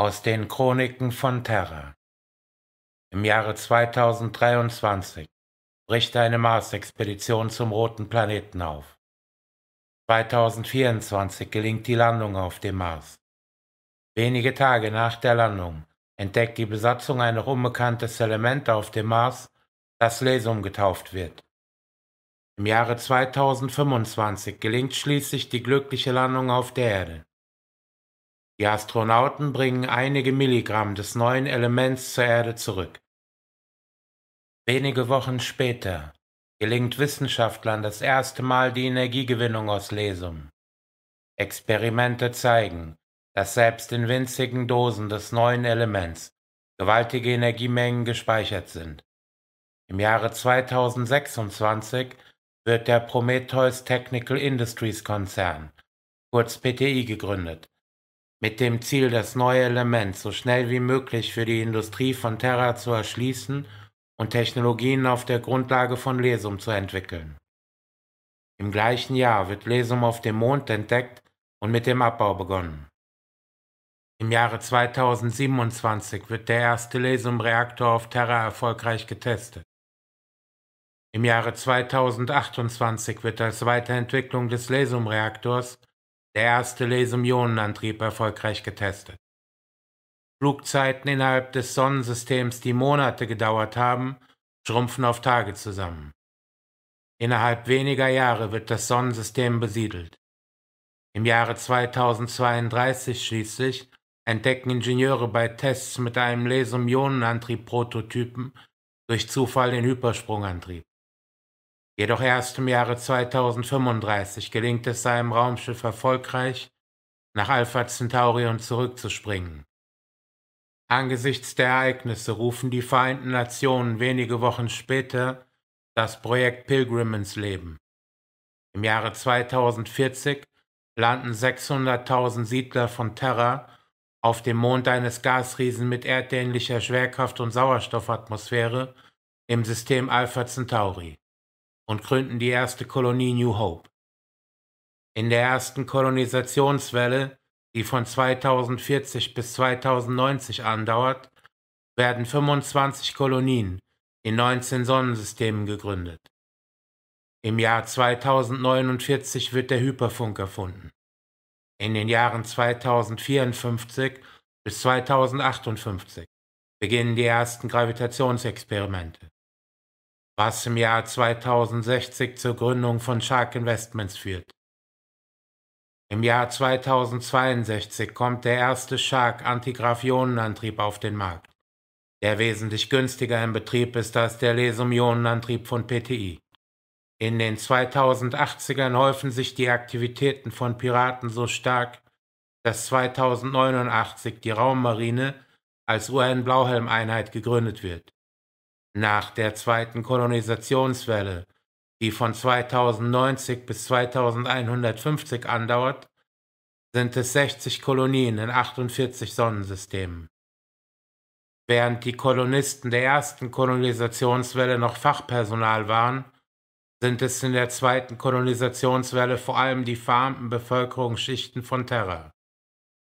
aus den Chroniken von Terra. Im Jahre 2023 bricht eine Mars-Expedition zum roten Planeten auf. 2024 gelingt die Landung auf dem Mars. Wenige Tage nach der Landung entdeckt die Besatzung ein noch unbekanntes Element auf dem Mars, das Lesum getauft wird. Im Jahre 2025 gelingt schließlich die glückliche Landung auf der Erde. Die Astronauten bringen einige Milligramm des neuen Elements zur Erde zurück. Wenige Wochen später gelingt Wissenschaftlern das erste Mal die Energiegewinnung aus Lesum. Experimente zeigen, dass selbst in winzigen Dosen des neuen Elements gewaltige Energiemengen gespeichert sind. Im Jahre 2026 wird der Prometheus Technical Industries Konzern, kurz PTI, gegründet mit dem Ziel, das neue Element so schnell wie möglich für die Industrie von Terra zu erschließen und Technologien auf der Grundlage von Lesum zu entwickeln. Im gleichen Jahr wird Lesum auf dem Mond entdeckt und mit dem Abbau begonnen. Im Jahre 2027 wird der erste Lesumreaktor auf Terra erfolgreich getestet. Im Jahre 2028 wird als Weiterentwicklung des Lesumreaktors reaktors der erste Lesum-Ionenantrieb erfolgreich getestet. Flugzeiten innerhalb des Sonnensystems, die Monate gedauert haben, schrumpfen auf Tage zusammen. Innerhalb weniger Jahre wird das Sonnensystem besiedelt. Im Jahre 2032 schließlich entdecken Ingenieure bei Tests mit einem Lesum-Ionenantrieb-Prototypen durch Zufall den Hypersprungantrieb. Jedoch erst im Jahre 2035 gelingt es seinem Raumschiff erfolgreich, nach Alpha Centaurion zurückzuspringen. Angesichts der Ereignisse rufen die Vereinten Nationen wenige Wochen später das Projekt Pilgrim ins Leben. Im Jahre 2040 landen 600.000 Siedler von Terra auf dem Mond eines Gasriesen mit erdähnlicher Schwerkraft und Sauerstoffatmosphäre im System Alpha Centauri und gründen die erste Kolonie New Hope. In der ersten Kolonisationswelle, die von 2040 bis 2090 andauert, werden 25 Kolonien in 19 Sonnensystemen gegründet. Im Jahr 2049 wird der Hyperfunk erfunden. In den Jahren 2054 bis 2058 beginnen die ersten Gravitationsexperimente was im Jahr 2060 zur Gründung von Shark Investments führt. Im Jahr 2062 kommt der erste Shark Antigraphionenantrieb auf den Markt, der wesentlich günstiger im Betrieb ist als der Lesumionenantrieb von PTI. In den 2080ern häufen sich die Aktivitäten von Piraten so stark, dass 2089 die Raummarine als UN-Blauhelm-Einheit gegründet wird. Nach der zweiten Kolonisationswelle, die von 2090 bis 2150 andauert, sind es 60 Kolonien in 48 Sonnensystemen. Während die Kolonisten der ersten Kolonisationswelle noch Fachpersonal waren, sind es in der zweiten Kolonisationswelle vor allem die farmten Bevölkerungsschichten von Terra,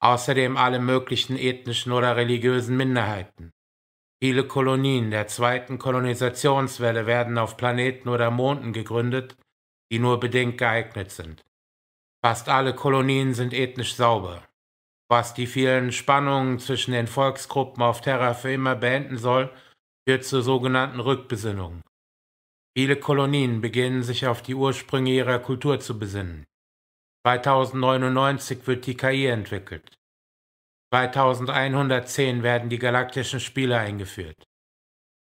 außerdem alle möglichen ethnischen oder religiösen Minderheiten. Viele Kolonien der zweiten Kolonisationswelle werden auf Planeten oder Monden gegründet, die nur bedingt geeignet sind. Fast alle Kolonien sind ethnisch sauber. Was die vielen Spannungen zwischen den Volksgruppen auf Terra für immer beenden soll, führt zur sogenannten Rückbesinnung. Viele Kolonien beginnen sich auf die Ursprünge ihrer Kultur zu besinnen. 2099 wird die KI entwickelt. 2110 werden die galaktischen Spiele eingeführt.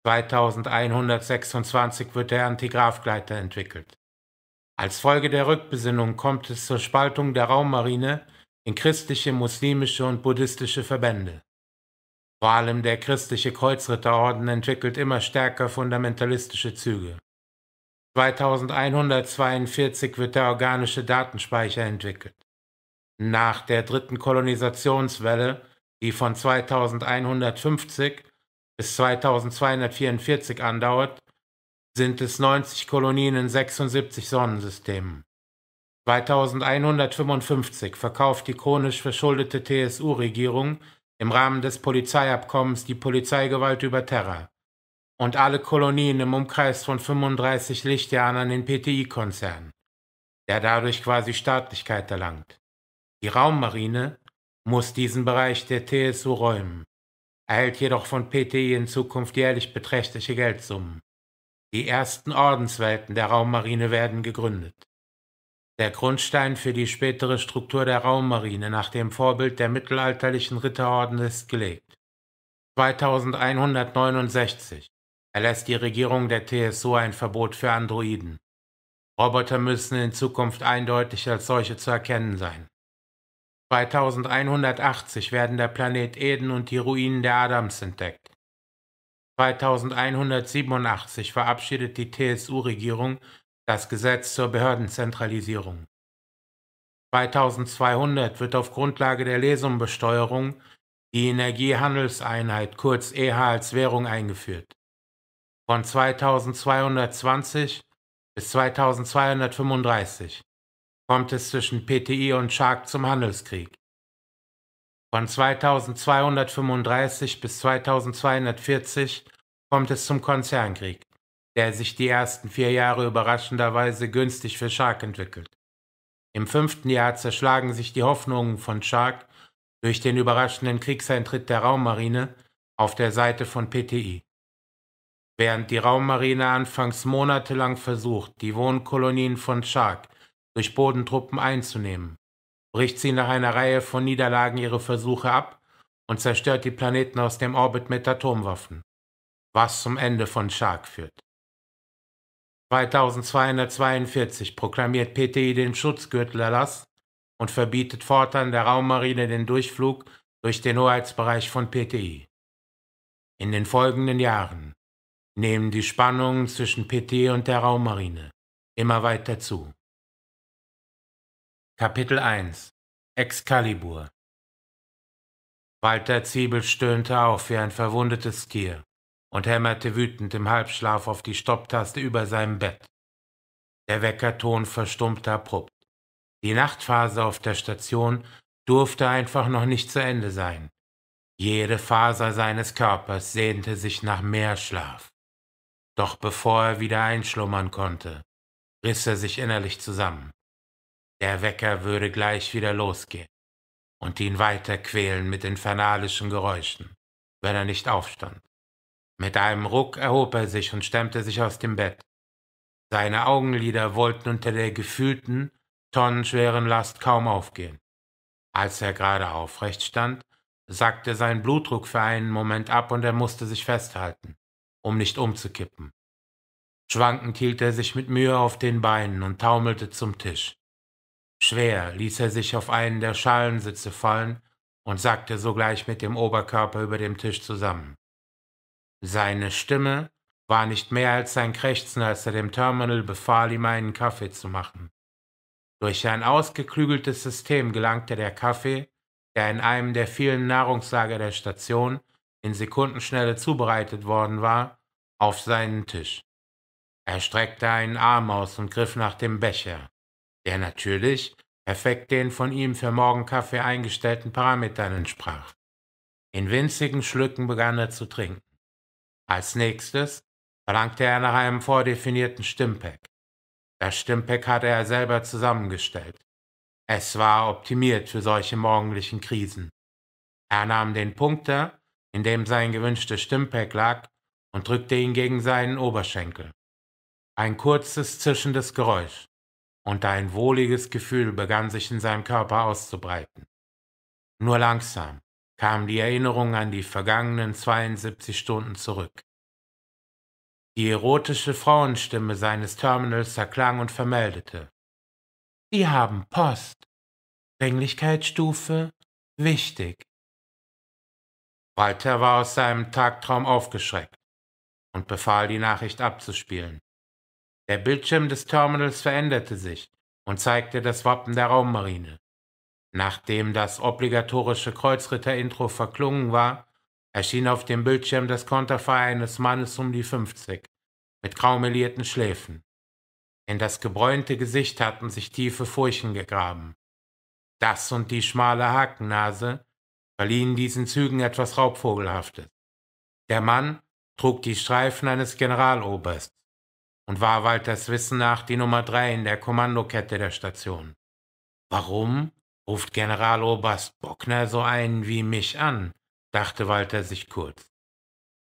2126 wird der Antigrafgleiter entwickelt. Als Folge der Rückbesinnung kommt es zur Spaltung der Raummarine in christliche, muslimische und buddhistische Verbände. Vor allem der christliche Kreuzritterorden entwickelt immer stärker fundamentalistische Züge. 2142 wird der organische Datenspeicher entwickelt nach der dritten Kolonisationswelle, die von 2150 bis 2244 andauert, sind es 90 Kolonien in 76 Sonnensystemen. 2155 verkauft die chronisch verschuldete TSU-Regierung im Rahmen des Polizeiabkommens die Polizeigewalt über Terra und alle Kolonien im Umkreis von 35 Lichtjahren an den PTI-Konzern, der dadurch quasi Staatlichkeit erlangt. Die Raummarine muss diesen Bereich der TSU räumen, erhält jedoch von PTI in Zukunft jährlich beträchtliche Geldsummen. Die ersten Ordenswelten der Raummarine werden gegründet. Der Grundstein für die spätere Struktur der Raummarine nach dem Vorbild der mittelalterlichen Ritterorden ist gelegt. 2169 erlässt die Regierung der TSU ein Verbot für Androiden. Roboter müssen in Zukunft eindeutig als solche zu erkennen sein. 2180 werden der Planet Eden und die Ruinen der Adams entdeckt. 2187 verabschiedet die TSU-Regierung das Gesetz zur Behördenzentralisierung. 2200 wird auf Grundlage der Lesumbesteuerung die Energiehandelseinheit kurz EH als Währung eingeführt. Von 2220 bis 2235 kommt es zwischen PTI und Shark zum Handelskrieg. Von 2235 bis 2240 kommt es zum Konzernkrieg, der sich die ersten vier Jahre überraschenderweise günstig für Shark entwickelt. Im fünften Jahr zerschlagen sich die Hoffnungen von Shark durch den überraschenden Kriegseintritt der Raummarine auf der Seite von PTI. Während die Raummarine anfangs monatelang versucht, die Wohnkolonien von Shark durch Bodentruppen einzunehmen, bricht sie nach einer Reihe von Niederlagen ihre Versuche ab und zerstört die Planeten aus dem Orbit mit Atomwaffen, was zum Ende von Shark führt. 2242 proklamiert PTI den Schutzgürtelerlass und verbietet fortan der Raummarine den Durchflug durch den Hoheitsbereich von PTI. In den folgenden Jahren nehmen die Spannungen zwischen PTI und der Raummarine immer weiter zu. Kapitel 1 Excalibur Walter Ziebel stöhnte auf wie ein verwundetes Tier und hämmerte wütend im Halbschlaf auf die Stopptaste über seinem Bett. Der Weckerton verstummte abrupt. Die Nachtphase auf der Station durfte einfach noch nicht zu Ende sein. Jede Faser seines Körpers sehnte sich nach mehr Schlaf. Doch bevor er wieder einschlummern konnte, riss er sich innerlich zusammen. Der Wecker würde gleich wieder losgehen und ihn weiter quälen mit infernalischen Geräuschen, wenn er nicht aufstand. Mit einem Ruck erhob er sich und stemmte sich aus dem Bett. Seine Augenlider wollten unter der gefühlten, tonnenschweren Last kaum aufgehen. Als er gerade aufrecht stand, sackte sein Blutdruck für einen Moment ab und er musste sich festhalten, um nicht umzukippen. Schwankend hielt er sich mit Mühe auf den Beinen und taumelte zum Tisch. Schwer ließ er sich auf einen der Schalensitze fallen und sackte sogleich mit dem Oberkörper über dem Tisch zusammen. Seine Stimme war nicht mehr als sein Krächzen, als er dem Terminal befahl, ihm einen Kaffee zu machen. Durch ein ausgeklügeltes System gelangte der Kaffee, der in einem der vielen Nahrungslager der Station in Sekundenschnelle zubereitet worden war, auf seinen Tisch. Er streckte einen Arm aus und griff nach dem Becher der natürlich perfekt den von ihm für Morgenkaffee eingestellten Parametern entsprach. In winzigen Schlücken begann er zu trinken. Als nächstes verlangte er nach einem vordefinierten Stimmpack. Das Stimmpack hatte er selber zusammengestellt. Es war optimiert für solche morgendlichen Krisen. Er nahm den Punkter, in dem sein gewünschtes Stimmpack lag, und drückte ihn gegen seinen Oberschenkel. Ein kurzes zischendes Geräusch und ein wohliges Gefühl begann sich in seinem Körper auszubreiten. Nur langsam kam die Erinnerung an die vergangenen 72 Stunden zurück. Die erotische Frauenstimme seines Terminals erklang und vermeldete. Sie haben Post. Dringlichkeitsstufe wichtig. Walter war aus seinem Tagtraum aufgeschreckt und befahl, die Nachricht abzuspielen. Der Bildschirm des Terminals veränderte sich und zeigte das Wappen der Raummarine. Nachdem das obligatorische Kreuzritter-Intro verklungen war, erschien auf dem Bildschirm das Konterfei eines Mannes um die 50, mit graumelierten Schläfen. In das gebräunte Gesicht hatten sich tiefe Furchen gegraben. Das und die schmale Hakennase verliehen diesen Zügen etwas Raubvogelhaftes. Der Mann trug die Streifen eines Generaloberst und war Walters Wissen nach die Nummer drei in der Kommandokette der Station. Warum ruft Generaloberst Bockner so einen wie mich an? dachte Walter sich kurz.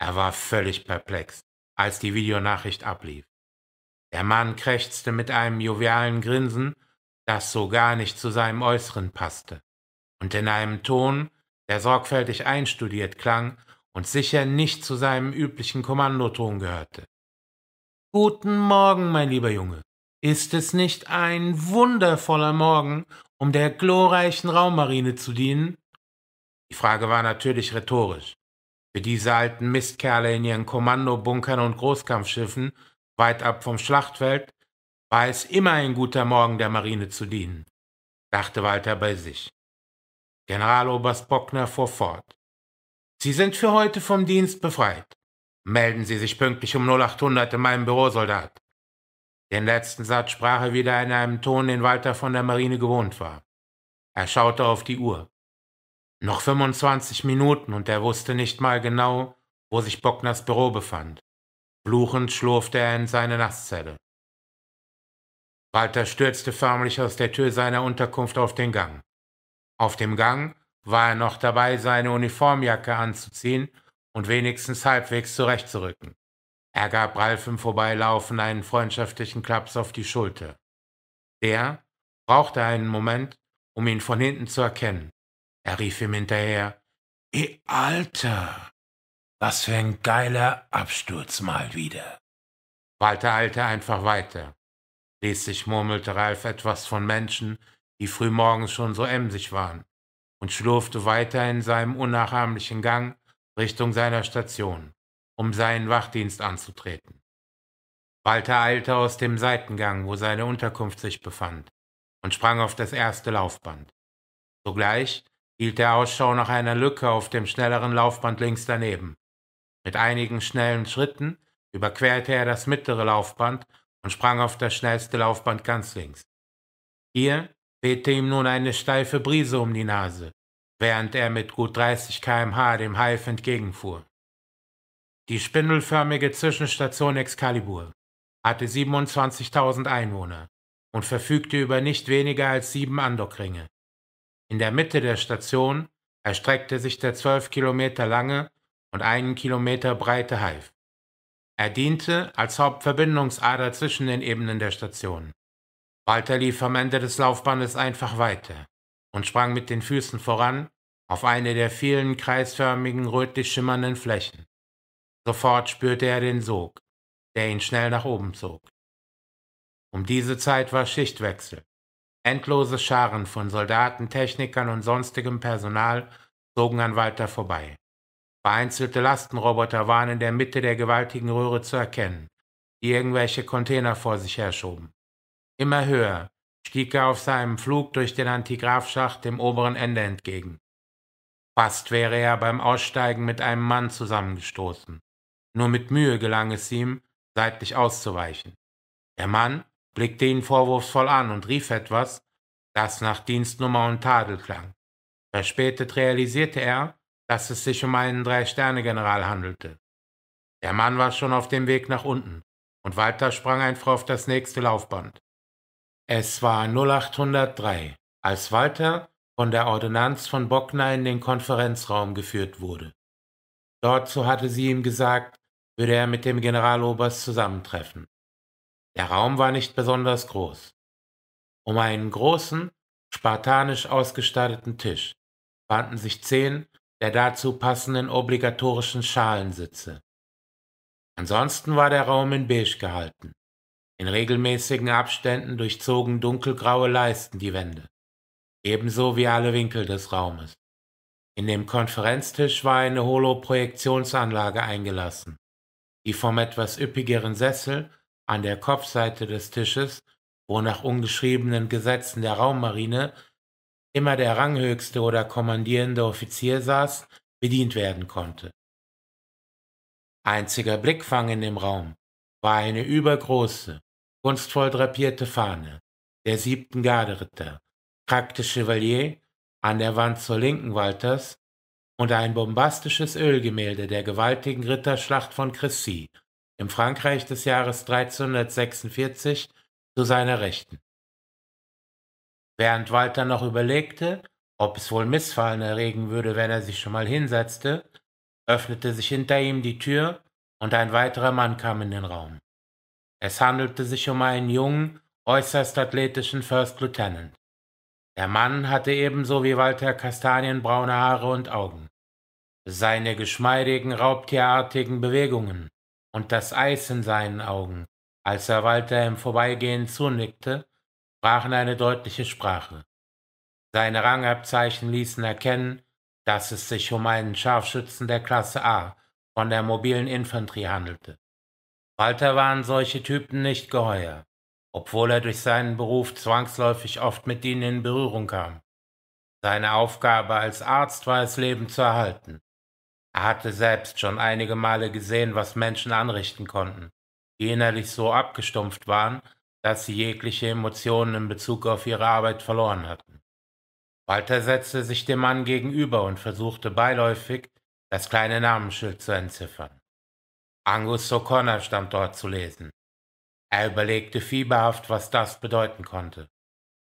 Er war völlig perplex, als die Videonachricht ablief. Der Mann krächzte mit einem jovialen Grinsen, das so gar nicht zu seinem Äußeren passte, und in einem Ton, der sorgfältig einstudiert klang und sicher nicht zu seinem üblichen Kommandoton gehörte. Guten Morgen, mein lieber Junge. Ist es nicht ein wundervoller Morgen, um der glorreichen Raummarine zu dienen? Die Frage war natürlich rhetorisch. Für diese alten Mistkerle in ihren Kommandobunkern und Großkampfschiffen, weit ab vom Schlachtfeld, war es immer ein guter Morgen, der Marine zu dienen, dachte Walter bei sich. Generaloberst Bockner fuhr fort. Sie sind für heute vom Dienst befreit. Melden Sie sich pünktlich um 0800 in meinem Büro, Soldat. Den letzten Satz sprach er wieder in einem Ton, den Walter von der Marine gewohnt war. Er schaute auf die Uhr. Noch 25 Minuten und er wusste nicht mal genau, wo sich Bockners Büro befand. Fluchend schlurfte er in seine Nasszelle. Walter stürzte förmlich aus der Tür seiner Unterkunft auf den Gang. Auf dem Gang war er noch dabei, seine Uniformjacke anzuziehen und wenigstens halbwegs zurechtzurücken. Er gab Ralf im Vorbeilaufen einen freundschaftlichen Klaps auf die Schulter. Der brauchte einen Moment, um ihn von hinten zu erkennen. Er rief ihm hinterher, »Ey, Alter, was für ein geiler Absturz mal wieder!« Walter eilte einfach weiter. Schließlich murmelte Ralf etwas von Menschen, die frühmorgens schon so emsig waren, und schlurfte weiter in seinem unnachahmlichen Gang Richtung seiner Station, um seinen Wachdienst anzutreten. Walter eilte aus dem Seitengang, wo seine Unterkunft sich befand, und sprang auf das erste Laufband. Sogleich hielt er Ausschau nach einer Lücke auf dem schnelleren Laufband links daneben. Mit einigen schnellen Schritten überquerte er das mittlere Laufband und sprang auf das schnellste Laufband ganz links. Hier wehte ihm nun eine steife Brise um die Nase, während er mit gut 30 km/h dem Hive entgegenfuhr. Die spindelförmige Zwischenstation Excalibur hatte 27.000 Einwohner und verfügte über nicht weniger als sieben Andockringe. In der Mitte der Station erstreckte sich der zwölf Kilometer lange und einen Kilometer breite Hive. Er diente als Hauptverbindungsader zwischen den Ebenen der Station. Walter lief am Ende des Laufbandes einfach weiter und sprang mit den Füßen voran auf eine der vielen kreisförmigen, rötlich schimmernden Flächen. Sofort spürte er den Sog, der ihn schnell nach oben zog. Um diese Zeit war Schichtwechsel. Endlose Scharen von Soldaten, Technikern und sonstigem Personal zogen an Walter vorbei. Vereinzelte Lastenroboter waren in der Mitte der gewaltigen Röhre zu erkennen, die irgendwelche Container vor sich herschoben. Immer höher, stieg er auf seinem Flug durch den Antigrafschacht dem oberen Ende entgegen. Fast wäre er beim Aussteigen mit einem Mann zusammengestoßen. Nur mit Mühe gelang es ihm, seitlich auszuweichen. Der Mann blickte ihn vorwurfsvoll an und rief etwas, das nach Dienstnummer und Tadel klang. Verspätet realisierte er, dass es sich um einen Drei-Sterne-General handelte. Der Mann war schon auf dem Weg nach unten, und Walter sprang einfach auf das nächste Laufband. Es war 0803, als Walter von der Ordonnanz von Bockner in den Konferenzraum geführt wurde. Dort, so hatte sie ihm gesagt, würde er mit dem Generaloberst zusammentreffen. Der Raum war nicht besonders groß. Um einen großen, spartanisch ausgestatteten Tisch fanden sich zehn der dazu passenden obligatorischen Schalensitze. Ansonsten war der Raum in Beige gehalten. In regelmäßigen Abständen durchzogen dunkelgraue Leisten die Wände, ebenso wie alle Winkel des Raumes. In dem Konferenztisch war eine Holoprojektionsanlage eingelassen, die vom etwas üppigeren Sessel an der Kopfseite des Tisches, wo nach ungeschriebenen Gesetzen der Raummarine immer der ranghöchste oder kommandierende Offizier saß, bedient werden konnte. Einziger Blickfang in dem Raum war eine übergroße, kunstvoll drapierte Fahne der siebten Garderitter, Tracte Chevalier an der Wand zur linken Walters und ein bombastisches Ölgemälde der gewaltigen Ritterschlacht von Crécy im Frankreich des Jahres 1346 zu seiner Rechten. Während Walter noch überlegte, ob es wohl Missfallen erregen würde, wenn er sich schon mal hinsetzte, öffnete sich hinter ihm die Tür und ein weiterer Mann kam in den Raum. Es handelte sich um einen jungen, äußerst athletischen First Lieutenant. Der Mann hatte ebenso wie Walter Kastanien braune Haare und Augen. Seine geschmeidigen, raubtierartigen Bewegungen und das Eis in seinen Augen, als er Walter im Vorbeigehen zunickte, sprachen eine deutliche Sprache. Seine Rangabzeichen ließen erkennen, dass es sich um einen Scharfschützen der Klasse A von der mobilen Infanterie handelte. Walter waren solche Typen nicht geheuer, obwohl er durch seinen Beruf zwangsläufig oft mit ihnen in Berührung kam. Seine Aufgabe als Arzt war es, Leben zu erhalten. Er hatte selbst schon einige Male gesehen, was Menschen anrichten konnten, die innerlich so abgestumpft waren, dass sie jegliche Emotionen in Bezug auf ihre Arbeit verloren hatten. Walter setzte sich dem Mann gegenüber und versuchte beiläufig, das kleine Namensschild zu entziffern. Angus O'Connor stand dort zu lesen. Er überlegte fieberhaft, was das bedeuten konnte.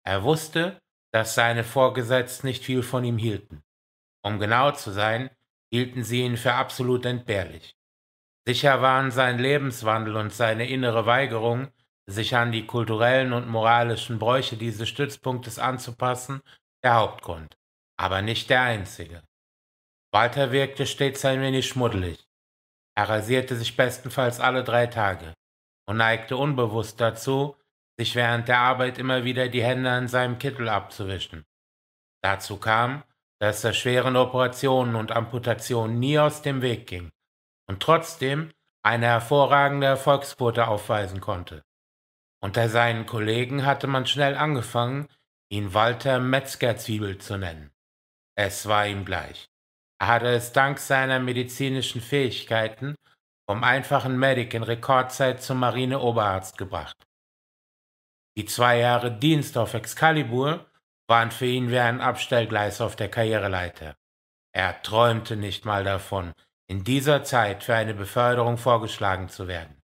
Er wusste, dass seine Vorgesetzten nicht viel von ihm hielten. Um genau zu sein, hielten sie ihn für absolut entbehrlich. Sicher waren sein Lebenswandel und seine innere Weigerung, sich an die kulturellen und moralischen Bräuche dieses Stützpunktes anzupassen, der Hauptgrund, aber nicht der einzige. Walter wirkte stets ein wenig schmuddelig, er rasierte sich bestenfalls alle drei Tage und neigte unbewusst dazu, sich während der Arbeit immer wieder die Hände an seinem Kittel abzuwischen. Dazu kam, dass er schweren Operationen und Amputationen nie aus dem Weg ging und trotzdem eine hervorragende Erfolgsquote aufweisen konnte. Unter seinen Kollegen hatte man schnell angefangen, ihn Walter Metzgerzwiebel zu nennen. Es war ihm gleich hatte es dank seiner medizinischen Fähigkeiten vom einfachen Medic in Rekordzeit zum Marineoberarzt gebracht. Die zwei Jahre Dienst auf Excalibur waren für ihn wie ein Abstellgleis auf der Karriereleiter. Er träumte nicht mal davon, in dieser Zeit für eine Beförderung vorgeschlagen zu werden.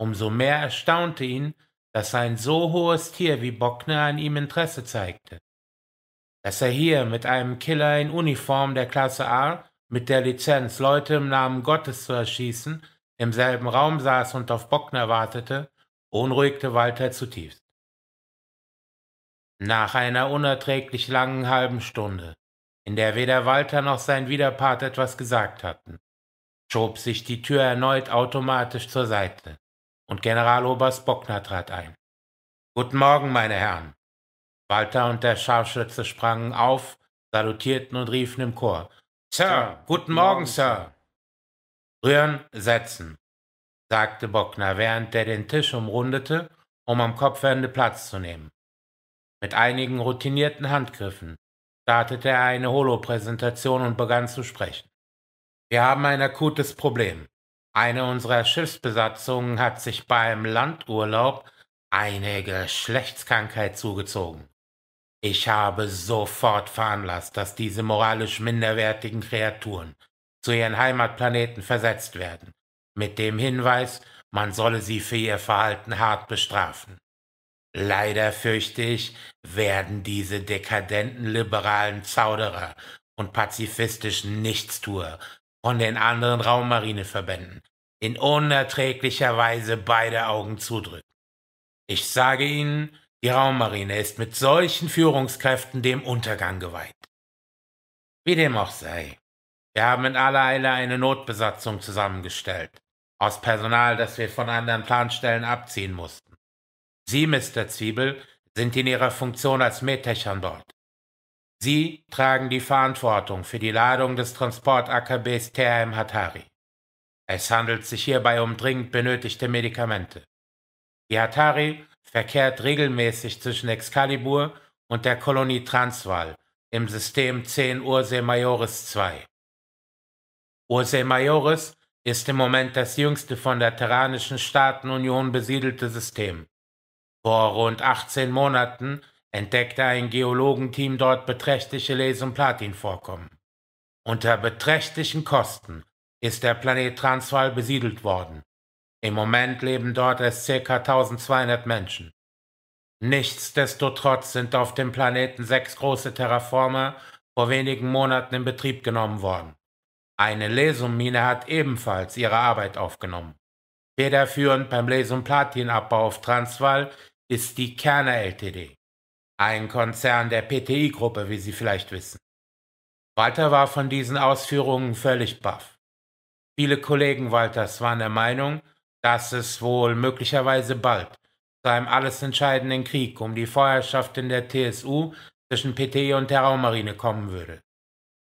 Umso mehr erstaunte ihn, dass ein so hohes Tier wie Bockner an ihm Interesse zeigte dass er hier mit einem Killer in Uniform der Klasse A mit der Lizenz, Leute im Namen Gottes zu erschießen, im selben Raum saß und auf Bockner wartete, beunruhigte Walter zutiefst. Nach einer unerträglich langen halben Stunde, in der weder Walter noch sein Widerpart etwas gesagt hatten, schob sich die Tür erneut automatisch zur Seite und Generaloberst Bockner trat ein. Guten Morgen, meine Herren, Walter und der Scharfschütze sprangen auf, salutierten und riefen im Chor Sir, guten Morgen, Morgen, Sir. Rühren, setzen, sagte Bockner, während er den Tisch umrundete, um am Kopfende Platz zu nehmen. Mit einigen routinierten Handgriffen startete er eine Holopräsentation und begann zu sprechen. Wir haben ein akutes Problem. Eine unserer Schiffsbesatzungen hat sich beim Landurlaub eine Geschlechtskrankheit zugezogen. Ich habe sofort veranlasst, dass diese moralisch minderwertigen Kreaturen zu ihren Heimatplaneten versetzt werden, mit dem Hinweis, man solle sie für ihr Verhalten hart bestrafen. Leider fürchte ich, werden diese dekadenten liberalen Zauderer und pazifistischen Nichtstuer von den anderen Raummarineverbänden in unerträglicher Weise beide Augen zudrücken. Ich sage Ihnen, die Raummarine ist mit solchen Führungskräften dem Untergang geweiht. Wie dem auch sei, wir haben in aller Eile eine Notbesatzung zusammengestellt, aus Personal, das wir von anderen Planstellen abziehen mussten. Sie, Mr. Zwiebel, sind in ihrer Funktion als Mehtech an Bord. Sie tragen die Verantwortung für die Ladung des Transport-AKBs TRM Hatari. Es handelt sich hierbei um dringend benötigte Medikamente. Die Hatari verkehrt regelmäßig zwischen Excalibur und der Kolonie Transvaal im System 10 Ursae Majoris II. Ursae Majoris ist im Moment das jüngste von der Terranischen Staatenunion besiedelte System. Vor rund 18 Monaten entdeckte ein Geologenteam dort beträchtliche Les- und Platinvorkommen. Unter beträchtlichen Kosten ist der Planet Transvaal besiedelt worden im Moment leben dort erst ca. 1200 Menschen. Nichtsdestotrotz sind auf dem Planeten sechs große Terraformer vor wenigen Monaten in Betrieb genommen worden. Eine Lesummine hat ebenfalls ihre Arbeit aufgenommen. Federführend beim Lesum-Platinabbau auf Transvaal ist die Kerner LTD, ein Konzern der PTI-Gruppe, wie Sie vielleicht wissen. Walter war von diesen Ausführungen völlig baff. Viele Kollegen Walters waren der Meinung, dass es wohl möglicherweise bald zu einem alles entscheidenden Krieg um die Vorherrschaft in der TSU zwischen PT und der Raummarine kommen würde.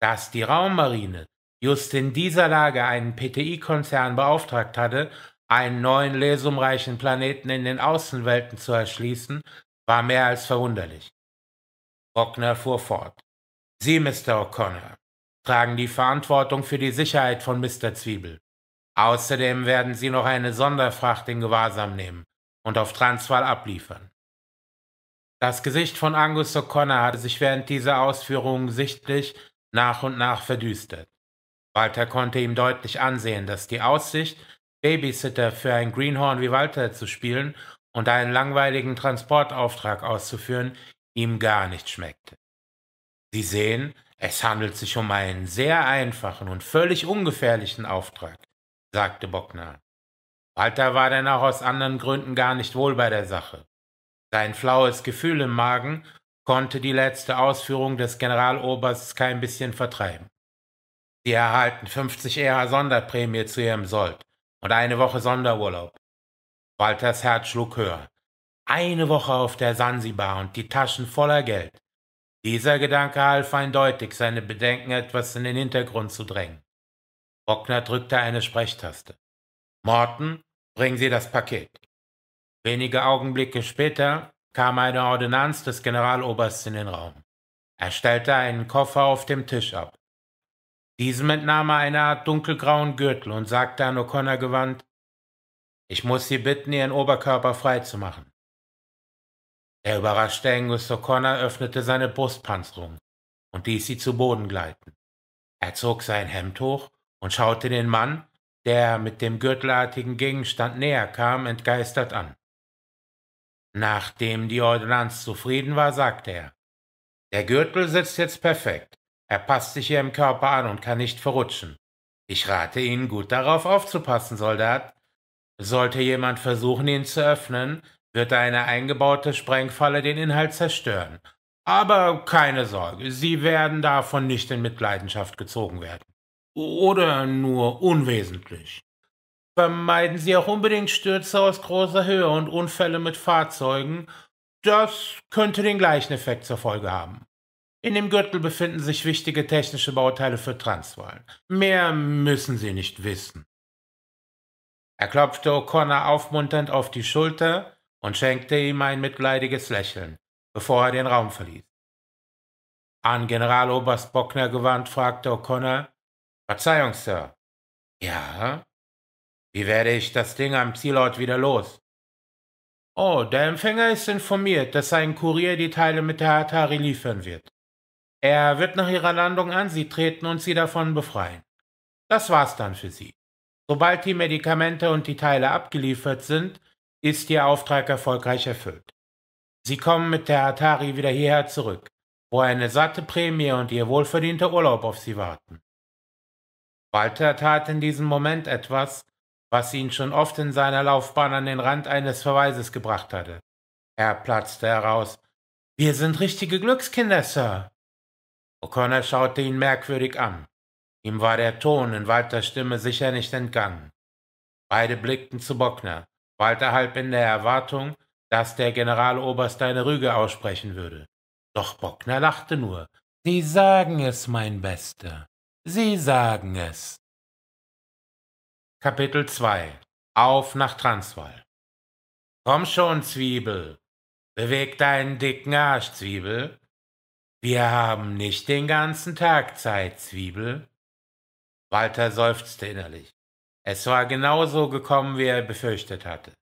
Dass die Raummarine just in dieser Lage einen PTI-Konzern beauftragt hatte, einen neuen lesumreichen Planeten in den Außenwelten zu erschließen, war mehr als verwunderlich. Bockner fuhr fort. Sie, Mr. O'Connor, tragen die Verantwortung für die Sicherheit von Mr. Zwiebel. Außerdem werden sie noch eine Sonderfracht in Gewahrsam nehmen und auf Transvaal abliefern. Das Gesicht von Angus O'Connor hatte sich während dieser Ausführungen sichtlich nach und nach verdüstert. Walter konnte ihm deutlich ansehen, dass die Aussicht, Babysitter für ein Greenhorn wie Walter zu spielen und einen langweiligen Transportauftrag auszuführen, ihm gar nicht schmeckte. Sie sehen, es handelt sich um einen sehr einfachen und völlig ungefährlichen Auftrag sagte Bockner. Walter war denn auch aus anderen Gründen gar nicht wohl bei der Sache. Sein flaues Gefühl im Magen konnte die letzte Ausführung des Generalobersts kein bisschen vertreiben. Sie erhalten 50 EH Sonderprämie zu ihrem Sold und eine Woche Sonderurlaub. Walters Herz schlug höher. Eine Woche auf der Sansibar und die Taschen voller Geld. Dieser Gedanke half eindeutig, seine Bedenken etwas in den Hintergrund zu drängen. Brockner drückte eine Sprechtaste. Morten, bringen Sie das Paket. Wenige Augenblicke später kam eine Ordonnanz des Generalobersts in den Raum. Er stellte einen Koffer auf dem Tisch ab. Diesem entnahm er eine Art dunkelgrauen Gürtel und sagte an O'Connor gewandt, ich muss Sie bitten, Ihren Oberkörper freizumachen. Der überraschte Angus O'Connor öffnete seine Brustpanzerung und ließ sie zu Boden gleiten. Er zog sein Hemd hoch und schaute den Mann, der mit dem gürtelartigen Gegenstand näher kam, entgeistert an. Nachdem die Ordnanz zufrieden war, sagte er, der Gürtel sitzt jetzt perfekt. Er passt sich Ihrem Körper an und kann nicht verrutschen. Ich rate Ihnen gut darauf aufzupassen, Soldat. Sollte jemand versuchen, ihn zu öffnen, wird eine eingebaute Sprengfalle den Inhalt zerstören. Aber keine Sorge, Sie werden davon nicht in Mitleidenschaft gezogen werden oder nur unwesentlich. Vermeiden Sie auch unbedingt Stürze aus großer Höhe und Unfälle mit Fahrzeugen. Das könnte den gleichen Effekt zur Folge haben. In dem Gürtel befinden sich wichtige technische Bauteile für Transwahlen. Mehr müssen Sie nicht wissen. Er klopfte O'Connor aufmunternd auf die Schulter und schenkte ihm ein mitleidiges Lächeln, bevor er den Raum verließ. An Generaloberst Bockner gewandt, fragte O'Connor, Verzeihung, Sir. Ja? Wie werde ich das Ding am Zielort wieder los? Oh, der Empfänger ist informiert, dass sein Kurier die Teile mit der Atari liefern wird. Er wird nach ihrer Landung an sie treten und sie davon befreien. Das war's dann für sie. Sobald die Medikamente und die Teile abgeliefert sind, ist ihr Auftrag erfolgreich erfüllt. Sie kommen mit der Atari wieder hierher zurück, wo eine satte Prämie und ihr wohlverdienter Urlaub auf sie warten. Walter tat in diesem Moment etwas, was ihn schon oft in seiner Laufbahn an den Rand eines Verweises gebracht hatte. Er platzte heraus. Wir sind richtige Glückskinder, Sir. O'Connor schaute ihn merkwürdig an. Ihm war der Ton in Walters Stimme sicher nicht entgangen. Beide blickten zu Bockner, Walter halb in der Erwartung, dass der Generaloberst eine Rüge aussprechen würde. Doch Bockner lachte nur. Sie sagen es, mein Bester. Sie sagen es. Kapitel 2 Auf nach Transvaal Komm schon, Zwiebel. Beweg deinen dicken Arsch, Zwiebel. Wir haben nicht den ganzen Tag Zeit, Zwiebel. Walter seufzte innerlich. Es war genau so gekommen, wie er befürchtet hatte.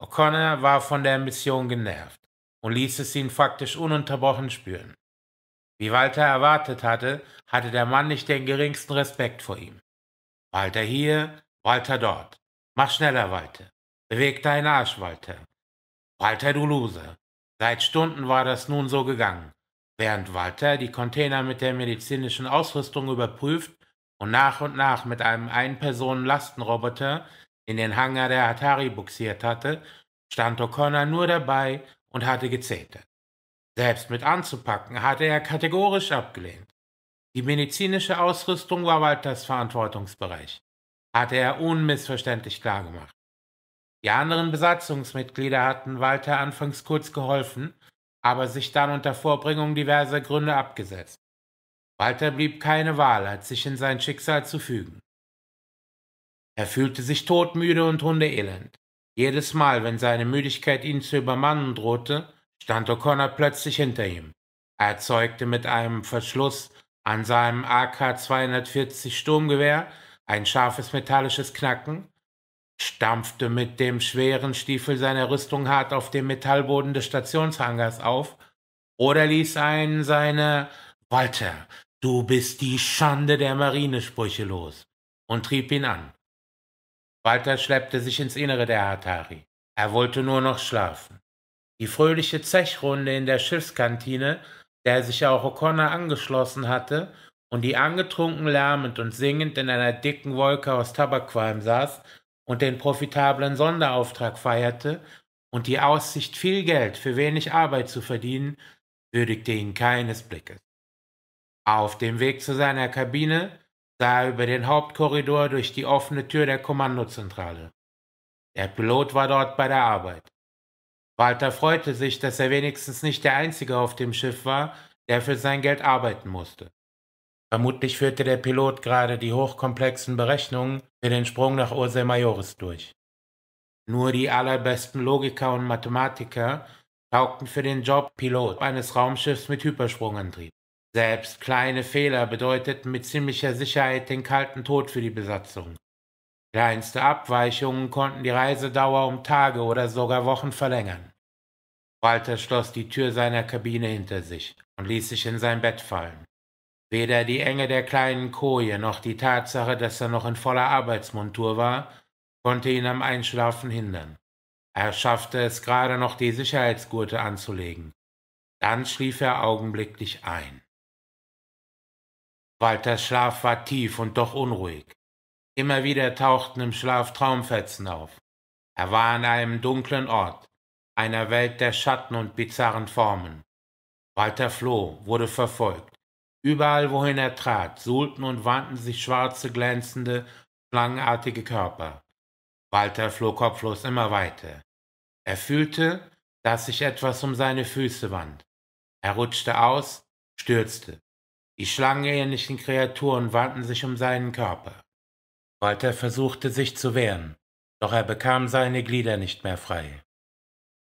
O'Connor war von der Mission genervt und ließ es ihn faktisch ununterbrochen spüren. Wie Walter erwartet hatte, hatte der Mann nicht den geringsten Respekt vor ihm. Walter hier, Walter dort. Mach schneller, Walter. Beweg deinen Arsch, Walter. Walter, du Loser. Seit Stunden war das nun so gegangen, während Walter die Container mit der medizinischen Ausrüstung überprüft und nach und nach mit einem Ein-Personen-Lastenroboter in den Hangar der Atari buxiert hatte, stand O'Connor nur dabei und hatte gezählt. Selbst mit anzupacken hatte er kategorisch abgelehnt. Die medizinische Ausrüstung war Walters Verantwortungsbereich, hatte er unmissverständlich klargemacht. Die anderen Besatzungsmitglieder hatten Walter anfangs kurz geholfen, aber sich dann unter Vorbringung diverser Gründe abgesetzt. Walter blieb keine Wahl, als sich in sein Schicksal zu fügen. Er fühlte sich todmüde und hundeelend. Jedes Mal, wenn seine Müdigkeit ihn zu übermannen drohte, stand O'Connor plötzlich hinter ihm. Er erzeugte mit einem Verschluss an seinem AK-240 Sturmgewehr ein scharfes metallisches Knacken, stampfte mit dem schweren Stiefel seiner Rüstung hart auf dem Metallboden des Stationshangars auf oder ließ einen seiner Walter, du bist die Schande der Marinesprüche los und trieb ihn an. Walter schleppte sich ins Innere der Atari. Er wollte nur noch schlafen. Die fröhliche Zechrunde in der Schiffskantine, der sich auch O'Connor angeschlossen hatte und die angetrunken lärmend und singend in einer dicken Wolke aus Tabakqualm saß und den profitablen Sonderauftrag feierte und die Aussicht, viel Geld für wenig Arbeit zu verdienen, würdigte ihn keines Blickes. Auf dem Weg zu seiner Kabine sah er über den Hauptkorridor durch die offene Tür der Kommandozentrale. Der Pilot war dort bei der Arbeit. Walter freute sich, dass er wenigstens nicht der Einzige auf dem Schiff war, der für sein Geld arbeiten musste. Vermutlich führte der Pilot gerade die hochkomplexen Berechnungen für den Sprung nach Ursae Majoris durch. Nur die allerbesten Logiker und Mathematiker taugten für den Job Pilot eines Raumschiffs mit Hypersprungantrieb. Selbst kleine Fehler bedeuteten mit ziemlicher Sicherheit den kalten Tod für die Besatzung. Kleinste Abweichungen konnten die Reisedauer um Tage oder sogar Wochen verlängern. Walter schloss die Tür seiner Kabine hinter sich und ließ sich in sein Bett fallen. Weder die Enge der kleinen Koje noch die Tatsache, dass er noch in voller Arbeitsmontur war, konnte ihn am Einschlafen hindern. Er schaffte es gerade noch, die Sicherheitsgurte anzulegen. Dann schlief er augenblicklich ein. Walters Schlaf war tief und doch unruhig. Immer wieder tauchten im Schlaf Traumfetzen auf. Er war an einem dunklen Ort, einer Welt der Schatten und bizarren Formen. Walter floh, wurde verfolgt. Überall, wohin er trat, suhlten und wandten sich schwarze, glänzende, schlangenartige Körper. Walter floh kopflos immer weiter. Er fühlte, dass sich etwas um seine Füße wand. Er rutschte aus, stürzte. Die schlangenähnlichen Kreaturen wandten sich um seinen Körper. Walter versuchte sich zu wehren, doch er bekam seine Glieder nicht mehr frei.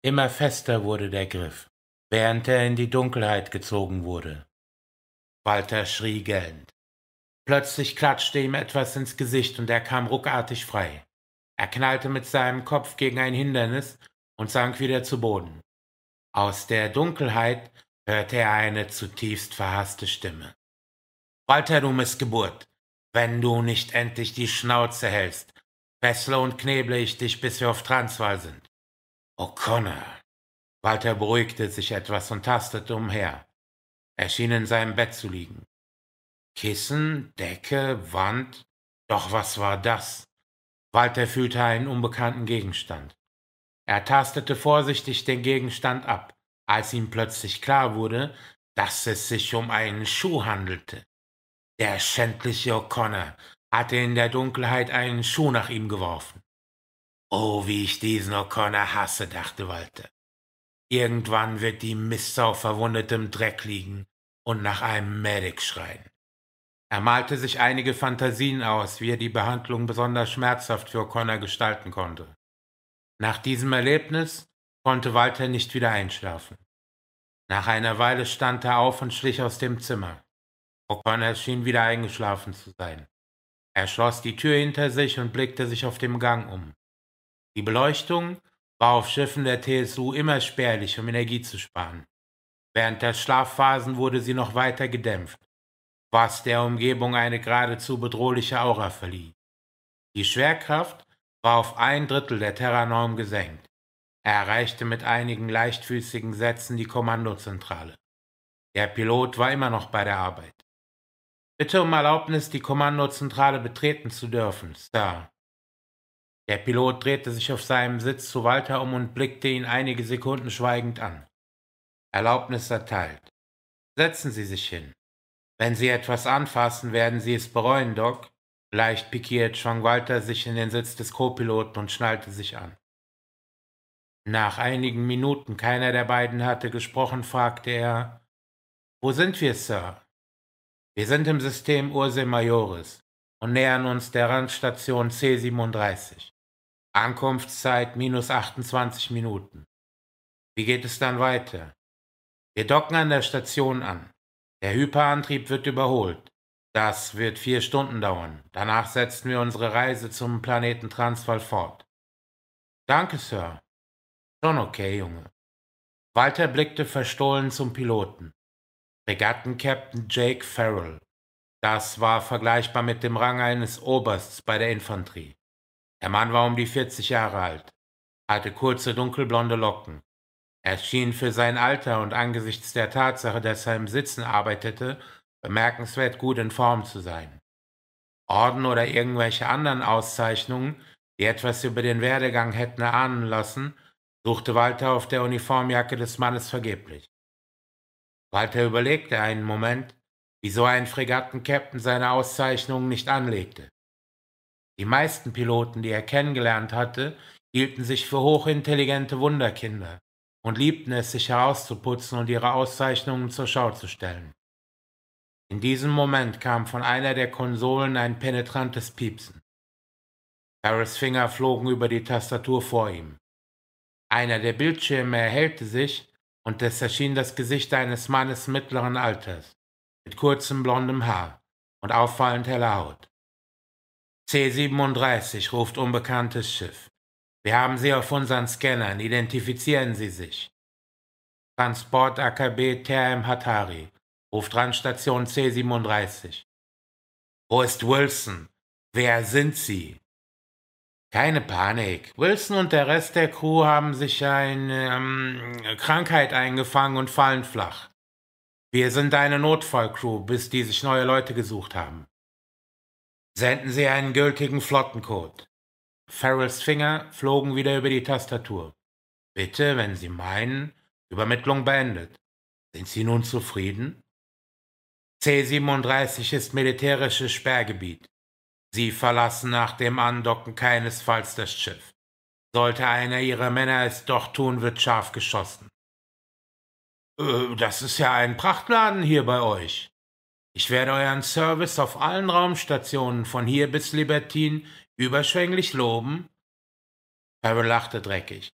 Immer fester wurde der Griff, während er in die Dunkelheit gezogen wurde. Walter schrie gellend. Plötzlich klatschte ihm etwas ins Gesicht und er kam ruckartig frei. Er knallte mit seinem Kopf gegen ein Hindernis und sank wieder zu Boden. Aus der Dunkelheit hörte er eine zutiefst verhasste Stimme. Walter, du Missgeburt, wenn du nicht endlich die Schnauze hältst, fessle und kneble ich dich, bis wir auf Transwahl sind. O'Connor. Oh, Walter beruhigte sich etwas und tastete umher. Er schien in seinem Bett zu liegen. Kissen, Decke, Wand. Doch was war das? Walter fühlte einen unbekannten Gegenstand. Er tastete vorsichtig den Gegenstand ab, als ihm plötzlich klar wurde, dass es sich um einen Schuh handelte. Der schändliche O'Connor hatte in der Dunkelheit einen Schuh nach ihm geworfen. Oh, wie ich diesen O'Connor hasse, dachte Walter. Irgendwann wird die Mist auf verwundetem Dreck liegen und nach einem Medic schreien. Er malte sich einige Fantasien aus, wie er die Behandlung besonders schmerzhaft für O'Connor gestalten konnte. Nach diesem Erlebnis konnte Walter nicht wieder einschlafen. Nach einer Weile stand er auf und schlich aus dem Zimmer. O'Connor schien wieder eingeschlafen zu sein. Er schloss die Tür hinter sich und blickte sich auf dem Gang um. Die Beleuchtung war auf Schiffen der TSU immer spärlich, um Energie zu sparen. Während der Schlafphasen wurde sie noch weiter gedämpft, was der Umgebung eine geradezu bedrohliche Aura verlieh. Die Schwerkraft war auf ein Drittel der Terranorm gesenkt. Er erreichte mit einigen leichtfüßigen Sätzen die Kommandozentrale. Der Pilot war immer noch bei der Arbeit. Bitte um Erlaubnis, die Kommandozentrale betreten zu dürfen, Sir. Der Pilot drehte sich auf seinem Sitz zu Walter um und blickte ihn einige Sekunden schweigend an. Erlaubnis erteilt. Setzen Sie sich hin. Wenn Sie etwas anfassen, werden Sie es bereuen, Doc. Leicht pikiert schwang Walter sich in den Sitz des Co-Piloten und schnallte sich an. Nach einigen Minuten, keiner der beiden hatte gesprochen, fragte er, Wo sind wir, Sir? Wir sind im System Ursae Majoris und nähern uns der Randstation C37. Ankunftszeit minus 28 Minuten. Wie geht es dann weiter? Wir docken an der Station an. Der Hyperantrieb wird überholt. Das wird vier Stunden dauern. Danach setzen wir unsere Reise zum Planeten Transvaal fort. Danke, Sir. Schon okay, Junge. Walter blickte verstohlen zum Piloten. Captain Jake Farrell. Das war vergleichbar mit dem Rang eines Obersts bei der Infanterie. Der Mann war um die 40 Jahre alt, hatte kurze dunkelblonde Locken. Er schien für sein Alter und angesichts der Tatsache, dass er im Sitzen arbeitete, bemerkenswert gut in Form zu sein. Orden oder irgendwelche anderen Auszeichnungen, die etwas über den Werdegang hätten erahnen lassen, suchte Walter auf der Uniformjacke des Mannes vergeblich. Walter überlegte einen Moment, wieso ein Fregattenkapitän seine Auszeichnungen nicht anlegte. Die meisten Piloten, die er kennengelernt hatte, hielten sich für hochintelligente Wunderkinder und liebten es, sich herauszuputzen und ihre Auszeichnungen zur Schau zu stellen. In diesem Moment kam von einer der Konsolen ein penetrantes Piepsen. Harris Finger flogen über die Tastatur vor ihm. Einer der Bildschirme erhellte sich und es erschien das Gesicht eines Mannes mittleren Alters, mit kurzem blondem Haar und auffallend heller Haut. C37 ruft unbekanntes Schiff. Wir haben Sie auf unseren Scannern, identifizieren Sie sich. Transport AKB TRM Hatari, ruft Randstation C37. Wo ist Wilson? Wer sind Sie? Keine Panik. Wilson und der Rest der Crew haben sich eine ähm, Krankheit eingefangen und fallen flach. Wir sind eine Notfallcrew, bis die sich neue Leute gesucht haben. Senden Sie einen gültigen Flottencode. Farrells Finger flogen wieder über die Tastatur. Bitte, wenn Sie meinen, Übermittlung beendet. Sind Sie nun zufrieden? C37 ist militärisches Sperrgebiet. Sie verlassen nach dem Andocken keinesfalls das Schiff. Sollte einer ihrer Männer es doch tun, wird scharf geschossen. Äh, das ist ja ein Prachtladen hier bei euch. Ich werde euren Service auf allen Raumstationen von hier bis Libertin überschwänglich loben. Harry lachte dreckig.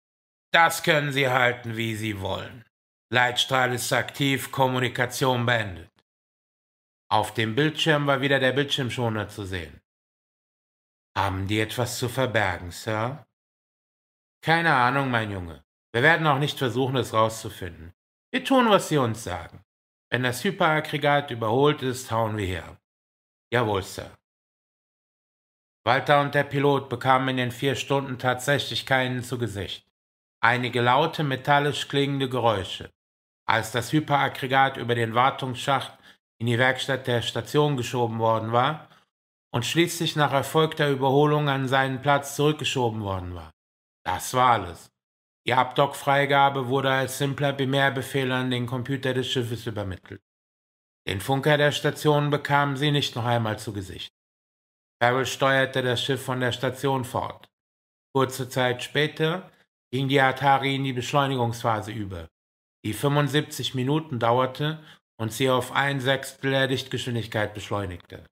Das können Sie halten, wie Sie wollen. Leitstrahl ist aktiv, Kommunikation beendet. Auf dem Bildschirm war wieder der Bildschirmschoner zu sehen. Haben die etwas zu verbergen, Sir? Keine Ahnung, mein Junge. Wir werden auch nicht versuchen, es rauszufinden. Wir tun, was sie uns sagen. Wenn das Hyperaggregat überholt ist, hauen wir her. Jawohl, Sir. Walter und der Pilot bekamen in den vier Stunden tatsächlich keinen zu Gesicht. Einige laute, metallisch klingende Geräusche. Als das Hyperaggregat über den Wartungsschacht in die Werkstatt der Station geschoben worden war, und schließlich nach erfolgter Überholung an seinen Platz zurückgeschoben worden war. Das war alles. Die Abdock-Freigabe wurde als simpler Primärbefehl an den Computer des Schiffes übermittelt. Den Funker der Station bekamen sie nicht noch einmal zu Gesicht. Farrell steuerte das Schiff von der Station fort. Kurze Zeit später ging die Atari in die Beschleunigungsphase über, die 75 Minuten dauerte und sie auf ein Sechstel der Lichtgeschwindigkeit beschleunigte.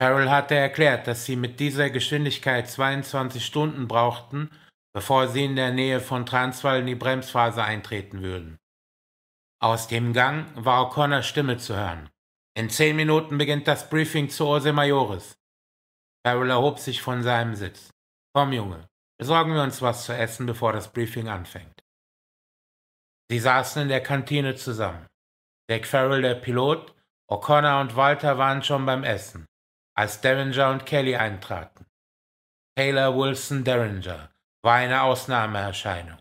Carroll hatte erklärt, dass sie mit dieser Geschwindigkeit 22 Stunden brauchten, bevor sie in der Nähe von Transvaal in die Bremsphase eintreten würden. Aus dem Gang war O'Connors Stimme zu hören. In zehn Minuten beginnt das Briefing zu Ose Majoris. Carroll erhob sich von seinem Sitz. Komm, Junge, besorgen wir uns was zu essen, bevor das Briefing anfängt. Sie saßen in der Kantine zusammen. Dick Farrell, der Pilot, O'Connor und Walter waren schon beim Essen als Derringer und Kelly eintraten. Taylor Wilson Derringer war eine Ausnahmeerscheinung.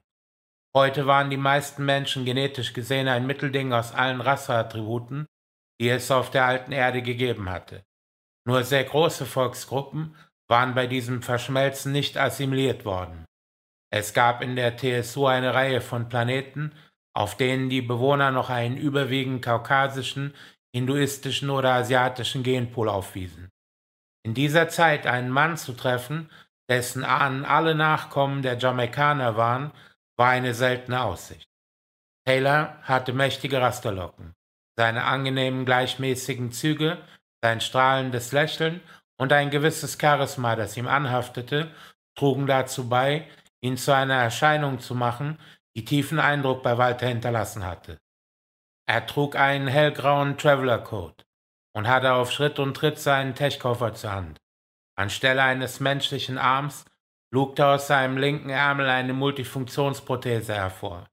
Heute waren die meisten Menschen genetisch gesehen ein Mittelding aus allen Rasseattributen, die es auf der alten Erde gegeben hatte. Nur sehr große Volksgruppen waren bei diesem Verschmelzen nicht assimiliert worden. Es gab in der TSU eine Reihe von Planeten, auf denen die Bewohner noch einen überwiegend kaukasischen, hinduistischen oder asiatischen Genpool aufwiesen. In dieser Zeit einen Mann zu treffen, dessen Ahnen alle Nachkommen der Jamaikaner waren, war eine seltene Aussicht. Taylor hatte mächtige Rasterlocken. Seine angenehmen, gleichmäßigen Züge, sein strahlendes Lächeln und ein gewisses Charisma, das ihm anhaftete, trugen dazu bei, ihn zu einer Erscheinung zu machen, die tiefen Eindruck bei Walter hinterlassen hatte. Er trug einen hellgrauen Traveler code und hatte auf Schritt und Tritt seinen Techkoffer zur Hand. Anstelle eines menschlichen Arms lugte aus seinem linken Ärmel eine Multifunktionsprothese hervor.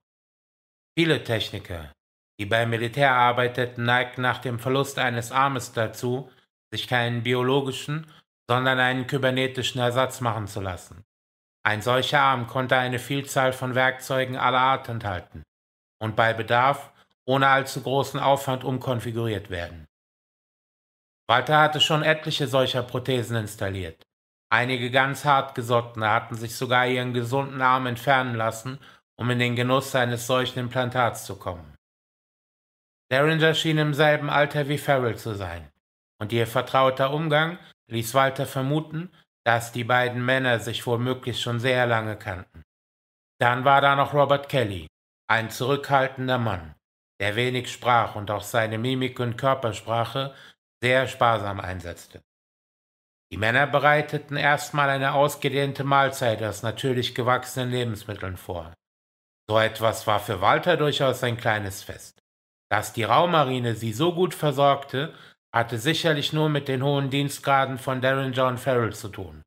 Viele Techniker, die beim Militär arbeiteten, neigten nach dem Verlust eines Armes dazu, sich keinen biologischen, sondern einen kybernetischen Ersatz machen zu lassen. Ein solcher Arm konnte eine Vielzahl von Werkzeugen aller Art enthalten und bei Bedarf ohne allzu großen Aufwand umkonfiguriert werden. Walter hatte schon etliche solcher Prothesen installiert. Einige ganz hartgesottene hatten sich sogar ihren gesunden Arm entfernen lassen, um in den Genuss eines solchen Implantats zu kommen. Derringer schien im selben Alter wie Farrell zu sein, und ihr vertrauter Umgang ließ Walter vermuten, dass die beiden Männer sich womöglich schon sehr lange kannten. Dann war da noch Robert Kelly, ein zurückhaltender Mann, der wenig sprach und auch seine Mimik und Körpersprache sehr sparsam einsetzte. Die Männer bereiteten erstmal eine ausgedehnte Mahlzeit aus natürlich gewachsenen Lebensmitteln vor. So etwas war für Walter durchaus ein kleines Fest. Dass die Raumarine sie so gut versorgte, hatte sicherlich nur mit den hohen Dienstgraden von Darren John Farrell zu tun.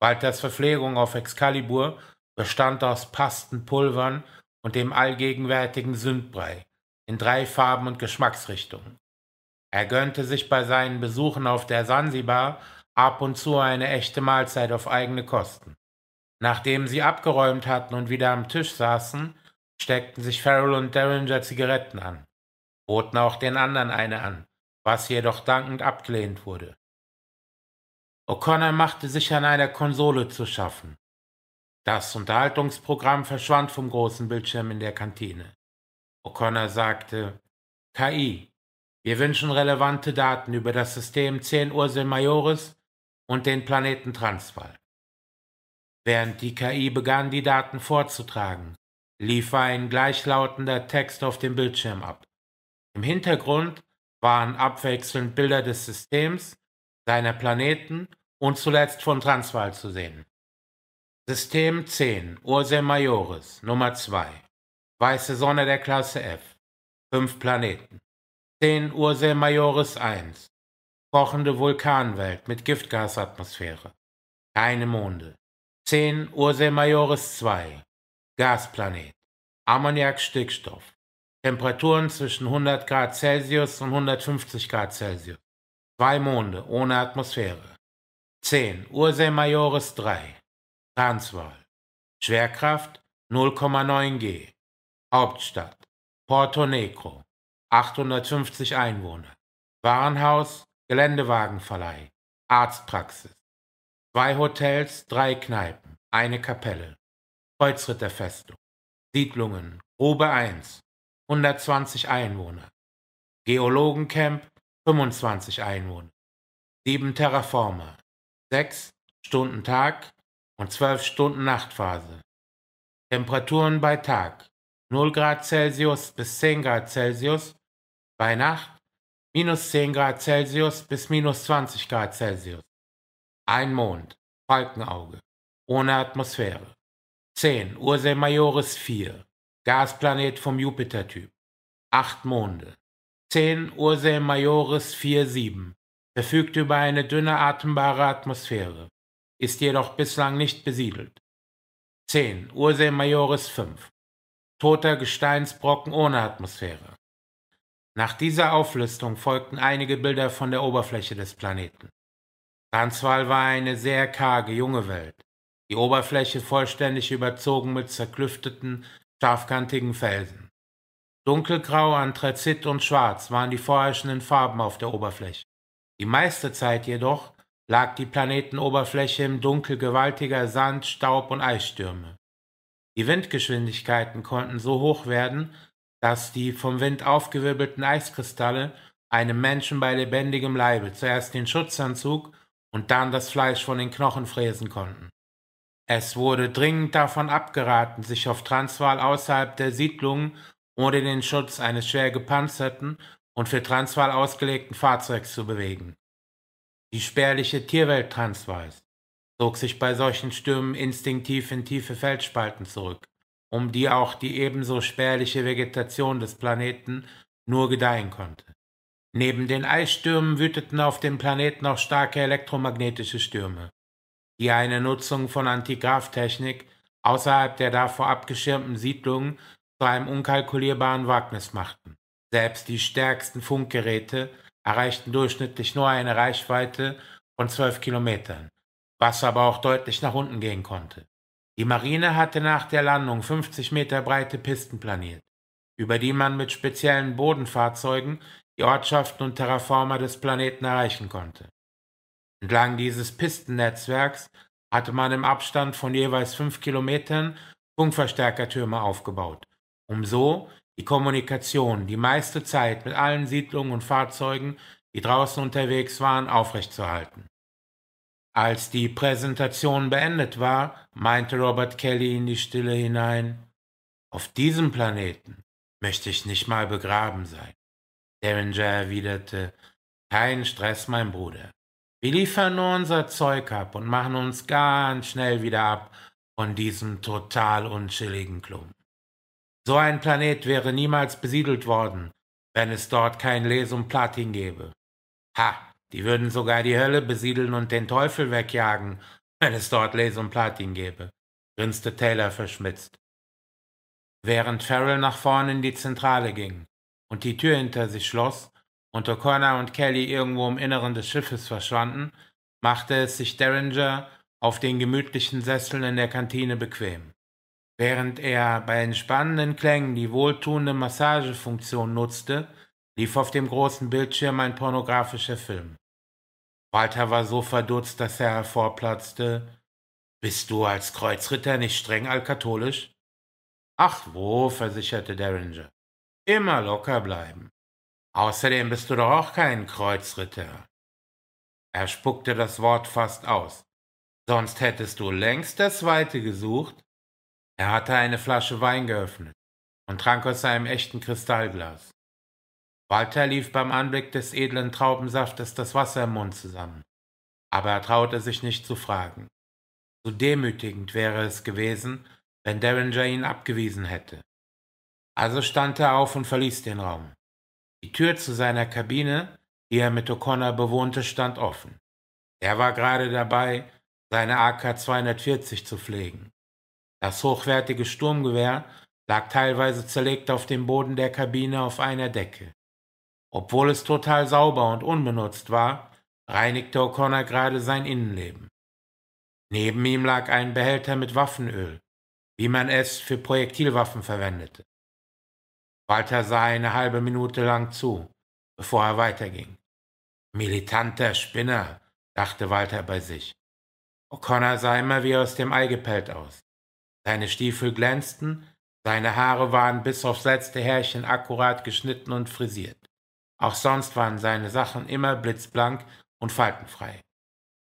Walters Verpflegung auf Excalibur bestand aus Pasten, Pulvern und dem allgegenwärtigen Sündbrei in drei Farben und Geschmacksrichtungen. Er gönnte sich bei seinen Besuchen auf der Sansibar ab und zu eine echte Mahlzeit auf eigene Kosten. Nachdem sie abgeräumt hatten und wieder am Tisch saßen, steckten sich Farrell und Derringer Zigaretten an, boten auch den anderen eine an, was jedoch dankend abgelehnt wurde. O'Connor machte sich an einer Konsole zu schaffen. Das Unterhaltungsprogramm verschwand vom großen Bildschirm in der Kantine. O'Connor sagte, KI, wir wünschen relevante Daten über das System 10 Ursel Majoris und den Planeten Transvaal. Während die KI begann, die Daten vorzutragen, lief ein gleichlautender Text auf dem Bildschirm ab. Im Hintergrund waren abwechselnd Bilder des Systems, seiner Planeten und zuletzt von Transvaal zu sehen. System 10, Ursel Majoris, Nummer 2, weiße Sonne der Klasse F, fünf Planeten. 10 Ursae Majoris 1. Kochende Vulkanwelt mit Giftgasatmosphäre. Keine Monde. 10 Ursae Majoris 2. Gasplanet. Ammoniak-Stickstoff. Temperaturen zwischen 100 Grad Celsius und 150 Grad Celsius. Zwei Monde ohne Atmosphäre. 10 Ursae Majoris 3. Transwahl. Schwerkraft 0,9 G. Hauptstadt Porto Negro. 850 Einwohner. Warenhaus, Geländewagenverleih, Arztpraxis. Zwei Hotels, drei Kneipen, eine Kapelle. Kreuzritterfestung. Siedlungen, Grube 1, 120 Einwohner. Geologencamp, 25 Einwohner. Sieben Terraformer. Sechs Stunden Tag und zwölf Stunden Nachtphase. Temperaturen bei Tag 0 Grad Celsius bis 10 Grad Celsius bei Nacht minus 10 Grad Celsius bis minus 20 Grad Celsius. Ein Mond, Falkenauge, ohne Atmosphäre. 10. Ursae Majoris 4, Gasplanet vom Jupitertyp. 8 Monde. 10. Ursae Majoris 4-7, verfügt über eine dünne atembare Atmosphäre, ist jedoch bislang nicht besiedelt. 10. Ursae Majoris 5, toter Gesteinsbrocken ohne Atmosphäre. Nach dieser Auflistung folgten einige Bilder von der Oberfläche des Planeten. Transvaal war eine sehr karge, junge Welt, die Oberfläche vollständig überzogen mit zerklüfteten, scharfkantigen Felsen. Dunkelgrau, Anthrazit und Schwarz waren die vorherrschenden Farben auf der Oberfläche. Die meiste Zeit jedoch lag die Planetenoberfläche im Dunkel gewaltiger Sand, Staub und Eisstürme. Die Windgeschwindigkeiten konnten so hoch werden, dass die vom Wind aufgewirbelten Eiskristalle einem Menschen bei lebendigem Leibe zuerst den Schutzanzug und dann das Fleisch von den Knochen fräsen konnten. Es wurde dringend davon abgeraten, sich auf Transvaal außerhalb der Siedlungen ohne den Schutz eines schwer gepanzerten und für Transvaal ausgelegten Fahrzeugs zu bewegen. Die spärliche Tierwelt Transvaals zog sich bei solchen Stürmen instinktiv in tiefe Feldspalten zurück um die auch die ebenso spärliche Vegetation des Planeten nur gedeihen konnte. Neben den Eisstürmen wüteten auf dem Planeten auch starke elektromagnetische Stürme, die eine Nutzung von Antigraftechnik außerhalb der davor abgeschirmten Siedlungen zu einem unkalkulierbaren Wagnis machten. Selbst die stärksten Funkgeräte erreichten durchschnittlich nur eine Reichweite von zwölf Kilometern, was aber auch deutlich nach unten gehen konnte. Die Marine hatte nach der Landung 50 Meter breite Pisten planiert, über die man mit speziellen Bodenfahrzeugen die Ortschaften und Terraformer des Planeten erreichen konnte. Entlang dieses Pistennetzwerks hatte man im Abstand von jeweils fünf Kilometern Funkverstärkertürme aufgebaut, um so die Kommunikation die meiste Zeit mit allen Siedlungen und Fahrzeugen, die draußen unterwegs waren, aufrechtzuerhalten. Als die Präsentation beendet war, meinte Robert Kelly in die Stille hinein, auf diesem Planeten möchte ich nicht mal begraben sein. Derringer erwiderte, kein Stress, mein Bruder. Wir liefern nur unser Zeug ab und machen uns ganz schnell wieder ab von diesem total unschilligen Klumpen. So ein Planet wäre niemals besiedelt worden, wenn es dort kein Les und Platin gäbe. Ha! Die würden sogar die Hölle besiedeln und den Teufel wegjagen, wenn es dort Les und Platin gäbe, grinste Taylor verschmitzt. Während Farrell nach vorn in die Zentrale ging und die Tür hinter sich schloss und O'Connor und Kelly irgendwo im Inneren des Schiffes verschwanden, machte es sich Derringer auf den gemütlichen Sesseln in der Kantine bequem. Während er bei entspannenden Klängen die wohltuende Massagefunktion nutzte, lief auf dem großen Bildschirm ein pornografischer Film. Walter war so verdutzt, dass er hervorplatzte. Bist du als Kreuzritter nicht streng allkatholisch? Ach wo, versicherte Derringer. Immer locker bleiben. Außerdem bist du doch auch kein Kreuzritter. Er spuckte das Wort fast aus. Sonst hättest du längst das Weite gesucht. Er hatte eine Flasche Wein geöffnet und trank aus einem echten Kristallglas. Walter lief beim Anblick des edlen Traubensaftes das Wasser im Mund zusammen, aber er traute sich nicht zu fragen. So demütigend wäre es gewesen, wenn Derringer ihn abgewiesen hätte. Also stand er auf und verließ den Raum. Die Tür zu seiner Kabine, die er mit O'Connor bewohnte, stand offen. Er war gerade dabei, seine AK-240 zu pflegen. Das hochwertige Sturmgewehr lag teilweise zerlegt auf dem Boden der Kabine auf einer Decke. Obwohl es total sauber und unbenutzt war, reinigte O'Connor gerade sein Innenleben. Neben ihm lag ein Behälter mit Waffenöl, wie man es für Projektilwaffen verwendete. Walter sah eine halbe Minute lang zu, bevor er weiterging. Militanter Spinner, dachte Walter bei sich. O'Connor sah immer wie aus dem Ei gepellt aus. Seine Stiefel glänzten, seine Haare waren bis aufs letzte Härchen akkurat geschnitten und frisiert. Auch sonst waren seine Sachen immer blitzblank und faltenfrei.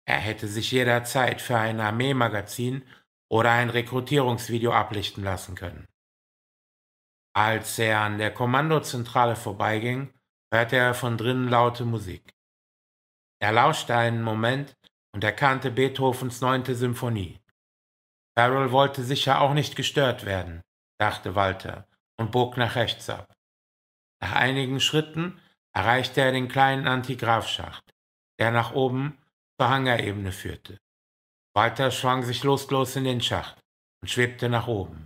Er hätte sich jederzeit für ein Armeemagazin oder ein Rekrutierungsvideo ablichten lassen können. Als er an der Kommandozentrale vorbeiging, hörte er von drinnen laute Musik. Er lauschte einen Moment und erkannte Beethovens neunte Symphonie. Farrell wollte sicher auch nicht gestört werden, dachte Walter und bog nach rechts ab. Nach einigen Schritten erreichte er den kleinen Antigrafschacht, der nach oben zur Hangarebene führte. Walter schwang sich lustlos in den Schacht und schwebte nach oben.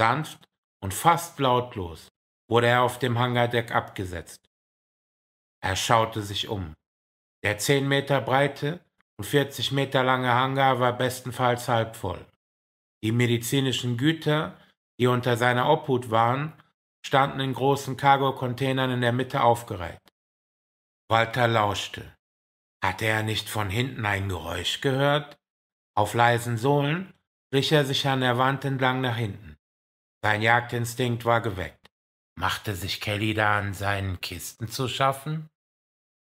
Sanft und fast lautlos wurde er auf dem Hangardeck abgesetzt. Er schaute sich um. Der zehn Meter breite und 40 Meter lange Hangar war bestenfalls halb voll. Die medizinischen Güter, die unter seiner Obhut waren, standen in großen Cargo-Containern in der Mitte aufgereiht. Walter lauschte. Hatte er nicht von hinten ein Geräusch gehört? Auf leisen Sohlen wich er sich an der Wand entlang nach hinten. Sein Jagdinstinkt war geweckt. Machte sich Kelly da an seinen Kisten zu schaffen?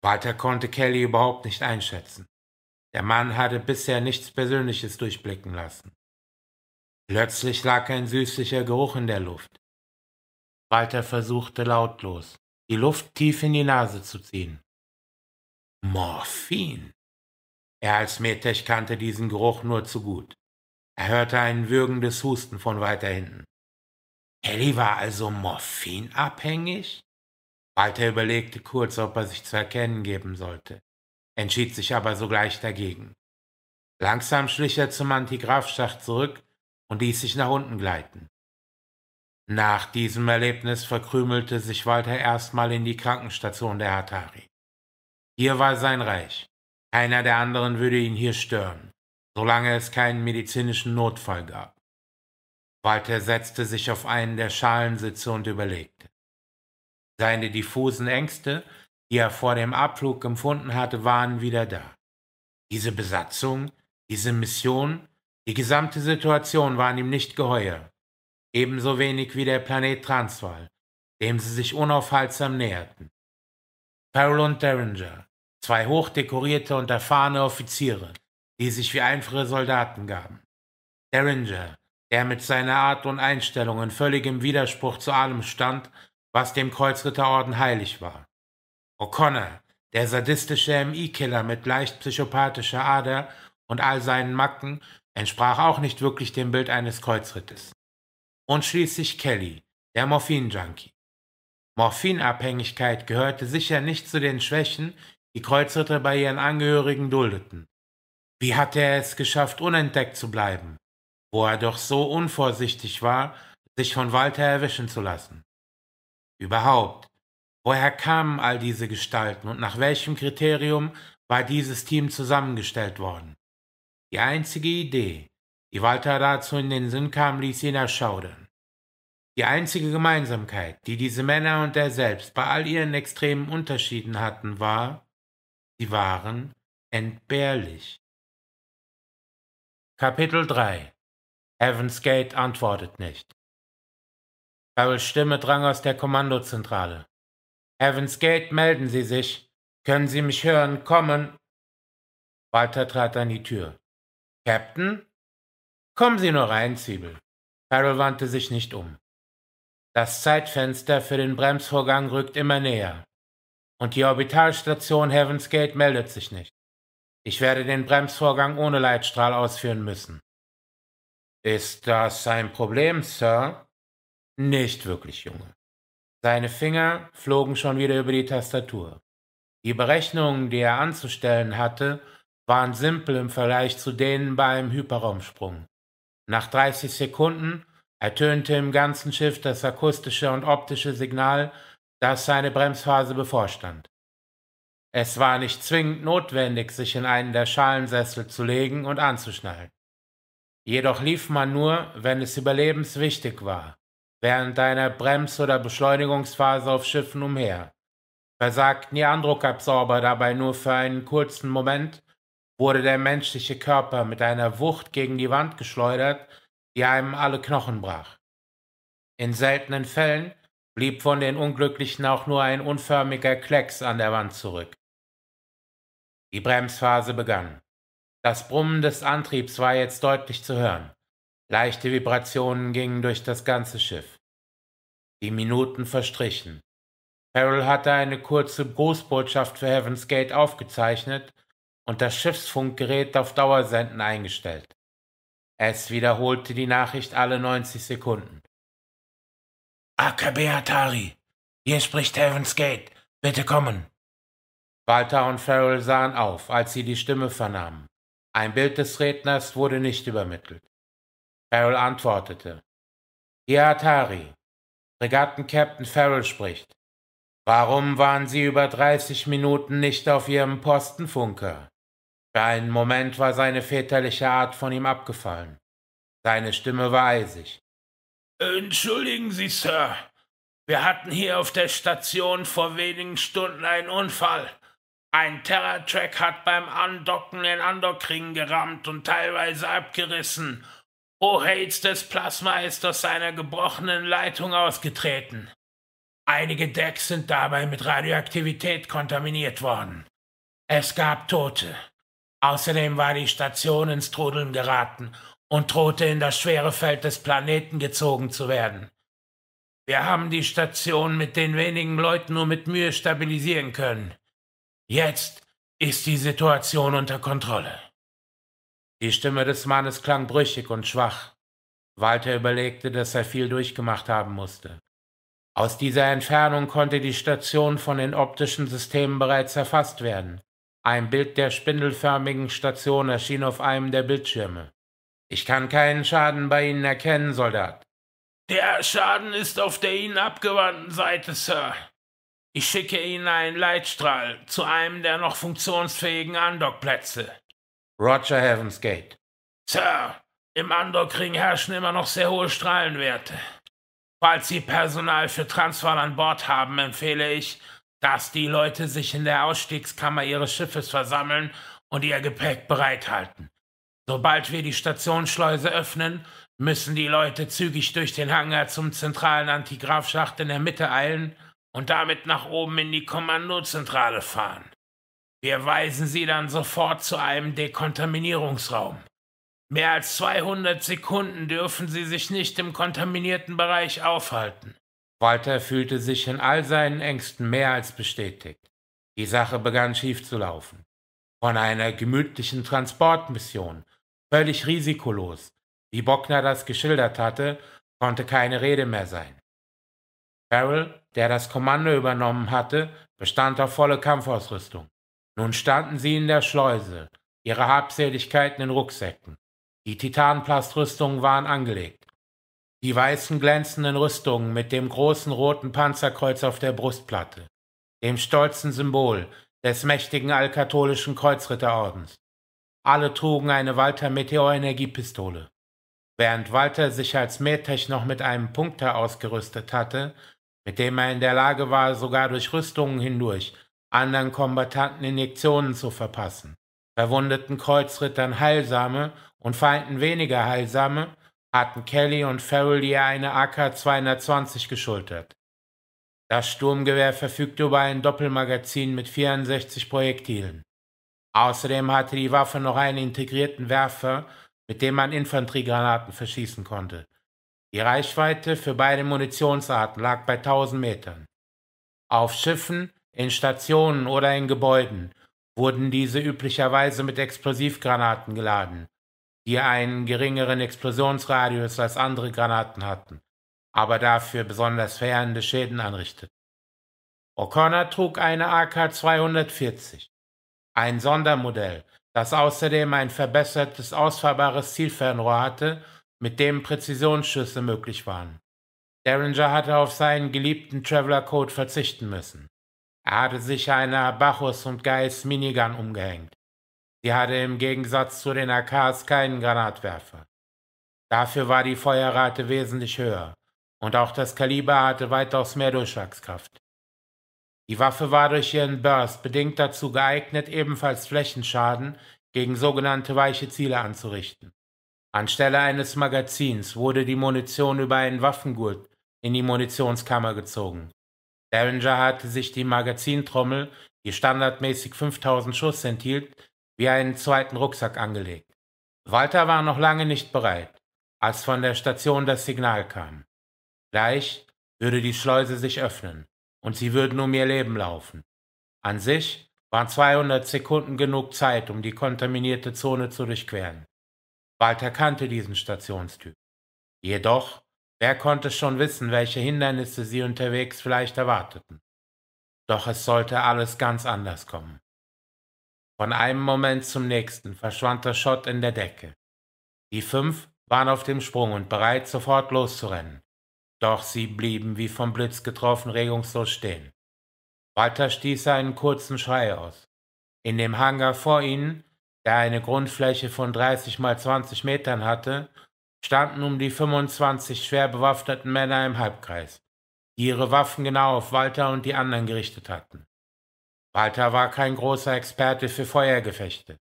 Walter konnte Kelly überhaupt nicht einschätzen. Der Mann hatte bisher nichts Persönliches durchblicken lassen. Plötzlich lag ein süßlicher Geruch in der Luft. Walter versuchte lautlos, die Luft tief in die Nase zu ziehen. Morphin. Er als Metech kannte diesen Geruch nur zu gut. Er hörte ein würgendes Husten von weiter hinten. Ellie war also morphinabhängig? Walter überlegte kurz, ob er sich zu erkennen geben sollte, entschied sich aber sogleich dagegen. Langsam schlich er zum Antigraphschacht zurück und ließ sich nach unten gleiten. Nach diesem Erlebnis verkrümelte sich Walter erstmal in die Krankenstation der Hatari. Hier war sein Reich. Keiner der anderen würde ihn hier stören, solange es keinen medizinischen Notfall gab. Walter setzte sich auf einen der Schalensitze und überlegte. Seine diffusen Ängste, die er vor dem Abflug empfunden hatte, waren wieder da. Diese Besatzung, diese Mission, die gesamte Situation waren ihm nicht geheuer ebenso wenig wie der Planet Transvaal, dem sie sich unaufhaltsam näherten. Farrell und Derringer, zwei hochdekorierte und erfahrene Offiziere, die sich wie einfache Soldaten gaben. Derringer, der mit seiner Art und Einstellung in völligem Widerspruch zu allem stand, was dem Kreuzritterorden heilig war. O'Connor, der sadistische MI-Killer mit leicht psychopathischer Ader und all seinen Macken, entsprach auch nicht wirklich dem Bild eines Kreuzrittes und schließlich Kelly, der Morphin-Junkie. Morphinabhängigkeit gehörte sicher nicht zu den Schwächen, die Kreuzritter bei ihren Angehörigen duldeten. Wie hatte er es geschafft, unentdeckt zu bleiben, wo er doch so unvorsichtig war, sich von Walter erwischen zu lassen? Überhaupt, woher kamen all diese Gestalten und nach welchem Kriterium war dieses Team zusammengestellt worden? Die einzige Idee, die Walter dazu in den Sinn kam, ließ ihn erschaudern. Die einzige Gemeinsamkeit, die diese Männer und er selbst bei all ihren extremen Unterschieden hatten, war, sie waren entbehrlich. Kapitel 3 Heaven's Gate antwortet nicht. Farrells Stimme drang aus der Kommandozentrale. Heaven's Gate, melden Sie sich. Können Sie mich hören? Kommen! Walter trat an die Tür. Captain? Kommen Sie nur rein, Zwiebel. Carol wandte sich nicht um. Das Zeitfenster für den Bremsvorgang rückt immer näher. Und die Orbitalstation Heaven's Gate meldet sich nicht. Ich werde den Bremsvorgang ohne Leitstrahl ausführen müssen. Ist das ein Problem, Sir? Nicht wirklich, Junge. Seine Finger flogen schon wieder über die Tastatur. Die Berechnungen, die er anzustellen hatte, waren simpel im Vergleich zu denen beim Hyperraumsprung. Nach 30 Sekunden ertönte im ganzen Schiff das akustische und optische Signal, dass seine Bremsphase bevorstand. Es war nicht zwingend notwendig, sich in einen der Schalensessel zu legen und anzuschnallen. Jedoch lief man nur, wenn es überlebenswichtig war, während einer Brems- oder Beschleunigungsphase auf Schiffen umher. Versagten die Andruckabsorber dabei nur für einen kurzen Moment, wurde der menschliche Körper mit einer Wucht gegen die Wand geschleudert, die einem alle Knochen brach. In seltenen Fällen blieb von den Unglücklichen auch nur ein unförmiger Klecks an der Wand zurück. Die Bremsphase begann. Das Brummen des Antriebs war jetzt deutlich zu hören. Leichte Vibrationen gingen durch das ganze Schiff. Die Minuten verstrichen. Farrell hatte eine kurze Grußbotschaft für Heaven's Gate aufgezeichnet und das Schiffsfunkgerät auf Dauersenden eingestellt. Es wiederholte die Nachricht alle 90 Sekunden. AKB Atari, hier spricht Heaven's Gate, bitte kommen. Walter und Farrell sahen auf, als sie die Stimme vernahmen. Ein Bild des Redners wurde nicht übermittelt. Farrell antwortete. Hier Atari, Fregatten-Captain Farrell spricht. Warum waren Sie über 30 Minuten nicht auf Ihrem Posten, Funker? Für einen Moment war seine väterliche Art von ihm abgefallen. Seine Stimme war eisig. Entschuldigen Sie, Sir. Wir hatten hier auf der Station vor wenigen Stunden einen Unfall. Ein Terratrack hat beim Andocken den Andockring gerammt und teilweise abgerissen. O'Hates des Plasma ist aus seiner gebrochenen Leitung ausgetreten. Einige Decks sind dabei mit Radioaktivität kontaminiert worden. Es gab Tote. Außerdem war die Station ins Trudeln geraten und drohte in das schwere Feld des Planeten gezogen zu werden. Wir haben die Station mit den wenigen Leuten nur mit Mühe stabilisieren können. Jetzt ist die Situation unter Kontrolle. Die Stimme des Mannes klang brüchig und schwach. Walter überlegte, dass er viel durchgemacht haben musste. Aus dieser Entfernung konnte die Station von den optischen Systemen bereits erfasst werden. Ein Bild der spindelförmigen Station erschien auf einem der Bildschirme. Ich kann keinen Schaden bei Ihnen erkennen, Soldat. Der Schaden ist auf der Ihnen abgewandten Seite, Sir. Ich schicke Ihnen einen Leitstrahl zu einem der noch funktionsfähigen Andockplätze. Roger Heavensgate. Sir, im Andockring herrschen immer noch sehr hohe Strahlenwerte. Falls Sie Personal für Transfer an Bord haben, empfehle ich, dass die Leute sich in der Ausstiegskammer ihres Schiffes versammeln und ihr Gepäck bereithalten. Sobald wir die Stationsschleuse öffnen, müssen die Leute zügig durch den Hangar zum zentralen Antigrafschacht in der Mitte eilen und damit nach oben in die Kommandozentrale fahren. Wir weisen sie dann sofort zu einem Dekontaminierungsraum. Mehr als 200 Sekunden dürfen sie sich nicht im kontaminierten Bereich aufhalten. Walter fühlte sich in all seinen Ängsten mehr als bestätigt. Die Sache begann schief zu laufen. Von einer gemütlichen Transportmission, völlig risikolos, wie Bockner das geschildert hatte, konnte keine Rede mehr sein. Farrell, der das Kommando übernommen hatte, bestand auf volle Kampfausrüstung. Nun standen sie in der Schleuse, ihre Habseligkeiten in Rucksäcken. Die Titanplastrüstungen waren angelegt die weißen glänzenden Rüstungen mit dem großen roten Panzerkreuz auf der Brustplatte, dem stolzen Symbol des mächtigen alkatholischen Kreuzritterordens. Alle trugen eine Walter Meteorenergiepistole. Während Walter sich als Metech noch mit einem Punkter ausgerüstet hatte, mit dem er in der Lage war, sogar durch Rüstungen hindurch anderen Kombattanten Injektionen zu verpassen, verwundeten Kreuzrittern heilsame und Feinden weniger heilsame, hatten Kelly und Farrell je eine AK-220 geschultert. Das Sturmgewehr verfügte über ein Doppelmagazin mit 64 Projektilen. Außerdem hatte die Waffe noch einen integrierten Werfer, mit dem man Infanteriegranaten verschießen konnte. Die Reichweite für beide Munitionsarten lag bei 1000 Metern. Auf Schiffen, in Stationen oder in Gebäuden wurden diese üblicherweise mit Explosivgranaten geladen, die einen geringeren Explosionsradius als andere Granaten hatten, aber dafür besonders verheerende Schäden anrichteten. O'Connor trug eine AK-240, ein Sondermodell, das außerdem ein verbessertes ausfahrbares Zielfernrohr hatte, mit dem Präzisionsschüsse möglich waren. Derringer hatte auf seinen geliebten Traveler Code verzichten müssen. Er hatte sich einer Bacchus und Geis Minigun umgehängt, Sie hatte im Gegensatz zu den AKs keinen Granatwerfer. Dafür war die Feuerrate wesentlich höher und auch das Kaliber hatte weitaus mehr Durchschlagskraft. Die Waffe war durch ihren Burst bedingt dazu geeignet, ebenfalls Flächenschaden gegen sogenannte weiche Ziele anzurichten. Anstelle eines Magazins wurde die Munition über einen Waffengurt in die Munitionskammer gezogen. Derringer hatte sich die Magazintrommel, die standardmäßig 5000 Schuss enthielt, wie einen zweiten Rucksack angelegt. Walter war noch lange nicht bereit, als von der Station das Signal kam. Gleich würde die Schleuse sich öffnen und sie würden um ihr Leben laufen. An sich waren 200 Sekunden genug Zeit, um die kontaminierte Zone zu durchqueren. Walter kannte diesen Stationstyp. Jedoch, wer konnte schon wissen, welche Hindernisse sie unterwegs vielleicht erwarteten? Doch es sollte alles ganz anders kommen. Von einem Moment zum nächsten verschwand der Schott in der Decke. Die fünf waren auf dem Sprung und bereit, sofort loszurennen. Doch sie blieben wie vom Blitz getroffen regungslos stehen. Walter stieß einen kurzen Schrei aus. In dem Hangar vor ihnen, der eine Grundfläche von 30 mal 20 Metern hatte, standen um die 25 schwer bewaffneten Männer im Halbkreis, die ihre Waffen genau auf Walter und die anderen gerichtet hatten. Walter war kein großer Experte für Feuergefechte,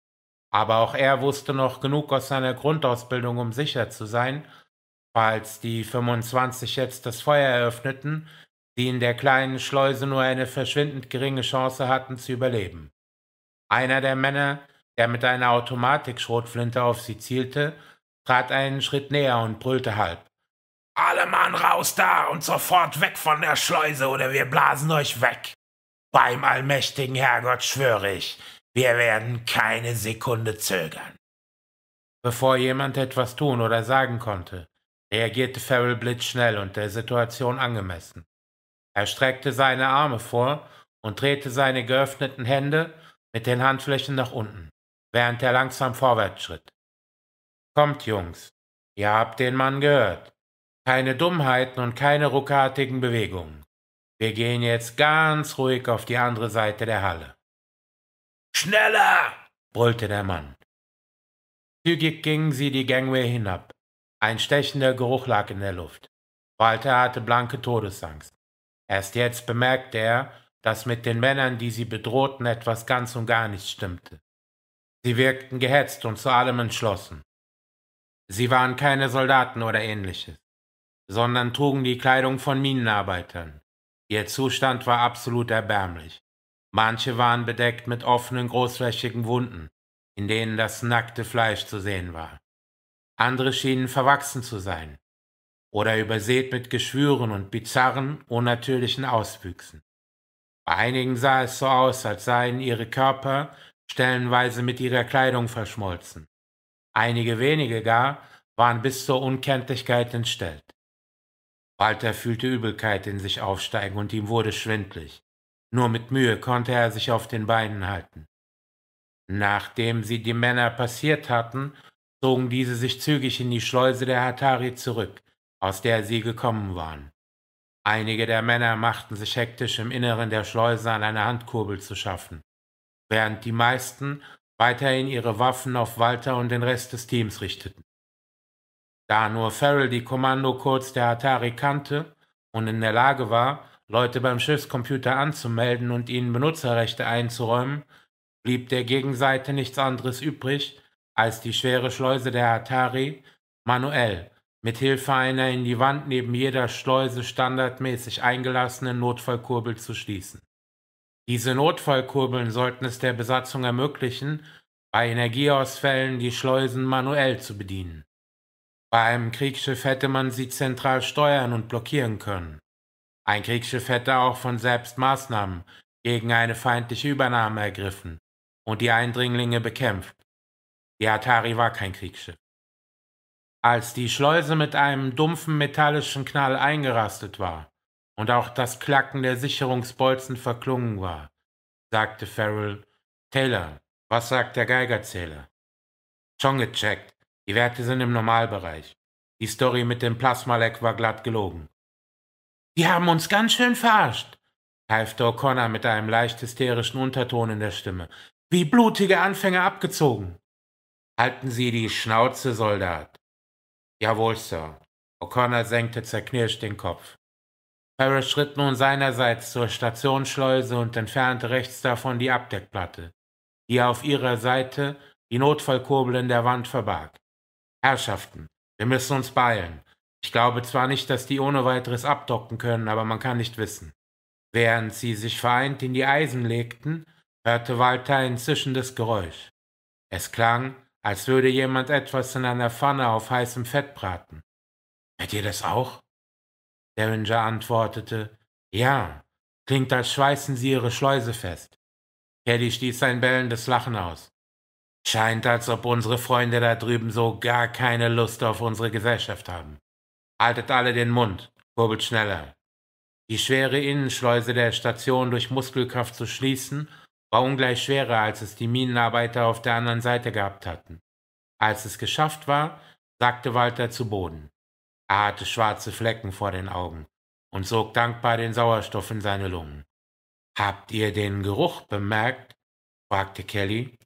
aber auch er wusste noch genug aus seiner Grundausbildung, um sicher zu sein, falls die 25 jetzt das Feuer eröffneten, die in der kleinen Schleuse nur eine verschwindend geringe Chance hatten zu überleben. Einer der Männer, der mit einer Automatikschrotflinte auf sie zielte, trat einen Schritt näher und brüllte halb. Alle Mann raus da und sofort weg von der Schleuse oder wir blasen euch weg! Beim allmächtigen Herrgott schwöre ich, wir werden keine Sekunde zögern. Bevor jemand etwas tun oder sagen konnte, reagierte Farrell blitzschnell und der Situation angemessen. Er streckte seine Arme vor und drehte seine geöffneten Hände mit den Handflächen nach unten, während er langsam vorwärts schritt. Kommt, Jungs, ihr habt den Mann gehört. Keine Dummheiten und keine ruckartigen Bewegungen. Wir gehen jetzt ganz ruhig auf die andere Seite der Halle. Schneller! brüllte der Mann. Zügig gingen sie die Gangway hinab. Ein stechender Geruch lag in der Luft. Walter hatte blanke Todesangst. Erst jetzt bemerkte er, dass mit den Männern, die sie bedrohten, etwas ganz und gar nicht stimmte. Sie wirkten gehetzt und zu allem entschlossen. Sie waren keine Soldaten oder ähnliches, sondern trugen die Kleidung von Minenarbeitern. Ihr Zustand war absolut erbärmlich. Manche waren bedeckt mit offenen, großflächigen Wunden, in denen das nackte Fleisch zu sehen war. Andere schienen verwachsen zu sein oder übersät mit Geschwüren und bizarren, unnatürlichen Auswüchsen. Bei einigen sah es so aus, als seien ihre Körper stellenweise mit ihrer Kleidung verschmolzen. Einige wenige gar waren bis zur Unkenntlichkeit entstellt. Walter fühlte Übelkeit in sich aufsteigen und ihm wurde schwindlig. Nur mit Mühe konnte er sich auf den Beinen halten. Nachdem sie die Männer passiert hatten, zogen diese sich zügig in die Schleuse der Hatari zurück, aus der sie gekommen waren. Einige der Männer machten sich hektisch im Inneren der Schleuse an einer Handkurbel zu schaffen, während die meisten weiterhin ihre Waffen auf Walter und den Rest des Teams richteten. Da nur Farrell die Kommandocodes der Atari kannte und in der Lage war, Leute beim Schiffscomputer anzumelden und ihnen Benutzerrechte einzuräumen, blieb der Gegenseite nichts anderes übrig, als die schwere Schleuse der Atari manuell mit Hilfe einer in die Wand neben jeder Schleuse standardmäßig eingelassenen Notfallkurbel zu schließen. Diese Notfallkurbeln sollten es der Besatzung ermöglichen, bei Energieausfällen die Schleusen manuell zu bedienen. Bei einem Kriegsschiff hätte man sie zentral steuern und blockieren können. Ein Kriegsschiff hätte auch von selbst Maßnahmen gegen eine feindliche Übernahme ergriffen und die Eindringlinge bekämpft. Die Atari war kein Kriegsschiff. Als die Schleuse mit einem dumpfen metallischen Knall eingerastet war und auch das Klacken der Sicherungsbolzen verklungen war, sagte Farrell, Taylor, was sagt der Geigerzähler? Schon gecheckt, die Werte sind im Normalbereich. Die Story mit dem Plasmaleck war glatt gelogen. Die haben uns ganz schön verarscht, half O'Connor mit einem leicht hysterischen Unterton in der Stimme. Wie blutige Anfänger abgezogen. Halten Sie die Schnauze, Soldat. Jawohl, Sir. O'Connor senkte zerknirscht den Kopf. Parrish schritt nun seinerseits zur Stationsschleuse und entfernte rechts davon die Abdeckplatte, die er auf ihrer Seite die Notfallkurbel in der Wand verbarg. Herrschaften, wir müssen uns beeilen. Ich glaube zwar nicht, dass die ohne weiteres abdocken können, aber man kann nicht wissen. Während sie sich vereint in die Eisen legten, hörte Walter ein zischendes Geräusch. Es klang, als würde jemand etwas in einer Pfanne auf heißem Fett braten. Hört ihr das auch? Derringer antwortete, ja, klingt, als schweißen sie ihre Schleuse fest. Caddy stieß ein bellendes Lachen aus. Scheint, als ob unsere Freunde da drüben so gar keine Lust auf unsere Gesellschaft haben. Haltet alle den Mund, kurbelt schneller. Die schwere Innenschleuse der Station durch Muskelkraft zu schließen, war ungleich schwerer, als es die Minenarbeiter auf der anderen Seite gehabt hatten. Als es geschafft war, sagte Walter zu Boden. Er hatte schwarze Flecken vor den Augen und sog dankbar den Sauerstoff in seine Lungen. Habt ihr den Geruch bemerkt? fragte Kelly.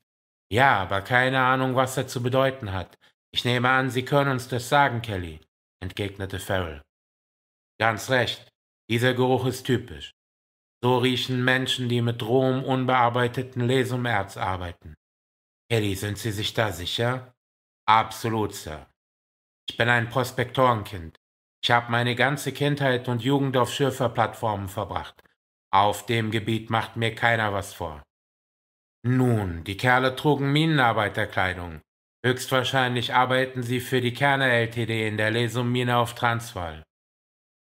Ja, aber keine Ahnung, was er zu bedeuten hat. Ich nehme an, Sie können uns das sagen, Kelly, entgegnete Farrell. Ganz recht. Dieser Geruch ist typisch. So riechen Menschen, die mit rohem, unbearbeiteten Lesumerz arbeiten. Kelly, sind Sie sich da sicher? Absolut, Sir. Ich bin ein Prospektorenkind. Ich habe meine ganze Kindheit und Jugend auf Schürferplattformen verbracht. Auf dem Gebiet macht mir keiner was vor. Nun, die Kerle trugen Minenarbeiterkleidung. Höchstwahrscheinlich arbeiten sie für die Kerne LTD in der Lesummine auf Transvaal.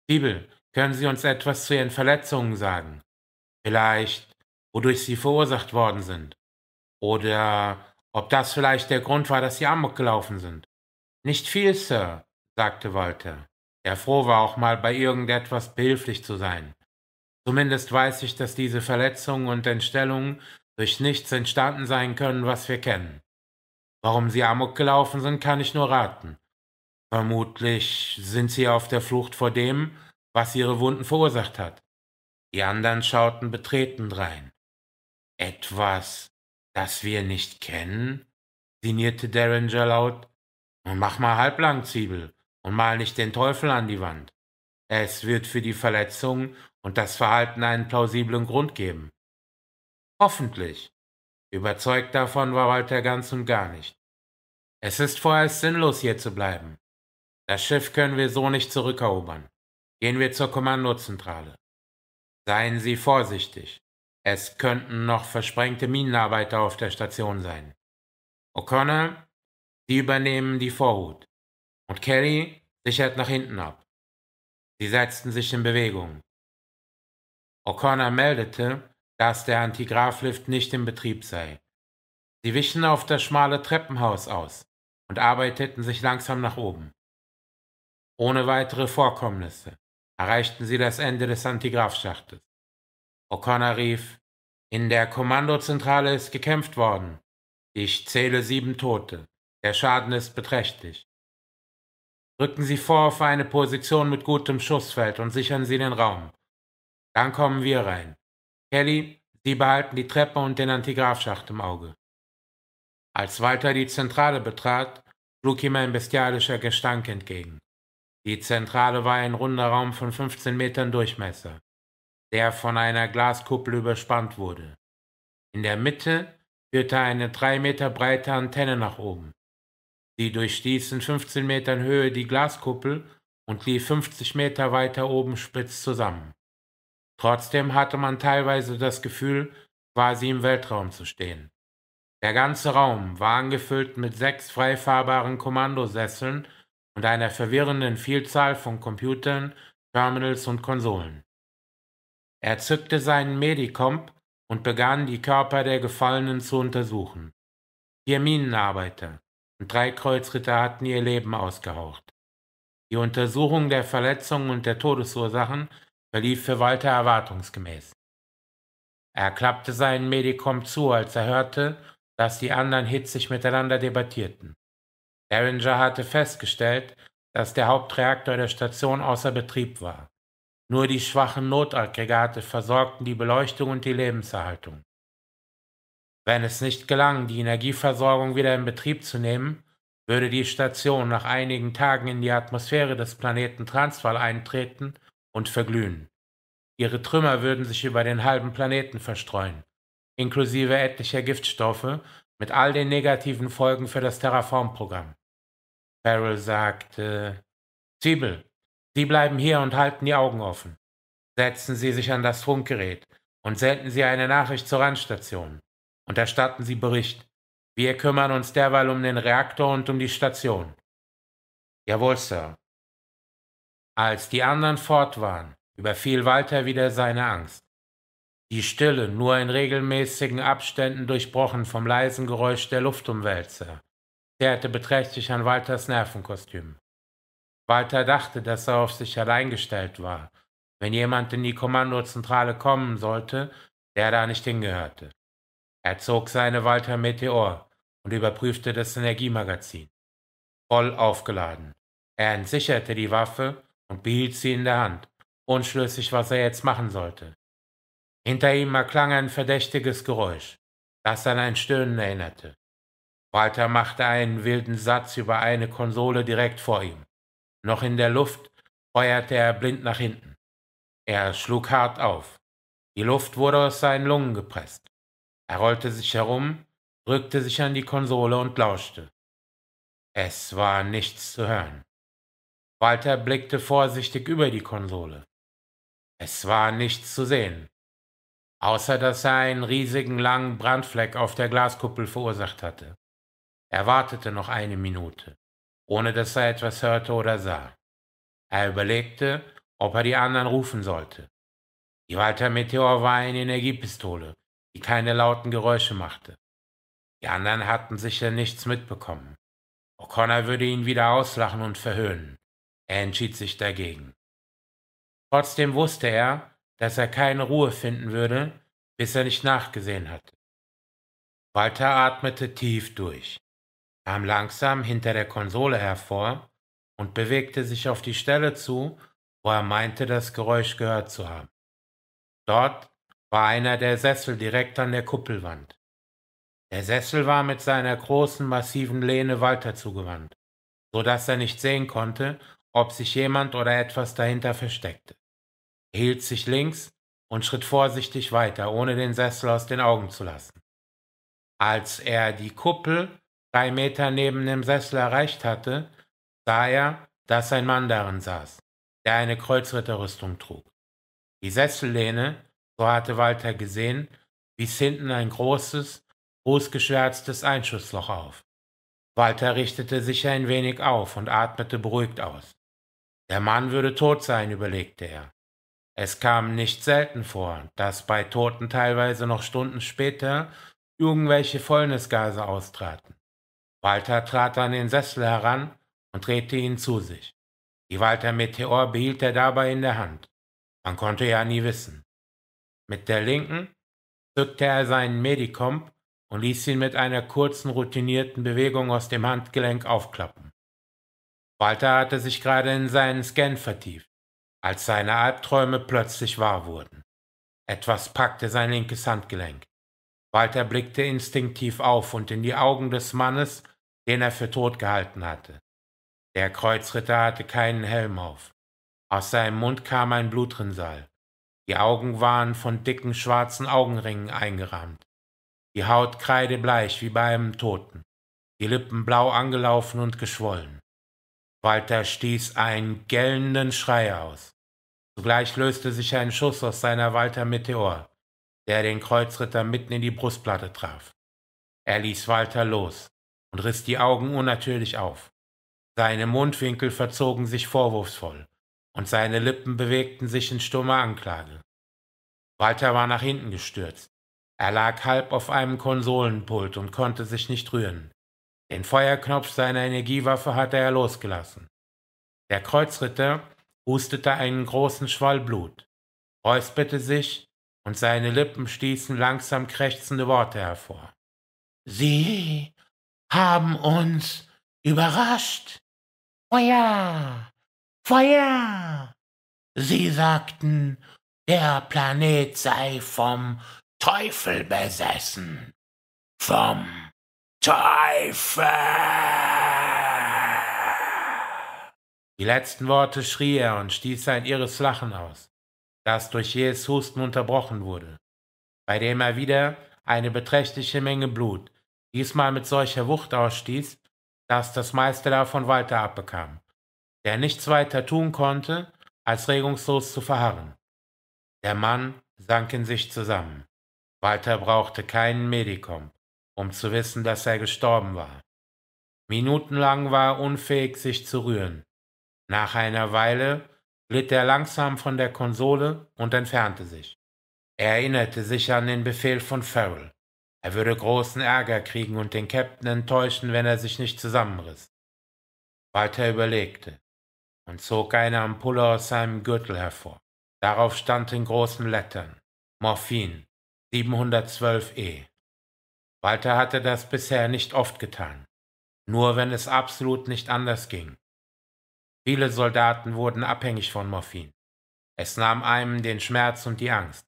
Bibel, können Sie uns etwas zu Ihren Verletzungen sagen? Vielleicht, wodurch sie verursacht worden sind? Oder ob das vielleicht der Grund war, dass Sie amok gelaufen sind? Nicht viel, Sir, sagte Walter, der froh war, auch mal bei irgendetwas behilflich zu sein. Zumindest weiß ich, dass diese Verletzungen und Entstellungen durch nichts entstanden sein können, was wir kennen. Warum sie amok gelaufen sind, kann ich nur raten. Vermutlich sind sie auf der Flucht vor dem, was ihre Wunden verursacht hat. Die anderen schauten betreten drein. Etwas, das wir nicht kennen? sinnierte Derringer laut. Nun mach mal halblang, Zwiebel, und mal nicht den Teufel an die Wand. Es wird für die Verletzung und das Verhalten einen plausiblen Grund geben. Hoffentlich. Überzeugt davon war Walter ganz und gar nicht. Es ist vorerst sinnlos, hier zu bleiben. Das Schiff können wir so nicht zurückerobern. Gehen wir zur Kommandozentrale. Seien Sie vorsichtig. Es könnten noch versprengte Minenarbeiter auf der Station sein. O'Connor, Sie übernehmen die Vorhut. Und Kelly sichert nach hinten ab. Sie setzten sich in Bewegung. O'Connor meldete, dass der Antigraflift nicht in Betrieb sei. Sie wichen auf das schmale Treppenhaus aus und arbeiteten sich langsam nach oben. Ohne weitere Vorkommnisse erreichten sie das Ende des Antigrafschachtes. O'Connor rief, in der Kommandozentrale ist gekämpft worden. Ich zähle sieben Tote. Der Schaden ist beträchtlich. Rücken Sie vor auf eine Position mit gutem Schussfeld und sichern Sie den Raum. Dann kommen wir rein. Kelly, Sie behalten die Treppe und den Antigrafschacht im Auge. Als Walter die Zentrale betrat, schlug ihm ein bestialischer Gestank entgegen. Die Zentrale war ein runder Raum von 15 Metern Durchmesser, der von einer Glaskuppel überspannt wurde. In der Mitte führte eine drei Meter breite Antenne nach oben. Sie durchstieß in 15 Metern Höhe die Glaskuppel und lief 50 Meter weiter oben spitz zusammen. Trotzdem hatte man teilweise das Gefühl, quasi im Weltraum zu stehen. Der ganze Raum war angefüllt mit sechs freifahrbaren Kommandosesseln und einer verwirrenden Vielzahl von Computern, Terminals und Konsolen. Er zückte seinen Medikomp und begann, die Körper der Gefallenen zu untersuchen. Vier Minenarbeiter und drei Kreuzritter hatten ihr Leben ausgehaucht. Die Untersuchung der Verletzungen und der Todesursachen verlief für Walter erwartungsgemäß. Er klappte seinen Medikom zu, als er hörte, dass die anderen hitzig miteinander debattierten. Derringer hatte festgestellt, dass der Hauptreaktor der Station außer Betrieb war. Nur die schwachen Notaggregate versorgten die Beleuchtung und die Lebenserhaltung. Wenn es nicht gelang, die Energieversorgung wieder in Betrieb zu nehmen, würde die Station nach einigen Tagen in die Atmosphäre des Planeten Transvaal eintreten und verglühen. Ihre Trümmer würden sich über den halben Planeten verstreuen, inklusive etlicher Giftstoffe mit all den negativen Folgen für das Terraform-Programm. Farrell sagte, Zwiebel, Sie bleiben hier und halten die Augen offen. Setzen Sie sich an das Funkgerät und senden Sie eine Nachricht zur Randstation und erstatten Sie Bericht. Wir kümmern uns derweil um den Reaktor und um die Station. Jawohl, Sir, als die anderen fort waren, überfiel Walter wieder seine Angst. Die Stille, nur in regelmäßigen Abständen durchbrochen vom leisen Geräusch der Luftumwälzer, zehrte beträchtlich an Walters Nervenkostüm. Walter dachte, dass er auf sich allein gestellt war, wenn jemand in die Kommandozentrale kommen sollte, der da nicht hingehörte. Er zog seine Walter Meteor und überprüfte das Energiemagazin. Voll aufgeladen. Er entsicherte die Waffe und behielt sie in der Hand, unschlüssig, was er jetzt machen sollte. Hinter ihm erklang ein verdächtiges Geräusch, das an ein Stöhnen erinnerte. Walter machte einen wilden Satz über eine Konsole direkt vor ihm. Noch in der Luft feuerte er blind nach hinten. Er schlug hart auf. Die Luft wurde aus seinen Lungen gepresst. Er rollte sich herum, drückte sich an die Konsole und lauschte. Es war nichts zu hören. Walter blickte vorsichtig über die Konsole. Es war nichts zu sehen, außer dass er einen riesigen langen Brandfleck auf der Glaskuppel verursacht hatte. Er wartete noch eine Minute, ohne dass er etwas hörte oder sah. Er überlegte, ob er die anderen rufen sollte. Die Walter Meteor war eine Energiepistole, die keine lauten Geräusche machte. Die anderen hatten sicher nichts mitbekommen. O'Connor würde ihn wieder auslachen und verhöhnen. Er entschied sich dagegen. Trotzdem wusste er, dass er keine Ruhe finden würde, bis er nicht nachgesehen hatte. Walter atmete tief durch, kam langsam hinter der Konsole hervor und bewegte sich auf die Stelle zu, wo er meinte, das Geräusch gehört zu haben. Dort war einer der Sessel direkt an der Kuppelwand. Der Sessel war mit seiner großen, massiven Lehne Walter zugewandt, so dass er nicht sehen konnte, ob sich jemand oder etwas dahinter versteckte. Er hielt sich links und schritt vorsichtig weiter, ohne den Sessel aus den Augen zu lassen. Als er die Kuppel drei Meter neben dem Sessel erreicht hatte, sah er, dass ein Mann darin saß, der eine Kreuzritterrüstung trug. Die Sessellehne, so hatte Walter gesehen, wies hinten ein großes, rußgeschwärztes Einschussloch auf. Walter richtete sich ein wenig auf und atmete beruhigt aus. Der Mann würde tot sein, überlegte er. Es kam nicht selten vor, dass bei Toten teilweise noch Stunden später irgendwelche Fäulnisgase austraten. Walter trat an den Sessel heran und drehte ihn zu sich. Die Walter Meteor behielt er dabei in der Hand. Man konnte ja nie wissen. Mit der linken zückte er seinen Medikomp und ließ ihn mit einer kurzen, routinierten Bewegung aus dem Handgelenk aufklappen. Walter hatte sich gerade in seinen Scan vertieft, als seine Albträume plötzlich wahr wurden. Etwas packte sein linkes Handgelenk. Walter blickte instinktiv auf und in die Augen des Mannes, den er für tot gehalten hatte. Der Kreuzritter hatte keinen Helm auf. Aus seinem Mund kam ein Blutrinsal. Die Augen waren von dicken schwarzen Augenringen eingerahmt. Die Haut kreidebleich wie bei einem Toten, die Lippen blau angelaufen und geschwollen. Walter stieß einen gellenden Schrei aus. Zugleich löste sich ein Schuss aus seiner Walter Meteor, der den Kreuzritter mitten in die Brustplatte traf. Er ließ Walter los und riss die Augen unnatürlich auf. Seine Mundwinkel verzogen sich vorwurfsvoll und seine Lippen bewegten sich in stummer Anklage. Walter war nach hinten gestürzt. Er lag halb auf einem Konsolenpult und konnte sich nicht rühren. Den Feuerknopf seiner Energiewaffe hatte er losgelassen. Der Kreuzritter hustete einen großen Schwall Blut, räusperte sich und seine Lippen stießen langsam krächzende Worte hervor. Sie haben uns überrascht. Feuer! Feuer! Sie sagten, der Planet sei vom Teufel besessen. Vom Teufel! Die letzten Worte schrie er und stieß ein irres Lachen aus, das durch jähes Husten unterbrochen wurde, bei dem er wieder eine beträchtliche Menge Blut, diesmal mit solcher Wucht ausstieß, dass das meiste davon Walter abbekam, der nichts weiter tun konnte, als regungslos zu verharren. Der Mann sank in sich zusammen. Walter brauchte keinen Medikum um zu wissen, dass er gestorben war. Minutenlang war er unfähig, sich zu rühren. Nach einer Weile glitt er langsam von der Konsole und entfernte sich. Er erinnerte sich an den Befehl von Farrell. Er würde großen Ärger kriegen und den Käpt'n enttäuschen, wenn er sich nicht zusammenriss. Walter überlegte und zog eine Ampulle aus seinem Gürtel hervor. Darauf stand in großen Lettern Morphin 712E. Walter hatte das bisher nicht oft getan, nur wenn es absolut nicht anders ging. Viele Soldaten wurden abhängig von Morphin. Es nahm einem den Schmerz und die Angst.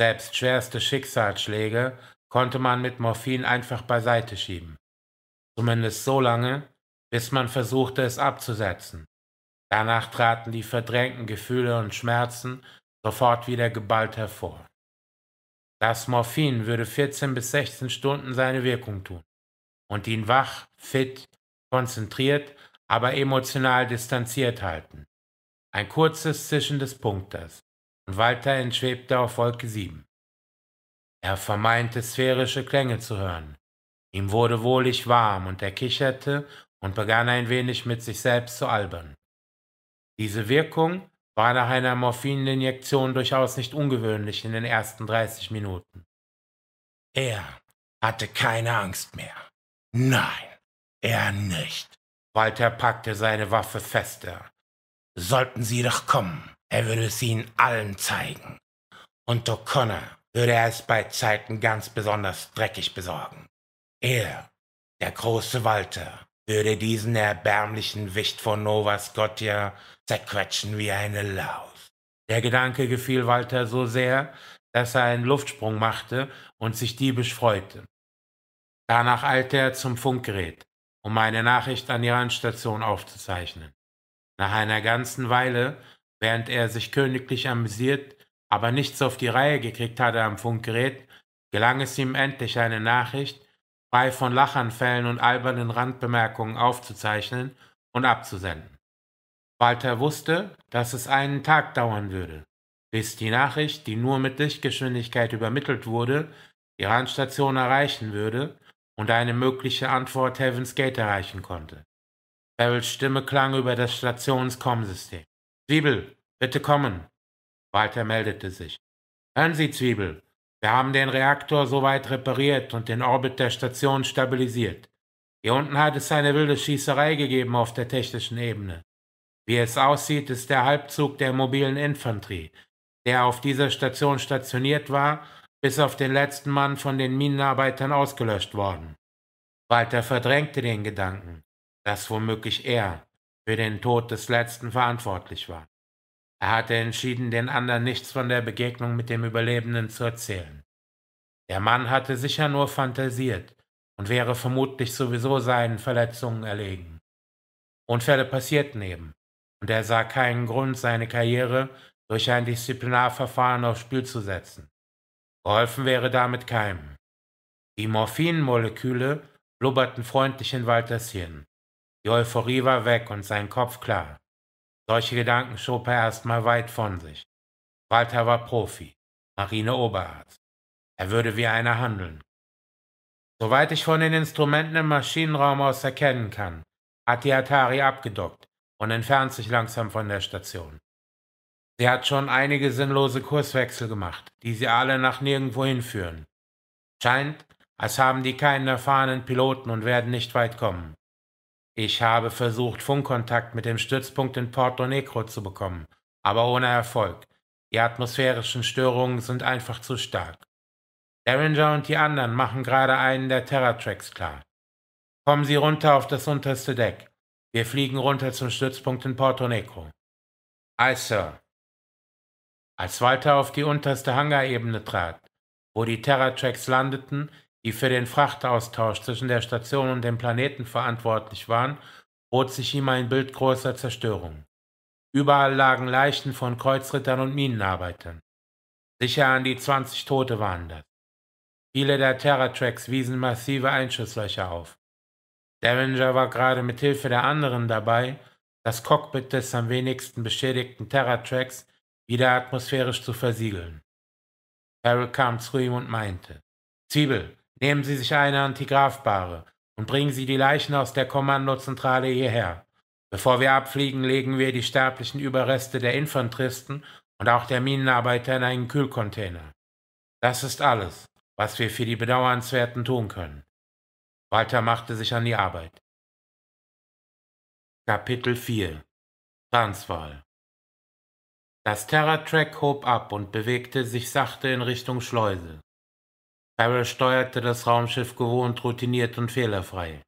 Selbst schwerste Schicksalsschläge konnte man mit Morphin einfach beiseite schieben. Zumindest so lange, bis man versuchte, es abzusetzen. Danach traten die verdrängten Gefühle und Schmerzen sofort wieder geballt hervor. Das Morphin würde 14 bis 16 Stunden seine Wirkung tun und ihn wach, fit, konzentriert, aber emotional distanziert halten. Ein kurzes Zischen des Punkters und Walter entschwebte auf Wolke 7. Er vermeinte sphärische Klänge zu hören. Ihm wurde wohlig warm und er kicherte und begann ein wenig mit sich selbst zu albern. Diese Wirkung war nach einer Morphininjektion durchaus nicht ungewöhnlich in den ersten 30 Minuten. Er hatte keine Angst mehr. Nein, er nicht. Walter packte seine Waffe fester. Sollten sie doch kommen, er würde es ihnen allen zeigen. Und O'Connor würde er es bei Zeiten ganz besonders dreckig besorgen. Er, der große Walter, würde diesen erbärmlichen Wicht von Nova Scotia zerquetschen wie eine Laus. Der Gedanke gefiel Walter so sehr, dass er einen Luftsprung machte und sich diebisch freute. Danach eilte er zum Funkgerät, um eine Nachricht an die Randstation aufzuzeichnen. Nach einer ganzen Weile, während er sich königlich amüsiert, aber nichts auf die Reihe gekriegt hatte am Funkgerät, gelang es ihm endlich eine Nachricht frei von Lachanfällen und albernen Randbemerkungen aufzuzeichnen und abzusenden. Walter wusste, dass es einen Tag dauern würde, bis die Nachricht, die nur mit Lichtgeschwindigkeit übermittelt wurde, die Randstation erreichen würde und eine mögliche Antwort Heaven's Gate erreichen konnte. Beryls Stimme klang über das Stations-Com-System. Zwiebel, bitte kommen. Walter meldete sich. Hören Sie, Zwiebel, wir haben den Reaktor soweit repariert und den Orbit der Station stabilisiert. Hier unten hat es eine wilde Schießerei gegeben auf der technischen Ebene. Wie es aussieht, ist der Halbzug der mobilen Infanterie, der auf dieser Station stationiert war, bis auf den letzten Mann von den Minenarbeitern ausgelöscht worden. Walter verdrängte den Gedanken, dass womöglich er für den Tod des letzten verantwortlich war. Er hatte entschieden, den anderen nichts von der Begegnung mit dem Überlebenden zu erzählen. Der Mann hatte sicher nur fantasiert und wäre vermutlich sowieso seinen Verletzungen erlegen. Unfälle passierten eben, und er sah keinen Grund, seine Karriere durch ein Disziplinarverfahren aufs Spiel zu setzen. Geholfen wäre damit keinem. Die Morphinmoleküle blubberten freundlich in Walters Hirn. Die Euphorie war weg und sein Kopf klar. Solche Gedanken schob er erstmal weit von sich. Walter war Profi, Marineoberarzt. Er würde wie einer handeln. Soweit ich von den Instrumenten im Maschinenraum aus erkennen kann, hat die Atari abgedockt und entfernt sich langsam von der Station. Sie hat schon einige sinnlose Kurswechsel gemacht, die sie alle nach nirgendwo hinführen. Scheint, als haben die keinen erfahrenen Piloten und werden nicht weit kommen. Ich habe versucht, Funkkontakt mit dem Stützpunkt in Porto Negro zu bekommen, aber ohne Erfolg. Die atmosphärischen Störungen sind einfach zu stark. Derringer und die anderen machen gerade einen der Terra-Tracks klar. Kommen Sie runter auf das unterste Deck. Wir fliegen runter zum Stützpunkt in Porto Negro. Aye, Sir. Als Walter auf die unterste Hangarebene trat, wo die Terra-Tracks landeten, die für den Frachtaustausch zwischen der Station und dem Planeten verantwortlich waren, bot sich ihm ein Bild großer Zerstörung. Überall lagen Leichen von Kreuzrittern und Minenarbeitern. Sicher an die 20 Tote waren das. Viele der Terra-Tracks wiesen massive Einschusslöcher auf. Derringer war gerade mit Hilfe der anderen dabei, das Cockpit des am wenigsten beschädigten Terra-Tracks wieder atmosphärisch zu versiegeln. Harold kam zu ihm und meinte, Zwiebel, Nehmen Sie sich eine Antigrafbare und bringen Sie die Leichen aus der Kommandozentrale hierher. Bevor wir abfliegen, legen wir die sterblichen Überreste der Infanteristen und auch der Minenarbeiter in einen Kühlcontainer. Das ist alles, was wir für die Bedauernswerten tun können. Walter machte sich an die Arbeit. Kapitel 4 Transwahl Das Terra-Track hob ab und bewegte sich sachte in Richtung Schleuse. Carol steuerte das Raumschiff gewohnt routiniert und fehlerfrei.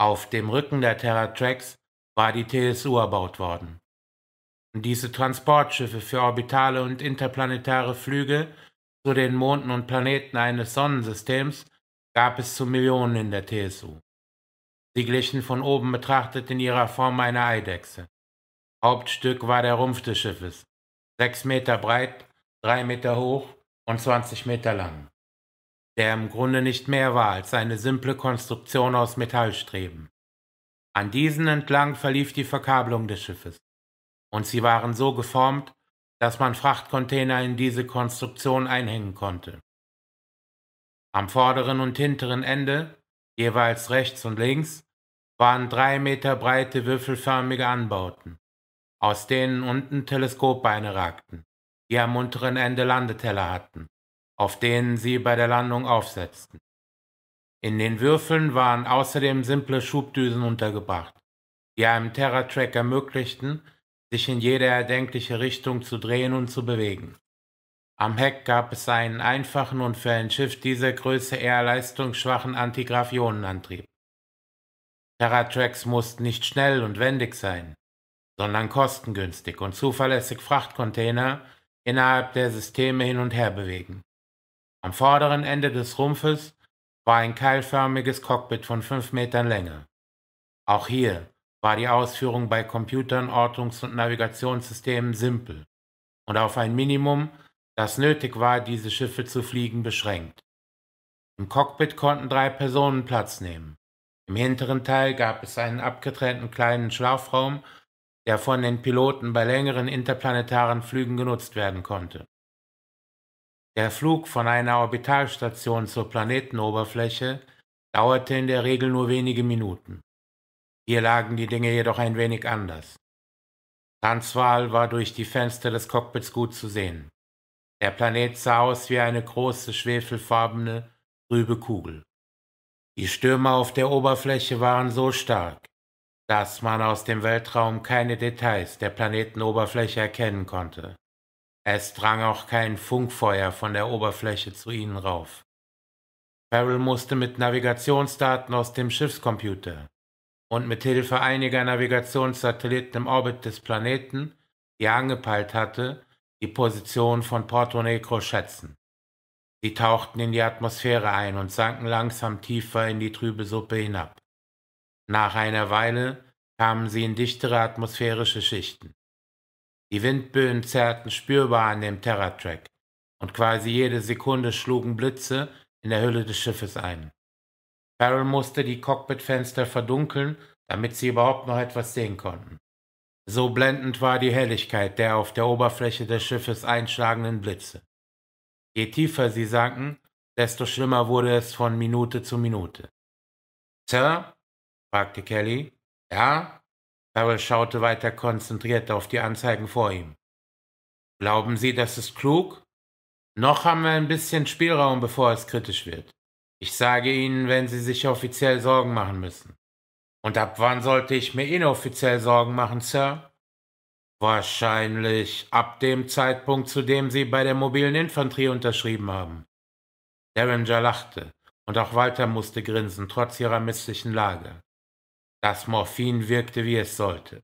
Auf dem Rücken der Terra Terratrax war die TSU erbaut worden. Und diese Transportschiffe für orbitale und interplanetare Flüge zu den Monden und Planeten eines Sonnensystems gab es zu Millionen in der TSU. Sie glichen von oben betrachtet in ihrer Form einer Eidechse. Hauptstück war der Rumpf des Schiffes, sechs Meter breit, drei Meter hoch und 20 Meter lang der im Grunde nicht mehr war als eine simple Konstruktion aus Metallstreben. An diesen entlang verlief die Verkabelung des Schiffes, und sie waren so geformt, dass man Frachtcontainer in diese Konstruktion einhängen konnte. Am vorderen und hinteren Ende, jeweils rechts und links, waren drei Meter breite würfelförmige Anbauten, aus denen unten Teleskopbeine ragten, die am unteren Ende Landeteller hatten auf denen sie bei der Landung aufsetzten. In den Würfeln waren außerdem simple Schubdüsen untergebracht, die einem Terra-Track ermöglichten, sich in jede erdenkliche Richtung zu drehen und zu bewegen. Am Heck gab es einen einfachen und für ein Schiff dieser Größe eher leistungsschwachen Antigraphionenantrieb. Terratracks mussten nicht schnell und wendig sein, sondern kostengünstig und zuverlässig Frachtcontainer innerhalb der Systeme hin und her bewegen. Am vorderen Ende des Rumpfes war ein keilförmiges Cockpit von fünf Metern Länge. Auch hier war die Ausführung bei Computern, Ortungs- und Navigationssystemen simpel und auf ein Minimum, das nötig war, diese Schiffe zu fliegen, beschränkt. Im Cockpit konnten drei Personen Platz nehmen. Im hinteren Teil gab es einen abgetrennten kleinen Schlafraum, der von den Piloten bei längeren interplanetaren Flügen genutzt werden konnte. Der Flug von einer Orbitalstation zur Planetenoberfläche dauerte in der Regel nur wenige Minuten. Hier lagen die Dinge jedoch ein wenig anders. Transvaal war durch die Fenster des Cockpits gut zu sehen. Der Planet sah aus wie eine große schwefelfarbene, trübe Kugel. Die Stürme auf der Oberfläche waren so stark, dass man aus dem Weltraum keine Details der Planetenoberfläche erkennen konnte. Es drang auch kein Funkfeuer von der Oberfläche zu ihnen rauf. Farrell musste mit Navigationsdaten aus dem Schiffscomputer und mit Hilfe einiger Navigationssatelliten im Orbit des Planeten, die er angepeilt hatte, die Position von Porto Negro schätzen. Sie tauchten in die Atmosphäre ein und sanken langsam tiefer in die trübe Suppe hinab. Nach einer Weile kamen sie in dichtere atmosphärische Schichten. Die Windböen zerrten spürbar an dem Terra-Track und quasi jede Sekunde schlugen Blitze in der Hülle des Schiffes ein. Farrell musste die Cockpitfenster verdunkeln, damit sie überhaupt noch etwas sehen konnten. So blendend war die Helligkeit der auf der Oberfläche des Schiffes einschlagenden Blitze. Je tiefer sie sanken, desto schlimmer wurde es von Minute zu Minute. Sir? fragte Kelly. Ja? Farrell schaute weiter konzentriert auf die Anzeigen vor ihm. Glauben Sie, das ist klug? Noch haben wir ein bisschen Spielraum, bevor es kritisch wird. Ich sage Ihnen, wenn Sie sich offiziell Sorgen machen müssen. Und ab wann sollte ich mir inoffiziell Sorgen machen, Sir? Wahrscheinlich ab dem Zeitpunkt, zu dem Sie bei der mobilen Infanterie unterschrieben haben. Derringer lachte, und auch Walter musste grinsen, trotz ihrer misslichen Lage. Das Morphin wirkte, wie es sollte.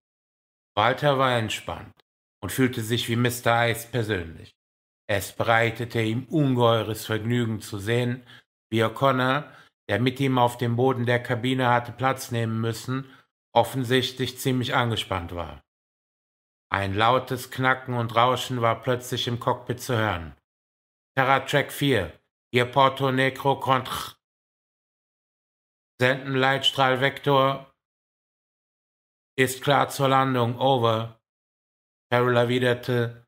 Walter war entspannt und fühlte sich wie Mr. Ice persönlich. Es bereitete ihm ungeheures Vergnügen zu sehen, wie O'Connor, der mit ihm auf dem Boden der Kabine hatte Platz nehmen müssen, offensichtlich ziemlich angespannt war. Ein lautes Knacken und Rauschen war plötzlich im Cockpit zu hören. Terra Track 4, hier Porto Negro Contr. Senden Leitstrahl ist klar zur Landung, over. Carroll erwiderte,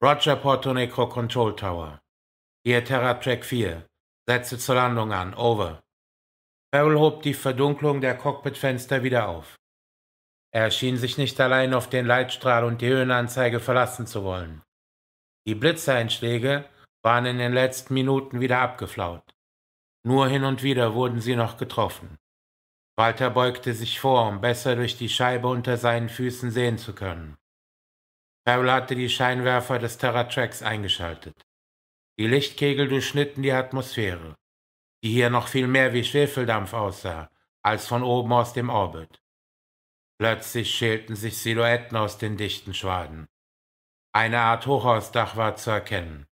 Roger Porto Negro Control Tower. Hier Terra Track 4. Setze zur Landung an, over. Farrell hob die Verdunklung der Cockpitfenster wieder auf. Er schien sich nicht allein auf den Leitstrahl und die Höhenanzeige verlassen zu wollen. Die Blitzeinschläge waren in den letzten Minuten wieder abgeflaut. Nur hin und wieder wurden sie noch getroffen. Walter beugte sich vor, um besser durch die Scheibe unter seinen Füßen sehen zu können. Farrell hatte die Scheinwerfer des Terratracks eingeschaltet. Die Lichtkegel durchschnitten die Atmosphäre, die hier noch viel mehr wie Schwefeldampf aussah, als von oben aus dem Orbit. Plötzlich schälten sich Silhouetten aus den dichten Schwaden. Eine Art Hochhausdach war zu erkennen,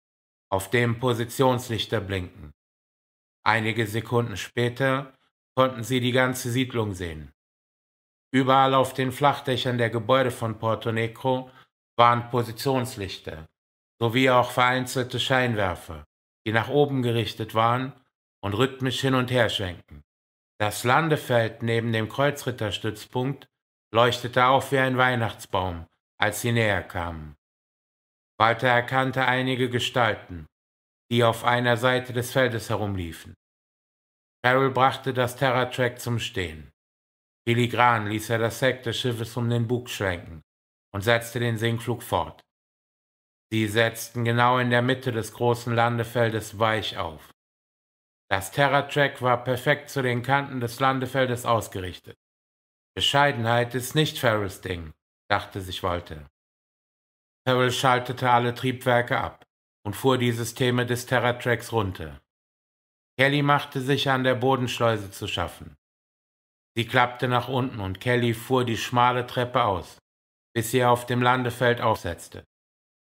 auf dem Positionslichter blinken. Einige Sekunden später konnten sie die ganze Siedlung sehen. Überall auf den Flachdächern der Gebäude von Porto Negro waren Positionslichter sowie auch vereinzelte Scheinwerfer, die nach oben gerichtet waren und rhythmisch hin und her schwenken. Das Landefeld neben dem Kreuzritterstützpunkt leuchtete auf wie ein Weihnachtsbaum, als sie näher kamen. Walter erkannte einige Gestalten, die auf einer Seite des Feldes herumliefen. Carroll brachte das Terra-Track zum Stehen. Filigran ließ er das Heck des Schiffes um den Bug schwenken und setzte den Sinkflug fort. Sie setzten genau in der Mitte des großen Landefeldes weich auf. Das Terra-Track war perfekt zu den Kanten des Landefeldes ausgerichtet. Bescheidenheit ist nicht Ferrels Ding, dachte sich Walter. Ferrell schaltete alle Triebwerke ab und fuhr die Systeme des Terra-Tracks runter. Kelly machte sich an der Bodenschleuse zu schaffen. Sie klappte nach unten und Kelly fuhr die schmale Treppe aus, bis sie auf dem Landefeld aufsetzte.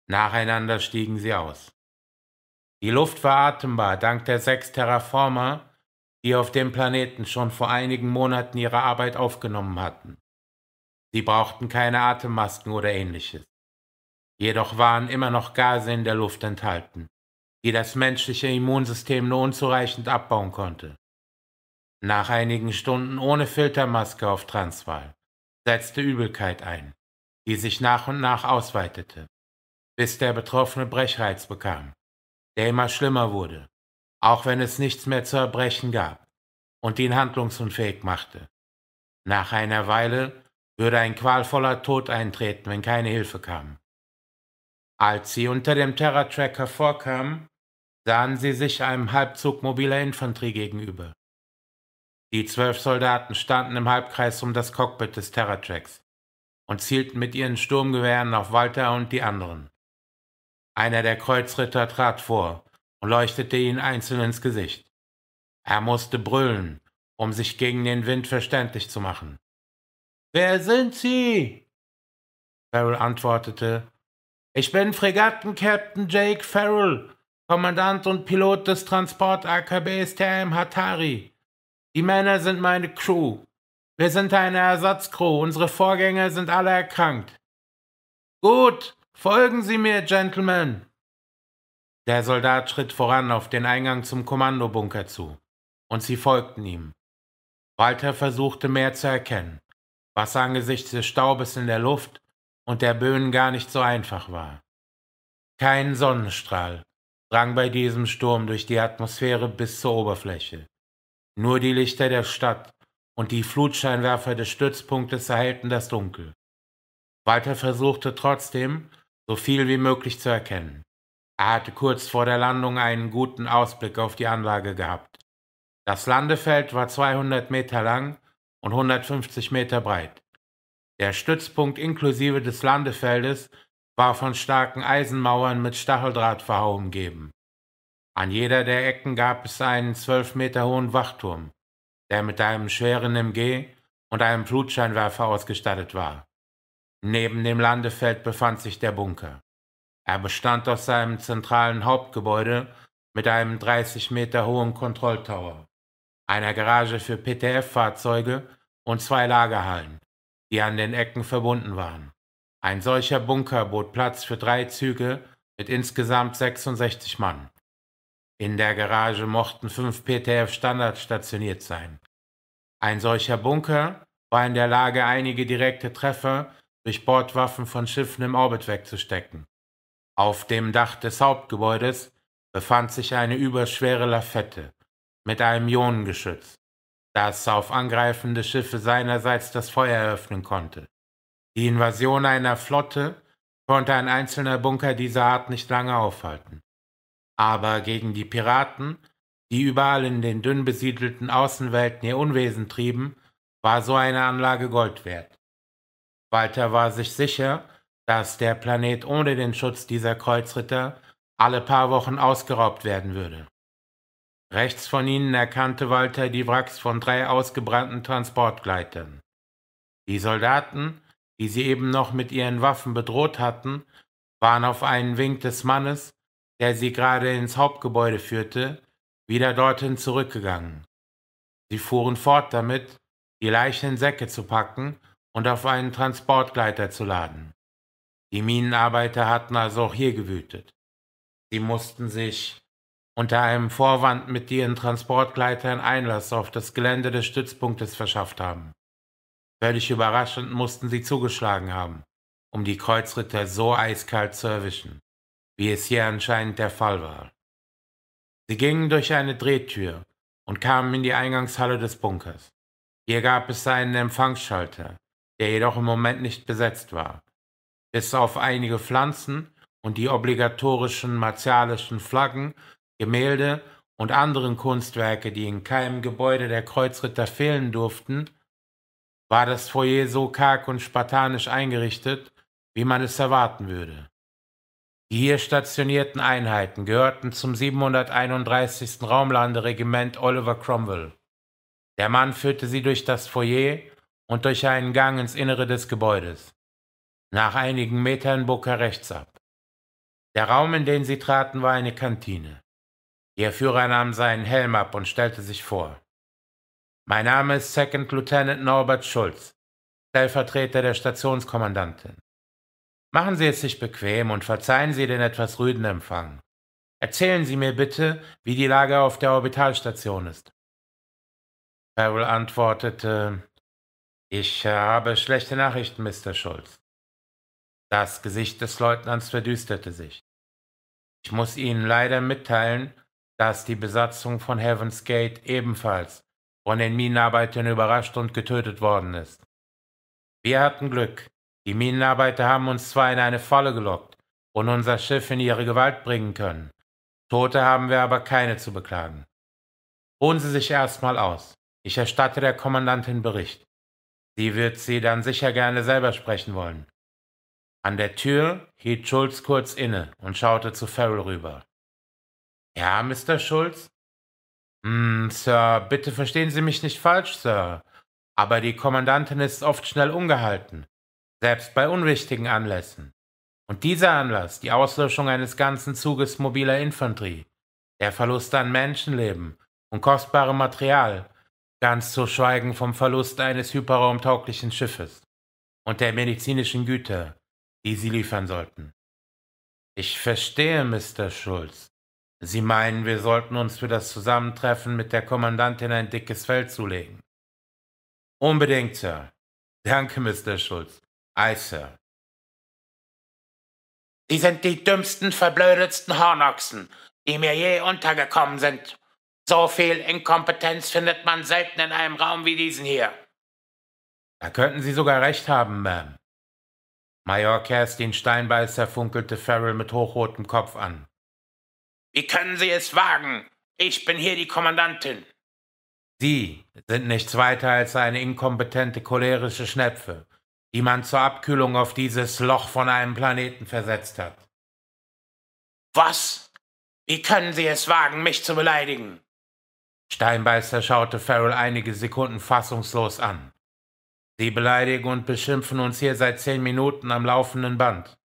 Nacheinander stiegen sie aus. Die Luft war atembar dank der sechs Terraformer, die auf dem Planeten schon vor einigen Monaten ihre Arbeit aufgenommen hatten. Sie brauchten keine Atemmasken oder ähnliches. Jedoch waren immer noch Gase in der Luft enthalten die das menschliche Immunsystem nur unzureichend abbauen konnte. Nach einigen Stunden ohne Filtermaske auf Transvaal setzte Übelkeit ein, die sich nach und nach ausweitete, bis der Betroffene Brechreiz bekam, der immer schlimmer wurde, auch wenn es nichts mehr zu erbrechen gab und ihn handlungsunfähig machte. Nach einer Weile würde ein qualvoller Tod eintreten, wenn keine Hilfe kam. Als sie unter dem terror tracker vorkamen, sahen sie sich einem Halbzug mobiler Infanterie gegenüber. Die zwölf Soldaten standen im Halbkreis um das Cockpit des Terratracks und zielten mit ihren Sturmgewehren auf Walter und die anderen. Einer der Kreuzritter trat vor und leuchtete ihnen einzeln ins Gesicht. Er musste brüllen, um sich gegen den Wind verständlich zu machen. Wer sind Sie? Farrell antwortete, ich bin Fregattenkapitän Jake Farrell Kommandant und Pilot des Transport AKBs TM Hatari. Die Männer sind meine Crew. Wir sind eine Ersatzcrew. Unsere Vorgänger sind alle erkrankt. Gut, folgen Sie mir, Gentlemen. Der Soldat schritt voran auf den Eingang zum Kommandobunker zu, und sie folgten ihm. Walter versuchte mehr zu erkennen, was angesichts des Staubes in der Luft und der Böen gar nicht so einfach war. Kein Sonnenstrahl, drang bei diesem Sturm durch die Atmosphäre bis zur Oberfläche. Nur die Lichter der Stadt und die Flutscheinwerfer des Stützpunktes erhellten das Dunkel. Walter versuchte trotzdem, so viel wie möglich zu erkennen. Er hatte kurz vor der Landung einen guten Ausblick auf die Anlage gehabt. Das Landefeld war 200 Meter lang und 150 Meter breit. Der Stützpunkt inklusive des Landefeldes war von starken Eisenmauern mit Stacheldrahtverhau umgeben. An jeder der Ecken gab es einen zwölf Meter hohen Wachturm, der mit einem schweren MG und einem Flutscheinwerfer ausgestattet war. Neben dem Landefeld befand sich der Bunker. Er bestand aus seinem zentralen Hauptgebäude mit einem 30 Meter hohen Kontrolltower, einer Garage für PTF-Fahrzeuge und zwei Lagerhallen, die an den Ecken verbunden waren. Ein solcher Bunker bot Platz für drei Züge mit insgesamt 66 Mann. In der Garage mochten fünf PTF Standard stationiert sein. Ein solcher Bunker war in der Lage, einige direkte Treffer durch Bordwaffen von Schiffen im Orbit wegzustecken. Auf dem Dach des Hauptgebäudes befand sich eine überschwere Lafette mit einem Ionengeschütz, das auf angreifende Schiffe seinerseits das Feuer eröffnen konnte. Die Invasion einer Flotte konnte ein einzelner Bunker dieser Art nicht lange aufhalten. Aber gegen die Piraten, die überall in den dünn besiedelten Außenwelten ihr Unwesen trieben, war so eine Anlage Gold wert. Walter war sich sicher, dass der Planet ohne den Schutz dieser Kreuzritter alle paar Wochen ausgeraubt werden würde. Rechts von ihnen erkannte Walter die Wracks von drei ausgebrannten Transportgleitern. Die Soldaten, die sie eben noch mit ihren Waffen bedroht hatten, waren auf einen Wink des Mannes, der sie gerade ins Hauptgebäude führte, wieder dorthin zurückgegangen. Sie fuhren fort damit, die Leichen in Säcke zu packen und auf einen Transportgleiter zu laden. Die Minenarbeiter hatten also auch hier gewütet. Sie mussten sich unter einem Vorwand mit ihren Transportgleitern Einlass auf das Gelände des Stützpunktes verschafft haben. Völlig überraschend mussten sie zugeschlagen haben, um die Kreuzritter so eiskalt zu erwischen, wie es hier anscheinend der Fall war. Sie gingen durch eine Drehtür und kamen in die Eingangshalle des Bunkers. Hier gab es einen Empfangsschalter, der jedoch im Moment nicht besetzt war. Bis auf einige Pflanzen und die obligatorischen martialischen Flaggen, Gemälde und anderen Kunstwerke, die in keinem Gebäude der Kreuzritter fehlen durften, war das Foyer so karg und spartanisch eingerichtet, wie man es erwarten würde. Die hier stationierten Einheiten gehörten zum 731. Raumlanderegiment Oliver Cromwell. Der Mann führte sie durch das Foyer und durch einen Gang ins Innere des Gebäudes. Nach einigen Metern bog er rechts ab. Der Raum, in den sie traten, war eine Kantine. Ihr Führer nahm seinen Helm ab und stellte sich vor. Mein Name ist Second Lieutenant Norbert Schulz, Stellvertreter der Stationskommandantin. Machen Sie es sich bequem und verzeihen Sie den etwas rüden Empfang. Erzählen Sie mir bitte, wie die Lage auf der Orbitalstation ist. Farrell antwortete, ich habe schlechte Nachrichten, Mr. Schulz. Das Gesicht des Leutnants verdüsterte sich. Ich muss Ihnen leider mitteilen, dass die Besatzung von Heaven's Gate ebenfalls von den Minenarbeitern überrascht und getötet worden ist. Wir hatten Glück. Die Minenarbeiter haben uns zwar in eine Falle gelockt und unser Schiff in ihre Gewalt bringen können. Tote haben wir aber keine zu beklagen. Ruhen Sie sich erstmal aus. Ich erstatte der Kommandantin Bericht. Sie wird Sie dann sicher gerne selber sprechen wollen. An der Tür hielt Schulz kurz inne und schaute zu Farrell rüber. Ja, Mr. Schulz? Mm, Sir, bitte verstehen Sie mich nicht falsch, Sir. Aber die Kommandantin ist oft schnell ungehalten, selbst bei unwichtigen Anlässen. Und dieser Anlass, die Auslöschung eines ganzen Zuges mobiler Infanterie, der Verlust an Menschenleben und kostbarem Material, ganz zu schweigen vom Verlust eines hyperraumtauglichen Schiffes und der medizinischen Güter, die sie liefern sollten. Ich verstehe, Mr. Schulz, Sie meinen, wir sollten uns für das Zusammentreffen mit der Kommandantin ein dickes Feld zulegen. Unbedingt, Sir. Danke, Mr. Schulz. Ei, Sir. Sie sind die dümmsten, verblödetsten Hornochsen, die mir je untergekommen sind. So viel Inkompetenz findet man selten in einem Raum wie diesen hier. Da könnten Sie sogar recht haben, Ma'am. Major Kerstin Steinbeißer funkelte Farrell mit hochrotem Kopf an. Wie können Sie es wagen? Ich bin hier die Kommandantin. Sie sind nichts weiter als eine inkompetente cholerische Schnepfe, die man zur Abkühlung auf dieses Loch von einem Planeten versetzt hat. Was? Wie können Sie es wagen, mich zu beleidigen? Steinbeißer schaute Farrell einige Sekunden fassungslos an. Sie beleidigen und beschimpfen uns hier seit zehn Minuten am laufenden Band.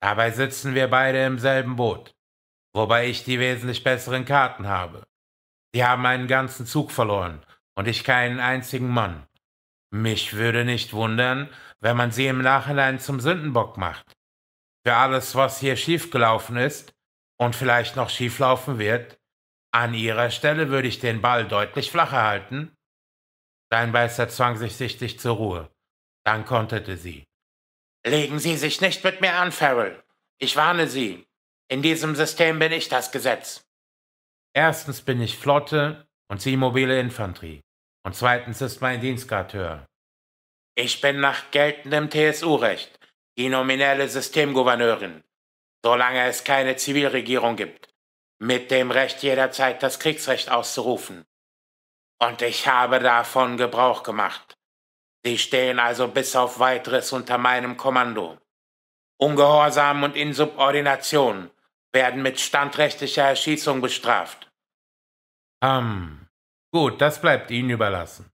Dabei sitzen wir beide im selben Boot wobei ich die wesentlich besseren Karten habe. Sie haben einen ganzen Zug verloren und ich keinen einzigen Mann. Mich würde nicht wundern, wenn man sie im Nachhinein zum Sündenbock macht. Für alles, was hier schiefgelaufen ist und vielleicht noch schieflaufen wird, an ihrer Stelle würde ich den Ball deutlich flacher halten. Steinbeißer zwang sich sichtlich zur Ruhe. Dann konterte sie. Legen Sie sich nicht mit mir an, Farrell. Ich warne Sie. In diesem System bin ich das Gesetz. Erstens bin ich Flotte und sie mobile Infanterie. Und zweitens ist mein Dienstgrad höher. Ich bin nach geltendem TSU-Recht die nominelle Systemgouverneurin, solange es keine Zivilregierung gibt, mit dem Recht jederzeit das Kriegsrecht auszurufen. Und ich habe davon Gebrauch gemacht. Sie stehen also bis auf weiteres unter meinem Kommando. Ungehorsam und Insubordination werden mit standrechtlicher Erschießung bestraft. Hm. Gut, das bleibt Ihnen überlassen.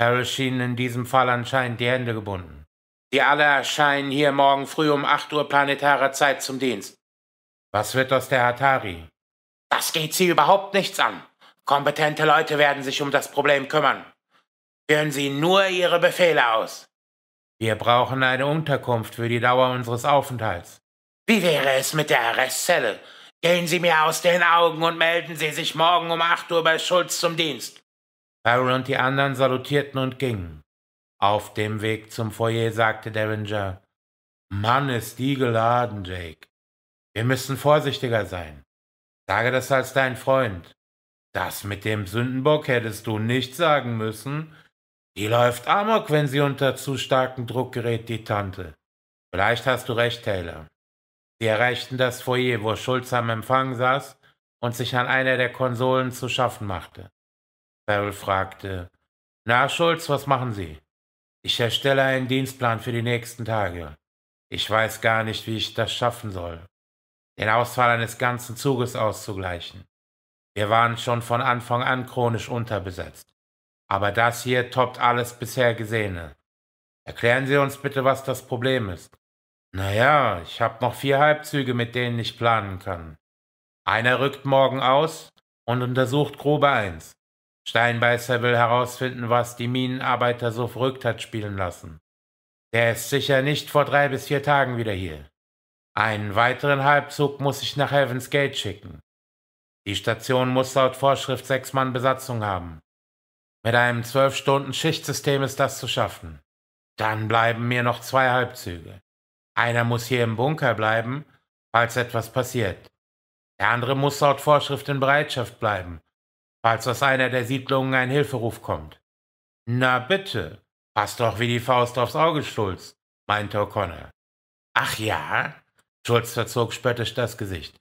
Harris schien in diesem Fall anscheinend die Hände gebunden. Sie alle erscheinen hier morgen früh um 8 Uhr planetarer Zeit zum Dienst. Was wird aus der Atari? Das geht Sie überhaupt nichts an. Kompetente Leute werden sich um das Problem kümmern. Führen Sie nur Ihre Befehle aus. Wir brauchen eine Unterkunft für die Dauer unseres Aufenthalts. Wie wäre es mit der Arrestzelle? Gehen Sie mir aus den Augen und melden Sie sich morgen um acht Uhr bei Schulz zum Dienst. Farrell und die anderen salutierten und gingen. Auf dem Weg zum Foyer sagte Derringer, Mann, ist die geladen, Jake. Wir müssen vorsichtiger sein. Sage das als dein Freund. Das mit dem Sündenbock hättest du nicht sagen müssen. Die läuft amok, wenn sie unter zu starkem Druck gerät, die Tante. Vielleicht hast du recht, Taylor. Sie erreichten das Foyer, wo Schulz am Empfang saß und sich an einer der Konsolen zu schaffen machte. Farrell fragte, Na, Schulz, was machen Sie? Ich erstelle einen Dienstplan für die nächsten Tage. Ich weiß gar nicht, wie ich das schaffen soll, den Ausfall eines ganzen Zuges auszugleichen. Wir waren schon von Anfang an chronisch unterbesetzt. Aber das hier toppt alles bisher Gesehene. Erklären Sie uns bitte, was das Problem ist. Naja, ich hab noch vier Halbzüge, mit denen ich planen kann. Einer rückt morgen aus und untersucht Grube 1. Steinbeißer will herausfinden, was die Minenarbeiter so verrückt hat spielen lassen. Der ist sicher nicht vor drei bis vier Tagen wieder hier. Einen weiteren Halbzug muss ich nach Heaven's Gate schicken. Die Station muss laut Vorschrift sechs Mann Besatzung haben. Mit einem zwölf Stunden Schichtsystem ist das zu schaffen. Dann bleiben mir noch zwei Halbzüge. Einer muss hier im Bunker bleiben, falls etwas passiert. Der andere muss laut Vorschrift in Bereitschaft bleiben, falls aus einer der Siedlungen ein Hilferuf kommt. Na bitte, passt doch wie die Faust aufs Auge, Schulz, meinte O'Connor. Ach ja? Schulz verzog spöttisch das Gesicht.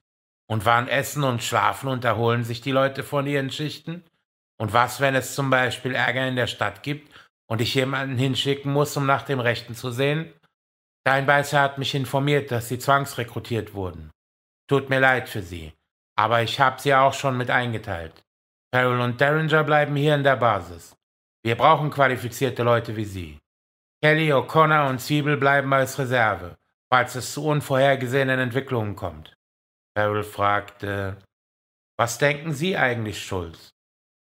Und wann essen und schlafen und erholen sich die Leute von ihren Schichten? Und was, wenn es zum Beispiel Ärger in der Stadt gibt und ich jemanden hinschicken muss, um nach dem Rechten zu sehen? Dein Beißer hat mich informiert, dass Sie zwangsrekrutiert wurden. Tut mir leid für Sie, aber ich habe Sie auch schon mit eingeteilt. Carol und Derringer bleiben hier in der Basis. Wir brauchen qualifizierte Leute wie Sie. Kelly, O'Connor und Zwiebel bleiben als Reserve, falls es zu unvorhergesehenen Entwicklungen kommt. Carol fragte, was denken Sie eigentlich, Schulz?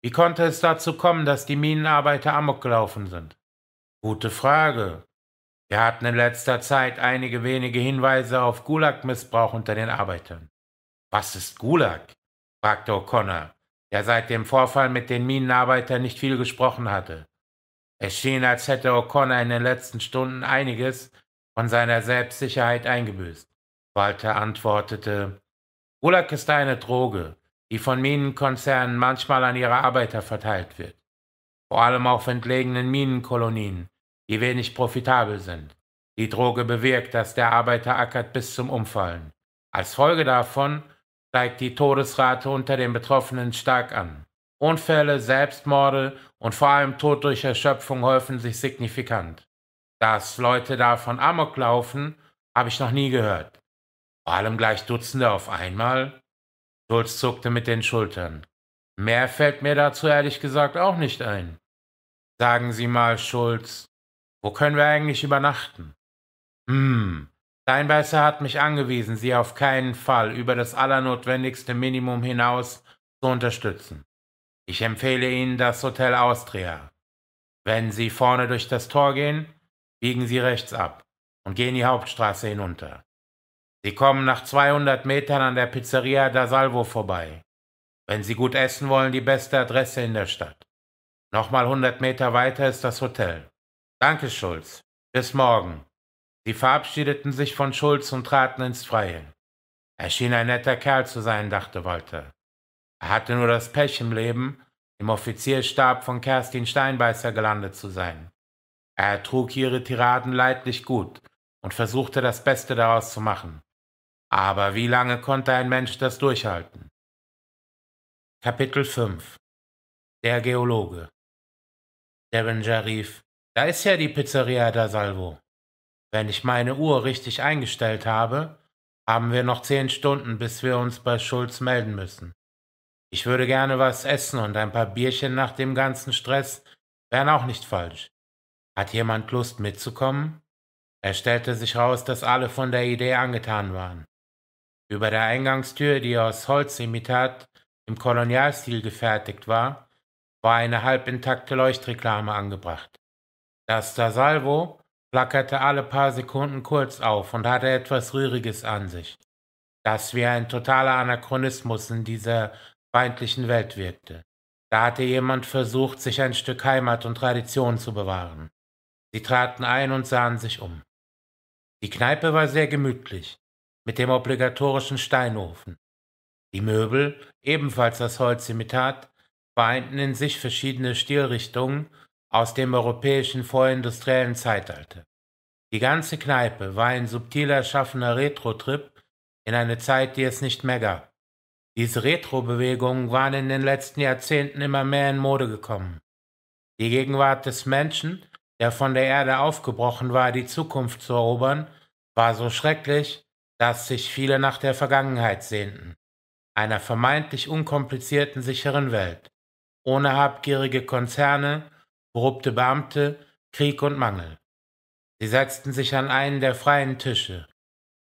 Wie konnte es dazu kommen, dass die Minenarbeiter amok gelaufen sind? Gute Frage. Wir hatten in letzter Zeit einige wenige Hinweise auf Gulag-Missbrauch unter den Arbeitern. Was ist Gulag? fragte O'Connor, der seit dem Vorfall mit den Minenarbeitern nicht viel gesprochen hatte. Es schien, als hätte O'Connor in den letzten Stunden einiges von seiner Selbstsicherheit eingebüßt. Walter antwortete, Gulag ist eine Droge, die von Minenkonzernen manchmal an ihre Arbeiter verteilt wird. Vor allem auf entlegenen Minenkolonien, die wenig profitabel sind. Die Droge bewirkt, dass der Arbeiter ackert bis zum Umfallen. Als Folge davon steigt die Todesrate unter den Betroffenen stark an. Unfälle, Selbstmorde und vor allem Tod durch Erschöpfung häufen sich signifikant. Dass Leute davon Amok laufen, habe ich noch nie gehört. Vor allem gleich Dutzende auf einmal? Schulz zuckte mit den Schultern. Mehr fällt mir dazu ehrlich gesagt auch nicht ein. Sagen Sie mal, Schulz, wo können wir eigentlich übernachten? Hm, Steinbeißer hat mich angewiesen, Sie auf keinen Fall über das allernotwendigste Minimum hinaus zu unterstützen. Ich empfehle Ihnen das Hotel Austria. Wenn Sie vorne durch das Tor gehen, biegen Sie rechts ab und gehen die Hauptstraße hinunter. Sie kommen nach 200 Metern an der Pizzeria da Salvo vorbei. Wenn Sie gut essen wollen, die beste Adresse in der Stadt. Nochmal 100 Meter weiter ist das Hotel. Danke, Schulz. Bis morgen. Sie verabschiedeten sich von Schulz und traten ins Freie. Er schien ein netter Kerl zu sein, dachte Walter. Er hatte nur das Pech im Leben, im Offizierstab von Kerstin Steinbeißer gelandet zu sein. Er ertrug ihre Tiraden leidlich gut und versuchte das Beste daraus zu machen. Aber wie lange konnte ein Mensch das durchhalten? Kapitel 5 Der Geologe Devon rief, da ist ja die Pizzeria da Salvo. Wenn ich meine Uhr richtig eingestellt habe, haben wir noch zehn Stunden, bis wir uns bei Schulz melden müssen. Ich würde gerne was essen und ein paar Bierchen nach dem ganzen Stress wären auch nicht falsch. Hat jemand Lust mitzukommen? Er stellte sich raus, dass alle von der Idee angetan waren. Über der Eingangstür, die aus Holzimitat im Kolonialstil gefertigt war, war eine halb intakte Leuchtreklame angebracht. Das Dasalvo flackerte alle paar Sekunden kurz auf und hatte etwas Rühriges an sich, das wie ein totaler Anachronismus in dieser feindlichen Welt wirkte. Da hatte jemand versucht, sich ein Stück Heimat und Tradition zu bewahren. Sie traten ein und sahen sich um. Die Kneipe war sehr gemütlich, mit dem obligatorischen Steinofen. Die Möbel, ebenfalls aus Holzimitat, vereinten in sich verschiedene Stilrichtungen aus dem europäischen vorindustriellen Zeitalter. Die ganze Kneipe war ein subtil erschaffener Retro-Trip in eine Zeit, die es nicht mehr gab. Diese Retro-Bewegungen waren in den letzten Jahrzehnten immer mehr in Mode gekommen. Die Gegenwart des Menschen, der von der Erde aufgebrochen war, die Zukunft zu erobern, war so schrecklich, dass sich viele nach der Vergangenheit sehnten, einer vermeintlich unkomplizierten, sicheren Welt, ohne habgierige Konzerne, korrupte Beamte, Krieg und Mangel. Sie setzten sich an einen der freien Tische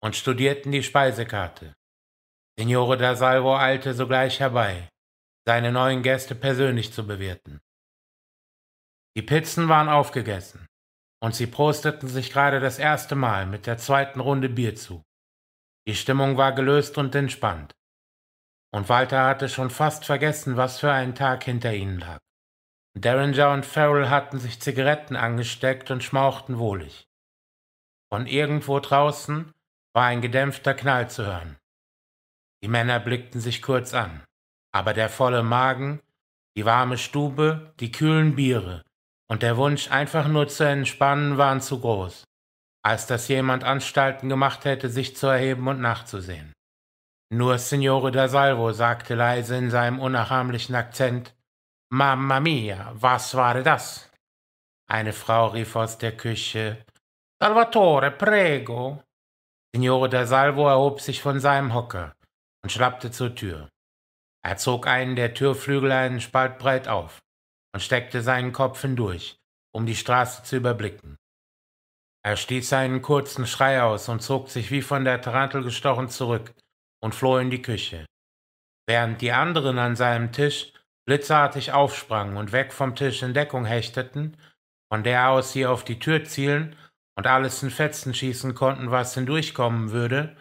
und studierten die Speisekarte. Signore da Salvo eilte sogleich herbei, seine neuen Gäste persönlich zu bewirten. Die Pizzen waren aufgegessen und sie prosteten sich gerade das erste Mal mit der zweiten Runde Bier zu. Die Stimmung war gelöst und entspannt. Und Walter hatte schon fast vergessen, was für ein Tag hinter ihnen lag. Derringer und Farrell hatten sich Zigaretten angesteckt und schmauchten wohlig. Von irgendwo draußen war ein gedämpfter Knall zu hören. Die Männer blickten sich kurz an, aber der volle Magen, die warme Stube, die kühlen Biere und der Wunsch, einfach nur zu entspannen, waren zu groß, als dass jemand Anstalten gemacht hätte, sich zu erheben und nachzusehen. Nur Signore da Salvo sagte leise in seinem unnachahmlichen Akzent, Mamma mia, was war das? Eine Frau rief aus der Küche. Salvatore, prego! Signore da Salvo erhob sich von seinem Hocker und schlappte zur Tür. Er zog einen der Türflügel einen Spalt breit auf und steckte seinen Kopf hindurch, um die Straße zu überblicken. Er stieß einen kurzen Schrei aus und zog sich wie von der Tarantel gestochen zurück und floh in die Küche, während die anderen an seinem Tisch blitzartig aufsprangen und weg vom Tisch in Deckung hechteten, von der aus sie auf die Tür zielen und alles in Fetzen schießen konnten, was hindurchkommen würde,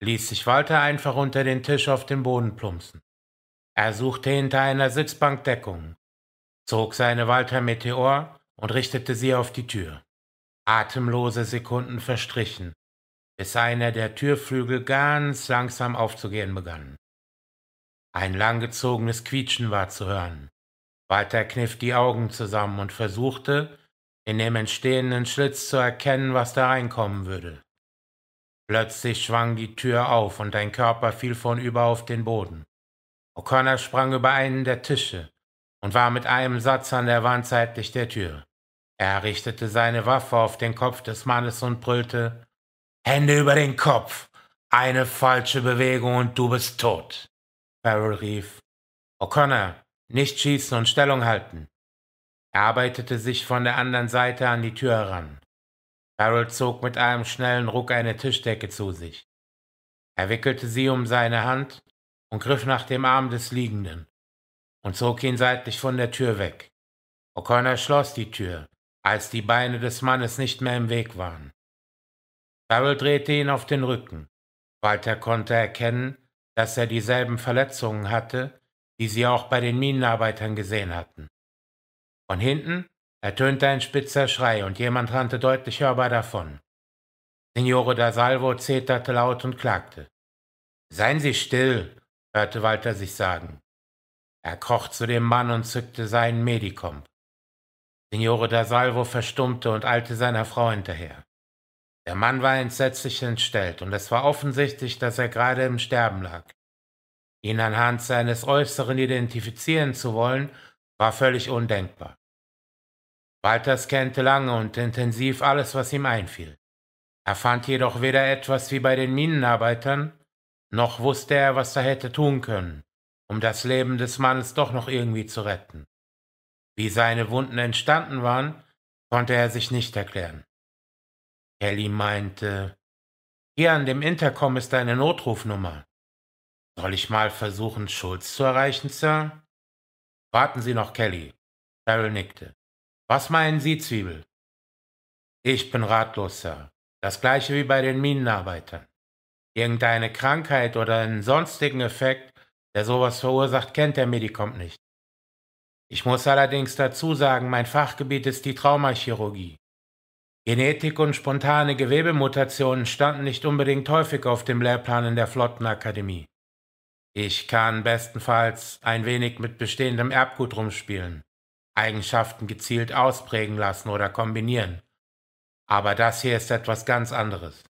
ließ sich Walter einfach unter den Tisch auf den Boden plumpsen. Er suchte hinter einer Sitzbank Deckung, zog seine Walter Meteor und richtete sie auf die Tür. Atemlose Sekunden verstrichen, bis einer der Türflügel ganz langsam aufzugehen begann. Ein langgezogenes Quietschen war zu hören. Walter kniff die Augen zusammen und versuchte, in dem entstehenden Schlitz zu erkennen, was da reinkommen würde. Plötzlich schwang die Tür auf und ein Körper fiel von über auf den Boden. O'Connor sprang über einen der Tische und war mit einem Satz an der Wand seitlich der Tür. Er richtete seine Waffe auf den Kopf des Mannes und brüllte Hände über den Kopf. Eine falsche Bewegung und du bist tot. Farrell rief. O'Connor, nicht schießen und Stellung halten. Er arbeitete sich von der anderen Seite an die Tür heran. Farrell zog mit einem schnellen Ruck eine Tischdecke zu sich. Er wickelte sie um seine Hand und griff nach dem Arm des Liegenden und zog ihn seitlich von der Tür weg. O'Connor schloss die Tür, als die Beine des Mannes nicht mehr im Weg waren. Farrell drehte ihn auf den Rücken. Walter konnte erkennen, dass er dieselben Verletzungen hatte, die sie auch bei den Minenarbeitern gesehen hatten. Von hinten ertönte ein spitzer Schrei und jemand rannte deutlich hörbar davon. Signore da Salvo zeterte laut und klagte. Seien Sie still, hörte Walter sich sagen. Er kroch zu dem Mann und zückte seinen Medikomp. Signore da Salvo verstummte und eilte seiner Frau hinterher. Der Mann war entsetzlich entstellt, und es war offensichtlich, dass er gerade im Sterben lag. Ihn anhand seines Äußeren identifizieren zu wollen, war völlig undenkbar. Walters kennte lange und intensiv alles, was ihm einfiel. Er fand jedoch weder etwas wie bei den Minenarbeitern, noch wusste er, was er hätte tun können, um das Leben des Mannes doch noch irgendwie zu retten. Wie seine Wunden entstanden waren, konnte er sich nicht erklären. Kelly meinte, hier an dem Intercom ist eine Notrufnummer. Soll ich mal versuchen, Schulz zu erreichen, Sir? Warten Sie noch, Kelly. Darrell nickte. Was meinen Sie, Zwiebel? Ich bin ratlos, Sir. Das gleiche wie bei den Minenarbeitern. Irgendeine Krankheit oder einen sonstigen Effekt, der sowas verursacht, kennt der Medikom nicht. Ich muss allerdings dazu sagen, mein Fachgebiet ist die Traumachirurgie. Genetik und spontane Gewebemutationen standen nicht unbedingt häufig auf dem Lehrplan in der Flottenakademie. Ich kann bestenfalls ein wenig mit bestehendem Erbgut rumspielen, Eigenschaften gezielt ausprägen lassen oder kombinieren. Aber das hier ist etwas ganz anderes.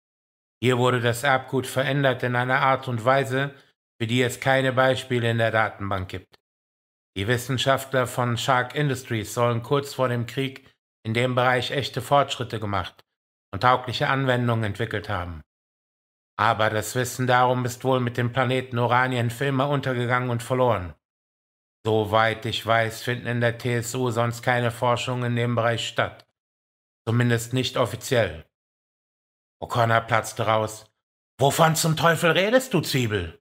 Hier wurde das Erbgut verändert in einer Art und Weise, für die es keine Beispiele in der Datenbank gibt. Die Wissenschaftler von Shark Industries sollen kurz vor dem Krieg in dem Bereich echte Fortschritte gemacht und taugliche Anwendungen entwickelt haben. Aber das Wissen darum ist wohl mit dem Planeten Oranien für immer untergegangen und verloren. Soweit ich weiß, finden in der TSU sonst keine Forschungen in dem Bereich statt. Zumindest nicht offiziell. O'Connor platzte raus. Wovon zum Teufel redest du, Zwiebel?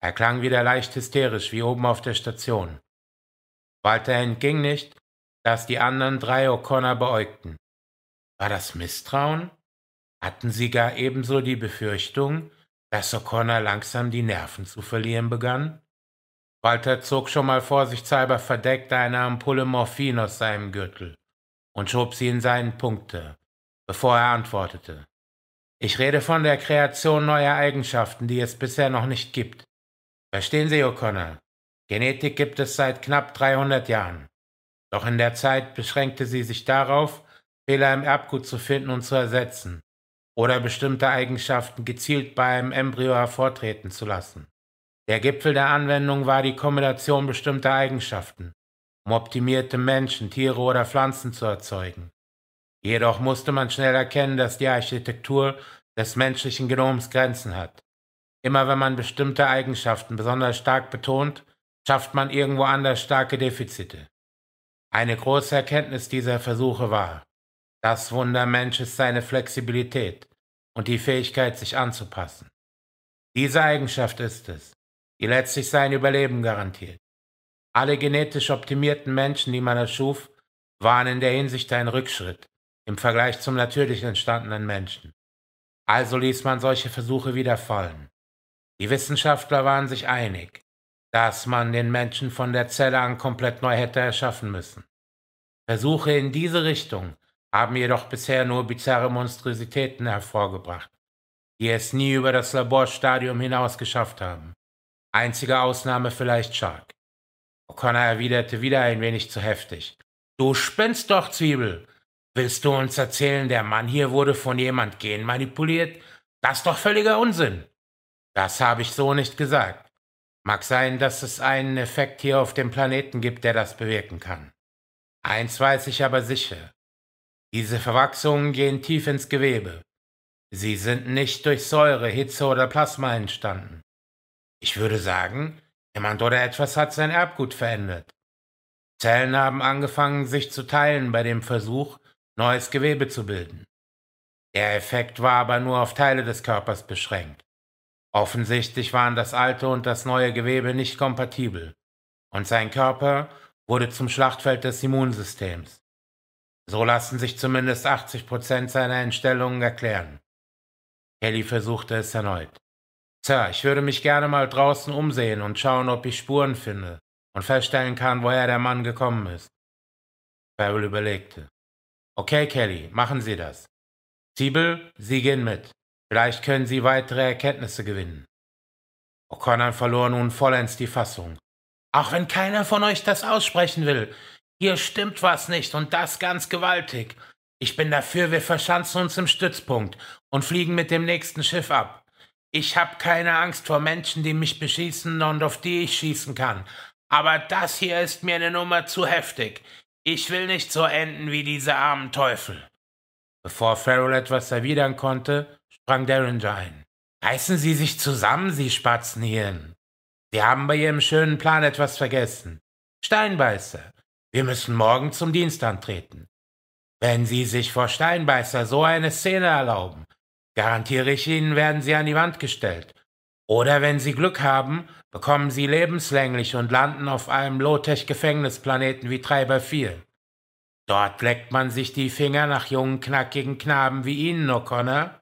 Er klang wieder leicht hysterisch, wie oben auf der Station. Walter entging nicht, dass die anderen drei O'Connor beäugten. War das Misstrauen? Hatten sie gar ebenso die Befürchtung, dass O'Connor langsam die Nerven zu verlieren begann? Walter zog schon mal vorsichtshalber verdeckt eine Ampulle Morphin aus seinem Gürtel und schob sie in seinen Punkte, bevor er antwortete. Ich rede von der Kreation neuer Eigenschaften, die es bisher noch nicht gibt. Verstehen Sie, O'Connor? Genetik gibt es seit knapp 300 Jahren. Doch in der Zeit beschränkte sie sich darauf, Fehler im Erbgut zu finden und zu ersetzen oder bestimmte Eigenschaften gezielt beim Embryo hervortreten zu lassen. Der Gipfel der Anwendung war die Kombination bestimmter Eigenschaften, um optimierte Menschen, Tiere oder Pflanzen zu erzeugen. Jedoch musste man schnell erkennen, dass die Architektur des menschlichen Genoms Grenzen hat. Immer wenn man bestimmte Eigenschaften besonders stark betont, schafft man irgendwo anders starke Defizite. Eine große Erkenntnis dieser Versuche war, das Wunder Mensch ist seine Flexibilität und die Fähigkeit, sich anzupassen. Diese Eigenschaft ist es, die letztlich sein Überleben garantiert. Alle genetisch optimierten Menschen, die man erschuf, waren in der Hinsicht ein Rückschritt im Vergleich zum natürlich entstandenen Menschen. Also ließ man solche Versuche wieder fallen. Die Wissenschaftler waren sich einig, dass man den Menschen von der Zelle an komplett neu hätte erschaffen müssen. Versuche in diese Richtung haben jedoch bisher nur bizarre Monstrositäten hervorgebracht, die es nie über das Laborstadium hinaus geschafft haben. Einzige Ausnahme vielleicht Shark. O'Connor erwiderte wieder ein wenig zu heftig. Du spinnst doch, Zwiebel! Willst du uns erzählen, der Mann hier wurde von jemand genmanipuliert? Das ist doch völliger Unsinn! Das habe ich so nicht gesagt. Mag sein, dass es einen Effekt hier auf dem Planeten gibt, der das bewirken kann. Eins weiß ich aber sicher. Diese Verwachsungen gehen tief ins Gewebe. Sie sind nicht durch Säure, Hitze oder Plasma entstanden. Ich würde sagen, jemand oder etwas hat sein Erbgut verändert. Zellen haben angefangen, sich zu teilen bei dem Versuch, neues Gewebe zu bilden. Der Effekt war aber nur auf Teile des Körpers beschränkt. Offensichtlich waren das alte und das neue Gewebe nicht kompatibel, und sein Körper wurde zum Schlachtfeld des Immunsystems. So lassen sich zumindest 80 Prozent seiner Entstellungen erklären. Kelly versuchte es erneut. Sir, ich würde mich gerne mal draußen umsehen und schauen, ob ich Spuren finde und feststellen kann, woher der Mann gekommen ist. Farrell überlegte. Okay, Kelly, machen Sie das. Siebel, Sie gehen mit. Vielleicht können Sie weitere Erkenntnisse gewinnen. O'Connor verlor nun vollends die Fassung. Auch wenn keiner von euch das aussprechen will, hier stimmt was nicht und das ganz gewaltig. Ich bin dafür, wir verschanzen uns im Stützpunkt und fliegen mit dem nächsten Schiff ab. Ich habe keine Angst vor Menschen, die mich beschießen und auf die ich schießen kann. Aber das hier ist mir eine Nummer zu heftig. Ich will nicht so enden wie diese armen Teufel. Bevor Farrell etwas erwidern konnte, sprang Derringer ein. Reißen Sie sich zusammen, Sie Spatzenhirn. Sie haben bei Ihrem schönen Plan etwas vergessen. Steinbeißer, wir müssen morgen zum Dienst antreten. Wenn Sie sich vor Steinbeißer so eine Szene erlauben, garantiere ich Ihnen, werden Sie an die Wand gestellt. Oder wenn Sie Glück haben, bekommen Sie lebenslänglich und landen auf einem Low-Tech-Gefängnisplaneten wie Treiber 4. Dort leckt man sich die Finger nach jungen, knackigen Knaben wie Ihnen, O'Connor.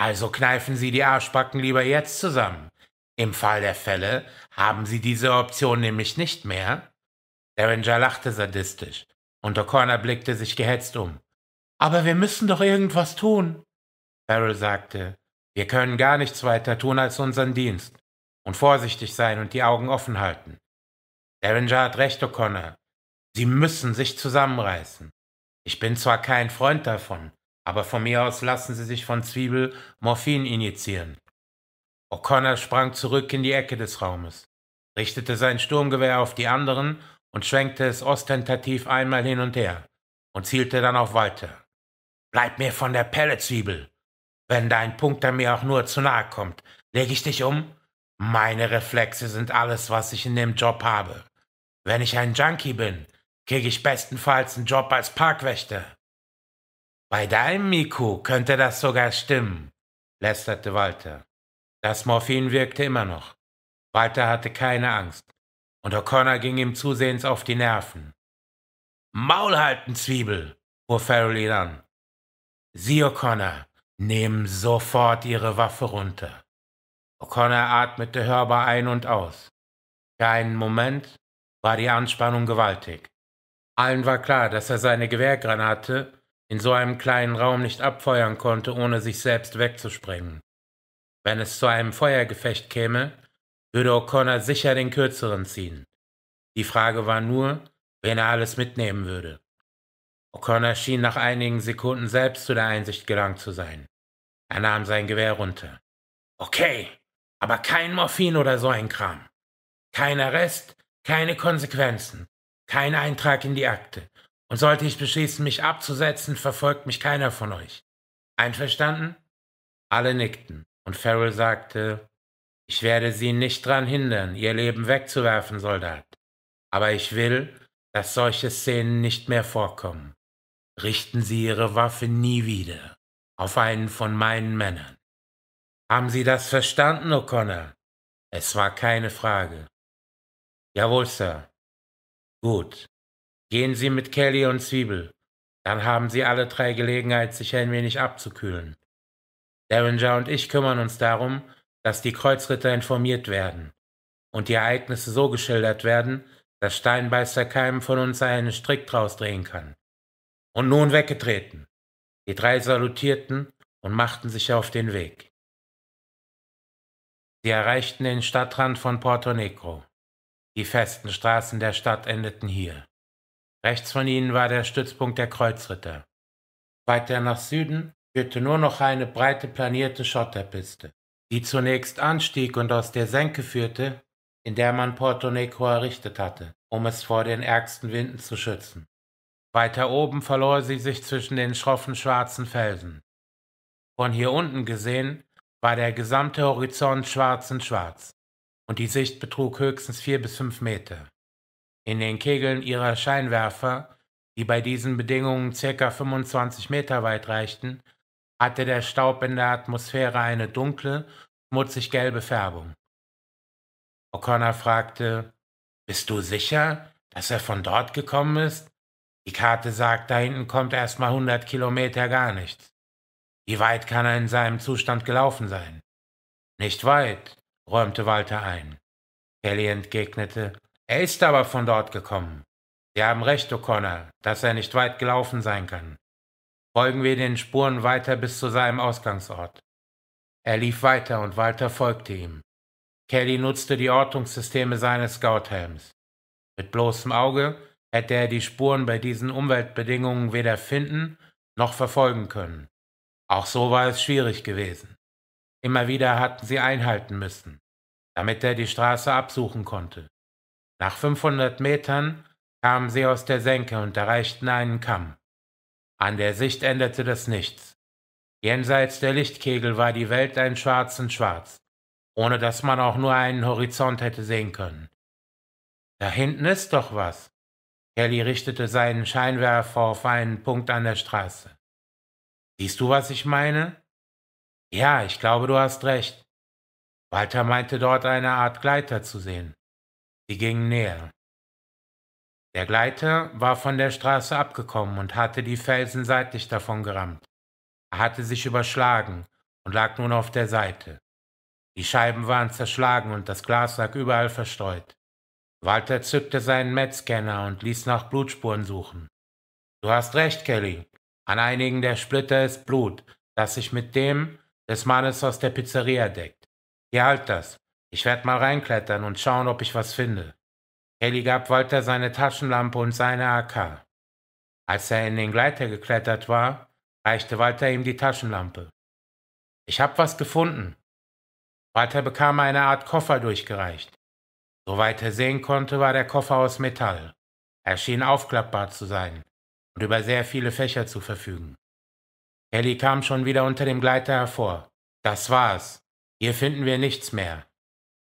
Also kneifen Sie die Arschbacken lieber jetzt zusammen. Im Fall der Fälle haben Sie diese Option nämlich nicht mehr. Derringer lachte sadistisch und O'Connor blickte sich gehetzt um. Aber wir müssen doch irgendwas tun. Farrell sagte, wir können gar nichts weiter tun als unseren Dienst und vorsichtig sein und die Augen offen halten. Derringer hat recht, O'Connor. Sie müssen sich zusammenreißen. Ich bin zwar kein Freund davon, aber von mir aus lassen Sie sich von Zwiebel Morphin injizieren. O'Connor sprang zurück in die Ecke des Raumes, richtete sein Sturmgewehr auf die anderen und schwenkte es ostentativ einmal hin und her und zielte dann auf Walter. Bleib mir von der Pelle, Zwiebel! Wenn dein Punkter mir auch nur zu nahe kommt, lege ich dich um? Meine Reflexe sind alles, was ich in dem Job habe. Wenn ich ein Junkie bin, kriege ich bestenfalls einen Job als Parkwächter. Bei deinem Miku könnte das sogar stimmen, lästerte Walter. Das Morphin wirkte immer noch. Walter hatte keine Angst, und O'Connor ging ihm zusehends auf die Nerven. Maul halten, Zwiebel, fuhr Farrelly ihn an. Sie, O'Connor, nehmen sofort ihre Waffe runter. O'Connor atmete hörbar ein und aus. Für einen Moment war die Anspannung gewaltig. Allen war klar, dass er seine Gewehrgranate in so einem kleinen Raum nicht abfeuern konnte, ohne sich selbst wegzusprengen. Wenn es zu einem Feuergefecht käme, würde O'Connor sicher den Kürzeren ziehen. Die Frage war nur, wen er alles mitnehmen würde. O'Connor schien nach einigen Sekunden selbst zu der Einsicht gelangt zu sein. Er nahm sein Gewehr runter. Okay, aber kein Morphin oder so ein Kram. Kein Arrest, keine Konsequenzen, kein Eintrag in die Akte, und sollte ich beschließen, mich abzusetzen, verfolgt mich keiner von euch. Einverstanden? Alle nickten, und Farrell sagte, ich werde Sie nicht daran hindern, Ihr Leben wegzuwerfen, Soldat. Aber ich will, dass solche Szenen nicht mehr vorkommen. Richten Sie Ihre Waffe nie wieder auf einen von meinen Männern. Haben Sie das verstanden, O'Connor? Es war keine Frage. Jawohl, Sir. Gut. Gehen Sie mit Kelly und Zwiebel. Dann haben Sie alle drei Gelegenheit, sich ein wenig abzukühlen. Derringer und ich kümmern uns darum, dass die Kreuzritter informiert werden und die Ereignisse so geschildert werden, dass Steinbeißer keinem von uns einen Strick draus drehen kann. Und nun weggetreten. Die drei salutierten und machten sich auf den Weg. Sie erreichten den Stadtrand von Porto Negro. Die festen Straßen der Stadt endeten hier. Rechts von ihnen war der Stützpunkt der Kreuzritter. Weiter nach Süden führte nur noch eine breite planierte Schotterpiste, die zunächst anstieg und aus der Senke führte, in der man Porto Neco errichtet hatte, um es vor den ärgsten Winden zu schützen. Weiter oben verlor sie sich zwischen den schroffen schwarzen Felsen. Von hier unten gesehen war der gesamte Horizont schwarz und schwarz, und die Sicht betrug höchstens vier bis fünf Meter. In den Kegeln ihrer Scheinwerfer, die bei diesen Bedingungen ca. 25 Meter weit reichten, hatte der Staub in der Atmosphäre eine dunkle, schmutzig-gelbe Färbung. O'Connor fragte, Bist du sicher, dass er von dort gekommen ist? Die Karte sagt, da hinten kommt erst mal 100 Kilometer gar nichts. Wie weit kann er in seinem Zustand gelaufen sein? Nicht weit, räumte Walter ein. Kelly entgegnete, er ist aber von dort gekommen. Sie haben recht, O'Connor, dass er nicht weit gelaufen sein kann. Folgen wir den Spuren weiter bis zu seinem Ausgangsort. Er lief weiter und Walter folgte ihm. Kelly nutzte die Ortungssysteme seines Scouthelms. Mit bloßem Auge hätte er die Spuren bei diesen Umweltbedingungen weder finden noch verfolgen können. Auch so war es schwierig gewesen. Immer wieder hatten sie einhalten müssen, damit er die Straße absuchen konnte. Nach 500 Metern kamen sie aus der Senke und erreichten einen Kamm. An der Sicht änderte das nichts. Jenseits der Lichtkegel war die Welt ein Schwarz und Schwarz, ohne dass man auch nur einen Horizont hätte sehen können. Da hinten ist doch was. Kelly richtete seinen Scheinwerfer auf einen Punkt an der Straße. Siehst du, was ich meine? Ja, ich glaube, du hast recht. Walter meinte dort eine Art Gleiter zu sehen. Sie gingen näher. Der Gleiter war von der Straße abgekommen und hatte die Felsen seitlich davon gerammt. Er hatte sich überschlagen und lag nun auf der Seite. Die Scheiben waren zerschlagen und das Glas lag überall verstreut. Walter zückte seinen Metzscanner und ließ nach Blutspuren suchen. Du hast recht, Kelly. An einigen der Splitter ist Blut, das sich mit dem des Mannes aus der Pizzeria deckt. Hier halt das. Ich werde mal reinklettern und schauen, ob ich was finde. Kelly gab Walter seine Taschenlampe und seine AK. Als er in den Gleiter geklettert war, reichte Walter ihm die Taschenlampe. Ich hab was gefunden. Walter bekam eine Art Koffer durchgereicht. Soweit er sehen konnte, war der Koffer aus Metall. Er schien aufklappbar zu sein und über sehr viele Fächer zu verfügen. Kelly kam schon wieder unter dem Gleiter hervor. Das war's. Hier finden wir nichts mehr.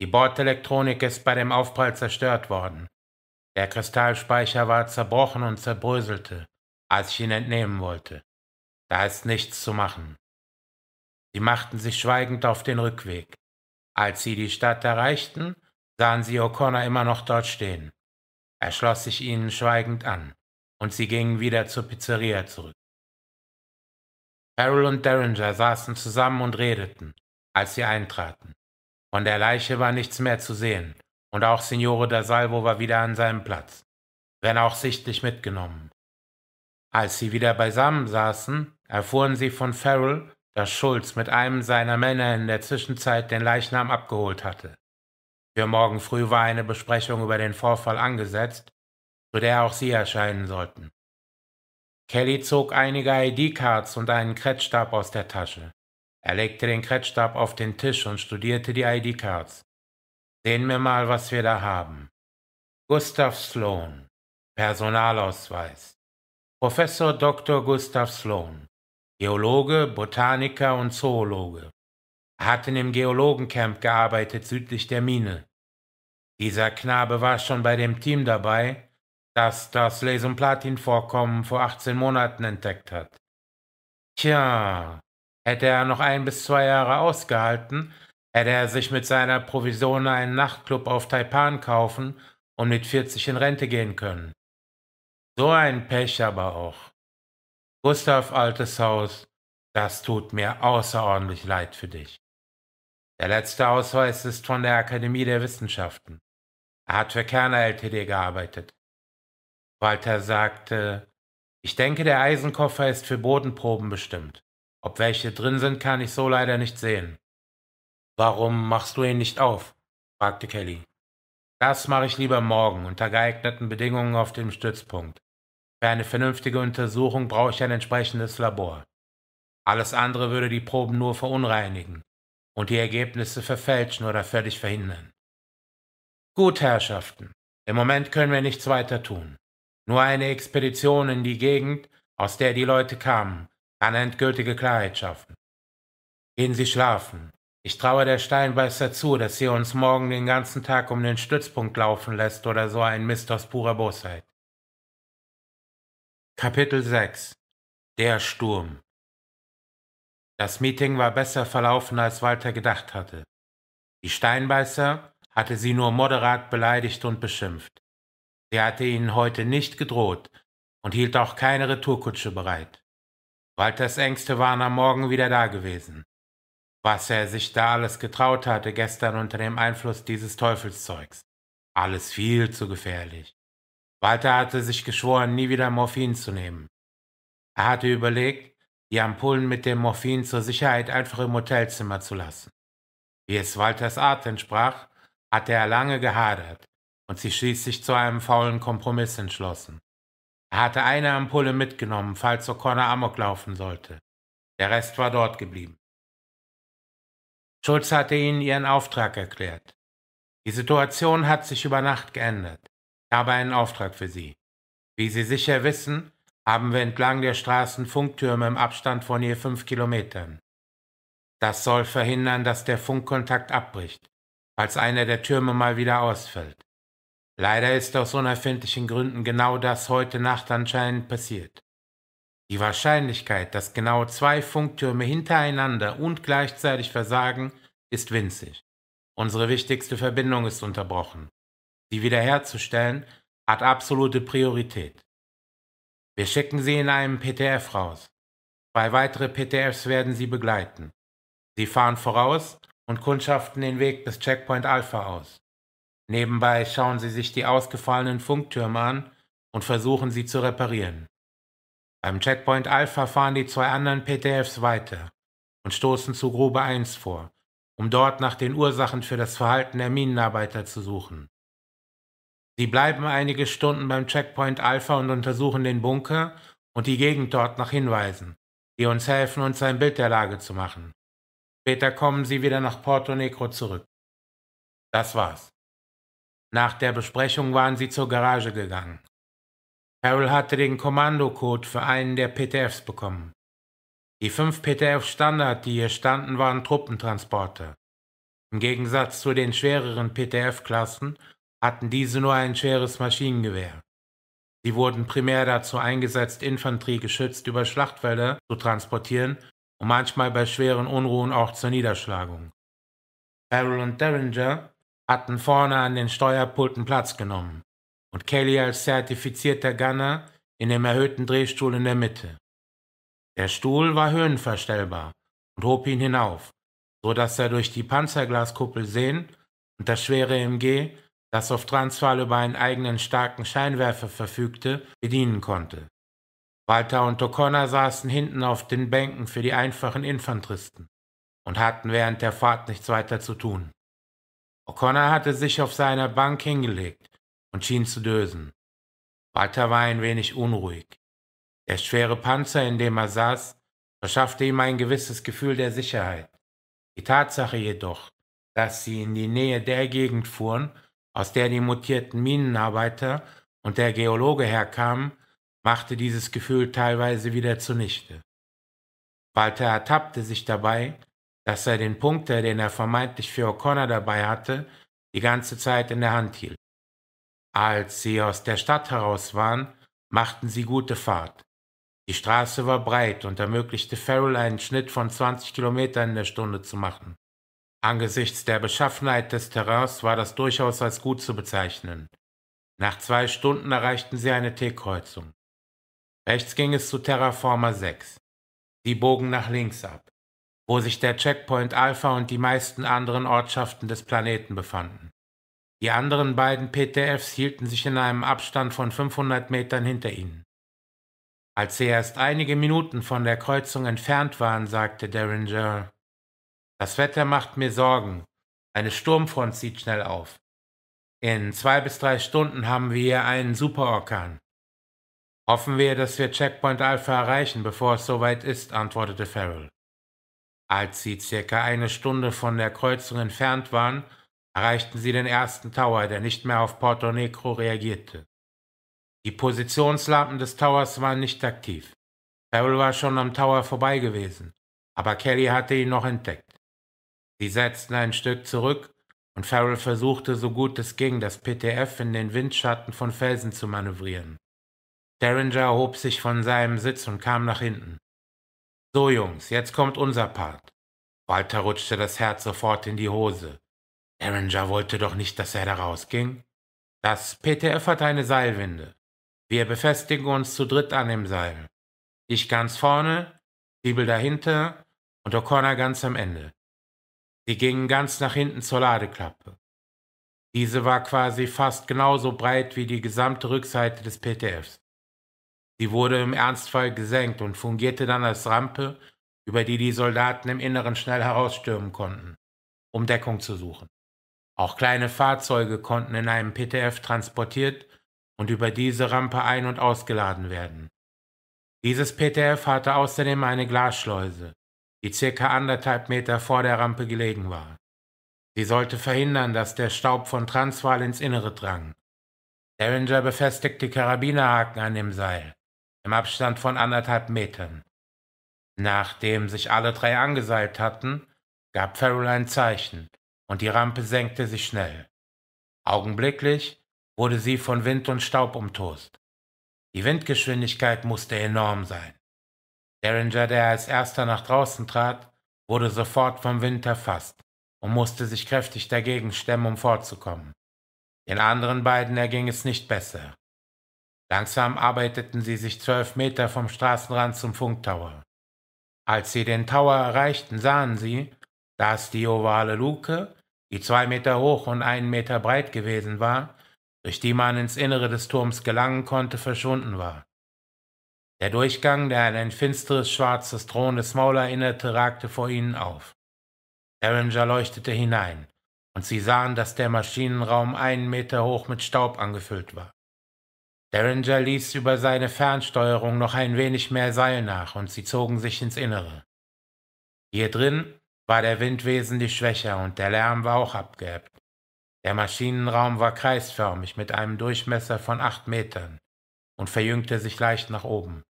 Die Bordelektronik ist bei dem Aufprall zerstört worden. Der Kristallspeicher war zerbrochen und zerbröselte, als ich ihn entnehmen wollte. Da ist nichts zu machen. Sie machten sich schweigend auf den Rückweg. Als sie die Stadt erreichten, sahen sie O'Connor immer noch dort stehen. Er schloss sich ihnen schweigend an, und sie gingen wieder zur Pizzeria zurück. Farrell und Derringer saßen zusammen und redeten, als sie eintraten. Von der Leiche war nichts mehr zu sehen, und auch Signore da Salvo war wieder an seinem Platz, wenn auch sichtlich mitgenommen. Als sie wieder beisammen saßen, erfuhren sie von Farrell, dass Schulz mit einem seiner Männer in der Zwischenzeit den Leichnam abgeholt hatte. Für morgen früh war eine Besprechung über den Vorfall angesetzt, zu der auch sie erscheinen sollten. Kelly zog einige ID-Cards und einen Kretzstab aus der Tasche. Er legte den Kretschstab auf den Tisch und studierte die ID-Cards. Sehen wir mal, was wir da haben. Gustav Sloan, Personalausweis. Professor Dr. Gustav Sloan, Geologe, Botaniker und Zoologe. Er hat in dem Geologencamp gearbeitet südlich der Mine. Dieser Knabe war schon bei dem Team dabei, das das Lesum-Platin-Vorkommen vor 18 Monaten entdeckt hat. Tja, Hätte er noch ein bis zwei Jahre ausgehalten, hätte er sich mit seiner Provision einen Nachtclub auf Taipan kaufen und mit 40 in Rente gehen können. So ein Pech aber auch. Gustav, altes Haus, das tut mir außerordentlich leid für dich. Der letzte Ausweis ist von der Akademie der Wissenschaften. Er hat für Kerner LTD gearbeitet. Walter sagte, ich denke, der Eisenkoffer ist für Bodenproben bestimmt. Ob welche drin sind, kann ich so leider nicht sehen. Warum machst du ihn nicht auf? fragte Kelly. Das mache ich lieber morgen unter geeigneten Bedingungen auf dem Stützpunkt. Für eine vernünftige Untersuchung brauche ich ein entsprechendes Labor. Alles andere würde die Proben nur verunreinigen und die Ergebnisse verfälschen oder völlig verhindern. Gut, Herrschaften, im Moment können wir nichts weiter tun. Nur eine Expedition in die Gegend, aus der die Leute kamen, kann endgültige Klarheit schaffen. Gehen Sie schlafen. Ich traue der Steinbeißer zu, dass sie uns morgen den ganzen Tag um den Stützpunkt laufen lässt oder so ein Mist aus purer Bosheit. Kapitel 6 Der Sturm Das Meeting war besser verlaufen, als Walter gedacht hatte. Die Steinbeißer hatte sie nur moderat beleidigt und beschimpft. Sie hatte ihnen heute nicht gedroht und hielt auch keine Retourkutsche bereit. Walters Ängste waren am Morgen wieder da gewesen. Was er sich da alles getraut hatte gestern unter dem Einfluss dieses Teufelszeugs. Alles viel zu gefährlich. Walter hatte sich geschworen, nie wieder Morphin zu nehmen. Er hatte überlegt, die Ampullen mit dem Morphin zur Sicherheit einfach im Hotelzimmer zu lassen. Wie es Walters Art entsprach, hatte er lange gehadert und sich schließlich zu einem faulen Kompromiss entschlossen. Er hatte eine Ampulle mitgenommen, falls O'Connor amok laufen sollte. Der Rest war dort geblieben. Schulz hatte ihnen ihren Auftrag erklärt. Die Situation hat sich über Nacht geändert. Ich habe einen Auftrag für Sie. Wie Sie sicher wissen, haben wir entlang der Straßen Funktürme im Abstand von je fünf Kilometern. Das soll verhindern, dass der Funkkontakt abbricht, falls einer der Türme mal wieder ausfällt. Leider ist aus unerfindlichen Gründen genau das heute Nacht anscheinend passiert. Die Wahrscheinlichkeit, dass genau zwei Funktürme hintereinander und gleichzeitig versagen, ist winzig. Unsere wichtigste Verbindung ist unterbrochen. Sie wiederherzustellen hat absolute Priorität. Wir schicken sie in einem PTF raus. Zwei weitere PTFs werden sie begleiten. Sie fahren voraus und kundschaften den Weg bis Checkpoint Alpha aus. Nebenbei schauen sie sich die ausgefallenen Funktürme an und versuchen sie zu reparieren. Beim Checkpoint Alpha fahren die zwei anderen PTFs weiter und stoßen zu Grube 1 vor, um dort nach den Ursachen für das Verhalten der Minenarbeiter zu suchen. Sie bleiben einige Stunden beim Checkpoint Alpha und untersuchen den Bunker und die Gegend dort nach Hinweisen, die uns helfen, uns ein Bild der Lage zu machen. Später kommen sie wieder nach Porto Negro zurück. Das war's. Nach der Besprechung waren sie zur Garage gegangen. Carol hatte den Kommandocode für einen der PTFs bekommen. Die fünf PTF Standard, die hier standen, waren Truppentransporter. Im Gegensatz zu den schwereren PTF-Klassen hatten diese nur ein schweres Maschinengewehr. Sie wurden primär dazu eingesetzt, Infanterie geschützt über Schlachtfelder zu transportieren und manchmal bei schweren Unruhen auch zur Niederschlagung. Farrell und Derringer hatten vorne an den Steuerpulten Platz genommen und Kelly als zertifizierter Gunner in dem erhöhten Drehstuhl in der Mitte. Der Stuhl war höhenverstellbar und hob ihn hinauf, so dass er durch die Panzerglaskuppel sehen und das schwere MG, das auf Transvaal über einen eigenen starken Scheinwerfer verfügte, bedienen konnte. Walter und O'Connor saßen hinten auf den Bänken für die einfachen Infanteristen und hatten während der Fahrt nichts weiter zu tun. O'Connor hatte sich auf seiner Bank hingelegt und schien zu dösen. Walter war ein wenig unruhig. Der schwere Panzer, in dem er saß, verschaffte ihm ein gewisses Gefühl der Sicherheit. Die Tatsache jedoch, dass sie in die Nähe der Gegend fuhren, aus der die mutierten Minenarbeiter und der Geologe herkamen, machte dieses Gefühl teilweise wieder zunichte. Walter ertappte sich dabei, dass er den Punkter, den er vermeintlich für O'Connor dabei hatte, die ganze Zeit in der Hand hielt. Als sie aus der Stadt heraus waren, machten sie gute Fahrt. Die Straße war breit und ermöglichte Farrell einen Schnitt von 20 Kilometern in der Stunde zu machen. Angesichts der Beschaffenheit des Terrains war das durchaus als gut zu bezeichnen. Nach zwei Stunden erreichten sie eine T-Kreuzung. Rechts ging es zu Terraformer 6. Sie bogen nach links ab wo sich der Checkpoint Alpha und die meisten anderen Ortschaften des Planeten befanden. Die anderen beiden PTFs hielten sich in einem Abstand von 500 Metern hinter ihnen. Als sie erst einige Minuten von der Kreuzung entfernt waren, sagte Derringer, das Wetter macht mir Sorgen. Eine Sturmfront zieht schnell auf. In zwei bis drei Stunden haben wir hier einen Superorkan. Hoffen wir, dass wir Checkpoint Alpha erreichen, bevor es soweit ist, antwortete Farrell. Als sie circa eine Stunde von der Kreuzung entfernt waren, erreichten sie den ersten Tower, der nicht mehr auf Porto Negro reagierte. Die Positionslampen des Towers waren nicht aktiv. Farrell war schon am Tower vorbei gewesen, aber Kelly hatte ihn noch entdeckt. Sie setzten ein Stück zurück und Farrell versuchte so gut es ging, das PTF in den Windschatten von Felsen zu manövrieren. Derringer erhob sich von seinem Sitz und kam nach hinten. So, Jungs, jetzt kommt unser Part. Walter rutschte das Herz sofort in die Hose. Derringer wollte doch nicht, dass er da rausging. Das PTF hat eine Seilwinde. Wir befestigen uns zu dritt an dem Seil. Ich ganz vorne, Siebel dahinter und O'Connor ganz am Ende. Sie gingen ganz nach hinten zur Ladeklappe. Diese war quasi fast genauso breit wie die gesamte Rückseite des PTFs. Sie wurde im Ernstfall gesenkt und fungierte dann als Rampe, über die die Soldaten im Inneren schnell herausstürmen konnten, um Deckung zu suchen. Auch kleine Fahrzeuge konnten in einem PTF transportiert und über diese Rampe ein- und ausgeladen werden. Dieses PTF hatte außerdem eine Glasschleuse, die circa anderthalb Meter vor der Rampe gelegen war. Sie sollte verhindern, dass der Staub von Transvaal ins Innere drang. Derringer befestigte Karabinerhaken an dem Seil, im Abstand von anderthalb Metern. Nachdem sich alle drei angeseilt hatten, gab Farrell ein Zeichen und die Rampe senkte sich schnell. Augenblicklich wurde sie von Wind und Staub umtost. Die Windgeschwindigkeit musste enorm sein. Derringer, der als erster nach draußen trat, wurde sofort vom Wind erfasst und musste sich kräftig dagegen stemmen, um fortzukommen. Den anderen beiden erging es nicht besser. Langsam arbeiteten sie sich zwölf Meter vom Straßenrand zum Funktower. Als sie den Tower erreichten, sahen sie, dass die ovale Luke, die zwei Meter hoch und einen Meter breit gewesen war, durch die man ins Innere des Turms gelangen konnte, verschwunden war. Der Durchgang, der an ein finsteres schwarzes drohendes Maul erinnerte, ragte vor ihnen auf. Derringer leuchtete hinein, und sie sahen, dass der Maschinenraum einen Meter hoch mit Staub angefüllt war. Derringer ließ über seine Fernsteuerung noch ein wenig mehr Seil nach und sie zogen sich ins Innere. Hier drin war der Wind wesentlich schwächer und der Lärm war auch abgeebbt. Der Maschinenraum war kreisförmig mit einem Durchmesser von acht Metern und verjüngte sich leicht nach oben.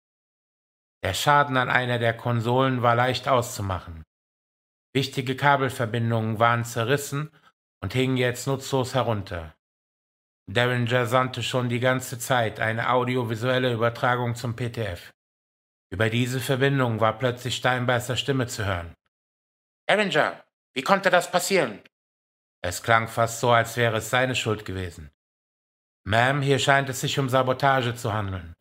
Der Schaden an einer der Konsolen war leicht auszumachen. Wichtige Kabelverbindungen waren zerrissen und hingen jetzt nutzlos herunter. Derringer sandte schon die ganze Zeit eine audiovisuelle Übertragung zum PTF. Über diese Verbindung war plötzlich Steinbeißer Stimme zu hören. Derringer, wie konnte das passieren? Es klang fast so, als wäre es seine Schuld gewesen. Ma'am, hier scheint es sich um Sabotage zu handeln.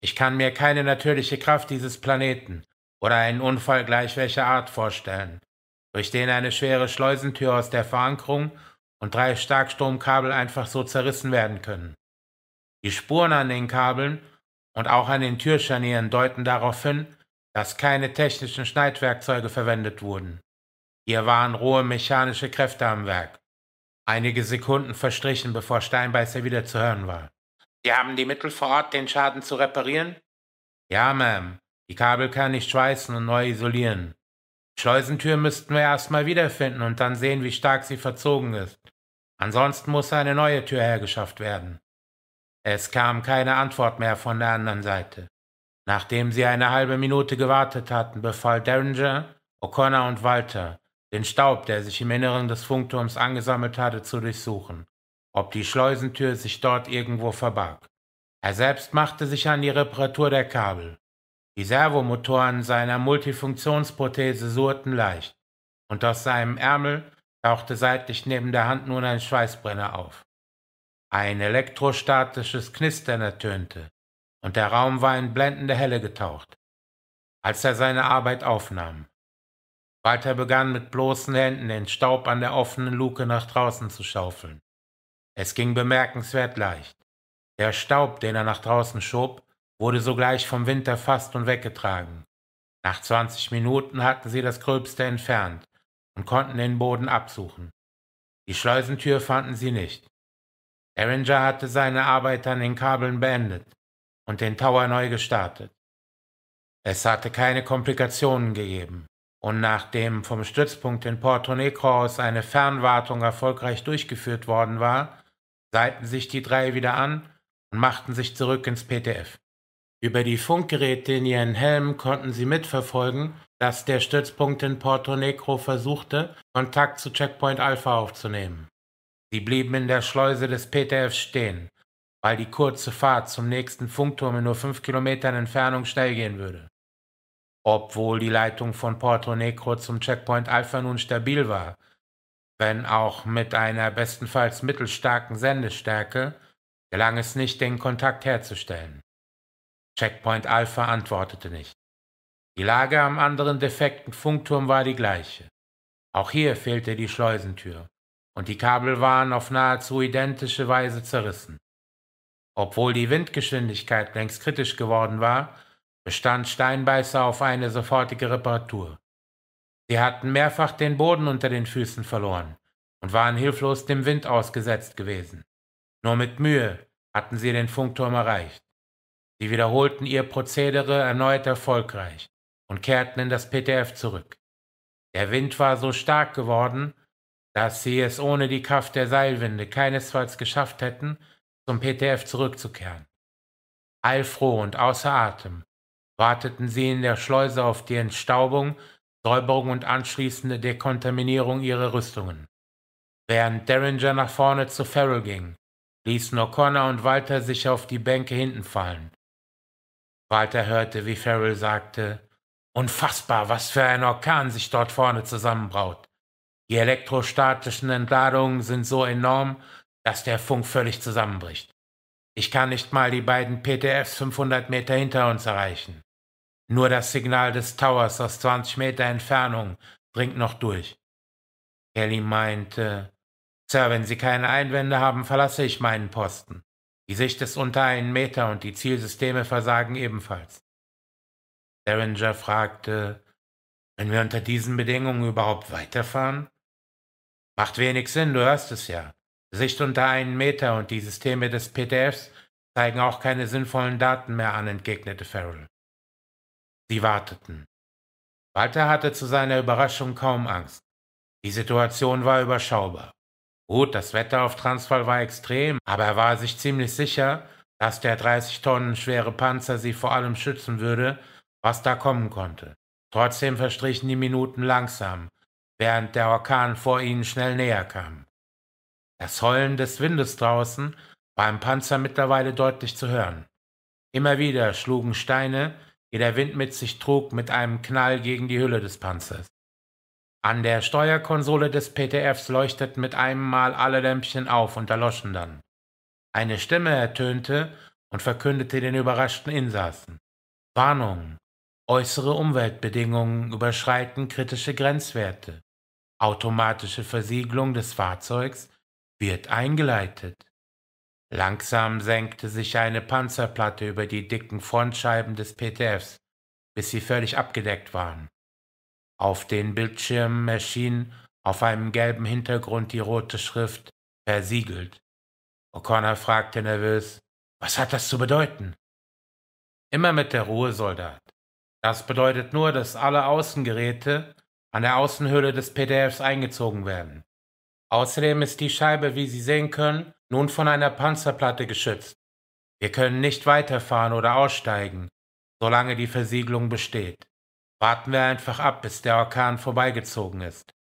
Ich kann mir keine natürliche Kraft dieses Planeten oder einen Unfall gleich welcher Art vorstellen, durch den eine schwere Schleusentür aus der Verankerung und drei Starkstromkabel einfach so zerrissen werden können. Die Spuren an den Kabeln und auch an den Türscharnieren deuten darauf hin, dass keine technischen Schneidwerkzeuge verwendet wurden. Hier waren rohe mechanische Kräfte am Werk. Einige Sekunden verstrichen, bevor Steinbeißer wieder zu hören war. Sie haben die Mittel vor Ort, den Schaden zu reparieren? Ja, Ma'am. Die Kabel kann ich schweißen und neu isolieren. Schleusentür müssten wir erstmal wiederfinden und dann sehen, wie stark sie verzogen ist. Ansonsten muss eine neue Tür hergeschafft werden. Es kam keine Antwort mehr von der anderen Seite. Nachdem sie eine halbe Minute gewartet hatten, befahl Derringer, O'Connor und Walter, den Staub, der sich im Inneren des Funkturms angesammelt hatte, zu durchsuchen, ob die Schleusentür sich dort irgendwo verbarg. Er selbst machte sich an die Reparatur der Kabel. Die Servomotoren seiner Multifunktionsprothese surrten leicht, und aus seinem Ärmel tauchte seitlich neben der Hand nun ein Schweißbrenner auf. Ein elektrostatisches Knistern ertönte, und der Raum war in blendende Helle getaucht, als er seine Arbeit aufnahm. Walter begann mit bloßen Händen den Staub an der offenen Luke nach draußen zu schaufeln. Es ging bemerkenswert leicht. Der Staub, den er nach draußen schob, wurde sogleich vom Wind erfasst und weggetragen. Nach 20 Minuten hatten sie das Gröbste entfernt und konnten den Boden absuchen. Die Schleusentür fanden sie nicht. Derringer hatte seine Arbeit an den Kabeln beendet und den Tower neu gestartet. Es hatte keine Komplikationen gegeben, und nachdem vom Stützpunkt in Porto Negro aus eine Fernwartung erfolgreich durchgeführt worden war, seiten sich die drei wieder an und machten sich zurück ins PTF. Über die Funkgeräte in ihren Helmen konnten sie mitverfolgen, dass der Stützpunkt in Porto Negro versuchte, Kontakt zu Checkpoint Alpha aufzunehmen. Sie blieben in der Schleuse des PTF stehen, weil die kurze Fahrt zum nächsten Funkturm in nur fünf Kilometern Entfernung schnell gehen würde. Obwohl die Leitung von Porto Negro zum Checkpoint Alpha nun stabil war, wenn auch mit einer bestenfalls mittelstarken Sendestärke, gelang es nicht, den Kontakt herzustellen. Checkpoint Alpha antwortete nicht. Die Lage am anderen defekten Funkturm war die gleiche. Auch hier fehlte die Schleusentür und die Kabel waren auf nahezu identische Weise zerrissen. Obwohl die Windgeschwindigkeit längst kritisch geworden war, bestand Steinbeißer auf eine sofortige Reparatur. Sie hatten mehrfach den Boden unter den Füßen verloren und waren hilflos dem Wind ausgesetzt gewesen. Nur mit Mühe hatten sie den Funkturm erreicht. Sie wiederholten ihr Prozedere erneut erfolgreich und kehrten in das PTF zurück. Der Wind war so stark geworden, dass sie es ohne die Kraft der Seilwinde keinesfalls geschafft hätten, zum PTF zurückzukehren. Heilfroh und außer Atem warteten sie in der Schleuse auf die Entstaubung, Säuberung und anschließende Dekontaminierung ihrer Rüstungen. Während Derringer nach vorne zu Farrell ging, ließen O'Connor und Walter sich auf die Bänke hinten fallen Walter hörte, wie Farrell sagte, Unfassbar, was für ein Orkan sich dort vorne zusammenbraut. Die elektrostatischen Entladungen sind so enorm, dass der Funk völlig zusammenbricht. Ich kann nicht mal die beiden PTFs 500 Meter hinter uns erreichen. Nur das Signal des Towers aus 20 Meter Entfernung dringt noch durch. Kelly meinte, Sir, wenn Sie keine Einwände haben, verlasse ich meinen Posten. Die Sicht ist unter einen Meter und die Zielsysteme versagen ebenfalls. Derringer fragte, wenn wir unter diesen Bedingungen überhaupt weiterfahren? Macht wenig Sinn, du hörst es ja. Sicht unter einen Meter und die Systeme des PDFs zeigen auch keine sinnvollen Daten mehr an, entgegnete Farrell. Sie warteten. Walter hatte zu seiner Überraschung kaum Angst. Die Situation war überschaubar. Gut, das Wetter auf Transvaal war extrem, aber er war sich ziemlich sicher, dass der 30 Tonnen schwere Panzer sie vor allem schützen würde, was da kommen konnte. Trotzdem verstrichen die Minuten langsam, während der Orkan vor ihnen schnell näher kam. Das Heulen des Windes draußen war im Panzer mittlerweile deutlich zu hören. Immer wieder schlugen Steine, die der Wind mit sich trug, mit einem Knall gegen die Hülle des Panzers. An der Steuerkonsole des PTFs leuchteten mit einem Mal alle Lämpchen auf und erloschen dann. Eine Stimme ertönte und verkündete den überraschten Insassen. Warnung. Äußere Umweltbedingungen überschreiten kritische Grenzwerte. Automatische Versiegelung des Fahrzeugs wird eingeleitet. Langsam senkte sich eine Panzerplatte über die dicken Frontscheiben des PTFs, bis sie völlig abgedeckt waren. Auf den Bildschirmen erschien auf einem gelben Hintergrund die rote Schrift versiegelt. O'Connor fragte nervös, was hat das zu bedeuten? Immer mit der Ruhe, Soldat. Das bedeutet nur, dass alle Außengeräte an der Außenhülle des PDFs eingezogen werden. Außerdem ist die Scheibe, wie Sie sehen können, nun von einer Panzerplatte geschützt. Wir können nicht weiterfahren oder aussteigen, solange die Versiegelung besteht. Warten wir einfach ab, bis der Orkan vorbeigezogen ist.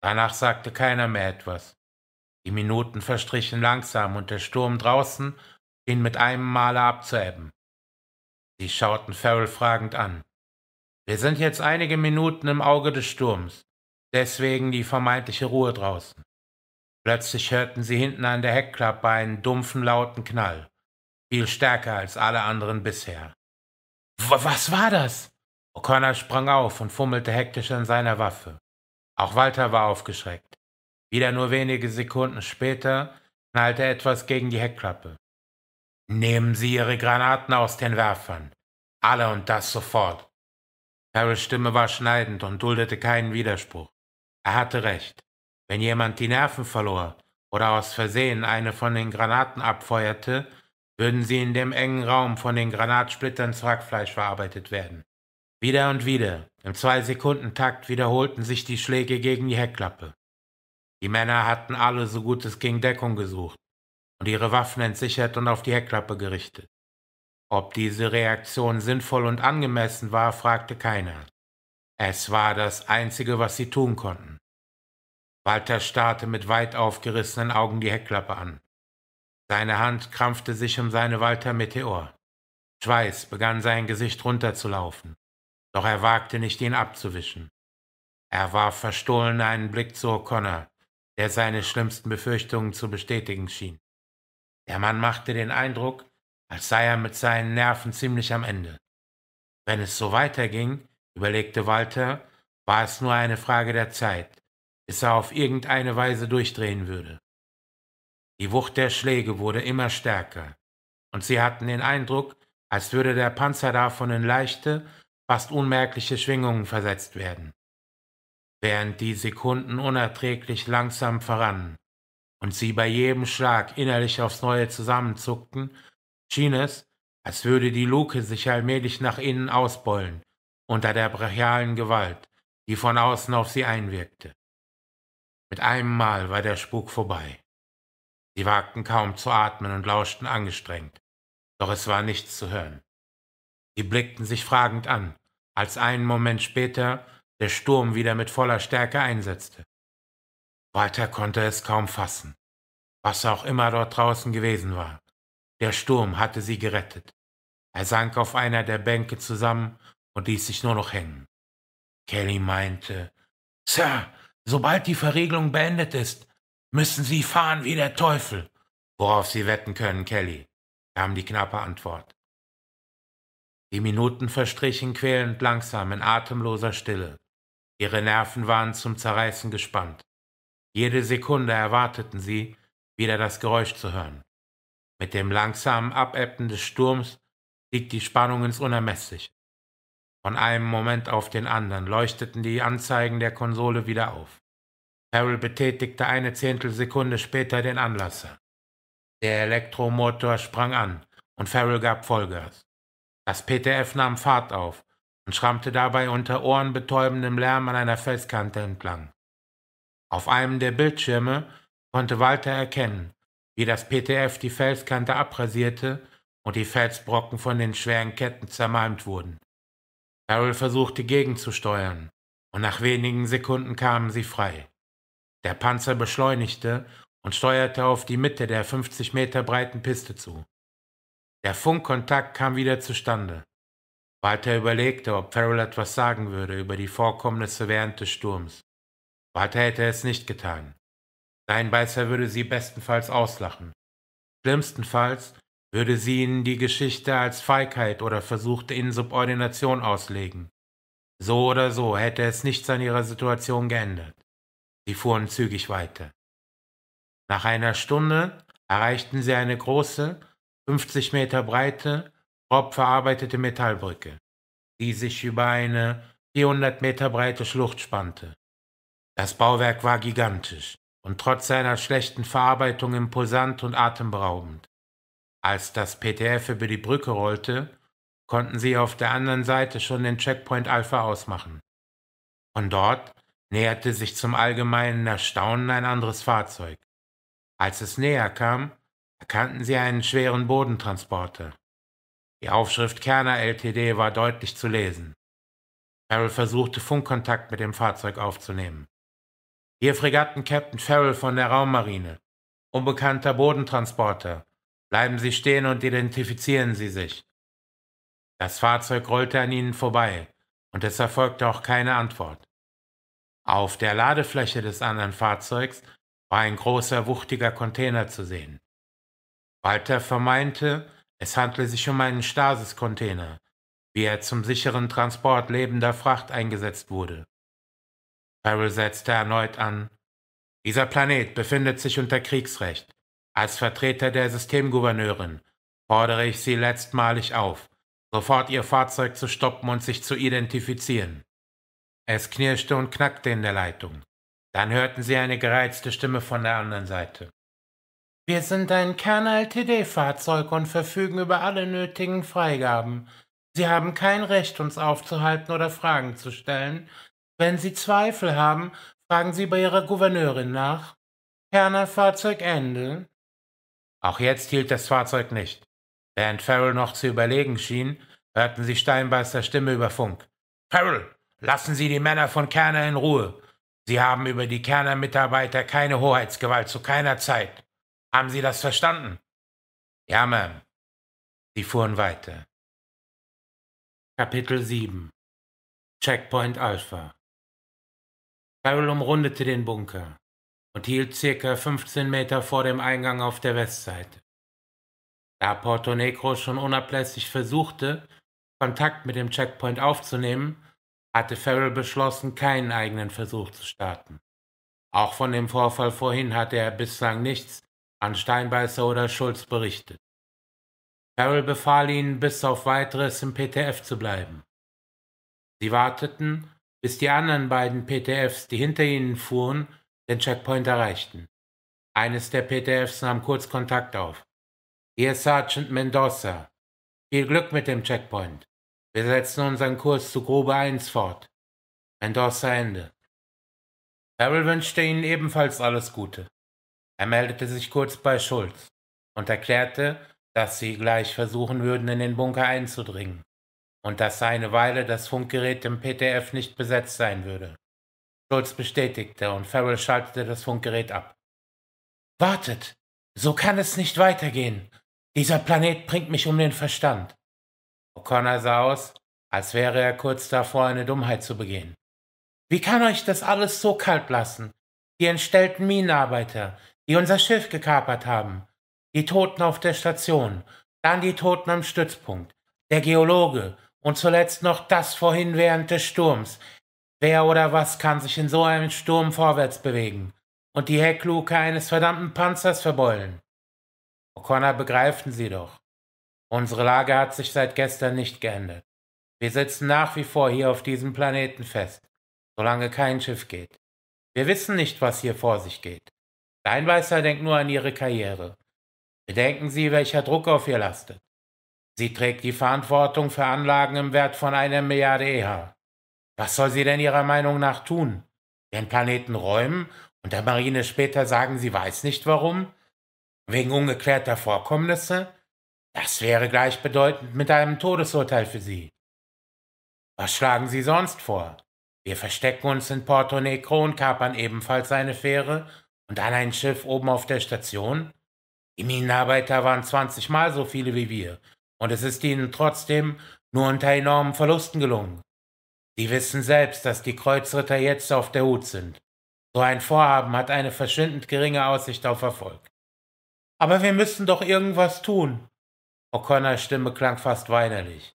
Danach sagte keiner mehr etwas. Die Minuten verstrichen langsam und der Sturm draußen schien mit einem Male abzuebben. Sie schauten Farrell fragend an. Wir sind jetzt einige Minuten im Auge des Sturms, deswegen die vermeintliche Ruhe draußen. Plötzlich hörten sie hinten an der Heckklappe einen dumpfen, lauten Knall, viel stärker als alle anderen bisher. W was war das? O'Connor sprang auf und fummelte hektisch an seiner Waffe. Auch Walter war aufgeschreckt. Wieder nur wenige Sekunden später knallte etwas gegen die Heckklappe. Nehmen Sie Ihre Granaten aus den Werfern. Alle und das sofort. Harris Stimme war schneidend und duldete keinen Widerspruch. Er hatte recht. Wenn jemand die Nerven verlor oder aus Versehen eine von den Granaten abfeuerte, würden sie in dem engen Raum von den Granatsplittern zu Hackfleisch verarbeitet werden. Wieder und wieder, im Zwei-Sekunden-Takt wiederholten sich die Schläge gegen die Heckklappe. Die Männer hatten alle so gut es ging Deckung gesucht und ihre Waffen entsichert und auf die Heckklappe gerichtet. Ob diese Reaktion sinnvoll und angemessen war, fragte keiner. Es war das Einzige, was sie tun konnten. Walter starrte mit weit aufgerissenen Augen die Heckklappe an. Seine Hand krampfte sich um seine Walter Meteor. Schweiß begann sein Gesicht runterzulaufen. Doch er wagte nicht, ihn abzuwischen. Er warf verstohlen einen Blick zu O'Connor, der seine schlimmsten Befürchtungen zu bestätigen schien. Der Mann machte den Eindruck, als sei er mit seinen Nerven ziemlich am Ende. Wenn es so weiterging, überlegte Walter, war es nur eine Frage der Zeit, bis er auf irgendeine Weise durchdrehen würde. Die Wucht der Schläge wurde immer stärker, und sie hatten den Eindruck, als würde der Panzer davon in leichte, fast unmerkliche Schwingungen versetzt werden, während die Sekunden unerträglich langsam verrannen und sie bei jedem Schlag innerlich aufs neue zusammenzuckten, schien es, als würde die Luke sich allmählich nach innen ausbeulen unter der brachialen Gewalt, die von außen auf sie einwirkte. Mit einem Mal war der Spuk vorbei. Sie wagten kaum zu atmen und lauschten angestrengt, doch es war nichts zu hören. Sie blickten sich fragend an, als einen Moment später der Sturm wieder mit voller Stärke einsetzte. Walter konnte es kaum fassen, was auch immer dort draußen gewesen war. Der Sturm hatte sie gerettet. Er sank auf einer der Bänke zusammen und ließ sich nur noch hängen. Kelly meinte, Sir, sobald die Verriegelung beendet ist, müssen Sie fahren wie der Teufel. Worauf Sie wetten können, Kelly, kam die knappe Antwort. Die Minuten verstrichen quälend langsam in atemloser Stille. Ihre Nerven waren zum Zerreißen gespannt. Jede Sekunde erwarteten sie, wieder das Geräusch zu hören. Mit dem langsamen Abebben des Sturms stieg die Spannung ins Unermessliche. Von einem Moment auf den anderen leuchteten die Anzeigen der Konsole wieder auf. Farrell betätigte eine Zehntelsekunde später den Anlasser. Der Elektromotor sprang an und Farrell gab Vollgas. Das PTF nahm Fahrt auf und schrammte dabei unter ohrenbetäubendem Lärm an einer Felskante entlang. Auf einem der Bildschirme konnte Walter erkennen, wie das PTF die Felskante abrasierte und die Felsbrocken von den schweren Ketten zermalmt wurden. Carol versuchte gegenzusteuern, und nach wenigen Sekunden kamen sie frei. Der Panzer beschleunigte und steuerte auf die Mitte der 50 Meter breiten Piste zu. Der Funkkontakt kam wieder zustande. Walter überlegte, ob Farrell etwas sagen würde über die Vorkommnisse während des Sturms. Walter hätte es nicht getan. Sein Beißer würde sie bestenfalls auslachen. Schlimmstenfalls würde sie ihnen die Geschichte als Feigheit oder versuchte Insubordination auslegen. So oder so hätte es nichts an ihrer Situation geändert. Sie fuhren zügig weiter. Nach einer Stunde erreichten sie eine große, 50 Meter breite, grob verarbeitete Metallbrücke, die sich über eine 400 Meter breite Schlucht spannte. Das Bauwerk war gigantisch und trotz seiner schlechten Verarbeitung imposant und atemberaubend. Als das PTF über die Brücke rollte, konnten sie auf der anderen Seite schon den Checkpoint Alpha ausmachen. Von dort näherte sich zum allgemeinen Erstaunen ein anderes Fahrzeug. Als es näher kam, erkannten sie einen schweren Bodentransporter. Die Aufschrift Kerner LTD war deutlich zu lesen. Farrell versuchte, Funkkontakt mit dem Fahrzeug aufzunehmen. Ihr Fregatten Captain Farrell von der Raummarine. Unbekannter Bodentransporter. Bleiben Sie stehen und identifizieren Sie sich. Das Fahrzeug rollte an ihnen vorbei, und es erfolgte auch keine Antwort. Auf der Ladefläche des anderen Fahrzeugs war ein großer, wuchtiger Container zu sehen. Walter vermeinte, es handle sich um einen Stasis-Container, wie er zum sicheren Transport lebender Fracht eingesetzt wurde. Farrell setzte erneut an, dieser Planet befindet sich unter Kriegsrecht. Als Vertreter der Systemgouverneurin fordere ich Sie letztmalig auf, sofort Ihr Fahrzeug zu stoppen und sich zu identifizieren. Es knirschte und knackte in der Leitung. Dann hörten sie eine gereizte Stimme von der anderen Seite. Wir sind ein Kern-LTD-Fahrzeug und verfügen über alle nötigen Freigaben. Sie haben kein Recht, uns aufzuhalten oder Fragen zu stellen. Wenn Sie Zweifel haben, fragen Sie bei Ihrer Gouverneurin nach. Kerner Fahrzeug Ende. Auch jetzt hielt das Fahrzeug nicht. Während Farrell noch zu überlegen schien, hörten sie Steinbeißer Stimme über Funk. Farrell, lassen Sie die Männer von Kerner in Ruhe. Sie haben über die Kerner Mitarbeiter keine Hoheitsgewalt zu keiner Zeit. Haben Sie das verstanden? Ja, Ma'am. Sie fuhren weiter. Kapitel 7 Checkpoint Alpha Carol umrundete den Bunker und hielt circa 15 Meter vor dem Eingang auf der Westseite. Da Porto Negro schon unablässig versuchte, Kontakt mit dem Checkpoint aufzunehmen, hatte Farrell beschlossen, keinen eigenen Versuch zu starten. Auch von dem Vorfall vorhin hatte er bislang nichts, an Steinbeißer oder Schulz berichtet. Farrell befahl ihnen, bis auf weiteres im PTF zu bleiben. Sie warteten, bis die anderen beiden PTFs, die hinter ihnen fuhren, den Checkpoint erreichten. Eines der PTFs nahm kurz Kontakt auf. Ihr Sergeant Mendoza. Viel Glück mit dem Checkpoint. Wir setzen unseren Kurs zu Grube 1 fort. Mendoza Ende. Farrell wünschte ihnen ebenfalls alles Gute. Er meldete sich kurz bei Schulz und erklärte, dass sie gleich versuchen würden, in den Bunker einzudringen und dass eine Weile das Funkgerät im PTF nicht besetzt sein würde. Schulz bestätigte und Farrell schaltete das Funkgerät ab. Wartet! So kann es nicht weitergehen! Dieser Planet bringt mich um den Verstand! O'Connor sah aus, als wäre er kurz davor, eine Dummheit zu begehen. Wie kann euch das alles so kalt lassen? Die entstellten Minenarbeiter, die unser Schiff gekapert haben. Die Toten auf der Station, dann die Toten am Stützpunkt, der Geologe und zuletzt noch das vorhin während des Sturms. Wer oder was kann sich in so einem Sturm vorwärts bewegen und die Heckluke eines verdammten Panzers verbeulen? O'Connor begreifen Sie doch. Unsere Lage hat sich seit gestern nicht geändert. Wir sitzen nach wie vor hier auf diesem Planeten fest, solange kein Schiff geht. Wir wissen nicht, was hier vor sich geht. Kleinweißer denkt nur an ihre Karriere. Bedenken Sie, welcher Druck auf ihr lastet. Sie trägt die Verantwortung für Anlagen im Wert von einer Milliarde EH. Was soll sie denn Ihrer Meinung nach tun? Den Planeten räumen und der Marine später sagen, sie weiß nicht warum? Wegen ungeklärter Vorkommnisse? Das wäre gleichbedeutend mit einem Todesurteil für Sie. Was schlagen Sie sonst vor? Wir verstecken uns in Porto Negro und kapern ebenfalls eine Fähre und dann ein Schiff oben auf der Station? Die Minenarbeiter waren 20 Mal so viele wie wir. Und es ist ihnen trotzdem nur unter enormen Verlusten gelungen. Sie wissen selbst, dass die Kreuzritter jetzt auf der Hut sind. So ein Vorhaben hat eine verschwindend geringe Aussicht auf Erfolg. Aber wir müssen doch irgendwas tun. O'Connors Stimme klang fast weinerlich.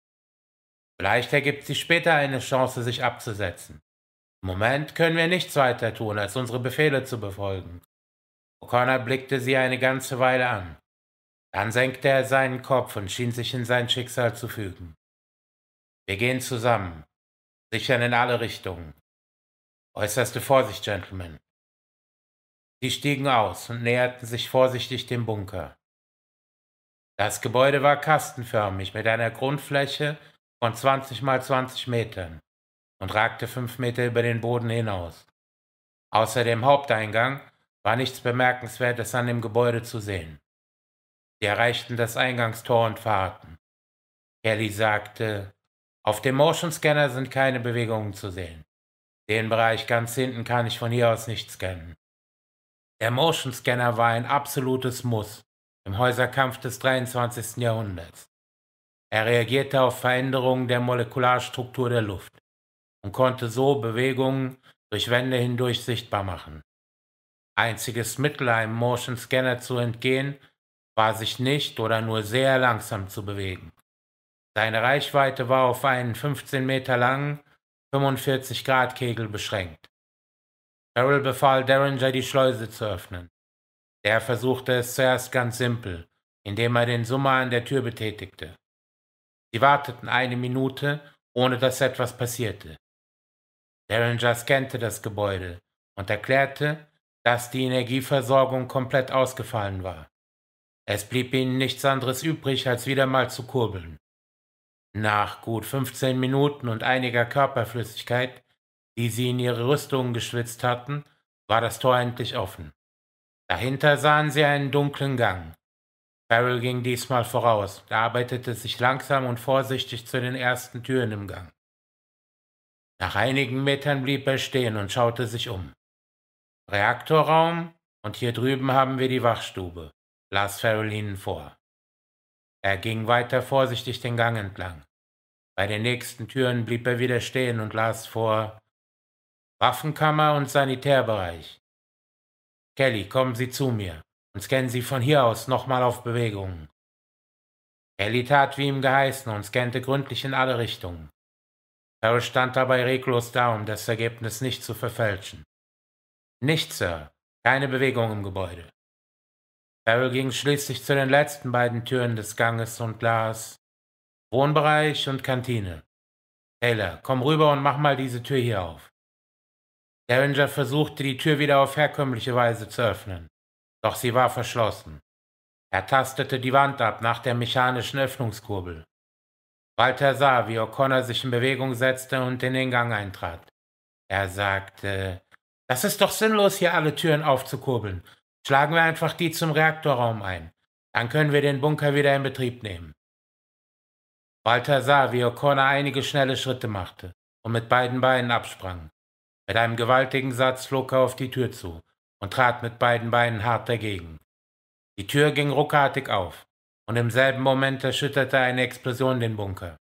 Vielleicht ergibt sich später eine Chance, sich abzusetzen. Im Moment können wir nichts weiter tun, als unsere Befehle zu befolgen. O'Connor blickte sie eine ganze Weile an. Dann senkte er seinen Kopf und schien sich in sein Schicksal zu fügen. Wir gehen zusammen, sichern in alle Richtungen. Äußerste Vorsicht, Gentlemen. Sie stiegen aus und näherten sich vorsichtig dem Bunker. Das Gebäude war kastenförmig mit einer Grundfläche von 20 mal 20 Metern und ragte fünf Meter über den Boden hinaus. Außer dem Haupteingang war nichts Bemerkenswertes an dem Gebäude zu sehen. Sie erreichten das Eingangstor und fahrten. Kelly sagte, auf dem Motion Scanner sind keine Bewegungen zu sehen. Den Bereich ganz hinten kann ich von hier aus nicht scannen. Der Motion Scanner war ein absolutes Muss im Häuserkampf des 23. Jahrhunderts. Er reagierte auf Veränderungen der Molekularstruktur der Luft und konnte so Bewegungen durch Wände hindurch sichtbar machen. Einziges Mittel, einem Motion Scanner zu entgehen, war sich nicht oder nur sehr langsam zu bewegen. Seine Reichweite war auf einen 15 Meter langen 45 Grad Kegel beschränkt. Farrell befahl Derringer, die Schleuse zu öffnen. Der versuchte es zuerst ganz simpel, indem er den Summer an der Tür betätigte. Sie warteten eine Minute, ohne dass etwas passierte. Derringer scannte das Gebäude und erklärte, dass die Energieversorgung komplett ausgefallen war. Es blieb ihnen nichts anderes übrig, als wieder mal zu kurbeln. Nach gut 15 Minuten und einiger Körperflüssigkeit, die sie in ihre Rüstungen geschwitzt hatten, war das Tor endlich offen. Dahinter sahen sie einen dunklen Gang. Farrell ging diesmal voraus, arbeitete sich langsam und vorsichtig zu den ersten Türen im Gang. Nach einigen Metern blieb er stehen und schaute sich um. Reaktorraum und hier drüben haben wir die Wachstube, las Farrell ihnen vor. Er ging weiter vorsichtig den Gang entlang. Bei den nächsten Türen blieb er wieder stehen und las vor Waffenkammer und Sanitärbereich. Kelly, kommen Sie zu mir und scannen Sie von hier aus nochmal auf Bewegungen. Kelly tat wie ihm geheißen und scannte gründlich in alle Richtungen. Harry stand dabei reglos da, um das Ergebnis nicht zu verfälschen. Nichts, Sir. Keine Bewegung im Gebäude. Harry ging schließlich zu den letzten beiden Türen des Ganges und las Wohnbereich und Kantine. Taylor, komm rüber und mach mal diese Tür hier auf. Derringer versuchte, die Tür wieder auf herkömmliche Weise zu öffnen, doch sie war verschlossen. Er tastete die Wand ab nach der mechanischen Öffnungskurbel. Walter sah, wie O'Connor sich in Bewegung setzte und in den Gang eintrat. Er sagte, das ist doch sinnlos, hier alle Türen aufzukurbeln. Schlagen wir einfach die zum Reaktorraum ein. Dann können wir den Bunker wieder in Betrieb nehmen. Walter sah, wie O'Connor einige schnelle Schritte machte und mit beiden Beinen absprang. Mit einem gewaltigen Satz flog er auf die Tür zu und trat mit beiden Beinen hart dagegen. Die Tür ging ruckartig auf und im selben Moment erschütterte eine Explosion den Bunker.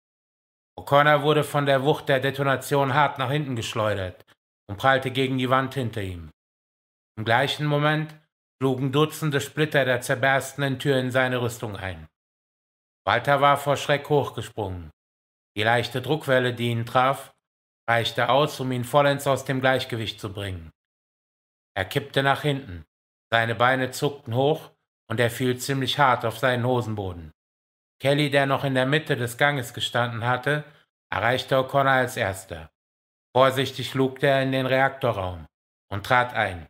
O'Connor wurde von der Wucht der Detonation hart nach hinten geschleudert und prallte gegen die Wand hinter ihm. Im gleichen Moment schlugen Dutzende Splitter der zerberstenden Tür in seine Rüstung ein. Walter war vor Schreck hochgesprungen. Die leichte Druckwelle, die ihn traf, reichte aus, um ihn vollends aus dem Gleichgewicht zu bringen. Er kippte nach hinten, seine Beine zuckten hoch und er fiel ziemlich hart auf seinen Hosenboden. Kelly, der noch in der Mitte des Ganges gestanden hatte, erreichte O'Connor als erster. Vorsichtig lugte er in den Reaktorraum und trat ein.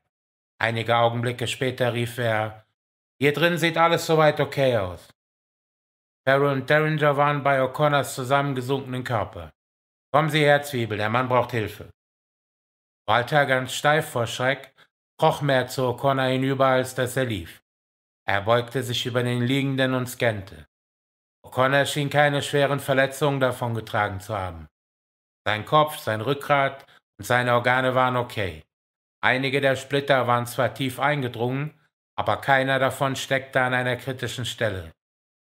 Einige Augenblicke später rief er, hier drin sieht alles soweit okay aus. Farrell und Derringer waren bei O'Connors zusammengesunkenen Körper. Kommen Sie her, Zwiebel, der Mann braucht Hilfe. Walter, ganz steif vor Schreck, kroch mehr zu O'Connor hinüber, als dass er lief. Er beugte sich über den Liegenden und scannte. O'Connor schien keine schweren Verletzungen davongetragen zu haben. Sein Kopf, sein Rückgrat und seine Organe waren okay. Einige der Splitter waren zwar tief eingedrungen, aber keiner davon steckte an einer kritischen Stelle.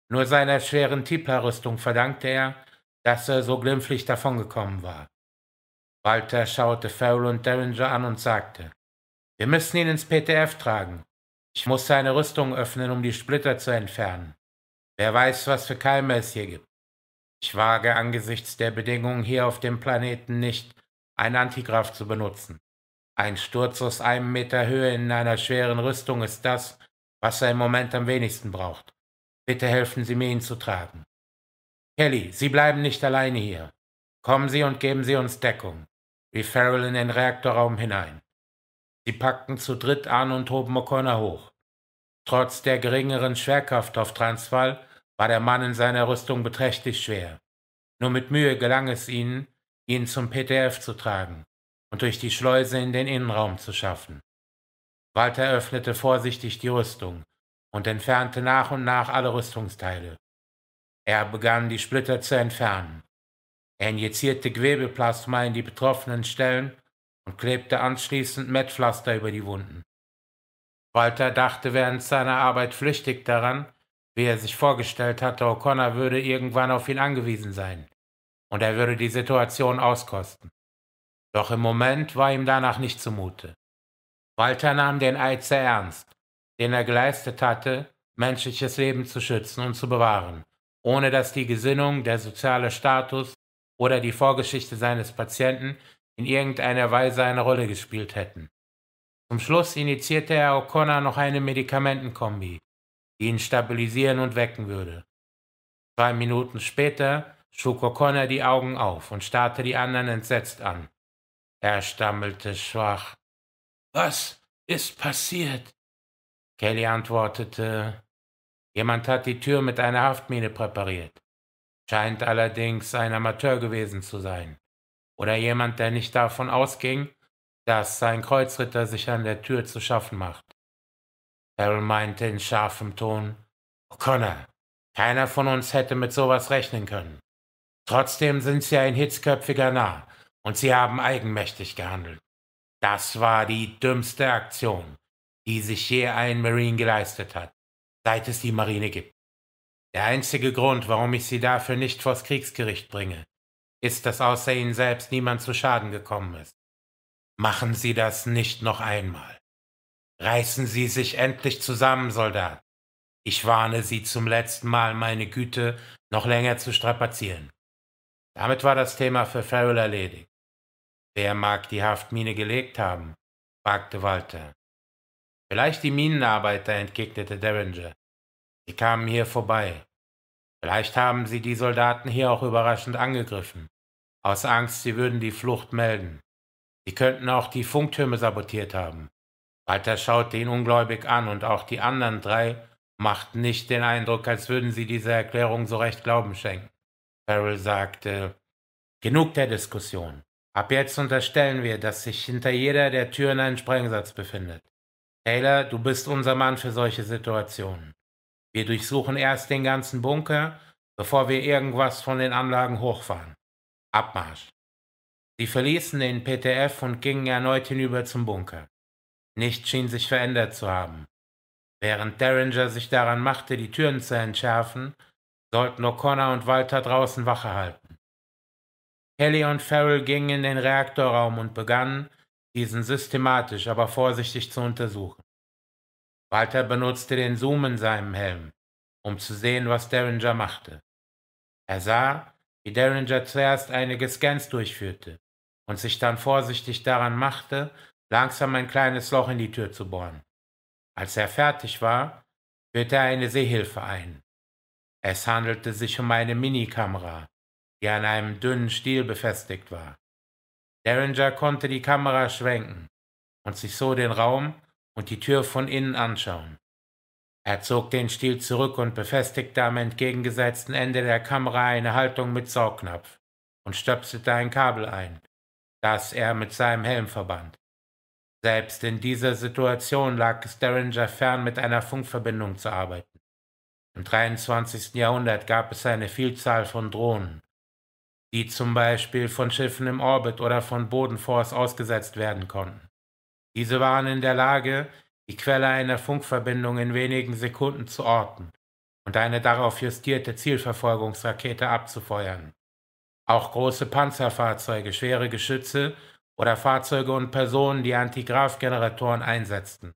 Nur seiner schweren Tipler-Rüstung verdankte er, dass er so glimpflich davongekommen war. Walter schaute Farrell und Derringer an und sagte, wir müssen ihn ins PTF tragen. Ich muss seine Rüstung öffnen, um die Splitter zu entfernen. Wer weiß, was für Keime es hier gibt. Ich wage angesichts der Bedingungen hier auf dem Planeten nicht, ein Antigraph zu benutzen. Ein Sturz aus einem Meter Höhe in einer schweren Rüstung ist das, was er im Moment am wenigsten braucht. Bitte helfen Sie mir, ihn zu tragen. Kelly, Sie bleiben nicht alleine hier. Kommen Sie und geben Sie uns Deckung. Wie Farrell in den Reaktorraum hinein. Sie packten zu dritt an und hoben O'Connor hoch. Trotz der geringeren Schwerkraft auf Transvaal war der Mann in seiner Rüstung beträchtlich schwer. Nur mit Mühe gelang es ihnen, ihn zum PTF zu tragen und durch die Schleuse in den Innenraum zu schaffen. Walter öffnete vorsichtig die Rüstung und entfernte nach und nach alle Rüstungsteile. Er begann, die Splitter zu entfernen. Er injizierte Gewebeplasma in die betroffenen Stellen und klebte anschließend Mettpflaster über die Wunden. Walter dachte während seiner Arbeit flüchtig daran, wie er sich vorgestellt hatte, O'Connor würde irgendwann auf ihn angewiesen sein und er würde die Situation auskosten. Doch im Moment war ihm danach nicht zumute. Walter nahm den Eid sehr ernst, den er geleistet hatte, menschliches Leben zu schützen und zu bewahren, ohne dass die Gesinnung, der soziale Status oder die Vorgeschichte seines Patienten in irgendeiner Weise eine Rolle gespielt hätten. Zum Schluss initiierte er O'Connor noch eine Medikamentenkombi, die ihn stabilisieren und wecken würde. Zwei Minuten später schlug O'Connor die Augen auf und starrte die anderen entsetzt an. Er stammelte schwach. Was ist passiert? Kelly antwortete, jemand hat die Tür mit einer Haftmine präpariert. Scheint allerdings ein Amateur gewesen zu sein oder jemand, der nicht davon ausging, dass sein Kreuzritter sich an der Tür zu schaffen macht. Harold meinte in scharfem Ton, O'Connor, oh, keiner von uns hätte mit sowas rechnen können. Trotzdem sind sie ein hitzköpfiger Narr und sie haben eigenmächtig gehandelt. Das war die dümmste Aktion, die sich je ein Marine geleistet hat, seit es die Marine gibt. Der einzige Grund, warum ich sie dafür nicht vors Kriegsgericht bringe, ist, dass außer Ihnen selbst niemand zu Schaden gekommen ist. Machen Sie das nicht noch einmal. Reißen Sie sich endlich zusammen, Soldat. Ich warne Sie zum letzten Mal, meine Güte, noch länger zu strapazieren. Damit war das Thema für Farrell erledigt. Wer mag die Haftmine gelegt haben? fragte Walter. Vielleicht die Minenarbeiter, entgegnete Derringer. Sie kamen hier vorbei. Vielleicht haben sie die Soldaten hier auch überraschend angegriffen aus Angst, sie würden die Flucht melden. Sie könnten auch die Funktürme sabotiert haben. Walter schaute ihn ungläubig an und auch die anderen drei machten nicht den Eindruck, als würden sie dieser Erklärung so recht Glauben schenken. Farrell sagte, genug der Diskussion. Ab jetzt unterstellen wir, dass sich hinter jeder der Türen ein Sprengsatz befindet. Taylor, du bist unser Mann für solche Situationen. Wir durchsuchen erst den ganzen Bunker, bevor wir irgendwas von den Anlagen hochfahren. Abmarsch. Sie verließen den PTF und gingen erneut hinüber zum Bunker. Nichts schien sich verändert zu haben. Während Derringer sich daran machte, die Türen zu entschärfen, sollten O'Connor und Walter draußen Wache halten. Kelly und Farrell gingen in den Reaktorraum und begannen, diesen systematisch, aber vorsichtig zu untersuchen. Walter benutzte den Zoom in seinem Helm, um zu sehen, was Derringer machte. Er sah, wie Derringer zuerst einige Scans durchführte und sich dann vorsichtig daran machte, langsam ein kleines Loch in die Tür zu bohren. Als er fertig war, führte er eine Sehhilfe ein. Es handelte sich um eine Minikamera, die an einem dünnen Stiel befestigt war. Derringer konnte die Kamera schwenken und sich so den Raum und die Tür von innen anschauen. Er zog den Stiel zurück und befestigte am entgegengesetzten Ende der Kamera eine Haltung mit Saugnapf und stöpselte ein Kabel ein, das er mit seinem Helm verband. Selbst in dieser Situation lag es Derringer fern, mit einer Funkverbindung zu arbeiten. Im 23. Jahrhundert gab es eine Vielzahl von Drohnen, die zum Beispiel von Schiffen im Orbit oder von Bodenforce ausgesetzt werden konnten. Diese waren in der Lage, die Quelle einer Funkverbindung in wenigen Sekunden zu orten und eine darauf justierte Zielverfolgungsrakete abzufeuern. Auch große Panzerfahrzeuge, schwere Geschütze oder Fahrzeuge und Personen, die Antigraf-Generatoren einsetzten,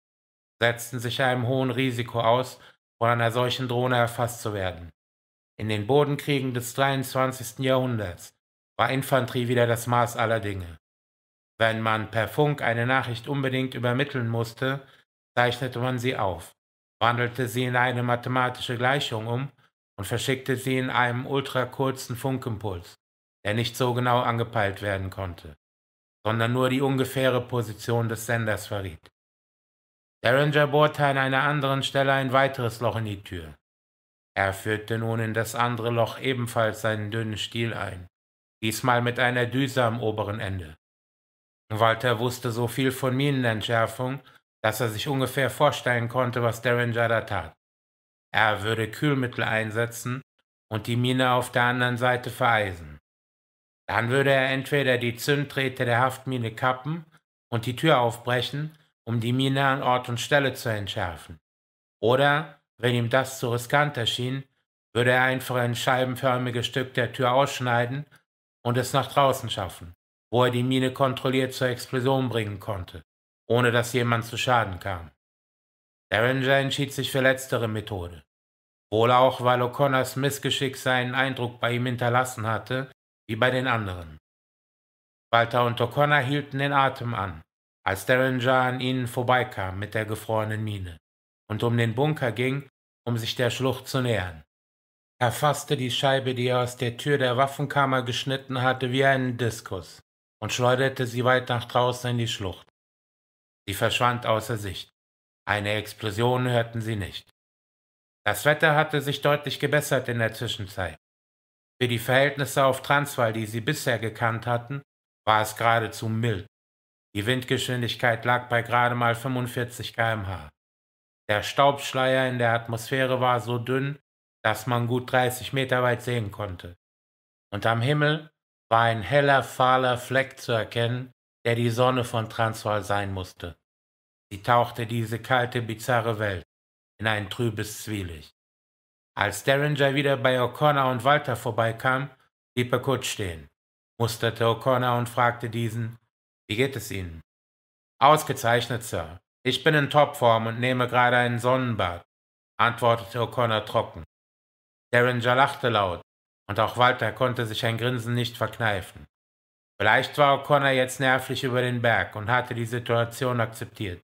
setzten sich einem hohen Risiko aus, von einer solchen Drohne erfasst zu werden. In den Bodenkriegen des 23. Jahrhunderts war Infanterie wieder das Maß aller Dinge. Wenn man per Funk eine Nachricht unbedingt übermitteln musste, zeichnete man sie auf, wandelte sie in eine mathematische Gleichung um und verschickte sie in einem ultrakurzen Funkimpuls, der nicht so genau angepeilt werden konnte, sondern nur die ungefähre Position des Senders verriet. Derringer bohrte an einer anderen Stelle ein weiteres Loch in die Tür. Er führte nun in das andere Loch ebenfalls seinen dünnen Stiel ein, diesmal mit einer Düse am oberen Ende. Walter wusste so viel von Minenentschärfung, dass er sich ungefähr vorstellen konnte, was Derringer da tat. Er würde Kühlmittel einsetzen und die Mine auf der anderen Seite vereisen. Dann würde er entweder die Zündrähte der Haftmine kappen und die Tür aufbrechen, um die Mine an Ort und Stelle zu entschärfen. Oder, wenn ihm das zu riskant erschien, würde er einfach ein scheibenförmiges Stück der Tür ausschneiden und es nach draußen schaffen, wo er die Mine kontrolliert zur Explosion bringen konnte ohne dass jemand zu Schaden kam. Derringer entschied sich für letztere Methode. Wohl auch, weil O'Connors Missgeschick seinen Eindruck bei ihm hinterlassen hatte, wie bei den anderen. Walter und O'Connor hielten den Atem an, als Derringer an ihnen vorbeikam mit der gefrorenen Miene und um den Bunker ging, um sich der Schlucht zu nähern. Er fasste die Scheibe, die er aus der Tür der Waffenkammer geschnitten hatte, wie einen Diskus und schleuderte sie weit nach draußen in die Schlucht. Sie verschwand außer Sicht. Eine Explosion hörten sie nicht. Das Wetter hatte sich deutlich gebessert in der Zwischenzeit. Für die Verhältnisse auf Transvaal, die sie bisher gekannt hatten, war es geradezu mild. Die Windgeschwindigkeit lag bei gerade mal 45 km/h. Der Staubschleier in der Atmosphäre war so dünn, dass man gut 30 Meter weit sehen konnte. Und am Himmel war ein heller, fahler Fleck zu erkennen, der die Sonne von Transvaal sein musste. Sie tauchte diese kalte, bizarre Welt in ein trübes Zwielicht. Als Derringer wieder bei O'Connor und Walter vorbeikam, blieb er kurz stehen, musterte O'Connor und fragte diesen, wie geht es Ihnen? Ausgezeichnet, Sir. Ich bin in Topform und nehme gerade einen Sonnenbad, antwortete O'Connor trocken. Derringer lachte laut, und auch Walter konnte sich ein Grinsen nicht verkneifen. Vielleicht war O'Connor jetzt nervlich über den Berg und hatte die Situation akzeptiert.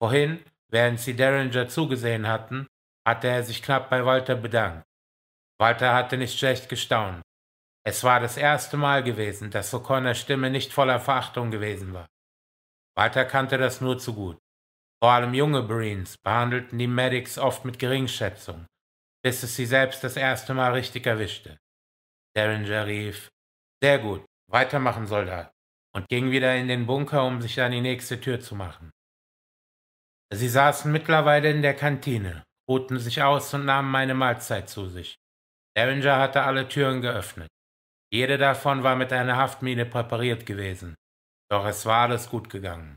Vorhin, während sie Derringer zugesehen hatten, hatte er sich knapp bei Walter bedankt. Walter hatte nicht schlecht gestaunt. Es war das erste Mal gewesen, dass O'Connors Stimme nicht voller Verachtung gewesen war. Walter kannte das nur zu gut. Vor allem junge Marines behandelten die Medics oft mit Geringschätzung, bis es sie selbst das erste Mal richtig erwischte. Derringer rief, sehr gut, Weitermachen, Soldat. Und ging wieder in den Bunker, um sich an die nächste Tür zu machen. Sie saßen mittlerweile in der Kantine, ruhten sich aus und nahmen meine Mahlzeit zu sich. Derringer hatte alle Türen geöffnet. Jede davon war mit einer Haftmine präpariert gewesen. Doch es war alles gut gegangen.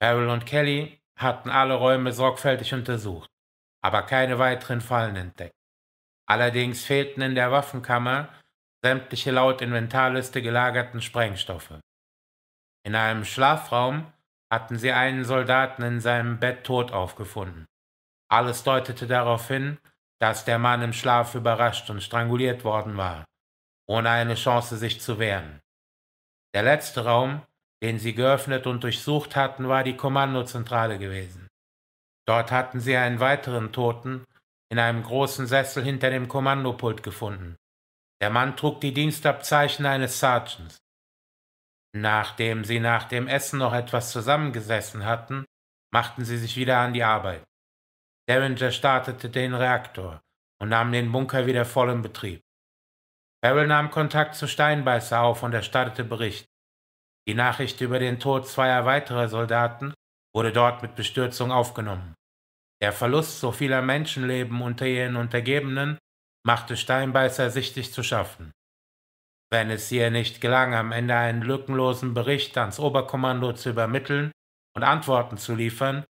Farrell und Kelly hatten alle Räume sorgfältig untersucht, aber keine weiteren Fallen entdeckt. Allerdings fehlten in der Waffenkammer sämtliche laut Inventarliste gelagerten Sprengstoffe. In einem Schlafraum hatten sie einen Soldaten in seinem Bett tot aufgefunden. Alles deutete darauf hin, dass der Mann im Schlaf überrascht und stranguliert worden war, ohne eine Chance sich zu wehren. Der letzte Raum, den sie geöffnet und durchsucht hatten, war die Kommandozentrale gewesen. Dort hatten sie einen weiteren Toten in einem großen Sessel hinter dem Kommandopult gefunden, der Mann trug die Dienstabzeichen eines Sergeants. Nachdem sie nach dem Essen noch etwas zusammengesessen hatten, machten sie sich wieder an die Arbeit. Derringer startete den Reaktor und nahm den Bunker wieder voll in Betrieb. Farrell nahm Kontakt zu Steinbeißer auf und erstattete Bericht. Die Nachricht über den Tod zweier weiterer Soldaten wurde dort mit Bestürzung aufgenommen. Der Verlust so vieler Menschenleben unter ihren Untergebenen machte Steinbeißer sichtlich zu schaffen. Wenn es ihr nicht gelang, am Ende einen lückenlosen Bericht ans Oberkommando zu übermitteln und Antworten zu liefern,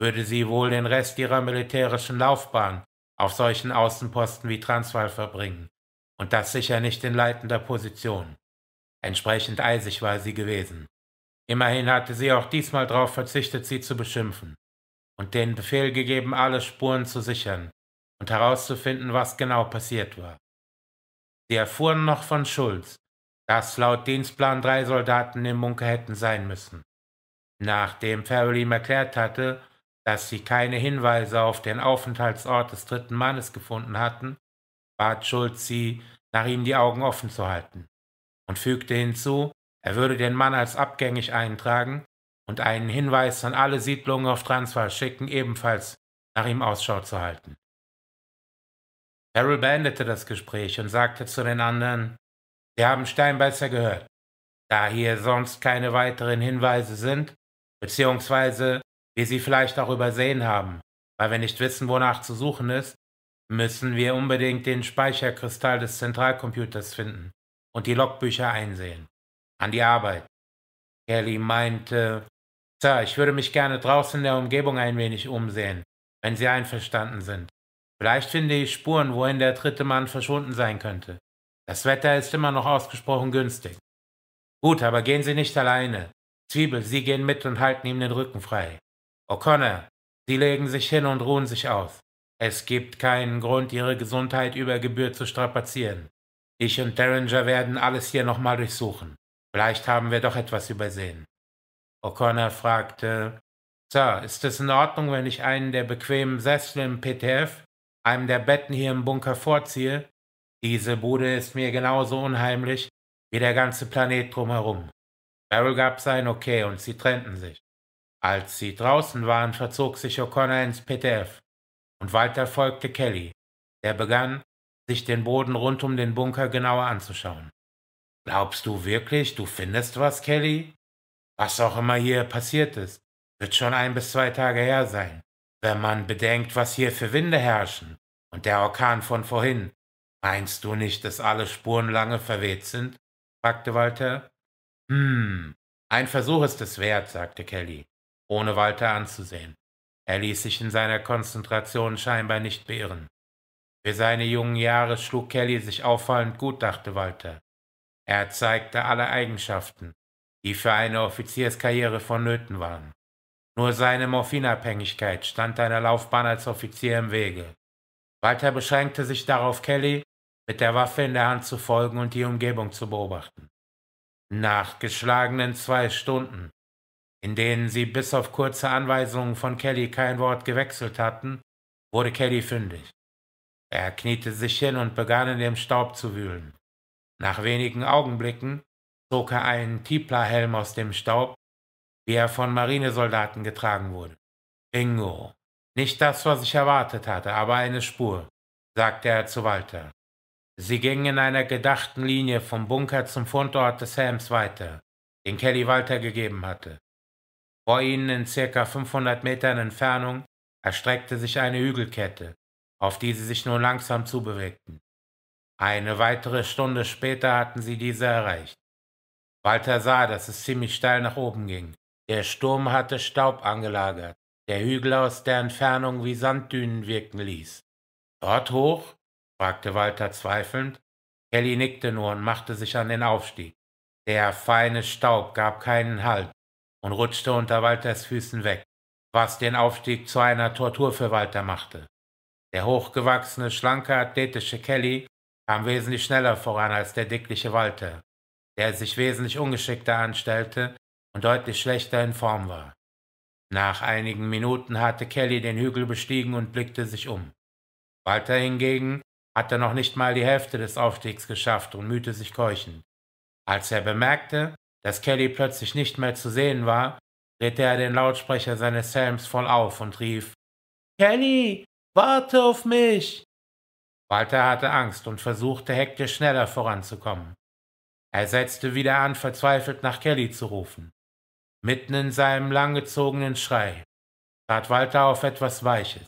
würde sie wohl den Rest ihrer militärischen Laufbahn auf solchen Außenposten wie Transvaal verbringen, und das sicher nicht in leitender Position. Entsprechend eisig war sie gewesen. Immerhin hatte sie auch diesmal darauf verzichtet, sie zu beschimpfen und den Befehl gegeben, alle Spuren zu sichern, und herauszufinden, was genau passiert war. Sie erfuhren noch von Schulz, dass laut Dienstplan drei Soldaten im Bunker hätten sein müssen. Nachdem Farrell ihm erklärt hatte, dass sie keine Hinweise auf den Aufenthaltsort des dritten Mannes gefunden hatten, bat Schulz sie, nach ihm die Augen offen zu halten und fügte hinzu, er würde den Mann als abgängig eintragen und einen Hinweis an alle Siedlungen auf Transvaal schicken, ebenfalls nach ihm Ausschau zu halten. Harold beendete das Gespräch und sagte zu den anderen, Sie haben Steinbeißer gehört. Da hier sonst keine weiteren Hinweise sind, beziehungsweise wir sie vielleicht auch übersehen haben, weil wir nicht wissen, wonach zu suchen ist, müssen wir unbedingt den Speicherkristall des Zentralcomputers finden und die Logbücher einsehen. An die Arbeit. Kelly meinte, Sir, ich würde mich gerne draußen in der Umgebung ein wenig umsehen, wenn Sie einverstanden sind. Vielleicht finde ich Spuren, wohin der dritte Mann verschwunden sein könnte. Das Wetter ist immer noch ausgesprochen günstig. Gut, aber gehen Sie nicht alleine. Zwiebel, Sie gehen mit und halten ihm den Rücken frei. O'Connor, Sie legen sich hin und ruhen sich aus. Es gibt keinen Grund, Ihre Gesundheit über Gebühr zu strapazieren. Ich und Derringer werden alles hier nochmal durchsuchen. Vielleicht haben wir doch etwas übersehen. O'Connor fragte, Sir, ist es in Ordnung, wenn ich einen der bequemen Sessel im PTF einem der Betten hier im Bunker vorziehe. Diese Bude ist mir genauso unheimlich wie der ganze Planet drumherum. Beryl gab sein Okay und sie trennten sich. Als sie draußen waren, verzog sich O'Connor ins PTF und Walter folgte Kelly, der begann, sich den Boden rund um den Bunker genauer anzuschauen. Glaubst du wirklich, du findest was, Kelly? Was auch immer hier passiert ist, wird schon ein bis zwei Tage her sein. Wenn man bedenkt, was hier für Winde herrschen und der Orkan von vorhin, meinst du nicht, dass alle Spuren lange verweht sind? fragte Walter. Hm, ein Versuch ist es wert, sagte Kelly, ohne Walter anzusehen. Er ließ sich in seiner Konzentration scheinbar nicht beirren. Für seine jungen Jahre schlug Kelly sich auffallend gut, dachte Walter. Er zeigte alle Eigenschaften, die für eine Offizierskarriere vonnöten waren. Nur seine Morphinabhängigkeit stand einer Laufbahn als Offizier im Wege. Walter beschränkte sich darauf, Kelly mit der Waffe in der Hand zu folgen und die Umgebung zu beobachten. Nach geschlagenen zwei Stunden, in denen sie bis auf kurze Anweisungen von Kelly kein Wort gewechselt hatten, wurde Kelly fündig. Er kniete sich hin und begann in dem Staub zu wühlen. Nach wenigen Augenblicken zog er einen Tiplerhelm aus dem Staub er von Marinesoldaten getragen wurde. Bingo. Nicht das, was ich erwartet hatte, aber eine Spur, sagte er zu Walter. Sie gingen in einer gedachten Linie vom Bunker zum Fundort des Helms weiter, den Kelly Walter gegeben hatte. Vor ihnen in circa 500 Metern Entfernung erstreckte sich eine Hügelkette, auf die sie sich nun langsam zubewegten. Eine weitere Stunde später hatten sie diese erreicht. Walter sah, dass es ziemlich steil nach oben ging, der Sturm hatte Staub angelagert, der Hügel aus der Entfernung wie Sanddünen wirken ließ. Dort hoch? fragte Walter zweifelnd. Kelly nickte nur und machte sich an den Aufstieg. Der feine Staub gab keinen Halt und rutschte unter Walters Füßen weg, was den Aufstieg zu einer Tortur für Walter machte. Der hochgewachsene, schlanke, athletische Kelly kam wesentlich schneller voran als der dickliche Walter, der sich wesentlich ungeschickter anstellte und deutlich schlechter in Form war. Nach einigen Minuten hatte Kelly den Hügel bestiegen und blickte sich um. Walter hingegen hatte noch nicht mal die Hälfte des Aufstiegs geschafft und mühte sich keuchend. Als er bemerkte, dass Kelly plötzlich nicht mehr zu sehen war, drehte er den Lautsprecher seines Helms voll auf und rief Kelly, warte auf mich. Walter hatte Angst und versuchte hektisch schneller voranzukommen. Er setzte wieder an, verzweifelt nach Kelly zu rufen. Mitten in seinem langgezogenen Schrei trat Walter auf etwas Weiches.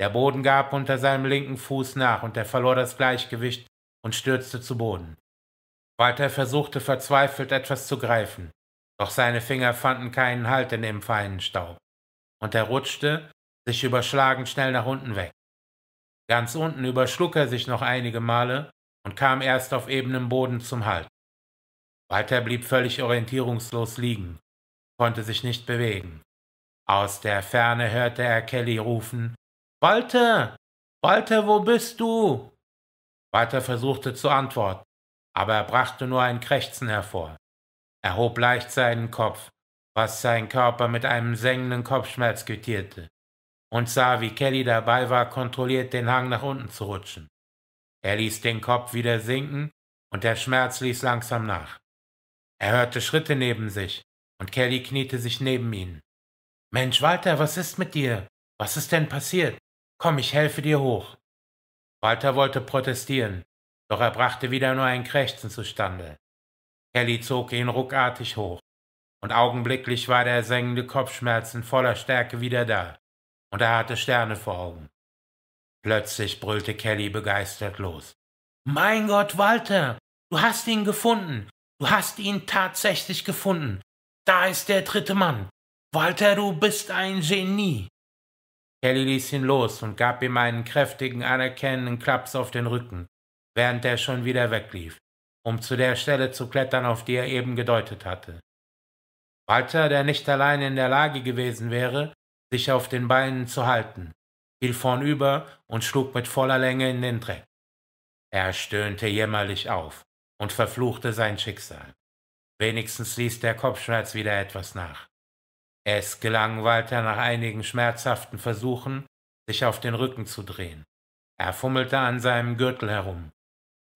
Der Boden gab unter seinem linken Fuß nach und er verlor das Gleichgewicht und stürzte zu Boden. Walter versuchte verzweifelt etwas zu greifen, doch seine Finger fanden keinen Halt in dem feinen Staub, und er rutschte, sich überschlagend schnell nach unten weg. Ganz unten überschlug er sich noch einige Male und kam erst auf ebenem Boden zum Halt. Walter blieb völlig orientierungslos liegen konnte sich nicht bewegen. Aus der Ferne hörte er Kelly rufen Walter. Walter, wo bist du? Walter versuchte zu antworten, aber er brachte nur ein Krächzen hervor. Er hob leicht seinen Kopf, was sein Körper mit einem sengenden Kopfschmerz quittierte, und sah, wie Kelly dabei war, kontrolliert den Hang nach unten zu rutschen. Er ließ den Kopf wieder sinken, und der Schmerz ließ langsam nach. Er hörte Schritte neben sich, und Kelly kniete sich neben ihn. Mensch, Walter, was ist mit dir? Was ist denn passiert? Komm, ich helfe dir hoch. Walter wollte protestieren, doch er brachte wieder nur ein Krächzen zustande. Kelly zog ihn ruckartig hoch, und augenblicklich war der sengende Kopfschmerz in voller Stärke wieder da, und er hatte Sterne vor Augen. Plötzlich brüllte Kelly begeistert los. Mein Gott, Walter, du hast ihn gefunden, du hast ihn tatsächlich gefunden, da ist der dritte Mann. Walter, du bist ein Genie. Kelly ließ ihn los und gab ihm einen kräftigen, anerkennenden Klaps auf den Rücken, während er schon wieder weglief, um zu der Stelle zu klettern, auf die er eben gedeutet hatte. Walter, der nicht allein in der Lage gewesen wäre, sich auf den Beinen zu halten, fiel vornüber und schlug mit voller Länge in den Dreck. Er stöhnte jämmerlich auf und verfluchte sein Schicksal. Wenigstens ließ der Kopfschmerz wieder etwas nach. Es gelang Walter nach einigen schmerzhaften Versuchen, sich auf den Rücken zu drehen. Er fummelte an seinem Gürtel herum.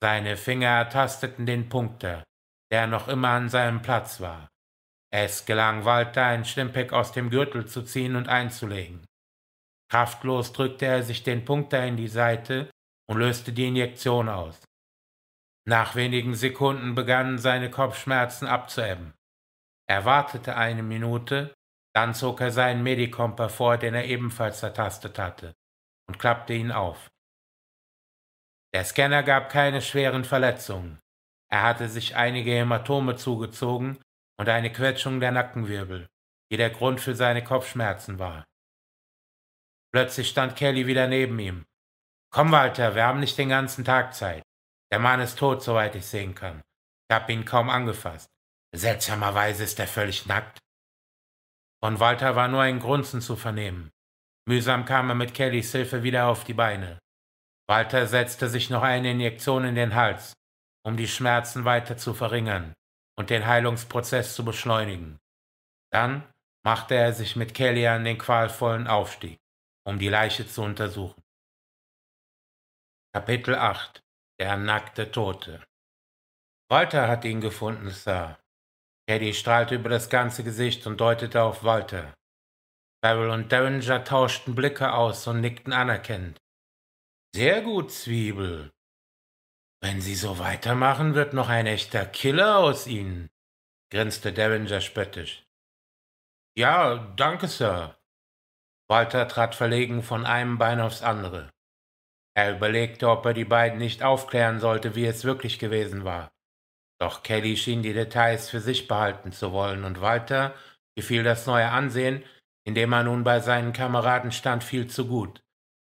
Seine Finger ertasteten den Punkter, der noch immer an seinem Platz war. Es gelang Walter, ein Schlimpeck aus dem Gürtel zu ziehen und einzulegen. Kraftlos drückte er sich den Punkter in die Seite und löste die Injektion aus. Nach wenigen Sekunden begannen seine Kopfschmerzen abzuebben. Er wartete eine Minute, dann zog er seinen Medikomper vor, den er ebenfalls ertastet hatte, und klappte ihn auf. Der Scanner gab keine schweren Verletzungen. Er hatte sich einige Hämatome zugezogen und eine Quetschung der Nackenwirbel, die der Grund für seine Kopfschmerzen war. Plötzlich stand Kelly wieder neben ihm. Komm, Walter, wir haben nicht den ganzen Tag Zeit. Der Mann ist tot, soweit ich sehen kann. Ich habe ihn kaum angefasst. Seltsamerweise ist er völlig nackt. Von Walter war nur ein Grunzen zu vernehmen. Mühsam kam er mit Kellys Hilfe wieder auf die Beine. Walter setzte sich noch eine Injektion in den Hals, um die Schmerzen weiter zu verringern und den Heilungsprozess zu beschleunigen. Dann machte er sich mit Kelly an den qualvollen Aufstieg, um die Leiche zu untersuchen. Kapitel 8 der nackte Tote. Walter hat ihn gefunden, Sir. Teddy strahlte über das ganze Gesicht und deutete auf Walter. Cyril und Derringer tauschten Blicke aus und nickten anerkennend. Sehr gut, Zwiebel. Wenn Sie so weitermachen, wird noch ein echter Killer aus Ihnen, grinste Derringer spöttisch. Ja, danke, Sir. Walter trat verlegen von einem Bein aufs andere. Er überlegte, ob er die beiden nicht aufklären sollte, wie es wirklich gewesen war. Doch Kelly schien die Details für sich behalten zu wollen und Walter gefiel das neue Ansehen, in dem er nun bei seinen Kameraden stand, viel zu gut,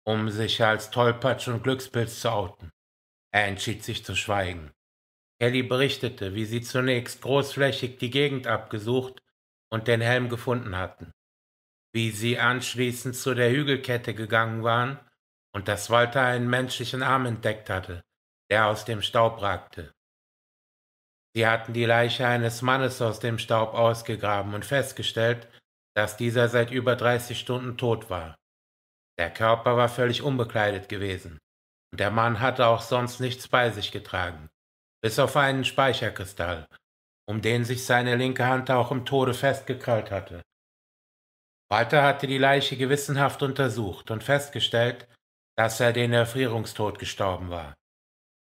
um sich als Tollpatsch und Glückspilz zu outen. Er entschied sich zu schweigen. Kelly berichtete, wie sie zunächst großflächig die Gegend abgesucht und den Helm gefunden hatten, wie sie anschließend zu der Hügelkette gegangen waren und dass Walter einen menschlichen Arm entdeckt hatte, der aus dem Staub ragte. Sie hatten die Leiche eines Mannes aus dem Staub ausgegraben und festgestellt, dass dieser seit über 30 Stunden tot war. Der Körper war völlig unbekleidet gewesen und der Mann hatte auch sonst nichts bei sich getragen, bis auf einen Speicherkristall, um den sich seine linke Hand auch im Tode festgekrallt hatte. Walter hatte die Leiche gewissenhaft untersucht und festgestellt, dass er den Erfrierungstod gestorben war.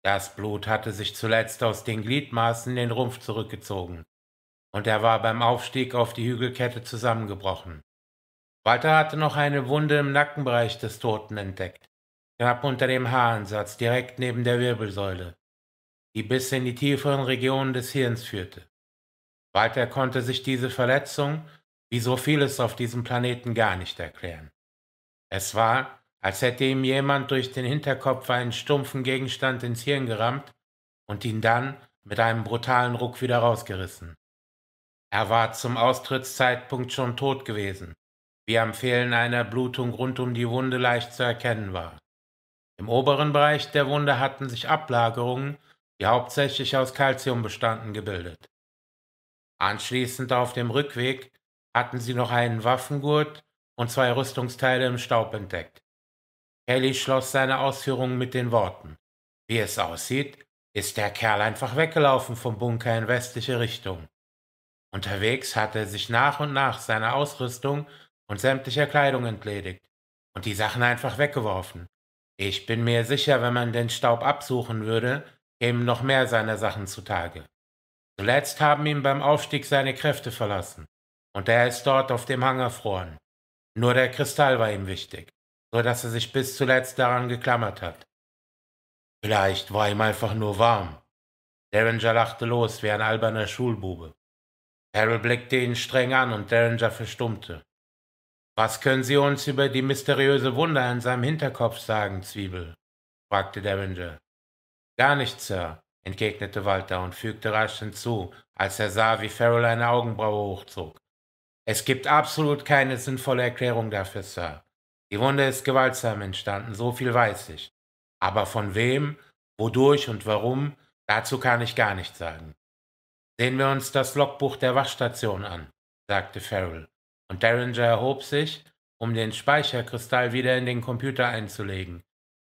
Das Blut hatte sich zuletzt aus den Gliedmaßen den Rumpf zurückgezogen, und er war beim Aufstieg auf die Hügelkette zusammengebrochen. Walter hatte noch eine Wunde im Nackenbereich des Toten entdeckt, knapp unter dem Haaransatz, direkt neben der Wirbelsäule, die bis in die tieferen Regionen des Hirns führte. Walter konnte sich diese Verletzung, wie so vieles auf diesem Planeten, gar nicht erklären. Es war, als hätte ihm jemand durch den Hinterkopf einen stumpfen Gegenstand ins Hirn gerammt und ihn dann mit einem brutalen Ruck wieder rausgerissen. Er war zum Austrittszeitpunkt schon tot gewesen, wie am Fehlen einer Blutung rund um die Wunde leicht zu erkennen war. Im oberen Bereich der Wunde hatten sich Ablagerungen, die hauptsächlich aus Calcium bestanden, gebildet. Anschließend auf dem Rückweg hatten sie noch einen Waffengurt und zwei Rüstungsteile im Staub entdeckt. Haley schloss seine Ausführungen mit den Worten. Wie es aussieht, ist der Kerl einfach weggelaufen vom Bunker in westliche Richtung. Unterwegs hat er sich nach und nach seiner Ausrüstung und sämtlicher Kleidung entledigt und die Sachen einfach weggeworfen. Ich bin mir sicher, wenn man den Staub absuchen würde, kämen noch mehr seiner Sachen zutage. Zuletzt haben ihm beim Aufstieg seine Kräfte verlassen, und er ist dort auf dem Hang erfroren. Nur der Kristall war ihm wichtig so dass er sich bis zuletzt daran geklammert hat. Vielleicht war ihm einfach nur warm. Derringer lachte los wie ein alberner Schulbube. Harold blickte ihn streng an und Derringer verstummte. Was können Sie uns über die mysteriöse Wunder in seinem Hinterkopf sagen, Zwiebel? fragte Derringer. Gar nichts, Sir, entgegnete Walter und fügte rasch hinzu, als er sah, wie Farrell eine Augenbraue hochzog. Es gibt absolut keine sinnvolle Erklärung dafür, Sir. Die Wunde ist gewaltsam entstanden, so viel weiß ich. Aber von wem, wodurch und warum, dazu kann ich gar nichts sagen. Sehen wir uns das Logbuch der Wachstation an, sagte Farrell, und Derringer erhob sich, um den Speicherkristall wieder in den Computer einzulegen,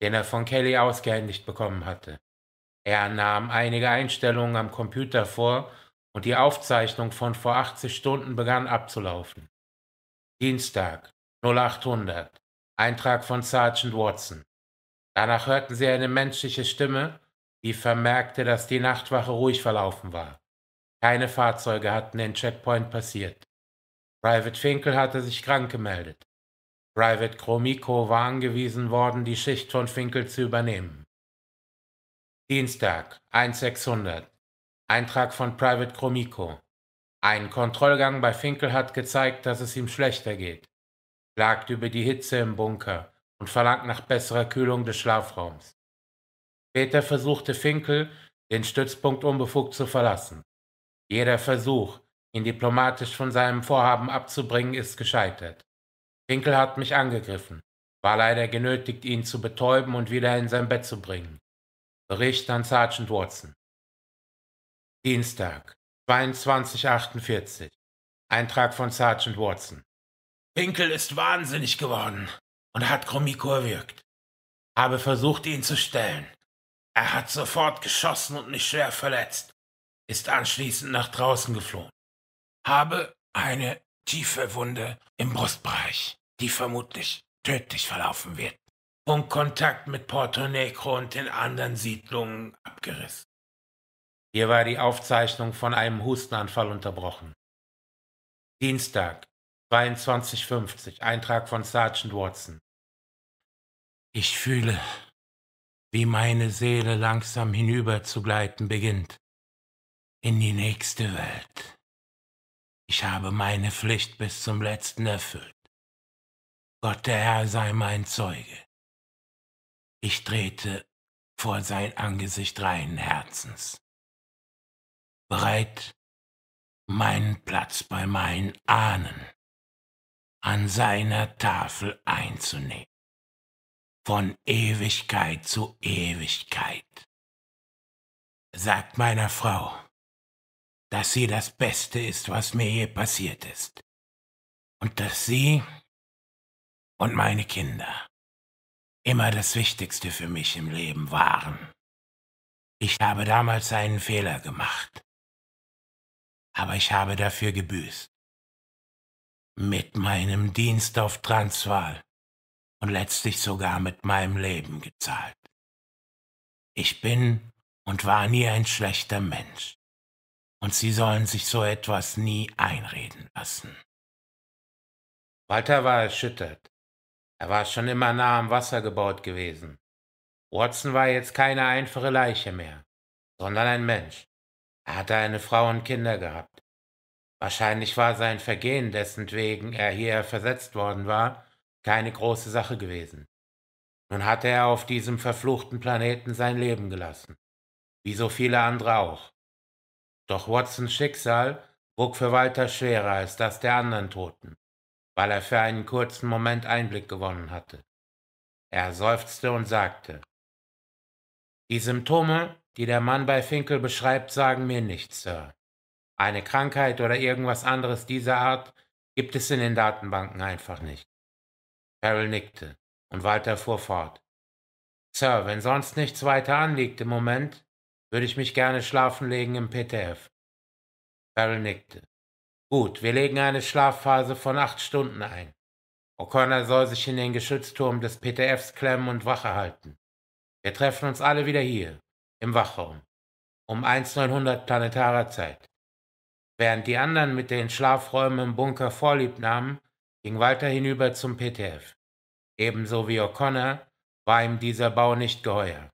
den er von Kelly ausgehändigt bekommen hatte. Er nahm einige Einstellungen am Computer vor und die Aufzeichnung von vor 80 Stunden begann abzulaufen. Dienstag, 0800. Eintrag von Sergeant Watson. Danach hörten sie eine menschliche Stimme, die vermerkte, dass die Nachtwache ruhig verlaufen war. Keine Fahrzeuge hatten den Checkpoint passiert. Private Finkel hatte sich krank gemeldet. Private Kromiko war angewiesen worden, die Schicht von Finkel zu übernehmen. Dienstag, 1600. Eintrag von Private Kromiko. Ein Kontrollgang bei Finkel hat gezeigt, dass es ihm schlechter geht klagt über die Hitze im Bunker und verlangt nach besserer Kühlung des Schlafraums. Später versuchte Finkel, den Stützpunkt unbefugt zu verlassen. Jeder Versuch, ihn diplomatisch von seinem Vorhaben abzubringen, ist gescheitert. Finkel hat mich angegriffen, war leider genötigt, ihn zu betäuben und wieder in sein Bett zu bringen. Bericht an Sergeant Watson. Dienstag, 22.48 Eintrag von Sergeant Watson. Pinkel ist wahnsinnig geworden und hat Kromiko erwürgt. Habe versucht, ihn zu stellen. Er hat sofort geschossen und mich schwer verletzt. Ist anschließend nach draußen geflohen. Habe eine tiefe Wunde im Brustbereich, die vermutlich tödlich verlaufen wird. Und Kontakt mit Porto Negro und den anderen Siedlungen abgerissen. Hier war die Aufzeichnung von einem Hustenanfall unterbrochen. Dienstag, 2250, Eintrag von Sergeant Watson. Ich fühle, wie meine Seele langsam hinüberzugleiten beginnt in die nächste Welt. Ich habe meine Pflicht bis zum letzten erfüllt. Gott der Herr sei mein Zeuge. Ich trete vor sein Angesicht reinen Herzens, bereit, meinen Platz bei meinen Ahnen an seiner Tafel einzunehmen, von Ewigkeit zu Ewigkeit. Sagt meiner Frau, dass sie das Beste ist, was mir je passiert ist, und dass sie und meine Kinder immer das Wichtigste für mich im Leben waren. Ich habe damals einen Fehler gemacht, aber ich habe dafür gebüßt mit meinem Dienst auf Transvaal und letztlich sogar mit meinem Leben gezahlt. Ich bin und war nie ein schlechter Mensch, und Sie sollen sich so etwas nie einreden lassen. Walter war erschüttert. Er war schon immer nah am Wasser gebaut gewesen. Watson war jetzt keine einfache Leiche mehr, sondern ein Mensch. Er hatte eine Frau und Kinder gehabt. Wahrscheinlich war sein Vergehen, dessen wegen er hier versetzt worden war, keine große Sache gewesen. Nun hatte er auf diesem verfluchten Planeten sein Leben gelassen, wie so viele andere auch. Doch Watsons Schicksal wog für Walter schwerer als das der anderen Toten, weil er für einen kurzen Moment Einblick gewonnen hatte. Er seufzte und sagte, die Symptome, die der Mann bei Finkel beschreibt, sagen mir nichts, Sir eine Krankheit oder irgendwas anderes dieser Art gibt es in den Datenbanken einfach nicht. Carol nickte und Walter fuhr fort. Sir, wenn sonst nichts weiter anliegt im Moment, würde ich mich gerne schlafen legen im PTF. Carol nickte. Gut, wir legen eine Schlafphase von acht Stunden ein. O'Connor soll sich in den Geschützturm des PTFs klemmen und Wache halten. Wir treffen uns alle wieder hier, im Wachraum, um 1900 planetarer Zeit. Während die anderen mit den Schlafräumen im Bunker Vorlieb nahmen, ging Walter hinüber zum PTF. Ebenso wie O'Connor war ihm dieser Bau nicht geheuer.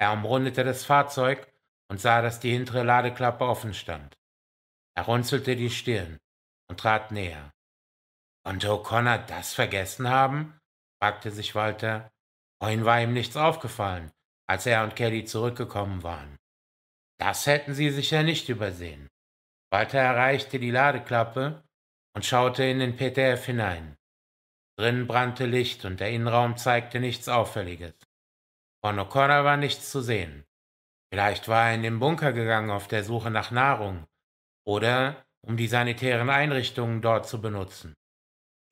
Er umrundete das Fahrzeug und sah, dass die hintere Ladeklappe offen stand. Er runzelte die Stirn und trat näher. Konnte O'Connor das vergessen haben? fragte sich Walter. Vorhin war ihm nichts aufgefallen, als er und Kelly zurückgekommen waren. Das hätten sie sicher nicht übersehen. Walter erreichte die Ladeklappe und schaute in den PDF hinein. Drinnen brannte Licht und der Innenraum zeigte nichts Auffälliges. Von O'Connor war nichts zu sehen. Vielleicht war er in den Bunker gegangen auf der Suche nach Nahrung oder um die sanitären Einrichtungen dort zu benutzen.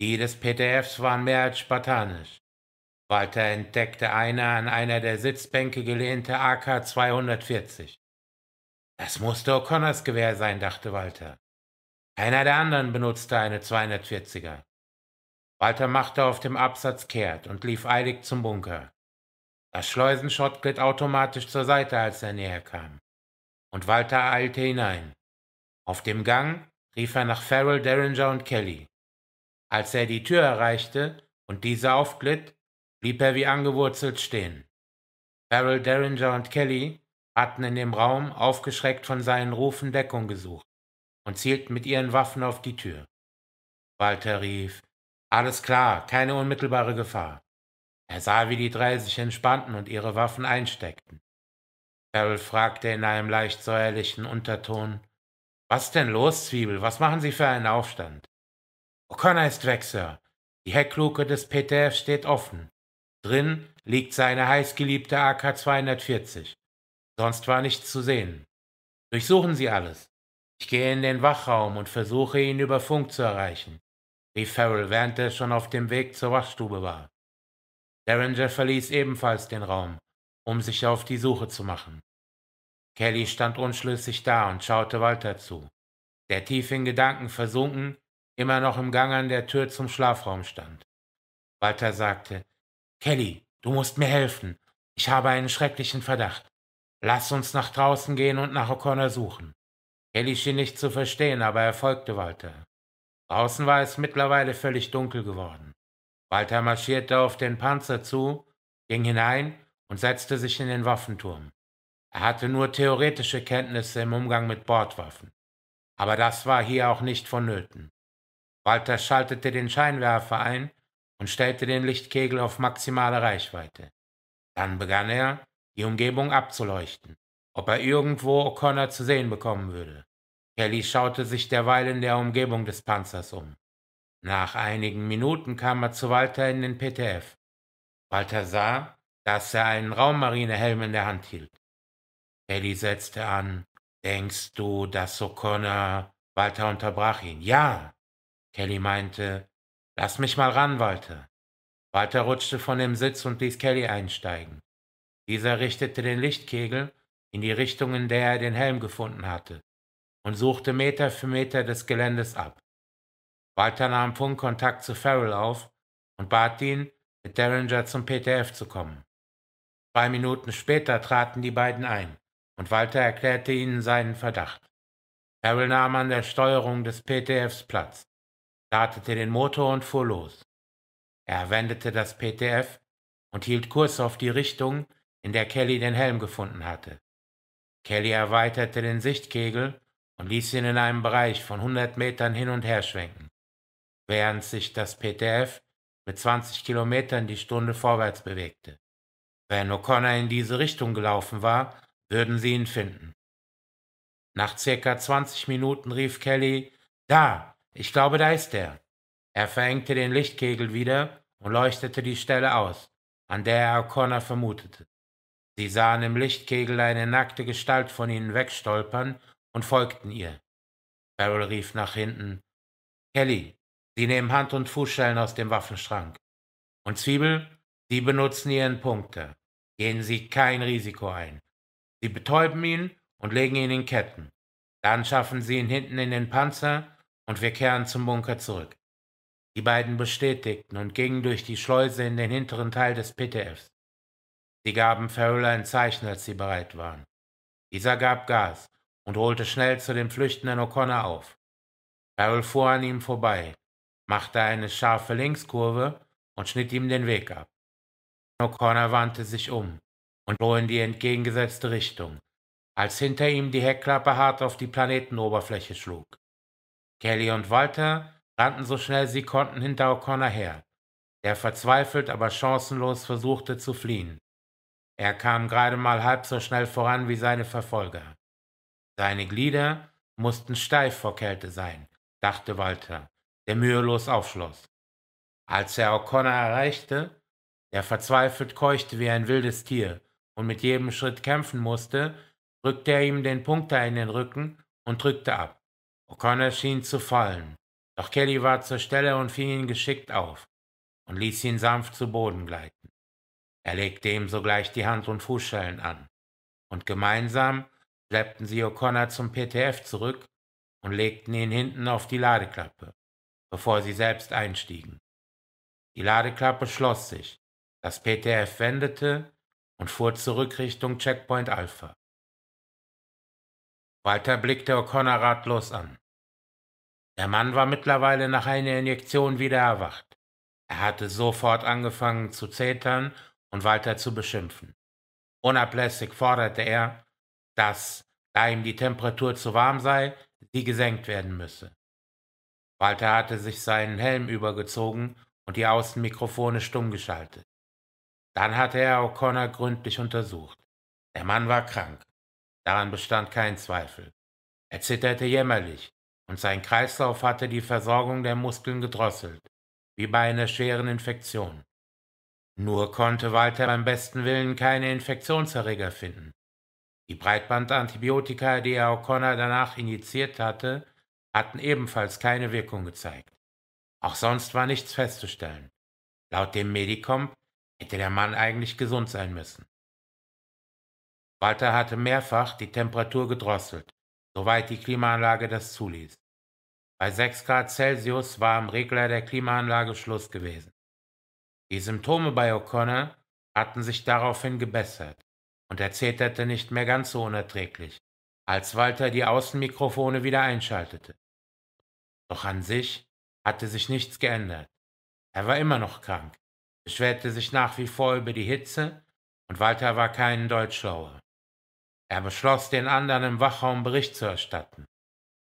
Die des PTFs waren mehr als spartanisch. Walter entdeckte eine an einer der Sitzbänke gelehnte AK-240. Das musste O'Connors Gewehr sein, dachte Walter. Einer der anderen benutzte eine 240er. Walter machte auf dem Absatz kehrt und lief eilig zum Bunker. Das Schleusenschott glitt automatisch zur Seite, als er näher kam. Und Walter eilte hinein. Auf dem Gang rief er nach Farrell, Derringer und Kelly. Als er die Tür erreichte und diese aufglitt, blieb er wie angewurzelt stehen. Farrell, Derringer und Kelly hatten in dem Raum, aufgeschreckt von seinen Rufen, Deckung gesucht und zielten mit ihren Waffen auf die Tür. Walter rief, alles klar, keine unmittelbare Gefahr. Er sah, wie die drei sich entspannten und ihre Waffen einsteckten. Carol fragte in einem leicht säuerlichen Unterton, was denn los, Zwiebel? Was machen Sie für einen Aufstand? O'Connor ist weg, Sir. Die Heckluke des PTF steht offen. Drin liegt seine heißgeliebte AK-240. Sonst war nichts zu sehen. Durchsuchen Sie alles. Ich gehe in den Wachraum und versuche, ihn über Funk zu erreichen, rief Farrell, während er schon auf dem Weg zur Wachstube war. Derringer verließ ebenfalls den Raum, um sich auf die Suche zu machen. Kelly stand unschlüssig da und schaute Walter zu, der tief in Gedanken versunken, immer noch im Gang an der Tür zum Schlafraum stand. Walter sagte, Kelly, du musst mir helfen. Ich habe einen schrecklichen Verdacht. Lass uns nach draußen gehen und nach O'Connor suchen. Kelly schien nicht zu verstehen, aber er folgte Walter. Draußen war es mittlerweile völlig dunkel geworden. Walter marschierte auf den Panzer zu, ging hinein und setzte sich in den Waffenturm. Er hatte nur theoretische Kenntnisse im Umgang mit Bordwaffen. Aber das war hier auch nicht vonnöten. Walter schaltete den Scheinwerfer ein und stellte den Lichtkegel auf maximale Reichweite. Dann begann er, die Umgebung abzuleuchten, ob er irgendwo O'Connor zu sehen bekommen würde. Kelly schaute sich derweil in der Umgebung des Panzers um. Nach einigen Minuten kam er zu Walter in den PTF. Walter sah, dass er einen Raummarinehelm in der Hand hielt. Kelly setzte an. Denkst du, dass O'Connor... Walter unterbrach ihn. Ja! Kelly meinte, lass mich mal ran, Walter. Walter rutschte von dem Sitz und ließ Kelly einsteigen. Dieser richtete den Lichtkegel in die Richtung, in der er den Helm gefunden hatte, und suchte Meter für Meter des Geländes ab. Walter nahm Funkkontakt zu Farrell auf und bat ihn, mit Derringer zum PTF zu kommen. Zwei Minuten später traten die beiden ein, und Walter erklärte ihnen seinen Verdacht. Farrell nahm an der Steuerung des PTFs Platz, startete den Motor und fuhr los. Er wendete das PTF und hielt Kurs auf die Richtung, in der Kelly den Helm gefunden hatte. Kelly erweiterte den Sichtkegel und ließ ihn in einem Bereich von 100 Metern hin und her schwenken, während sich das PTF mit 20 Kilometern die Stunde vorwärts bewegte. Wenn O'Connor in diese Richtung gelaufen war, würden sie ihn finden. Nach circa 20 Minuten rief Kelly, da, ich glaube, da ist er. Er verengte den Lichtkegel wieder und leuchtete die Stelle aus, an der er O'Connor vermutete. Sie sahen im Lichtkegel eine nackte Gestalt von ihnen wegstolpern und folgten ihr. Farrell rief nach hinten, Kelly, Sie nehmen Hand- und Fußstellen aus dem Waffenschrank. Und Zwiebel, Sie benutzen Ihren Punkter. Gehen Sie kein Risiko ein. Sie betäuben ihn und legen ihn in Ketten. Dann schaffen Sie ihn hinten in den Panzer und wir kehren zum Bunker zurück. Die beiden bestätigten und gingen durch die Schleuse in den hinteren Teil des PTFs. Sie gaben Farrell ein Zeichen, als sie bereit waren. Dieser gab Gas und holte schnell zu dem flüchtenden O'Connor auf. Farrell fuhr an ihm vorbei, machte eine scharfe Linkskurve und schnitt ihm den Weg ab. O'Connor wandte sich um und fuhr in die entgegengesetzte Richtung, als hinter ihm die Heckklappe hart auf die Planetenoberfläche schlug. Kelly und Walter rannten so schnell sie konnten hinter O'Connor her, der verzweifelt, aber chancenlos versuchte zu fliehen. Er kam gerade mal halb so schnell voran wie seine Verfolger. Seine Glieder mussten steif vor Kälte sein, dachte Walter, der mühelos aufschloss. Als er O'Connor erreichte, der verzweifelt keuchte wie ein wildes Tier und mit jedem Schritt kämpfen musste, drückte er ihm den Punkter in den Rücken und drückte ab. O'Connor schien zu fallen, doch Kelly war zur Stelle und fing ihn geschickt auf und ließ ihn sanft zu Boden gleiten. Er legte ihm sogleich die Hand- und Fußschellen an, und gemeinsam schleppten sie O'Connor zum PTF zurück und legten ihn hinten auf die Ladeklappe, bevor sie selbst einstiegen. Die Ladeklappe schloss sich, das PTF wendete und fuhr zurück Richtung Checkpoint Alpha. Walter blickte O'Connor ratlos an. Der Mann war mittlerweile nach einer Injektion wieder erwacht. Er hatte sofort angefangen zu zetern und weiter zu beschimpfen. Unablässig forderte er, dass, da ihm die Temperatur zu warm sei, sie gesenkt werden müsse. Walter hatte sich seinen Helm übergezogen und die Außenmikrofone stumm geschaltet. Dann hatte er O'Connor gründlich untersucht. Der Mann war krank. Daran bestand kein Zweifel. Er zitterte jämmerlich und sein Kreislauf hatte die Versorgung der Muskeln gedrosselt, wie bei einer schweren Infektion. Nur konnte Walter beim besten Willen keine Infektionserreger finden. Die Breitbandantibiotika, die er O'Connor danach injiziert hatte, hatten ebenfalls keine Wirkung gezeigt. Auch sonst war nichts festzustellen. Laut dem Medicom hätte der Mann eigentlich gesund sein müssen. Walter hatte mehrfach die Temperatur gedrosselt, soweit die Klimaanlage das zuließ. Bei 6 Grad Celsius war am Regler der Klimaanlage Schluss gewesen. Die Symptome bei O'Connor hatten sich daraufhin gebessert und er zeterte nicht mehr ganz so unerträglich, als Walter die Außenmikrofone wieder einschaltete. Doch an sich hatte sich nichts geändert. Er war immer noch krank, beschwerte sich nach wie vor über die Hitze und Walter war kein Deutsch Er beschloss, den anderen im Wachraum Bericht zu erstatten.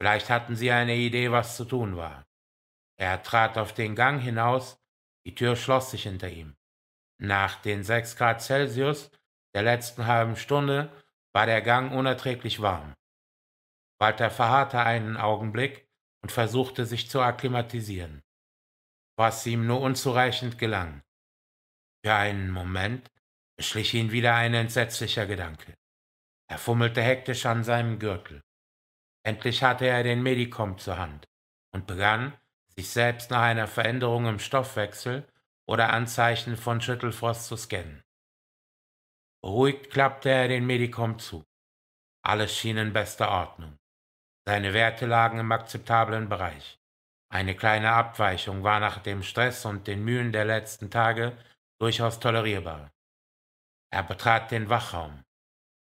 Vielleicht hatten sie eine Idee, was zu tun war. Er trat auf den Gang hinaus die Tür schloss sich hinter ihm. Nach den 6 Grad Celsius der letzten halben Stunde war der Gang unerträglich warm. Walter verharrte einen Augenblick und versuchte sich zu akklimatisieren, was ihm nur unzureichend gelang. Für einen Moment beschlich ihn wieder ein entsetzlicher Gedanke. Er fummelte hektisch an seinem Gürtel. Endlich hatte er den Medikom zur Hand und begann, sich selbst nach einer Veränderung im Stoffwechsel oder Anzeichen von Schüttelfrost zu scannen. Beruhigt klappte er den Medikum zu. Alles schien in bester Ordnung. Seine Werte lagen im akzeptablen Bereich. Eine kleine Abweichung war nach dem Stress und den Mühen der letzten Tage durchaus tolerierbar. Er betrat den Wachraum.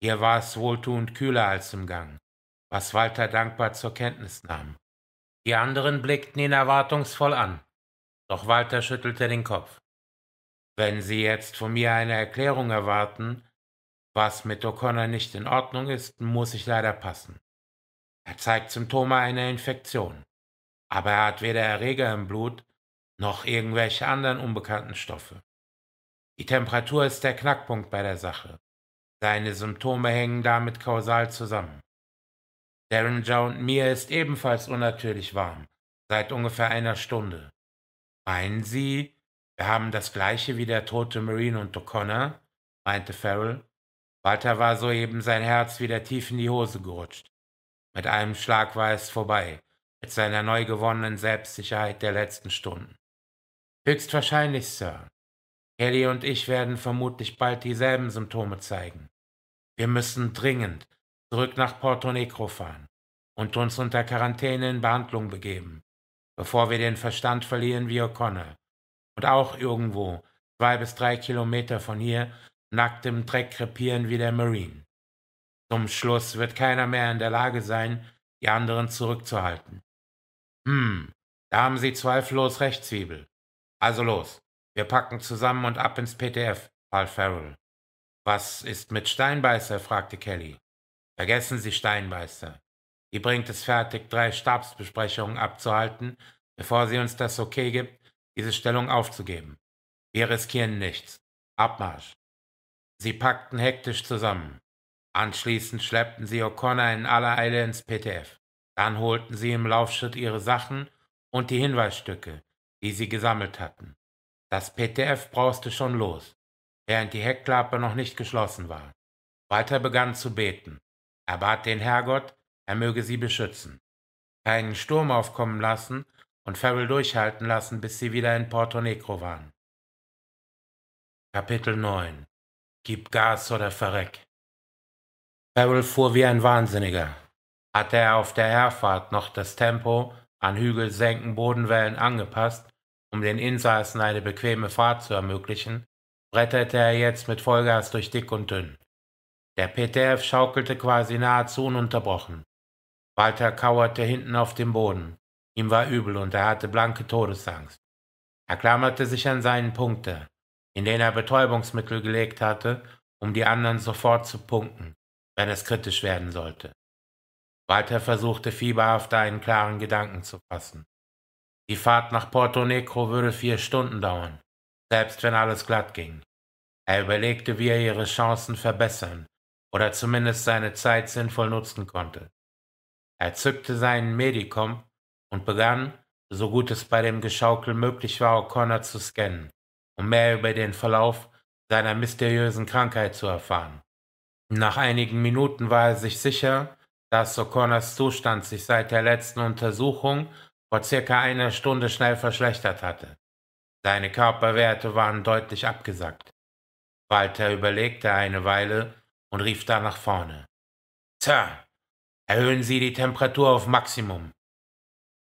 Hier war es wohltuend kühler als im Gang, was Walter dankbar zur Kenntnis nahm. Die anderen blickten ihn erwartungsvoll an, doch Walter schüttelte den Kopf. Wenn Sie jetzt von mir eine Erklärung erwarten, was mit O'Connor nicht in Ordnung ist, muss ich leider passen. Er zeigt Symptome einer Infektion, aber er hat weder Erreger im Blut noch irgendwelche anderen unbekannten Stoffe. Die Temperatur ist der Knackpunkt bei der Sache. Seine Symptome hängen damit kausal zusammen. Derringer und mir ist ebenfalls unnatürlich warm, seit ungefähr einer Stunde. Meinen Sie, wir haben das gleiche wie der tote Marine und O'Connor? meinte Farrell. Walter war soeben sein Herz wieder tief in die Hose gerutscht. Mit einem Schlag war es vorbei, mit seiner neu gewonnenen Selbstsicherheit der letzten Stunden. Höchstwahrscheinlich, Sir. Kelly und ich werden vermutlich bald dieselben Symptome zeigen. Wir müssen dringend, zurück nach Porto Negro fahren und uns unter Quarantäne in Behandlung begeben, bevor wir den Verstand verlieren wie O'Connor und auch irgendwo zwei bis drei Kilometer von hier nackt im Dreck krepieren wie der Marine. Zum Schluss wird keiner mehr in der Lage sein, die anderen zurückzuhalten. Hm, da haben Sie zweifellos recht, Zwiebel. Also los, wir packen zusammen und ab ins PTF, Paul Farrell. Was ist mit Steinbeißer? fragte Kelly. Vergessen Sie Steinmeister. Die bringt es fertig, drei Stabsbesprechungen abzuhalten, bevor sie uns das Okay gibt, diese Stellung aufzugeben. Wir riskieren nichts. Abmarsch. Sie packten hektisch zusammen. Anschließend schleppten sie O'Connor in aller Eile ins PTF. Dann holten sie im Laufschritt ihre Sachen und die Hinweisstücke, die sie gesammelt hatten. Das PTF brauste schon los, während die Heckklappe noch nicht geschlossen war. Walter begann zu beten. Er bat den Herrgott, er möge sie beschützen, keinen Sturm aufkommen lassen und Farrell durchhalten lassen, bis sie wieder in Porto Negro waren. Kapitel 9 Gib Gas oder verreck. Farrell fuhr wie ein Wahnsinniger. Hatte er auf der Herfahrt noch das Tempo an Hügel, Senken, Bodenwellen angepasst, um den Insassen eine bequeme Fahrt zu ermöglichen, bretterte er jetzt mit Vollgas durch dick und dünn. Der PTF schaukelte quasi nahezu ununterbrochen. Walter kauerte hinten auf dem Boden. Ihm war übel und er hatte blanke Todesangst. Er klammerte sich an seinen Punkter, in denen er Betäubungsmittel gelegt hatte, um die anderen sofort zu punkten, wenn es kritisch werden sollte. Walter versuchte fieberhaft einen klaren Gedanken zu fassen. Die Fahrt nach Porto Negro würde vier Stunden dauern, selbst wenn alles glatt ging. Er überlegte, wie er ihre Chancen verbessern oder zumindest seine Zeit sinnvoll nutzen konnte. Er zückte seinen Medikum und begann, so gut es bei dem Geschaukel möglich war, O'Connor zu scannen, um mehr über den Verlauf seiner mysteriösen Krankheit zu erfahren. Nach einigen Minuten war er sich sicher, dass O'Connors Zustand sich seit der letzten Untersuchung vor circa einer Stunde schnell verschlechtert hatte. Seine Körperwerte waren deutlich abgesackt. Walter überlegte eine Weile, und rief dann nach vorne. Sir, erhöhen Sie die Temperatur auf Maximum.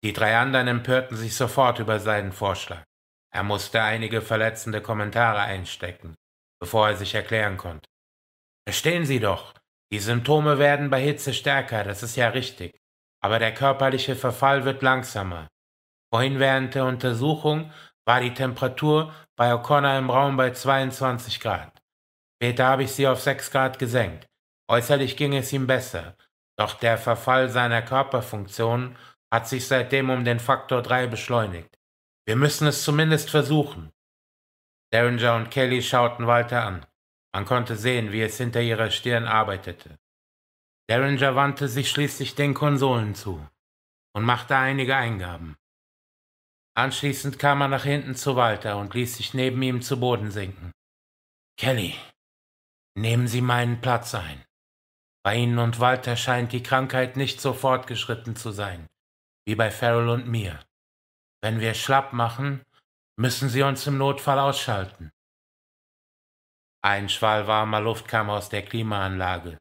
Die drei anderen empörten sich sofort über seinen Vorschlag. Er musste einige verletzende Kommentare einstecken, bevor er sich erklären konnte. Verstehen Sie doch, die Symptome werden bei Hitze stärker, das ist ja richtig, aber der körperliche Verfall wird langsamer. Vorhin während der Untersuchung war die Temperatur bei O'Connor im Raum bei 22 Grad. Später habe ich sie auf sechs Grad gesenkt. Äußerlich ging es ihm besser, doch der Verfall seiner Körperfunktion hat sich seitdem um den Faktor 3 beschleunigt. Wir müssen es zumindest versuchen. Derringer und Kelly schauten Walter an. Man konnte sehen, wie es hinter ihrer Stirn arbeitete. Derringer wandte sich schließlich den Konsolen zu und machte einige Eingaben. Anschließend kam er nach hinten zu Walter und ließ sich neben ihm zu Boden sinken. Kelly, Nehmen Sie meinen Platz ein. Bei Ihnen und Walter scheint die Krankheit nicht so fortgeschritten zu sein, wie bei Farrell und mir. Wenn wir schlapp machen, müssen Sie uns im Notfall ausschalten. Ein Schwall warmer Luft kam aus der Klimaanlage,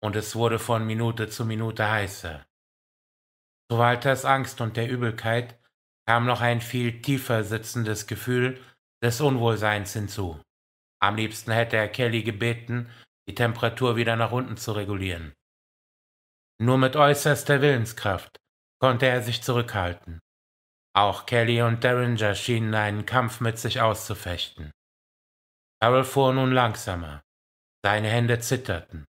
und es wurde von Minute zu Minute heißer. Zu Walters Angst und der Übelkeit kam noch ein viel tiefer sitzendes Gefühl des Unwohlseins hinzu. Am liebsten hätte er Kelly gebeten, die Temperatur wieder nach unten zu regulieren. Nur mit äußerster Willenskraft konnte er sich zurückhalten. Auch Kelly und Derringer schienen einen Kampf mit sich auszufechten. Carol fuhr nun langsamer. Seine Hände zitterten,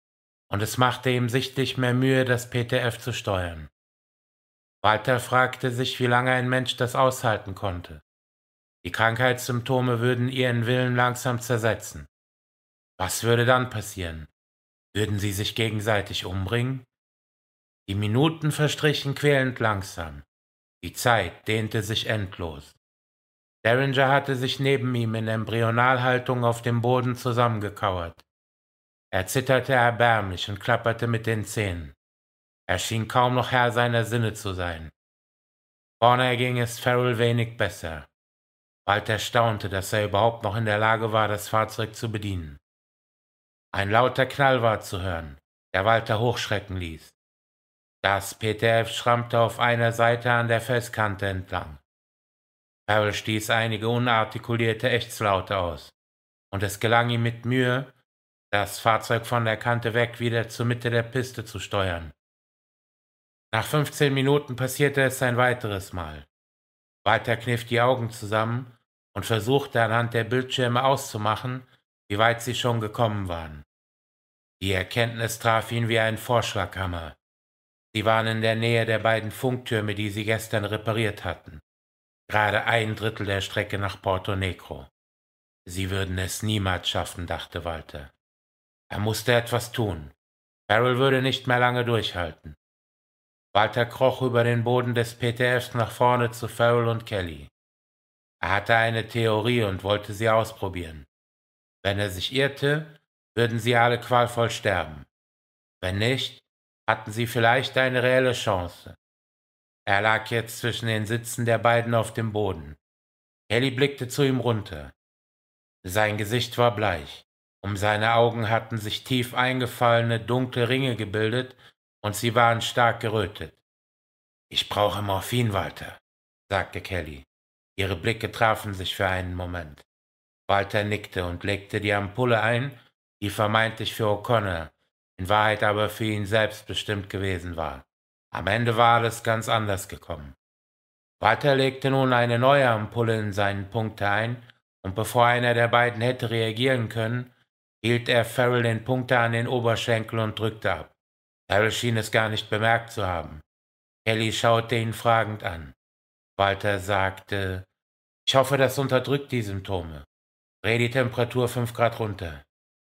und es machte ihm sichtlich mehr Mühe, das PTF zu steuern. Walter fragte sich, wie lange ein Mensch das aushalten konnte. Die Krankheitssymptome würden ihren Willen langsam zersetzen. Was würde dann passieren? Würden sie sich gegenseitig umbringen? Die Minuten verstrichen quälend langsam. Die Zeit dehnte sich endlos. Derringer hatte sich neben ihm in Embryonalhaltung auf dem Boden zusammengekauert. Er zitterte erbärmlich und klapperte mit den Zähnen. Er schien kaum noch Herr seiner Sinne zu sein. Vorne ging es Farrell wenig besser. Walter staunte, dass er überhaupt noch in der Lage war, das Fahrzeug zu bedienen. Ein lauter Knall war zu hören, der Walter hochschrecken ließ. Das PTF schrammte auf einer Seite an der Festkante entlang. Farrell stieß einige unartikulierte Ächzlaute aus, und es gelang ihm mit Mühe, das Fahrzeug von der Kante weg wieder zur Mitte der Piste zu steuern. Nach 15 Minuten passierte es ein weiteres Mal. Walter kniff die Augen zusammen und versuchte anhand der Bildschirme auszumachen, wie weit sie schon gekommen waren. Die Erkenntnis traf ihn wie ein Vorschlaghammer. Sie waren in der Nähe der beiden Funktürme, die sie gestern repariert hatten. Gerade ein Drittel der Strecke nach Porto Negro. Sie würden es niemals schaffen, dachte Walter. Er musste etwas tun. Farrell würde nicht mehr lange durchhalten. Walter kroch über den Boden des PTFs nach vorne zu Farrell und Kelly. Er hatte eine Theorie und wollte sie ausprobieren. Wenn er sich irrte, würden sie alle qualvoll sterben. Wenn nicht, hatten sie vielleicht eine reelle Chance. Er lag jetzt zwischen den Sitzen der beiden auf dem Boden. Kelly blickte zu ihm runter. Sein Gesicht war bleich. Um seine Augen hatten sich tief eingefallene, dunkle Ringe gebildet und sie waren stark gerötet. Ich brauche Morphin, Walter, sagte Kelly. Ihre Blicke trafen sich für einen Moment. Walter nickte und legte die Ampulle ein, die vermeintlich für O'Connor, in Wahrheit aber für ihn selbst bestimmt gewesen war. Am Ende war alles ganz anders gekommen. Walter legte nun eine neue Ampulle in seinen Punkte ein, und bevor einer der beiden hätte reagieren können, hielt er Farrell den Punkte an den Oberschenkel und drückte ab. Farrell schien es gar nicht bemerkt zu haben. Kelly schaute ihn fragend an. Walter sagte, ich hoffe, das unterdrückt die Symptome. Dreh die Temperatur fünf Grad runter.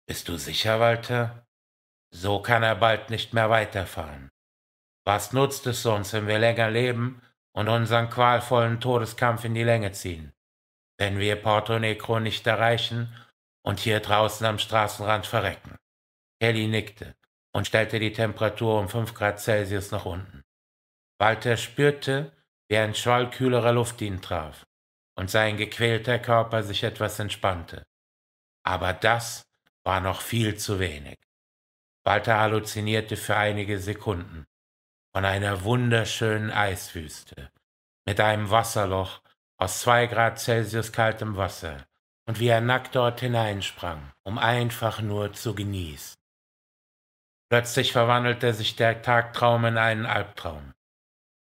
Bist du sicher, Walter? So kann er bald nicht mehr weiterfahren. Was nutzt es sonst, wenn wir länger leben und unseren qualvollen Todeskampf in die Länge ziehen? Wenn wir Porto Negro nicht erreichen und hier draußen am Straßenrand verrecken. Kelly nickte und stellte die Temperatur um fünf Grad Celsius nach unten. Walter spürte, wie ein Schwall kühlerer Luft ihn traf und sein gequälter Körper sich etwas entspannte. Aber das war noch viel zu wenig. Walter halluzinierte für einige Sekunden von einer wunderschönen Eiswüste mit einem Wasserloch aus zwei Grad Celsius kaltem Wasser und wie er nackt dort hineinsprang, um einfach nur zu genießen. Plötzlich verwandelte sich der Tagtraum in einen Albtraum.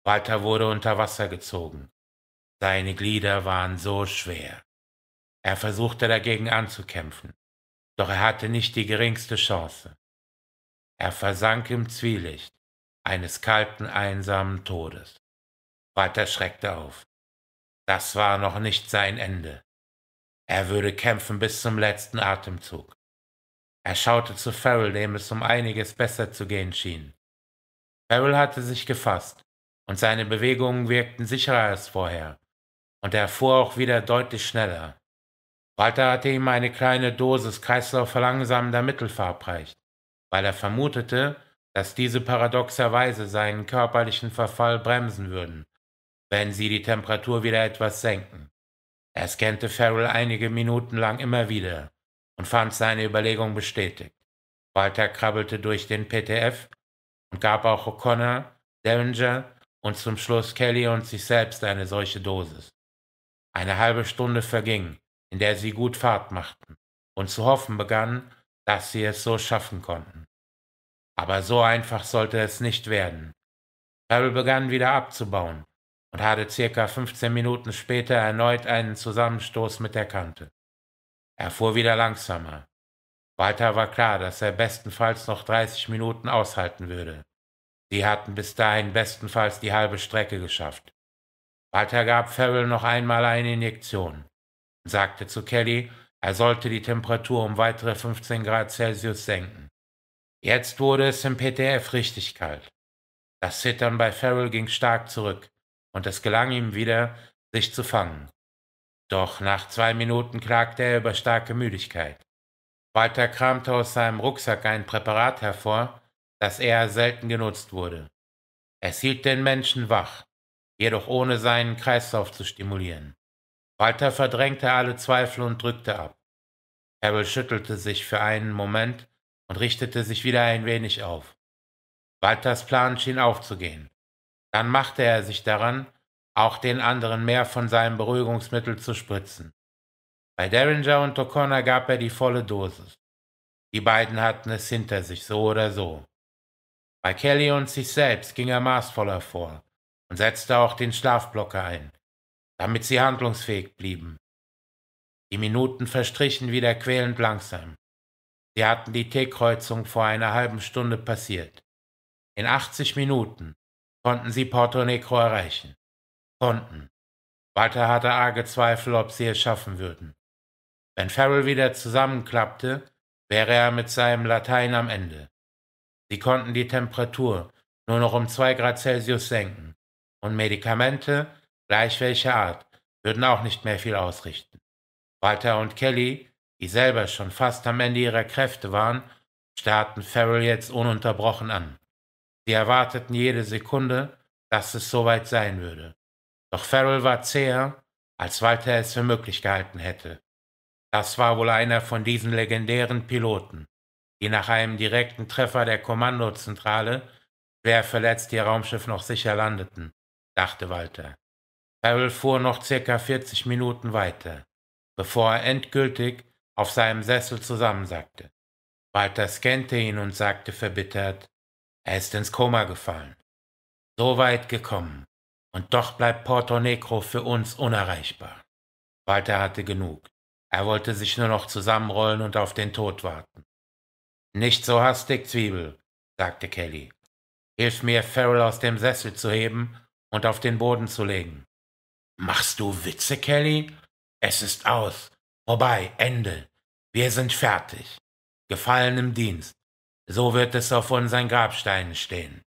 Walter wurde unter Wasser gezogen. Seine Glieder waren so schwer. Er versuchte dagegen anzukämpfen, doch er hatte nicht die geringste Chance. Er versank im Zwielicht eines kalten, einsamen Todes. Walter schreckte auf. Das war noch nicht sein Ende. Er würde kämpfen bis zum letzten Atemzug. Er schaute zu Farrell, dem es um einiges besser zu gehen schien. Farrell hatte sich gefasst und seine Bewegungen wirkten sicherer als vorher, und er fuhr auch wieder deutlich schneller. Walter hatte ihm eine kleine Dosis kreislaufverlangsamender Mittel verabreicht, weil er vermutete, dass diese paradoxerweise seinen körperlichen Verfall bremsen würden, wenn sie die Temperatur wieder etwas senken. Er scannte Farrell einige Minuten lang immer wieder und fand seine Überlegung bestätigt. Walter krabbelte durch den PTF und gab auch O'Connor, Derringer und zum Schluss Kelly und sich selbst eine solche Dosis. Eine halbe Stunde verging, in der sie gut Fahrt machten und zu hoffen begannen, dass sie es so schaffen konnten. Aber so einfach sollte es nicht werden. Pebble begann wieder abzubauen und hatte circa 15 Minuten später erneut einen Zusammenstoß mit der Kante. Er fuhr wieder langsamer. Walter war klar, dass er bestenfalls noch 30 Minuten aushalten würde. Sie hatten bis dahin bestenfalls die halbe Strecke geschafft. Walter gab Farrell noch einmal eine Injektion und sagte zu Kelly, er sollte die Temperatur um weitere 15 Grad Celsius senken. Jetzt wurde es im PTF richtig kalt. Das Zittern bei Farrell ging stark zurück und es gelang ihm wieder, sich zu fangen. Doch nach zwei Minuten klagte er über starke Müdigkeit. Walter kramte aus seinem Rucksack ein Präparat hervor das eher selten genutzt wurde. Es hielt den Menschen wach, jedoch ohne seinen Kreislauf zu stimulieren. Walter verdrängte alle Zweifel und drückte ab. Pebble schüttelte sich für einen Moment und richtete sich wieder ein wenig auf. Walters Plan schien aufzugehen. Dann machte er sich daran, auch den anderen mehr von seinem Beruhigungsmittel zu spritzen. Bei Derringer und O'Connor gab er die volle Dosis. Die beiden hatten es hinter sich, so oder so. Bei Kelly und sich selbst ging er maßvoller vor und setzte auch den Schlafblocker ein, damit sie handlungsfähig blieben. Die Minuten verstrichen wieder quälend langsam. Sie hatten die T-Kreuzung vor einer halben Stunde passiert. In 80 Minuten konnten sie Porto Negro erreichen. Konnten. Walter hatte arge Zweifel, ob sie es schaffen würden. Wenn Farrell wieder zusammenklappte, wäre er mit seinem Latein am Ende. Sie konnten die Temperatur nur noch um 2 Grad Celsius senken und Medikamente, gleich welcher Art, würden auch nicht mehr viel ausrichten. Walter und Kelly, die selber schon fast am Ende ihrer Kräfte waren, starrten Farrell jetzt ununterbrochen an. Sie erwarteten jede Sekunde, dass es soweit sein würde. Doch Farrell war zäher, als Walter es für möglich gehalten hätte. Das war wohl einer von diesen legendären Piloten, die nach einem direkten Treffer der Kommandozentrale schwer verletzt ihr Raumschiff noch sicher landeten, dachte Walter. Farrell fuhr noch circa 40 Minuten weiter, bevor er endgültig auf seinem Sessel zusammensackte. Walter scannte ihn und sagte verbittert, er ist ins Koma gefallen. So weit gekommen. Und doch bleibt Porto Negro für uns unerreichbar. Walter hatte genug. Er wollte sich nur noch zusammenrollen und auf den Tod warten. Nicht so hastig, Zwiebel, sagte Kelly. Hilf mir, Farrell aus dem Sessel zu heben und auf den Boden zu legen. Machst du Witze, Kelly? Es ist aus. Vorbei, Ende. Wir sind fertig. Gefallen im Dienst. So wird es auf unseren Grabsteinen stehen.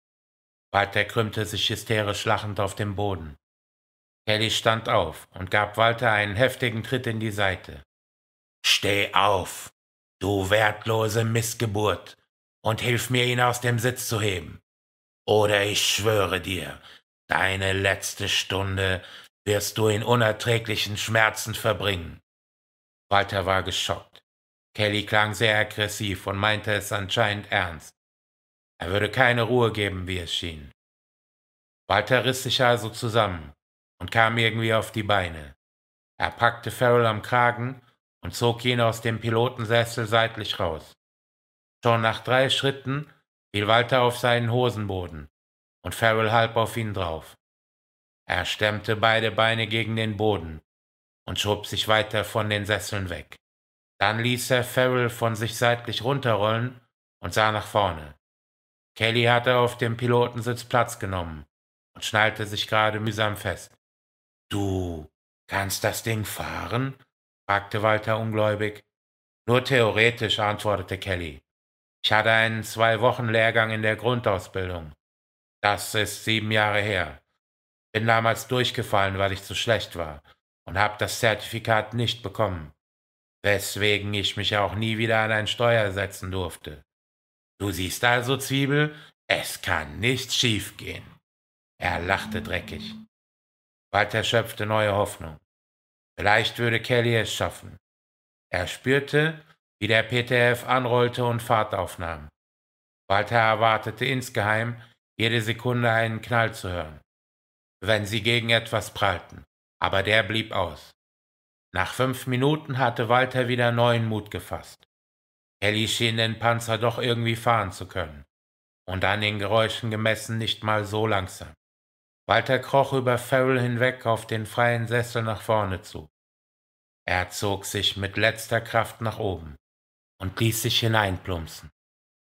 Walter krümmte sich hysterisch lachend auf dem Boden. Kelly stand auf und gab Walter einen heftigen Tritt in die Seite. Steh auf, du wertlose Missgeburt, und hilf mir, ihn aus dem Sitz zu heben. Oder ich schwöre dir, deine letzte Stunde wirst du in unerträglichen Schmerzen verbringen. Walter war geschockt. Kelly klang sehr aggressiv und meinte es anscheinend ernst. Er würde keine Ruhe geben, wie es schien. Walter riss sich also zusammen und kam irgendwie auf die Beine. Er packte Farrell am Kragen und zog ihn aus dem Pilotensessel seitlich raus. Schon nach drei Schritten fiel Walter auf seinen Hosenboden und Farrell halb auf ihn drauf. Er stemmte beide Beine gegen den Boden und schob sich weiter von den Sesseln weg. Dann ließ er Farrell von sich seitlich runterrollen und sah nach vorne. Kelly hatte auf dem Pilotensitz Platz genommen und schnallte sich gerade mühsam fest. Du kannst das Ding fahren? fragte Walter ungläubig. Nur theoretisch, antwortete Kelly. Ich hatte einen Zwei-Wochen-Lehrgang in der Grundausbildung. Das ist sieben Jahre her. Bin damals durchgefallen, weil ich zu schlecht war und habe das Zertifikat nicht bekommen, weswegen ich mich auch nie wieder an ein Steuer setzen durfte. Du siehst also, Zwiebel, es kann nichts schiefgehen. Er lachte dreckig. Walter schöpfte neue Hoffnung. Vielleicht würde Kelly es schaffen. Er spürte, wie der PTF anrollte und Fahrt aufnahm. Walter erwartete insgeheim, jede Sekunde einen Knall zu hören, wenn sie gegen etwas prallten, aber der blieb aus. Nach fünf Minuten hatte Walter wieder neuen Mut gefasst. Kelly schien den Panzer doch irgendwie fahren zu können, und an den Geräuschen gemessen nicht mal so langsam. Walter kroch über Farrell hinweg auf den freien Sessel nach vorne zu. Er zog sich mit letzter Kraft nach oben und ließ sich hineinplumpsen.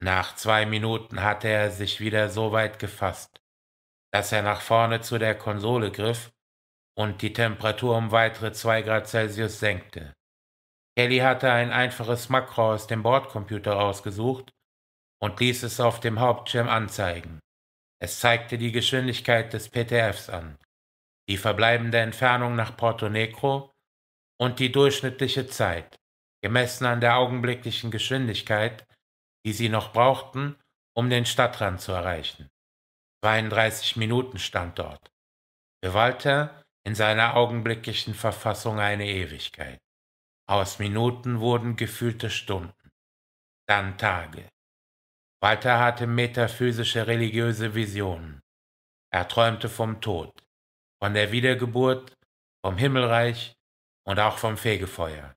Nach zwei Minuten hatte er sich wieder so weit gefasst, dass er nach vorne zu der Konsole griff und die Temperatur um weitere zwei Grad Celsius senkte. Kelly hatte ein einfaches Makro aus dem Bordcomputer ausgesucht und ließ es auf dem Hauptschirm anzeigen. Es zeigte die Geschwindigkeit des PTFs an, die verbleibende Entfernung nach Porto Negro und die durchschnittliche Zeit, gemessen an der augenblicklichen Geschwindigkeit, die sie noch brauchten, um den Stadtrand zu erreichen. 32 Minuten stand dort. Für Walter in seiner augenblicklichen Verfassung eine Ewigkeit. Aus Minuten wurden gefühlte Stunden, dann Tage, Walter hatte metaphysische religiöse Visionen. Er träumte vom Tod, von der Wiedergeburt, vom Himmelreich und auch vom Fegefeuer.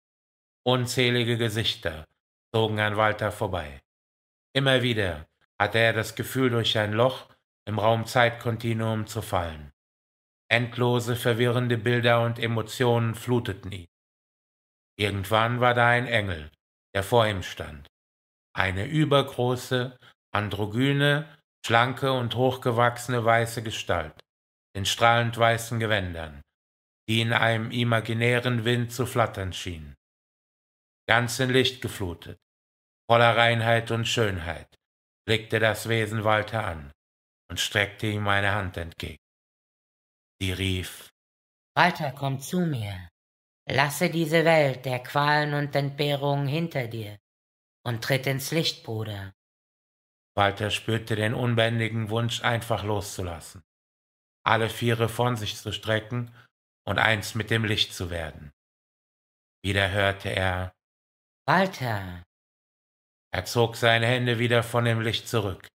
Unzählige Gesichter zogen an Walter vorbei. Immer wieder hatte er das Gefühl, durch ein Loch im Raumzeitkontinuum zu fallen. Endlose, verwirrende Bilder und Emotionen fluteten ihn. Irgendwann war da ein Engel, der vor ihm stand eine übergroße, androgyne, schlanke und hochgewachsene weiße Gestalt in strahlend weißen Gewändern, die in einem imaginären Wind zu flattern schien. Ganz in Licht geflutet, voller Reinheit und Schönheit, blickte das Wesen Walter an und streckte ihm eine Hand entgegen. Sie rief Walter, komm zu mir. Lasse diese Welt der Qualen und Entbehrungen hinter dir und tritt ins Licht, Bruder. Walter spürte den unbändigen Wunsch, einfach loszulassen, alle Viere von sich zu strecken und eins mit dem Licht zu werden. Wieder hörte er Walter. Er zog seine Hände wieder von dem Licht zurück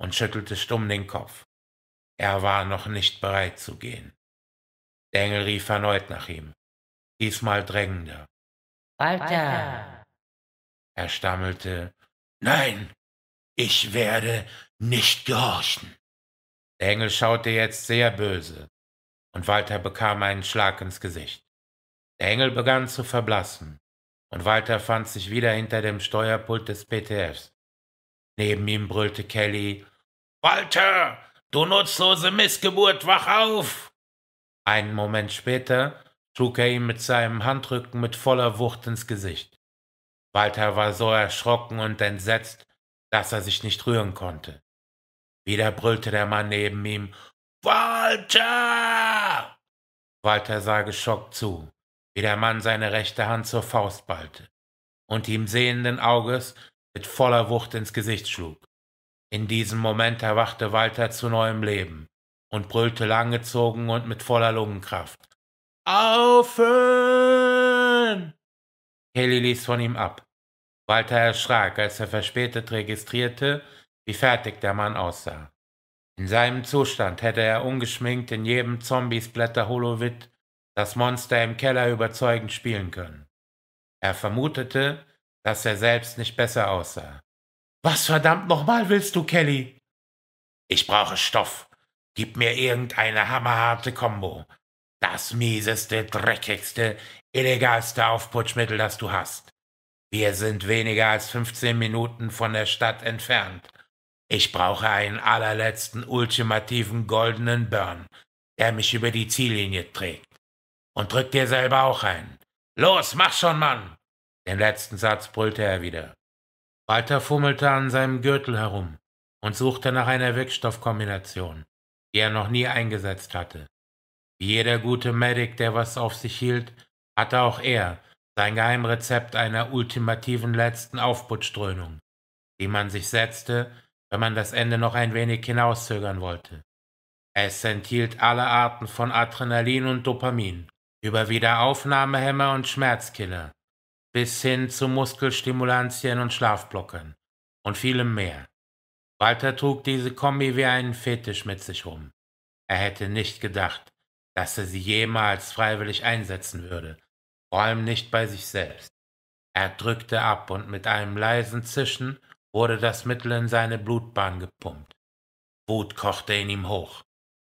und schüttelte stumm den Kopf. Er war noch nicht bereit zu gehen. Dengel rief erneut nach ihm, diesmal drängender. Walter. Walter. Er stammelte, Nein, ich werde nicht gehorchen. Der Engel schaute jetzt sehr böse, und Walter bekam einen Schlag ins Gesicht. Der Engel begann zu verblassen, und Walter fand sich wieder hinter dem Steuerpult des PTFs. Neben ihm brüllte Kelly, Walter, du nutzlose Missgeburt, wach auf! Einen Moment später schlug er ihm mit seinem Handrücken mit voller Wucht ins Gesicht. Walter war so erschrocken und entsetzt, dass er sich nicht rühren konnte. Wieder brüllte der Mann neben ihm Walter. Walter sah geschockt zu, wie der Mann seine rechte Hand zur Faust ballte und ihm sehenden Auges mit voller Wucht ins Gesicht schlug. In diesem Moment erwachte Walter zu neuem Leben und brüllte langgezogen und mit voller Lungenkraft. Aufhören! Haley ließ von ihm ab. Walter erschrak, als er verspätet registrierte, wie fertig der Mann aussah. In seinem Zustand hätte er ungeschminkt in jedem Zombies Blätter Holovid das Monster im Keller überzeugend spielen können. Er vermutete, dass er selbst nicht besser aussah. Was verdammt nochmal willst du, Kelly? Ich brauche Stoff. Gib mir irgendeine hammerharte Kombo. Das mieseste, dreckigste, illegalste Aufputschmittel, das du hast. Wir sind weniger als 15 Minuten von der Stadt entfernt. Ich brauche einen allerletzten ultimativen goldenen Burn, der mich über die Ziellinie trägt. Und drück dir selber auch einen. Los, mach schon, Mann! Den letzten Satz brüllte er wieder. Walter fummelte an seinem Gürtel herum und suchte nach einer Wirkstoffkombination, die er noch nie eingesetzt hatte. Wie jeder gute Medic, der was auf sich hielt, hatte auch er sein Geheimrezept einer ultimativen letzten Aufputschdröhnung, die man sich setzte, wenn man das Ende noch ein wenig hinauszögern wollte. Es enthielt alle Arten von Adrenalin und Dopamin, über Wiederaufnahmehämmer und Schmerzkiller, bis hin zu Muskelstimulantien und Schlafblockern und vielem mehr. Walter trug diese Kombi wie einen Fetisch mit sich rum. Er hätte nicht gedacht, dass er sie jemals freiwillig einsetzen würde, vor allem nicht bei sich selbst. Er drückte ab und mit einem leisen Zischen wurde das Mittel in seine Blutbahn gepumpt. Wut kochte in ihm hoch.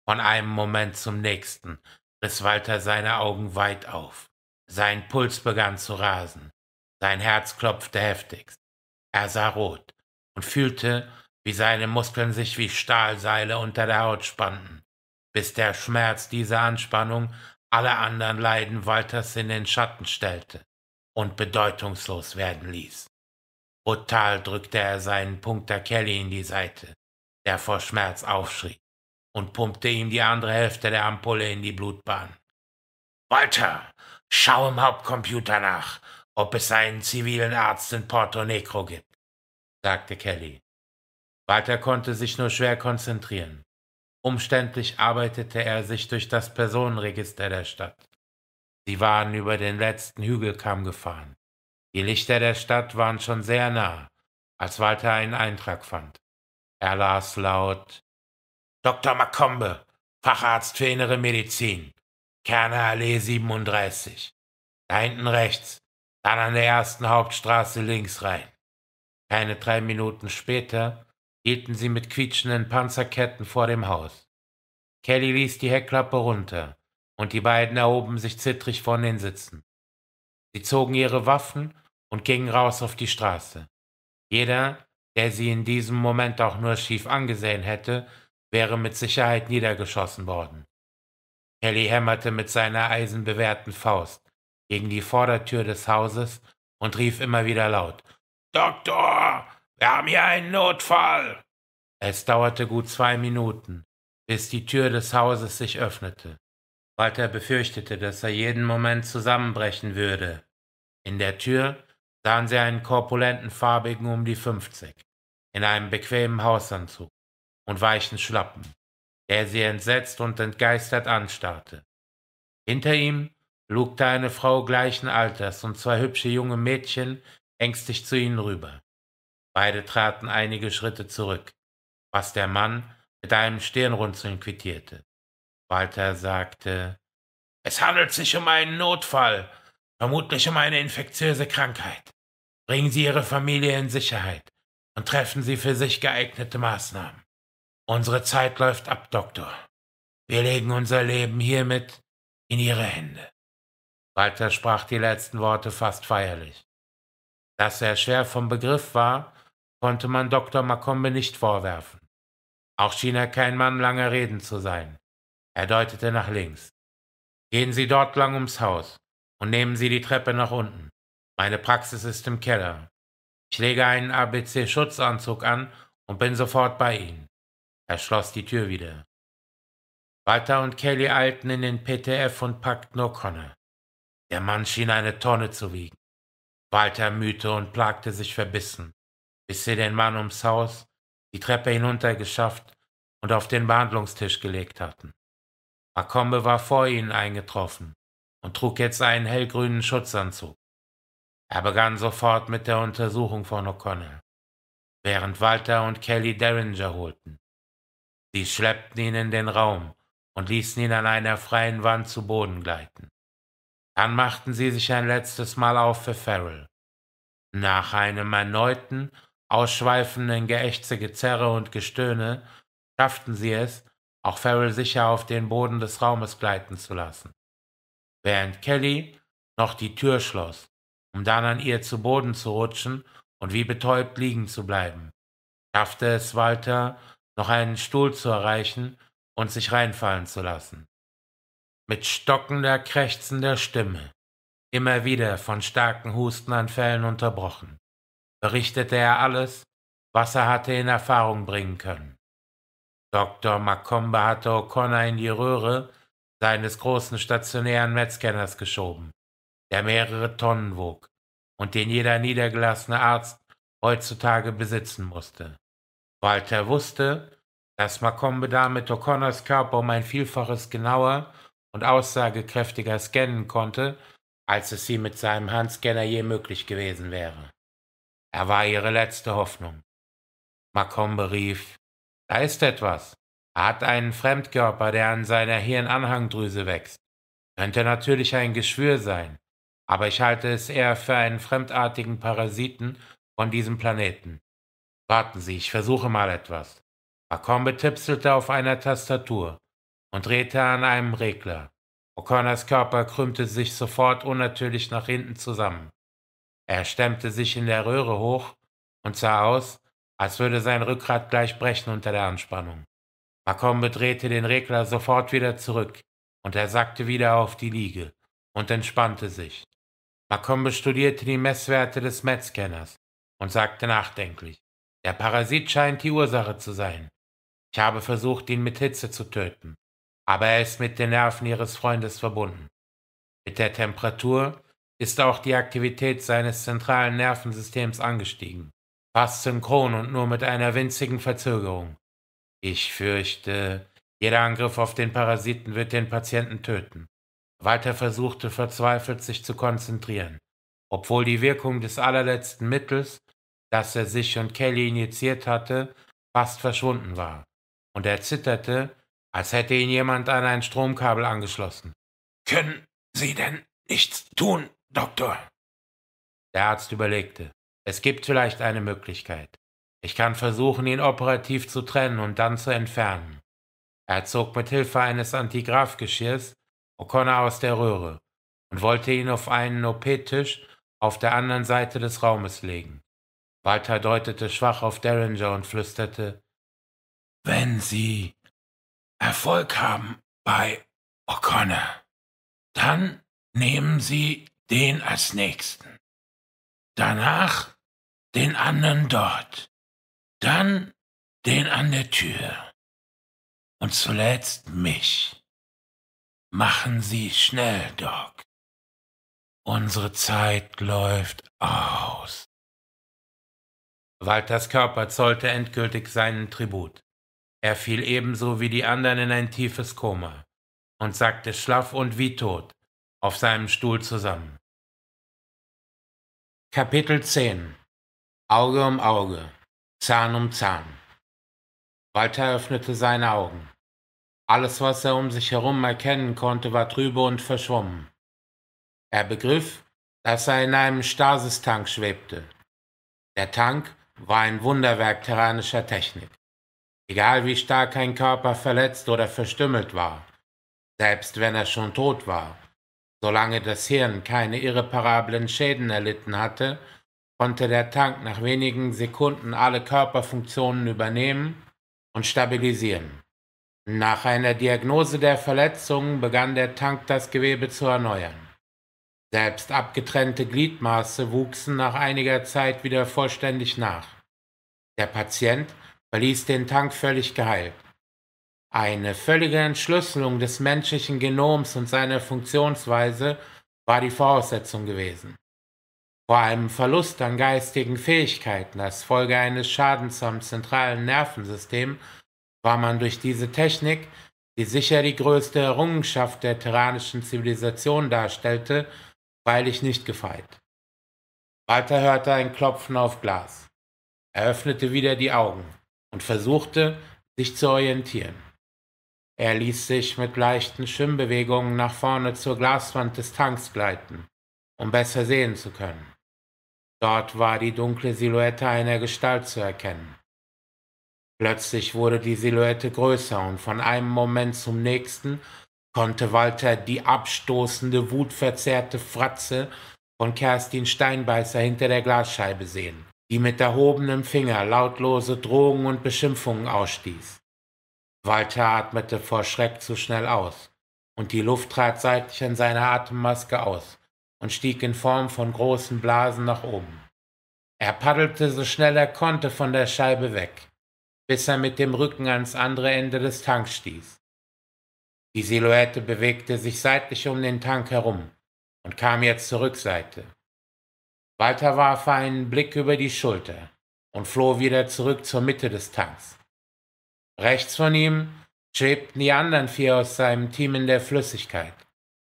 Von einem Moment zum nächsten riss Walter seine Augen weit auf. Sein Puls begann zu rasen. Sein Herz klopfte heftigst. Er sah rot und fühlte, wie seine Muskeln sich wie Stahlseile unter der Haut spannten, bis der Schmerz dieser Anspannung alle anderen Leiden Walters in den Schatten stellte und bedeutungslos werden ließ. Brutal drückte er seinen Punkter Kelly in die Seite, der vor Schmerz aufschrie, und pumpte ihm die andere Hälfte der Ampulle in die Blutbahn. Walter, schau im Hauptcomputer nach, ob es einen zivilen Arzt in Porto Negro gibt, sagte Kelly. Walter konnte sich nur schwer konzentrieren. Umständlich arbeitete er sich durch das Personenregister der Stadt. Sie waren über den letzten Hügelkamm gefahren. Die Lichter der Stadt waren schon sehr nah, als Walter einen Eintrag fand. Er las laut Dr. Macombe, Facharzt für innere Medizin, Kerner Allee 37. Da hinten rechts, dann an der ersten Hauptstraße links rein. Keine drei Minuten später hielten sie mit quietschenden Panzerketten vor dem Haus. Kelly ließ die Heckklappe runter, und die beiden erhoben sich zittrig von den Sitzen. Sie zogen ihre Waffen und gingen raus auf die Straße. Jeder, der sie in diesem Moment auch nur schief angesehen hätte, wäre mit Sicherheit niedergeschossen worden. Kelly hämmerte mit seiner eisenbewehrten Faust gegen die Vordertür des Hauses und rief immer wieder laut Doktor, wir haben hier einen Notfall. Es dauerte gut zwei Minuten, bis die Tür des Hauses sich öffnete. Walter befürchtete, dass er jeden Moment zusammenbrechen würde. In der Tür sahen sie einen korpulenten Farbigen um die fünfzig, in einem bequemen Hausanzug und weichen Schlappen, der sie entsetzt und entgeistert anstarrte. Hinter ihm lugte eine Frau gleichen Alters und zwei hübsche junge Mädchen ängstlich zu ihnen rüber. Beide traten einige Schritte zurück, was der Mann mit einem Stirnrunzeln quittierte. Walter sagte, es handelt sich um einen Notfall, vermutlich um eine infektiöse Krankheit. Bringen Sie Ihre Familie in Sicherheit und treffen Sie für sich geeignete Maßnahmen. Unsere Zeit läuft ab, Doktor. Wir legen unser Leben hiermit in Ihre Hände. Walter sprach die letzten Worte fast feierlich. Dass er schwer vom Begriff war, konnte man Dr. Makombe nicht vorwerfen. Auch schien er kein Mann langer Reden zu sein. Er deutete nach links. Gehen Sie dort lang ums Haus und nehmen Sie die Treppe nach unten. Meine Praxis ist im Keller. Ich lege einen ABC-Schutzanzug an und bin sofort bei Ihnen. Er schloss die Tür wieder. Walter und Kelly eilten in den PTF und packten O'Connor. Der Mann schien eine Tonne zu wiegen. Walter mühte und plagte sich verbissen bis sie den Mann ums Haus, die Treppe hinuntergeschafft und auf den Behandlungstisch gelegt hatten. Akombe war vor ihnen eingetroffen und trug jetzt einen hellgrünen Schutzanzug. Er begann sofort mit der Untersuchung von O'Connell, während Walter und Kelly Derringer holten. Sie schleppten ihn in den Raum und ließen ihn an einer freien Wand zu Boden gleiten. Dann machten sie sich ein letztes Mal auf für Farrell. Nach einem erneuten ausschweifenden Geächze, Gezerre und Gestöhne schafften sie es, auch Farrell sicher auf den Boden des Raumes gleiten zu lassen, während Kelly noch die Tür schloss, um dann an ihr zu Boden zu rutschen und wie betäubt liegen zu bleiben. Schaffte es Walter, noch einen Stuhl zu erreichen und sich reinfallen zu lassen. Mit stockender, krächzender Stimme, immer wieder von starken Hustenanfällen unterbrochen berichtete er alles, was er hatte in Erfahrung bringen können. Dr. Macomba hatte O'Connor in die Röhre seines großen stationären Metzcanners geschoben, der mehrere Tonnen wog und den jeder niedergelassene Arzt heutzutage besitzen musste. Walter wusste, dass Macombe damit O'Connors Körper um ein Vielfaches genauer und aussagekräftiger scannen konnte, als es ihm mit seinem Handscanner je möglich gewesen wäre. Er war ihre letzte Hoffnung. Macombe rief, da ist etwas. Er hat einen Fremdkörper, der an seiner Hirnanhangdrüse wächst. Könnte natürlich ein Geschwür sein, aber ich halte es eher für einen fremdartigen Parasiten von diesem Planeten. Warten Sie, ich versuche mal etwas. Macombe tipselte auf einer Tastatur und drehte an einem Regler. O'Connors Körper krümmte sich sofort unnatürlich nach hinten zusammen. Er stemmte sich in der Röhre hoch und sah aus, als würde sein Rückgrat gleich brechen unter der Anspannung. Macombe drehte den Regler sofort wieder zurück und er sackte wieder auf die Liege und entspannte sich. Macombe studierte die Messwerte des Metscanners und sagte nachdenklich, der Parasit scheint die Ursache zu sein. Ich habe versucht, ihn mit Hitze zu töten, aber er ist mit den Nerven ihres Freundes verbunden. Mit der Temperatur ist auch die Aktivität seines zentralen Nervensystems angestiegen. Fast synchron und nur mit einer winzigen Verzögerung. Ich fürchte, jeder Angriff auf den Parasiten wird den Patienten töten. Walter versuchte verzweifelt, sich zu konzentrieren. Obwohl die Wirkung des allerletzten Mittels, das er sich und Kelly injiziert hatte, fast verschwunden war. Und er zitterte, als hätte ihn jemand an ein Stromkabel angeschlossen. Können Sie denn nichts tun? Doktor! Der Arzt überlegte. Es gibt vielleicht eine Möglichkeit. Ich kann versuchen, ihn operativ zu trennen und dann zu entfernen. Er zog mit Hilfe eines Antigraphgeschirrs O'Connor aus der Röhre und wollte ihn auf einen OP-Tisch auf der anderen Seite des Raumes legen. Walter deutete schwach auf Derringer und flüsterte, Wenn Sie Erfolg haben bei O'Connor, dann nehmen Sie den als nächsten. Danach den anderen dort. Dann den an der Tür. Und zuletzt mich. Machen Sie schnell, Doc. Unsere Zeit läuft aus. Walters Körper zollte endgültig seinen Tribut. Er fiel ebenso wie die anderen in ein tiefes Koma und sackte schlaff und wie tot auf seinem Stuhl zusammen. Kapitel 10 Auge um Auge, Zahn um Zahn. Walter öffnete seine Augen. Alles, was er um sich herum erkennen konnte, war trübe und verschwommen. Er begriff, dass er in einem Stasistank schwebte. Der Tank war ein Wunderwerk terranischer Technik. Egal wie stark ein Körper verletzt oder verstümmelt war, selbst wenn er schon tot war, Solange das Hirn keine irreparablen Schäden erlitten hatte, konnte der Tank nach wenigen Sekunden alle Körperfunktionen übernehmen und stabilisieren. Nach einer Diagnose der Verletzungen begann der Tank das Gewebe zu erneuern. Selbst abgetrennte Gliedmaße wuchsen nach einiger Zeit wieder vollständig nach. Der Patient verließ den Tank völlig geheilt. Eine völlige Entschlüsselung des menschlichen Genoms und seiner Funktionsweise war die Voraussetzung gewesen. Vor einem Verlust an geistigen Fähigkeiten als Folge eines Schadens am zentralen Nervensystem war man durch diese Technik, die sicher die größte Errungenschaft der terranischen Zivilisation darstellte, freilich nicht gefeit. Walter hörte ein Klopfen auf Glas. Er öffnete wieder die Augen und versuchte, sich zu orientieren. Er ließ sich mit leichten Schwimmbewegungen nach vorne zur Glaswand des Tanks gleiten, um besser sehen zu können. Dort war die dunkle Silhouette einer Gestalt zu erkennen. Plötzlich wurde die Silhouette größer und von einem Moment zum nächsten konnte Walter die abstoßende, wutverzerrte Fratze von Kerstin Steinbeißer hinter der Glasscheibe sehen, die mit erhobenem Finger lautlose Drohungen und Beschimpfungen ausstieß. Walter atmete vor Schreck zu schnell aus, und die Luft trat seitlich an seiner Atemmaske aus und stieg in Form von großen Blasen nach oben. Er paddelte so schnell er konnte von der Scheibe weg, bis er mit dem Rücken ans andere Ende des Tanks stieß. Die Silhouette bewegte sich seitlich um den Tank herum und kam jetzt zur Rückseite. Walter warf einen Blick über die Schulter und floh wieder zurück zur Mitte des Tanks. Rechts von ihm schwebten die anderen vier aus seinem Team in der Flüssigkeit.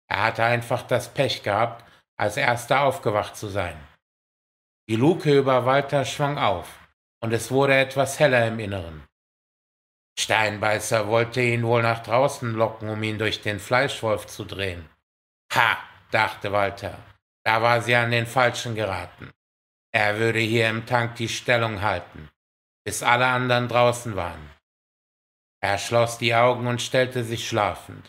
Er hatte einfach das Pech gehabt, als erster aufgewacht zu sein. Die Luke über Walter schwang auf, und es wurde etwas heller im Inneren. Steinbeißer wollte ihn wohl nach draußen locken, um ihn durch den Fleischwolf zu drehen. Ha, dachte Walter, da war sie an den Falschen geraten. Er würde hier im Tank die Stellung halten, bis alle anderen draußen waren. Er schloss die Augen und stellte sich schlafend.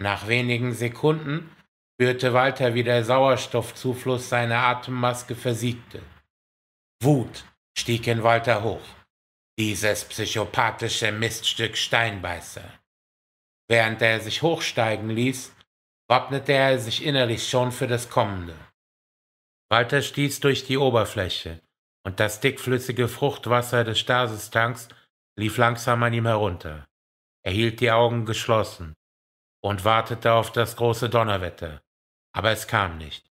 Nach wenigen Sekunden spürte Walter, wie der Sauerstoffzufluss seiner Atemmaske versiegte. Wut stieg in Walter hoch. Dieses psychopathische Miststück Steinbeißer. Während er sich hochsteigen ließ, wappnete er sich innerlich schon für das Kommende. Walter stieß durch die Oberfläche, und das dickflüssige Fruchtwasser des Stasistanks lief langsam an ihm herunter. Er hielt die Augen geschlossen und wartete auf das große Donnerwetter, aber es kam nicht.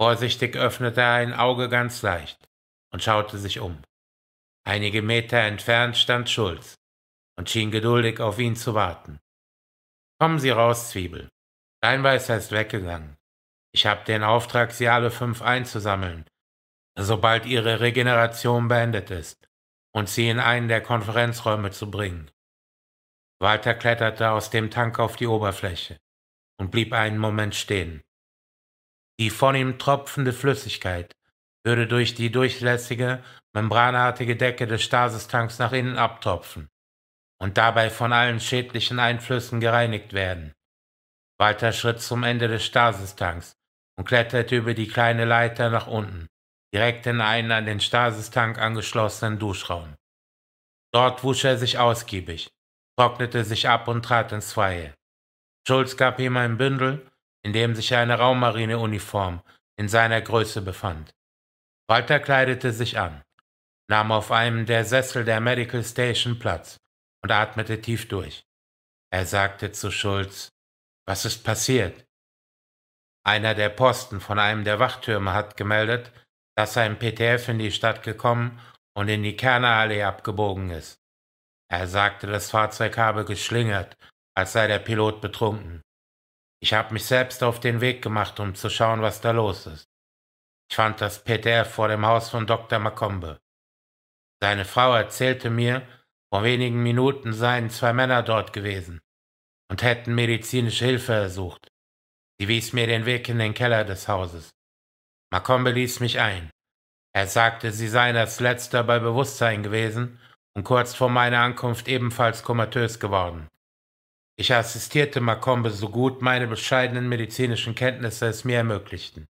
Vorsichtig öffnete er ein Auge ganz leicht und schaute sich um. Einige Meter entfernt stand Schulz und schien geduldig auf ihn zu warten. Kommen Sie raus, Zwiebel. Steinweißer ist weggegangen. Ich habe den Auftrag, Sie alle fünf einzusammeln, sobald Ihre Regeneration beendet ist und sie in einen der Konferenzräume zu bringen. Walter kletterte aus dem Tank auf die Oberfläche und blieb einen Moment stehen. Die von ihm tropfende Flüssigkeit würde durch die durchlässige, membranartige Decke des Stasistanks nach innen abtropfen und dabei von allen schädlichen Einflüssen gereinigt werden. Walter schritt zum Ende des Stasistanks und kletterte über die kleine Leiter nach unten direkt in einen an den Stasistank angeschlossenen Duschraum. Dort wusch er sich ausgiebig, trocknete sich ab und trat ins Freie. Schulz gab ihm ein Bündel, in dem sich eine Raummaриneuniform in seiner Größe befand. Walter kleidete sich an, nahm auf einem der Sessel der Medical Station Platz und atmete tief durch. Er sagte zu Schulz, was ist passiert? Einer der Posten von einem der Wachtürme hat gemeldet, dass ein PTF in die Stadt gekommen und in die Kernerallee abgebogen ist. Er sagte, das Fahrzeug habe geschlingert, als sei der Pilot betrunken. Ich habe mich selbst auf den Weg gemacht, um zu schauen, was da los ist. Ich fand das PTF vor dem Haus von Dr. Macombe. Seine Frau erzählte mir, vor wenigen Minuten seien zwei Männer dort gewesen und hätten medizinische Hilfe ersucht. Sie wies mir den Weg in den Keller des Hauses. Macombe ließ mich ein. Er sagte, sie seien als letzter bei Bewusstsein gewesen und kurz vor meiner Ankunft ebenfalls komatös geworden. Ich assistierte Macombe so gut meine bescheidenen medizinischen Kenntnisse es mir ermöglichten.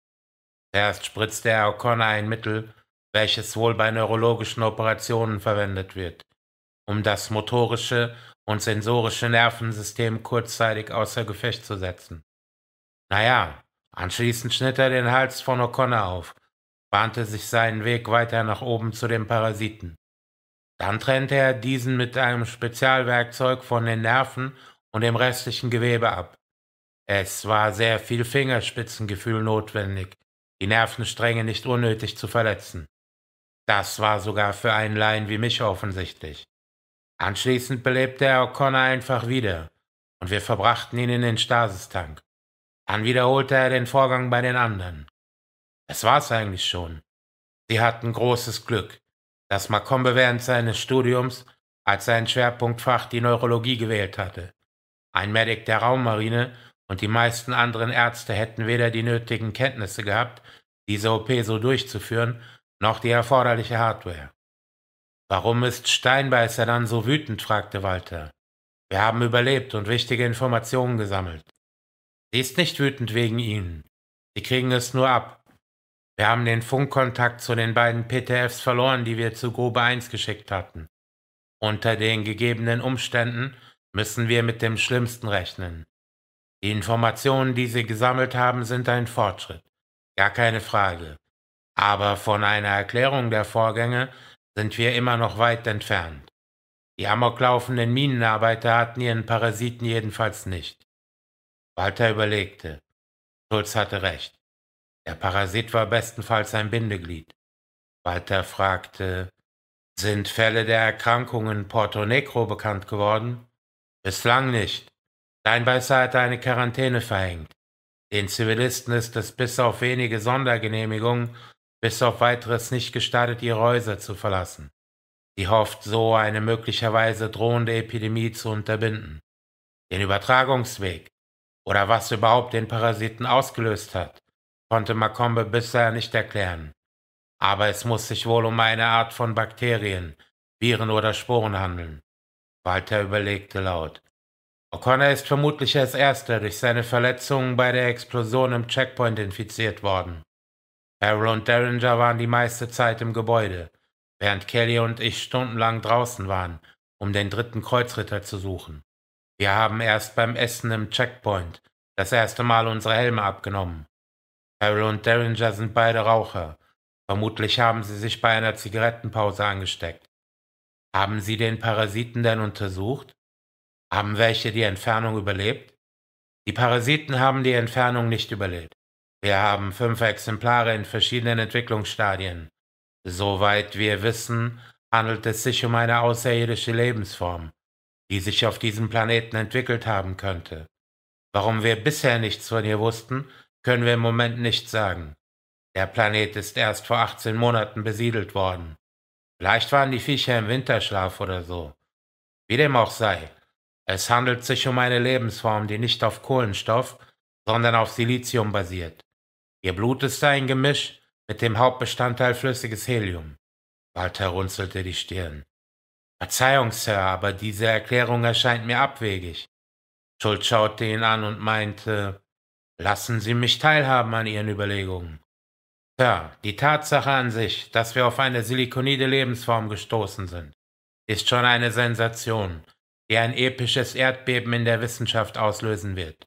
Erst spritzte er O'Connor ein Mittel, welches wohl bei neurologischen Operationen verwendet wird, um das motorische und sensorische Nervensystem kurzzeitig außer Gefecht zu setzen. Naja, Anschließend schnitt er den Hals von O'Connor auf, bahnte sich seinen Weg weiter nach oben zu dem Parasiten. Dann trennte er diesen mit einem Spezialwerkzeug von den Nerven und dem restlichen Gewebe ab. Es war sehr viel Fingerspitzengefühl notwendig, die Nervenstränge nicht unnötig zu verletzen. Das war sogar für einen Laien wie mich offensichtlich. Anschließend belebte er O'Connor einfach wieder, und wir verbrachten ihn in den Stasistank. Dann wiederholte er den Vorgang bei den anderen. Es war's eigentlich schon. Sie hatten großes Glück, dass Macombe während seines Studiums als sein Schwerpunktfach die Neurologie gewählt hatte. Ein Medic der Raummarine und die meisten anderen Ärzte hätten weder die nötigen Kenntnisse gehabt, diese OP so durchzuführen, noch die erforderliche Hardware. Warum ist Steinbeißer dann so wütend? fragte Walter. Wir haben überlebt und wichtige Informationen gesammelt. Sie ist nicht wütend wegen Ihnen. Sie kriegen es nur ab. Wir haben den Funkkontakt zu den beiden PTFs verloren, die wir zu Grube 1 geschickt hatten. Unter den gegebenen Umständen müssen wir mit dem Schlimmsten rechnen. Die Informationen, die Sie gesammelt haben, sind ein Fortschritt. Gar keine Frage. Aber von einer Erklärung der Vorgänge sind wir immer noch weit entfernt. Die amoklaufenden Minenarbeiter hatten ihren Parasiten jedenfalls nicht. Walter überlegte. Schulz hatte recht. Der Parasit war bestenfalls ein Bindeglied. Walter fragte, sind Fälle der Erkrankung in Porto Negro bekannt geworden? Bislang nicht. Kleinbeißer hatte eine Quarantäne verhängt. Den Zivilisten ist es bis auf wenige Sondergenehmigungen, bis auf weiteres nicht gestattet, ihre Häuser zu verlassen. Sie hofft so eine möglicherweise drohende Epidemie zu unterbinden. Den Übertragungsweg, oder was überhaupt den Parasiten ausgelöst hat, konnte Makombe bisher nicht erklären. Aber es muss sich wohl um eine Art von Bakterien, Viren oder Sporen handeln. Walter überlegte laut. O'Connor ist vermutlich als erster durch seine Verletzungen bei der Explosion im Checkpoint infiziert worden. Harold und Derringer waren die meiste Zeit im Gebäude, während Kelly und ich stundenlang draußen waren, um den dritten Kreuzritter zu suchen. Wir haben erst beim Essen im Checkpoint das erste Mal unsere Helme abgenommen. Carol und Derringer sind beide Raucher. Vermutlich haben sie sich bei einer Zigarettenpause angesteckt. Haben Sie den Parasiten denn untersucht? Haben welche die Entfernung überlebt? Die Parasiten haben die Entfernung nicht überlebt. Wir haben fünf Exemplare in verschiedenen Entwicklungsstadien. Soweit wir wissen, handelt es sich um eine außerirdische Lebensform die sich auf diesem Planeten entwickelt haben könnte. Warum wir bisher nichts von ihr wussten, können wir im Moment nicht sagen. Der Planet ist erst vor 18 Monaten besiedelt worden. Vielleicht waren die Viecher im Winterschlaf oder so. Wie dem auch sei, es handelt sich um eine Lebensform, die nicht auf Kohlenstoff, sondern auf Silizium basiert. Ihr Blut ist ein Gemisch mit dem Hauptbestandteil flüssiges Helium. Walter runzelte die Stirn. Verzeihung, Sir, aber diese Erklärung erscheint mir abwegig. Schulz schaute ihn an und meinte, lassen Sie mich teilhaben an Ihren Überlegungen. Sir, die Tatsache an sich, dass wir auf eine silikonide Lebensform gestoßen sind, ist schon eine Sensation, die ein episches Erdbeben in der Wissenschaft auslösen wird.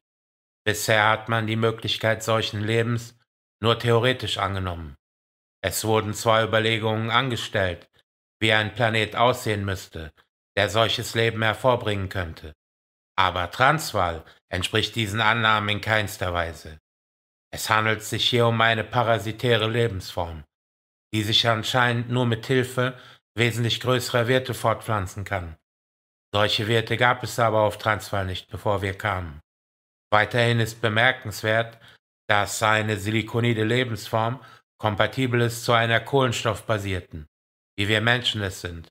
Bisher hat man die Möglichkeit solchen Lebens nur theoretisch angenommen. Es wurden zwei Überlegungen angestellt, wie ein Planet aussehen müsste, der solches Leben hervorbringen könnte. Aber Transval entspricht diesen Annahmen in keinster Weise. Es handelt sich hier um eine parasitäre Lebensform, die sich anscheinend nur mit Hilfe wesentlich größerer Wirte fortpflanzen kann. Solche Wirte gab es aber auf Transval nicht, bevor wir kamen. Weiterhin ist bemerkenswert, dass seine silikonide Lebensform kompatibel ist zu einer kohlenstoffbasierten wie wir Menschen es sind.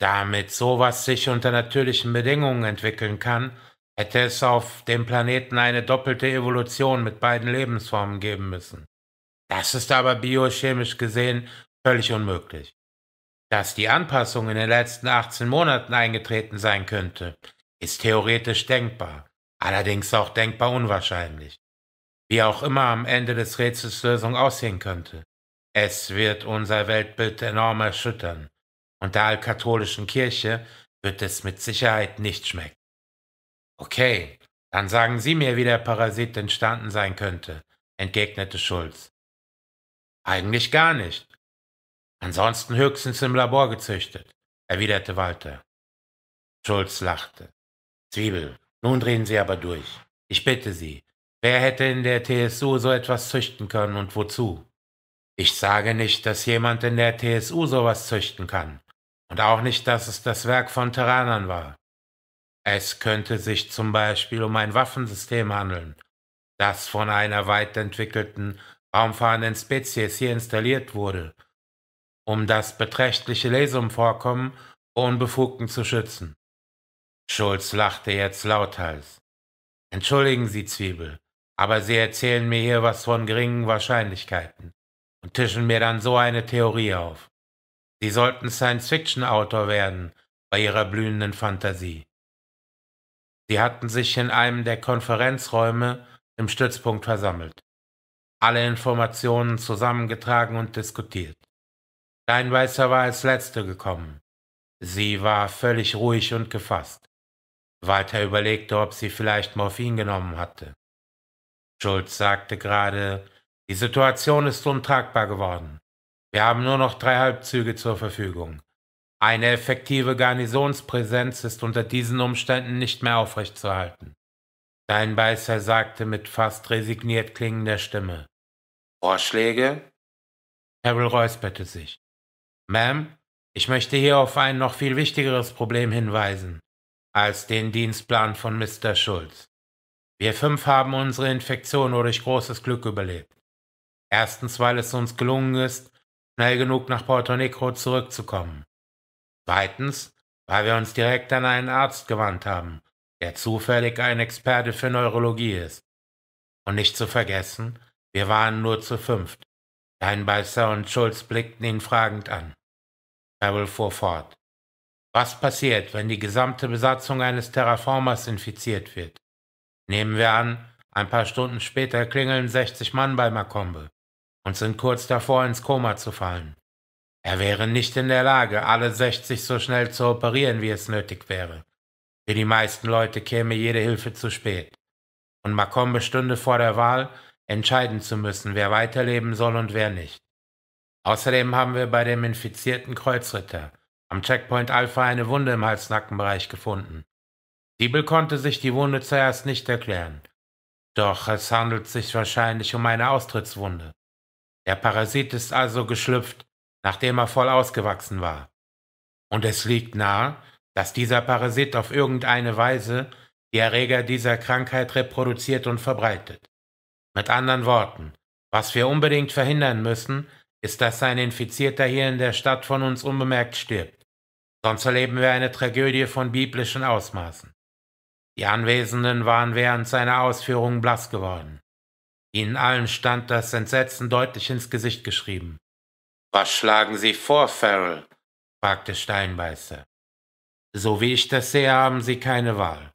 Damit sowas sich unter natürlichen Bedingungen entwickeln kann, hätte es auf dem Planeten eine doppelte Evolution mit beiden Lebensformen geben müssen. Das ist aber biochemisch gesehen völlig unmöglich. Dass die Anpassung in den letzten 18 Monaten eingetreten sein könnte, ist theoretisch denkbar, allerdings auch denkbar unwahrscheinlich. Wie auch immer am Ende des Rätsels Lösung aussehen könnte, es wird unser Weltbild enorm erschüttern und der altkatholischen Kirche wird es mit Sicherheit nicht schmecken. Okay, dann sagen Sie mir, wie der Parasit entstanden sein könnte, entgegnete Schulz. Eigentlich gar nicht. Ansonsten höchstens im Labor gezüchtet, erwiderte Walter. Schulz lachte. Zwiebel, nun drehen Sie aber durch. Ich bitte Sie, wer hätte in der TSU so etwas züchten können und wozu? Ich sage nicht, dass jemand in der TSU sowas züchten kann. Und auch nicht, dass es das Werk von Terranern war. Es könnte sich zum Beispiel um ein Waffensystem handeln, das von einer weit entwickelten, raumfahrenden Spezies hier installiert wurde, um das beträchtliche Lesumvorkommen Unbefugten zu schützen. Schulz lachte jetzt lauthals. Entschuldigen Sie, Zwiebel, aber Sie erzählen mir hier was von geringen Wahrscheinlichkeiten und tischen mir dann so eine Theorie auf. Sie sollten Science-Fiction-Autor werden bei ihrer blühenden Fantasie. Sie hatten sich in einem der Konferenzräume im Stützpunkt versammelt, alle Informationen zusammengetragen und diskutiert. Steinweißer war als Letzte gekommen. Sie war völlig ruhig und gefasst. Walter überlegte, ob sie vielleicht Morphin genommen hatte. Schulz sagte gerade, die Situation ist untragbar geworden. Wir haben nur noch drei Halbzüge zur Verfügung. Eine effektive Garnisonspräsenz ist unter diesen Umständen nicht mehr aufrechtzuerhalten. Dein Beißer sagte mit fast resigniert klingender Stimme. Vorschläge? Carol räusperte sich. Ma'am, ich möchte hier auf ein noch viel wichtigeres Problem hinweisen als den Dienstplan von Mr. Schulz. Wir fünf haben unsere Infektion nur durch großes Glück überlebt. Erstens, weil es uns gelungen ist, schnell genug nach Porto Negro zurückzukommen. Zweitens, weil wir uns direkt an einen Arzt gewandt haben, der zufällig ein Experte für Neurologie ist. Und nicht zu vergessen, wir waren nur zu fünft. Steinbeißer und Schulz blickten ihn fragend an. Carol fuhr fort. Was passiert, wenn die gesamte Besatzung eines Terraformers infiziert wird? Nehmen wir an, ein paar Stunden später klingeln 60 Mann bei Makombe und sind kurz davor, ins Koma zu fallen. Er wäre nicht in der Lage, alle 60 so schnell zu operieren, wie es nötig wäre. Für die meisten Leute käme jede Hilfe zu spät. Und Macombe stünde vor der Wahl, entscheiden zu müssen, wer weiterleben soll und wer nicht. Außerdem haben wir bei dem infizierten Kreuzritter am Checkpoint Alpha eine Wunde im Halsnackenbereich gefunden. Diebel konnte sich die Wunde zuerst nicht erklären. Doch es handelt sich wahrscheinlich um eine Austrittswunde. Der Parasit ist also geschlüpft, nachdem er voll ausgewachsen war. Und es liegt nahe, dass dieser Parasit auf irgendeine Weise die Erreger dieser Krankheit reproduziert und verbreitet. Mit anderen Worten, was wir unbedingt verhindern müssen, ist, dass ein Infizierter hier in der Stadt von uns unbemerkt stirbt. Sonst erleben wir eine Tragödie von biblischen Ausmaßen. Die Anwesenden waren während seiner Ausführungen blass geworden. Ihnen allen stand das Entsetzen deutlich ins Gesicht geschrieben. Was schlagen Sie vor, Farrell? fragte Steinbeißer. So wie ich das sehe, haben Sie keine Wahl.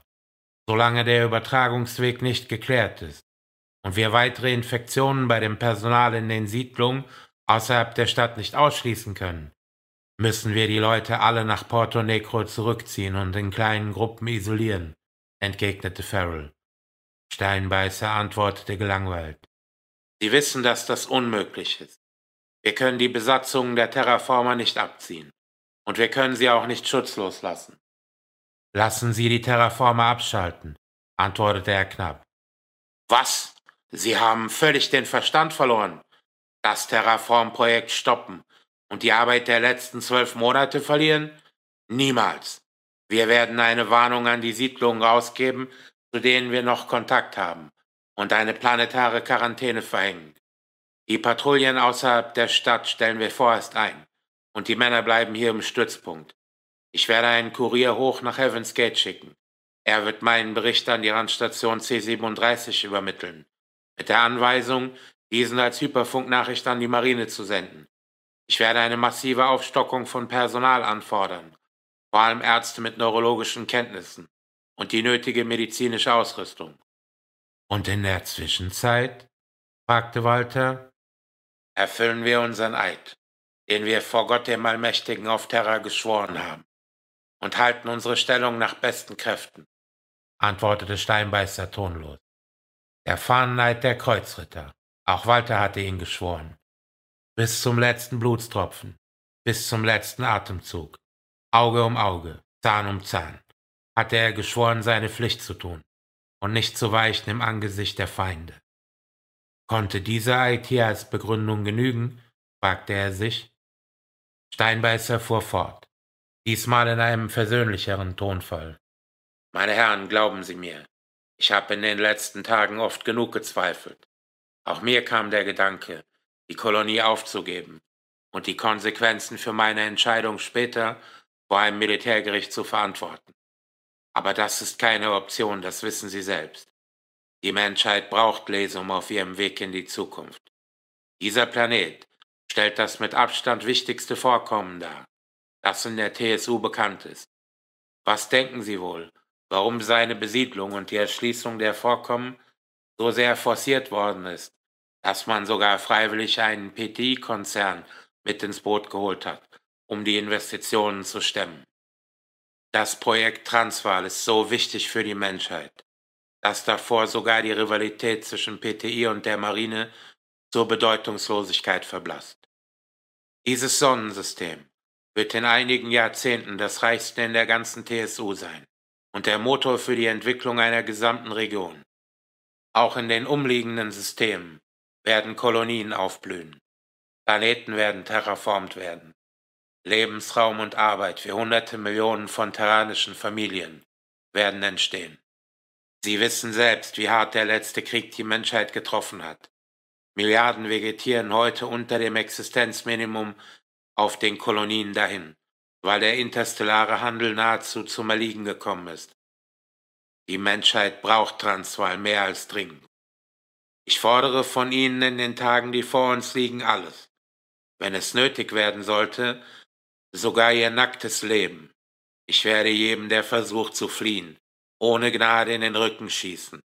Solange der Übertragungsweg nicht geklärt ist und wir weitere Infektionen bei dem Personal in den Siedlungen außerhalb der Stadt nicht ausschließen können, müssen wir die Leute alle nach Porto Negro zurückziehen und in kleinen Gruppen isolieren, entgegnete Farrell. Steinbeißer antwortete gelangweilt. Sie wissen, dass das unmöglich ist. Wir können die Besatzungen der Terraformer nicht abziehen. Und wir können sie auch nicht schutzlos lassen. Lassen Sie die Terraformer abschalten, antwortete er knapp. Was? Sie haben völlig den Verstand verloren. Das Terraform-Projekt stoppen und die Arbeit der letzten zwölf Monate verlieren? Niemals. Wir werden eine Warnung an die Siedlungen ausgeben, zu denen wir noch Kontakt haben, und eine planetare Quarantäne verhängen. Die Patrouillen außerhalb der Stadt stellen wir vorerst ein, und die Männer bleiben hier im Stützpunkt. Ich werde einen Kurier hoch nach Heaven's Gate schicken. Er wird meinen Bericht an die Randstation C37 übermitteln, mit der Anweisung, diesen als Hyperfunknachricht an die Marine zu senden. Ich werde eine massive Aufstockung von Personal anfordern, vor allem Ärzte mit neurologischen Kenntnissen und die nötige medizinische Ausrüstung. Und in der Zwischenzeit? fragte Walter. Erfüllen wir unseren Eid, den wir vor Gott dem Allmächtigen auf Terra geschworen haben, und halten unsere Stellung nach besten Kräften, antwortete Steinbeißer tonlos. Der Fahneneid der Kreuzritter. Auch Walter hatte ihn geschworen. Bis zum letzten Blutstropfen, bis zum letzten Atemzug, Auge um Auge, Zahn um Zahn hatte er geschworen, seine Pflicht zu tun und nicht zu weichen im Angesicht der Feinde. Konnte diese als Begründung genügen? fragte er sich. Steinbeißer fuhr fort, diesmal in einem versöhnlicheren Tonfall. Meine Herren, glauben Sie mir, ich habe in den letzten Tagen oft genug gezweifelt. Auch mir kam der Gedanke, die Kolonie aufzugeben und die Konsequenzen für meine Entscheidung später vor einem Militärgericht zu verantworten. Aber das ist keine Option, das wissen Sie selbst. Die Menschheit braucht Lesum auf ihrem Weg in die Zukunft. Dieser Planet stellt das mit Abstand wichtigste Vorkommen dar, das in der TSU bekannt ist. Was denken Sie wohl, warum seine Besiedlung und die Erschließung der Vorkommen so sehr forciert worden ist, dass man sogar freiwillig einen PTI-Konzern mit ins Boot geholt hat, um die Investitionen zu stemmen? Das Projekt Transvaal ist so wichtig für die Menschheit, dass davor sogar die Rivalität zwischen PTI und der Marine zur Bedeutungslosigkeit verblasst. Dieses Sonnensystem wird in einigen Jahrzehnten das reichste in der ganzen TSU sein und der Motor für die Entwicklung einer gesamten Region. Auch in den umliegenden Systemen werden Kolonien aufblühen, Planeten werden terraformt werden Lebensraum und Arbeit für hunderte Millionen von terranischen Familien werden entstehen. Sie wissen selbst, wie hart der letzte Krieg die Menschheit getroffen hat. Milliarden vegetieren heute unter dem Existenzminimum auf den Kolonien dahin, weil der interstellare Handel nahezu zum Erliegen gekommen ist. Die Menschheit braucht Transwahl mehr als dringend. Ich fordere von Ihnen in den Tagen, die vor uns liegen, alles. Wenn es nötig werden sollte, sogar ihr nacktes Leben. Ich werde jedem, der versucht zu fliehen, ohne Gnade in den Rücken schießen.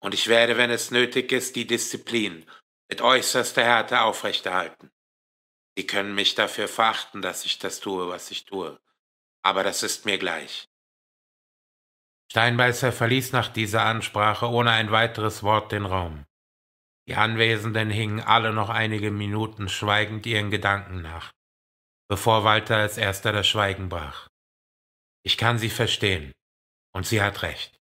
Und ich werde, wenn es nötig ist, die Disziplin mit äußerster Härte aufrechterhalten. Sie können mich dafür verachten, dass ich das tue, was ich tue. Aber das ist mir gleich. Steinbeißer verließ nach dieser Ansprache ohne ein weiteres Wort den Raum. Die Anwesenden hingen alle noch einige Minuten schweigend ihren Gedanken nach bevor Walter als erster das Schweigen brach. Ich kann sie verstehen. Und sie hat recht.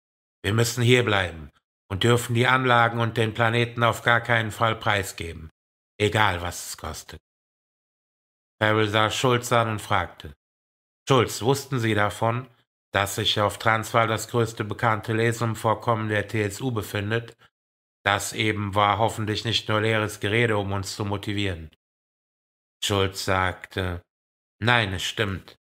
Wir müssen hierbleiben und dürfen die Anlagen und den Planeten auf gar keinen Fall preisgeben, egal was es kostet. Farrell sah Schulz an und fragte, Schulz, wussten Sie davon, dass sich auf Transvaal das größte bekannte Lesumvorkommen der TSU befindet? Das eben war hoffentlich nicht nur leeres Gerede, um uns zu motivieren. Schulz sagte, Nein, es stimmt.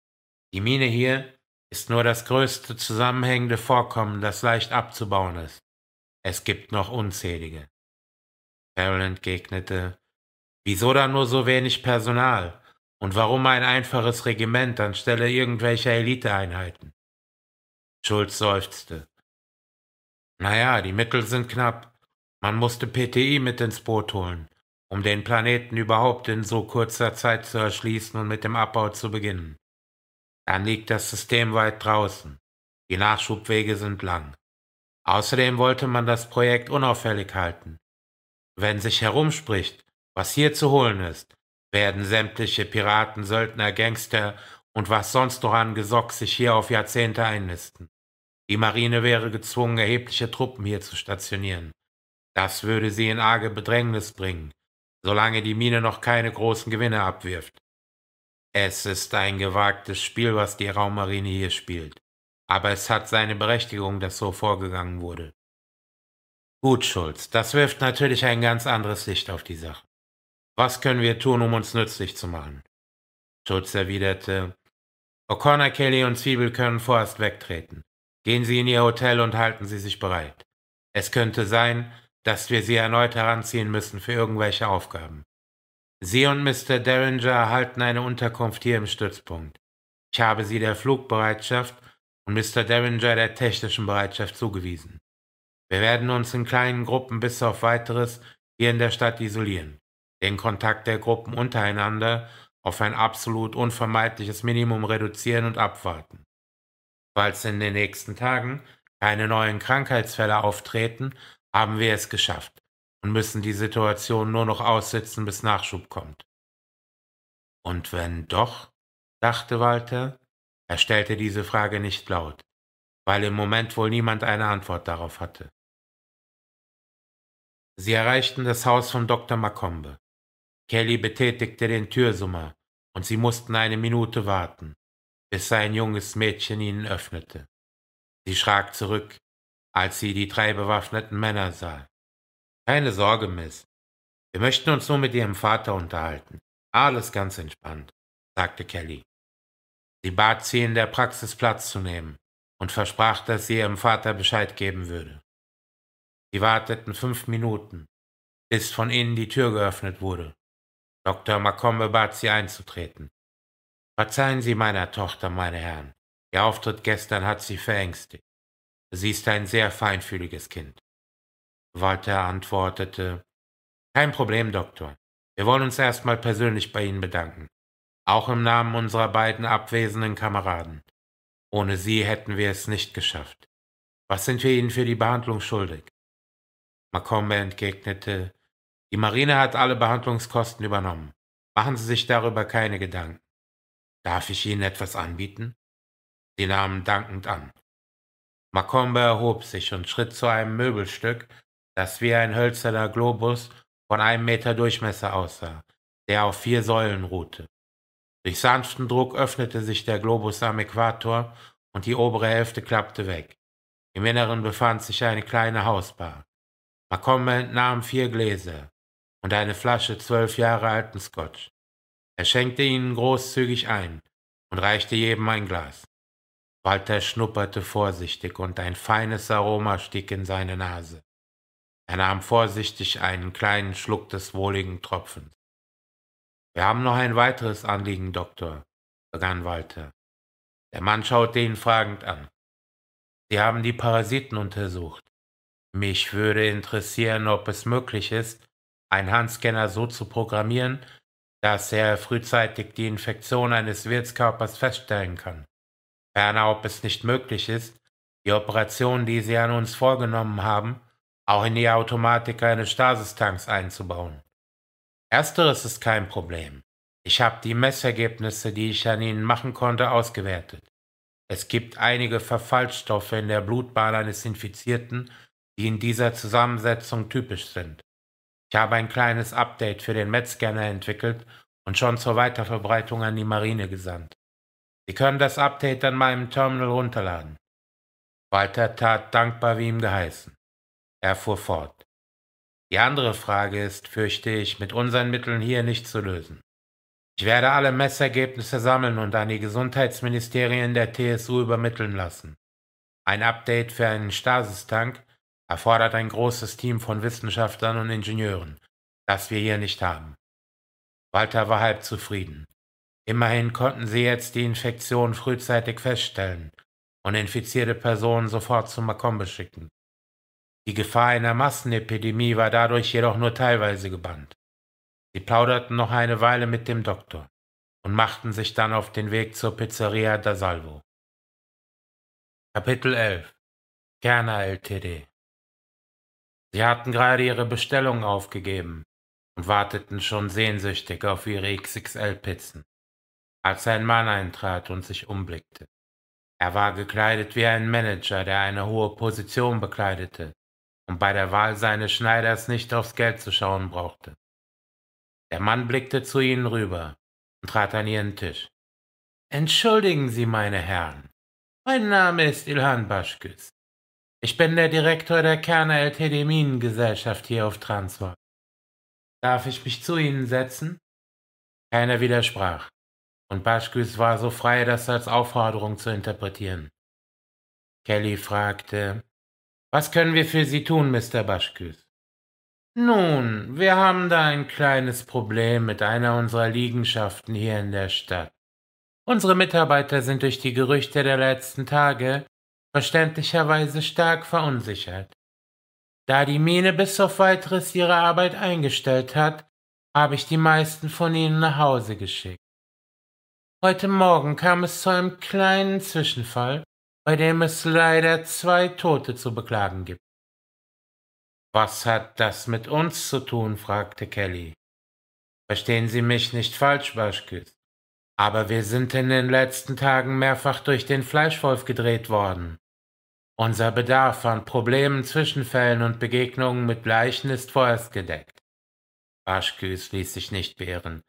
Die Mine hier ist nur das größte zusammenhängende Vorkommen, das leicht abzubauen ist. Es gibt noch unzählige. Farrell entgegnete, wieso da nur so wenig Personal? Und warum ein einfaches Regiment anstelle irgendwelcher Eliteeinheiten? Schulz seufzte. Naja, die Mittel sind knapp. Man musste PTI mit ins Boot holen um den Planeten überhaupt in so kurzer Zeit zu erschließen und mit dem Abbau zu beginnen. Dann liegt das System weit draußen. Die Nachschubwege sind lang. Außerdem wollte man das Projekt unauffällig halten. Wenn sich herumspricht, was hier zu holen ist, werden sämtliche Piraten, Söldner, Gangster und was sonst noch an Gesock sich hier auf Jahrzehnte einnisten. Die Marine wäre gezwungen, erhebliche Truppen hier zu stationieren. Das würde sie in arge Bedrängnis bringen, solange die Mine noch keine großen Gewinne abwirft. Es ist ein gewagtes Spiel, was die Raummarine hier spielt, aber es hat seine Berechtigung, dass so vorgegangen wurde. Gut, Schulz, das wirft natürlich ein ganz anderes Licht auf die Sache. Was können wir tun, um uns nützlich zu machen? Schulz erwiderte, O'Connor, Kelly und Zwiebel können vorerst wegtreten. Gehen Sie in Ihr Hotel und halten Sie sich bereit. Es könnte sein, dass wir sie erneut heranziehen müssen für irgendwelche Aufgaben. Sie und Mr. Derringer erhalten eine Unterkunft hier im Stützpunkt. Ich habe sie der Flugbereitschaft und Mr. Derringer der technischen Bereitschaft zugewiesen. Wir werden uns in kleinen Gruppen bis auf weiteres hier in der Stadt isolieren, den Kontakt der Gruppen untereinander auf ein absolut unvermeidliches Minimum reduzieren und abwarten. Falls in den nächsten Tagen keine neuen Krankheitsfälle auftreten, haben wir es geschafft und müssen die Situation nur noch aussitzen, bis Nachschub kommt. Und wenn doch, dachte Walter, er stellte diese Frage nicht laut, weil im Moment wohl niemand eine Antwort darauf hatte. Sie erreichten das Haus von Dr. Macombe. Kelly betätigte den Türsummer und sie mussten eine Minute warten, bis sein junges Mädchen ihnen öffnete. Sie schrak zurück, als sie die drei bewaffneten Männer sah. Keine Sorge, Miss. Wir möchten uns nur mit Ihrem Vater unterhalten. Alles ganz entspannt, sagte Kelly. Sie bat sie, in der Praxis Platz zu nehmen und versprach, dass sie ihrem Vater Bescheid geben würde. Sie warteten fünf Minuten, bis von innen die Tür geöffnet wurde. Dr. Macombe bat sie einzutreten. Verzeihen Sie meiner Tochter, meine Herren. Ihr Auftritt gestern hat sie verängstigt. Sie ist ein sehr feinfühliges Kind. Walter antwortete, Kein Problem, Doktor. Wir wollen uns erstmal persönlich bei Ihnen bedanken. Auch im Namen unserer beiden abwesenden Kameraden. Ohne Sie hätten wir es nicht geschafft. Was sind wir Ihnen für die Behandlung schuldig? Macombe entgegnete, die Marine hat alle Behandlungskosten übernommen. Machen Sie sich darüber keine Gedanken. Darf ich Ihnen etwas anbieten? Sie nahmen dankend an. Macombe erhob sich und schritt zu einem Möbelstück, das wie ein hölzerner Globus von einem Meter Durchmesser aussah, der auf vier Säulen ruhte. Durch sanften Druck öffnete sich der Globus am Äquator und die obere Hälfte klappte weg. Im Inneren befand sich eine kleine Hausbar. Macombe entnahm vier Gläser und eine Flasche zwölf Jahre alten Scotch. Er schenkte ihnen großzügig ein und reichte jedem ein Glas. Walter schnupperte vorsichtig und ein feines Aroma stieg in seine Nase. Er nahm vorsichtig einen kleinen Schluck des wohligen Tropfens. Wir haben noch ein weiteres Anliegen, Doktor, begann Walter. Der Mann schaute ihn fragend an. Sie haben die Parasiten untersucht. Mich würde interessieren, ob es möglich ist, einen Handscanner so zu programmieren, dass er frühzeitig die Infektion eines Wirtskörpers feststellen kann. Ferner, ob es nicht möglich ist, die Operation, die Sie an uns vorgenommen haben, auch in die Automatik eines Stasistanks einzubauen. Ersteres ist kein Problem. Ich habe die Messergebnisse, die ich an Ihnen machen konnte, ausgewertet. Es gibt einige Verfallstoffe in der Blutbahn eines Infizierten, die in dieser Zusammensetzung typisch sind. Ich habe ein kleines Update für den Metzscanner entwickelt und schon zur Weiterverbreitung an die Marine gesandt. Sie können das Update an meinem Terminal runterladen. Walter tat dankbar wie ihm geheißen. Er fuhr fort. Die andere Frage ist, fürchte ich, mit unseren Mitteln hier nicht zu lösen. Ich werde alle Messergebnisse sammeln und an die Gesundheitsministerien der TSU übermitteln lassen. Ein Update für einen Stasistank erfordert ein großes Team von Wissenschaftlern und Ingenieuren, das wir hier nicht haben. Walter war halb zufrieden. Immerhin konnten sie jetzt die Infektion frühzeitig feststellen und infizierte Personen sofort zu Makombe schicken. Die Gefahr einer Massenepidemie war dadurch jedoch nur teilweise gebannt. Sie plauderten noch eine Weile mit dem Doktor und machten sich dann auf den Weg zur Pizzeria da Salvo. Kapitel 11 Kerner LTD Sie hatten gerade ihre Bestellung aufgegeben und warteten schon sehnsüchtig auf ihre XXL-Pizzen als ein Mann eintrat und sich umblickte. Er war gekleidet wie ein Manager, der eine hohe Position bekleidete und bei der Wahl seines Schneiders nicht aufs Geld zu schauen brauchte. Der Mann blickte zu ihnen rüber und trat an ihren Tisch. Entschuldigen Sie, meine Herren. Mein Name ist Ilhan Baschkes. Ich bin der Direktor der Kerner LTD Minengesellschaft hier auf Transvaal. Darf ich mich zu Ihnen setzen? Keiner widersprach und Baschkus war so frei, das als Aufforderung zu interpretieren. Kelly fragte, was können wir für Sie tun, Mr. Baschkus? Nun, wir haben da ein kleines Problem mit einer unserer Liegenschaften hier in der Stadt. Unsere Mitarbeiter sind durch die Gerüchte der letzten Tage verständlicherweise stark verunsichert. Da die Mine bis auf weiteres ihre Arbeit eingestellt hat, habe ich die meisten von ihnen nach Hause geschickt. Heute Morgen kam es zu einem kleinen Zwischenfall, bei dem es leider zwei Tote zu beklagen gibt. Was hat das mit uns zu tun? fragte Kelly. Verstehen Sie mich nicht falsch, Waschküss. Aber wir sind in den letzten Tagen mehrfach durch den Fleischwolf gedreht worden. Unser Bedarf an Problemen, Zwischenfällen und Begegnungen mit Leichen ist vorerst gedeckt. Waschküss ließ sich nicht wehren.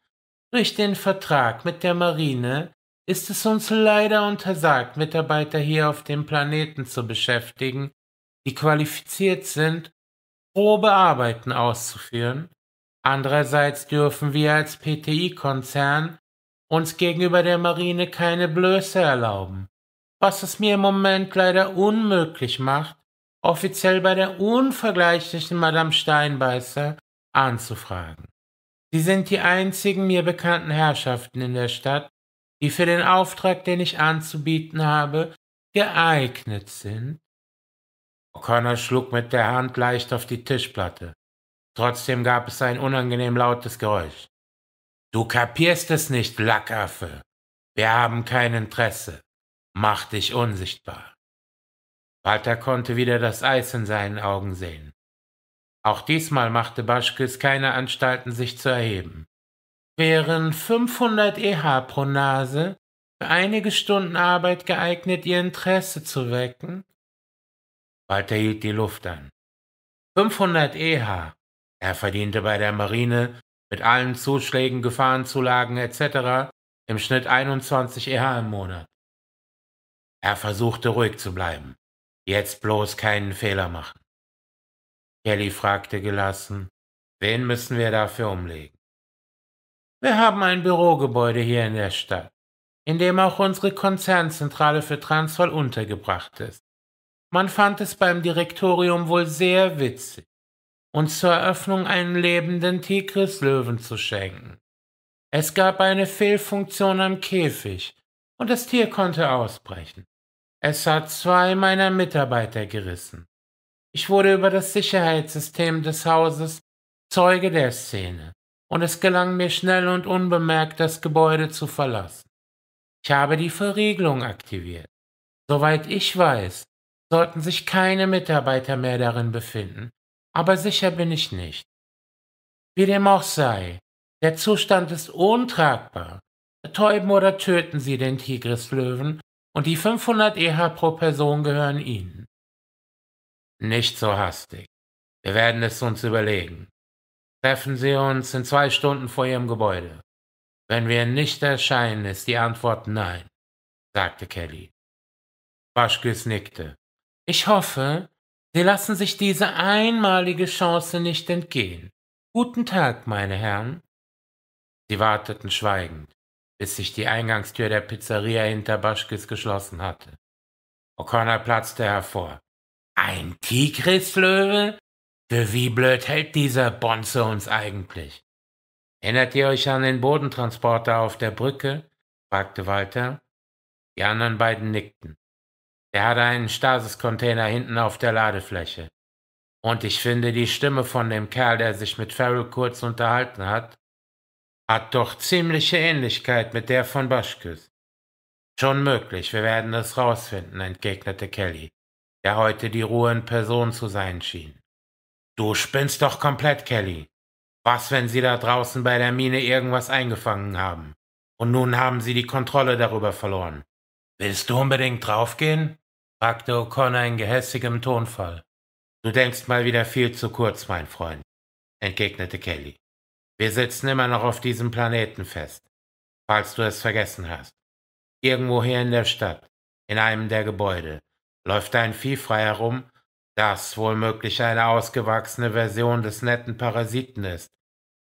Durch den Vertrag mit der Marine ist es uns leider untersagt, Mitarbeiter hier auf dem Planeten zu beschäftigen, die qualifiziert sind, grobe Arbeiten auszuführen. Andererseits dürfen wir als PTI-Konzern uns gegenüber der Marine keine Blöße erlauben, was es mir im Moment leider unmöglich macht, offiziell bei der unvergleichlichen Madame Steinbeißer anzufragen. Sie sind die einzigen mir bekannten Herrschaften in der Stadt, die für den Auftrag, den ich anzubieten habe, geeignet sind. O'Connor schlug mit der Hand leicht auf die Tischplatte. Trotzdem gab es ein unangenehm lautes Geräusch. Du kapierst es nicht, Lackaffe. Wir haben kein Interesse. Mach dich unsichtbar. Walter konnte wieder das Eis in seinen Augen sehen. Auch diesmal machte Baschkes keine Anstalten, sich zu erheben. Wären 500 EH pro Nase für einige Stunden Arbeit geeignet, ihr Interesse zu wecken? Walter hielt die Luft an. 500 EH. Er verdiente bei der Marine mit allen Zuschlägen, Gefahrenzulagen etc. im Schnitt 21 EH im Monat. Er versuchte ruhig zu bleiben. Jetzt bloß keinen Fehler machen. Kelly fragte gelassen, wen müssen wir dafür umlegen? Wir haben ein Bürogebäude hier in der Stadt, in dem auch unsere Konzernzentrale für Transvaal untergebracht ist. Man fand es beim Direktorium wohl sehr witzig, uns zur Eröffnung einen lebenden Tigrislöwen zu schenken. Es gab eine Fehlfunktion am Käfig und das Tier konnte ausbrechen. Es hat zwei meiner Mitarbeiter gerissen. Ich wurde über das Sicherheitssystem des Hauses Zeuge der Szene und es gelang mir schnell und unbemerkt, das Gebäude zu verlassen. Ich habe die Verriegelung aktiviert. Soweit ich weiß, sollten sich keine Mitarbeiter mehr darin befinden, aber sicher bin ich nicht. Wie dem auch sei, der Zustand ist untragbar. Betäuben oder töten Sie den Tigrislöwen und die 500 EH pro Person gehören Ihnen. Nicht so hastig. Wir werden es uns überlegen. Treffen Sie uns in zwei Stunden vor Ihrem Gebäude. Wenn wir nicht erscheinen, ist die Antwort nein, sagte Kelly. Waschkes nickte. Ich hoffe, Sie lassen sich diese einmalige Chance nicht entgehen. Guten Tag, meine Herren. Sie warteten schweigend, bis sich die Eingangstür der Pizzeria hinter Baschkes geschlossen hatte. O'Connor platzte hervor. Ein Tigrislöwe? Für wie blöd hält dieser Bonze uns eigentlich? Erinnert ihr euch an den Bodentransporter auf der Brücke? fragte Walter. Die anderen beiden nickten. Er hatte einen Stasis-Container hinten auf der Ladefläche. Und ich finde, die Stimme von dem Kerl, der sich mit Farrell kurz unterhalten hat, hat doch ziemliche Ähnlichkeit mit der von Baschkes. Schon möglich, wir werden es rausfinden, entgegnete Kelly der heute die Ruhe in Person zu sein schien. Du spinnst doch komplett, Kelly. Was, wenn sie da draußen bei der Mine irgendwas eingefangen haben? Und nun haben sie die Kontrolle darüber verloren. Willst du unbedingt draufgehen? fragte O'Connor in gehässigem Tonfall. Du denkst mal wieder viel zu kurz, mein Freund, entgegnete Kelly. Wir sitzen immer noch auf diesem Planeten fest, falls du es vergessen hast. Irgendwo hier in der Stadt, in einem der Gebäude läuft ein Vieh frei herum, das wohl möglich eine ausgewachsene Version des netten Parasiten ist,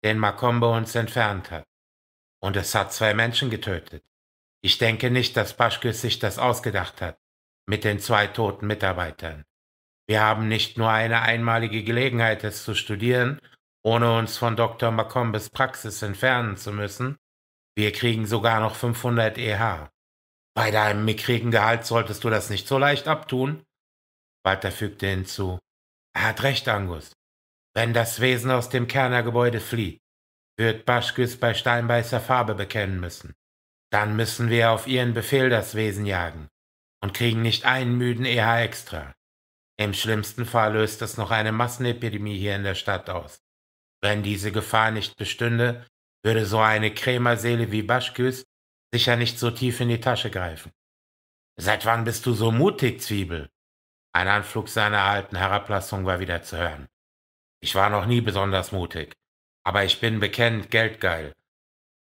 den Makombe uns entfernt hat. Und es hat zwei Menschen getötet. Ich denke nicht, dass Paschkes sich das ausgedacht hat, mit den zwei toten Mitarbeitern. Wir haben nicht nur eine einmalige Gelegenheit, es zu studieren, ohne uns von Dr. Makombes Praxis entfernen zu müssen, wir kriegen sogar noch 500 EH. Bei deinem mickrigen Gehalt solltest du das nicht so leicht abtun. Walter fügte hinzu. Er hat recht, Angus. Wenn das Wesen aus dem Kernergebäude flieht, wird Baschkes bei steinbeißer Farbe bekennen müssen. Dann müssen wir auf ihren Befehl das Wesen jagen und kriegen nicht einen müden EH extra. Im schlimmsten Fall löst das noch eine Massenepidemie hier in der Stadt aus. Wenn diese Gefahr nicht bestünde, würde so eine Krämerseele wie Baschkes Sicher nicht so tief in die Tasche greifen. Seit wann bist du so mutig, Zwiebel? Ein Anflug seiner alten Herablassung war wieder zu hören. Ich war noch nie besonders mutig, aber ich bin bekennend geldgeil,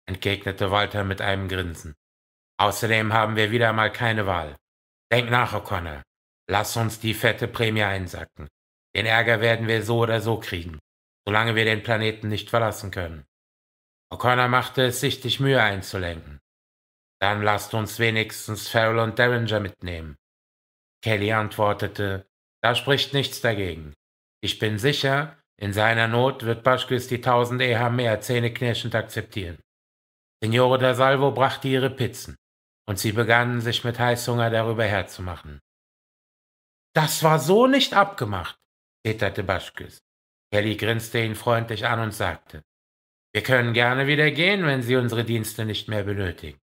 entgegnete Walter mit einem Grinsen. Außerdem haben wir wieder mal keine Wahl. Denk nach, O'Connor. Lass uns die fette Prämie einsacken. Den Ärger werden wir so oder so kriegen, solange wir den Planeten nicht verlassen können. O'Connor machte es sich, Mühe einzulenken. Dann lasst uns wenigstens Farrell und Derringer mitnehmen. Kelly antwortete, da spricht nichts dagegen. Ich bin sicher, in seiner Not wird Baschkes die 1000 EH mehr zähneknirschend akzeptieren. Signore da Salvo brachte ihre Pizzen, und sie begannen sich mit Heißhunger darüber herzumachen. Das war so nicht abgemacht, zeterte Baschkes. Kelly grinste ihn freundlich an und sagte, wir können gerne wieder gehen, wenn Sie unsere Dienste nicht mehr benötigen.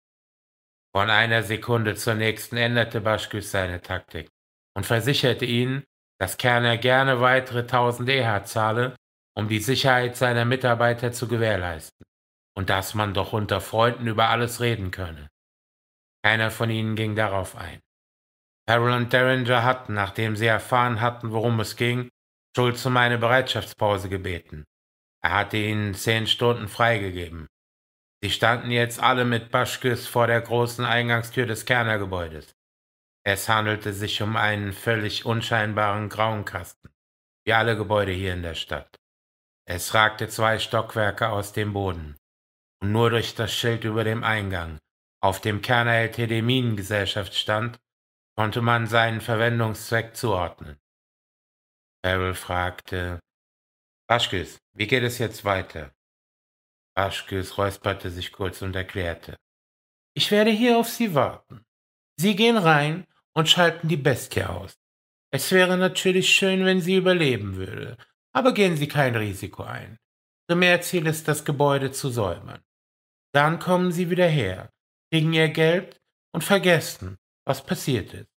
Von einer Sekunde zur nächsten änderte Baschküs seine Taktik und versicherte ihnen, dass Kerner gerne weitere 1000 EH zahle, um die Sicherheit seiner Mitarbeiter zu gewährleisten und dass man doch unter Freunden über alles reden könne. Keiner von ihnen ging darauf ein. Harold und Derringer hatten, nachdem sie erfahren hatten, worum es ging, Schulz um eine Bereitschaftspause gebeten. Er hatte ihnen zehn Stunden freigegeben. Sie standen jetzt alle mit Baschkes vor der großen Eingangstür des Kernergebäudes. Es handelte sich um einen völlig unscheinbaren grauen Kasten, wie alle Gebäude hier in der Stadt. Es ragte zwei Stockwerke aus dem Boden. Und nur durch das Schild über dem Eingang, auf dem Kerner LTD Minengesellschaft stand, konnte man seinen Verwendungszweck zuordnen. Farrell fragte, Baschkes, wie geht es jetzt weiter? Aschkes räusperte sich kurz und erklärte. Ich werde hier auf Sie warten. Sie gehen rein und schalten die Bestie aus. Es wäre natürlich schön, wenn sie überleben würde, aber gehen Sie kein Risiko ein. Primär Ziel ist, das Gebäude zu säubern. Dann kommen Sie wieder her, kriegen Ihr Geld und vergessen, was passiert ist.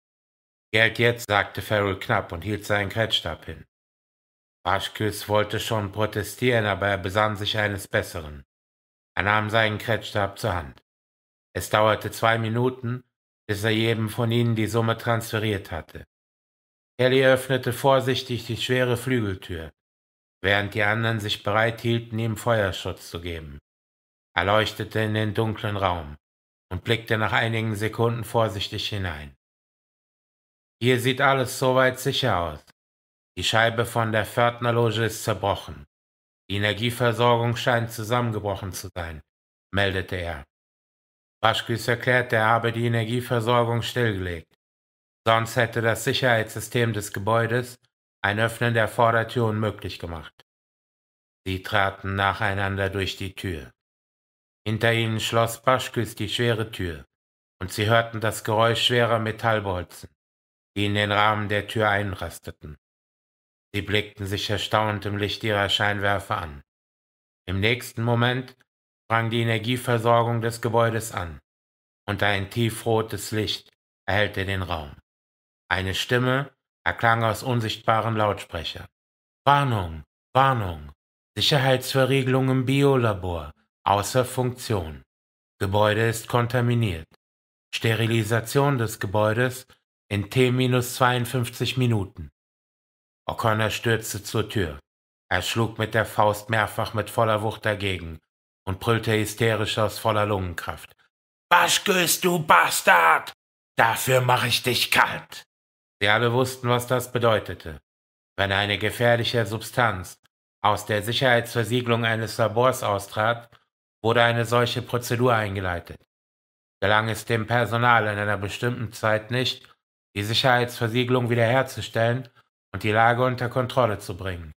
Geld jetzt, sagte Farrell knapp und hielt seinen Kretschstab hin. Aschkes wollte schon protestieren, aber er besann sich eines Besseren. Er nahm seinen Kretschstab zur Hand. Es dauerte zwei Minuten, bis er jedem von ihnen die Summe transferiert hatte. Kelly öffnete vorsichtig die schwere Flügeltür, während die anderen sich bereit hielten, ihm Feuerschutz zu geben. Er leuchtete in den dunklen Raum und blickte nach einigen Sekunden vorsichtig hinein. Hier sieht alles soweit sicher aus. Die Scheibe von der Pförtnerloge ist zerbrochen. Die Energieversorgung scheint zusammengebrochen zu sein, meldete er. Paschkis erklärte, er habe die Energieversorgung stillgelegt. Sonst hätte das Sicherheitssystem des Gebäudes ein Öffnen der Vordertür unmöglich gemacht. Sie traten nacheinander durch die Tür. Hinter ihnen schloss Paschkis die schwere Tür, und sie hörten das Geräusch schwerer Metallbolzen, die in den Rahmen der Tür einrasteten. Sie blickten sich erstaunt im Licht ihrer Scheinwerfer an. Im nächsten Moment sprang die Energieversorgung des Gebäudes an und ein tiefrotes Licht erhellte den Raum. Eine Stimme erklang aus unsichtbaren Lautsprechern. Warnung, Warnung, Sicherheitsverriegelung im Biolabor, außer Funktion. Gebäude ist kontaminiert. Sterilisation des Gebäudes in T-52 Minuten. O'Connor stürzte zur Tür. Er schlug mit der Faust mehrfach mit voller Wucht dagegen und brüllte hysterisch aus voller Lungenkraft. Waschküss, du Bastard! Dafür mache ich dich kalt! Sie alle wussten, was das bedeutete. Wenn eine gefährliche Substanz aus der Sicherheitsversiegelung eines Labors austrat, wurde eine solche Prozedur eingeleitet. Gelang es dem Personal in einer bestimmten Zeit nicht, die Sicherheitsversiegelung wiederherzustellen, und die Lage unter Kontrolle zu bringen,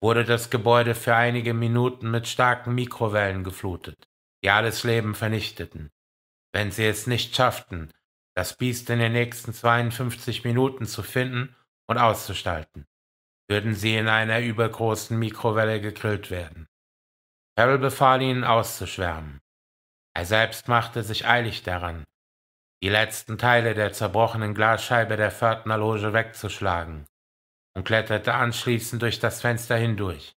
wurde das Gebäude für einige Minuten mit starken Mikrowellen geflutet, die alles Leben vernichteten. Wenn sie es nicht schafften, das Biest in den nächsten 52 Minuten zu finden und auszustalten, würden sie in einer übergroßen Mikrowelle gegrillt werden. Carol befahl ihnen auszuschwärmen. Er selbst machte sich eilig daran, die letzten Teile der zerbrochenen Glasscheibe der Pförtnerloge wegzuschlagen und kletterte anschließend durch das Fenster hindurch.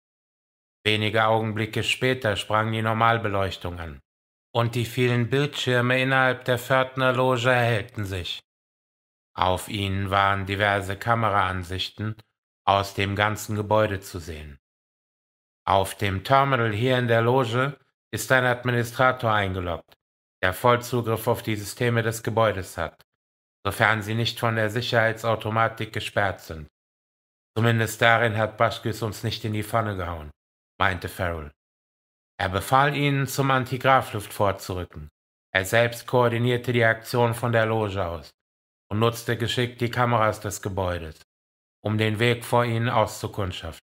Wenige Augenblicke später sprang die Normalbeleuchtung an, und die vielen Bildschirme innerhalb der Pförtnerloge erhellten sich. Auf ihnen waren diverse Kameraansichten aus dem ganzen Gebäude zu sehen. Auf dem Terminal hier in der Loge ist ein Administrator eingeloggt, der Vollzugriff auf die Systeme des Gebäudes hat, sofern sie nicht von der Sicherheitsautomatik gesperrt sind. Zumindest darin hat Baschkes uns nicht in die Pfanne gehauen, meinte Farrell. Er befahl ihnen, zum Antigrafluft vorzurücken. Er selbst koordinierte die Aktion von der Loge aus und nutzte geschickt die Kameras des Gebäudes, um den Weg vor ihnen auszukundschaften.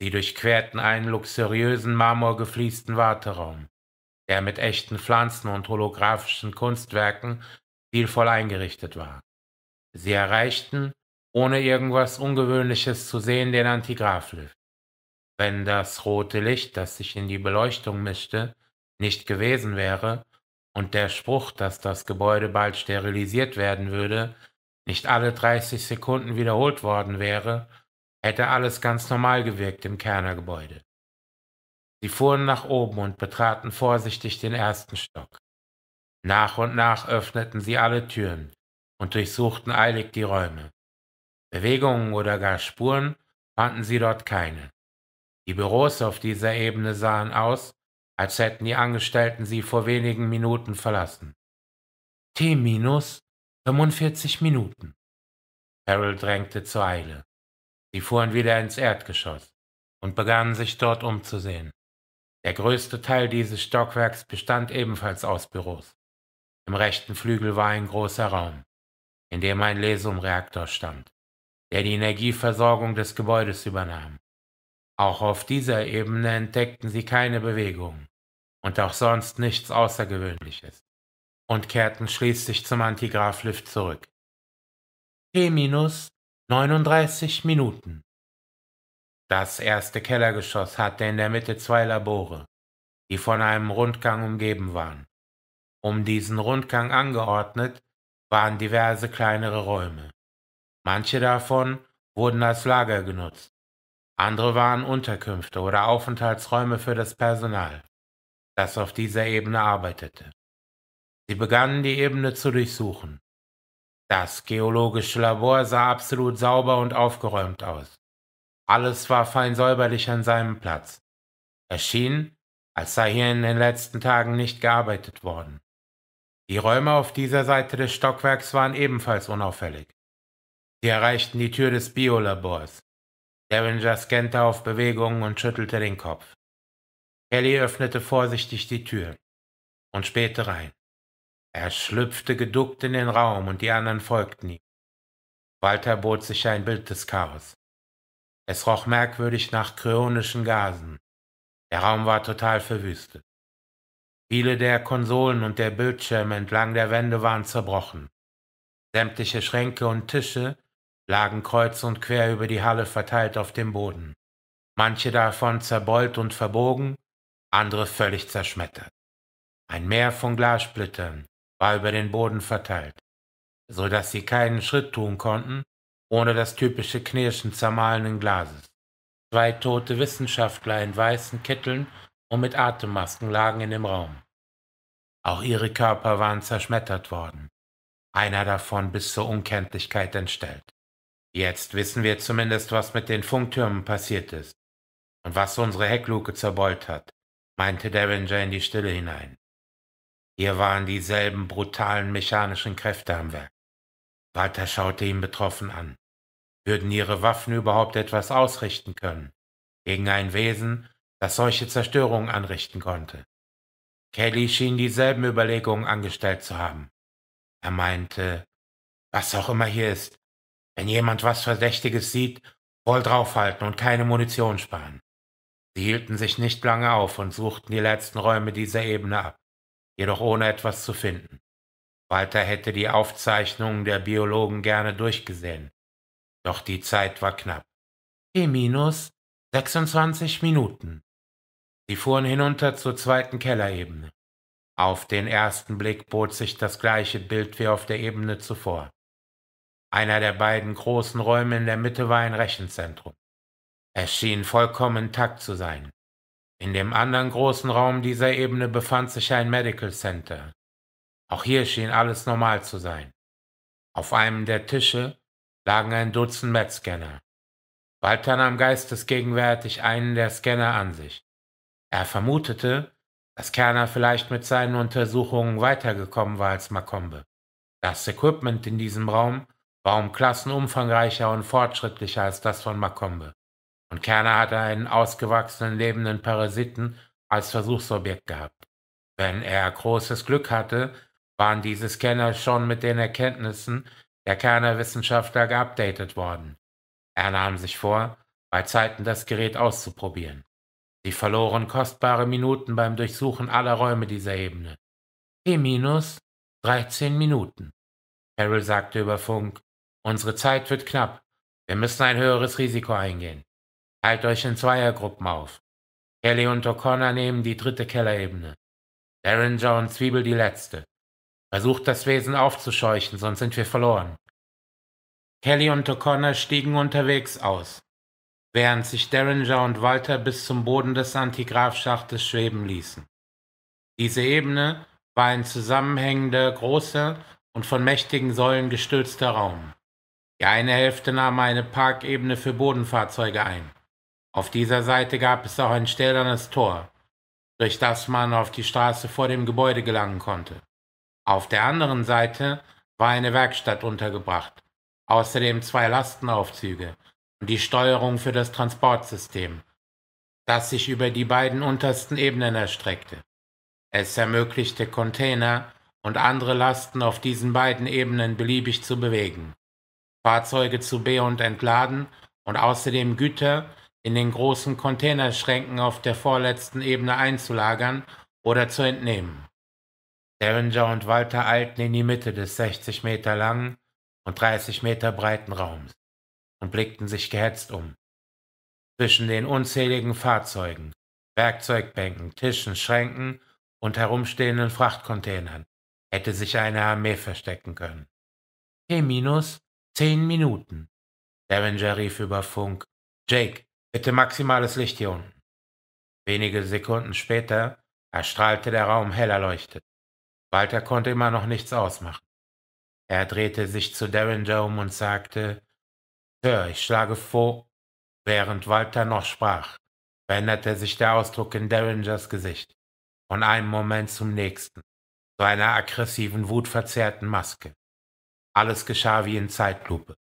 Sie durchquerten einen luxuriösen, marmorgefliesten Warteraum, der mit echten Pflanzen und holographischen Kunstwerken vielvoll eingerichtet war. Sie erreichten, ohne irgendwas Ungewöhnliches zu sehen, den Antigraflift. Wenn das rote Licht, das sich in die Beleuchtung mischte, nicht gewesen wäre und der Spruch, dass das Gebäude bald sterilisiert werden würde, nicht alle 30 Sekunden wiederholt worden wäre, hätte alles ganz normal gewirkt im Kernergebäude. Sie fuhren nach oben und betraten vorsichtig den ersten Stock. Nach und nach öffneten sie alle Türen und durchsuchten eilig die Räume. Bewegungen oder gar Spuren fanden sie dort keine. Die Büros auf dieser Ebene sahen aus, als hätten die Angestellten sie vor wenigen Minuten verlassen. T minus 45 Minuten. Harold drängte zur Eile. Sie fuhren wieder ins Erdgeschoss und begannen sich dort umzusehen. Der größte Teil dieses Stockwerks bestand ebenfalls aus Büros. Im rechten Flügel war ein großer Raum, in dem ein Lesumreaktor stand der die Energieversorgung des Gebäudes übernahm. Auch auf dieser Ebene entdeckten sie keine Bewegung und auch sonst nichts Außergewöhnliches und kehrten schließlich zum Antigraf-Lift zurück. T-minus 39 Minuten. Das erste Kellergeschoss hatte in der Mitte zwei Labore, die von einem Rundgang umgeben waren. Um diesen Rundgang angeordnet waren diverse kleinere Räume. Manche davon wurden als Lager genutzt, andere waren Unterkünfte oder Aufenthaltsräume für das Personal, das auf dieser Ebene arbeitete. Sie begannen die Ebene zu durchsuchen. Das geologische Labor sah absolut sauber und aufgeräumt aus. Alles war fein säuberlich an seinem Platz. Es schien, als sei hier in den letzten Tagen nicht gearbeitet worden. Die Räume auf dieser Seite des Stockwerks waren ebenfalls unauffällig. Sie erreichten die Tür des Biolabors. Derringer scannte auf Bewegungen und schüttelte den Kopf. Kelly öffnete vorsichtig die Tür und spähte rein. Er schlüpfte geduckt in den Raum und die anderen folgten ihm. Walter bot sich ein Bild des Chaos. Es roch merkwürdig nach kryonischen Gasen. Der Raum war total verwüstet. Viele der Konsolen und der Bildschirme entlang der Wände waren zerbrochen. Sämtliche Schränke und Tische lagen kreuz und quer über die Halle verteilt auf dem Boden, manche davon zerbeult und verbogen, andere völlig zerschmettert. Ein Meer von Glassplittern war über den Boden verteilt, so dass sie keinen Schritt tun konnten, ohne das typische Knirschen zermahlenen Glases. Zwei tote Wissenschaftler in weißen Kitteln und mit Atemmasken lagen in dem Raum. Auch ihre Körper waren zerschmettert worden, einer davon bis zur Unkenntlichkeit entstellt. Jetzt wissen wir zumindest, was mit den Funktürmen passiert ist und was unsere Heckluke zerbeult hat, meinte Derringer in die Stille hinein. Hier waren dieselben brutalen mechanischen Kräfte am Werk. Walter schaute ihn betroffen an. Würden ihre Waffen überhaupt etwas ausrichten können gegen ein Wesen, das solche Zerstörungen anrichten konnte? Kelly schien dieselben Überlegungen angestellt zu haben. Er meinte, was auch immer hier ist, wenn jemand was Verdächtiges sieht, voll draufhalten und keine Munition sparen. Sie hielten sich nicht lange auf und suchten die letzten Räume dieser Ebene ab, jedoch ohne etwas zu finden. Walter hätte die Aufzeichnungen der Biologen gerne durchgesehen. Doch die Zeit war knapp. T minus 26 Minuten. Sie fuhren hinunter zur zweiten Kellerebene. Auf den ersten Blick bot sich das gleiche Bild wie auf der Ebene zuvor. Einer der beiden großen Räume in der Mitte war ein Rechenzentrum. Es schien vollkommen intakt zu sein. In dem anderen großen Raum dieser Ebene befand sich ein Medical Center. Auch hier schien alles normal zu sein. Auf einem der Tische lagen ein Dutzend Metscanner. Walter nahm geistesgegenwärtig einen der Scanner an sich. Er vermutete, dass Kerner vielleicht mit seinen Untersuchungen weitergekommen war als Makombe. Das Equipment in diesem Raum Warum Klassen umfangreicher und fortschrittlicher als das von Makombe. Und Kerner hatte einen ausgewachsenen lebenden Parasiten als Versuchsobjekt gehabt. Wenn er großes Glück hatte, waren diese Scanner schon mit den Erkenntnissen der Kerner Wissenschaftler geupdatet worden. Er nahm sich vor, bei Zeiten das Gerät auszuprobieren. Sie verloren kostbare Minuten beim Durchsuchen aller Räume dieser Ebene. T minus 13 Minuten. Carol sagte über Funk, Unsere Zeit wird knapp. Wir müssen ein höheres Risiko eingehen. Halt euch in Zweiergruppen auf. Kelly und O'Connor nehmen die dritte Kellerebene. Derringer und Zwiebel die letzte. Versucht das Wesen aufzuscheuchen, sonst sind wir verloren. Kelly und O'Connor stiegen unterwegs aus, während sich Derringer und Walter bis zum Boden des Antigrafschachtes schweben ließen. Diese Ebene war ein zusammenhängender, großer und von mächtigen Säulen gestützter Raum. Die eine Hälfte nahm eine Parkebene für Bodenfahrzeuge ein. Auf dieser Seite gab es auch ein stählernes Tor, durch das man auf die Straße vor dem Gebäude gelangen konnte. Auf der anderen Seite war eine Werkstatt untergebracht, außerdem zwei Lastenaufzüge und die Steuerung für das Transportsystem, das sich über die beiden untersten Ebenen erstreckte. Es ermöglichte Container und andere Lasten auf diesen beiden Ebenen beliebig zu bewegen. Fahrzeuge zu be- und entladen und außerdem Güter in den großen Containerschränken auf der vorletzten Ebene einzulagern oder zu entnehmen. Derringer und Walter eilten in die Mitte des 60 Meter langen und 30 Meter breiten Raums und blickten sich gehetzt um. Zwischen den unzähligen Fahrzeugen, Werkzeugbänken, Tischen, Schränken und herumstehenden Frachtcontainern hätte sich eine Armee verstecken können. Hey, Minus, Zehn Minuten. Derringer rief über Funk. Jake, bitte maximales Licht hier unten. Wenige Sekunden später erstrahlte der Raum hell erleuchtet. Walter konnte immer noch nichts ausmachen. Er drehte sich zu Derringer um und sagte, Sir, ich schlage vor, während Walter noch sprach, veränderte sich der Ausdruck in Derringers Gesicht. Von einem Moment zum nächsten. Zu einer aggressiven, wutverzerrten Maske. Alles geschah wie in Zeitlupe,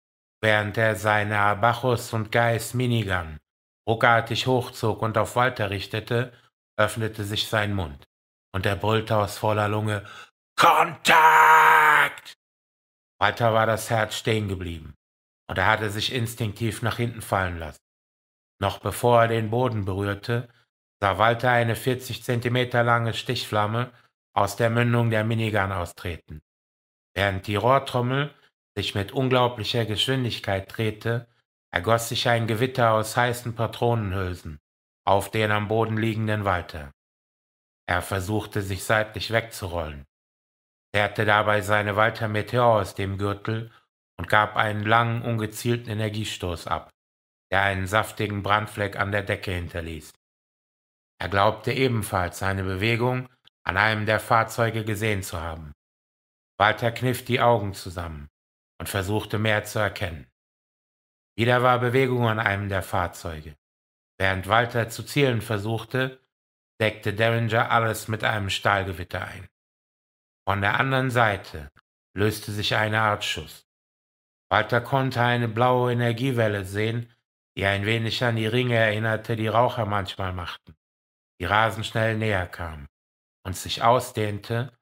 während er seine Abachus und Geis Minigun ruckartig hochzog und auf Walter richtete, öffnete sich sein Mund, und er brüllte aus voller Lunge Kontakt! Walter war das Herz stehen geblieben, und er hatte sich instinktiv nach hinten fallen lassen. Noch bevor er den Boden berührte, sah Walter eine 40 Zentimeter lange Stichflamme aus der Mündung der Minigun austreten. Während die Rohrtrommel sich mit unglaublicher Geschwindigkeit drehte, ergoss sich ein Gewitter aus heißen Patronenhülsen auf den am Boden liegenden Walter. Er versuchte, sich seitlich wegzurollen, zerrte dabei seine Walter Meteor aus dem Gürtel und gab einen langen, ungezielten Energiestoß ab, der einen saftigen Brandfleck an der Decke hinterließ. Er glaubte ebenfalls, seine Bewegung an einem der Fahrzeuge gesehen zu haben. Walter kniff die Augen zusammen und versuchte mehr zu erkennen. Wieder war Bewegung an einem der Fahrzeuge. Während Walter zu zielen versuchte, deckte Derringer alles mit einem Stahlgewitter ein. Von der anderen Seite löste sich eine Art Schuss. Walter konnte eine blaue Energiewelle sehen, die ein wenig an die Ringe erinnerte, die Raucher manchmal machten, die rasend schnell näher kam und sich ausdehnte,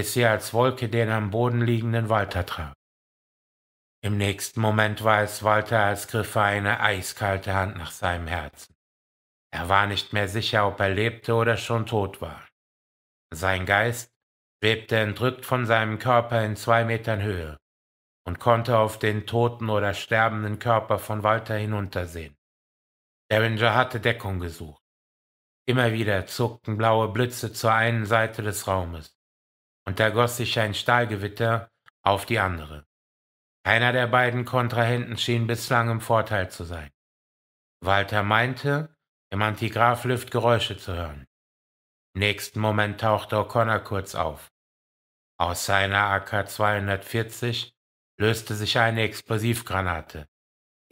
bis sie als Wolke den am Boden liegenden Walter traf. Im nächsten Moment war es Walter, als griffe eine eiskalte Hand nach seinem Herzen. Er war nicht mehr sicher, ob er lebte oder schon tot war. Sein Geist webte entrückt von seinem Körper in zwei Metern Höhe und konnte auf den toten oder sterbenden Körper von Walter hinuntersehen. Derringer hatte Deckung gesucht. Immer wieder zuckten blaue Blitze zur einen Seite des Raumes und da goss sich ein Stahlgewitter auf die andere. Keiner der beiden Kontrahenten schien bislang im Vorteil zu sein. Walter meinte, im Antigraflüft Geräusche zu hören. Im nächsten Moment tauchte O'Connor kurz auf. Aus seiner AK-240 löste sich eine Explosivgranate,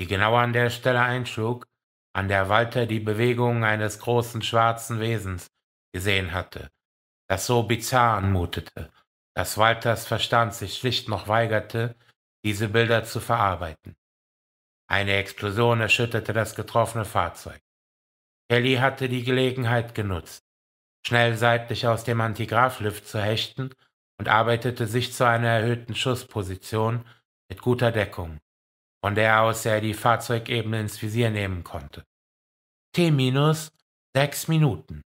die genau an der Stelle einschlug, an der Walter die Bewegungen eines großen schwarzen Wesens gesehen hatte das so bizarr anmutete, dass Walters Verstand sich schlicht noch weigerte, diese Bilder zu verarbeiten. Eine Explosion erschütterte das getroffene Fahrzeug. Kelly hatte die Gelegenheit genutzt, schnell seitlich aus dem Antigraflift zu hechten und arbeitete sich zu einer erhöhten Schussposition mit guter Deckung, von der aus er die Fahrzeugebene ins Visier nehmen konnte. T minus sechs Minuten.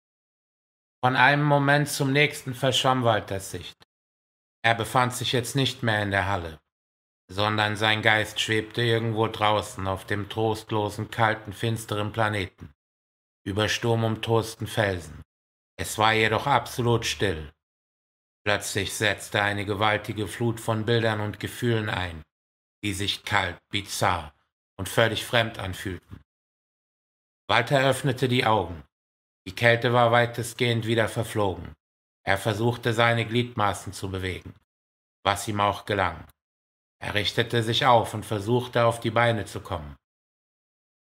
Von einem Moment zum nächsten verschwamm Walters Sicht. Er befand sich jetzt nicht mehr in der Halle, sondern sein Geist schwebte irgendwo draußen auf dem trostlosen, kalten, finsteren Planeten, über sturmumtosten Felsen. Es war jedoch absolut still. Plötzlich setzte eine gewaltige Flut von Bildern und Gefühlen ein, die sich kalt, bizarr und völlig fremd anfühlten. Walter öffnete die Augen. Die Kälte war weitestgehend wieder verflogen. Er versuchte seine Gliedmaßen zu bewegen, was ihm auch gelang. Er richtete sich auf und versuchte auf die Beine zu kommen.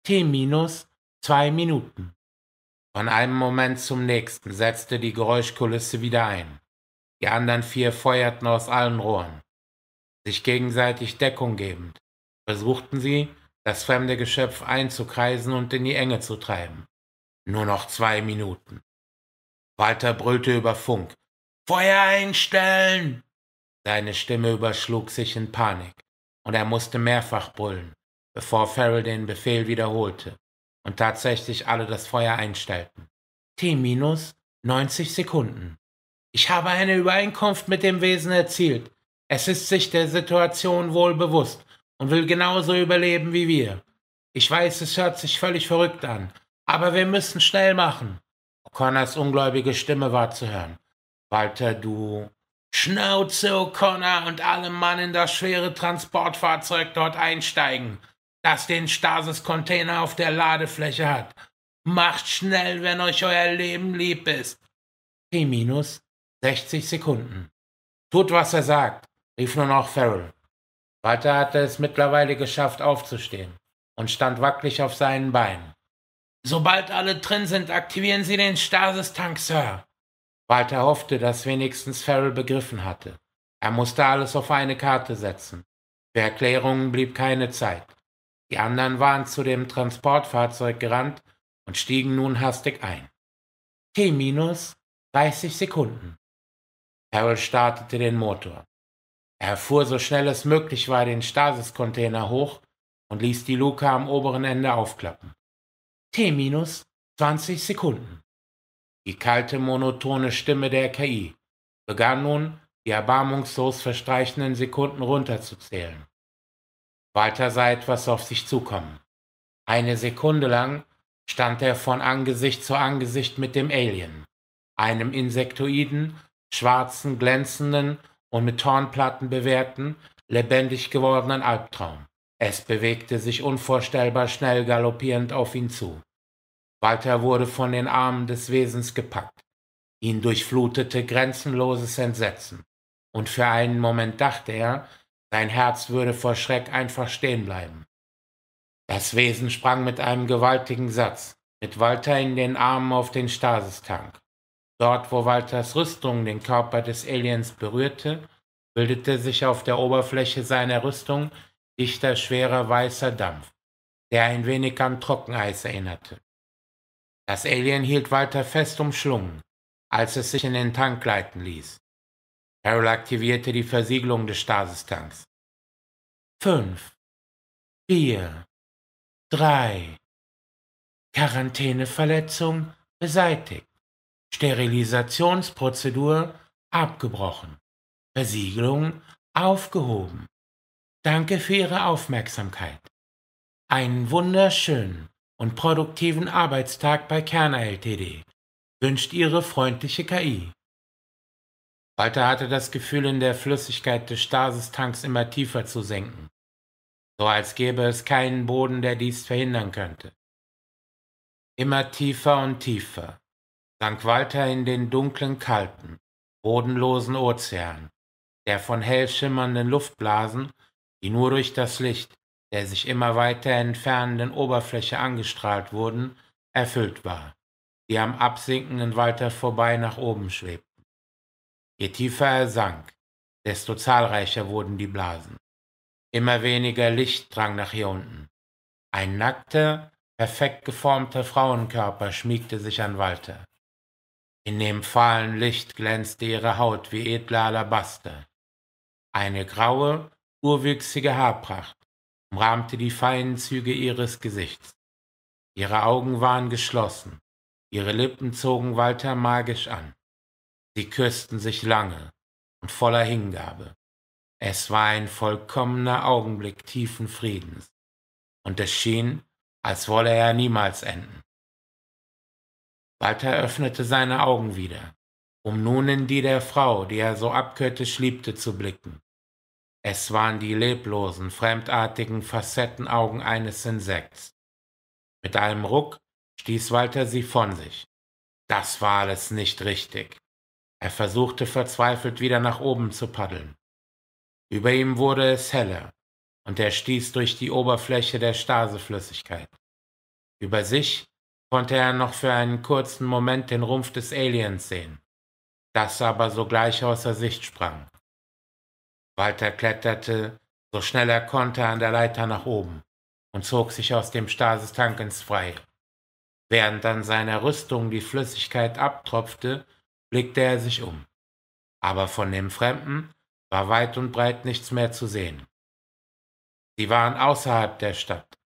T minus zwei Minuten. Von einem Moment zum nächsten setzte die Geräuschkulisse wieder ein. Die anderen vier feuerten aus allen Rohren. Sich gegenseitig Deckung gebend, versuchten sie, das fremde Geschöpf einzukreisen und in die Enge zu treiben. Nur noch zwei Minuten. Walter brüllte über Funk. Feuer einstellen! Seine Stimme überschlug sich in Panik, und er musste mehrfach brüllen, bevor Farrell den Befehl wiederholte und tatsächlich alle das Feuer einstellten. T minus 90 Sekunden. Ich habe eine Übereinkunft mit dem Wesen erzielt. Es ist sich der Situation wohl bewusst und will genauso überleben wie wir. Ich weiß, es hört sich völlig verrückt an, aber wir müssen schnell machen. O'Connors ungläubige Stimme war zu hören. Walter, du Schnauze, O'Connor oh und alle Mann in das schwere Transportfahrzeug dort einsteigen, das den Stasis-Container auf der Ladefläche hat. Macht schnell, wenn euch euer Leben lieb ist. T minus 60 Sekunden. Tut, was er sagt, rief nur noch Farrell. Walter hatte es mittlerweile geschafft, aufzustehen und stand wackelig auf seinen Beinen. Sobald alle drin sind, aktivieren Sie den Stasis-Tank, Sir. Walter hoffte, dass wenigstens Farrell begriffen hatte. Er musste alles auf eine Karte setzen. Für Erklärungen blieb keine Zeit. Die anderen waren zu dem Transportfahrzeug gerannt und stiegen nun hastig ein. T minus 30 Sekunden. Farrell startete den Motor. Er fuhr so schnell es möglich war den Stasis-Container hoch und ließ die Luke am oberen Ende aufklappen. T-20 Sekunden. Die kalte, monotone Stimme der KI begann nun, die erbarmungslos verstreichenden Sekunden runterzuzählen. Walter sah etwas auf sich zukommen. Eine Sekunde lang stand er von Angesicht zu Angesicht mit dem Alien, einem insektoiden, schwarzen, glänzenden und mit Hornplatten bewehrten, lebendig gewordenen Albtraum. Es bewegte sich unvorstellbar schnell galoppierend auf ihn zu. Walter wurde von den Armen des Wesens gepackt. Ihn durchflutete grenzenloses Entsetzen, und für einen Moment dachte er, sein Herz würde vor Schreck einfach stehen bleiben. Das Wesen sprang mit einem gewaltigen Satz, mit Walter in den Armen auf den Stasistank. Dort, wo Walters Rüstung den Körper des Aliens berührte, bildete sich auf der Oberfläche seiner Rüstung dichter, schwerer, weißer Dampf, der ein wenig an Trockeneis erinnerte. Das Alien hielt Walter fest umschlungen, als es sich in den Tank gleiten ließ. Carol aktivierte die Versiegelung des Stasistanks. Fünf, vier, drei. Quarantäneverletzung beseitigt. Sterilisationsprozedur abgebrochen. Versiegelung aufgehoben. Danke für Ihre Aufmerksamkeit. Einen wunderschönen und produktiven Arbeitstag bei Kerner LTD wünscht Ihre freundliche KI. Walter hatte das Gefühl, in der Flüssigkeit des Stasistanks immer tiefer zu senken. So als gäbe es keinen Boden, der dies verhindern könnte. Immer tiefer und tiefer sank Walter in den dunklen, kalten, bodenlosen Ozean, der von hell schimmernden Luftblasen die nur durch das Licht der sich immer weiter entfernenden Oberfläche angestrahlt wurden, erfüllt war, die am absinkenden Walter vorbei nach oben schwebten. Je tiefer er sank, desto zahlreicher wurden die Blasen. Immer weniger Licht drang nach hier unten. Ein nackter, perfekt geformter Frauenkörper schmiegte sich an Walter. In dem fahlen Licht glänzte ihre Haut wie edler Alabaster. Eine graue, urwüchsige Haarpracht umrahmte die feinen Züge ihres Gesichts. Ihre Augen waren geschlossen, ihre Lippen zogen Walter magisch an. Sie küssten sich lange und voller Hingabe. Es war ein vollkommener Augenblick tiefen Friedens, und es schien, als wolle er niemals enden. Walter öffnete seine Augen wieder, um nun in die der Frau, die er so abgöttisch liebte, zu blicken. Es waren die leblosen, fremdartigen Facettenaugen eines Insekts. Mit einem Ruck stieß Walter sie von sich. Das war alles nicht richtig. Er versuchte verzweifelt wieder nach oben zu paddeln. Über ihm wurde es heller, und er stieß durch die Oberfläche der Staseflüssigkeit. Über sich konnte er noch für einen kurzen Moment den Rumpf des Aliens sehen, das aber sogleich außer Sicht sprang. Walter kletterte, so schnell er konnte, an der Leiter nach oben und zog sich aus dem Stasistank ins Freie. Während an seiner Rüstung die Flüssigkeit abtropfte, blickte er sich um. Aber von dem Fremden war weit und breit nichts mehr zu sehen. Sie waren außerhalb der Stadt,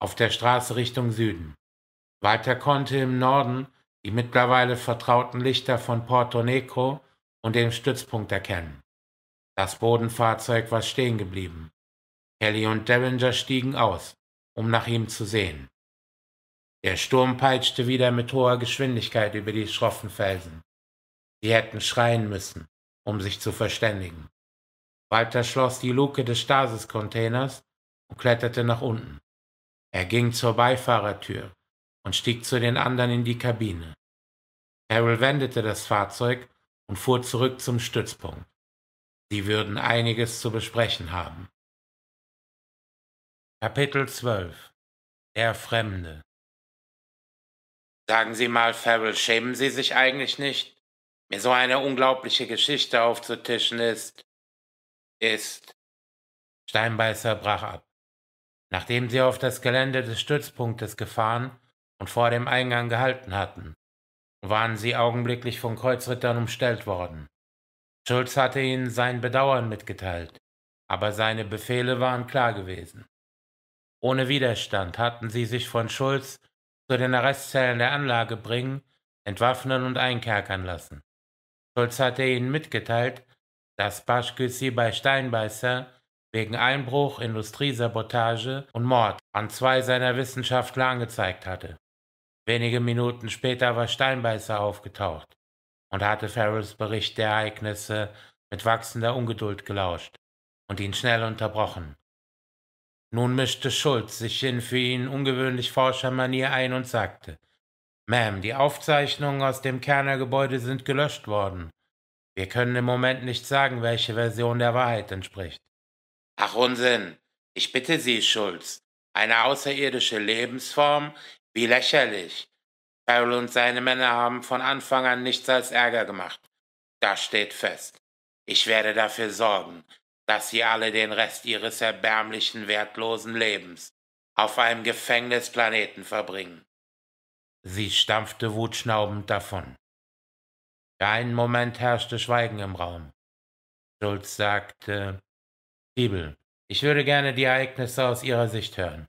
auf der Straße Richtung Süden. Walter konnte im Norden die mittlerweile vertrauten Lichter von Porto Negro und dem Stützpunkt erkennen. Das Bodenfahrzeug war stehen geblieben. Kelly und Derringer stiegen aus, um nach ihm zu sehen. Der Sturm peitschte wieder mit hoher Geschwindigkeit über die schroffen Felsen. Sie hätten schreien müssen, um sich zu verständigen. Walter schloss die Luke des Stasis-Containers und kletterte nach unten. Er ging zur Beifahrertür und stieg zu den anderen in die Kabine. Carol wendete das Fahrzeug und fuhr zurück zum Stützpunkt. Sie würden einiges zu besprechen haben. Kapitel 12 Der Fremde Sagen Sie mal, Farrell, schämen Sie sich eigentlich nicht? Mir so eine unglaubliche Geschichte aufzutischen ist, ist. Steinbeißer brach ab. Nachdem sie auf das Gelände des Stützpunktes gefahren und vor dem Eingang gehalten hatten, waren sie augenblicklich von Kreuzrittern umstellt worden. Schulz hatte ihnen sein Bedauern mitgeteilt, aber seine Befehle waren klar gewesen. Ohne Widerstand hatten sie sich von Schulz zu den Arrestzellen der Anlage bringen, entwaffnen und einkerkern lassen. Schulz hatte ihnen mitgeteilt, dass Baschküssi bei Steinbeißer wegen Einbruch, Industriesabotage und Mord an zwei seiner Wissenschaftler angezeigt hatte. Wenige Minuten später war Steinbeißer aufgetaucht und hatte Farrells Bericht der Ereignisse mit wachsender Ungeduld gelauscht und ihn schnell unterbrochen. Nun mischte Schulz sich in für ihn ungewöhnlich forscher ein und sagte, Ma'am, die Aufzeichnungen aus dem Kerner Gebäude sind gelöscht worden. Wir können im Moment nicht sagen, welche Version der Wahrheit entspricht. Ach Unsinn! Ich bitte Sie, Schulz, eine außerirdische Lebensform? Wie lächerlich! Carol und seine Männer haben von Anfang an nichts als Ärger gemacht. Das steht fest. Ich werde dafür sorgen, dass sie alle den Rest ihres erbärmlichen, wertlosen Lebens auf einem Gefängnisplaneten verbringen. Sie stampfte wutschnaubend davon. Für einen Moment herrschte Schweigen im Raum. Schulz sagte, Bibel, ich würde gerne die Ereignisse aus Ihrer Sicht hören.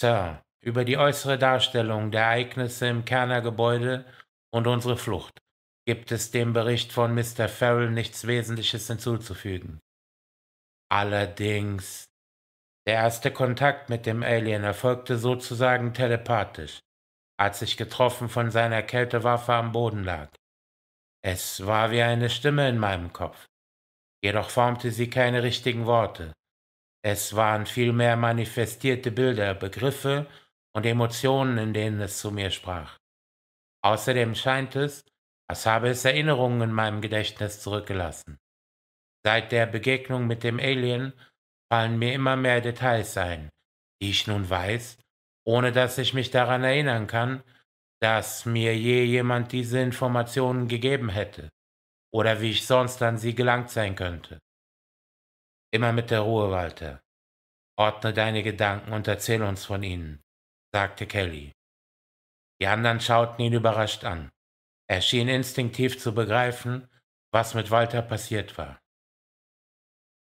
Sir, über die äußere Darstellung der Ereignisse im Kerner Gebäude und unsere Flucht gibt es dem Bericht von Mr. Farrell nichts Wesentliches hinzuzufügen. Allerdings, der erste Kontakt mit dem Alien erfolgte sozusagen telepathisch, als ich getroffen von seiner Kältewaffe am Boden lag. Es war wie eine Stimme in meinem Kopf. Jedoch formte sie keine richtigen Worte. Es waren vielmehr manifestierte Bilder, Begriffe und Emotionen, in denen es zu mir sprach. Außerdem scheint es, als habe es Erinnerungen in meinem Gedächtnis zurückgelassen. Seit der Begegnung mit dem Alien fallen mir immer mehr Details ein, die ich nun weiß, ohne dass ich mich daran erinnern kann, dass mir je jemand diese Informationen gegeben hätte oder wie ich sonst an sie gelangt sein könnte. Immer mit der Ruhe, Walter. Ordne deine Gedanken und erzähl uns von ihnen sagte Kelly. Die anderen schauten ihn überrascht an. Er schien instinktiv zu begreifen, was mit Walter passiert war.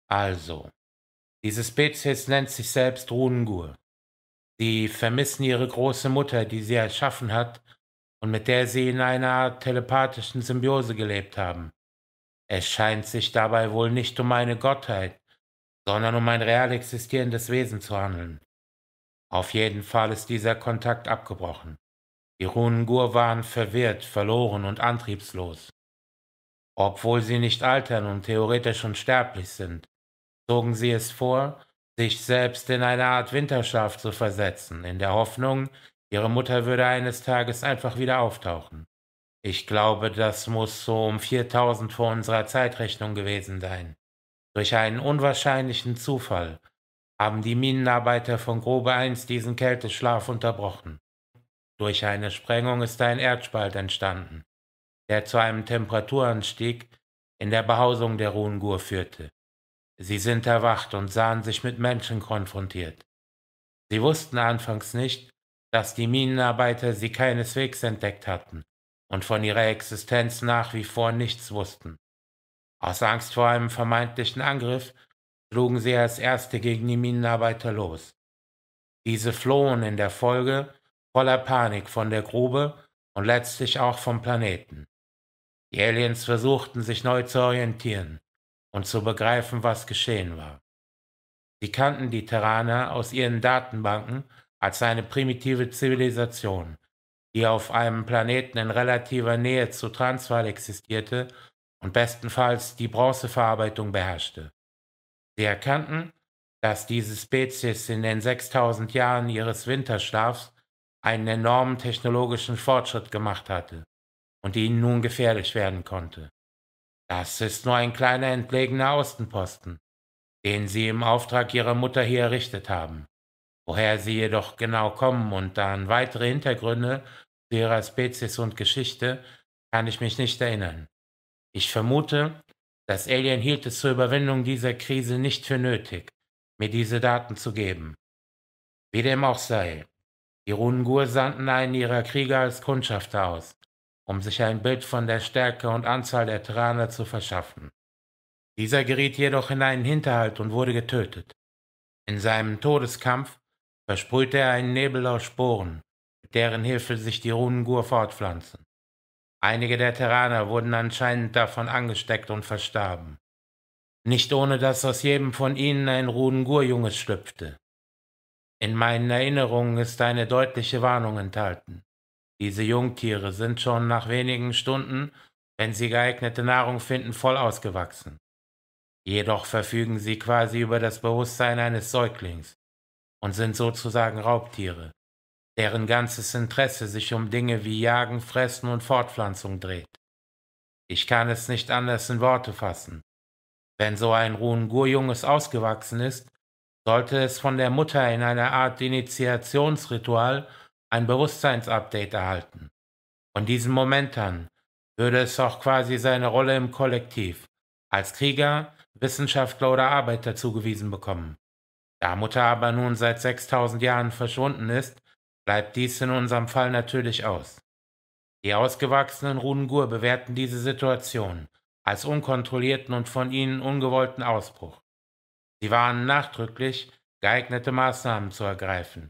Also, diese Spezies nennt sich selbst Runengur. Sie vermissen ihre große Mutter, die sie erschaffen hat und mit der sie in einer Art telepathischen Symbiose gelebt haben. Es scheint sich dabei wohl nicht um eine Gottheit, sondern um ein real existierendes Wesen zu handeln. Auf jeden Fall ist dieser Kontakt abgebrochen. Die Runengur waren verwirrt, verloren und antriebslos. Obwohl sie nicht altern und theoretisch unsterblich sind, zogen sie es vor, sich selbst in eine Art Winterschlaf zu versetzen, in der Hoffnung, ihre Mutter würde eines Tages einfach wieder auftauchen. Ich glaube, das muss so um 4000 vor unserer Zeitrechnung gewesen sein. Durch einen unwahrscheinlichen Zufall haben die Minenarbeiter von Grobe 1 diesen Kälteschlaf unterbrochen. Durch eine Sprengung ist ein Erdspalt entstanden, der zu einem Temperaturanstieg in der Behausung der Rungur führte. Sie sind erwacht und sahen sich mit Menschen konfrontiert. Sie wussten anfangs nicht, dass die Minenarbeiter sie keineswegs entdeckt hatten und von ihrer Existenz nach wie vor nichts wussten. Aus Angst vor einem vermeintlichen Angriff schlugen sie als Erste gegen die Minenarbeiter los. Diese flohen in der Folge voller Panik von der Grube und letztlich auch vom Planeten. Die Aliens versuchten sich neu zu orientieren und zu begreifen, was geschehen war. Sie kannten die Terraner aus ihren Datenbanken als eine primitive Zivilisation, die auf einem Planeten in relativer Nähe zu Transvaal existierte und bestenfalls die Bronzeverarbeitung beherrschte. Wir erkannten, dass diese Spezies in den 6000 Jahren ihres Winterschlafs einen enormen technologischen Fortschritt gemacht hatte und ihnen nun gefährlich werden konnte. Das ist nur ein kleiner entlegener Außenposten, den sie im Auftrag ihrer Mutter hier errichtet haben. Woher sie jedoch genau kommen und dann weitere Hintergründe zu ihrer Spezies und Geschichte, kann ich mich nicht erinnern. Ich vermute, das Alien hielt es zur Überwindung dieser Krise nicht für nötig, mir diese Daten zu geben. Wie dem auch sei, die Runengur sandten einen ihrer Krieger als Kundschafter aus, um sich ein Bild von der Stärke und Anzahl der Terraner zu verschaffen. Dieser geriet jedoch in einen Hinterhalt und wurde getötet. In seinem Todeskampf versprühte er einen Nebel aus Sporen, mit deren Hilfe sich die Runengur fortpflanzen. Einige der Terraner wurden anscheinend davon angesteckt und verstarben. Nicht ohne, dass aus jedem von ihnen ein rudengur schlüpfte. In meinen Erinnerungen ist eine deutliche Warnung enthalten. Diese Jungtiere sind schon nach wenigen Stunden, wenn sie geeignete Nahrung finden, voll ausgewachsen. Jedoch verfügen sie quasi über das Bewusstsein eines Säuglings und sind sozusagen Raubtiere deren ganzes Interesse sich um Dinge wie Jagen, Fressen und Fortpflanzung dreht. Ich kann es nicht anders in Worte fassen. Wenn so ein Rungur-Junges ausgewachsen ist, sollte es von der Mutter in einer Art Initiationsritual ein Bewusstseinsupdate erhalten. Von diesem Moment an würde es auch quasi seine Rolle im Kollektiv als Krieger, Wissenschaftler oder Arbeiter zugewiesen bekommen. Da Mutter aber nun seit 6000 Jahren verschwunden ist, bleibt dies in unserem Fall natürlich aus. Die ausgewachsenen Runengur bewerten diese Situation als unkontrollierten und von ihnen ungewollten Ausbruch. Sie waren nachdrücklich, geeignete Maßnahmen zu ergreifen,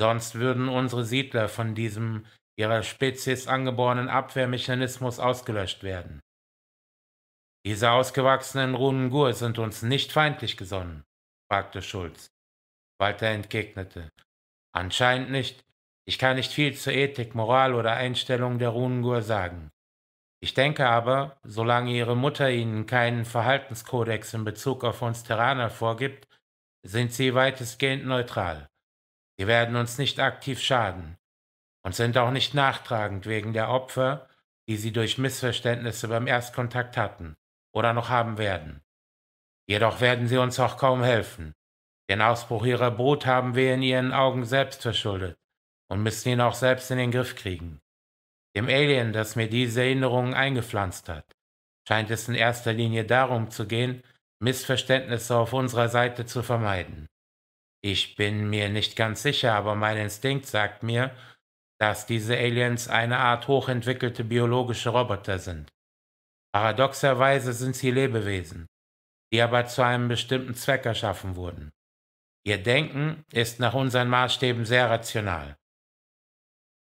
sonst würden unsere Siedler von diesem ihrer Spezies angeborenen Abwehrmechanismus ausgelöscht werden. Diese ausgewachsenen Runengur sind uns nicht feindlich gesonnen, fragte Schulz. Walter entgegnete. Anscheinend nicht. Ich kann nicht viel zur Ethik, Moral oder Einstellung der Runengur sagen. Ich denke aber, solange ihre Mutter ihnen keinen Verhaltenskodex in Bezug auf uns Terraner vorgibt, sind sie weitestgehend neutral. Sie werden uns nicht aktiv schaden und sind auch nicht nachtragend wegen der Opfer, die sie durch Missverständnisse beim Erstkontakt hatten oder noch haben werden. Jedoch werden sie uns auch kaum helfen. Den Ausbruch ihrer Brut haben wir in ihren Augen selbst verschuldet und müssen ihn auch selbst in den Griff kriegen. Dem Alien, das mir diese Erinnerungen eingepflanzt hat, scheint es in erster Linie darum zu gehen, Missverständnisse auf unserer Seite zu vermeiden. Ich bin mir nicht ganz sicher, aber mein Instinkt sagt mir, dass diese Aliens eine Art hochentwickelte biologische Roboter sind. Paradoxerweise sind sie Lebewesen, die aber zu einem bestimmten Zweck erschaffen wurden. Ihr Denken ist nach unseren Maßstäben sehr rational.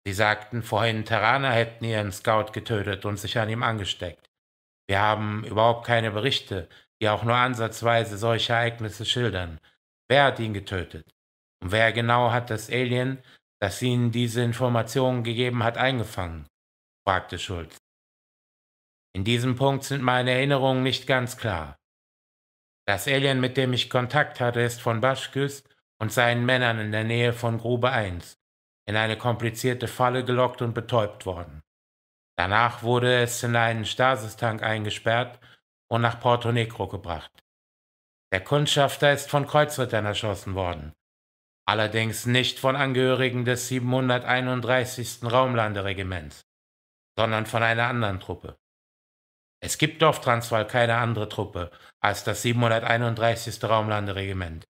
Sie sagten, vorhin Terraner hätten ihren Scout getötet und sich an ihm angesteckt. Wir haben überhaupt keine Berichte, die auch nur ansatzweise solche Ereignisse schildern. Wer hat ihn getötet? Und wer genau hat das Alien, das Ihnen diese Informationen gegeben hat, eingefangen? fragte Schulz. In diesem Punkt sind meine Erinnerungen nicht ganz klar. Das Alien, mit dem ich Kontakt hatte, ist von Baschküs und seinen Männern in der Nähe von Grube 1 in eine komplizierte Falle gelockt und betäubt worden. Danach wurde es in einen Stasistank eingesperrt und nach Porto Negro gebracht. Der Kundschafter ist von Kreuzrittern erschossen worden, allerdings nicht von Angehörigen des 731. Raumlanderegiments, sondern von einer anderen Truppe. Es gibt auf Transvaal keine andere Truppe als das 731. Raumlanderegiment.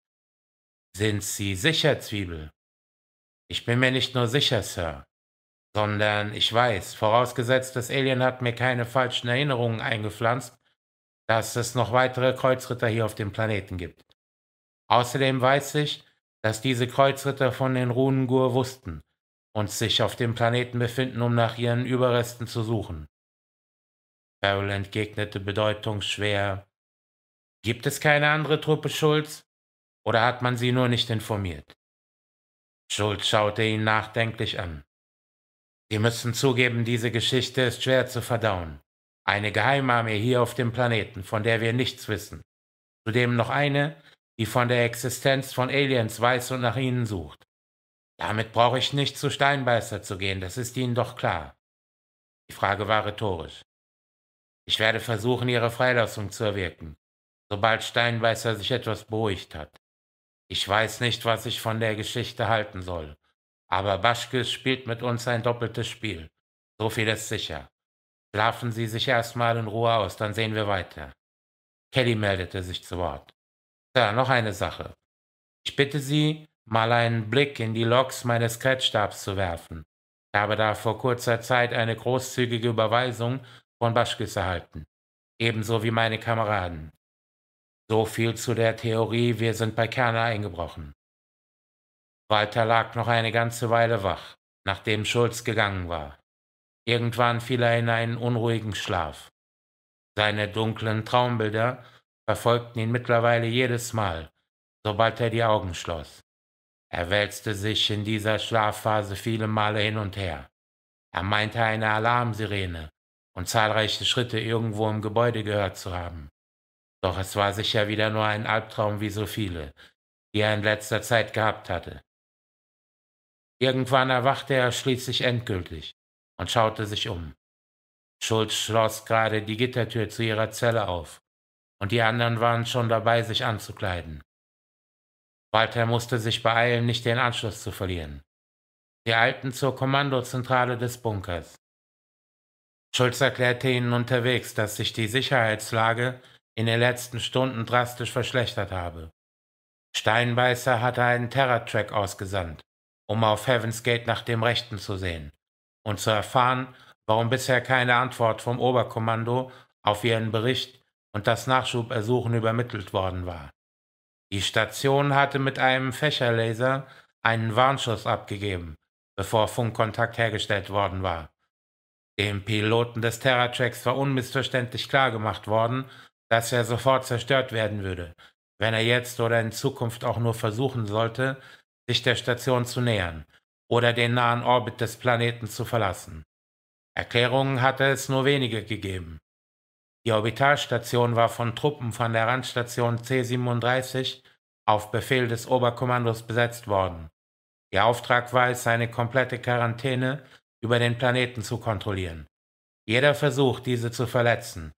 Sind Sie sicher, Zwiebel? Ich bin mir nicht nur sicher, Sir, sondern ich weiß, vorausgesetzt, das Alien hat mir keine falschen Erinnerungen eingepflanzt, dass es noch weitere Kreuzritter hier auf dem Planeten gibt. Außerdem weiß ich, dass diese Kreuzritter von den Runengur wussten und sich auf dem Planeten befinden, um nach ihren Überresten zu suchen. Farrell entgegnete bedeutungsschwer, Gibt es keine andere Truppe, Schulz? Oder hat man sie nur nicht informiert? Schulz schaute ihn nachdenklich an. Sie müssen zugeben, diese Geschichte ist schwer zu verdauen. Eine Geheimarmee hier auf dem Planeten, von der wir nichts wissen. Zudem noch eine, die von der Existenz von Aliens weiß und nach ihnen sucht. Damit brauche ich nicht zu Steinbeißer zu gehen, das ist Ihnen doch klar. Die Frage war rhetorisch. Ich werde versuchen, Ihre Freilassung zu erwirken, sobald Steinbeißer sich etwas beruhigt hat. Ich weiß nicht, was ich von der Geschichte halten soll. Aber Baschkes spielt mit uns ein doppeltes Spiel. So viel ist sicher. Schlafen Sie sich erstmal in Ruhe aus, dann sehen wir weiter. Kelly meldete sich zu Wort. Sir, noch eine Sache. Ich bitte Sie, mal einen Blick in die Logs meines Kretzstabs zu werfen. Ich habe da vor kurzer Zeit eine großzügige Überweisung von Baschkes erhalten. Ebenso wie meine Kameraden. So viel zu der Theorie, wir sind bei Kerner eingebrochen. Walter lag noch eine ganze Weile wach, nachdem Schulz gegangen war. Irgendwann fiel er in einen unruhigen Schlaf. Seine dunklen Traumbilder verfolgten ihn mittlerweile jedes Mal, sobald er die Augen schloss. Er wälzte sich in dieser Schlafphase viele Male hin und her. Er meinte eine Alarmsirene und zahlreiche Schritte irgendwo im Gebäude gehört zu haben. Doch es war sicher wieder nur ein Albtraum wie so viele, die er in letzter Zeit gehabt hatte. Irgendwann erwachte er schließlich endgültig und schaute sich um. Schulz schloss gerade die Gittertür zu ihrer Zelle auf, und die anderen waren schon dabei, sich anzukleiden. Walter musste sich beeilen, nicht den Anschluss zu verlieren. Sie eilten zur Kommandozentrale des Bunkers. Schulz erklärte ihnen unterwegs, dass sich die Sicherheitslage in den letzten Stunden drastisch verschlechtert habe. Steinbeißer hatte einen Terror-Track ausgesandt, um auf Heaven's Gate nach dem Rechten zu sehen und zu erfahren, warum bisher keine Antwort vom Oberkommando auf ihren Bericht und das Nachschubersuchen übermittelt worden war. Die Station hatte mit einem Fächerlaser einen Warnschuss abgegeben, bevor Funkkontakt hergestellt worden war. Dem Piloten des Terratracks war unmissverständlich klargemacht worden, dass er sofort zerstört werden würde, wenn er jetzt oder in Zukunft auch nur versuchen sollte, sich der Station zu nähern oder den nahen Orbit des Planeten zu verlassen. Erklärungen hatte es nur wenige gegeben. Die Orbitalstation war von Truppen von der Randstation C-37 auf Befehl des Oberkommandos besetzt worden. Ihr Auftrag war es, eine komplette Quarantäne über den Planeten zu kontrollieren. Jeder Versuch, diese zu verletzen,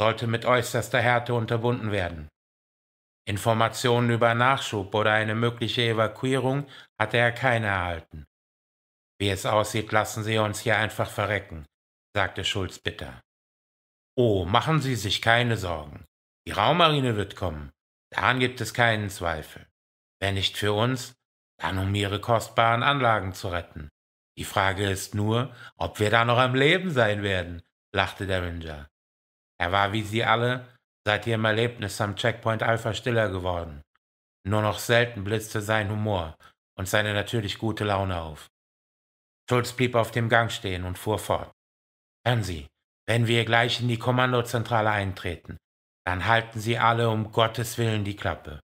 sollte mit äußerster Härte unterbunden werden. Informationen über Nachschub oder eine mögliche Evakuierung hatte er keine erhalten. Wie es aussieht, lassen Sie uns hier einfach verrecken, sagte Schulz bitter. Oh, machen Sie sich keine Sorgen. Die Raumarine wird kommen. Daran gibt es keinen Zweifel. Wenn nicht für uns, dann um Ihre kostbaren Anlagen zu retten. Die Frage ist nur, ob wir da noch am Leben sein werden, lachte Derringer. Er war wie sie alle seit ihrem Erlebnis am Checkpoint Alpha stiller geworden. Nur noch selten blitzte sein Humor und seine natürlich gute Laune auf. Schulz blieb auf dem Gang stehen und fuhr fort. Hören Sie, wenn wir gleich in die Kommandozentrale eintreten, dann halten Sie alle um Gottes Willen die Klappe.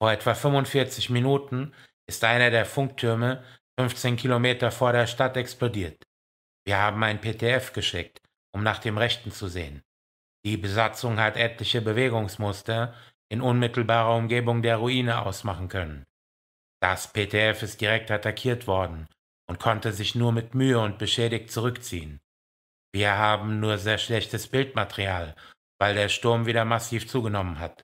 Vor etwa 45 Minuten ist einer der Funktürme 15 Kilometer vor der Stadt explodiert. Wir haben ein PTF geschickt, um nach dem Rechten zu sehen. Die Besatzung hat etliche Bewegungsmuster in unmittelbarer Umgebung der Ruine ausmachen können. Das PTF ist direkt attackiert worden und konnte sich nur mit Mühe und beschädigt zurückziehen. Wir haben nur sehr schlechtes Bildmaterial, weil der Sturm wieder massiv zugenommen hat.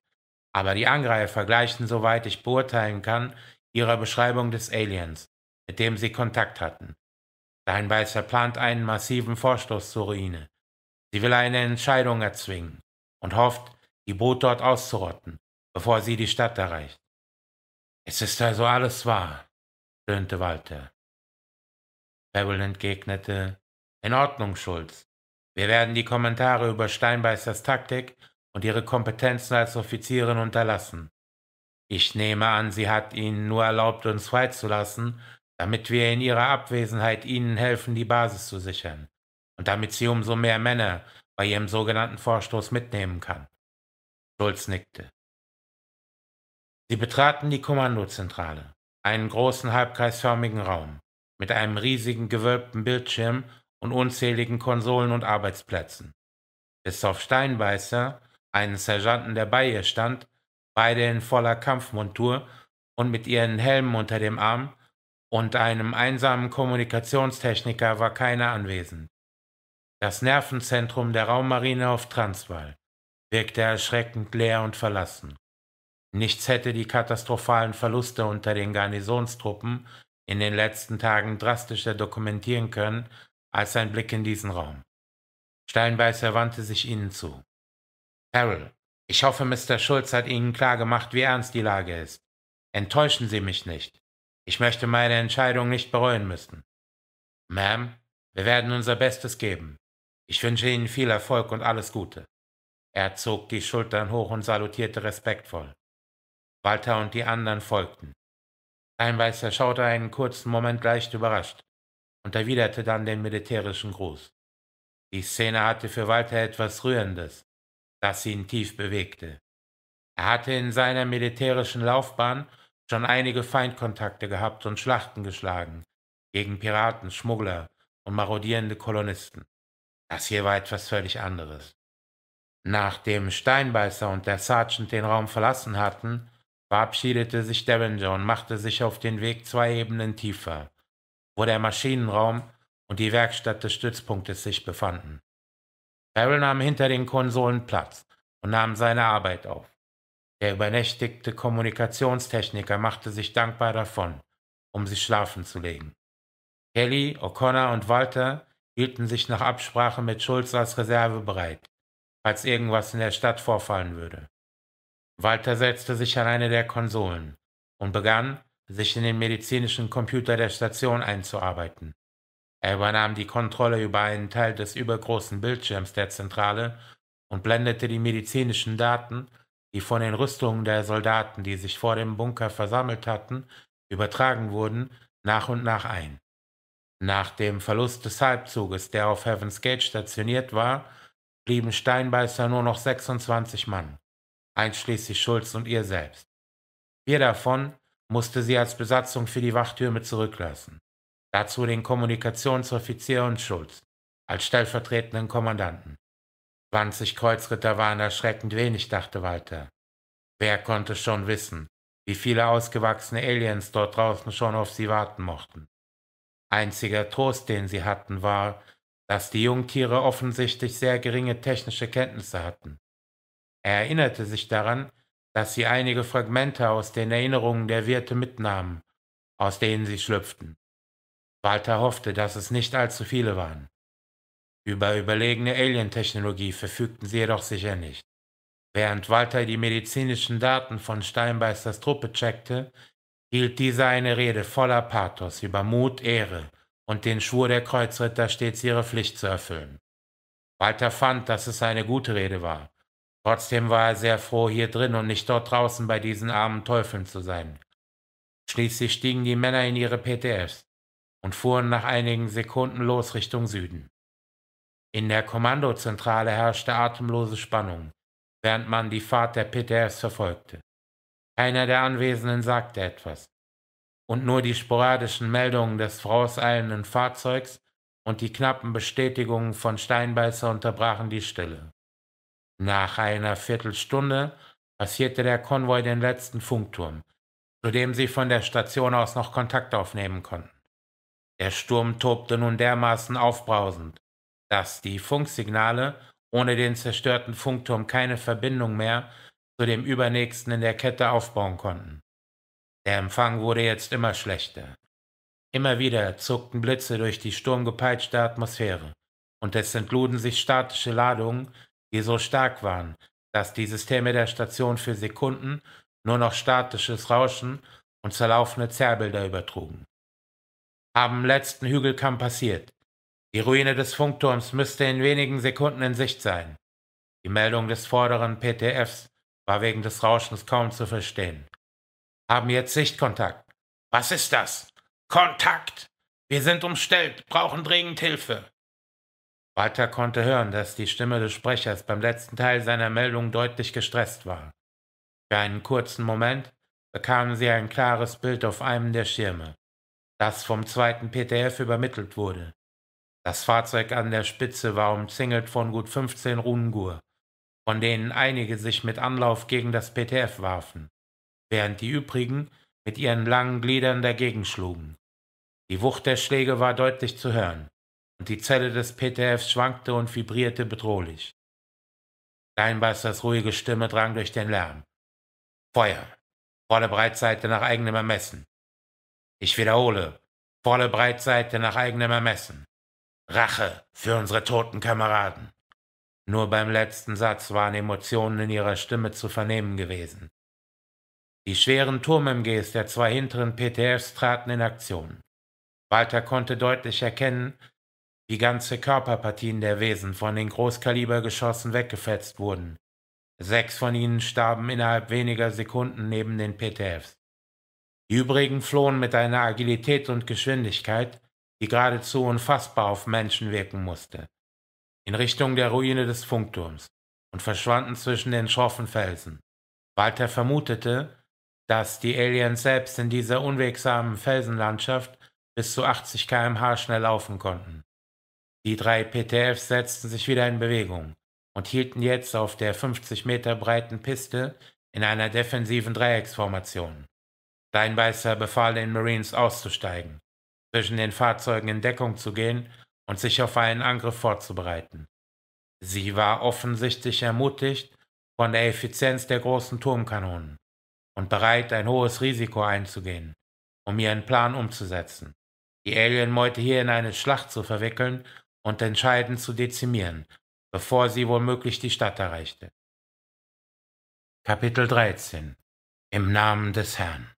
Aber die Angreifer gleichen, soweit ich beurteilen kann, ihrer Beschreibung des Aliens, mit dem sie Kontakt hatten. Dein Weißer plant einen massiven Vorstoß zur Ruine. Sie will eine Entscheidung erzwingen und hofft, die Brut dort auszurotten, bevor sie die Stadt erreicht. Es ist also alles wahr, stöhnte Walter. Bevel entgegnete, in Ordnung, Schulz. Wir werden die Kommentare über Steinbeißers Taktik und ihre Kompetenzen als Offizierin unterlassen. Ich nehme an, sie hat Ihnen nur erlaubt, uns freizulassen, damit wir in Ihrer Abwesenheit Ihnen helfen, die Basis zu sichern und damit sie umso mehr Männer bei ihrem sogenannten Vorstoß mitnehmen kann. Schulz nickte. Sie betraten die Kommandozentrale, einen großen halbkreisförmigen Raum mit einem riesigen gewölbten Bildschirm und unzähligen Konsolen und Arbeitsplätzen. Bis auf Steinbeißer, einen Sergeanten, der bei ihr stand, beide in voller Kampfmontur und mit ihren Helmen unter dem Arm, und einem einsamen Kommunikationstechniker war keiner anwesend. Das Nervenzentrum der Raummarine auf Transvaal wirkte erschreckend leer und verlassen. Nichts hätte die katastrophalen Verluste unter den Garnisonstruppen in den letzten Tagen drastischer dokumentieren können als ein Blick in diesen Raum. Steinbeißer wandte sich ihnen zu. Harold, ich hoffe, Mr. Schulz hat Ihnen klargemacht, wie ernst die Lage ist. Enttäuschen Sie mich nicht. Ich möchte meine Entscheidung nicht bereuen müssen. Ma'am, wir werden unser Bestes geben. Ich wünsche Ihnen viel Erfolg und alles Gute. Er zog die Schultern hoch und salutierte respektvoll. Walter und die anderen folgten. Kleinweißer schaute einen kurzen Moment leicht überrascht und erwiderte dann den militärischen Gruß. Die Szene hatte für Walter etwas Rührendes, das ihn tief bewegte. Er hatte in seiner militärischen Laufbahn schon einige Feindkontakte gehabt und Schlachten geschlagen gegen Piraten, Schmuggler und marodierende Kolonisten. Das hier war etwas völlig anderes. Nachdem Steinbeißer und der Sergeant den Raum verlassen hatten, verabschiedete sich Derringer und machte sich auf den Weg zwei Ebenen tiefer, wo der Maschinenraum und die Werkstatt des Stützpunktes sich befanden. Farrell nahm hinter den Konsolen Platz und nahm seine Arbeit auf. Der übernächtigte Kommunikationstechniker machte sich dankbar davon, um sich schlafen zu legen. Kelly, O'Connor und Walter hielten sich nach Absprache mit Schulz als Reserve bereit, falls irgendwas in der Stadt vorfallen würde. Walter setzte sich an eine der Konsolen und begann, sich in den medizinischen Computer der Station einzuarbeiten. Er übernahm die Kontrolle über einen Teil des übergroßen Bildschirms der Zentrale und blendete die medizinischen Daten, die von den Rüstungen der Soldaten, die sich vor dem Bunker versammelt hatten, übertragen wurden, nach und nach ein. Nach dem Verlust des Halbzuges, der auf Heaven's Gate stationiert war, blieben Steinbeißer nur noch 26 Mann, einschließlich Schulz und ihr selbst. Vier davon musste sie als Besatzung für die Wachtürme zurücklassen. Dazu den Kommunikationsoffizier und Schulz als stellvertretenden Kommandanten. 20 Kreuzritter waren erschreckend wenig, dachte Walter. Wer konnte schon wissen, wie viele ausgewachsene Aliens dort draußen schon auf sie warten mochten? Einziger Trost, den sie hatten, war, dass die Jungtiere offensichtlich sehr geringe technische Kenntnisse hatten. Er erinnerte sich daran, dass sie einige Fragmente aus den Erinnerungen der Wirte mitnahmen, aus denen sie schlüpften. Walter hoffte, dass es nicht allzu viele waren. Über überlegene Alientechnologie verfügten sie jedoch sicher nicht. Während Walter die medizinischen Daten von Steinbeisters Truppe checkte, hielt dieser eine Rede voller Pathos über Mut, Ehre und den Schwur der Kreuzritter, stets ihre Pflicht zu erfüllen. Walter fand, dass es eine gute Rede war. Trotzdem war er sehr froh, hier drin und nicht dort draußen bei diesen armen Teufeln zu sein. Schließlich stiegen die Männer in ihre PTFs und fuhren nach einigen Sekunden los Richtung Süden. In der Kommandozentrale herrschte atemlose Spannung, während man die Fahrt der PTFs verfolgte. Keiner der Anwesenden sagte etwas. Und nur die sporadischen Meldungen des vorauseilenden Fahrzeugs und die knappen Bestätigungen von Steinbeißer unterbrachen die Stille. Nach einer Viertelstunde passierte der Konvoi den letzten Funkturm, zu dem sie von der Station aus noch Kontakt aufnehmen konnten. Der Sturm tobte nun dermaßen aufbrausend, dass die Funksignale ohne den zerstörten Funkturm keine Verbindung mehr zu dem übernächsten in der Kette aufbauen konnten. Der Empfang wurde jetzt immer schlechter. Immer wieder zuckten Blitze durch die sturmgepeitschte Atmosphäre, und es entluden sich statische Ladungen, die so stark waren, dass die Systeme der Station für Sekunden nur noch statisches Rauschen und zerlaufene Zerrbilder übertrugen. Haben letzten Hügelkamm passiert. Die Ruine des Funkturms müsste in wenigen Sekunden in Sicht sein. Die Meldung des vorderen PTFs war wegen des Rauschens kaum zu verstehen. Haben jetzt Sichtkontakt. Was ist das? Kontakt! Wir sind umstellt, brauchen dringend Hilfe. Walter konnte hören, dass die Stimme des Sprechers beim letzten Teil seiner Meldung deutlich gestresst war. Für einen kurzen Moment bekamen sie ein klares Bild auf einem der Schirme, das vom zweiten PTF übermittelt wurde. Das Fahrzeug an der Spitze war umzingelt von gut 15 Runengur, von denen einige sich mit Anlauf gegen das PTF warfen, während die übrigen mit ihren langen Gliedern dagegen schlugen. Die Wucht der Schläge war deutlich zu hören, und die Zelle des PTFs schwankte und vibrierte bedrohlich. Kleinbasters ruhige Stimme drang durch den Lärm. Feuer! Volle Breitseite nach eigenem Ermessen. Ich wiederhole, volle Breitseite nach eigenem Ermessen. Rache für unsere toten Kameraden. Nur beim letzten Satz waren Emotionen in ihrer Stimme zu vernehmen gewesen. Die schweren Turm-MGs der zwei hinteren PTFs traten in Aktion. Walter konnte deutlich erkennen, wie ganze Körperpartien der Wesen von den Großkalibergeschossen weggefetzt wurden. Sechs von ihnen starben innerhalb weniger Sekunden neben den PTFs. Die übrigen flohen mit einer Agilität und Geschwindigkeit, die geradezu unfassbar auf Menschen wirken musste in Richtung der Ruine des Funkturms und verschwanden zwischen den schroffen Felsen. Walter vermutete, dass die Aliens selbst in dieser unwegsamen Felsenlandschaft bis zu 80 km/h schnell laufen konnten. Die drei PTFs setzten sich wieder in Bewegung und hielten jetzt auf der 50 Meter breiten Piste in einer defensiven Dreiecksformation. Steinbeißer befahl den Marines auszusteigen, zwischen den Fahrzeugen in Deckung zu gehen und sich auf einen Angriff vorzubereiten. Sie war offensichtlich ermutigt von der Effizienz der großen Turmkanonen und bereit, ein hohes Risiko einzugehen, um ihren Plan umzusetzen, die Alienmeute hier in eine Schlacht zu verwickeln und entscheidend zu dezimieren, bevor sie womöglich die Stadt erreichte. Kapitel 13 Im Namen des Herrn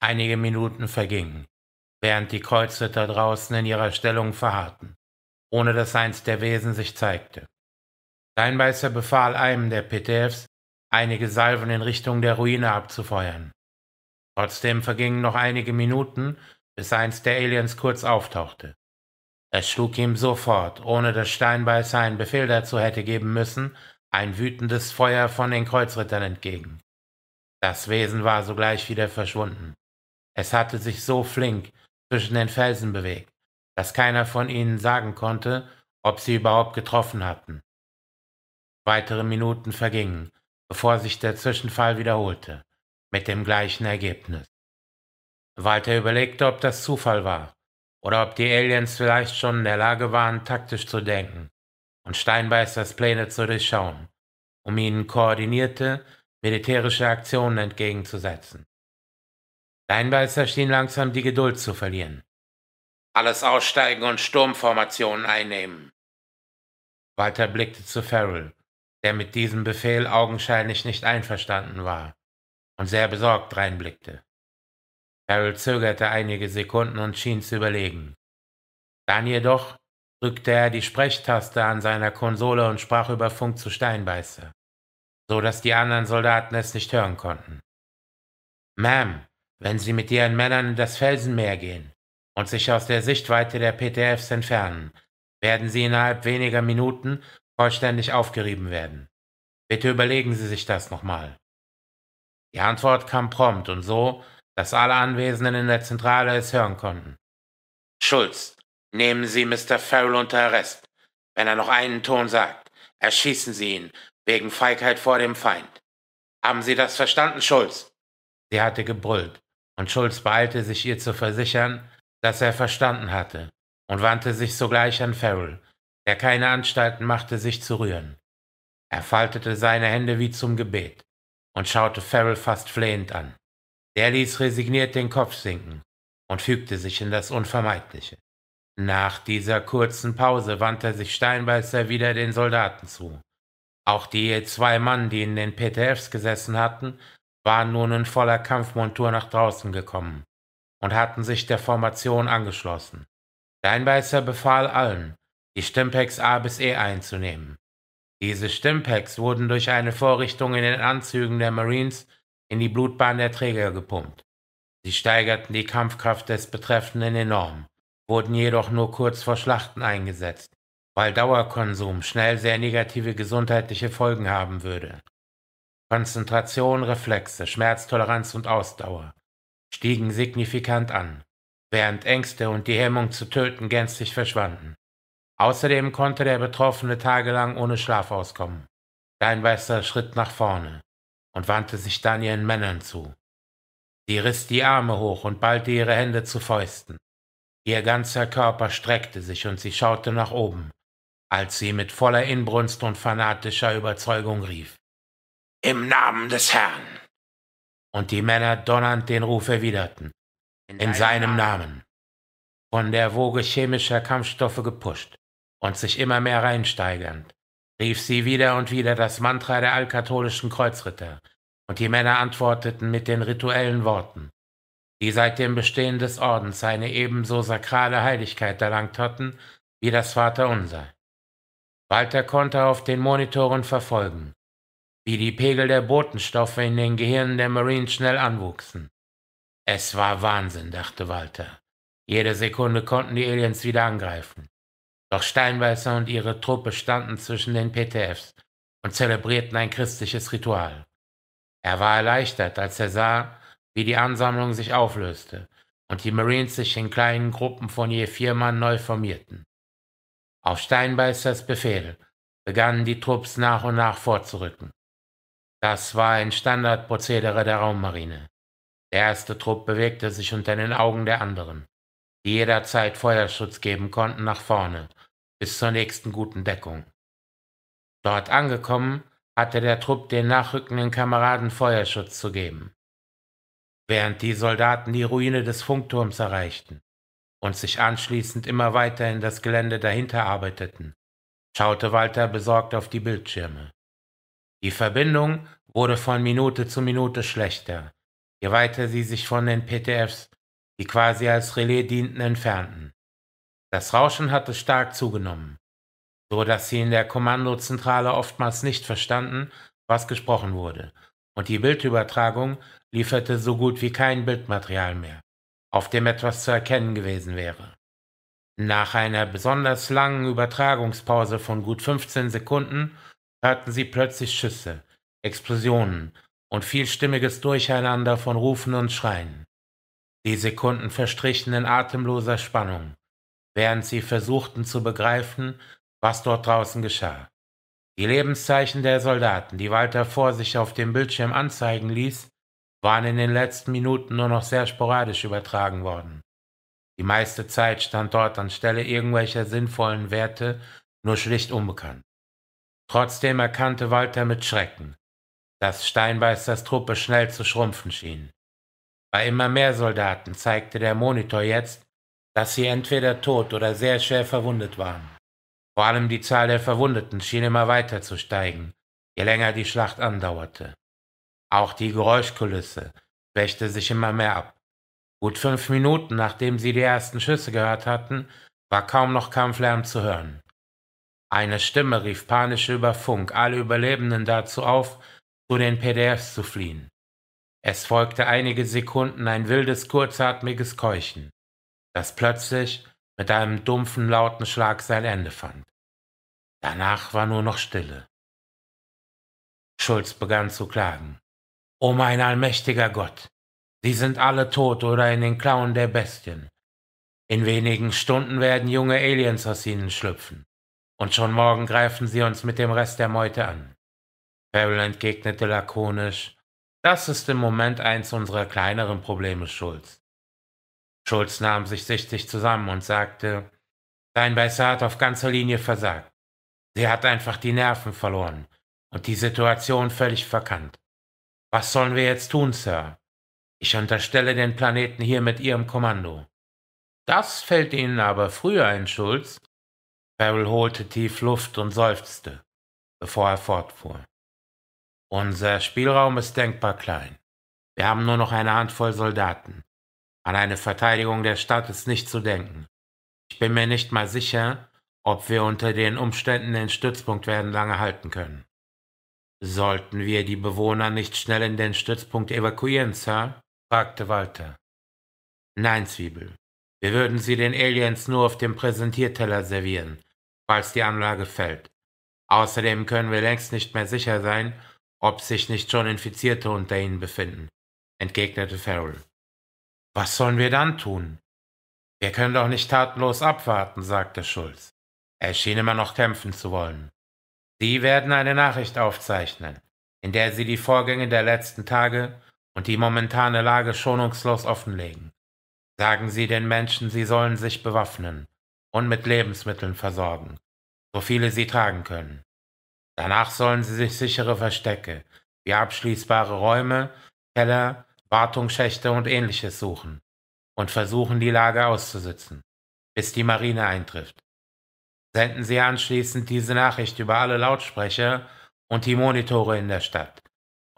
Einige Minuten vergingen, während die Kreuzritter draußen in ihrer Stellung verharrten, ohne dass eins der Wesen sich zeigte. Steinbeißer befahl einem der PTFs, einige Salven in Richtung der Ruine abzufeuern. Trotzdem vergingen noch einige Minuten, bis eins der Aliens kurz auftauchte. Es schlug ihm sofort, ohne dass Steinbeißer einen Befehl dazu hätte geben müssen, ein wütendes Feuer von den Kreuzrittern entgegen. Das Wesen war sogleich wieder verschwunden. Es hatte sich so flink zwischen den Felsen bewegt, dass keiner von ihnen sagen konnte, ob sie überhaupt getroffen hatten. Weitere Minuten vergingen, bevor sich der Zwischenfall wiederholte, mit dem gleichen Ergebnis. Walter überlegte, ob das Zufall war oder ob die Aliens vielleicht schon in der Lage waren, taktisch zu denken und Steinbeißers Pläne zu durchschauen, um ihnen koordinierte militärische Aktionen entgegenzusetzen. Steinbeißer schien langsam die Geduld zu verlieren. Alles aussteigen und Sturmformationen einnehmen. Walter blickte zu Farrell, der mit diesem Befehl augenscheinlich nicht einverstanden war und sehr besorgt reinblickte. Farrell zögerte einige Sekunden und schien zu überlegen. Dann jedoch drückte er die Sprechtaste an seiner Konsole und sprach über Funk zu Steinbeißer, so dass die anderen Soldaten es nicht hören konnten. Ma'am, wenn sie mit ihren Männern in das Felsenmeer gehen und sich aus der Sichtweite der PTFs entfernen, werden sie innerhalb weniger Minuten vollständig aufgerieben werden. Bitte überlegen Sie sich das nochmal. Die Antwort kam prompt und so, dass alle Anwesenden in der Zentrale es hören konnten. Schulz, nehmen Sie Mr. Farrell unter Arrest. Wenn er noch einen Ton sagt, erschießen Sie ihn wegen Feigheit vor dem Feind. Haben Sie das verstanden, Schulz? Sie hatte gebrüllt und Schulz beeilte sich ihr zu versichern, dass er verstanden hatte und wandte sich sogleich an Farrell, der keine Anstalten machte, sich zu rühren. Er faltete seine Hände wie zum Gebet und schaute Farrell fast flehend an. Der ließ resigniert den Kopf sinken und fügte sich in das Unvermeidliche. Nach dieser kurzen Pause wandte sich Steinbeißer wieder den Soldaten zu. Auch die zwei Mann, die in den PTFs gesessen hatten, waren nun in voller Kampfmontur nach draußen gekommen und hatten sich der Formation angeschlossen. Steinbeißer befahl allen, die Stimpacks A bis E einzunehmen. Diese Stimpacks wurden durch eine Vorrichtung in den Anzügen der Marines in die Blutbahn der Träger gepumpt. Sie steigerten die Kampfkraft des Betreffenden enorm, wurden jedoch nur kurz vor Schlachten eingesetzt, weil Dauerkonsum schnell sehr negative gesundheitliche Folgen haben würde. Konzentration, Reflexe, Schmerztoleranz und Ausdauer stiegen signifikant an, während Ängste und die Hemmung zu töten gänzlich verschwanden. Außerdem konnte der Betroffene tagelang ohne Schlaf auskommen. Steinweißer schritt nach vorne und wandte sich dann ihren Männern zu. Sie riss die Arme hoch und ballte ihre Hände zu Fäusten. Ihr ganzer Körper streckte sich und sie schaute nach oben, als sie mit voller Inbrunst und fanatischer Überzeugung rief im Namen des Herrn. Und die Männer donnernd den Ruf erwiderten, in, in seinem Namen. Von der Woge chemischer Kampfstoffe gepusht und sich immer mehr reinsteigernd, rief sie wieder und wieder das Mantra der altkatholischen Kreuzritter, und die Männer antworteten mit den rituellen Worten, die seit dem Bestehen des Ordens eine ebenso sakrale Heiligkeit erlangt hatten wie das Vaterunser. Walter konnte auf den Monitoren verfolgen, wie die Pegel der Botenstoffe in den Gehirnen der Marines schnell anwuchsen. Es war Wahnsinn, dachte Walter. Jede Sekunde konnten die Aliens wieder angreifen. Doch Steinweißer und ihre Truppe standen zwischen den PTFs und zelebrierten ein christliches Ritual. Er war erleichtert, als er sah, wie die Ansammlung sich auflöste und die Marines sich in kleinen Gruppen von je vier Mann neu formierten. Auf Steinbeißers Befehl begannen die Trupps nach und nach vorzurücken. Das war ein Standardprozedere der Raummarine. Der erste Trupp bewegte sich unter den Augen der anderen, die jederzeit Feuerschutz geben konnten nach vorne, bis zur nächsten guten Deckung. Dort angekommen, hatte der Trupp den nachrückenden Kameraden Feuerschutz zu geben. Während die Soldaten die Ruine des Funkturms erreichten und sich anschließend immer weiter in das Gelände dahinter arbeiteten, schaute Walter besorgt auf die Bildschirme. Die Verbindung wurde von Minute zu Minute schlechter, je weiter sie sich von den PTFs, die quasi als Relais dienten, entfernten. Das Rauschen hatte stark zugenommen, so dass sie in der Kommandozentrale oftmals nicht verstanden, was gesprochen wurde, und die Bildübertragung lieferte so gut wie kein Bildmaterial mehr, auf dem etwas zu erkennen gewesen wäre. Nach einer besonders langen Übertragungspause von gut 15 Sekunden hörten sie plötzlich Schüsse, Explosionen und vielstimmiges Durcheinander von Rufen und Schreien. Die Sekunden verstrichen in atemloser Spannung, während sie versuchten zu begreifen, was dort draußen geschah. Die Lebenszeichen der Soldaten, die Walter vor sich auf dem Bildschirm anzeigen ließ, waren in den letzten Minuten nur noch sehr sporadisch übertragen worden. Die meiste Zeit stand dort anstelle irgendwelcher sinnvollen Werte nur schlicht unbekannt. Trotzdem erkannte Walter mit Schrecken, dass Steinbeißers Truppe schnell zu schrumpfen schien. Bei immer mehr Soldaten zeigte der Monitor jetzt, dass sie entweder tot oder sehr schwer verwundet waren. Vor allem die Zahl der Verwundeten schien immer weiter zu steigen, je länger die Schlacht andauerte. Auch die Geräuschkulisse wächte sich immer mehr ab. Gut fünf Minuten, nachdem sie die ersten Schüsse gehört hatten, war kaum noch Kampflärm zu hören. Eine Stimme rief panisch über Funk alle Überlebenden dazu auf, zu den PDFs zu fliehen. Es folgte einige Sekunden ein wildes, kurzatmiges Keuchen, das plötzlich mit einem dumpfen, lauten Schlag sein Ende fand. Danach war nur noch Stille. Schulz begann zu klagen. O mein allmächtiger Gott, sie sind alle tot oder in den Klauen der Bestien. In wenigen Stunden werden junge Aliens aus ihnen schlüpfen. Und schon morgen greifen sie uns mit dem Rest der Meute an. Farrell entgegnete lakonisch, das ist im Moment eins unserer kleineren Probleme, Schulz. Schulz nahm sich sichtig zusammen und sagte, dein Besser hat auf ganzer Linie versagt. Sie hat einfach die Nerven verloren und die Situation völlig verkannt. Was sollen wir jetzt tun, Sir? Ich unterstelle den Planeten hier mit Ihrem Kommando. Das fällt Ihnen aber früher ein, Schulz, Farrell holte tief Luft und seufzte, bevor er fortfuhr. Unser Spielraum ist denkbar klein. Wir haben nur noch eine Handvoll Soldaten. An eine Verteidigung der Stadt ist nicht zu denken. Ich bin mir nicht mal sicher, ob wir unter den Umständen den Stützpunkt werden lange halten können. Sollten wir die Bewohner nicht schnell in den Stützpunkt evakuieren, Sir? fragte Walter. Nein, Zwiebel. Wir würden sie den Aliens nur auf dem Präsentierteller servieren, falls die Anlage fällt. Außerdem können wir längst nicht mehr sicher sein, ob sich nicht schon Infizierte unter ihnen befinden, entgegnete Farrell. Was sollen wir dann tun? Wir können doch nicht tatenlos abwarten, sagte Schulz. Er schien immer noch kämpfen zu wollen. Sie werden eine Nachricht aufzeichnen, in der Sie die Vorgänge der letzten Tage und die momentane Lage schonungslos offenlegen. Sagen Sie den Menschen, sie sollen sich bewaffnen und mit Lebensmitteln versorgen, so viele sie tragen können. Danach sollen sie sich sichere Verstecke, wie abschließbare Räume, Keller, Wartungsschächte und ähnliches suchen und versuchen, die Lage auszusitzen, bis die Marine eintrifft. Senden Sie anschließend diese Nachricht über alle Lautsprecher und die Monitore in der Stadt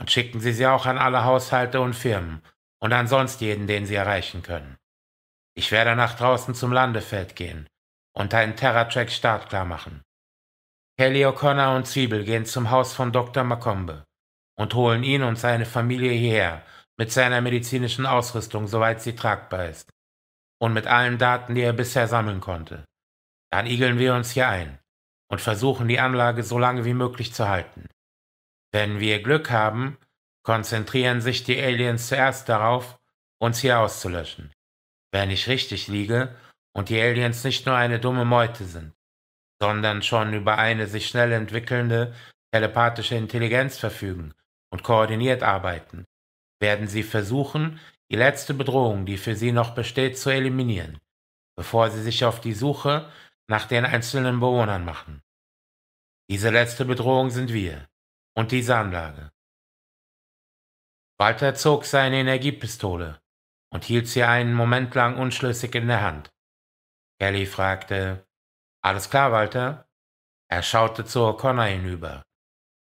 und schicken Sie sie auch an alle Haushalte und Firmen und an sonst jeden, den Sie erreichen können. Ich werde nach draußen zum Landefeld gehen und einen Terratrack startklar machen. Kelly O'Connor und Zwiebel gehen zum Haus von Dr. Macombe und holen ihn und seine Familie hierher mit seiner medizinischen Ausrüstung, soweit sie tragbar ist. Und mit allen Daten, die er bisher sammeln konnte. Dann igeln wir uns hier ein und versuchen die Anlage so lange wie möglich zu halten. Wenn wir Glück haben, konzentrieren sich die Aliens zuerst darauf, uns hier auszulöschen. Wenn ich richtig liege, und die Aliens nicht nur eine dumme Meute sind, sondern schon über eine sich schnell entwickelnde telepathische Intelligenz verfügen und koordiniert arbeiten, werden sie versuchen, die letzte Bedrohung, die für sie noch besteht, zu eliminieren, bevor sie sich auf die Suche nach den einzelnen Bewohnern machen. Diese letzte Bedrohung sind wir und diese Anlage. Walter zog seine Energiepistole und hielt sie einen Moment lang unschlüssig in der Hand. Kelly fragte, Alles klar, Walter? Er schaute zu O'Connor hinüber,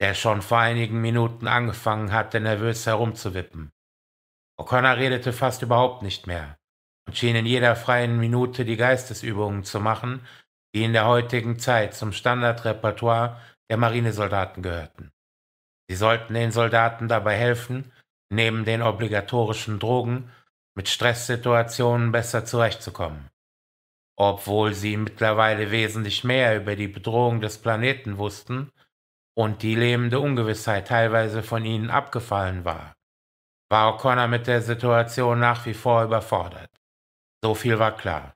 der schon vor einigen Minuten angefangen hatte, nervös herumzuwippen. O'Connor redete fast überhaupt nicht mehr und schien in jeder freien Minute die Geistesübungen zu machen, die in der heutigen Zeit zum Standardrepertoire der Marinesoldaten gehörten. Sie sollten den Soldaten dabei helfen, neben den obligatorischen Drogen mit Stresssituationen besser zurechtzukommen obwohl sie mittlerweile wesentlich mehr über die Bedrohung des Planeten wussten und die lebende Ungewissheit teilweise von ihnen abgefallen war, war O'Connor mit der Situation nach wie vor überfordert. So viel war klar.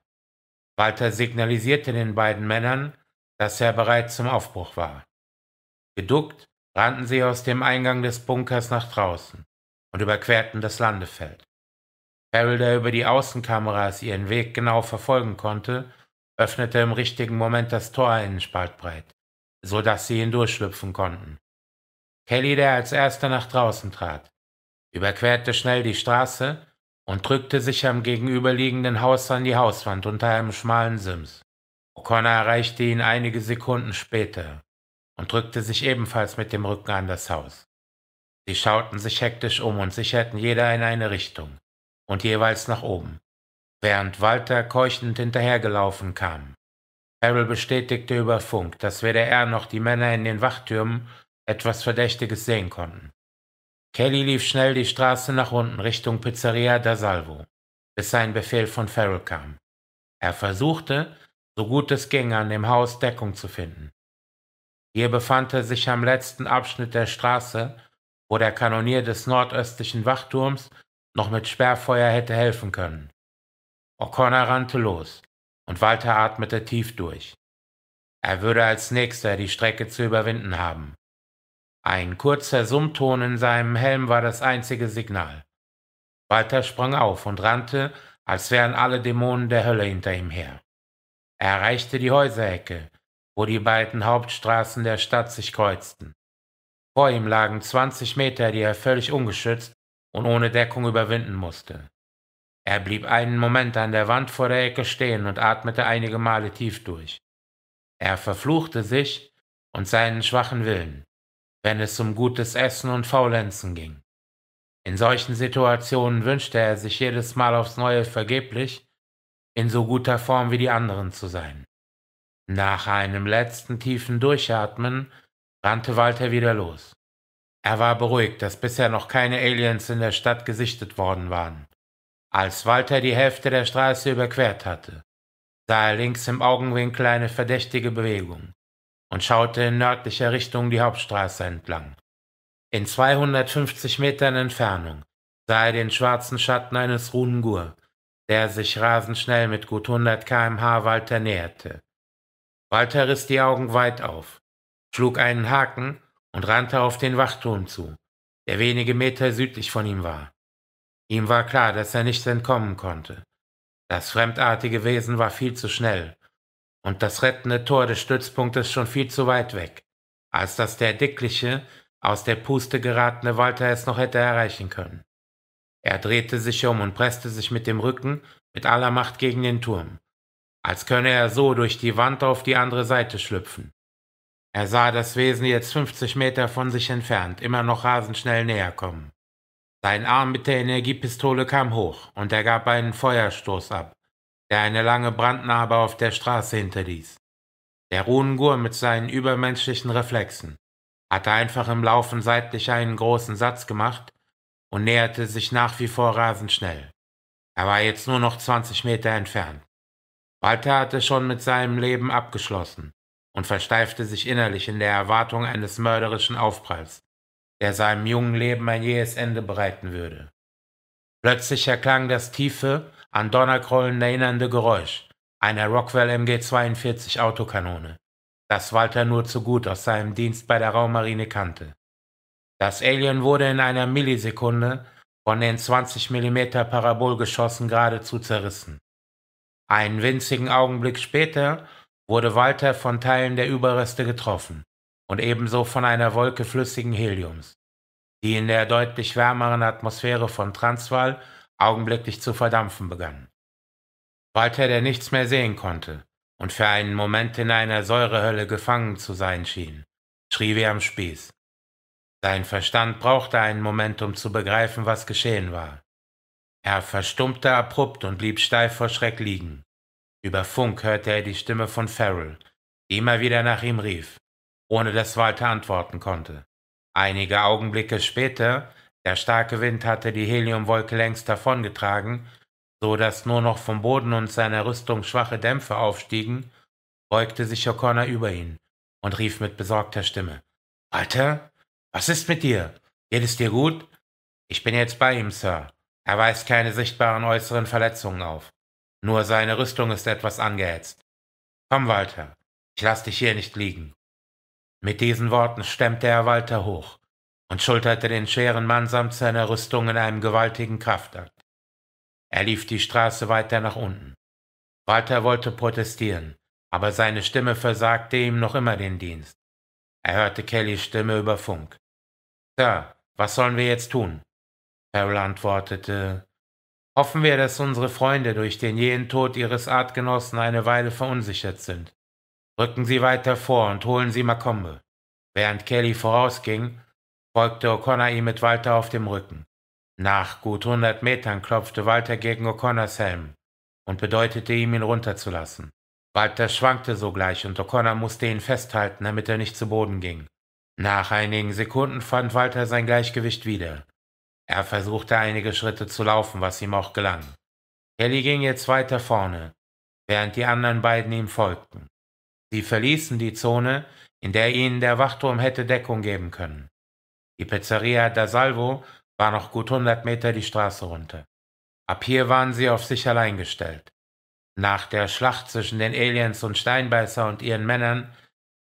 Walter signalisierte den beiden Männern, dass er bereit zum Aufbruch war. Geduckt rannten sie aus dem Eingang des Bunkers nach draußen und überquerten das Landefeld. Carroll, der über die Außenkameras ihren Weg genau verfolgen konnte, öffnete im richtigen Moment das Tor einen Spaltbreit, so dass sie hindurchschlüpfen konnten. Kelly, der als erster nach draußen trat, überquerte schnell die Straße und drückte sich am gegenüberliegenden Haus an die Hauswand unter einem schmalen Sims. O'Connor erreichte ihn einige Sekunden später und drückte sich ebenfalls mit dem Rücken an das Haus. Sie schauten sich hektisch um und sicherten jeder in eine Richtung und jeweils nach oben, während Walter keuchend hinterhergelaufen kam. Errol bestätigte über Funk, dass weder er noch die Männer in den Wachtürmen etwas Verdächtiges sehen konnten. Kelly lief schnell die Straße nach unten Richtung Pizzeria da Salvo, bis sein Befehl von Farrell kam. Er versuchte, so gut es ging, an dem Haus Deckung zu finden. Hier befand er sich am letzten Abschnitt der Straße, wo der Kanonier des nordöstlichen Wachturms noch mit Sperrfeuer hätte helfen können. O'Connor rannte los und Walter atmete tief durch. Er würde als nächster die Strecke zu überwinden haben. Ein kurzer Summton in seinem Helm war das einzige Signal. Walter sprang auf und rannte, als wären alle Dämonen der Hölle hinter ihm her. Er erreichte die Häuserecke, wo die beiden Hauptstraßen der Stadt sich kreuzten. Vor ihm lagen 20 Meter, die er völlig ungeschützt und ohne Deckung überwinden musste. Er blieb einen Moment an der Wand vor der Ecke stehen und atmete einige Male tief durch. Er verfluchte sich und seinen schwachen Willen, wenn es um gutes Essen und Faulenzen ging. In solchen Situationen wünschte er sich jedes Mal aufs Neue vergeblich, in so guter Form wie die anderen zu sein. Nach einem letzten tiefen Durchatmen rannte Walter wieder los. Er war beruhigt, dass bisher noch keine Aliens in der Stadt gesichtet worden waren. Als Walter die Hälfte der Straße überquert hatte, sah er links im Augenwinkel eine verdächtige Bewegung und schaute in nördlicher Richtung die Hauptstraße entlang. In 250 Metern Entfernung sah er den schwarzen Schatten eines Runengur, der sich rasend schnell mit gut 100 kmh Walter näherte. Walter riss die Augen weit auf, schlug einen Haken und rannte auf den Wachturm zu, der wenige Meter südlich von ihm war. Ihm war klar, dass er nicht entkommen konnte. Das fremdartige Wesen war viel zu schnell, und das rettende Tor des Stützpunktes schon viel zu weit weg, als dass der dickliche, aus der Puste geratene Walter es noch hätte erreichen können. Er drehte sich um und presste sich mit dem Rücken mit aller Macht gegen den Turm, als könne er so durch die Wand auf die andere Seite schlüpfen. Er sah das Wesen jetzt 50 Meter von sich entfernt, immer noch rasend schnell näher kommen. Sein Arm mit der Energiepistole kam hoch und er gab einen Feuerstoß ab, der eine lange Brandnarbe auf der Straße hinterließ. Der Runengur mit seinen übermenschlichen Reflexen hatte einfach im Laufen seitlich einen großen Satz gemacht und näherte sich nach wie vor rasend schnell. Er war jetzt nur noch 20 Meter entfernt. Walter hatte schon mit seinem Leben abgeschlossen und versteifte sich innerlich in der Erwartung eines mörderischen Aufpralls, der seinem jungen Leben ein jähes Ende bereiten würde. Plötzlich erklang das tiefe, an Donnerkrollen erinnernde Geräusch einer Rockwell MG-42 Autokanone, das Walter nur zu gut aus seinem Dienst bei der Raummarine kannte. Das Alien wurde in einer Millisekunde von den 20 mm Parabolgeschossen geradezu zerrissen. Einen winzigen Augenblick später wurde Walter von Teilen der Überreste getroffen und ebenso von einer Wolke flüssigen Heliums, die in der deutlich wärmeren Atmosphäre von Transvaal augenblicklich zu verdampfen begann. Walter, der nichts mehr sehen konnte und für einen Moment in einer Säurehölle gefangen zu sein schien, schrie wie am Spieß. Sein Verstand brauchte einen Moment, um zu begreifen, was geschehen war. Er verstummte abrupt und blieb steif vor Schreck liegen. Über Funk hörte er die Stimme von Farrell, die immer wieder nach ihm rief, ohne dass Walter antworten konnte. Einige Augenblicke später, der starke Wind hatte die Heliumwolke längst davongetragen, so dass nur noch vom Boden und seiner Rüstung schwache Dämpfe aufstiegen, beugte sich O'Connor über ihn und rief mit besorgter Stimme. Walter, was ist mit dir? Geht es dir gut? Ich bin jetzt bei ihm, Sir. Er weist keine sichtbaren äußeren Verletzungen auf. Nur seine Rüstung ist etwas angehetzt. Komm, Walter, ich lass dich hier nicht liegen. Mit diesen Worten stemmte er Walter hoch und schulterte den schweren Mann samt seiner Rüstung in einem gewaltigen Kraftakt. Er lief die Straße weiter nach unten. Walter wollte protestieren, aber seine Stimme versagte ihm noch immer den Dienst. Er hörte Kellys Stimme über Funk. Sir, was sollen wir jetzt tun? Farrell antwortete, Hoffen wir, dass unsere Freunde durch den jähen Tod ihres Artgenossen eine Weile verunsichert sind. Rücken Sie weiter vor und holen Sie Makombe. Während Kelly vorausging, folgte O'Connor ihm mit Walter auf dem Rücken. Nach gut hundert Metern klopfte Walter gegen O'Connors Helm und bedeutete ihm, ihn runterzulassen. Walter schwankte sogleich und O'Connor musste ihn festhalten, damit er nicht zu Boden ging. Nach einigen Sekunden fand Walter sein Gleichgewicht wieder. Er versuchte einige Schritte zu laufen, was ihm auch gelang. Kelly ging jetzt weiter vorne, während die anderen beiden ihm folgten. Sie verließen die Zone, in der ihnen der Wachturm hätte Deckung geben können. Die Pizzeria da Salvo war noch gut 100 Meter die Straße runter. Ab hier waren sie auf sich allein gestellt. Nach der Schlacht zwischen den Aliens und Steinbeißer und ihren Männern,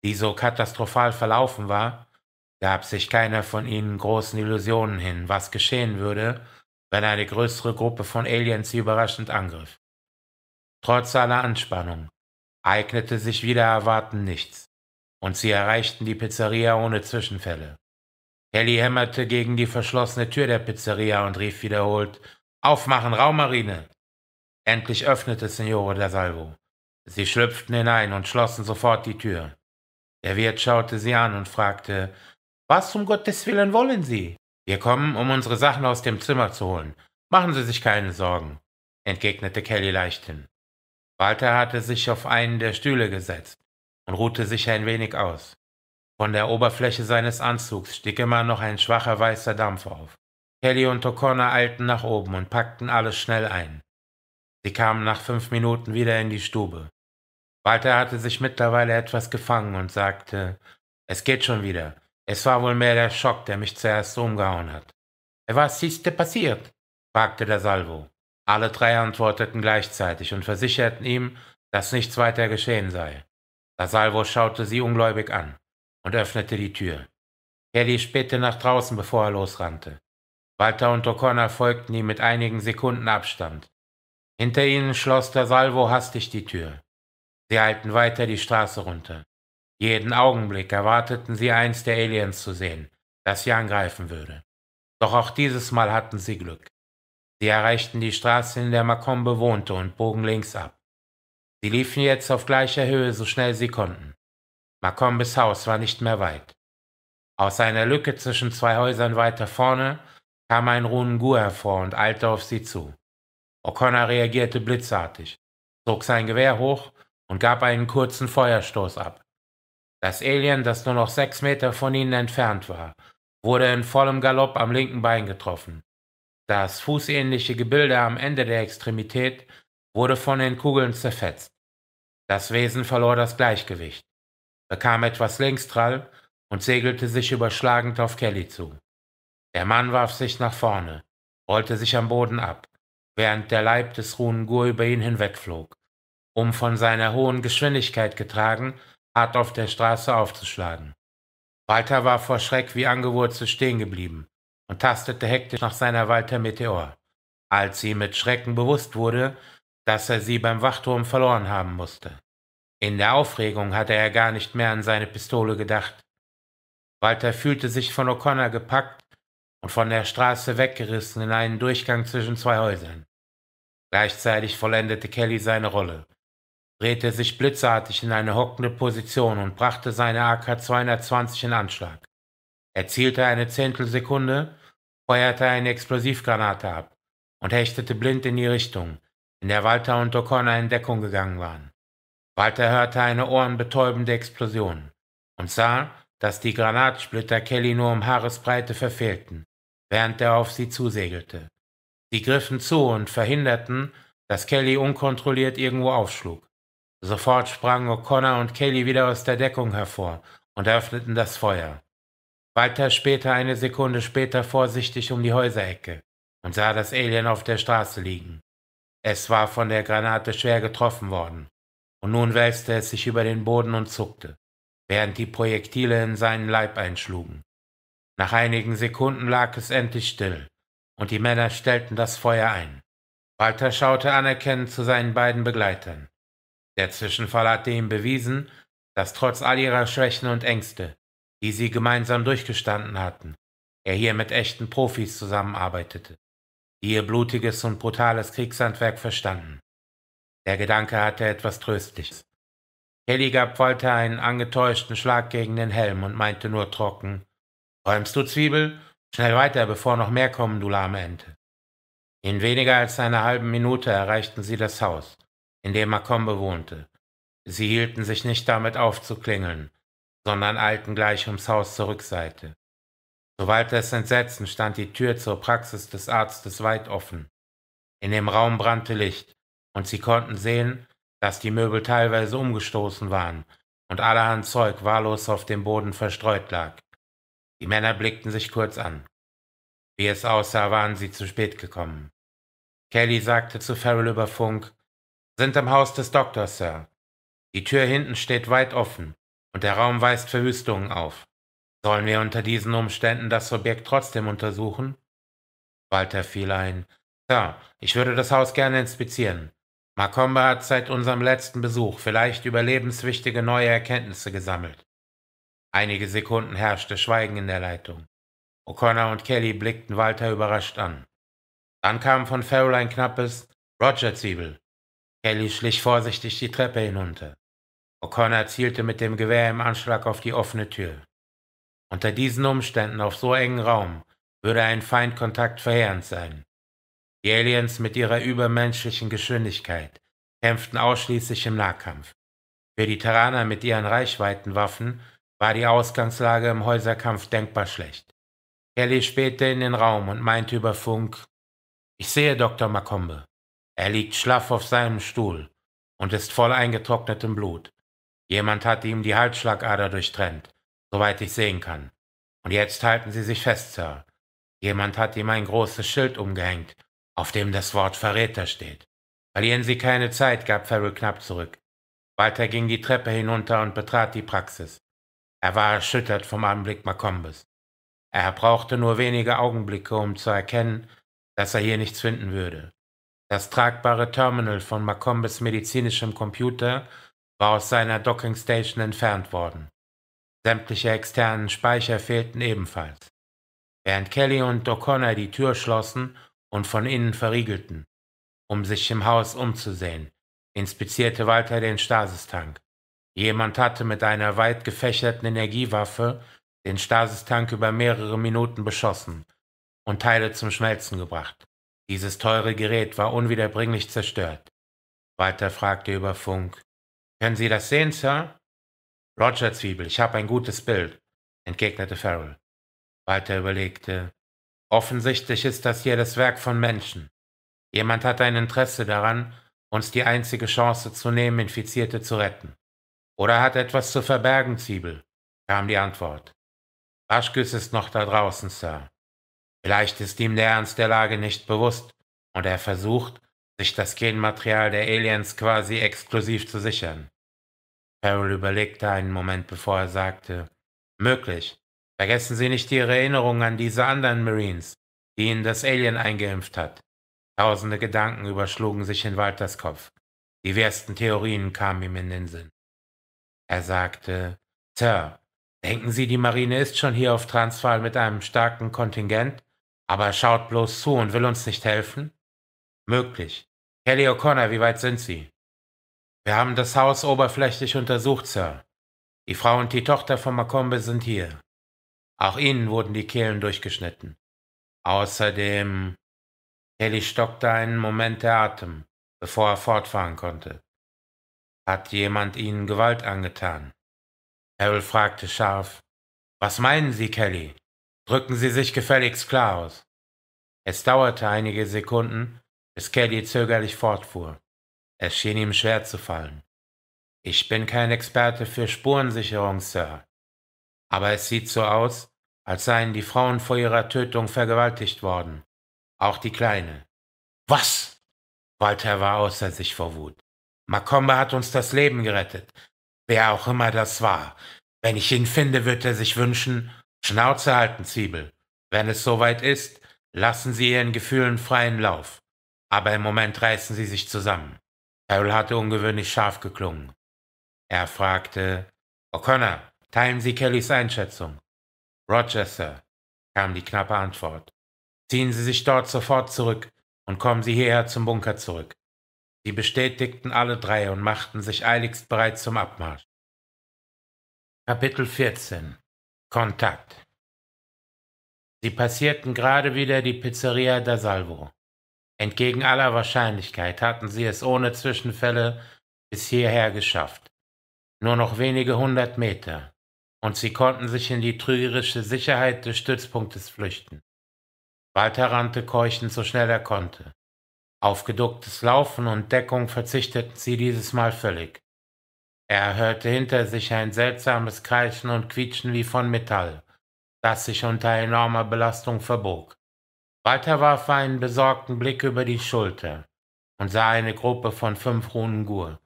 die so katastrophal verlaufen war, gab sich keiner von ihnen großen Illusionen hin, was geschehen würde, wenn eine größere Gruppe von Aliens sie überraschend angriff. Trotz aller Anspannung eignete sich wieder erwarten nichts, und sie erreichten die Pizzeria ohne Zwischenfälle. Kelly hämmerte gegen die verschlossene Tür der Pizzeria und rief wiederholt Aufmachen, Raumarine. Endlich öffnete Signore da Salvo. Sie schlüpften hinein und schlossen sofort die Tür. Der Wirt schaute sie an und fragte, was zum Gottes Willen wollen Sie? Wir kommen, um unsere Sachen aus dem Zimmer zu holen. Machen Sie sich keine Sorgen, entgegnete Kelly leichthin. Walter hatte sich auf einen der Stühle gesetzt und ruhte sich ein wenig aus. Von der Oberfläche seines Anzugs stieg immer noch ein schwacher weißer Dampf auf. Kelly und O'Connor eilten nach oben und packten alles schnell ein. Sie kamen nach fünf Minuten wieder in die Stube. Walter hatte sich mittlerweile etwas gefangen und sagte, es geht schon wieder. Es war wohl mehr der Schock, der mich zuerst umgehauen hat. Was ist dir passiert? fragte der Salvo. Alle drei antworteten gleichzeitig und versicherten ihm, dass nichts weiter geschehen sei. Der Salvo schaute sie ungläubig an und öffnete die Tür. Kelly spähte nach draußen, bevor er losrannte. Walter und O'Connor folgten ihm mit einigen Sekunden Abstand. Hinter ihnen schloss der Salvo hastig die Tür. Sie eilten weiter die Straße runter. Jeden Augenblick erwarteten sie, eins der Aliens zu sehen, das sie angreifen würde. Doch auch dieses Mal hatten sie Glück. Sie erreichten die Straße, in der Macomb wohnte, und bogen links ab. Sie liefen jetzt auf gleicher Höhe, so schnell sie konnten. Macombes Haus war nicht mehr weit. Aus einer Lücke zwischen zwei Häusern weiter vorne kam ein Runengur hervor und eilte auf sie zu. O'Connor reagierte blitzartig, zog sein Gewehr hoch und gab einen kurzen Feuerstoß ab. Das Alien, das nur noch sechs Meter von ihnen entfernt war, wurde in vollem Galopp am linken Bein getroffen. Das fußähnliche Gebilde am Ende der Extremität wurde von den Kugeln zerfetzt. Das Wesen verlor das Gleichgewicht, bekam etwas Linkstrall und segelte sich überschlagend auf Kelly zu. Der Mann warf sich nach vorne, rollte sich am Boden ab, während der Leib des Runengur über ihn hinwegflog, um von seiner hohen Geschwindigkeit getragen hart auf der Straße aufzuschlagen. Walter war vor Schreck wie angewurzelt stehen geblieben und tastete hektisch nach seiner Walter Meteor, als ihm mit Schrecken bewusst wurde, dass er sie beim Wachturm verloren haben musste. In der Aufregung hatte er gar nicht mehr an seine Pistole gedacht. Walter fühlte sich von O'Connor gepackt und von der Straße weggerissen in einen Durchgang zwischen zwei Häusern. Gleichzeitig vollendete Kelly seine Rolle drehte sich blitzartig in eine hockende Position und brachte seine AK-220 in Anschlag. Er zielte eine Zehntelsekunde, feuerte eine Explosivgranate ab und hechtete blind in die Richtung, in der Walter und O'Connor in Deckung gegangen waren. Walter hörte eine ohrenbetäubende Explosion und sah, dass die Granatsplitter Kelly nur um Haaresbreite verfehlten, während er auf sie zusegelte. Sie griffen zu und verhinderten, dass Kelly unkontrolliert irgendwo aufschlug. Sofort sprangen O'Connor und Kelly wieder aus der Deckung hervor und öffneten das Feuer. Walter spähte eine Sekunde später vorsichtig um die Häuserecke und sah das Alien auf der Straße liegen. Es war von der Granate schwer getroffen worden, und nun wälzte es sich über den Boden und zuckte, während die Projektile in seinen Leib einschlugen. Nach einigen Sekunden lag es endlich still, und die Männer stellten das Feuer ein. Walter schaute anerkennend zu seinen beiden Begleitern. Der Zwischenfall hatte ihm bewiesen, dass trotz all ihrer Schwächen und Ängste, die sie gemeinsam durchgestanden hatten, er hier mit echten Profis zusammenarbeitete, die ihr blutiges und brutales Kriegshandwerk verstanden. Der Gedanke hatte etwas Tröstliches. Kelly gab Walter einen angetäuschten Schlag gegen den Helm und meinte nur trocken, Räumst du Zwiebel? Schnell weiter, bevor noch mehr kommen, du lahme Ente. In weniger als einer halben Minute erreichten sie das Haus in dem Macombe wohnte. Sie hielten sich nicht damit aufzuklingeln, sondern eilten gleich ums Haus zur Rückseite. Zu Walters Entsetzen stand die Tür zur Praxis des Arztes weit offen. In dem Raum brannte Licht, und sie konnten sehen, dass die Möbel teilweise umgestoßen waren und allerhand Zeug wahllos auf dem Boden verstreut lag. Die Männer blickten sich kurz an. Wie es aussah, waren sie zu spät gekommen. Kelly sagte zu Farrell über Funk, sind im Haus des Doktors, Sir. Die Tür hinten steht weit offen und der Raum weist Verwüstungen auf. Sollen wir unter diesen Umständen das Objekt trotzdem untersuchen? Walter fiel ein. Sir, ich würde das Haus gerne inspizieren. Makomba hat seit unserem letzten Besuch vielleicht überlebenswichtige neue Erkenntnisse gesammelt. Einige Sekunden herrschte Schweigen in der Leitung. O'Connor und Kelly blickten Walter überrascht an. Dann kam von Farrell ein knappes Roger Zwiebel. Kelly schlich vorsichtig die Treppe hinunter. O'Connor zielte mit dem Gewehr im Anschlag auf die offene Tür. Unter diesen Umständen auf so engen Raum würde ein Feindkontakt verheerend sein. Die Aliens mit ihrer übermenschlichen Geschwindigkeit kämpften ausschließlich im Nahkampf. Für die Terraner mit ihren Reichweitenwaffen war die Ausgangslage im Häuserkampf denkbar schlecht. Kelly spähte in den Raum und meinte über Funk, ich sehe Dr. Makombe. Er liegt schlaff auf seinem Stuhl und ist voll eingetrocknetem Blut. Jemand hat ihm die Halsschlagader durchtrennt, soweit ich sehen kann. Und jetzt halten Sie sich fest, Sir. Jemand hat ihm ein großes Schild umgehängt, auf dem das Wort Verräter steht. Verlieren Sie keine Zeit, gab Farrell knapp zurück. Walter ging die Treppe hinunter und betrat die Praxis. Er war erschüttert vom Anblick Macombes. Er brauchte nur wenige Augenblicke, um zu erkennen, dass er hier nichts finden würde. Das tragbare Terminal von Macombes medizinischem Computer war aus seiner Docking Station entfernt worden. Sämtliche externen Speicher fehlten ebenfalls, während Kelly und O'Connor die Tür schlossen und von innen verriegelten, um sich im Haus umzusehen, inspizierte Walter den Stasistank. Jemand hatte mit einer weit gefächerten Energiewaffe den Stasistank über mehrere Minuten beschossen und Teile zum Schmelzen gebracht. Dieses teure Gerät war unwiederbringlich zerstört. Walter fragte über Funk. Können Sie das sehen, Sir? Roger Zwiebel, ich habe ein gutes Bild, entgegnete Farrell. Walter überlegte. Offensichtlich ist das hier das Werk von Menschen. Jemand hat ein Interesse daran, uns die einzige Chance zu nehmen, Infizierte zu retten. Oder hat etwas zu verbergen, Zwiebel, kam die Antwort. Aschgüss ist noch da draußen, Sir. Vielleicht ist ihm der Ernst der Lage nicht bewusst und er versucht, sich das Genmaterial der Aliens quasi exklusiv zu sichern. Farrell überlegte einen Moment, bevor er sagte, möglich. Vergessen Sie nicht Ihre Erinnerung an diese anderen Marines, die Ihnen das Alien eingeimpft hat. Tausende Gedanken überschlugen sich in Walters Kopf. Die wersten Theorien kamen ihm in den Sinn. Er sagte, Sir, denken Sie, die Marine ist schon hier auf Transvaal mit einem starken Kontingent? Aber er schaut bloß zu und will uns nicht helfen? Möglich. Kelly O'Connor, wie weit sind Sie? Wir haben das Haus oberflächlich untersucht, Sir. Die Frau und die Tochter von Macombe sind hier. Auch ihnen wurden die Kehlen durchgeschnitten. Außerdem. Kelly stockte einen Moment der Atem, bevor er fortfahren konnte. Hat jemand Ihnen Gewalt angetan? Harold fragte scharf. Was meinen Sie, Kelly? Drücken Sie sich gefälligst klar aus. Es dauerte einige Sekunden, bis Kelly zögerlich fortfuhr. Es schien ihm schwer zu fallen. Ich bin kein Experte für Spurensicherung, Sir. Aber es sieht so aus, als seien die Frauen vor ihrer Tötung vergewaltigt worden. Auch die Kleine. Was? Walter war außer sich vor Wut. Makombe hat uns das Leben gerettet. Wer auch immer das war. Wenn ich ihn finde, wird er sich wünschen, Schnauze halten, Zwiebel. Wenn es soweit ist, lassen Sie Ihren Gefühlen freien Lauf. Aber im Moment reißen Sie sich zusammen. Carol hatte ungewöhnlich scharf geklungen. Er fragte, O'Connor, teilen Sie Kellys Einschätzung? Roger, Sir, kam die knappe Antwort. Ziehen Sie sich dort sofort zurück und kommen Sie hierher zum Bunker zurück. Sie bestätigten alle drei und machten sich eiligst bereit zum Abmarsch. Kapitel 14 Kontakt. Sie passierten gerade wieder die Pizzeria da Salvo. Entgegen aller Wahrscheinlichkeit hatten sie es ohne Zwischenfälle bis hierher geschafft. Nur noch wenige hundert Meter, und sie konnten sich in die trügerische Sicherheit des Stützpunktes flüchten. Walter rannte keuchend so schnell er konnte. Auf geducktes Laufen und Deckung verzichteten sie dieses Mal völlig. Er hörte hinter sich ein seltsames Kreischen und Quietschen wie von Metall, das sich unter enormer Belastung verbog. Walter warf einen besorgten Blick über die Schulter und sah eine Gruppe von fünf Runengur,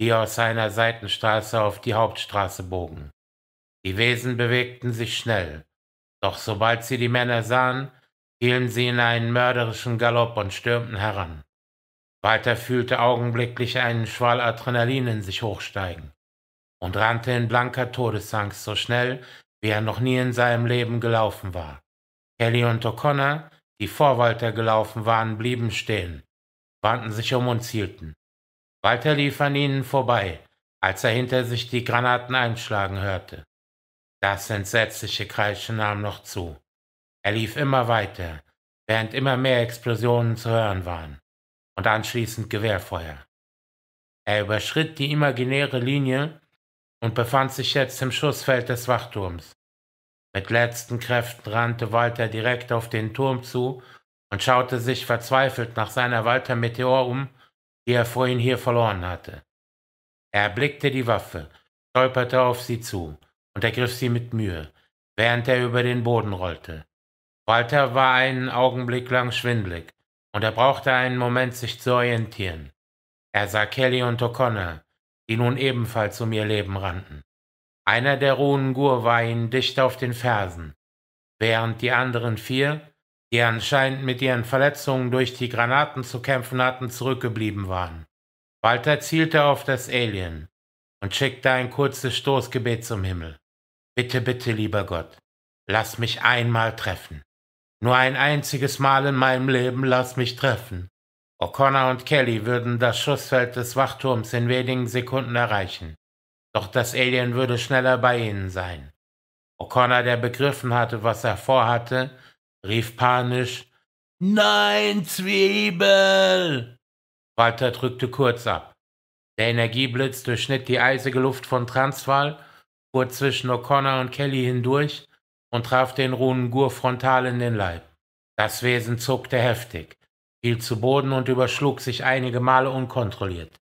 die aus einer Seitenstraße auf die Hauptstraße bogen. Die Wesen bewegten sich schnell, doch sobald sie die Männer sahen, fielen sie in einen mörderischen Galopp und stürmten heran. Walter fühlte augenblicklich einen Schwall Adrenalin in sich hochsteigen und rannte in blanker Todesangst so schnell, wie er noch nie in seinem Leben gelaufen war. Kelly und O'Connor, die vor Walter gelaufen waren, blieben stehen, wandten sich um und zielten. Walter lief an ihnen vorbei, als er hinter sich die Granaten einschlagen hörte. Das entsetzliche Kreischen nahm noch zu. Er lief immer weiter, während immer mehr Explosionen zu hören waren und anschließend Gewehrfeuer. Er überschritt die imaginäre Linie und befand sich jetzt im Schussfeld des Wachturms. Mit letzten Kräften rannte Walter direkt auf den Turm zu und schaute sich verzweifelt nach seiner Walter Meteor um, die er vorhin hier verloren hatte. Er erblickte die Waffe, stolperte auf sie zu und ergriff sie mit Mühe, während er über den Boden rollte. Walter war einen Augenblick lang schwindlig und er brauchte einen Moment, sich zu orientieren. Er sah Kelly und O'Connor, die nun ebenfalls um ihr Leben rannten. Einer der Runengur war ihnen dicht auf den Fersen, während die anderen vier, die anscheinend mit ihren Verletzungen durch die Granaten zu kämpfen hatten, zurückgeblieben waren. Walter zielte auf das Alien und schickte ein kurzes Stoßgebet zum Himmel. Bitte, bitte, lieber Gott, lass mich einmal treffen. Nur ein einziges Mal in meinem Leben lass mich treffen. O'Connor und Kelly würden das Schussfeld des Wachturms in wenigen Sekunden erreichen. Doch das Alien würde schneller bei ihnen sein. O'Connor, der begriffen hatte, was er vorhatte, rief panisch Nein, Zwiebel! Walter drückte kurz ab. Der Energieblitz durchschnitt die eisige Luft von Transvaal, fuhr zwischen O'Connor und Kelly hindurch und traf den Runengur frontal in den Leib. Das Wesen zuckte heftig, fiel zu Boden und überschlug sich einige Male unkontrolliert,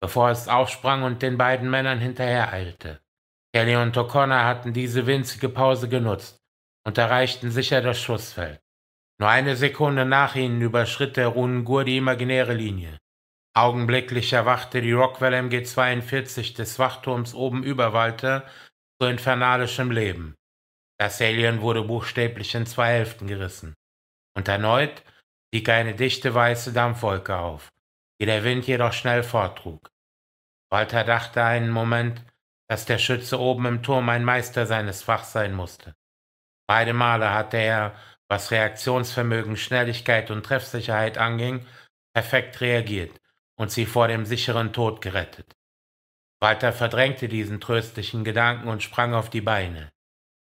bevor es aufsprang und den beiden Männern hinterhereilte. Kelly und O'Connor hatten diese winzige Pause genutzt und erreichten sicher das Schussfeld. Nur eine Sekunde nach ihnen überschritt der Runengur die imaginäre Linie. Augenblicklich erwachte die Rockwell MG-42 des Wachturms oben über Walter zu infernalischem Leben. Das Alien wurde buchstäblich in zwei Hälften gerissen. Und erneut stieg eine dichte weiße Dampfwolke auf, die der Wind jedoch schnell forttrug. Walter dachte einen Moment, dass der Schütze oben im Turm ein Meister seines Fachs sein musste. Beide Male hatte er, was Reaktionsvermögen, Schnelligkeit und Treffsicherheit anging, perfekt reagiert und sie vor dem sicheren Tod gerettet. Walter verdrängte diesen tröstlichen Gedanken und sprang auf die Beine.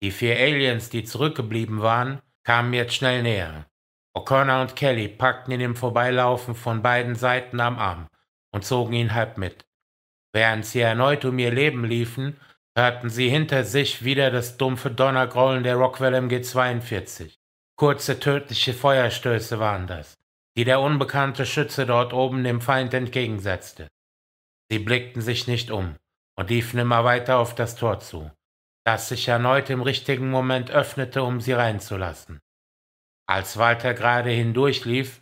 Die vier Aliens, die zurückgeblieben waren, kamen jetzt schnell näher. O'Connor und Kelly packten ihn im Vorbeilaufen von beiden Seiten am Arm und zogen ihn halb mit. Während sie erneut um ihr Leben liefen, hörten sie hinter sich wieder das dumpfe Donnergrollen der Rockwell MG42. Kurze tödliche Feuerstöße waren das, die der unbekannte Schütze dort oben dem Feind entgegensetzte. Sie blickten sich nicht um und liefen immer weiter auf das Tor zu das sich erneut im richtigen Moment öffnete, um sie reinzulassen. Als Walter gerade hindurchlief,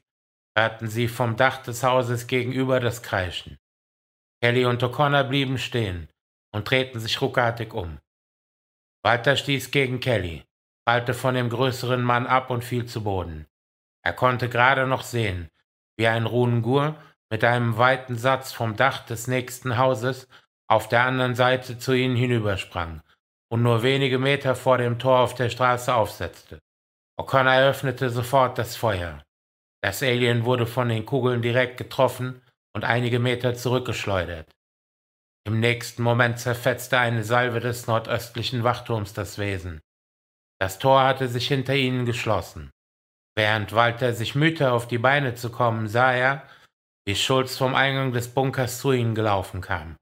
hörten sie vom Dach des Hauses gegenüber das Kreischen. Kelly und O'Connor blieben stehen und drehten sich ruckartig um. Walter stieß gegen Kelly, prallte von dem größeren Mann ab und fiel zu Boden. Er konnte gerade noch sehen, wie ein Runengur mit einem weiten Satz vom Dach des nächsten Hauses auf der anderen Seite zu ihnen hinübersprang und nur wenige Meter vor dem Tor auf der Straße aufsetzte. O'Connor eröffnete sofort das Feuer. Das Alien wurde von den Kugeln direkt getroffen und einige Meter zurückgeschleudert. Im nächsten Moment zerfetzte eine Salve des nordöstlichen Wachturms das Wesen. Das Tor hatte sich hinter ihnen geschlossen. Während Walter sich mühte, auf die Beine zu kommen, sah er, wie Schulz vom Eingang des Bunkers zu ihnen gelaufen kam.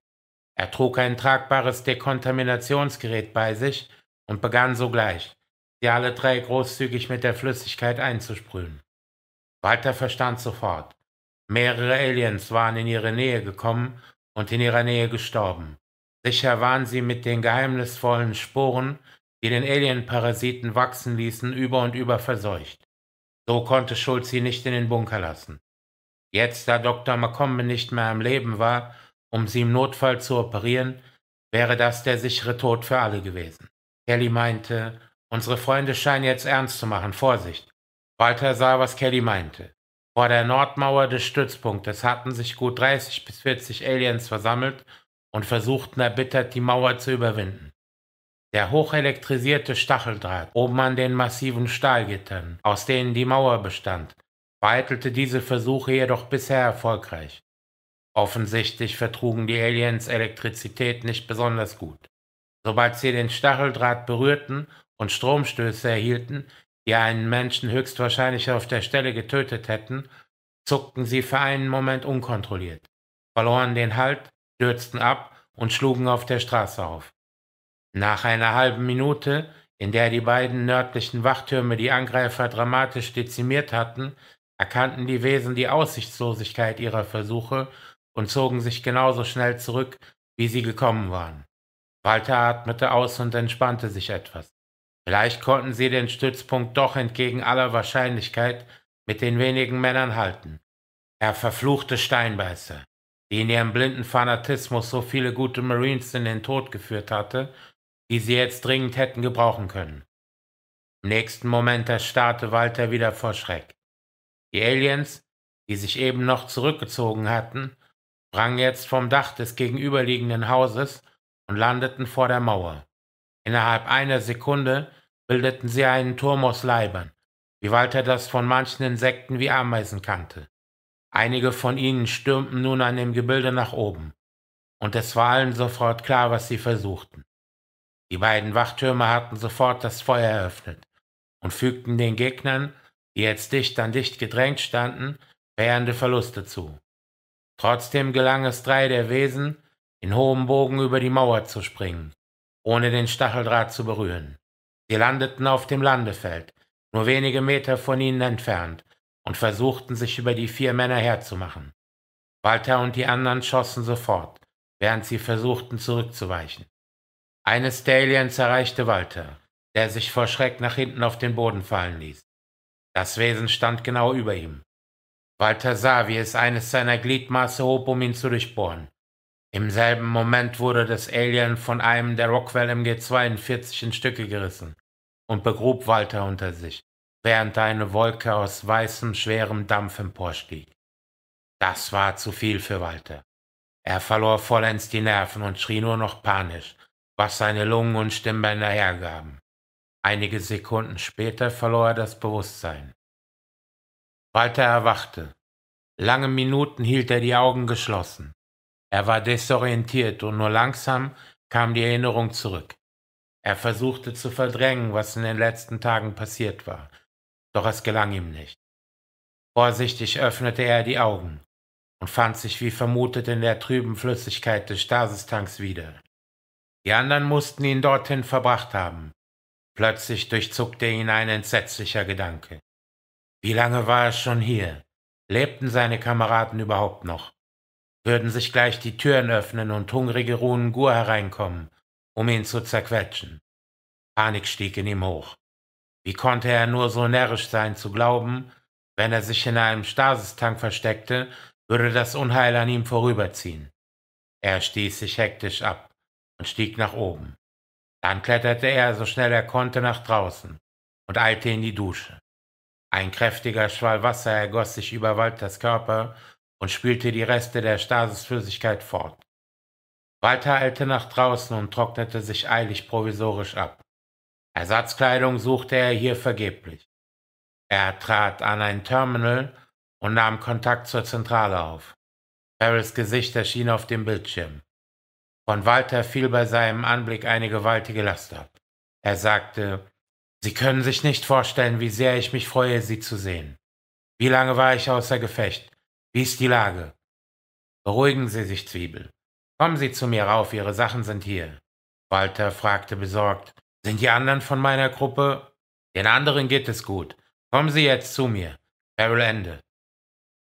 Er trug ein tragbares Dekontaminationsgerät bei sich und begann sogleich, sie alle drei großzügig mit der Flüssigkeit einzusprühen. Walter verstand sofort. Mehrere Aliens waren in ihre Nähe gekommen und in ihrer Nähe gestorben. Sicher waren sie mit den geheimnisvollen Sporen, die den Alienparasiten wachsen ließen, über und über verseucht. So konnte Schulz sie nicht in den Bunker lassen. Jetzt, da Dr. Macombe nicht mehr am Leben war, um sie im Notfall zu operieren, wäre das der sichere Tod für alle gewesen. Kelly meinte, unsere Freunde scheinen jetzt ernst zu machen, Vorsicht. Walter sah, was Kelly meinte. Vor der Nordmauer des Stützpunktes hatten sich gut 30 bis 40 Aliens versammelt und versuchten erbittert, die Mauer zu überwinden. Der hochelektrisierte Stacheldraht oben an den massiven Stahlgittern, aus denen die Mauer bestand, vereitelte diese Versuche jedoch bisher erfolgreich. Offensichtlich vertrugen die Aliens Elektrizität nicht besonders gut. Sobald sie den Stacheldraht berührten und Stromstöße erhielten, die einen Menschen höchstwahrscheinlich auf der Stelle getötet hätten, zuckten sie für einen Moment unkontrolliert, verloren den Halt, stürzten ab und schlugen auf der Straße auf. Nach einer halben Minute, in der die beiden nördlichen Wachtürme die Angreifer dramatisch dezimiert hatten, erkannten die Wesen die Aussichtslosigkeit ihrer Versuche und zogen sich genauso schnell zurück, wie sie gekommen waren. Walter atmete aus und entspannte sich etwas. Vielleicht konnten sie den Stützpunkt doch entgegen aller Wahrscheinlichkeit mit den wenigen Männern halten. Er verfluchte Steinbeißer, die in ihrem blinden Fanatismus so viele gute Marines in den Tod geführt hatte, die sie jetzt dringend hätten gebrauchen können. Im nächsten Moment erstarrte Walter wieder vor Schreck. Die Aliens, die sich eben noch zurückgezogen hatten, sprangen jetzt vom Dach des gegenüberliegenden Hauses und landeten vor der Mauer. Innerhalb einer Sekunde bildeten sie einen Turm aus Leibern, wie Walter das von manchen Insekten wie Ameisen kannte. Einige von ihnen stürmten nun an dem Gebilde nach oben, und es war allen sofort klar, was sie versuchten. Die beiden Wachtürme hatten sofort das Feuer eröffnet und fügten den Gegnern, die jetzt dicht an dicht gedrängt standen, verheerende Verluste zu. Trotzdem gelang es drei der Wesen, in hohem Bogen über die Mauer zu springen, ohne den Stacheldraht zu berühren. Sie landeten auf dem Landefeld, nur wenige Meter von ihnen entfernt, und versuchten sich über die vier Männer herzumachen. Walter und die anderen schossen sofort, während sie versuchten zurückzuweichen. Eines der Aliens erreichte Walter, der sich vor Schreck nach hinten auf den Boden fallen ließ. Das Wesen stand genau über ihm. Walter sah, wie es eines seiner Gliedmaße hob, um ihn zu durchbohren. Im selben Moment wurde das Alien von einem der Rockwell MG-42 in Stücke gerissen und begrub Walter unter sich, während eine Wolke aus weißem, schwerem Dampf emporstieg. Das war zu viel für Walter. Er verlor vollends die Nerven und schrie nur noch panisch, was seine Lungen und Stimmbänder hergaben. Einige Sekunden später verlor er das Bewusstsein. Walter erwachte. Lange Minuten hielt er die Augen geschlossen. Er war desorientiert und nur langsam kam die Erinnerung zurück. Er versuchte zu verdrängen, was in den letzten Tagen passiert war, doch es gelang ihm nicht. Vorsichtig öffnete er die Augen und fand sich wie vermutet in der trüben Flüssigkeit des Stasistanks wieder. Die anderen mussten ihn dorthin verbracht haben. Plötzlich durchzuckte ihn ein entsetzlicher Gedanke. Wie lange war er schon hier? Lebten seine Kameraden überhaupt noch? Würden sich gleich die Türen öffnen und hungrige Runen Gur hereinkommen, um ihn zu zerquetschen. Panik stieg in ihm hoch. Wie konnte er nur so närrisch sein zu glauben, wenn er sich in einem Stasistank versteckte, würde das Unheil an ihm vorüberziehen. Er stieß sich hektisch ab und stieg nach oben. Dann kletterte er so schnell er konnte nach draußen und eilte in die Dusche. Ein kräftiger Schwall Wasser ergoss sich über Walters Körper und spülte die Reste der Stasisflüssigkeit fort. Walter eilte nach draußen und trocknete sich eilig provisorisch ab. Ersatzkleidung suchte er hier vergeblich. Er trat an ein Terminal und nahm Kontakt zur Zentrale auf. Farrells Gesicht erschien auf dem Bildschirm. Von Walter fiel bei seinem Anblick eine gewaltige Last ab. Er sagte, Sie können sich nicht vorstellen, wie sehr ich mich freue, Sie zu sehen. Wie lange war ich außer Gefecht? Wie ist die Lage? Beruhigen Sie sich, Zwiebel. Kommen Sie zu mir rauf, Ihre Sachen sind hier. Walter fragte besorgt, sind die anderen von meiner Gruppe? Den anderen geht es gut. Kommen Sie jetzt zu mir. Carol Ende.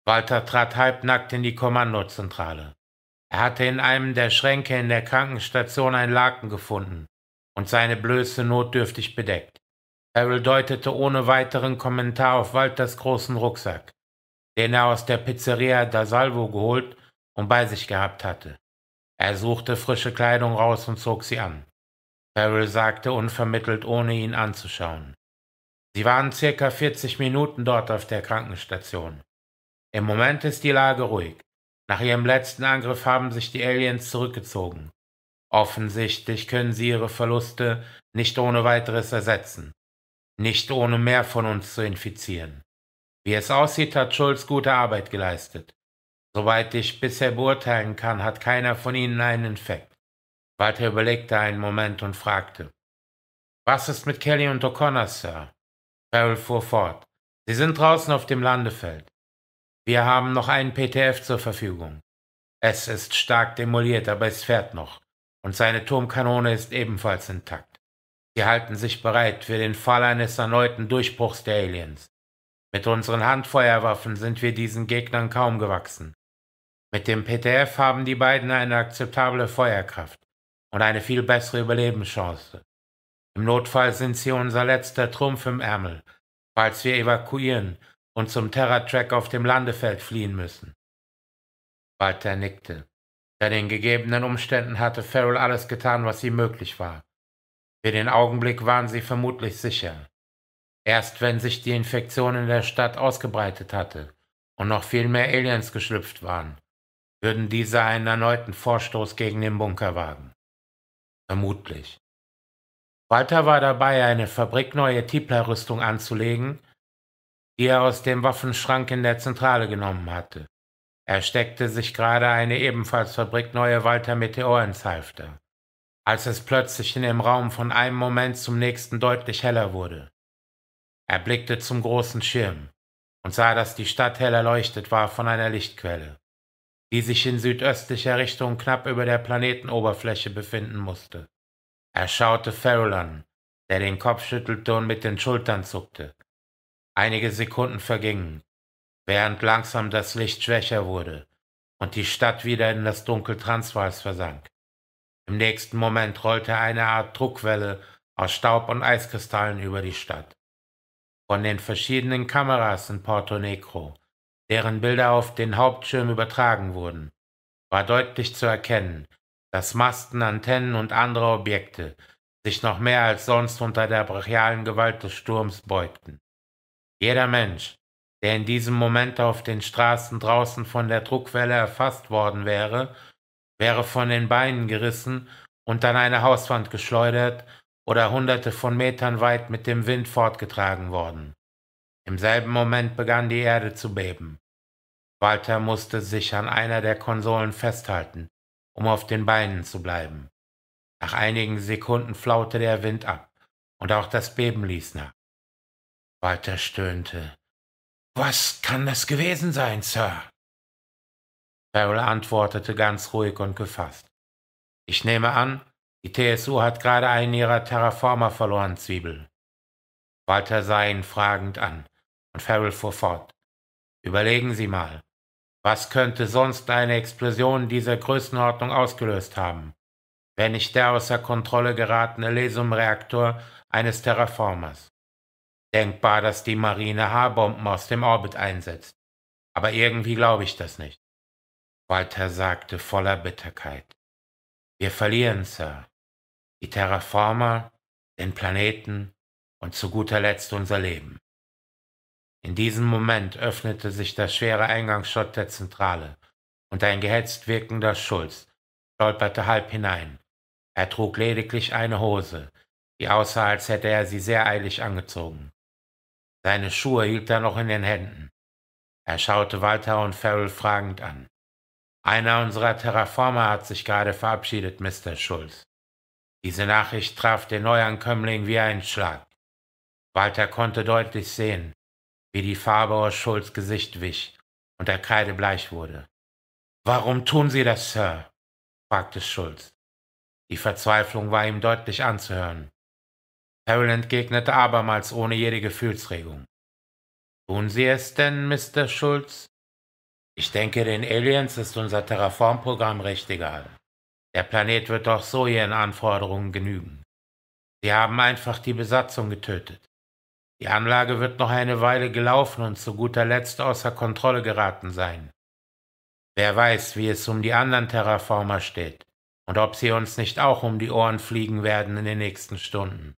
Walter trat halbnackt in die Kommandozentrale. Er hatte in einem der Schränke in der Krankenstation ein Laken gefunden und seine Blöße notdürftig bedeckt. Harold deutete ohne weiteren Kommentar auf Walters großen Rucksack, den er aus der Pizzeria da Salvo geholt und bei sich gehabt hatte. Er suchte frische Kleidung raus und zog sie an. Harold sagte unvermittelt, ohne ihn anzuschauen. Sie waren circa 40 Minuten dort auf der Krankenstation. Im Moment ist die Lage ruhig. Nach ihrem letzten Angriff haben sich die Aliens zurückgezogen. Offensichtlich können sie ihre Verluste nicht ohne weiteres ersetzen. Nicht ohne mehr von uns zu infizieren. Wie es aussieht, hat Schulz gute Arbeit geleistet. Soweit ich bisher beurteilen kann, hat keiner von Ihnen einen Infekt. Walter überlegte einen Moment und fragte. Was ist mit Kelly und O'Connor, Sir? Farrell fuhr fort. Sie sind draußen auf dem Landefeld. Wir haben noch einen PTF zur Verfügung. Es ist stark demoliert, aber es fährt noch. Und seine Turmkanone ist ebenfalls intakt. Sie halten sich bereit für den Fall eines erneuten Durchbruchs der Aliens. Mit unseren Handfeuerwaffen sind wir diesen Gegnern kaum gewachsen. Mit dem PTF haben die beiden eine akzeptable Feuerkraft und eine viel bessere Überlebenschance. Im Notfall sind sie unser letzter Trumpf im Ärmel, falls wir evakuieren und zum Terra-Track auf dem Landefeld fliehen müssen. Walter nickte. Bei den gegebenen Umständen hatte Farrell alles getan, was ihm möglich war. Für den Augenblick waren sie vermutlich sicher. Erst wenn sich die Infektion in der Stadt ausgebreitet hatte und noch viel mehr Aliens geschlüpft waren, würden diese einen erneuten Vorstoß gegen den Bunker wagen. Vermutlich. Walter war dabei, eine fabrikneue Tipler-Rüstung anzulegen, die er aus dem Waffenschrank in der Zentrale genommen hatte. Er steckte sich gerade eine ebenfalls fabrikneue Walter Meteor ins Halfter als es plötzlich in dem Raum von einem Moment zum nächsten deutlich heller wurde. Er blickte zum großen Schirm und sah, dass die Stadt hell erleuchtet war von einer Lichtquelle, die sich in südöstlicher Richtung knapp über der Planetenoberfläche befinden musste. Er schaute Farrell an, der den Kopf schüttelte und mit den Schultern zuckte. Einige Sekunden vergingen, während langsam das Licht schwächer wurde und die Stadt wieder in das Dunkel Transvaals versank. Im nächsten Moment rollte eine Art Druckwelle aus Staub und Eiskristallen über die Stadt. Von den verschiedenen Kameras in Porto Negro, deren Bilder auf den Hauptschirm übertragen wurden, war deutlich zu erkennen, dass Masten, Antennen und andere Objekte sich noch mehr als sonst unter der brachialen Gewalt des Sturms beugten. Jeder Mensch, der in diesem Moment auf den Straßen draußen von der Druckwelle erfasst worden wäre, wäre von den Beinen gerissen und an eine Hauswand geschleudert oder hunderte von Metern weit mit dem Wind fortgetragen worden. Im selben Moment begann die Erde zu beben. Walter musste sich an einer der Konsolen festhalten, um auf den Beinen zu bleiben. Nach einigen Sekunden flaute der Wind ab und auch das Beben ließ nach. Walter stöhnte. Was kann das gewesen sein, Sir? Farrell antwortete ganz ruhig und gefasst. Ich nehme an, die TSU hat gerade einen ihrer Terraformer verloren, Zwiebel. Walter sah ihn fragend an, und Farrell fuhr fort. Überlegen Sie mal, was könnte sonst eine Explosion dieser Größenordnung ausgelöst haben, wenn nicht der außer Kontrolle geratene Lesumreaktor eines Terraformers? Denkbar, dass die Marine H-Bomben aus dem Orbit einsetzt. Aber irgendwie glaube ich das nicht. Walter sagte voller Bitterkeit. Wir verlieren, Sir. Die Terraformer, den Planeten und zu guter Letzt unser Leben. In diesem Moment öffnete sich der schwere Eingangsschott der Zentrale und ein gehetzt wirkender Schulz stolperte halb hinein. Er trug lediglich eine Hose, die aussah, als hätte er sie sehr eilig angezogen. Seine Schuhe hielt er noch in den Händen. Er schaute Walter und Farrell fragend an. Einer unserer Terraformer hat sich gerade verabschiedet, Mr. Schulz. Diese Nachricht traf den Neuankömmling wie ein Schlag. Walter konnte deutlich sehen, wie die Farbe aus Schulz Gesicht wich und der Kreide bleich wurde. Warum tun Sie das, Sir? fragte Schulz. Die Verzweiflung war ihm deutlich anzuhören. Harold entgegnete abermals ohne jede Gefühlsregung. Tun Sie es denn, Mr. Schulz? Ich denke, den Aliens ist unser Terraformprogramm recht egal. Der Planet wird doch so ihren Anforderungen genügen. Sie haben einfach die Besatzung getötet. Die Anlage wird noch eine Weile gelaufen und zu guter Letzt außer Kontrolle geraten sein. Wer weiß, wie es um die anderen Terraformer steht und ob sie uns nicht auch um die Ohren fliegen werden in den nächsten Stunden.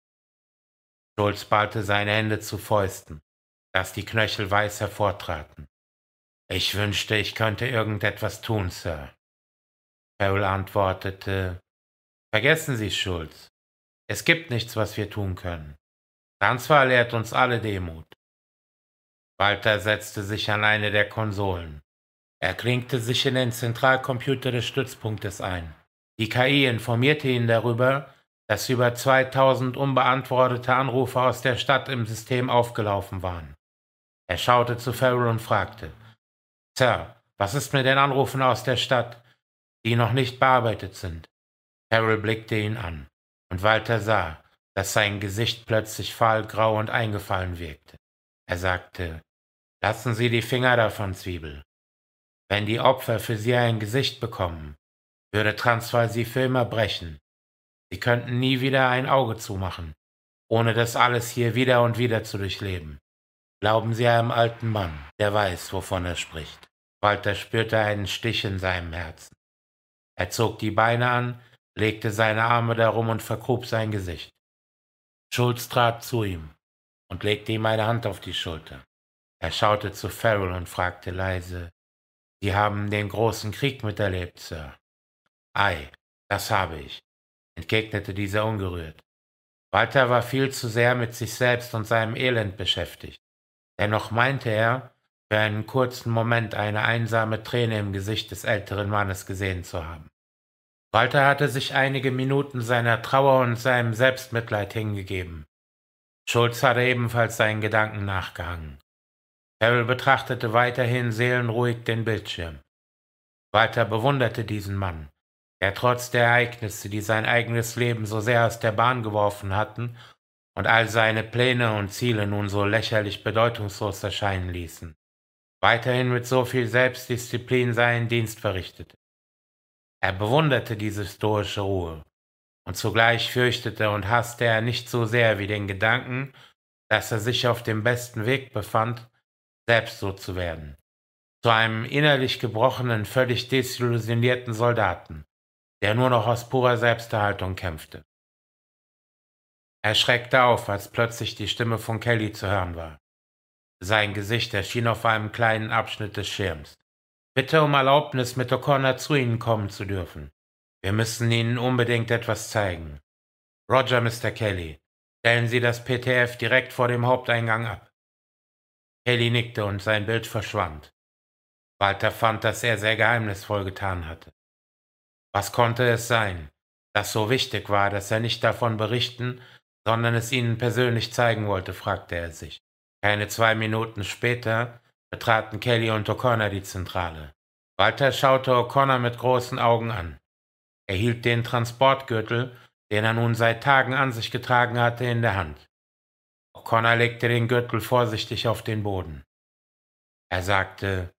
Schulz ballte seine Hände zu Fäusten, dass die Knöchel weiß hervortraten. Ich wünschte, ich könnte irgendetwas tun, Sir. Farrell antwortete, Vergessen Sie, Schulz. Es gibt nichts, was wir tun können. Transfer lehrt uns alle Demut. Walter setzte sich an eine der Konsolen. Er klinkte sich in den Zentralcomputer des Stützpunktes ein. Die KI informierte ihn darüber, dass über 2000 unbeantwortete Anrufe aus der Stadt im System aufgelaufen waren. Er schaute zu Farrell und fragte, Sir, was ist mit den Anrufen aus der Stadt, die noch nicht bearbeitet sind? Harold blickte ihn an, und Walter sah, dass sein Gesicht plötzlich fahlgrau und eingefallen wirkte. Er sagte, lassen Sie die Finger davon, Zwiebel. Wenn die Opfer für Sie ein Gesicht bekommen, würde Transvaal Sie für immer brechen. Sie könnten nie wieder ein Auge zumachen, ohne das alles hier wieder und wieder zu durchleben. Glauben Sie einem alten Mann, der weiß, wovon er spricht. Walter spürte einen Stich in seinem Herzen. Er zog die Beine an, legte seine Arme darum und vergrub sein Gesicht. Schulz trat zu ihm und legte ihm eine Hand auf die Schulter. Er schaute zu Farrell und fragte leise, Sie haben den großen Krieg miterlebt, Sir. Ei, das habe ich, entgegnete dieser ungerührt. Walter war viel zu sehr mit sich selbst und seinem Elend beschäftigt. Dennoch meinte er, für einen kurzen Moment eine einsame Träne im Gesicht des älteren Mannes gesehen zu haben. Walter hatte sich einige Minuten seiner Trauer und seinem Selbstmitleid hingegeben. Schulz hatte ebenfalls seinen Gedanken nachgehangen. Carol betrachtete weiterhin seelenruhig den Bildschirm. Walter bewunderte diesen Mann, der trotz der Ereignisse, die sein eigenes Leben so sehr aus der Bahn geworfen hatten und all seine Pläne und Ziele nun so lächerlich bedeutungslos erscheinen ließen, weiterhin mit so viel Selbstdisziplin seinen Dienst verrichtete. Er bewunderte diese stoische Ruhe, und zugleich fürchtete und hasste er nicht so sehr wie den Gedanken, dass er sich auf dem besten Weg befand, selbst so zu werden, zu einem innerlich gebrochenen, völlig desillusionierten Soldaten, der nur noch aus purer Selbsterhaltung kämpfte. Er schreckte auf, als plötzlich die Stimme von Kelly zu hören war. Sein Gesicht erschien auf einem kleinen Abschnitt des Schirms. Bitte um Erlaubnis, mit O'Connor zu Ihnen kommen zu dürfen. Wir müssen Ihnen unbedingt etwas zeigen. Roger, Mr. Kelly. Stellen Sie das PTF direkt vor dem Haupteingang ab. Kelly nickte und sein Bild verschwand. Walter fand, dass er sehr geheimnisvoll getan hatte. Was konnte es sein, das so wichtig war, dass er nicht davon berichten, sondern es ihnen persönlich zeigen wollte, fragte er sich. Keine zwei Minuten später betraten Kelly und O'Connor die Zentrale. Walter schaute O'Connor mit großen Augen an. Er hielt den Transportgürtel, den er nun seit Tagen an sich getragen hatte, in der Hand. O'Connor legte den Gürtel vorsichtig auf den Boden. Er sagte,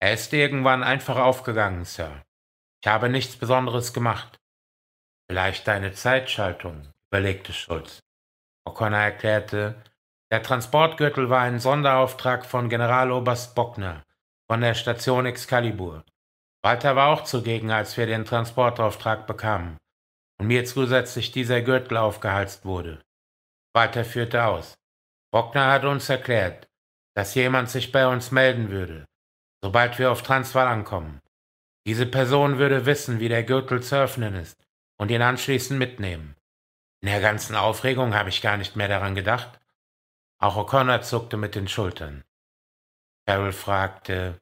er ist irgendwann einfach aufgegangen, Sir. Ich habe nichts Besonderes gemacht. Vielleicht eine Zeitschaltung, überlegte Schulz. O'Connor erklärte, der Transportgürtel war ein Sonderauftrag von Generaloberst Bockner von der Station Excalibur. Walter war auch zugegen, als wir den Transportauftrag bekamen und mir zusätzlich dieser Gürtel aufgehalst wurde. Walter führte aus. Bockner hat uns erklärt, dass jemand sich bei uns melden würde, sobald wir auf Transvaal ankommen. Diese Person würde wissen, wie der Gürtel zu öffnen ist und ihn anschließend mitnehmen. In der ganzen Aufregung habe ich gar nicht mehr daran gedacht, auch O'Connor zuckte mit den Schultern. Carol fragte,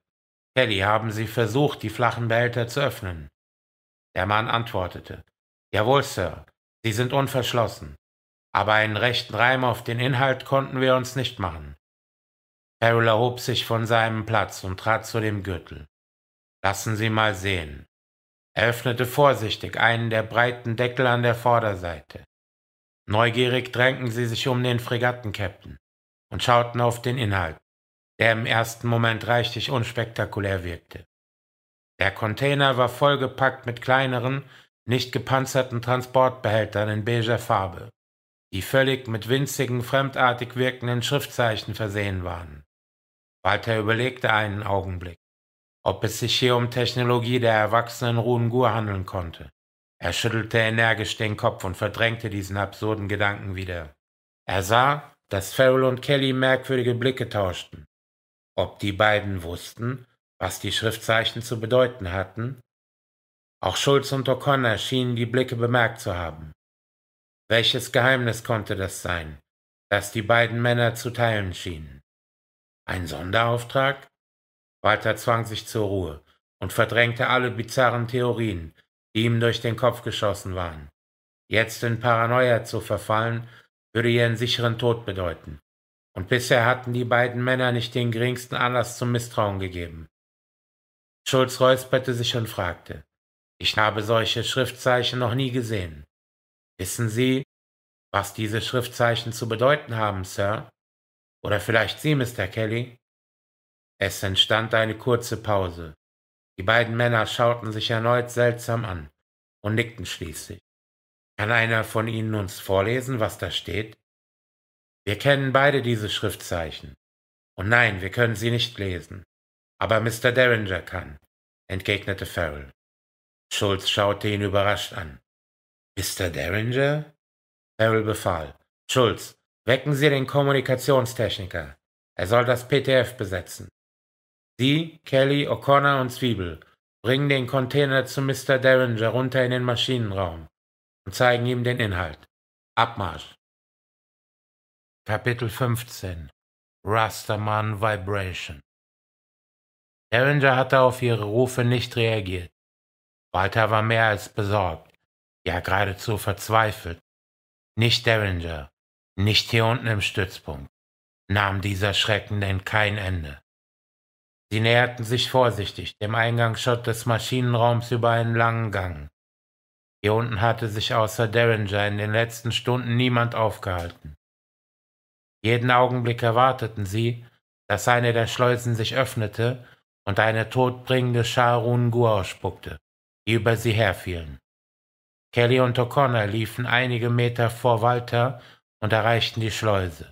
Teddy, haben Sie versucht, die flachen Behälter zu öffnen? Der Mann antwortete, Jawohl, Sir, sie sind unverschlossen, aber einen rechten Reim auf den Inhalt konnten wir uns nicht machen. Carol erhob sich von seinem Platz und trat zu dem Gürtel. Lassen Sie mal sehen. Er öffnete vorsichtig einen der breiten Deckel an der Vorderseite. Neugierig drängten sie sich um den Fregattenkapitän und schauten auf den Inhalt, der im ersten Moment reichlich unspektakulär wirkte. Der Container war vollgepackt mit kleineren, nicht gepanzerten Transportbehältern in beiger Farbe, die völlig mit winzigen, fremdartig wirkenden Schriftzeichen versehen waren. Walter überlegte einen Augenblick, ob es sich hier um Technologie der erwachsenen Rungur handeln konnte. Er schüttelte energisch den Kopf und verdrängte diesen absurden Gedanken wieder. Er sah, dass Farrell und Kelly merkwürdige Blicke tauschten. Ob die beiden wussten, was die Schriftzeichen zu bedeuten hatten? Auch Schulz und O'Connor schienen die Blicke bemerkt zu haben. Welches Geheimnis konnte das sein, das die beiden Männer zu teilen schienen? Ein Sonderauftrag? Walter zwang sich zur Ruhe und verdrängte alle bizarren Theorien, die ihm durch den Kopf geschossen waren. Jetzt in Paranoia zu verfallen, würde ihren sicheren Tod bedeuten. Und bisher hatten die beiden Männer nicht den geringsten Anlass zum Misstrauen gegeben. Schulz räusperte sich und fragte, ich habe solche Schriftzeichen noch nie gesehen. Wissen Sie, was diese Schriftzeichen zu bedeuten haben, Sir? Oder vielleicht Sie, Mr. Kelly? Es entstand eine kurze Pause. Die beiden Männer schauten sich erneut seltsam an und nickten schließlich. Kann einer von Ihnen uns vorlesen, was da steht? Wir kennen beide diese Schriftzeichen. Und nein, wir können sie nicht lesen. Aber Mr. Derringer kann, entgegnete Farrell. Schulz schaute ihn überrascht an. Mr. Derringer? Farrell befahl. Schulz, wecken Sie den Kommunikationstechniker. Er soll das PTF besetzen. Sie, Kelly, O'Connor und Zwiebel bringen den Container zu Mr. Derringer runter in den Maschinenraum und zeigen ihm den Inhalt. Abmarsch. Kapitel 15 Rasterman Vibration Derringer hatte auf ihre Rufe nicht reagiert. Walter war mehr als besorgt, ja geradezu verzweifelt. Nicht Derringer, nicht hier unten im Stützpunkt, nahm dieser Schrecken denn kein Ende. Sie näherten sich vorsichtig dem Eingangsschott des Maschinenraums über einen langen Gang. Hier unten hatte sich außer Derringer in den letzten Stunden niemand aufgehalten. Jeden Augenblick erwarteten sie, dass eine der Schleusen sich öffnete und eine todbringende Schar Gua spuckte, die über sie herfielen. Kelly und O'Connor liefen einige Meter vor Walter und erreichten die Schleuse.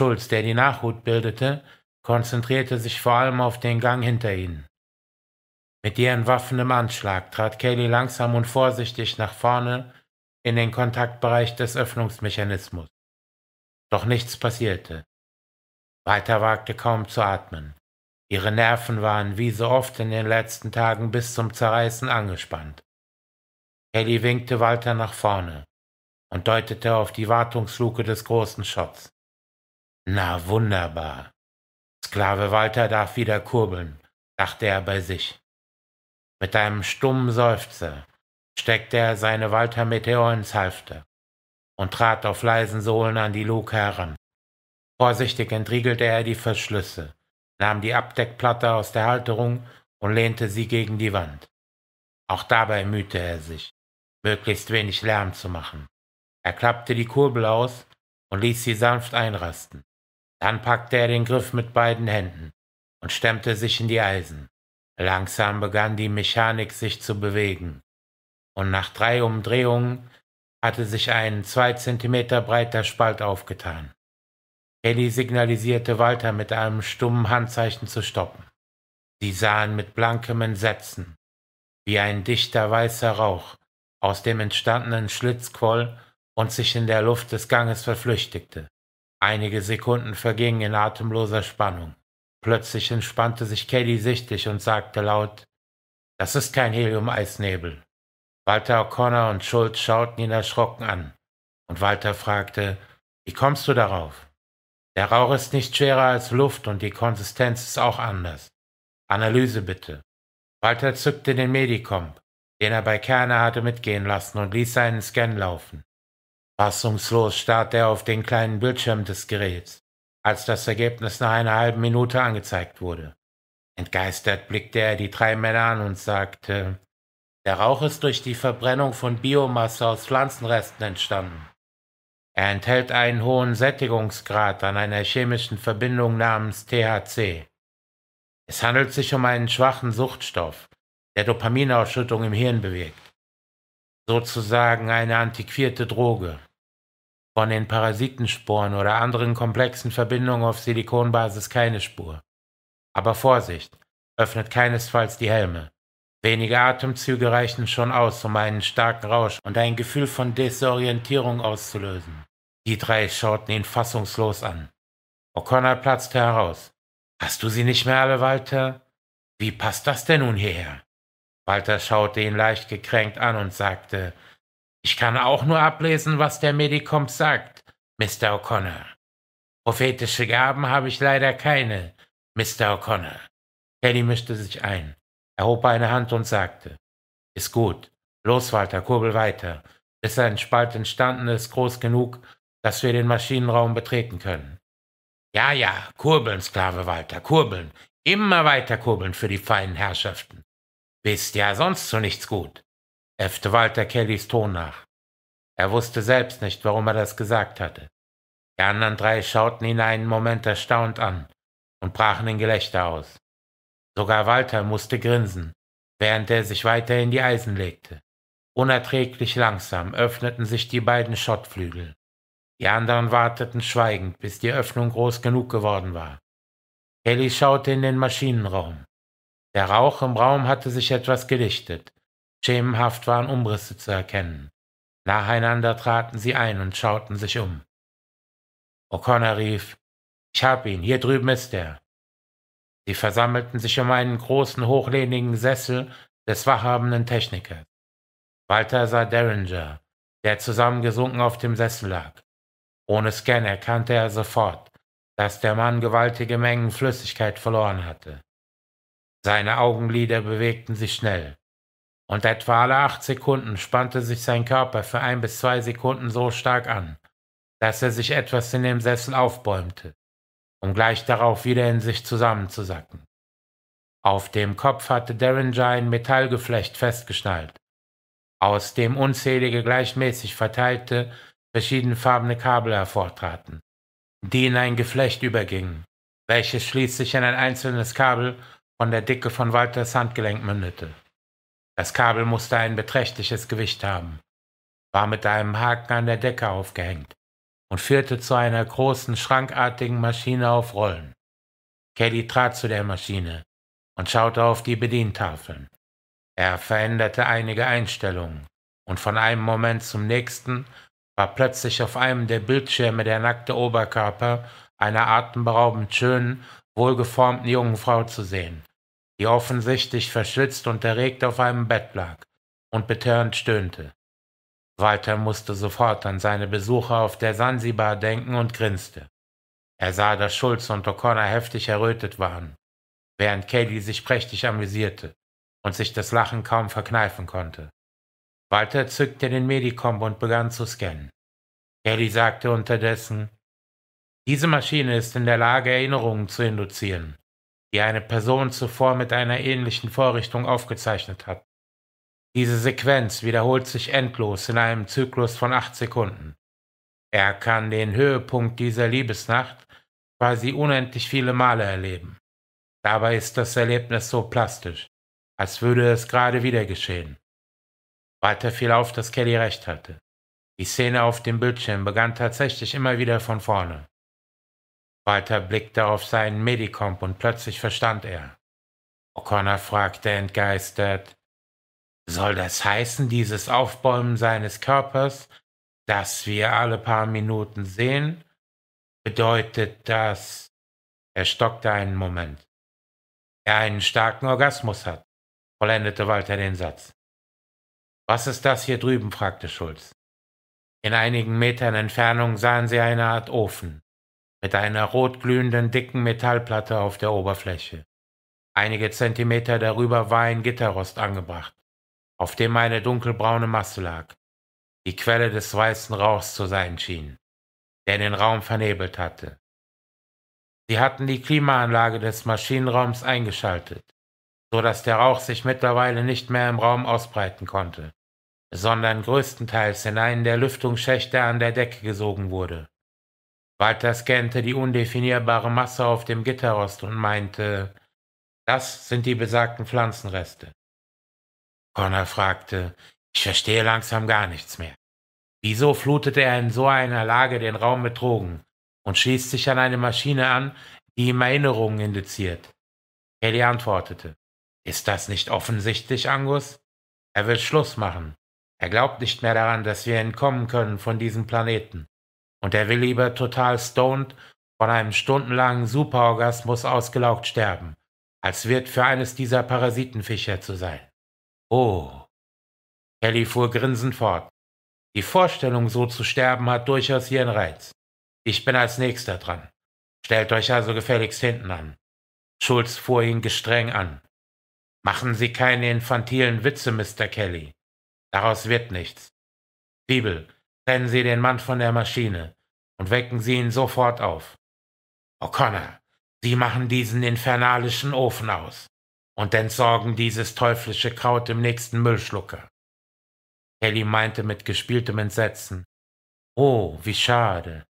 Schulz, der die Nachhut bildete, konzentrierte sich vor allem auf den Gang hinter ihnen. Mit ihren Waffen im Anschlag trat Kelly langsam und vorsichtig nach vorne in den Kontaktbereich des Öffnungsmechanismus. Doch nichts passierte. Weiter wagte kaum zu atmen. Ihre Nerven waren wie so oft in den letzten Tagen bis zum Zerreißen angespannt. Kelly winkte Walter nach vorne und deutete auf die Wartungsluke des großen Schotts. Na wunderbar. Sklave Walter darf wieder kurbeln, dachte er bei sich. Mit einem stummen Seufzer steckte er seine Walter Meteor ins Halfter und trat auf leisen Sohlen an die Luke heran. Vorsichtig entriegelte er die Verschlüsse, nahm die Abdeckplatte aus der Halterung und lehnte sie gegen die Wand. Auch dabei mühte er sich, möglichst wenig Lärm zu machen. Er klappte die Kurbel aus und ließ sie sanft einrasten. Dann packte er den Griff mit beiden Händen und stemmte sich in die Eisen. Langsam begann die Mechanik sich zu bewegen, und nach drei Umdrehungen hatte sich ein zwei Zentimeter breiter Spalt aufgetan. Kelly signalisierte Walter mit einem stummen Handzeichen zu stoppen. Sie sahen mit blankem Entsetzen, wie ein dichter weißer Rauch aus dem entstandenen Schlitz quoll und sich in der Luft des Ganges verflüchtigte. Einige Sekunden vergingen in atemloser Spannung. Plötzlich entspannte sich Kelly sichtlich und sagte laut, das ist kein Helium-Eisnebel. Walter O'Connor und Schulz schauten ihn erschrocken an, und Walter fragte, wie kommst du darauf? Der Rauch ist nicht schwerer als Luft und die Konsistenz ist auch anders. Analyse bitte. Walter zückte den Medikomp, den er bei Kerner hatte mitgehen lassen und ließ seinen Scan laufen. Fassungslos starrte er auf den kleinen Bildschirm des Geräts als das Ergebnis nach einer halben Minute angezeigt wurde. Entgeistert blickte er die drei Männer an und sagte, der Rauch ist durch die Verbrennung von Biomasse aus Pflanzenresten entstanden. Er enthält einen hohen Sättigungsgrad an einer chemischen Verbindung namens THC. Es handelt sich um einen schwachen Suchtstoff, der Dopaminausschüttung im Hirn bewirkt. Sozusagen eine antiquierte Droge. Von den Parasitensporen oder anderen komplexen Verbindungen auf Silikonbasis keine Spur. Aber Vorsicht, öffnet keinesfalls die Helme. Wenige Atemzüge reichen schon aus, um einen starken Rausch und ein Gefühl von Desorientierung auszulösen. Die drei schauten ihn fassungslos an. O'Connor platzte heraus. Hast du sie nicht mehr alle, Walter? Wie passt das denn nun hierher? Walter schaute ihn leicht gekränkt an und sagte, ich kann auch nur ablesen, was der Medikomp sagt, Mr. O'Connor. Prophetische Gaben habe ich leider keine, Mr. O'Connor. Kelly mischte sich ein, erhob eine Hand und sagte, ist gut. Los, Walter, kurbel weiter, bis ein Spalt entstanden ist, groß genug, dass wir den Maschinenraum betreten können. Ja, ja, kurbeln, Sklave Walter, kurbeln. Immer weiter kurbeln für die feinen Herrschaften. Bist ja sonst zu nichts gut äffte Walter Kellys Ton nach. Er wusste selbst nicht, warum er das gesagt hatte. Die anderen drei schauten ihn einen Moment erstaunt an und brachen in Gelächter aus. Sogar Walter musste grinsen, während er sich weiter in die Eisen legte. Unerträglich langsam öffneten sich die beiden Schottflügel. Die anderen warteten schweigend, bis die Öffnung groß genug geworden war. Kelly schaute in den Maschinenraum. Der Rauch im Raum hatte sich etwas gelichtet, Schemenhaft waren Umrisse zu erkennen. Nacheinander traten sie ein und schauten sich um. O'Connor rief, ich hab ihn, hier drüben ist er. Sie versammelten sich um einen großen, hochlehnigen Sessel des wachhabenden Technikers. Walter sah Derringer, der zusammengesunken auf dem Sessel lag. Ohne Scan erkannte er sofort, dass der Mann gewaltige Mengen Flüssigkeit verloren hatte. Seine Augenlider bewegten sich schnell und etwa alle acht Sekunden spannte sich sein Körper für ein bis zwei Sekunden so stark an, dass er sich etwas in dem Sessel aufbäumte, um gleich darauf wieder in sich zusammenzusacken. Auf dem Kopf hatte Derringer ein Metallgeflecht festgeschnallt, aus dem unzählige gleichmäßig verteilte, verschiedenfarbene Kabel hervortraten, die in ein Geflecht übergingen, welches schließlich in ein einzelnes Kabel von der Dicke von Walters Handgelenk mündete. Das Kabel musste ein beträchtliches Gewicht haben, war mit einem Haken an der Decke aufgehängt und führte zu einer großen schrankartigen Maschine auf Rollen. Kelly trat zu der Maschine und schaute auf die Bedientafeln. Er veränderte einige Einstellungen, und von einem Moment zum nächsten war plötzlich auf einem der Bildschirme der nackte Oberkörper einer atemberaubend schönen, wohlgeformten jungen Frau zu sehen, die offensichtlich verschwitzt und erregt auf einem Bett lag und betörend stöhnte. Walter musste sofort an seine Besucher auf der Sansibar denken und grinste. Er sah, dass Schulz und O'Connor heftig errötet waren, während Kelly sich prächtig amüsierte und sich das Lachen kaum verkneifen konnte. Walter zückte den Medikomb und begann zu scannen. Kelly sagte unterdessen, diese Maschine ist in der Lage, Erinnerungen zu induzieren die eine Person zuvor mit einer ähnlichen Vorrichtung aufgezeichnet hat. Diese Sequenz wiederholt sich endlos in einem Zyklus von acht Sekunden. Er kann den Höhepunkt dieser Liebesnacht quasi unendlich viele Male erleben. Dabei ist das Erlebnis so plastisch, als würde es gerade wieder geschehen. Weiter fiel auf, dass Kelly recht hatte. Die Szene auf dem Bildschirm begann tatsächlich immer wieder von vorne. Walter blickte auf seinen Medikomp und plötzlich verstand er. O'Connor fragte entgeistert, soll das heißen, dieses Aufbäumen seines Körpers, das wir alle paar Minuten sehen, bedeutet das... Er stockte einen Moment. Er einen starken Orgasmus hat, vollendete Walter den Satz. Was ist das hier drüben? fragte Schulz. In einigen Metern Entfernung sahen sie eine Art Ofen mit einer rotglühenden dicken Metallplatte auf der Oberfläche. Einige Zentimeter darüber war ein Gitterrost angebracht, auf dem eine dunkelbraune Masse lag, die Quelle des weißen Rauchs zu sein schien, der den Raum vernebelt hatte. Sie hatten die Klimaanlage des Maschinenraums eingeschaltet, so dass der Rauch sich mittlerweile nicht mehr im Raum ausbreiten konnte, sondern größtenteils in einen der Lüftungsschächte an der Decke gesogen wurde. Walter scannte die undefinierbare Masse auf dem Gitterrost und meinte, das sind die besagten Pflanzenreste. Connor fragte, ich verstehe langsam gar nichts mehr. Wieso flutet er in so einer Lage den Raum mit Drogen und schließt sich an eine Maschine an, die ihm Erinnerungen induziert? Kelly antwortete, ist das nicht offensichtlich, Angus? Er will Schluss machen. Er glaubt nicht mehr daran, dass wir entkommen können von diesem Planeten. Und er will lieber total stoned von einem stundenlangen Superorgasmus ausgelaugt sterben, als wird für eines dieser Parasitenfischer zu sein. Oh. Kelly fuhr grinsend fort. Die Vorstellung, so zu sterben, hat durchaus ihren Reiz. Ich bin als nächster dran. Stellt euch also gefälligst hinten an. Schulz fuhr ihn gestreng an. Machen Sie keine infantilen Witze, Mr. Kelly. Daraus wird nichts. Bibel, Trennen Sie den Mann von der Maschine und wecken Sie ihn sofort auf. O'Connor, Sie machen diesen infernalischen Ofen aus und entsorgen dieses teuflische Kraut im nächsten Müllschlucker. Kelly meinte mit gespieltem Entsetzen. Oh, wie schade,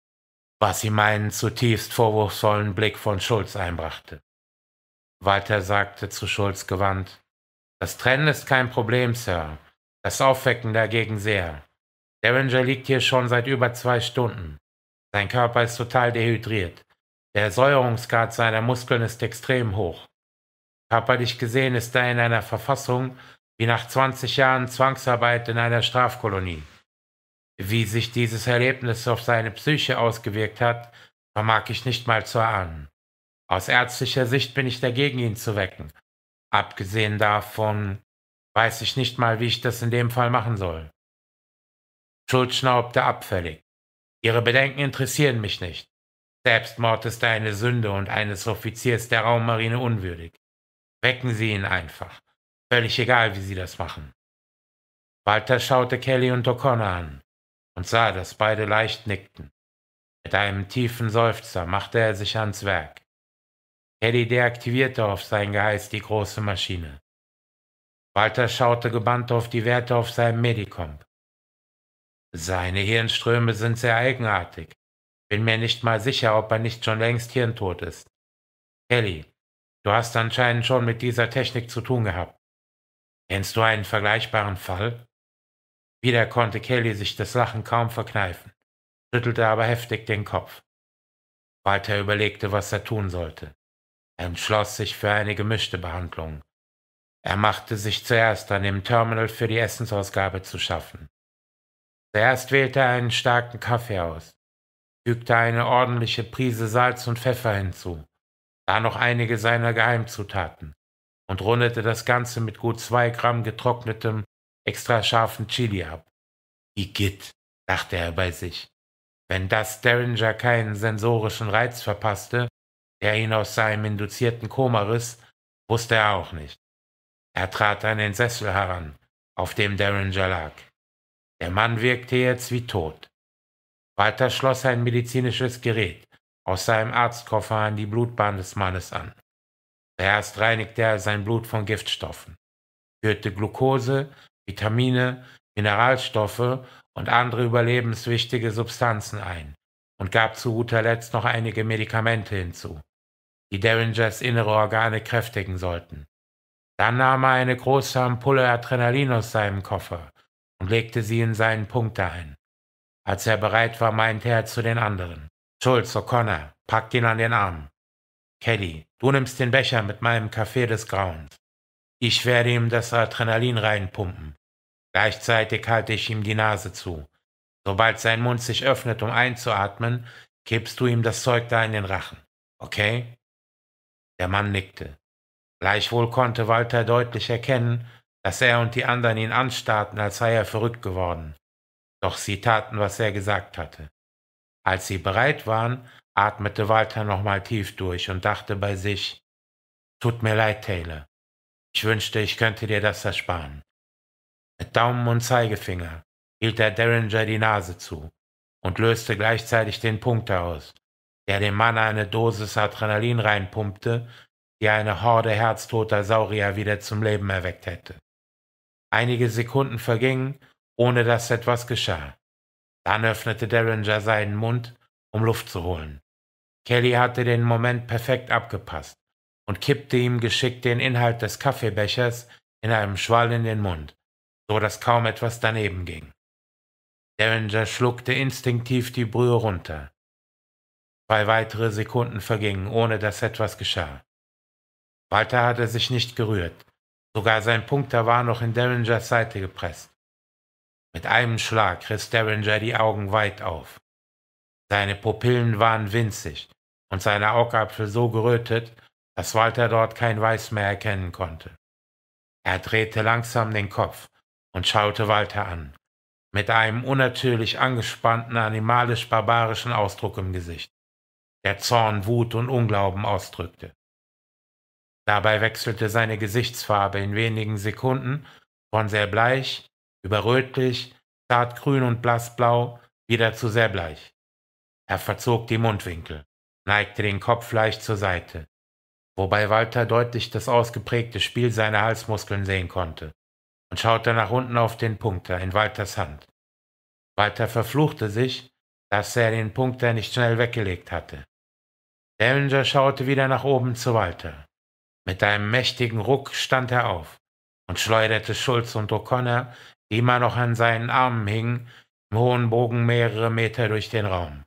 was ihm einen zutiefst vorwurfsvollen Blick von Schulz einbrachte. Walter sagte zu Schulz gewandt, das Trennen ist kein Problem, Sir, das Aufwecken dagegen sehr. Derringer liegt hier schon seit über zwei Stunden. Sein Körper ist total dehydriert. Der Säuerungsgrad seiner Muskeln ist extrem hoch. Körperlich gesehen ist er in einer Verfassung wie nach 20 Jahren Zwangsarbeit in einer Strafkolonie. Wie sich dieses Erlebnis auf seine Psyche ausgewirkt hat, vermag ich nicht mal zu ahnen. Aus ärztlicher Sicht bin ich dagegen, ihn zu wecken. Abgesehen davon weiß ich nicht mal, wie ich das in dem Fall machen soll. Schulz schnaubte abfällig. Ihre Bedenken interessieren mich nicht. Selbstmord ist eine Sünde und eines Offiziers der Raummarine unwürdig. Wecken Sie ihn einfach. Völlig egal, wie Sie das machen. Walter schaute Kelly und O'Connor an und sah, dass beide leicht nickten. Mit einem tiefen Seufzer machte er sich ans Werk. Kelly deaktivierte auf sein Geheiß die große Maschine. Walter schaute gebannt auf die Werte auf seinem Medikomp. Seine Hirnströme sind sehr eigenartig. Bin mir nicht mal sicher, ob er nicht schon längst hirntot ist. Kelly, du hast anscheinend schon mit dieser Technik zu tun gehabt. Kennst du einen vergleichbaren Fall? Wieder konnte Kelly sich das Lachen kaum verkneifen, schüttelte aber heftig den Kopf. Walter überlegte, was er tun sollte. Er entschloss sich für eine gemischte Behandlung. Er machte sich zuerst an, dem Terminal für die Essensausgabe zu schaffen. Zuerst wählte er einen starken Kaffee aus, fügte eine ordentliche Prise Salz und Pfeffer hinzu, da noch einige seiner Geheimzutaten und rundete das Ganze mit gut zwei Gramm getrocknetem, extra scharfen Chili ab. Igitt, dachte er bei sich, wenn das Derringer keinen sensorischen Reiz verpasste, der ihn aus seinem induzierten Koma riss, wusste er auch nicht. Er trat an den Sessel heran, auf dem Derringer lag. Der Mann wirkte jetzt wie tot. Walter schloss ein medizinisches Gerät aus seinem Arztkoffer an die Blutbahn des Mannes an. Zuerst reinigte er sein Blut von Giftstoffen, führte Glucose, Vitamine, Mineralstoffe und andere überlebenswichtige Substanzen ein und gab zu guter Letzt noch einige Medikamente hinzu, die Derringers innere Organe kräftigen sollten. Dann nahm er eine große Ampulle Adrenalin aus seinem Koffer, und legte sie in seinen Punkt ein. Als er bereit war, meinte er zu den anderen. Schulz, O'Connor, packt ihn an den Arm. Kelly, du nimmst den Becher mit meinem Kaffee des Grauens. Ich werde ihm das Adrenalin reinpumpen. Gleichzeitig halte ich ihm die Nase zu. Sobald sein Mund sich öffnet, um einzuatmen, kippst du ihm das Zeug da in den Rachen. Okay? Der Mann nickte. Gleichwohl konnte Walter deutlich erkennen, dass er und die anderen ihn anstarrten, als sei er verrückt geworden. Doch sie taten, was er gesagt hatte. Als sie bereit waren, atmete Walter nochmal tief durch und dachte bei sich, Tut mir leid, Taylor. Ich wünschte, ich könnte dir das ersparen. Mit Daumen und Zeigefinger hielt der Derringer die Nase zu und löste gleichzeitig den Punkter aus, der dem Mann eine Dosis Adrenalin reinpumpte, die eine Horde herztoter Saurier wieder zum Leben erweckt hätte. Einige Sekunden vergingen, ohne dass etwas geschah. Dann öffnete Derringer seinen Mund, um Luft zu holen. Kelly hatte den Moment perfekt abgepasst und kippte ihm geschickt den Inhalt des Kaffeebechers in einem Schwall in den Mund, so dass kaum etwas daneben ging. Derringer schluckte instinktiv die Brühe runter. Zwei weitere Sekunden vergingen, ohne dass etwas geschah. Walter hatte sich nicht gerührt. Sogar sein Punkter war noch in Derringers Seite gepresst. Mit einem Schlag riss Derringer die Augen weit auf. Seine Pupillen waren winzig und seine Augapfel so gerötet, dass Walter dort kein Weiß mehr erkennen konnte. Er drehte langsam den Kopf und schaute Walter an, mit einem unnatürlich angespannten, animalisch-barbarischen Ausdruck im Gesicht, der Zorn, Wut und Unglauben ausdrückte. Dabei wechselte seine Gesichtsfarbe in wenigen Sekunden von sehr bleich über rötlich, zartgrün und blassblau wieder zu sehr bleich. Er verzog die Mundwinkel, neigte den Kopf leicht zur Seite, wobei Walter deutlich das ausgeprägte Spiel seiner Halsmuskeln sehen konnte, und schaute nach unten auf den Punkter in Walters Hand. Walter verfluchte sich, dass er den Punkter nicht schnell weggelegt hatte. Dellinger schaute wieder nach oben zu Walter. Mit einem mächtigen Ruck stand er auf und schleuderte Schulz und O'Connor, die immer noch an seinen Armen hingen, im hohen Bogen mehrere Meter durch den Raum.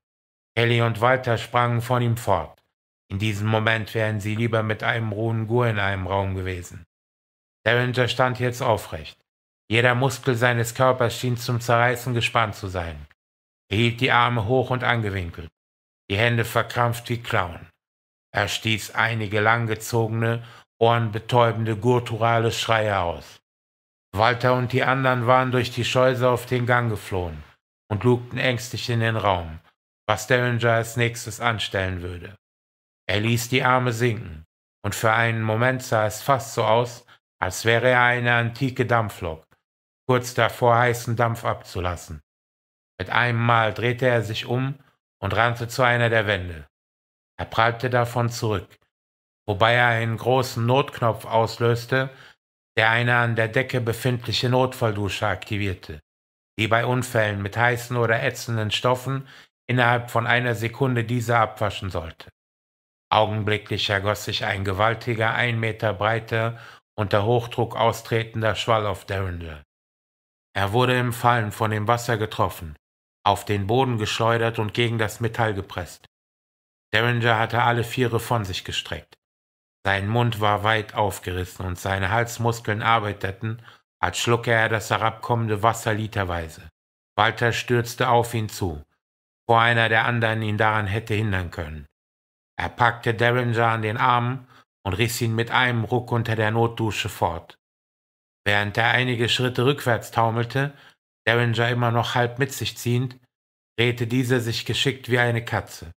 Kelly und Walter sprangen von ihm fort. In diesem Moment wären sie lieber mit einem ruhen Gur in einem Raum gewesen. Derringer stand jetzt aufrecht. Jeder Muskel seines Körpers schien zum Zerreißen gespannt zu sein. Er hielt die Arme hoch und angewinkelt, die Hände verkrampft wie Klauen. Er stieß einige langgezogene, ohrenbetäubende, gurturale Schreie aus. Walter und die anderen waren durch die Scheuse auf den Gang geflohen und lugten ängstlich in den Raum, was Derringer als nächstes anstellen würde. Er ließ die Arme sinken, und für einen Moment sah es fast so aus, als wäre er eine antike Dampflok, kurz davor heißen Dampf abzulassen. Mit einem Mal drehte er sich um und rannte zu einer der Wände. Er prallte davon zurück, wobei er einen großen Notknopf auslöste, der eine an der Decke befindliche Notfalldusche aktivierte, die bei Unfällen mit heißen oder ätzenden Stoffen innerhalb von einer Sekunde diese abwaschen sollte. Augenblicklich ergoss sich ein gewaltiger, ein Meter breiter, unter Hochdruck austretender Schwall auf Derringer. Er wurde im Fallen von dem Wasser getroffen, auf den Boden geschleudert und gegen das Metall gepresst. Derringer hatte alle Viere von sich gestreckt. Sein Mund war weit aufgerissen und seine Halsmuskeln arbeiteten, als schlucke er das herabkommende Wasser literweise. Walter stürzte auf ihn zu, vor einer der anderen ihn daran hätte hindern können. Er packte Derringer an den Arm und riss ihn mit einem Ruck unter der Notdusche fort. Während er einige Schritte rückwärts taumelte, Derringer immer noch halb mit sich ziehend, drehte dieser sich geschickt wie eine Katze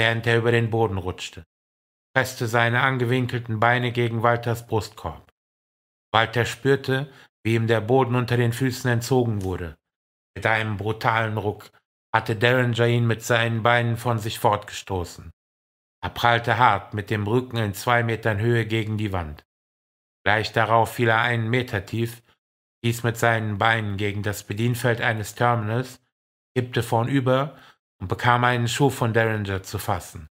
während er über den Boden rutschte, presste seine angewinkelten Beine gegen Walters Brustkorb. Walter spürte, wie ihm der Boden unter den Füßen entzogen wurde. Mit einem brutalen Ruck hatte Derringer ihn mit seinen Beinen von sich fortgestoßen. Er prallte hart mit dem Rücken in zwei Metern Höhe gegen die Wand. Gleich darauf fiel er einen Meter tief, stieß mit seinen Beinen gegen das Bedienfeld eines Terminals, kippte vornüber und bekam einen Schuh von Derringer zu fassen,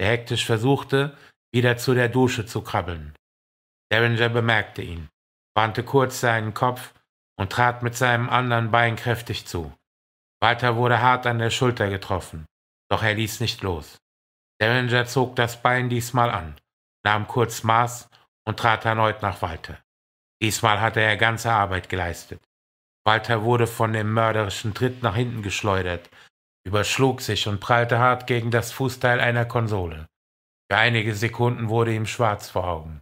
der hektisch versuchte, wieder zu der Dusche zu krabbeln. Derringer bemerkte ihn, wandte kurz seinen Kopf und trat mit seinem anderen Bein kräftig zu. Walter wurde hart an der Schulter getroffen, doch er ließ nicht los. Derringer zog das Bein diesmal an, nahm kurz Maß und trat erneut nach Walter. Diesmal hatte er ganze Arbeit geleistet. Walter wurde von dem mörderischen Tritt nach hinten geschleudert, überschlug sich und prallte hart gegen das Fußteil einer Konsole. Für einige Sekunden wurde ihm schwarz vor Augen.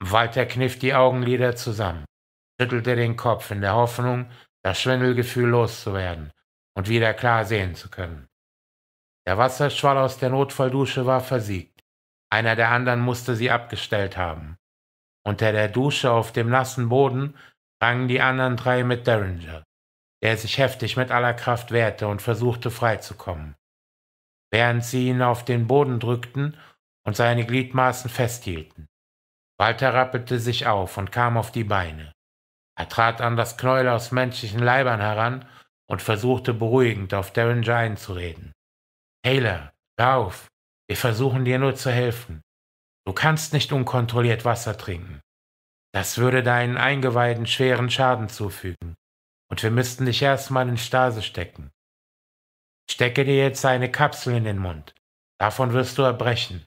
Walter kniff die Augenlider zusammen, schüttelte den Kopf in der Hoffnung, das Schwindelgefühl loszuwerden und wieder klar sehen zu können. Der Wasserschwall aus der Notfalldusche war versiegt. Einer der anderen musste sie abgestellt haben. Unter der Dusche auf dem nassen Boden rangen die anderen drei mit Derringer der sich heftig mit aller Kraft wehrte und versuchte freizukommen, während sie ihn auf den Boden drückten und seine Gliedmaßen festhielten. Walter rappelte sich auf und kam auf die Beine. Er trat an das Knäuel aus menschlichen Leibern heran und versuchte beruhigend auf Derringer einzureden. Taylor, hör auf, wir versuchen dir nur zu helfen. Du kannst nicht unkontrolliert Wasser trinken. Das würde deinen Eingeweiden schweren Schaden zufügen. Und wir müssten dich erstmal in Stase stecken. Ich stecke dir jetzt eine Kapsel in den Mund. Davon wirst du erbrechen.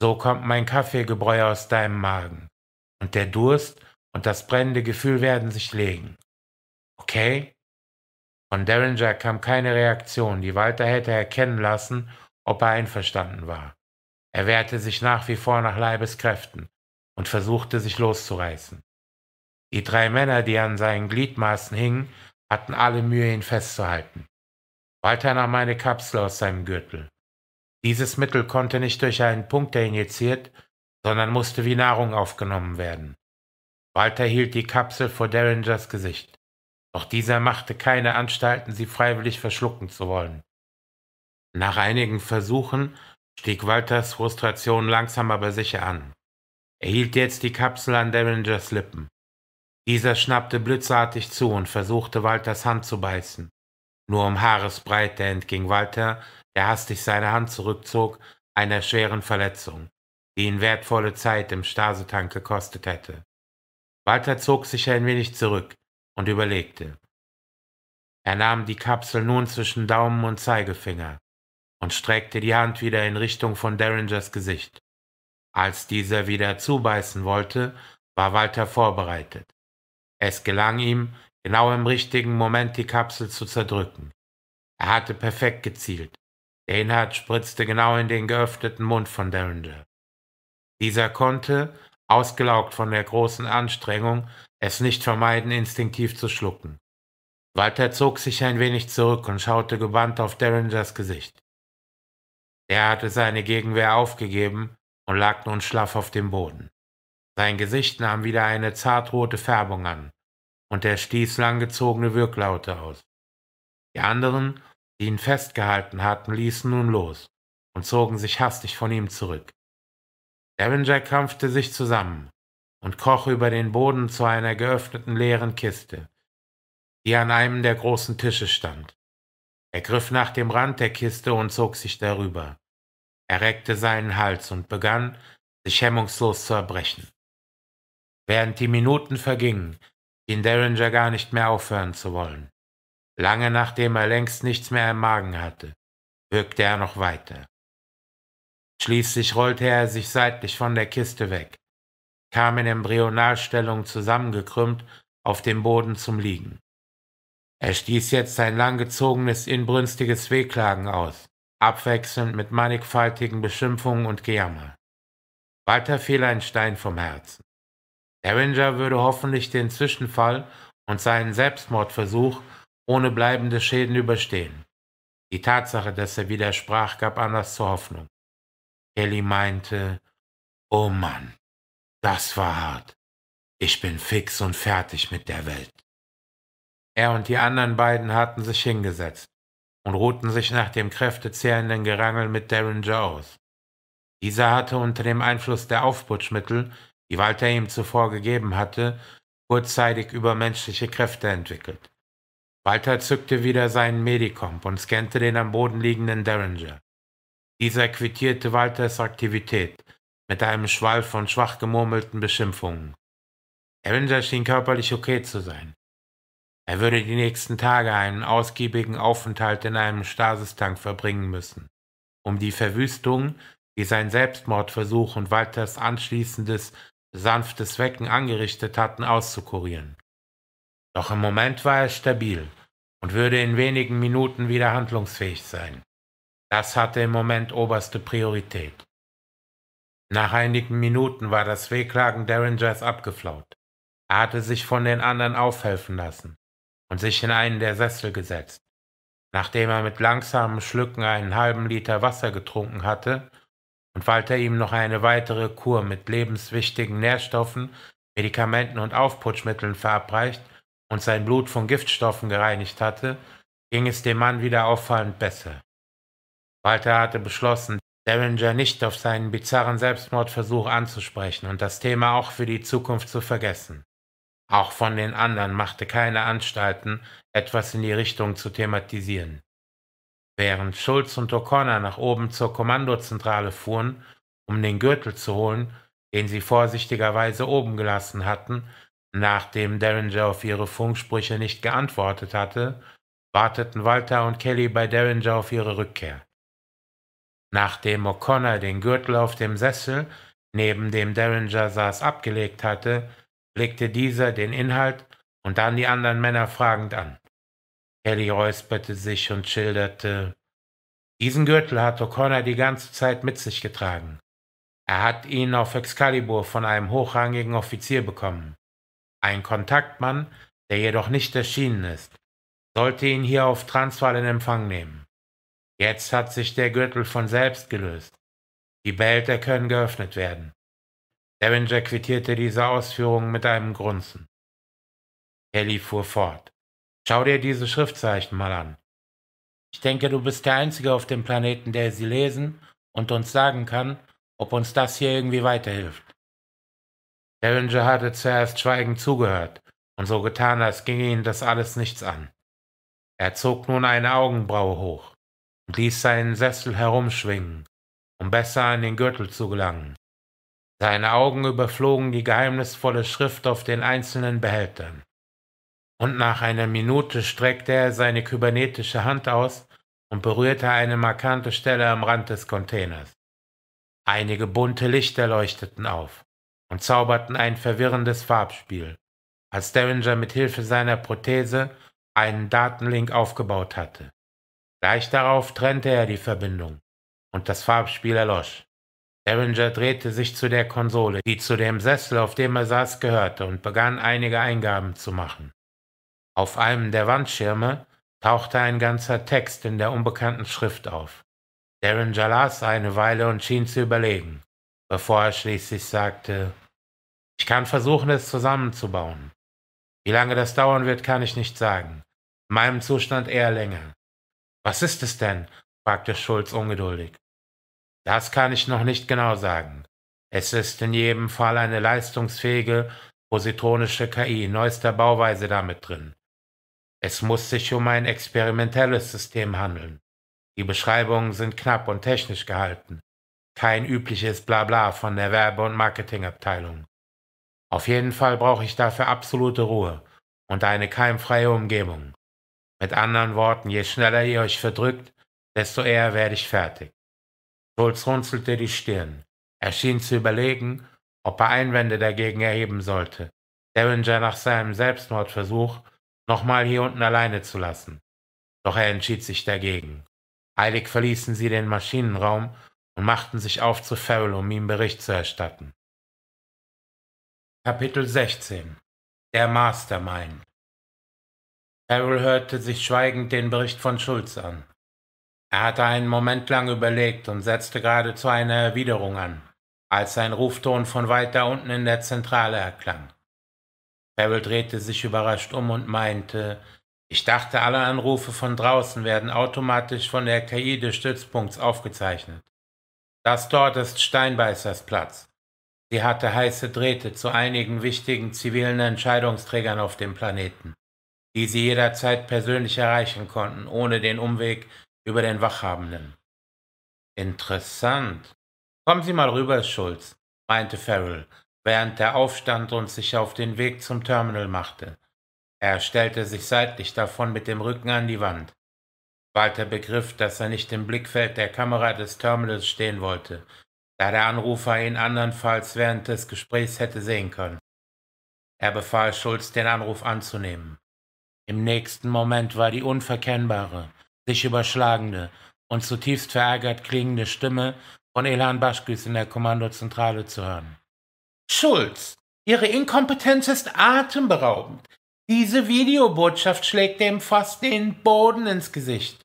So kommt mein Kaffeegebräu aus deinem Magen. Und der Durst und das brennende Gefühl werden sich legen. Okay? Von Derringer kam keine Reaktion, die Walter hätte erkennen lassen, ob er einverstanden war. Er wehrte sich nach wie vor nach Leibeskräften und versuchte sich loszureißen. Die drei Männer, die an seinen Gliedmaßen hingen, hatten alle Mühe, ihn festzuhalten. Walter nahm eine Kapsel aus seinem Gürtel. Dieses Mittel konnte nicht durch einen Punkt injiziert, sondern musste wie Nahrung aufgenommen werden. Walter hielt die Kapsel vor Derringers Gesicht, doch dieser machte keine Anstalten, sie freiwillig verschlucken zu wollen. Nach einigen Versuchen stieg Walters Frustration langsam aber sicher an. Er hielt jetzt die Kapsel an Derringers Lippen. Dieser schnappte blitzartig zu und versuchte Walters Hand zu beißen. Nur um Haaresbreite entging Walter, der hastig seine Hand zurückzog, einer schweren Verletzung, die ihn wertvolle Zeit im Stasetank gekostet hätte. Walter zog sich ein wenig zurück und überlegte. Er nahm die Kapsel nun zwischen Daumen und Zeigefinger und streckte die Hand wieder in Richtung von Derringers Gesicht. Als dieser wieder zubeißen wollte, war Walter vorbereitet. Es gelang ihm, genau im richtigen Moment die Kapsel zu zerdrücken. Er hatte perfekt gezielt. Der Inhalt spritzte genau in den geöffneten Mund von Derringer. Dieser konnte, ausgelaugt von der großen Anstrengung, es nicht vermeiden, instinktiv zu schlucken. Walter zog sich ein wenig zurück und schaute gebannt auf Derringers Gesicht. Er hatte seine Gegenwehr aufgegeben und lag nun schlaff auf dem Boden. Sein Gesicht nahm wieder eine zartrote Färbung an, und er stieß langgezogene Wirklaute aus. Die anderen, die ihn festgehalten hatten, ließen nun los und zogen sich hastig von ihm zurück. Avenger krampfte sich zusammen und kroch über den Boden zu einer geöffneten leeren Kiste, die an einem der großen Tische stand. Er griff nach dem Rand der Kiste und zog sich darüber. Er reckte seinen Hals und begann, sich hemmungslos zu erbrechen während die Minuten vergingen, schien Derringer gar nicht mehr aufhören zu wollen. Lange nachdem er längst nichts mehr im Magen hatte, wirkte er noch weiter. Schließlich rollte er sich seitlich von der Kiste weg, kam in Embryonalstellung zusammengekrümmt auf dem Boden zum Liegen. Er stieß jetzt ein langgezogenes, inbrünstiges Wehklagen aus, abwechselnd mit mannigfaltigen Beschimpfungen und Gejammer. Walter fiel ein Stein vom Herzen. Derringer würde hoffentlich den Zwischenfall und seinen Selbstmordversuch ohne bleibende Schäden überstehen. Die Tatsache, dass er widersprach, gab Anlass zur Hoffnung. Kelly meinte, Oh Mann, das war hart. Ich bin fix und fertig mit der Welt. Er und die anderen beiden hatten sich hingesetzt und ruhten sich nach dem kräftezehrenden Gerangel mit Derringer aus. Dieser hatte unter dem Einfluss der Aufputschmittel die Walter ihm zuvor gegeben hatte, kurzzeitig übermenschliche Kräfte entwickelt. Walter zückte wieder seinen Medikomp und scannte den am Boden liegenden Derringer. Dieser quittierte Walters Aktivität mit einem Schwall von schwach gemurmelten Beschimpfungen. Derringer schien körperlich okay zu sein. Er würde die nächsten Tage einen ausgiebigen Aufenthalt in einem Stasistank verbringen müssen, um die Verwüstung, die sein Selbstmordversuch und Walters anschließendes sanftes Wecken angerichtet hatten, auszukurieren. Doch im Moment war er stabil und würde in wenigen Minuten wieder handlungsfähig sein. Das hatte im Moment oberste Priorität. Nach einigen Minuten war das Wehklagen Derringers abgeflaut. Er hatte sich von den anderen aufhelfen lassen und sich in einen der Sessel gesetzt. Nachdem er mit langsamen Schlücken einen halben Liter Wasser getrunken hatte, und Walter ihm noch eine weitere Kur mit lebenswichtigen Nährstoffen, Medikamenten und Aufputschmitteln verabreicht und sein Blut von Giftstoffen gereinigt hatte, ging es dem Mann wieder auffallend besser. Walter hatte beschlossen, Derringer nicht auf seinen bizarren Selbstmordversuch anzusprechen und das Thema auch für die Zukunft zu vergessen. Auch von den anderen machte keine Anstalten, etwas in die Richtung zu thematisieren. Während Schulz und O'Connor nach oben zur Kommandozentrale fuhren, um den Gürtel zu holen, den sie vorsichtigerweise oben gelassen hatten, nachdem Derringer auf ihre Funksprüche nicht geantwortet hatte, warteten Walter und Kelly bei Derringer auf ihre Rückkehr. Nachdem O'Connor den Gürtel auf dem Sessel, neben dem Derringer saß, abgelegt hatte, blickte dieser den Inhalt und dann die anderen Männer fragend an. Kelly räusperte sich und schilderte, diesen Gürtel hat O'Connor die ganze Zeit mit sich getragen. Er hat ihn auf Excalibur von einem hochrangigen Offizier bekommen. Ein Kontaktmann, der jedoch nicht erschienen ist, sollte ihn hier auf Transvaal in Empfang nehmen. Jetzt hat sich der Gürtel von selbst gelöst. Die Behälter können geöffnet werden. Derringer quittierte diese Ausführungen mit einem Grunzen. Kelly fuhr fort. Schau dir diese Schriftzeichen mal an. Ich denke, du bist der Einzige auf dem Planeten, der sie lesen und uns sagen kann, ob uns das hier irgendwie weiterhilft. Derringer hatte zuerst schweigend zugehört und so getan, als ginge ihn das alles nichts an. Er zog nun eine Augenbraue hoch und ließ seinen Sessel herumschwingen, um besser an den Gürtel zu gelangen. Seine Augen überflogen die geheimnisvolle Schrift auf den einzelnen Behältern und nach einer Minute streckte er seine kybernetische Hand aus und berührte eine markante Stelle am Rand des Containers. Einige bunte Lichter leuchteten auf und zauberten ein verwirrendes Farbspiel, als Derringer mit Hilfe seiner Prothese einen Datenlink aufgebaut hatte. Gleich darauf trennte er die Verbindung und das Farbspiel erlosch. Derringer drehte sich zu der Konsole, die zu dem Sessel, auf dem er saß, gehörte und begann einige Eingaben zu machen. Auf einem der Wandschirme tauchte ein ganzer Text in der unbekannten Schrift auf. Derringer las eine Weile und schien zu überlegen, bevor er schließlich sagte, ich kann versuchen, es zusammenzubauen. Wie lange das dauern wird, kann ich nicht sagen. In meinem Zustand eher länger. Was ist es denn? fragte Schulz ungeduldig. Das kann ich noch nicht genau sagen. Es ist in jedem Fall eine leistungsfähige positronische KI neuester Bauweise damit drin. Es muss sich um ein experimentelles System handeln. Die Beschreibungen sind knapp und technisch gehalten. Kein übliches Blabla von der Werbe- und Marketingabteilung. Auf jeden Fall brauche ich dafür absolute Ruhe und eine keimfreie Umgebung. Mit anderen Worten, je schneller ihr euch verdrückt, desto eher werde ich fertig. Schulz runzelte die Stirn. Er schien zu überlegen, ob er Einwände dagegen erheben sollte. Derringer nach seinem Selbstmordversuch nochmal hier unten alleine zu lassen. Doch er entschied sich dagegen. Eilig verließen sie den Maschinenraum und machten sich auf zu Farrell, um ihm Bericht zu erstatten. Kapitel 16 Der Mastermind Farrell hörte sich schweigend den Bericht von Schulz an. Er hatte einen Moment lang überlegt und setzte geradezu eine Erwiderung an, als sein Rufton von weit da unten in der Zentrale erklang. Carol drehte sich überrascht um und meinte, ich dachte, alle Anrufe von draußen werden automatisch von der KI des Stützpunkts aufgezeichnet. Das dort ist Steinbeißers Platz. Sie hatte heiße Drähte zu einigen wichtigen zivilen Entscheidungsträgern auf dem Planeten, die sie jederzeit persönlich erreichen konnten, ohne den Umweg über den Wachhabenden. Interessant. Kommen Sie mal rüber, Schulz, meinte Farrell während er aufstand und sich auf den Weg zum Terminal machte. Er stellte sich seitlich davon mit dem Rücken an die Wand. Walter begriff, dass er nicht im Blickfeld der Kamera des Terminals stehen wollte, da der Anrufer ihn andernfalls während des Gesprächs hätte sehen können. Er befahl Schulz, den Anruf anzunehmen. Im nächsten Moment war die unverkennbare, sich überschlagende und zutiefst verärgert klingende Stimme von Elan Baschküs in der Kommandozentrale zu hören. Schulz. Ihre Inkompetenz ist atemberaubend. Diese Videobotschaft schlägt dem fast den Boden ins Gesicht.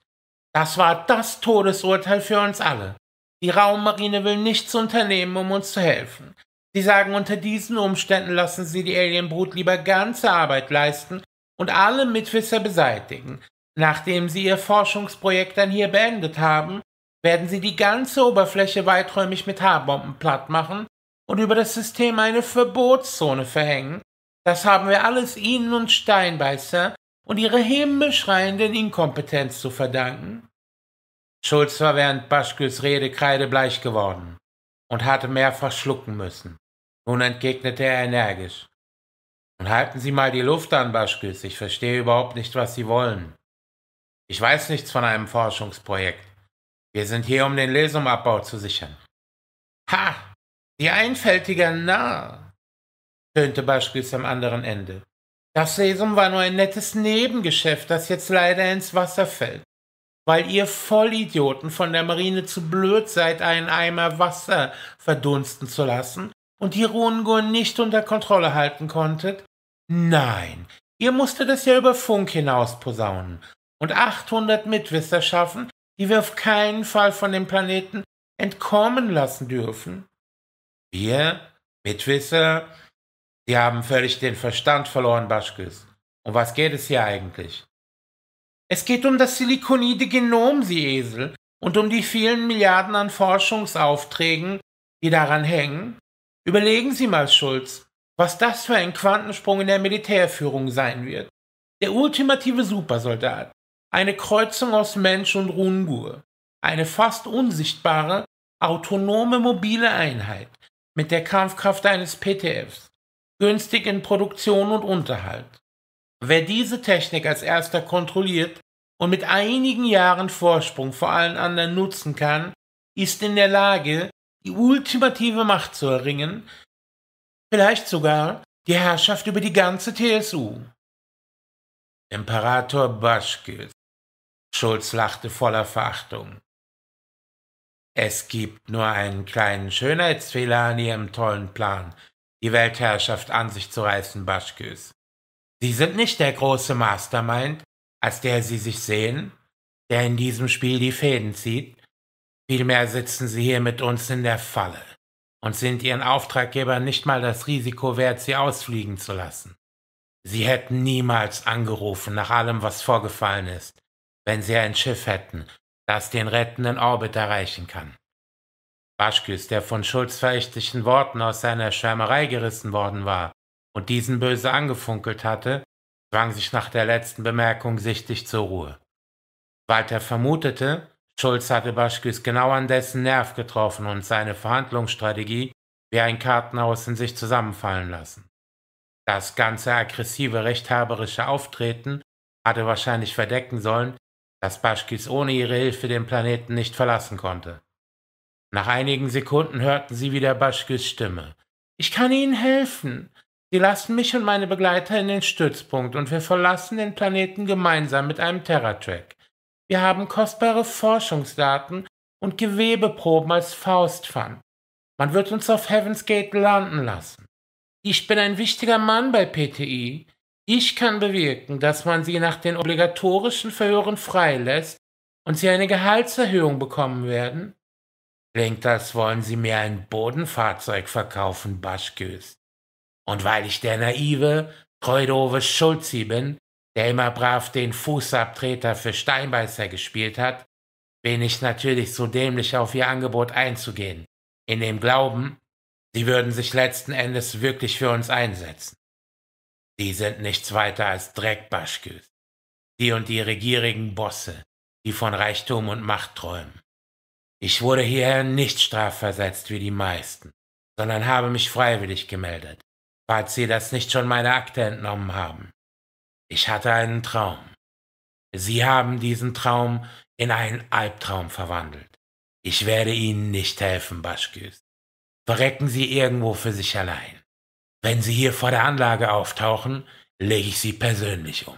Das war das Todesurteil für uns alle. Die Raummarine will nichts unternehmen, um uns zu helfen. Sie sagen, unter diesen Umständen lassen sie die Alienbrut lieber ganze Arbeit leisten und alle Mitwisser beseitigen. Nachdem sie ihr Forschungsprojekt dann hier beendet haben, werden sie die ganze Oberfläche weiträumig mit Haarbomben platt machen und über das System eine Verbotszone verhängen. Das haben wir alles Ihnen und Steinbeißer und ihre himmelschreienden Inkompetenz zu verdanken. Schulz war während Baschkes Rede kreidebleich geworden und hatte mehrfach schlucken müssen. Nun entgegnete er energisch. Und halten Sie mal die Luft an, Baschkes, ich verstehe überhaupt nicht, was Sie wollen. Ich weiß nichts von einem Forschungsprojekt. Wir sind hier, um den Lesumabbau zu sichern. Ha! Die einfältiger Narr, tönte Baschkis am anderen Ende. Das Sesum war nur ein nettes Nebengeschäft, das jetzt leider ins Wasser fällt, weil ihr Vollidioten von der Marine zu blöd seid, einen Eimer Wasser verdunsten zu lassen und die Runengur nicht unter Kontrolle halten konntet? Nein, ihr musstet es ja über Funk hinaus posaunen und 800 Mitwisser schaffen, die wir auf keinen Fall von dem Planeten entkommen lassen dürfen. Wir, Mitwisser, die haben völlig den Verstand verloren, Baschkes. Um was geht es hier eigentlich? Es geht um das silikonide Genom, Sie Esel, und um die vielen Milliarden an Forschungsaufträgen, die daran hängen. Überlegen Sie mal, Schulz, was das für ein Quantensprung in der Militärführung sein wird. Der ultimative Supersoldat, eine Kreuzung aus Mensch und Rungur, eine fast unsichtbare, autonome mobile Einheit mit der Kampfkraft eines PTFs, günstig in Produktion und Unterhalt. Wer diese Technik als erster kontrolliert und mit einigen Jahren Vorsprung vor allen anderen nutzen kann, ist in der Lage, die ultimative Macht zu erringen, vielleicht sogar die Herrschaft über die ganze TSU. Imperator Baschkis. Schulz lachte voller Verachtung. Es gibt nur einen kleinen Schönheitsfehler an Ihrem tollen Plan, die Weltherrschaft an sich zu reißen, Baschkes. Sie sind nicht der große Mastermind, als der Sie sich sehen, der in diesem Spiel die Fäden zieht. Vielmehr sitzen Sie hier mit uns in der Falle und sind Ihren Auftraggebern nicht mal das Risiko wert, Sie ausfliegen zu lassen. Sie hätten niemals angerufen nach allem, was vorgefallen ist, wenn Sie ein Schiff hätten das den rettenden Orbit erreichen kann. Waschküs, der von Schulz verächtlichen Worten aus seiner Schwärmerei gerissen worden war und diesen böse angefunkelt hatte, zwang sich nach der letzten Bemerkung sichtlich zur Ruhe. Walter vermutete, Schulz hatte Baschküs genau an dessen Nerv getroffen und seine Verhandlungsstrategie wie ein Kartenhaus in sich zusammenfallen lassen. Das ganze aggressive rechthaberische Auftreten hatte wahrscheinlich verdecken sollen, dass Baschkis ohne ihre Hilfe den Planeten nicht verlassen konnte. Nach einigen Sekunden hörten sie wieder Baschkis Stimme. Ich kann Ihnen helfen. Sie lassen mich und meine Begleiter in den Stützpunkt und wir verlassen den Planeten gemeinsam mit einem Terratrack. Wir haben kostbare Forschungsdaten und Gewebeproben als Faustpfand. Man wird uns auf Heaven's Gate landen lassen. Ich bin ein wichtiger Mann bei PTI. Ich kann bewirken, dass man sie nach den obligatorischen Verhören freilässt und sie eine Gehaltserhöhung bekommen werden. Klingt, das wollen sie mir ein Bodenfahrzeug verkaufen, Baschkös. Und weil ich der naive, treudove Schulzi bin, der immer brav den Fußabtreter für Steinbeißer gespielt hat, bin ich natürlich so dämlich auf ihr Angebot einzugehen, in dem Glauben, sie würden sich letzten Endes wirklich für uns einsetzen. Die sind nichts weiter als Dreckbaschkes. Die und die regierigen Bosse, die von Reichtum und Macht träumen. Ich wurde hierher nicht strafversetzt wie die meisten, sondern habe mich freiwillig gemeldet, falls Sie das nicht schon meine Akte entnommen haben. Ich hatte einen Traum. Sie haben diesen Traum in einen Albtraum verwandelt. Ich werde Ihnen nicht helfen, Baschküs. Verrecken Sie irgendwo für sich allein. Wenn Sie hier vor der Anlage auftauchen, lege ich Sie persönlich um.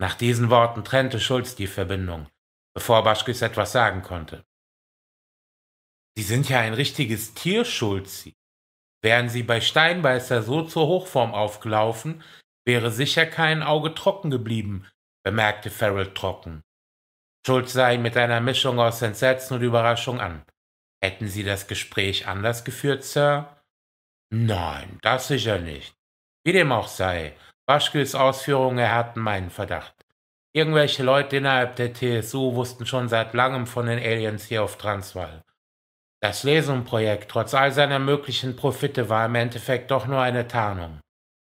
Nach diesen Worten trennte Schulz die Verbindung, bevor Baschkes etwas sagen konnte. Sie sind ja ein richtiges Tier, Schulzi. Wären Sie bei Steinbeißer so zur Hochform aufgelaufen, wäre sicher kein Auge trocken geblieben, bemerkte Farrell trocken. Schulz sah ihn mit einer Mischung aus Entsetzen und Überraschung an. Hätten Sie das Gespräch anders geführt, Sir? Nein, das sicher nicht. Wie dem auch sei, Waschkes Ausführungen erhärten meinen Verdacht. Irgendwelche Leute innerhalb der TSU wussten schon seit langem von den Aliens hier auf Transvaal. Das Lesumprojekt, trotz all seiner möglichen Profite, war im Endeffekt doch nur eine Tarnung,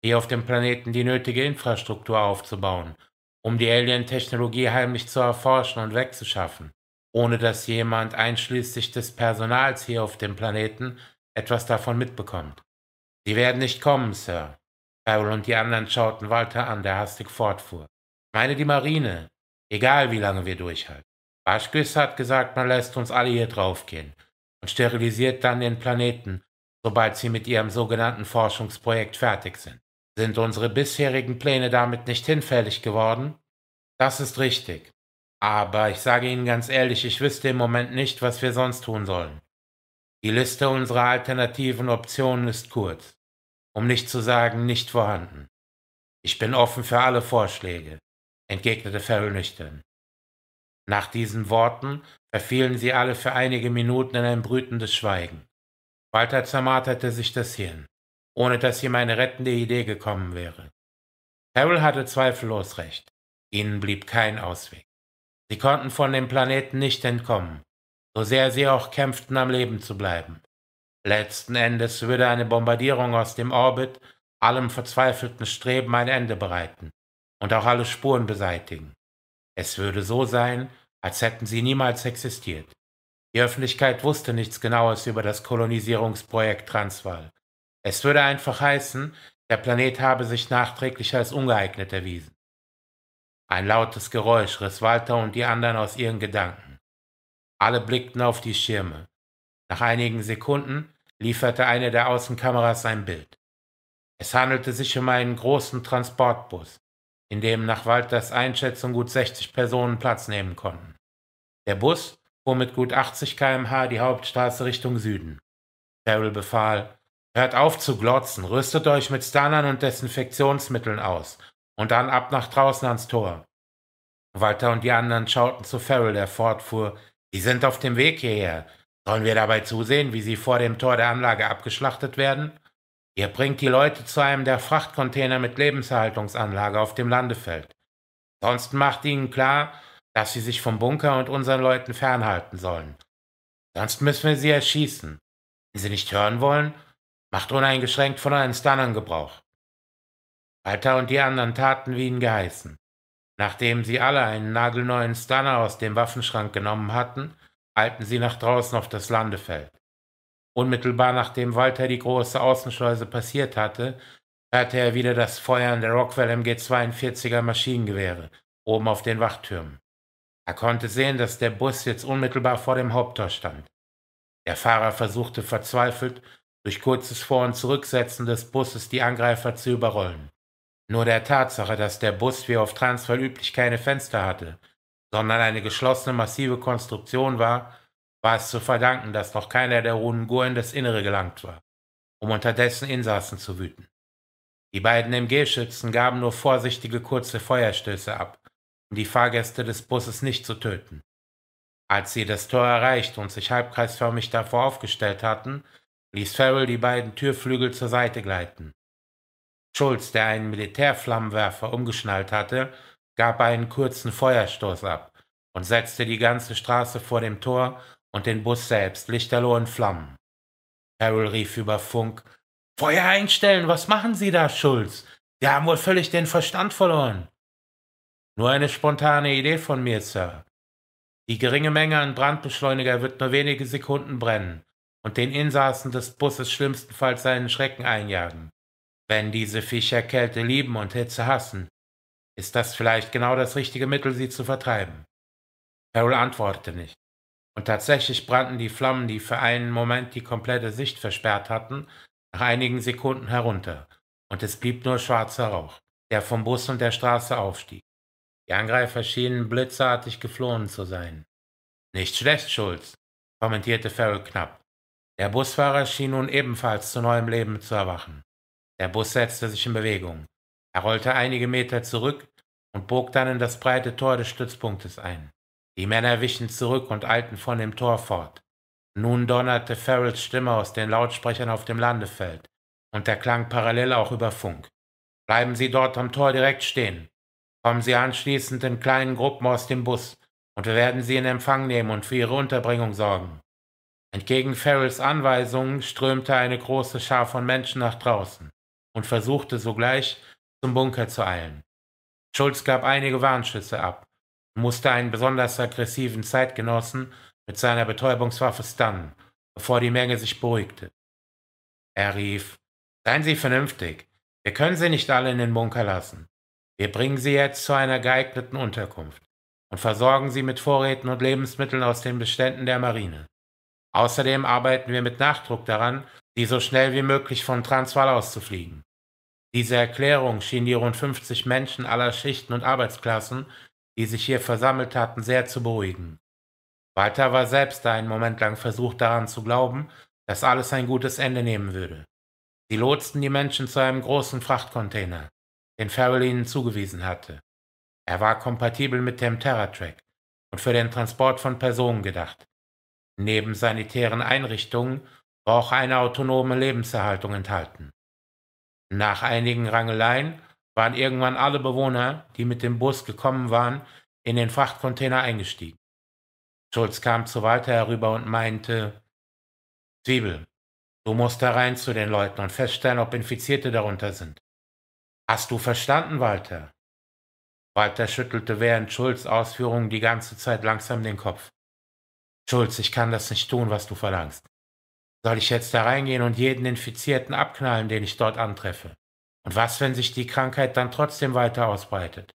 hier auf dem Planeten die nötige Infrastruktur aufzubauen, um die Alien-Technologie heimlich zu erforschen und wegzuschaffen, ohne dass jemand einschließlich des Personals hier auf dem Planeten etwas davon mitbekommt. Sie werden nicht kommen, Sir. Farrell und die anderen schauten Walter an, der hastig fortfuhr. Ich meine die Marine. Egal, wie lange wir durchhalten. Waschgüss hat gesagt, man lässt uns alle hier draufgehen und sterilisiert dann den Planeten, sobald sie mit ihrem sogenannten Forschungsprojekt fertig sind. Sind unsere bisherigen Pläne damit nicht hinfällig geworden? Das ist richtig. Aber ich sage Ihnen ganz ehrlich, ich wüsste im Moment nicht, was wir sonst tun sollen. Die Liste unserer alternativen Optionen ist kurz um nicht zu sagen nicht vorhanden. Ich bin offen für alle Vorschläge, entgegnete Farrell nüchtern. Nach diesen Worten verfielen sie alle für einige Minuten in ein brütendes Schweigen. Walter zermarterte sich das Hirn, ohne dass ihm eine rettende Idee gekommen wäre. Farrell hatte zweifellos recht. Ihnen blieb kein Ausweg. Sie konnten von dem Planeten nicht entkommen, so sehr sie auch kämpften, am Leben zu bleiben. Letzten Endes würde eine Bombardierung aus dem Orbit allem verzweifelten Streben ein Ende bereiten und auch alle Spuren beseitigen. Es würde so sein, als hätten sie niemals existiert. Die Öffentlichkeit wusste nichts Genaues über das Kolonisierungsprojekt Transvaal. Es würde einfach heißen, der Planet habe sich nachträglich als ungeeignet erwiesen. Ein lautes Geräusch riss Walter und die anderen aus ihren Gedanken. Alle blickten auf die Schirme. Nach einigen Sekunden lieferte eine der Außenkameras sein Bild. Es handelte sich um einen großen Transportbus, in dem nach Walters Einschätzung gut 60 Personen Platz nehmen konnten. Der Bus fuhr mit gut 80 km/h die Hauptstraße Richtung Süden. Farrell befahl, hört auf zu glotzen, rüstet euch mit Stunnern und Desinfektionsmitteln aus und dann ab nach draußen ans Tor. Walter und die anderen schauten zu Farrell, der fortfuhr, die sind auf dem Weg hierher, Sollen wir dabei zusehen, wie sie vor dem Tor der Anlage abgeschlachtet werden? Ihr bringt die Leute zu einem der Frachtcontainer mit Lebenserhaltungsanlage auf dem Landefeld. Sonst macht ihnen klar, dass sie sich vom Bunker und unseren Leuten fernhalten sollen. Sonst müssen wir sie erschießen. Wenn sie nicht hören wollen, macht uneingeschränkt von euren Stunnern Gebrauch. Walter und die anderen taten wie ihnen geheißen. Nachdem sie alle einen nagelneuen Stunner aus dem Waffenschrank genommen hatten, eilten sie nach draußen auf das Landefeld. Unmittelbar nachdem Walter die große Außenschleuse passiert hatte, hörte er wieder das Feuern der Rockwell MG-42er Maschinengewehre oben auf den Wachtürmen. Er konnte sehen, dass der Bus jetzt unmittelbar vor dem Haupttor stand. Der Fahrer versuchte verzweifelt, durch kurzes Vor- und Zurücksetzen des Busses die Angreifer zu überrollen. Nur der Tatsache, dass der Bus wie auf Transfer üblich keine Fenster hatte, sondern eine geschlossene massive Konstruktion war, war es zu verdanken, dass noch keiner der Runengur in das Innere gelangt war, um unterdessen Insassen zu wüten. Die beiden MG-Schützen gaben nur vorsichtige kurze Feuerstöße ab, um die Fahrgäste des Busses nicht zu töten. Als sie das Tor erreicht und sich halbkreisförmig davor aufgestellt hatten, ließ Farrell die beiden Türflügel zur Seite gleiten. Schulz, der einen Militärflammenwerfer umgeschnallt hatte, gab einen kurzen Feuerstoß ab und setzte die ganze Straße vor dem Tor und den Bus selbst lichterloh in Flammen. Harold rief über Funk, Feuer einstellen, was machen Sie da, Schulz? Sie haben wohl völlig den Verstand verloren. Nur eine spontane Idee von mir, Sir. Die geringe Menge an Brandbeschleuniger wird nur wenige Sekunden brennen und den Insassen des Busses schlimmstenfalls seinen Schrecken einjagen. Wenn diese Viecher Kälte lieben und Hitze hassen, ist das vielleicht genau das richtige Mittel, sie zu vertreiben? Farrell antwortete nicht. Und tatsächlich brannten die Flammen, die für einen Moment die komplette Sicht versperrt hatten, nach einigen Sekunden herunter, und es blieb nur schwarzer Rauch, der vom Bus und der Straße aufstieg. Die Angreifer schienen blitzartig geflohen zu sein. Nicht schlecht, Schulz, kommentierte Farrell knapp. Der Busfahrer schien nun ebenfalls zu neuem Leben zu erwachen. Der Bus setzte sich in Bewegung. Er rollte einige Meter zurück und bog dann in das breite Tor des Stützpunktes ein. Die Männer wichen zurück und eilten von dem Tor fort. Nun donnerte Farrells Stimme aus den Lautsprechern auf dem Landefeld, und der Klang parallel auch über Funk. Bleiben Sie dort am Tor direkt stehen. Kommen Sie anschließend in kleinen Gruppen aus dem Bus, und wir werden Sie in Empfang nehmen und für Ihre Unterbringung sorgen. Entgegen Farrells Anweisungen strömte eine große Schar von Menschen nach draußen und versuchte sogleich, zum Bunker zu eilen. Schulz gab einige Warnschüsse ab und musste einen besonders aggressiven Zeitgenossen mit seiner Betäubungswaffe stunnen, bevor die Menge sich beruhigte. Er rief, Seien Sie vernünftig. Wir können Sie nicht alle in den Bunker lassen. Wir bringen Sie jetzt zu einer geeigneten Unterkunft und versorgen Sie mit Vorräten und Lebensmitteln aus den Beständen der Marine. Außerdem arbeiten wir mit Nachdruck daran, Sie so schnell wie möglich von Transvaal auszufliegen. Diese Erklärung schien die rund 50 Menschen aller Schichten und Arbeitsklassen, die sich hier versammelt hatten, sehr zu beruhigen. Walter war selbst da einen Moment lang versucht daran zu glauben, dass alles ein gutes Ende nehmen würde. Sie lotsten die Menschen zu einem großen Frachtcontainer, den Farrell ihnen zugewiesen hatte. Er war kompatibel mit dem TerraTrack und für den Transport von Personen gedacht. Neben sanitären Einrichtungen war auch eine autonome Lebenserhaltung enthalten. Nach einigen Rangeleien waren irgendwann alle Bewohner, die mit dem Bus gekommen waren, in den Frachtcontainer eingestiegen. Schulz kam zu Walter herüber und meinte, Zwiebel, du musst da rein zu den Leuten und feststellen, ob Infizierte darunter sind. Hast du verstanden, Walter? Walter schüttelte während Schulz Ausführungen die ganze Zeit langsam den Kopf. Schulz, ich kann das nicht tun, was du verlangst. Soll ich jetzt da reingehen und jeden Infizierten abknallen, den ich dort antreffe? Und was, wenn sich die Krankheit dann trotzdem weiter ausbreitet?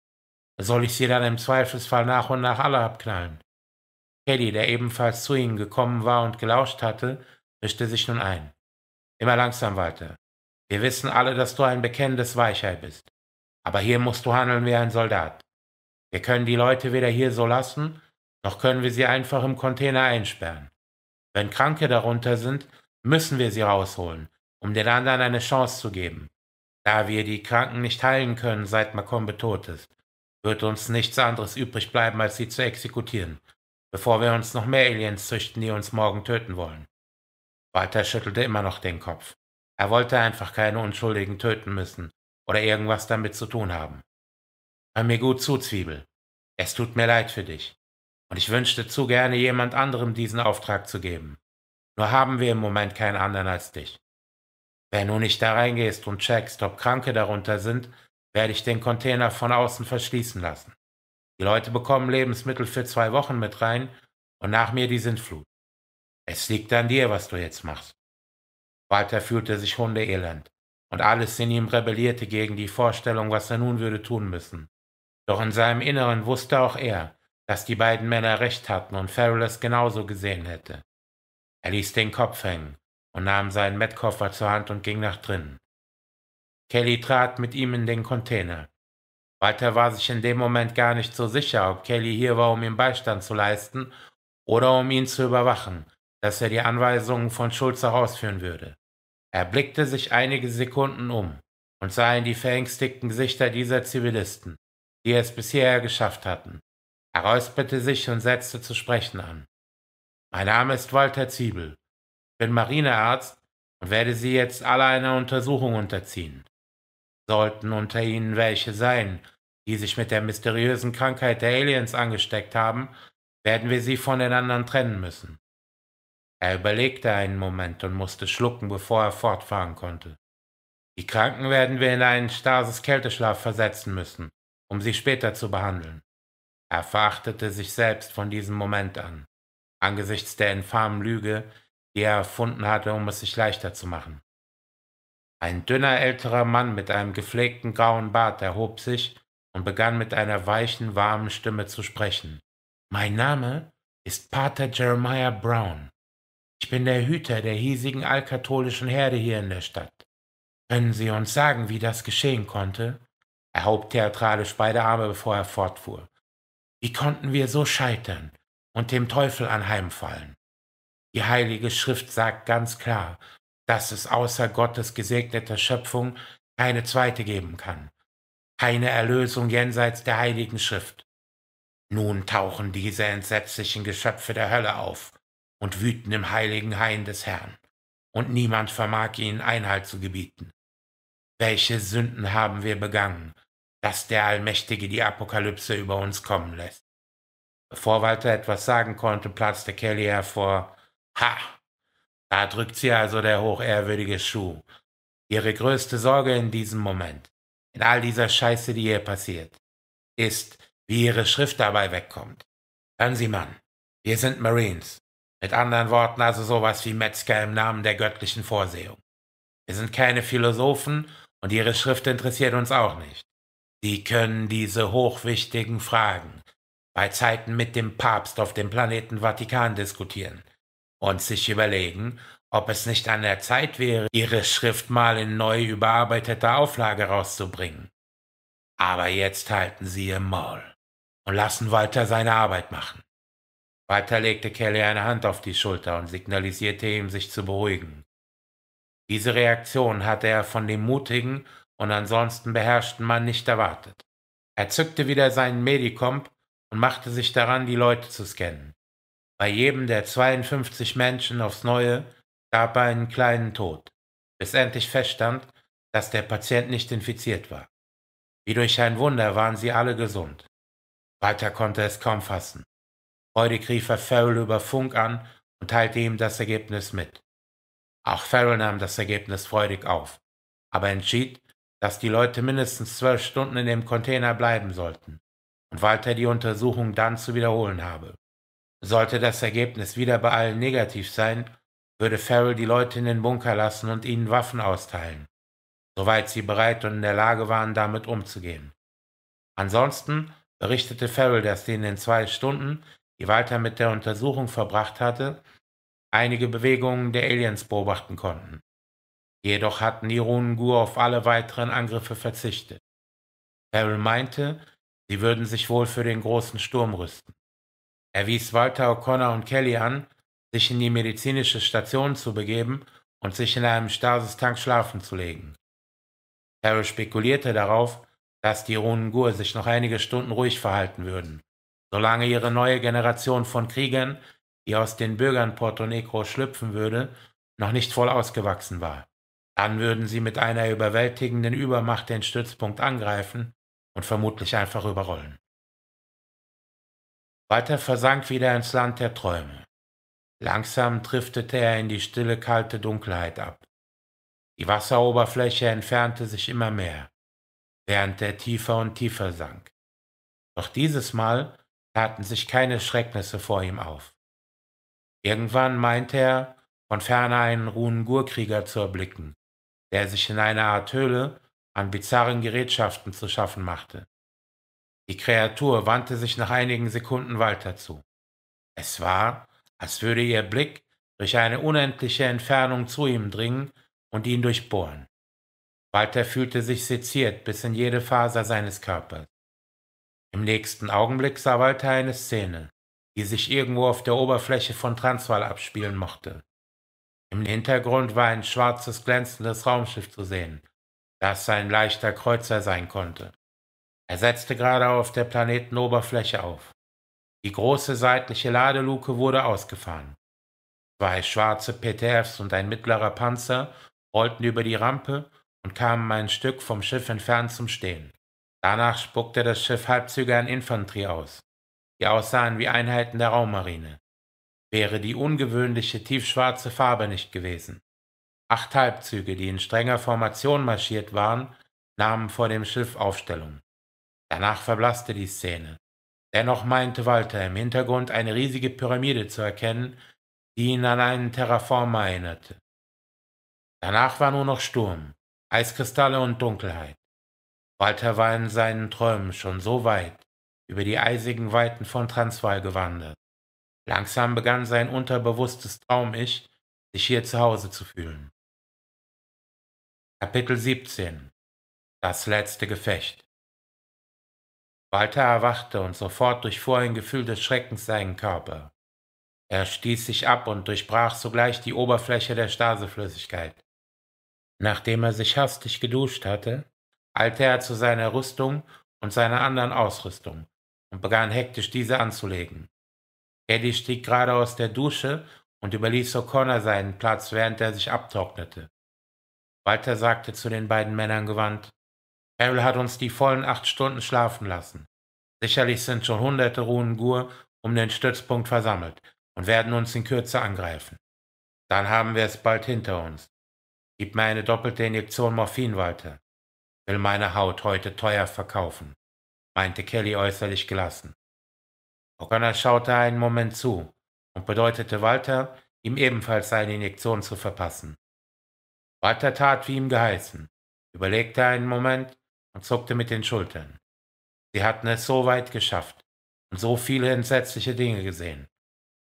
Soll ich sie dann im Zweifelsfall nach und nach alle abknallen? Kelly, der ebenfalls zu ihnen gekommen war und gelauscht hatte, mischte sich nun ein. Immer langsam, weiter. Wir wissen alle, dass du ein bekennendes Weichei bist. Aber hier musst du handeln wie ein Soldat. Wir können die Leute weder hier so lassen, noch können wir sie einfach im Container einsperren. Wenn Kranke darunter sind, müssen wir sie rausholen, um den anderen eine Chance zu geben. Da wir die Kranken nicht heilen können, seit Makombe tot ist, wird uns nichts anderes übrig bleiben, als sie zu exekutieren, bevor wir uns noch mehr Aliens züchten, die uns morgen töten wollen. Walter schüttelte immer noch den Kopf. Er wollte einfach keine Unschuldigen töten müssen oder irgendwas damit zu tun haben. Hör mir gut zu, Zwiebel. Es tut mir leid für dich. Und ich wünschte zu gerne jemand anderem diesen Auftrag zu geben. Nur haben wir im Moment keinen anderen als dich. Wenn du nicht da reingehst und checkst, ob Kranke darunter sind, werde ich den Container von außen verschließen lassen. Die Leute bekommen Lebensmittel für zwei Wochen mit rein und nach mir die Sintflut. Es liegt an dir, was du jetzt machst. Walter fühlte sich hundeelend und alles in ihm rebellierte gegen die Vorstellung, was er nun würde tun müssen. Doch in seinem Inneren wusste auch er, dass die beiden Männer recht hatten und Farrell es genauso gesehen hätte. Er ließ den Kopf hängen und nahm seinen Mettkoffer zur Hand und ging nach drinnen. Kelly trat mit ihm in den Container. Walter war sich in dem Moment gar nicht so sicher, ob Kelly hier war, um ihm Beistand zu leisten oder um ihn zu überwachen, dass er die Anweisungen von Schulze ausführen würde. Er blickte sich einige Sekunden um und sah in die verängstigten Gesichter dieser Zivilisten, die es bisher geschafft hatten. Er räusperte sich und setzte zu sprechen an. Mein Name ist Walter Ziebel, Ich bin Marinearzt und werde Sie jetzt alle einer Untersuchung unterziehen. Sollten unter Ihnen welche sein, die sich mit der mysteriösen Krankheit der Aliens angesteckt haben, werden wir sie von den anderen trennen müssen. Er überlegte einen Moment und musste schlucken, bevor er fortfahren konnte. Die Kranken werden wir in einen Stasis-Kälteschlaf versetzen müssen, um sie später zu behandeln. Er verachtete sich selbst von diesem Moment an angesichts der infamen Lüge, die er erfunden hatte, um es sich leichter zu machen. Ein dünner älterer Mann mit einem gepflegten grauen Bart erhob sich und begann mit einer weichen, warmen Stimme zu sprechen. Mein Name ist Pater Jeremiah Brown. Ich bin der Hüter der hiesigen altkatholischen Herde hier in der Stadt. Können Sie uns sagen, wie das geschehen konnte? Er hob theatralisch beide Arme, bevor er fortfuhr. Wie konnten wir so scheitern? und dem Teufel anheimfallen. Die Heilige Schrift sagt ganz klar, dass es außer Gottes gesegneter Schöpfung keine zweite geben kann, keine Erlösung jenseits der Heiligen Schrift. Nun tauchen diese entsetzlichen Geschöpfe der Hölle auf und wüten im heiligen Hain des Herrn, und niemand vermag ihnen Einhalt zu gebieten. Welche Sünden haben wir begangen, dass der Allmächtige die Apokalypse über uns kommen lässt? Vorwalter etwas sagen konnte, platzte Kelly hervor. Ha! Da drückt sie also der hochehrwürdige Schuh. Ihre größte Sorge in diesem Moment, in all dieser Scheiße, die ihr passiert, ist, wie ihre Schrift dabei wegkommt. Hören Sie, Mann, wir sind Marines. Mit anderen Worten also sowas wie Metzger im Namen der göttlichen Vorsehung. Wir sind keine Philosophen und ihre Schrift interessiert uns auch nicht. Sie können diese hochwichtigen Fragen, bei Zeiten mit dem Papst auf dem Planeten Vatikan diskutieren und sich überlegen, ob es nicht an der Zeit wäre, ihre Schrift mal in neu überarbeiteter Auflage rauszubringen. Aber jetzt halten sie ihr Maul und lassen Walter seine Arbeit machen. Walter legte Kelly eine Hand auf die Schulter und signalisierte ihm, sich zu beruhigen. Diese Reaktion hatte er von dem mutigen und ansonsten beherrschten Mann nicht erwartet. Er zückte wieder seinen Medikomp und machte sich daran, die Leute zu scannen. Bei jedem der 52 Menschen aufs Neue gab er einen kleinen Tod, bis endlich feststand, dass der Patient nicht infiziert war. Wie durch ein Wunder waren sie alle gesund. Walter konnte es kaum fassen. Freudig rief er Farrell über Funk an und teilte ihm das Ergebnis mit. Auch Farrell nahm das Ergebnis freudig auf, aber entschied, dass die Leute mindestens zwölf Stunden in dem Container bleiben sollten und weiter die Untersuchung dann zu wiederholen habe. Sollte das Ergebnis wieder bei allen negativ sein, würde Farrell die Leute in den Bunker lassen und ihnen Waffen austeilen, soweit sie bereit und in der Lage waren, damit umzugehen. Ansonsten berichtete Farrell, dass sie in den zwei Stunden, die Walter mit der Untersuchung verbracht hatte, einige Bewegungen der Aliens beobachten konnten. Jedoch hatten die Runengur auf alle weiteren Angriffe verzichtet. Farrell meinte, Sie würden sich wohl für den großen Sturm rüsten. Er wies Walter O'Connor und Kelly an, sich in die medizinische Station zu begeben und sich in einem Stasistank schlafen zu legen. Carol spekulierte darauf, dass die Runengur sich noch einige Stunden ruhig verhalten würden, solange ihre neue Generation von Kriegern, die aus den Bürgern Porto Negro schlüpfen würde, noch nicht voll ausgewachsen war. Dann würden sie mit einer überwältigenden Übermacht den Stützpunkt angreifen und vermutlich einfach überrollen. Walter versank wieder ins Land der Träume. Langsam driftete er in die stille, kalte Dunkelheit ab. Die Wasseroberfläche entfernte sich immer mehr, während er tiefer und tiefer sank. Doch dieses Mal taten sich keine Schrecknisse vor ihm auf. Irgendwann meinte er, von ferne einen runen zu erblicken, der sich in einer Art Höhle an bizarren Gerätschaften zu schaffen machte. Die Kreatur wandte sich nach einigen Sekunden Walter zu. Es war, als würde ihr Blick durch eine unendliche Entfernung zu ihm dringen und ihn durchbohren. Walter fühlte sich seziert bis in jede Faser seines Körpers. Im nächsten Augenblick sah Walter eine Szene, die sich irgendwo auf der Oberfläche von Transvaal abspielen mochte. Im Hintergrund war ein schwarzes, glänzendes Raumschiff zu sehen, das ein leichter Kreuzer sein konnte. Er setzte gerade auf der Planetenoberfläche auf. Die große seitliche Ladeluke wurde ausgefahren. Zwei schwarze PTFs und ein mittlerer Panzer rollten über die Rampe und kamen ein Stück vom Schiff entfernt zum Stehen. Danach spuckte das Schiff Halbzüge an Infanterie aus, die aussahen wie Einheiten der Raummarine. Wäre die ungewöhnliche tiefschwarze Farbe nicht gewesen. Acht Halbzüge, die in strenger Formation marschiert waren, nahmen vor dem Schiff Aufstellung. Danach verblasste die Szene. Dennoch meinte Walter im Hintergrund eine riesige Pyramide zu erkennen, die ihn an einen Terraformer erinnerte. Danach war nur noch Sturm, Eiskristalle und Dunkelheit. Walter war in seinen Träumen schon so weit über die eisigen Weiten von Transvaal gewandert. Langsam begann sein unterbewusstes Traum-Ich, sich hier zu Hause zu fühlen. Kapitel 17 Das letzte Gefecht Walter erwachte und sofort durchfuhr ein Gefühl des Schreckens seinen Körper. Er stieß sich ab und durchbrach sogleich die Oberfläche der Staseflüssigkeit. Nachdem er sich hastig geduscht hatte, eilte er zu seiner Rüstung und seiner anderen Ausrüstung und begann hektisch diese anzulegen. Eddie stieg gerade aus der Dusche und überließ O'Connor seinen Platz, während er sich abtrocknete. Walter sagte zu den beiden Männern gewandt, Carol hat uns die vollen acht Stunden schlafen lassen. Sicherlich sind schon hunderte Runen-Gur um den Stützpunkt versammelt und werden uns in Kürze angreifen. Dann haben wir es bald hinter uns. Gib mir eine doppelte Injektion Morphin, Walter. Will meine Haut heute teuer verkaufen, meinte Kelly äußerlich gelassen. O'Connor schaute einen Moment zu und bedeutete Walter, ihm ebenfalls seine Injektion zu verpassen. Walter tat wie ihm geheißen, überlegte einen Moment und zuckte mit den Schultern. Sie hatten es so weit geschafft und so viele entsetzliche Dinge gesehen.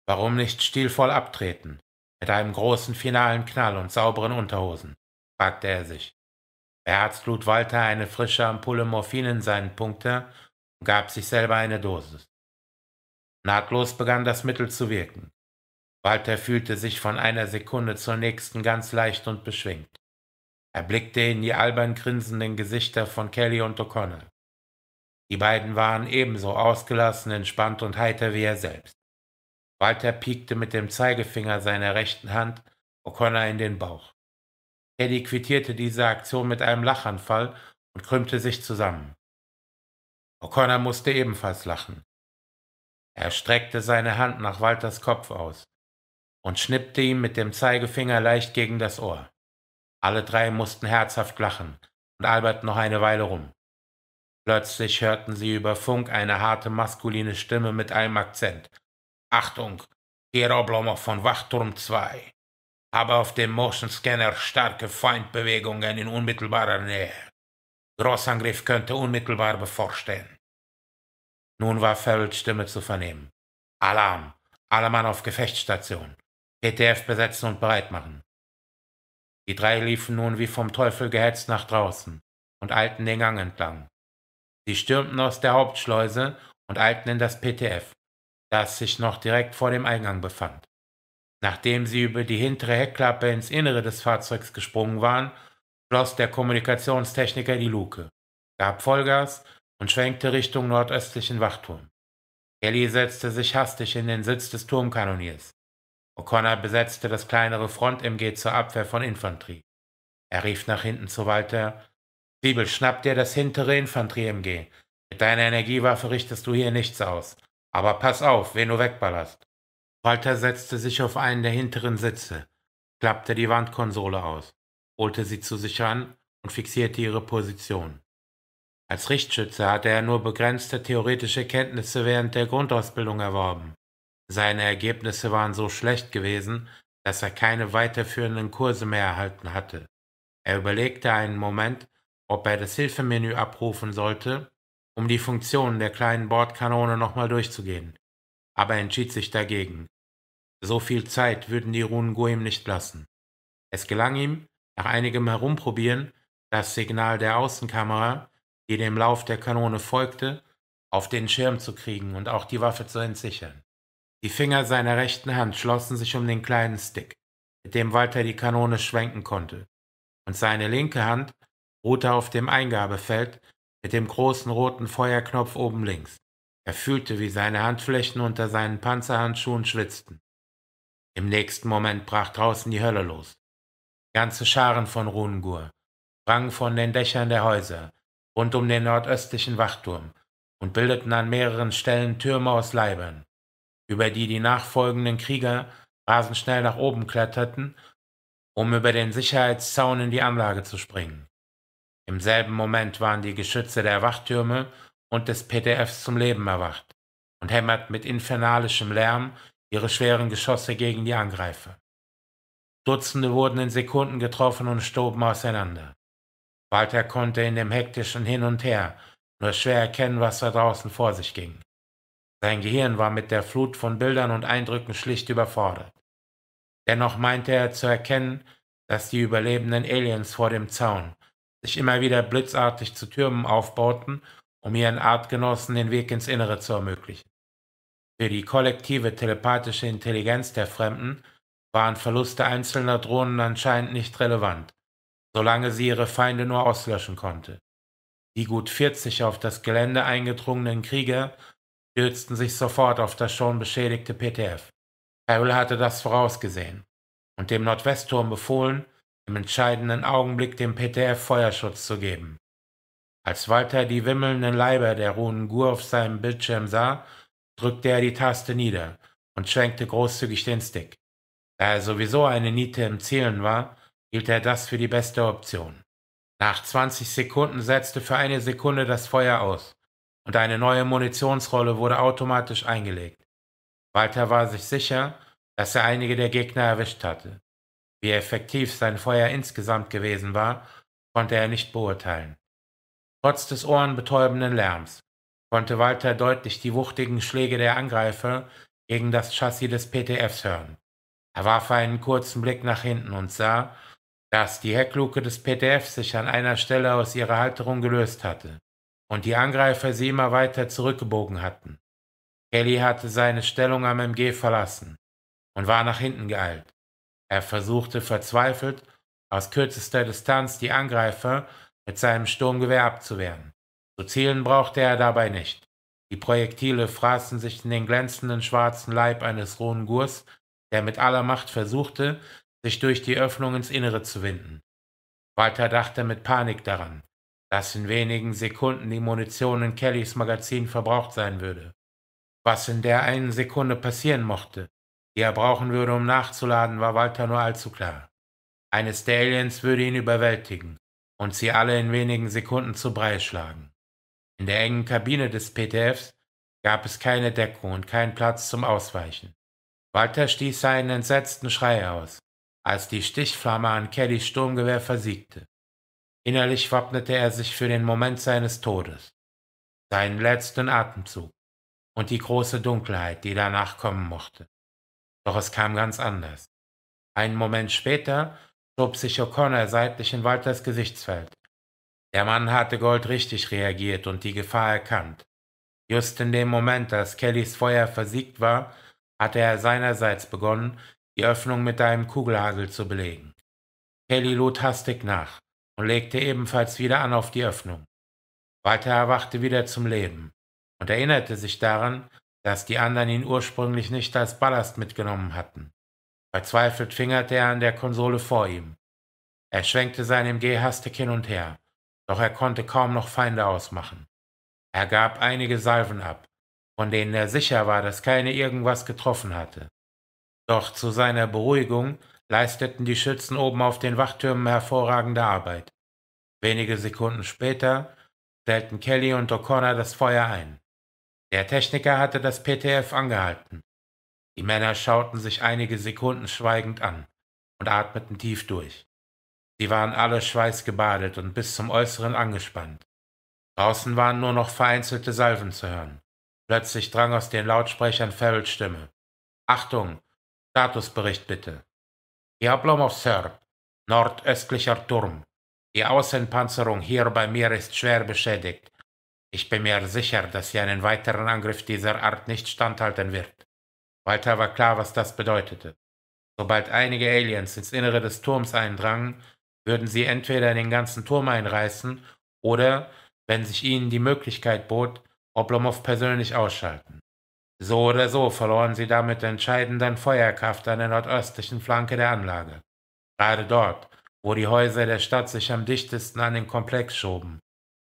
Warum nicht stilvoll abtreten, mit einem großen finalen Knall und sauberen Unterhosen? fragte er sich. Er lud Walter eine frische Ampulle Morphin in seinen Punkter und gab sich selber eine Dosis. Nahtlos begann das Mittel zu wirken. Walter fühlte sich von einer Sekunde zur nächsten ganz leicht und beschwingt. Er blickte in die albern grinsenden Gesichter von Kelly und O'Connell. Die beiden waren ebenso ausgelassen, entspannt und heiter wie er selbst. Walter piekte mit dem Zeigefinger seiner rechten Hand O'Connor in den Bauch. Kelly quittierte diese Aktion mit einem Lachanfall und krümmte sich zusammen. O'Connor musste ebenfalls lachen. Er streckte seine Hand nach Walters Kopf aus und schnippte ihm mit dem Zeigefinger leicht gegen das Ohr. Alle drei mussten herzhaft lachen und Albert noch eine Weile rum. Plötzlich hörten sie über Funk eine harte maskuline Stimme mit einem Akzent. Achtung, Geroblomow von Wachturm 2. Habe auf dem Motion Scanner starke Feindbewegungen in unmittelbarer Nähe. Großangriff könnte unmittelbar bevorstehen. Nun war Ferrells Stimme zu vernehmen. Alarm! Alle Mann auf Gefechtsstation! ETF besetzen und bereit machen. Die drei liefen nun wie vom Teufel gehetzt nach draußen und eilten den Gang entlang. Sie stürmten aus der Hauptschleuse und eilten in das PTF, das sich noch direkt vor dem Eingang befand. Nachdem sie über die hintere Heckklappe ins Innere des Fahrzeugs gesprungen waren, schloss der Kommunikationstechniker die Luke, gab Vollgas und schwenkte Richtung nordöstlichen Wachturm. Kelly setzte sich hastig in den Sitz des Turmkanoniers. O'Connor besetzte das kleinere Front-MG zur Abwehr von Infanterie. Er rief nach hinten zu Walter, Siebel, schnapp dir das hintere Infanterie-MG. Mit deiner Energiewaffe richtest du hier nichts aus. Aber pass auf, wen du wegballerst. Walter setzte sich auf einen der hinteren Sitze, klappte die Wandkonsole aus, holte sie zu sich an und fixierte ihre Position. Als Richtschütze hatte er nur begrenzte theoretische Kenntnisse während der Grundausbildung erworben. Seine Ergebnisse waren so schlecht gewesen, dass er keine weiterführenden Kurse mehr erhalten hatte. Er überlegte einen Moment, ob er das Hilfemenü abrufen sollte, um die Funktionen der kleinen Bordkanone nochmal durchzugehen, aber entschied sich dagegen. So viel Zeit würden die Runengu ihm nicht lassen. Es gelang ihm, nach einigem Herumprobieren, das Signal der Außenkamera, die dem Lauf der Kanone folgte, auf den Schirm zu kriegen und auch die Waffe zu entsichern. Die Finger seiner rechten Hand schlossen sich um den kleinen Stick, mit dem Walter die Kanone schwenken konnte, und seine linke Hand ruhte auf dem Eingabefeld mit dem großen roten Feuerknopf oben links. Er fühlte, wie seine Handflächen unter seinen Panzerhandschuhen schwitzten. Im nächsten Moment brach draußen die Hölle los. Ganze Scharen von Runengur sprangen von den Dächern der Häuser rund um den nordöstlichen Wachturm und bildeten an mehreren Stellen Türme aus Leibern über die die nachfolgenden Krieger rasend schnell nach oben kletterten, um über den Sicherheitszaun in die Anlage zu springen. Im selben Moment waren die Geschütze der Wachtürme und des PDFs zum Leben erwacht und hämmerten mit infernalischem Lärm ihre schweren Geschosse gegen die Angreifer. Dutzende wurden in Sekunden getroffen und stoben auseinander. Walter konnte in dem hektischen Hin und Her nur schwer erkennen, was da draußen vor sich ging. Sein Gehirn war mit der Flut von Bildern und Eindrücken schlicht überfordert. Dennoch meinte er zu erkennen, dass die überlebenden Aliens vor dem Zaun sich immer wieder blitzartig zu Türmen aufbauten, um ihren Artgenossen den Weg ins Innere zu ermöglichen. Für die kollektive telepathische Intelligenz der Fremden waren Verluste einzelner Drohnen anscheinend nicht relevant, solange sie ihre Feinde nur auslöschen konnte. Die gut 40 auf das Gelände eingedrungenen Krieger stürzten sich sofort auf das schon beschädigte PTF. Carroll hatte das vorausgesehen und dem Nordwestturm befohlen, im entscheidenden Augenblick dem PTF Feuerschutz zu geben. Als Walter die wimmelnden Leiber der Runen Gur auf seinem Bildschirm sah, drückte er die Taste nieder und schwenkte großzügig den Stick. Da er sowieso eine Niete im Zielen war, hielt er das für die beste Option. Nach 20 Sekunden setzte für eine Sekunde das Feuer aus und eine neue Munitionsrolle wurde automatisch eingelegt. Walter war sich sicher, dass er einige der Gegner erwischt hatte. Wie effektiv sein Feuer insgesamt gewesen war, konnte er nicht beurteilen. Trotz des ohrenbetäubenden Lärms konnte Walter deutlich die wuchtigen Schläge der Angreifer gegen das Chassis des PTFs hören. Er warf einen kurzen Blick nach hinten und sah, dass die Heckluke des PTFs sich an einer Stelle aus ihrer Halterung gelöst hatte und die Angreifer sie immer weiter zurückgebogen hatten. Kelly hatte seine Stellung am MG verlassen und war nach hinten geeilt. Er versuchte verzweifelt, aus kürzester Distanz die Angreifer mit seinem Sturmgewehr abzuwehren. Zu zielen brauchte er dabei nicht. Die Projektile fraßen sich in den glänzenden schwarzen Leib eines rohen Gurs, der mit aller Macht versuchte, sich durch die Öffnung ins Innere zu winden. Walter dachte mit Panik daran, dass in wenigen Sekunden die Munition in Kellys Magazin verbraucht sein würde. Was in der einen Sekunde passieren mochte, die er brauchen würde, um nachzuladen, war Walter nur allzu klar. Eines der Aliens würde ihn überwältigen und sie alle in wenigen Sekunden zu Brei schlagen. In der engen Kabine des PTFs gab es keine Deckung und keinen Platz zum Ausweichen. Walter stieß einen entsetzten Schrei aus, als die Stichflamme an Kellys Sturmgewehr versiegte. Innerlich wappnete er sich für den Moment seines Todes, seinen letzten Atemzug und die große Dunkelheit, die danach kommen mochte. Doch es kam ganz anders. Einen Moment später schob sich O'Connor seitlich in Walters Gesichtsfeld. Der Mann hatte Gold richtig reagiert und die Gefahr erkannt. Just in dem Moment, als Kellys Feuer versiegt war, hatte er seinerseits begonnen, die Öffnung mit einem Kugelhagel zu belegen. Kelly lud hastig nach und legte ebenfalls wieder an auf die Öffnung. Walter erwachte wieder zum Leben und erinnerte sich daran, dass die anderen ihn ursprünglich nicht als Ballast mitgenommen hatten. Verzweifelt fingerte er an der Konsole vor ihm. Er schwenkte sein MG hastig hin und her, doch er konnte kaum noch Feinde ausmachen. Er gab einige Salven ab, von denen er sicher war, dass keine irgendwas getroffen hatte. Doch zu seiner Beruhigung leisteten die Schützen oben auf den Wachtürmen hervorragende Arbeit. Wenige Sekunden später stellten Kelly und O'Connor das Feuer ein. Der Techniker hatte das PTF angehalten. Die Männer schauten sich einige Sekunden schweigend an und atmeten tief durch. Sie waren alle schweißgebadet und bis zum Äußeren angespannt. Draußen waren nur noch vereinzelte Salven zu hören. Plötzlich drang aus den Lautsprechern Farrells Stimme. Achtung! Statusbericht bitte. Diablo Sir. nordöstlicher Turm. Die Außenpanzerung hier bei mir ist schwer beschädigt. Ich bin mir sicher, dass sie einen weiteren Angriff dieser Art nicht standhalten wird. Walter war klar, was das bedeutete. Sobald einige Aliens ins Innere des Turms eindrangen, würden sie entweder in den ganzen Turm einreißen oder, wenn sich ihnen die Möglichkeit bot, Oblomov persönlich ausschalten. So oder so verloren sie damit entscheidend an Feuerkraft an der nordöstlichen Flanke der Anlage. Gerade dort, wo die Häuser der Stadt sich am dichtesten an den Komplex schoben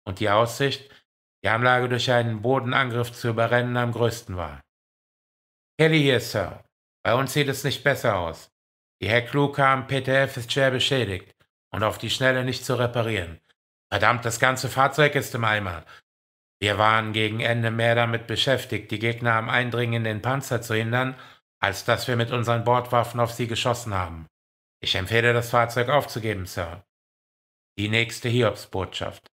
und die Aussicht, die Anlage durch einen Bodenangriff zu überrennen, am größten war. Kelly hier, Sir. Bei uns sieht es nicht besser aus. Die Heckluke am PTF ist schwer beschädigt und auf die Schnelle nicht zu reparieren. Verdammt, das ganze Fahrzeug ist im Eimer. Wir waren gegen Ende mehr damit beschäftigt, die Gegner am Eindringen in den Panzer zu hindern, als dass wir mit unseren Bordwaffen auf sie geschossen haben. Ich empfehle, das Fahrzeug aufzugeben, Sir. Die nächste Hiobsbotschaft.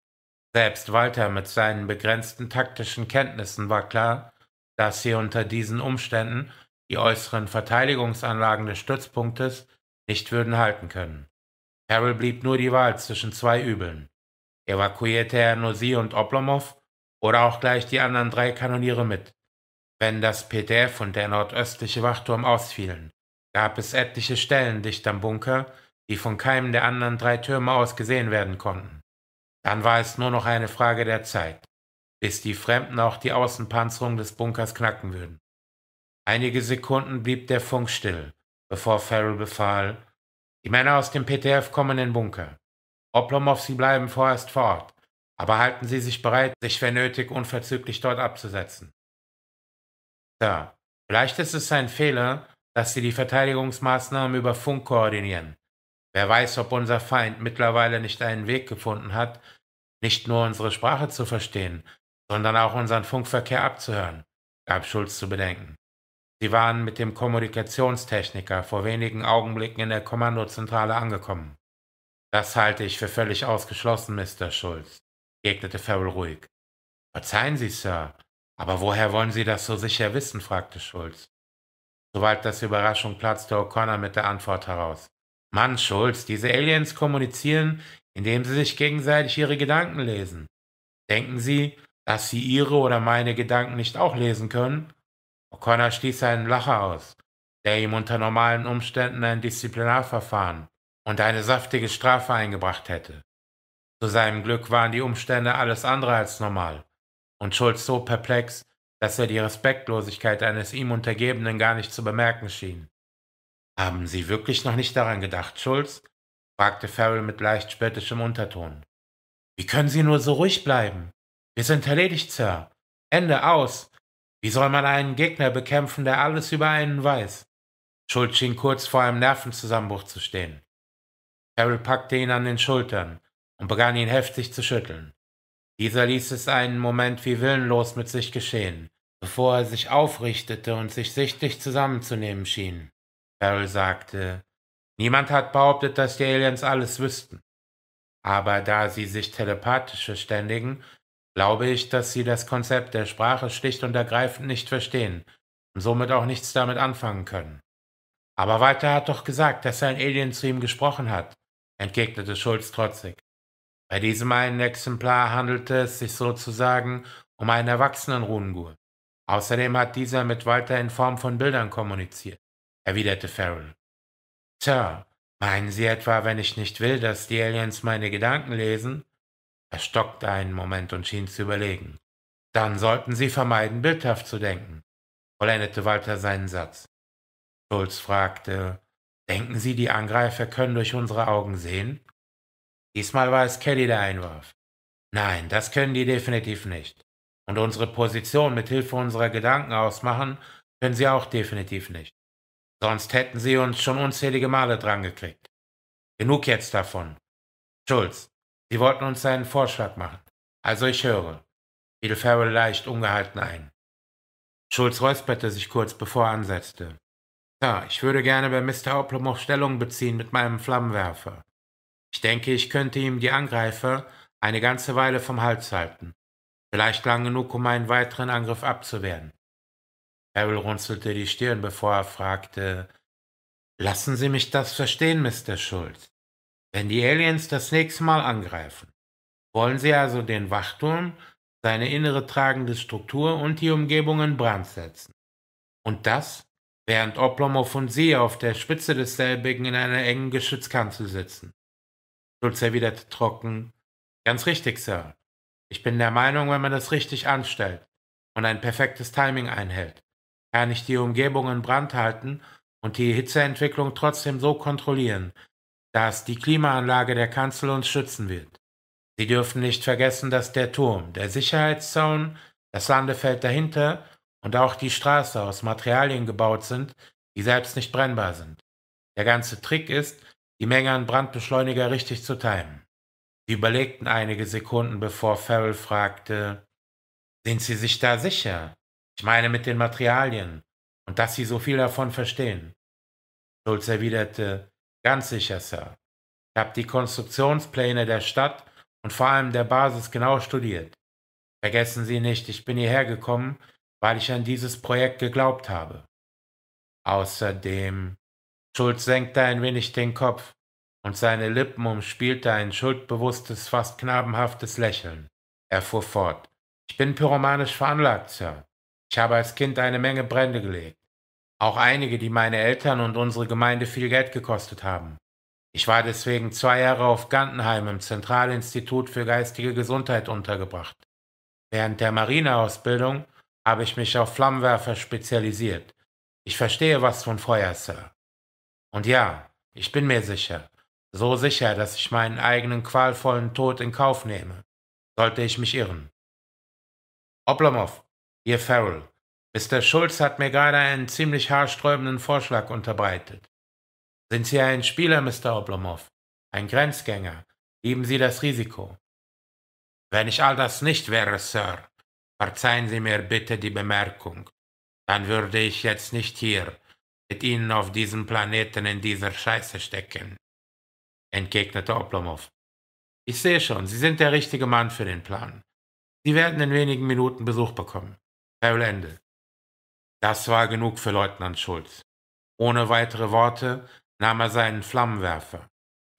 Selbst Walter mit seinen begrenzten taktischen Kenntnissen war klar, dass sie unter diesen Umständen die äußeren Verteidigungsanlagen des Stützpunktes nicht würden halten können. Harold blieb nur die Wahl zwischen zwei Übeln. Evakuierte er nur sie und Oblomov oder auch gleich die anderen drei Kanoniere mit. Wenn das PDF und der nordöstliche Wachturm ausfielen, gab es etliche Stellen dicht am Bunker, die von keinem der anderen drei Türme aus gesehen werden konnten. Dann war es nur noch eine Frage der Zeit, bis die Fremden auch die Außenpanzerung des Bunkers knacken würden. Einige Sekunden blieb der Funk still, bevor Farrell befahl, die Männer aus dem PTF kommen in den Bunker. Oblomow, sie bleiben vorerst vor Ort. Aber halten Sie sich bereit, sich, wenn nötig, unverzüglich dort abzusetzen. Sir, vielleicht ist es ein Fehler, dass Sie die Verteidigungsmaßnahmen über Funk koordinieren. Wer weiß, ob unser Feind mittlerweile nicht einen Weg gefunden hat, nicht nur unsere Sprache zu verstehen, sondern auch unseren Funkverkehr abzuhören, gab Schulz zu bedenken. Sie waren mit dem Kommunikationstechniker vor wenigen Augenblicken in der Kommandozentrale angekommen. Das halte ich für völlig ausgeschlossen, Mr. Schulz entgegnete Farrell ruhig. Verzeihen Sie, Sir, aber woher wollen Sie das so sicher wissen? fragte Schulz. Soweit das Überraschung platzte O'Connor mit der Antwort heraus. Mann, Schulz, diese Aliens kommunizieren, indem sie sich gegenseitig ihre Gedanken lesen. Denken Sie, dass Sie Ihre oder meine Gedanken nicht auch lesen können? O'Connor stieß einen Lacher aus, der ihm unter normalen Umständen ein Disziplinarverfahren und eine saftige Strafe eingebracht hätte. Zu seinem Glück waren die Umstände alles andere als normal und Schulz so perplex, dass er die Respektlosigkeit eines ihm Untergebenen gar nicht zu bemerken schien. Haben Sie wirklich noch nicht daran gedacht, Schulz? fragte Farrell mit leicht spöttischem Unterton. Wie können Sie nur so ruhig bleiben? Wir sind erledigt, Sir. Ende aus. Wie soll man einen Gegner bekämpfen, der alles über einen weiß? Schulz schien kurz vor einem Nervenzusammenbruch zu stehen. Farrell packte ihn an den Schultern und begann ihn heftig zu schütteln. Dieser ließ es einen Moment wie willenlos mit sich geschehen, bevor er sich aufrichtete und sich sichtlich zusammenzunehmen schien. Farrell sagte, niemand hat behauptet, dass die Aliens alles wüssten. Aber da sie sich telepathisch verständigen, glaube ich, dass sie das Konzept der Sprache schlicht und ergreifend nicht verstehen und somit auch nichts damit anfangen können. Aber Walter hat doch gesagt, dass ein Alien zu ihm gesprochen hat, entgegnete Schulz trotzig. Bei diesem einen Exemplar handelte es sich sozusagen um einen erwachsenen Runengur. Außerdem hat dieser mit Walter in Form von Bildern kommuniziert, erwiderte Farrell. Sir, meinen Sie etwa, wenn ich nicht will, dass die Aliens meine Gedanken lesen? Er stockte einen Moment und schien zu überlegen. Dann sollten Sie vermeiden, bildhaft zu denken, vollendete Walter seinen Satz. Schulz fragte, denken Sie, die Angreifer können durch unsere Augen sehen? Diesmal war es Kelly, der einwarf. Nein, das können die definitiv nicht. Und unsere Position mit Hilfe unserer Gedanken ausmachen können sie auch definitiv nicht. Sonst hätten sie uns schon unzählige Male drangekriegt. Genug jetzt davon. Schulz, Sie wollten uns einen Vorschlag machen. Also ich höre, fiel Farrell leicht ungehalten ein. Schulz räusperte sich kurz, bevor er ansetzte. Ja, ich würde gerne bei Mr. Oplomow Stellung beziehen mit meinem Flammenwerfer. Ich denke, ich könnte ihm die Angreifer eine ganze Weile vom Hals halten. Vielleicht lang genug, um einen weiteren Angriff abzuwehren. Errol runzelte die Stirn, bevor er fragte, Lassen Sie mich das verstehen, Mr. Schulz. Wenn die Aliens das nächste Mal angreifen, wollen Sie also den Wachturm, seine innere tragende Struktur und die Umgebung in Brand setzen. Und das, während Oblomov und Sie auf der Spitze desselbigen in einer engen Geschützkanzel sitzen. Schulz erwiderte trocken, ganz richtig, Sir. Ich bin der Meinung, wenn man das richtig anstellt und ein perfektes Timing einhält, kann ich die Umgebung in Brand halten und die Hitzeentwicklung trotzdem so kontrollieren, dass die Klimaanlage der Kanzel uns schützen wird. Sie dürfen nicht vergessen, dass der Turm, der Sicherheitszone, das Landefeld dahinter und auch die Straße aus Materialien gebaut sind, die selbst nicht brennbar sind. Der ganze Trick ist, die Menge an Brandbeschleuniger richtig zu timen. Sie überlegten einige Sekunden, bevor Farrell fragte, sind Sie sich da sicher? Ich meine mit den Materialien und dass Sie so viel davon verstehen. Schulz erwiderte, ganz sicher, Sir. Ich habe die Konstruktionspläne der Stadt und vor allem der Basis genau studiert. Vergessen Sie nicht, ich bin hierher gekommen, weil ich an dieses Projekt geglaubt habe. Außerdem Schulz senkte ein wenig den Kopf, und seine Lippen umspielte ein schuldbewusstes, fast knabenhaftes Lächeln. Er fuhr fort. Ich bin pyromanisch veranlagt, Sir. Ich habe als Kind eine Menge Brände gelegt. Auch einige, die meine Eltern und unsere Gemeinde viel Geld gekostet haben. Ich war deswegen zwei Jahre auf Gantenheim im Zentralinstitut für geistige Gesundheit untergebracht. Während der Marineausbildung habe ich mich auf Flammenwerfer spezialisiert. Ich verstehe was von Feuer, Sir. Und ja, ich bin mir sicher, so sicher, dass ich meinen eigenen qualvollen Tod in Kauf nehme, sollte ich mich irren. Oblomov, ihr Farrell, Mr. Schulz hat mir gerade einen ziemlich haarsträubenden Vorschlag unterbreitet. Sind Sie ein Spieler, Mr. Oblomov? Ein Grenzgänger? Lieben Sie das Risiko? Wenn ich all das nicht wäre, Sir, verzeihen Sie mir bitte die Bemerkung, dann würde ich jetzt nicht hier mit ihnen auf diesem Planeten in dieser Scheiße stecken, entgegnete Oblomov. Ich sehe schon, Sie sind der richtige Mann für den Plan. Sie werden in wenigen Minuten Besuch bekommen. Farewell Ende. Das war genug für Leutnant Schulz. Ohne weitere Worte nahm er seinen Flammenwerfer,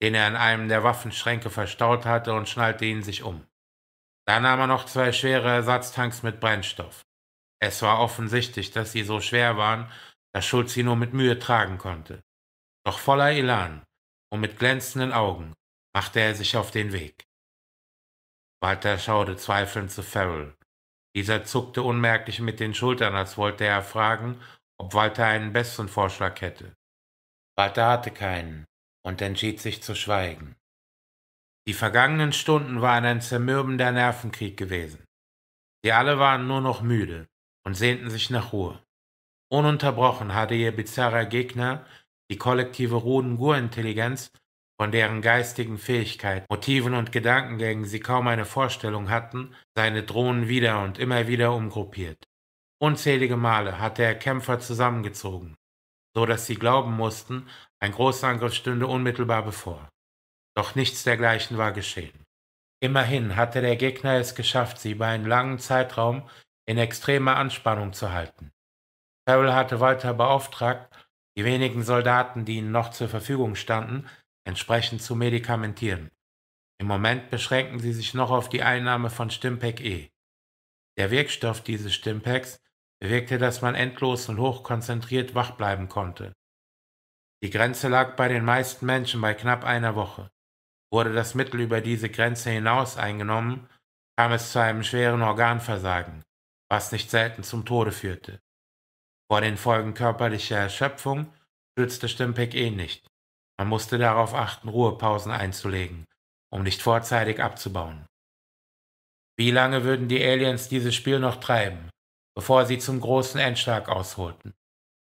den er in einem der Waffenschränke verstaut hatte, und schnallte ihn sich um. Da nahm er noch zwei schwere Ersatztanks mit Brennstoff. Es war offensichtlich, dass sie so schwer waren das Schulz sie nur mit Mühe tragen konnte. Doch voller Elan und mit glänzenden Augen machte er sich auf den Weg. Walter schaute zweifelnd zu Farrell. Dieser zuckte unmerklich mit den Schultern, als wollte er fragen, ob Walter einen besseren Vorschlag hätte. Walter hatte keinen und entschied sich zu schweigen. Die vergangenen Stunden waren ein zermürbender Nervenkrieg gewesen. Sie alle waren nur noch müde und sehnten sich nach Ruhe. Ununterbrochen hatte ihr bizarrer Gegner die kollektive Runen-Gur-Intelligenz, von deren geistigen Fähigkeiten, Motiven und Gedankengängen sie kaum eine Vorstellung hatten, seine Drohnen wieder und immer wieder umgruppiert. Unzählige Male hatte er Kämpfer zusammengezogen, so dass sie glauben mussten, ein Großangriff stünde unmittelbar bevor. Doch nichts dergleichen war geschehen. Immerhin hatte der Gegner es geschafft, sie bei einem langen Zeitraum in extremer Anspannung zu halten. Farrell hatte Walter beauftragt, die wenigen Soldaten, die ihnen noch zur Verfügung standen, entsprechend zu medikamentieren. Im Moment beschränken sie sich noch auf die Einnahme von Stimpec E. Der Wirkstoff dieses Stimpecs bewirkte, dass man endlos und hochkonzentriert wach bleiben konnte. Die Grenze lag bei den meisten Menschen bei knapp einer Woche. Wurde das Mittel über diese Grenze hinaus eingenommen, kam es zu einem schweren Organversagen, was nicht selten zum Tode führte. Vor den Folgen körperlicher Erschöpfung schützte Stimpek eh nicht. Man musste darauf achten, Ruhepausen einzulegen, um nicht vorzeitig abzubauen. Wie lange würden die Aliens dieses Spiel noch treiben, bevor sie zum großen Endschlag ausholten?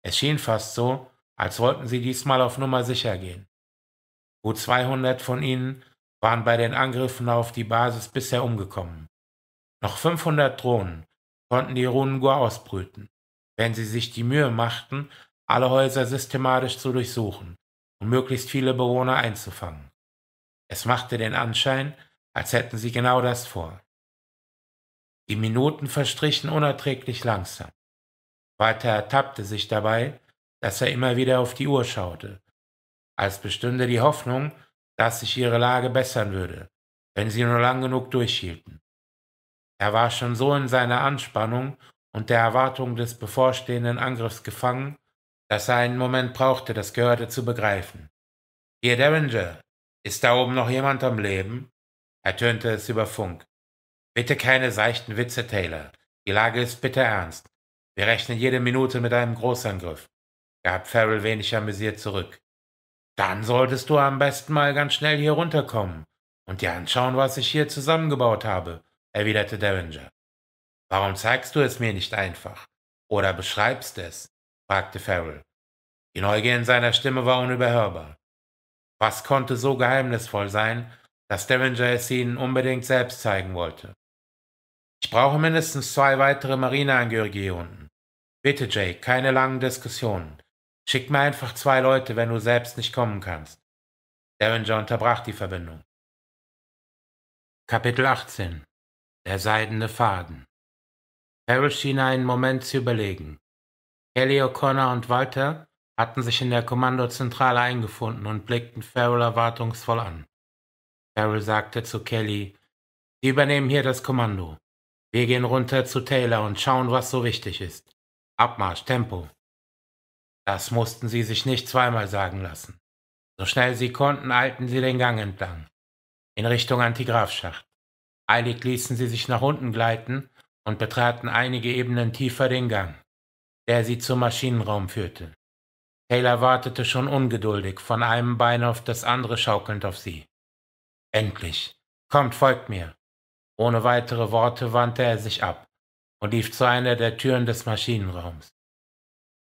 Es schien fast so, als wollten sie diesmal auf Nummer sicher gehen. Gut 200 von ihnen waren bei den Angriffen auf die Basis bisher umgekommen. Noch 500 Drohnen konnten die Runengur ausbrüten wenn sie sich die Mühe machten, alle Häuser systematisch zu durchsuchen und möglichst viele Bewohner einzufangen. Es machte den Anschein, als hätten sie genau das vor. Die Minuten verstrichen unerträglich langsam. Walter ertappte sich dabei, dass er immer wieder auf die Uhr schaute, als bestünde die Hoffnung, dass sich ihre Lage bessern würde, wenn sie nur lang genug durchhielten. Er war schon so in seiner Anspannung und der Erwartung des bevorstehenden Angriffs gefangen, dass er einen Moment brauchte, das Gehörte zu begreifen. Hier, Derringer, ist da oben noch jemand am Leben? ertönte es über Funk. Bitte keine seichten Witze, Taylor. Die Lage ist bitter ernst. Wir rechnen jede Minute mit einem Großangriff, gab Farrell wenig amüsiert zurück. Dann solltest du am besten mal ganz schnell hier runterkommen und dir anschauen, was ich hier zusammengebaut habe, erwiderte Derringer. Warum zeigst du es mir nicht einfach? Oder beschreibst es? fragte Farrell. Die Neugier in seiner Stimme war unüberhörbar. Was konnte so geheimnisvoll sein, dass Derringer es ihnen unbedingt selbst zeigen wollte? Ich brauche mindestens zwei weitere Marineangehörige hier unten. Bitte, Jake, keine langen Diskussionen. Schick mir einfach zwei Leute, wenn du selbst nicht kommen kannst. Derringer unterbrach die Verbindung. Kapitel 18 Der seidene Faden Harry schien einen Moment zu überlegen. Kelly, O'Connor und Walter hatten sich in der Kommandozentrale eingefunden und blickten Farrell erwartungsvoll an. Farrell sagte zu Kelly, Sie übernehmen hier das Kommando. Wir gehen runter zu Taylor und schauen, was so wichtig ist. Abmarsch, Tempo. Das mussten sie sich nicht zweimal sagen lassen. So schnell sie konnten, eilten sie den Gang entlang, in Richtung Antigrafschacht. Eilig ließen sie sich nach unten gleiten und betraten einige Ebenen tiefer den Gang, der sie zum Maschinenraum führte. Taylor wartete schon ungeduldig, von einem Bein auf das andere schaukelnd auf sie. Endlich. Kommt, folgt mir. Ohne weitere Worte wandte er sich ab und lief zu einer der Türen des Maschinenraums.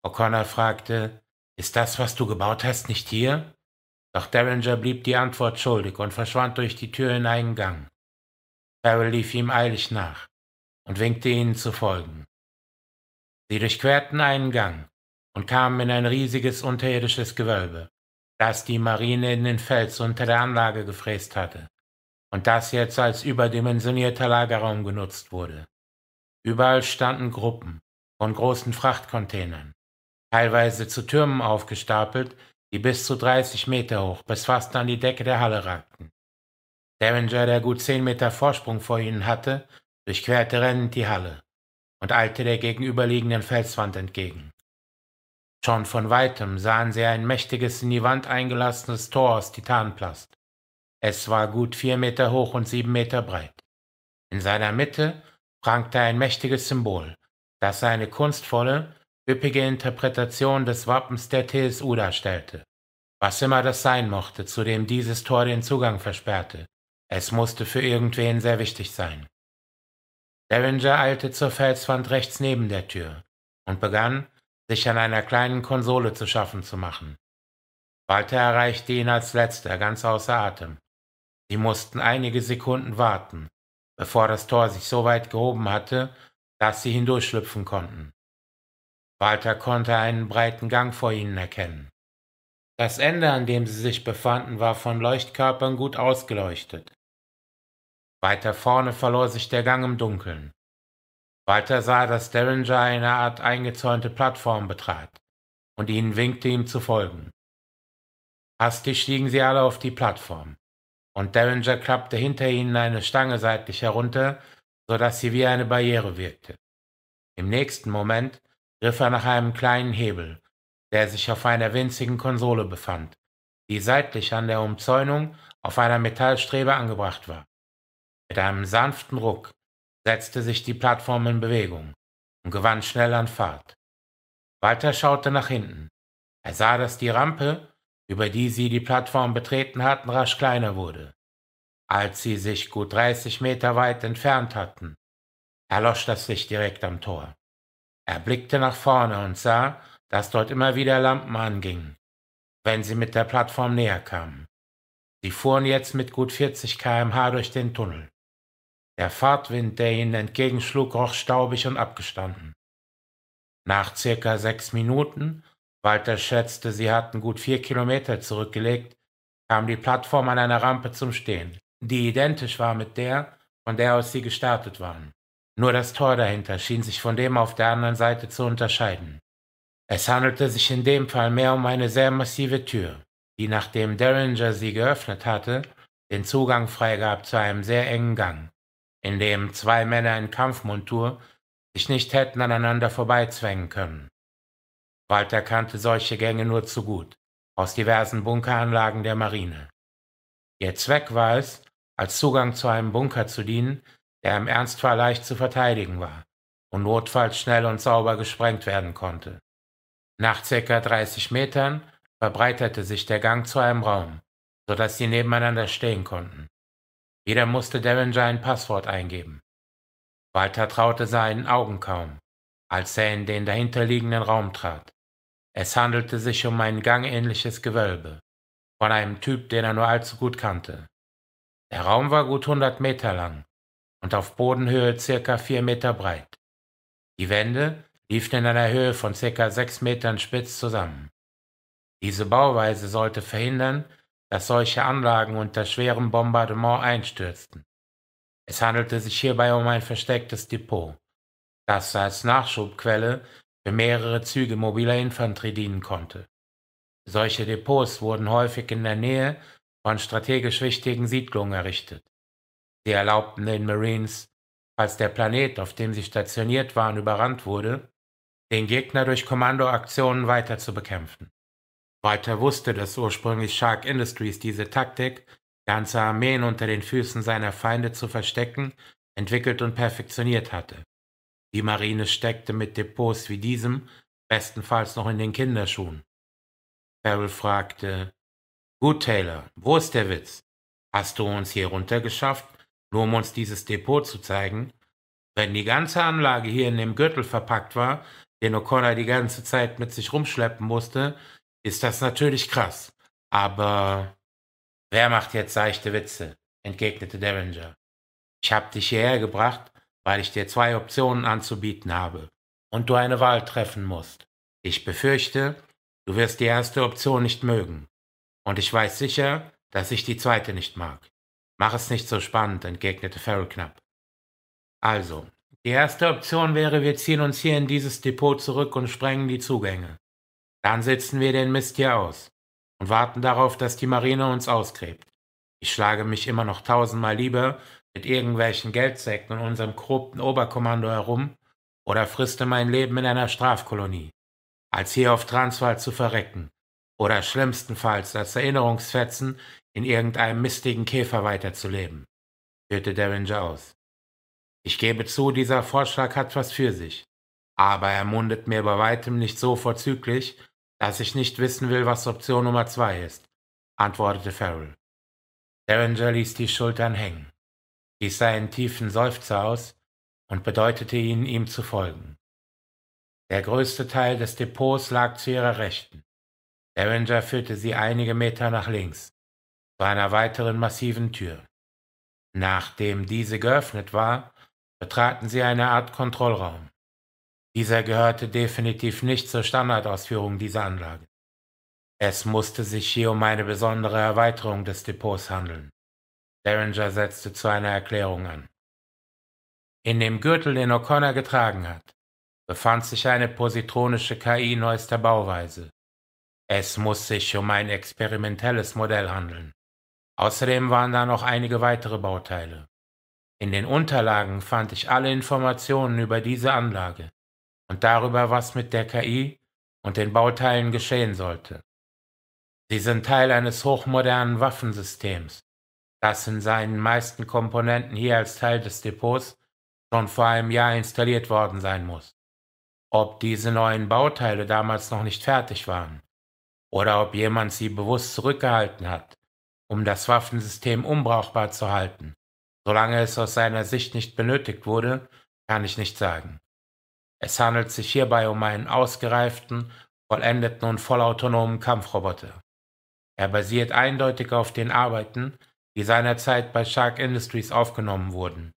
O'Connor fragte, ist das, was du gebaut hast, nicht hier? Doch Derringer blieb die Antwort schuldig und verschwand durch die Tür in einen Gang. Farrell lief ihm eilig nach und winkte ihnen zu folgen. Sie durchquerten einen Gang und kamen in ein riesiges unterirdisches Gewölbe, das die Marine in den Fels unter der Anlage gefräst hatte und das jetzt als überdimensionierter Lagerraum genutzt wurde. Überall standen Gruppen von großen Frachtcontainern, teilweise zu Türmen aufgestapelt, die bis zu 30 Meter hoch bis fast an die Decke der Halle ragten. Derringer, der gut zehn Meter Vorsprung vor ihnen hatte, durchquerte rennend die Halle und eilte der gegenüberliegenden Felswand entgegen. Schon von weitem sahen sie ein mächtiges, in die Wand eingelassenes Tor aus Titanplast. Es war gut vier Meter hoch und sieben Meter breit. In seiner Mitte prangte ein mächtiges Symbol, das eine kunstvolle, üppige Interpretation des Wappens der TSU darstellte. Was immer das sein mochte, zu dem dieses Tor den Zugang versperrte, es musste für irgendwen sehr wichtig sein. Derringer eilte zur Felswand rechts neben der Tür und begann, sich an einer kleinen Konsole zu schaffen zu machen. Walter erreichte ihn als letzter, ganz außer Atem. Sie mussten einige Sekunden warten, bevor das Tor sich so weit gehoben hatte, dass sie hindurchschlüpfen konnten. Walter konnte einen breiten Gang vor ihnen erkennen. Das Ende, an dem sie sich befanden, war von Leuchtkörpern gut ausgeleuchtet. Weiter vorne verlor sich der Gang im Dunkeln. Walter sah, dass Derringer eine Art eingezäunte Plattform betrat und ihnen winkte, ihm zu folgen. Hastig stiegen sie alle auf die Plattform, und Derringer klappte hinter ihnen eine Stange seitlich herunter, so dass sie wie eine Barriere wirkte. Im nächsten Moment griff er nach einem kleinen Hebel, der sich auf einer winzigen Konsole befand, die seitlich an der Umzäunung auf einer Metallstrebe angebracht war. Mit einem sanften Ruck setzte sich die Plattform in Bewegung und gewann schnell an Fahrt. Walter schaute nach hinten. Er sah, dass die Rampe, über die sie die Plattform betreten hatten, rasch kleiner wurde. Als sie sich gut 30 Meter weit entfernt hatten, erlosch das Licht direkt am Tor. Er blickte nach vorne und sah, dass dort immer wieder Lampen angingen, wenn sie mit der Plattform näher kamen. Sie fuhren jetzt mit gut 40 km/h durch den Tunnel. Der Fahrtwind, der ihnen entgegenschlug, roch staubig und abgestanden. Nach circa sechs Minuten, Walter schätzte, sie hatten gut vier Kilometer zurückgelegt, kam die Plattform an einer Rampe zum Stehen, die identisch war mit der, von der aus sie gestartet waren. Nur das Tor dahinter schien sich von dem auf der anderen Seite zu unterscheiden. Es handelte sich in dem Fall mehr um eine sehr massive Tür, die nachdem Derringer sie geöffnet hatte, den Zugang freigab zu einem sehr engen Gang in dem zwei Männer in Kampfmontur sich nicht hätten aneinander vorbeizwängen können. Walter kannte solche Gänge nur zu gut, aus diversen Bunkeranlagen der Marine. Ihr Zweck war es, als Zugang zu einem Bunker zu dienen, der im Ernstfall leicht zu verteidigen war und notfalls schnell und sauber gesprengt werden konnte. Nach ca. 30 Metern verbreiterte sich der Gang zu einem Raum, sodass sie nebeneinander stehen konnten. Jeder musste Derringer ein Passwort eingeben. Walter traute seinen Augen kaum, als er in den dahinterliegenden Raum trat. Es handelte sich um ein gangähnliches Gewölbe, von einem Typ, den er nur allzu gut kannte. Der Raum war gut hundert Meter lang und auf Bodenhöhe circa vier Meter breit. Die Wände liefen in einer Höhe von circa sechs Metern spitz zusammen. Diese Bauweise sollte verhindern, dass solche Anlagen unter schwerem Bombardement einstürzten. Es handelte sich hierbei um ein verstecktes Depot, das als Nachschubquelle für mehrere Züge mobiler Infanterie dienen konnte. Solche Depots wurden häufig in der Nähe von strategisch wichtigen Siedlungen errichtet. Sie erlaubten den Marines, falls der Planet, auf dem sie stationiert waren, überrannt wurde, den Gegner durch Kommandoaktionen weiter zu bekämpfen. Walter wusste, dass ursprünglich Shark Industries diese Taktik, ganze Armeen unter den Füßen seiner Feinde zu verstecken, entwickelt und perfektioniert hatte. Die Marine steckte mit Depots wie diesem bestenfalls noch in den Kinderschuhen. Farrell fragte, Gut, Taylor, wo ist der Witz? Hast du uns hier runtergeschafft, nur um uns dieses Depot zu zeigen? Wenn die ganze Anlage hier in dem Gürtel verpackt war, den O'Connor die ganze Zeit mit sich rumschleppen musste, ist das natürlich krass. Aber wer macht jetzt seichte Witze? entgegnete Derringer. Ich habe dich hierher gebracht, weil ich dir zwei Optionen anzubieten habe und du eine Wahl treffen musst. Ich befürchte, du wirst die erste Option nicht mögen. Und ich weiß sicher, dass ich die zweite nicht mag. Mach es nicht so spannend, entgegnete Farrell knapp. Also, die erste Option wäre, wir ziehen uns hier in dieses Depot zurück und sprengen die Zugänge. Dann sitzen wir den Mist hier aus und warten darauf, dass die Marine uns ausgräbt. Ich schlage mich immer noch tausendmal lieber mit irgendwelchen Geldsäcken und unserem korrupten Oberkommando herum oder friste mein Leben in einer Strafkolonie, als hier auf Transwald zu verrecken oder schlimmstenfalls als Erinnerungsfetzen in irgendeinem mistigen Käfer weiterzuleben, führte Derringer aus. Ich gebe zu, dieser Vorschlag hat was für sich, aber er mundet mir bei weitem nicht so vorzüglich, dass ich nicht wissen will, was Option Nummer zwei ist, antwortete Farrell. Derringer ließ die Schultern hängen, ließ seinen tiefen Seufzer aus und bedeutete ihnen, ihm zu folgen. Der größte Teil des Depots lag zu ihrer Rechten. Derringer führte sie einige Meter nach links, zu einer weiteren massiven Tür. Nachdem diese geöffnet war, betraten sie eine Art Kontrollraum. Dieser gehörte definitiv nicht zur Standardausführung dieser Anlage. Es musste sich hier um eine besondere Erweiterung des Depots handeln. Derringer setzte zu einer Erklärung an. In dem Gürtel, den O'Connor getragen hat, befand sich eine positronische KI neuester Bauweise. Es muss sich um ein experimentelles Modell handeln. Außerdem waren da noch einige weitere Bauteile. In den Unterlagen fand ich alle Informationen über diese Anlage und darüber, was mit der KI und den Bauteilen geschehen sollte. Sie sind Teil eines hochmodernen Waffensystems, das in seinen meisten Komponenten hier als Teil des Depots schon vor einem Jahr installiert worden sein muss. Ob diese neuen Bauteile damals noch nicht fertig waren oder ob jemand sie bewusst zurückgehalten hat, um das Waffensystem unbrauchbar zu halten, solange es aus seiner Sicht nicht benötigt wurde, kann ich nicht sagen. Es handelt sich hierbei um einen ausgereiften, vollendeten und vollautonomen Kampfroboter. Er basiert eindeutig auf den Arbeiten, die seinerzeit bei Shark Industries aufgenommen wurden.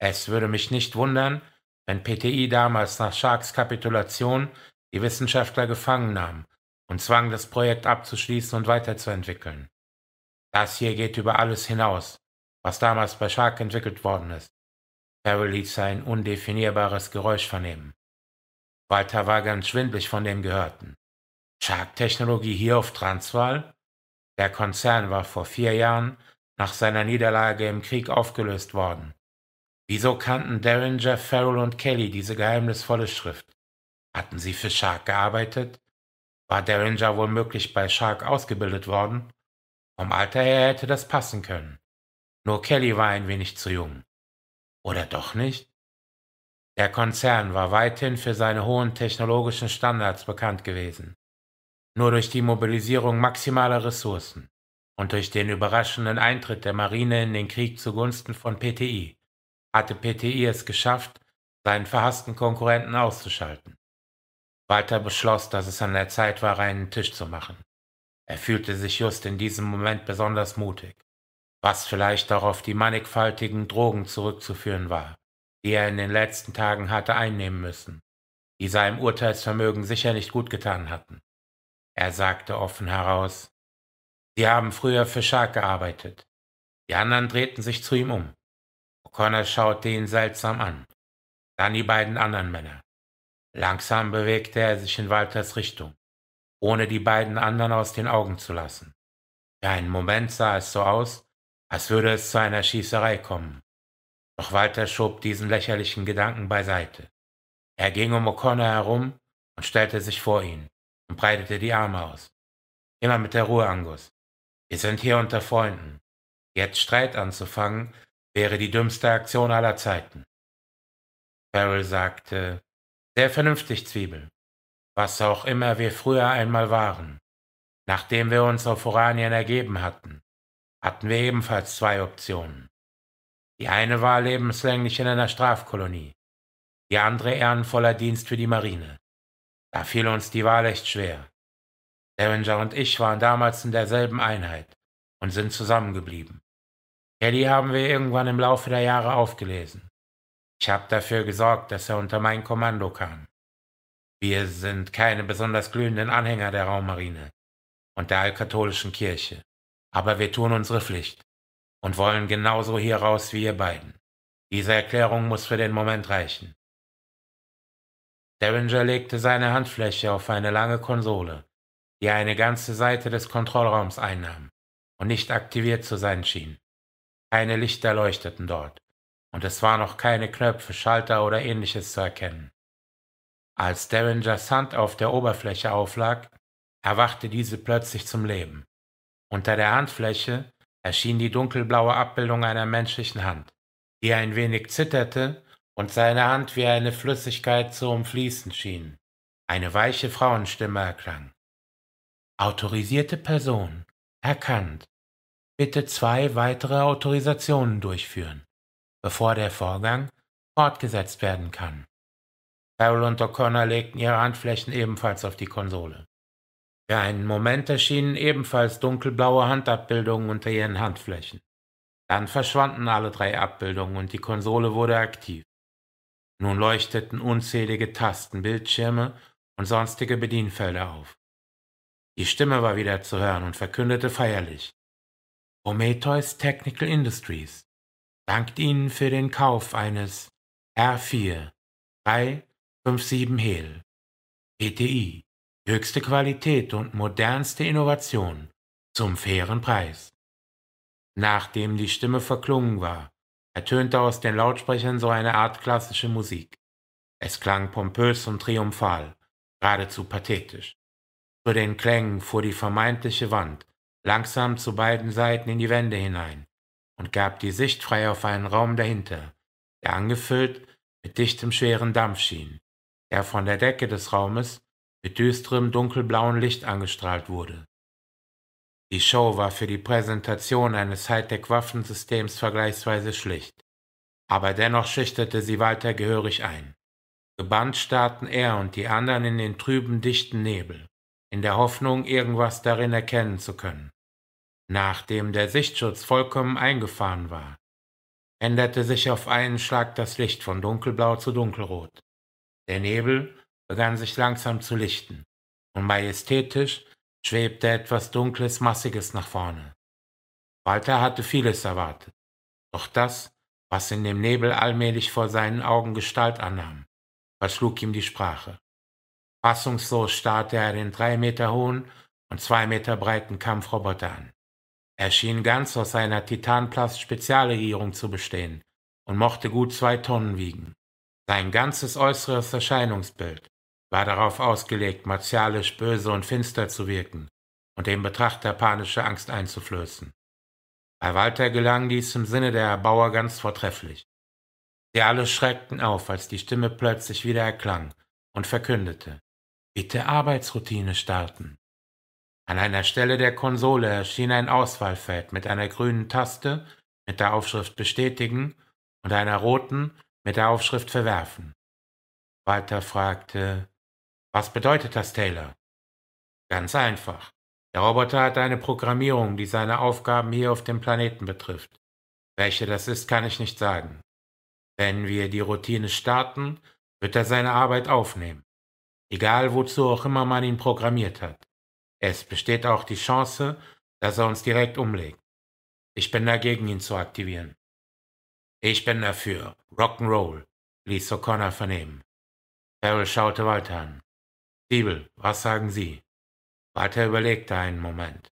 Es würde mich nicht wundern, wenn PTI damals nach Sharks Kapitulation die Wissenschaftler gefangen nahm und zwang, das Projekt abzuschließen und weiterzuentwickeln. Das hier geht über alles hinaus, was damals bei Shark entwickelt worden ist. Carol ließ ein undefinierbares Geräusch vernehmen. Walter war ganz schwindlig von dem Gehörten. Shark-Technologie hier auf Transvaal? Der Konzern war vor vier Jahren nach seiner Niederlage im Krieg aufgelöst worden. Wieso kannten Derringer, Farrell und Kelly diese geheimnisvolle Schrift? Hatten sie für Shark gearbeitet? War Derringer womöglich bei Shark ausgebildet worden? Vom Alter her hätte das passen können. Nur Kelly war ein wenig zu jung. Oder doch nicht? Der Konzern war weithin für seine hohen technologischen Standards bekannt gewesen. Nur durch die Mobilisierung maximaler Ressourcen und durch den überraschenden Eintritt der Marine in den Krieg zugunsten von PTI hatte PTI es geschafft, seinen verhassten Konkurrenten auszuschalten. Walter beschloss, dass es an der Zeit war, einen Tisch zu machen. Er fühlte sich just in diesem Moment besonders mutig was vielleicht auch auf die mannigfaltigen Drogen zurückzuführen war, die er in den letzten Tagen hatte einnehmen müssen, die seinem Urteilsvermögen sicher nicht gut getan hatten. Er sagte offen heraus, Sie haben früher für Shark gearbeitet. Die anderen drehten sich zu ihm um. O'Connor schaute ihn seltsam an. Dann die beiden anderen Männer. Langsam bewegte er sich in Walters Richtung, ohne die beiden anderen aus den Augen zu lassen. Für einen Moment sah es so aus, als würde es zu einer Schießerei kommen. Doch Walter schob diesen lächerlichen Gedanken beiseite. Er ging um O'Connor herum und stellte sich vor ihn und breitete die Arme aus. Immer mit der Ruhe, Angus. Wir sind hier unter Freunden. Jetzt Streit anzufangen, wäre die dümmste Aktion aller Zeiten. Farrell sagte, sehr vernünftig, Zwiebel. Was auch immer wir früher einmal waren, nachdem wir uns auf Oranien ergeben hatten hatten wir ebenfalls zwei Optionen. Die eine war lebenslänglich in einer Strafkolonie, die andere ehrenvoller Dienst für die Marine. Da fiel uns die Wahl echt schwer. Derringer und ich waren damals in derselben Einheit und sind zusammengeblieben. Kelly haben wir irgendwann im Laufe der Jahre aufgelesen. Ich habe dafür gesorgt, dass er unter mein Kommando kam. Wir sind keine besonders glühenden Anhänger der Raummarine und der altkatholischen Kirche. Aber wir tun unsere Pflicht und wollen genauso hier raus wie ihr beiden. Diese Erklärung muss für den Moment reichen. Derringer legte seine Handfläche auf eine lange Konsole, die eine ganze Seite des Kontrollraums einnahm und nicht aktiviert zu sein schien. Keine Lichter leuchteten dort, und es waren noch keine Knöpfe, Schalter oder ähnliches zu erkennen. Als Derringers Hand auf der Oberfläche auflag, erwachte diese plötzlich zum Leben. Unter der Handfläche erschien die dunkelblaue Abbildung einer menschlichen Hand, die ein wenig zitterte und seine Hand wie eine Flüssigkeit zu umfließen schien. Eine weiche Frauenstimme erklang. Autorisierte Person. Erkannt. Bitte zwei weitere Autorisationen durchführen, bevor der Vorgang fortgesetzt werden kann. Harold und O'Connor legten ihre Handflächen ebenfalls auf die Konsole. Für einen Moment erschienen ebenfalls dunkelblaue Handabbildungen unter ihren Handflächen. Dann verschwanden alle drei Abbildungen und die Konsole wurde aktiv. Nun leuchteten unzählige Tasten, Bildschirme und sonstige Bedienfelder auf. Die Stimme war wieder zu hören und verkündete feierlich. Prometheus Technical Industries dankt Ihnen für den Kauf eines R4 357 Hel PTI höchste Qualität und modernste Innovation zum fairen Preis. Nachdem die Stimme verklungen war, ertönte aus den Lautsprechern so eine Art klassische Musik. Es klang pompös und triumphal, geradezu pathetisch. Zu den Klängen fuhr die vermeintliche Wand langsam zu beiden Seiten in die Wände hinein und gab die Sicht frei auf einen Raum dahinter, der angefüllt mit dichtem schweren Dampf schien, der von der Decke des Raumes mit düsterem dunkelblauen Licht angestrahlt wurde. Die Show war für die Präsentation eines Hightech-Waffensystems vergleichsweise schlicht, aber dennoch schüchterte sie Walter gehörig ein. Gebannt starrten er und die anderen in den trüben, dichten Nebel, in der Hoffnung, irgendwas darin erkennen zu können. Nachdem der Sichtschutz vollkommen eingefahren war, änderte sich auf einen Schlag das Licht von dunkelblau zu dunkelrot. Der Nebel, begann sich langsam zu lichten, und majestätisch schwebte etwas Dunkles, Massiges nach vorne. Walter hatte vieles erwartet, doch das, was in dem Nebel allmählich vor seinen Augen Gestalt annahm, verschlug ihm die Sprache. Fassungslos starrte er den drei Meter hohen und zwei Meter breiten Kampfroboter an. Er schien ganz aus einer titanplast spezialregierung zu bestehen und mochte gut zwei Tonnen wiegen. Sein ganzes äußeres Erscheinungsbild war darauf ausgelegt, martialisch böse und finster zu wirken und dem Betrachter panische Angst einzuflößen. Bei Walter gelang dies im Sinne der Bauer ganz vortrefflich. Sie alle schreckten auf, als die Stimme plötzlich wieder erklang und verkündete, bitte Arbeitsroutine starten. An einer Stelle der Konsole erschien ein Auswahlfeld mit einer grünen Taste mit der Aufschrift bestätigen und einer roten mit der Aufschrift verwerfen. Walter fragte, was bedeutet das, Taylor? Ganz einfach. Der Roboter hat eine Programmierung, die seine Aufgaben hier auf dem Planeten betrifft. Welche das ist, kann ich nicht sagen. Wenn wir die Routine starten, wird er seine Arbeit aufnehmen. Egal wozu auch immer man ihn programmiert hat. Es besteht auch die Chance, dass er uns direkt umlegt. Ich bin dagegen, ihn zu aktivieren. Ich bin dafür. Rock'n'Roll, ließ O'Connor vernehmen. Farrell schaute Walter an. Siebel, was sagen Sie? Walter überlegte einen Moment.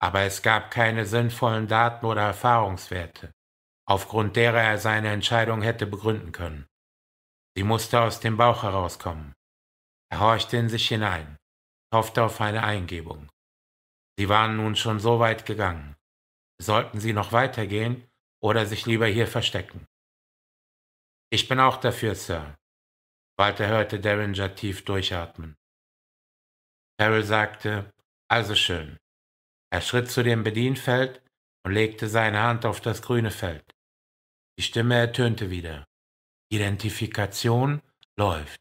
Aber es gab keine sinnvollen Daten oder Erfahrungswerte, aufgrund derer er seine Entscheidung hätte begründen können. Sie musste aus dem Bauch herauskommen. Er horchte in sich hinein, hoffte auf eine Eingebung. Sie waren nun schon so weit gegangen. Sollten sie noch weitergehen oder sich lieber hier verstecken? Ich bin auch dafür, Sir. Walter hörte Derringer tief durchatmen. Carol sagte, also schön. Er schritt zu dem Bedienfeld und legte seine Hand auf das grüne Feld. Die Stimme ertönte wieder. Identifikation läuft.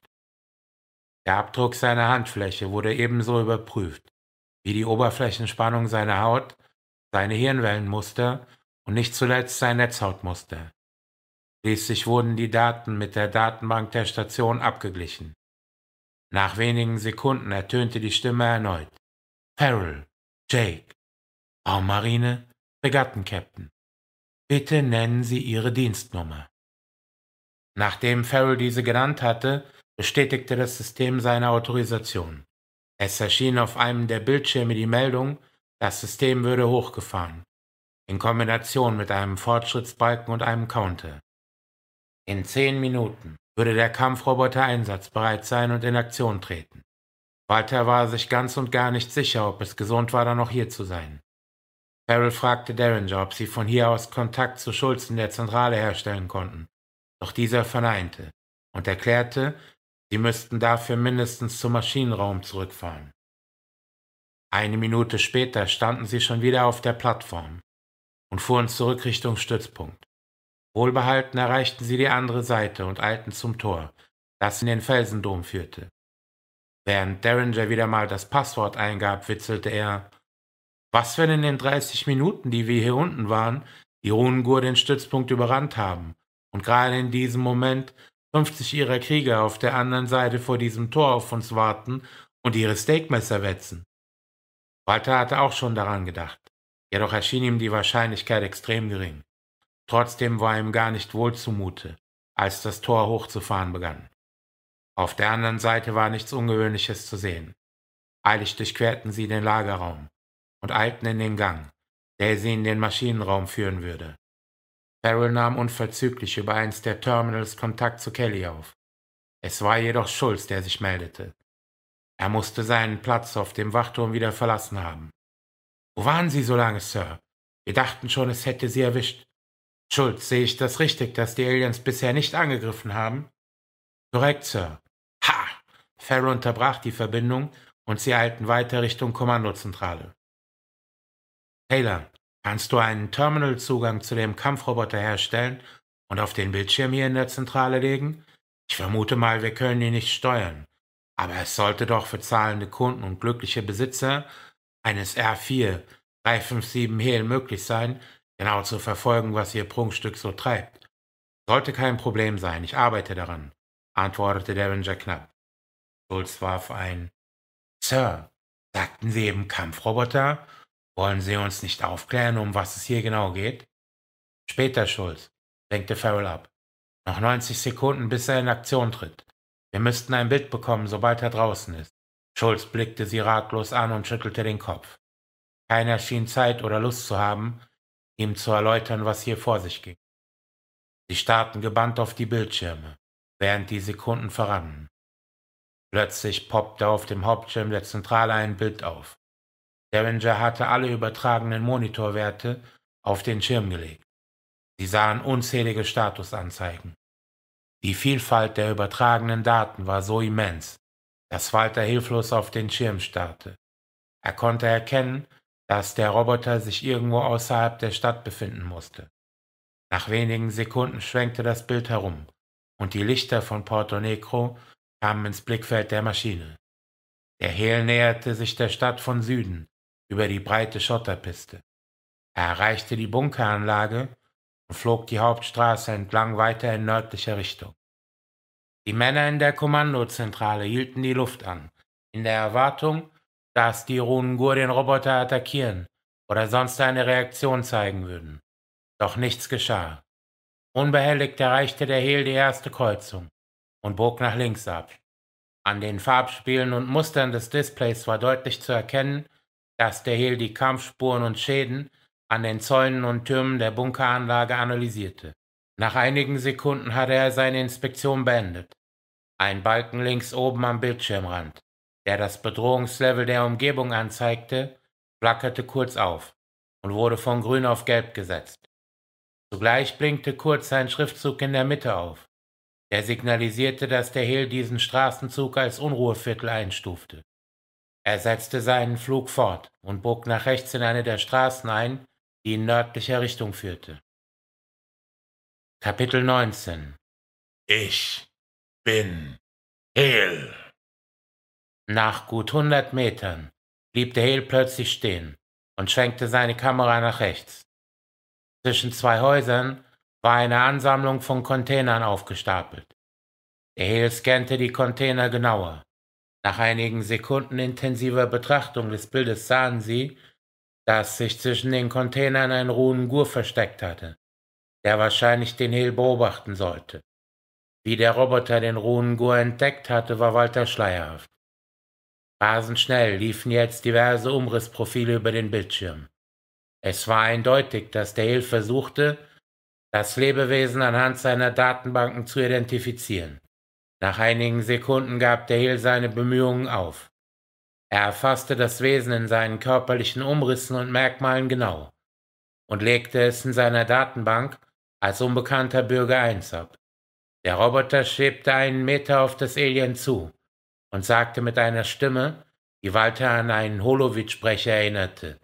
Der Abdruck seiner Handfläche wurde ebenso überprüft, wie die Oberflächenspannung seiner Haut, seine Hirnwellenmuster und nicht zuletzt sein Netzhautmuster. Schließlich wurden die Daten mit der Datenbank der Station abgeglichen. Nach wenigen Sekunden ertönte die Stimme erneut. Farrell, Jake, Raummarine, Fregattenkapitän. Bitte nennen Sie Ihre Dienstnummer. Nachdem Farrell diese genannt hatte, bestätigte das System seine Autorisation. Es erschien auf einem der Bildschirme die Meldung, das System würde hochgefahren, in Kombination mit einem Fortschrittsbalken und einem Counter. In zehn Minuten würde der Kampfroboter einsatzbereit sein und in Aktion treten. Walter war sich ganz und gar nicht sicher, ob es gesund war, dann noch hier zu sein. Farrell fragte Derringer, ob sie von hier aus Kontakt zu Schulz in der Zentrale herstellen konnten, doch dieser verneinte und erklärte, sie müssten dafür mindestens zum Maschinenraum zurückfahren. Eine Minute später standen sie schon wieder auf der Plattform und fuhren zurück Richtung Stützpunkt. Wohlbehalten erreichten sie die andere Seite und eilten zum Tor, das in den Felsendom führte. Während Derringer wieder mal das Passwort eingab, witzelte er, was, wenn in den 30 Minuten, die wir hier unten waren, die Runengur den Stützpunkt überrannt haben und gerade in diesem Moment 50 ihrer Krieger auf der anderen Seite vor diesem Tor auf uns warten und ihre Steakmesser wetzen? Walter hatte auch schon daran gedacht, jedoch erschien ihm die Wahrscheinlichkeit extrem gering. Trotzdem war ihm gar nicht wohl zumute, als das Tor hochzufahren begann. Auf der anderen Seite war nichts Ungewöhnliches zu sehen. Eilig durchquerten sie den Lagerraum und eilten in den Gang, der sie in den Maschinenraum führen würde. Farrell nahm unverzüglich über eins der Terminals Kontakt zu Kelly auf. Es war jedoch Schulz, der sich meldete. Er musste seinen Platz auf dem Wachturm wieder verlassen haben. Wo waren Sie so lange, Sir? Wir dachten schon, es hätte Sie erwischt. Schulz, sehe ich das richtig, dass die Aliens bisher nicht angegriffen haben? Korrekt, Sir. Ha! Farrow unterbrach die Verbindung und sie eilten weiter Richtung Kommandozentrale. Taylor, kannst du einen Terminalzugang zu dem Kampfroboter herstellen und auf den Bildschirm hier in der Zentrale legen? Ich vermute mal, wir können ihn nicht steuern. Aber es sollte doch für zahlende Kunden und glückliche Besitzer eines R4 357 Hehl möglich sein, genau zu verfolgen, was Ihr Prunkstück so treibt. Sollte kein Problem sein, ich arbeite daran, antwortete Derringer knapp. Schulz warf ein Sir, sagten Sie eben Kampfroboter? Wollen Sie uns nicht aufklären, um was es hier genau geht? Später, Schulz, lenkte Farrell ab. Noch 90 Sekunden, bis er in Aktion tritt. Wir müssten ein Bild bekommen, sobald er draußen ist. Schulz blickte sie ratlos an und schüttelte den Kopf. Keiner schien Zeit oder Lust zu haben, ihm zu erläutern, was hier vor sich ging. Sie starrten gebannt auf die Bildschirme, während die Sekunden verrannen. Plötzlich poppte auf dem Hauptschirm der Zentrale ein Bild auf. Derringer hatte alle übertragenen Monitorwerte auf den Schirm gelegt. Sie sahen unzählige Statusanzeigen. Die Vielfalt der übertragenen Daten war so immens, dass Walter hilflos auf den Schirm starrte. Er konnte erkennen, dass der Roboter sich irgendwo außerhalb der Stadt befinden musste. Nach wenigen Sekunden schwenkte das Bild herum und die Lichter von Porto Negro kamen ins Blickfeld der Maschine. Der Hehl näherte sich der Stadt von Süden über die breite Schotterpiste. Er erreichte die Bunkeranlage und flog die Hauptstraße entlang weiter in nördlicher Richtung. Die Männer in der Kommandozentrale hielten die Luft an, in der Erwartung, dass die Runengur den Roboter attackieren oder sonst eine Reaktion zeigen würden. Doch nichts geschah. Unbehelligt erreichte der Hehl die erste Kreuzung und bog nach links ab. An den Farbspielen und Mustern des Displays war deutlich zu erkennen, dass der Hehl die Kampfspuren und Schäden an den Zäunen und Türmen der Bunkeranlage analysierte. Nach einigen Sekunden hatte er seine Inspektion beendet. Ein Balken links oben am Bildschirmrand der das Bedrohungslevel der Umgebung anzeigte, flackerte kurz auf und wurde von grün auf gelb gesetzt. Zugleich blinkte kurz sein Schriftzug in der Mitte auf, der signalisierte, dass der Hill diesen Straßenzug als Unruheviertel einstufte. Er setzte seinen Flug fort und bog nach rechts in eine der Straßen ein, die in nördlicher Richtung führte. Kapitel 19 Ich bin Hill. Nach gut 100 Metern blieb der Hale plötzlich stehen und schwenkte seine Kamera nach rechts. Zwischen zwei Häusern war eine Ansammlung von Containern aufgestapelt. Der Hale scannte die Container genauer. Nach einigen Sekunden intensiver Betrachtung des Bildes sahen sie, dass sich zwischen den Containern ein Runengur versteckt hatte, der wahrscheinlich den Hale beobachten sollte. Wie der Roboter den Runengur entdeckt hatte, war Walter schleierhaft. Rasend schnell liefen jetzt diverse Umrissprofile über den Bildschirm. Es war eindeutig, dass Dale versuchte, das Lebewesen anhand seiner Datenbanken zu identifizieren. Nach einigen Sekunden gab Dale seine Bemühungen auf. Er erfasste das Wesen in seinen körperlichen Umrissen und Merkmalen genau und legte es in seiner Datenbank als unbekannter Bürger 1 ab. Der Roboter schwebte einen Meter auf das Alien zu, und sagte mit einer Stimme, die Walter an einen holowitsch sprecher erinnerte,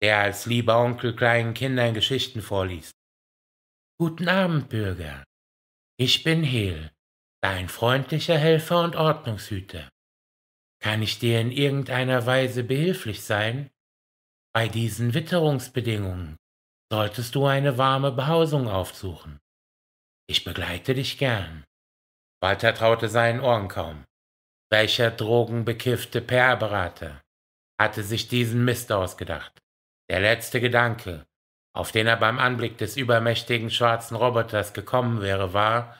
der als lieber Onkel kleinen Kindern Geschichten vorliest. Guten Abend, Bürger. Ich bin Hel, dein freundlicher Helfer und Ordnungshüter. Kann ich dir in irgendeiner Weise behilflich sein? Bei diesen Witterungsbedingungen solltest du eine warme Behausung aufsuchen. Ich begleite dich gern. Walter traute seinen Ohren kaum. Welcher drogenbekiffte PR-Berater hatte sich diesen Mist ausgedacht? Der letzte Gedanke, auf den er beim Anblick des übermächtigen schwarzen Roboters gekommen wäre, war,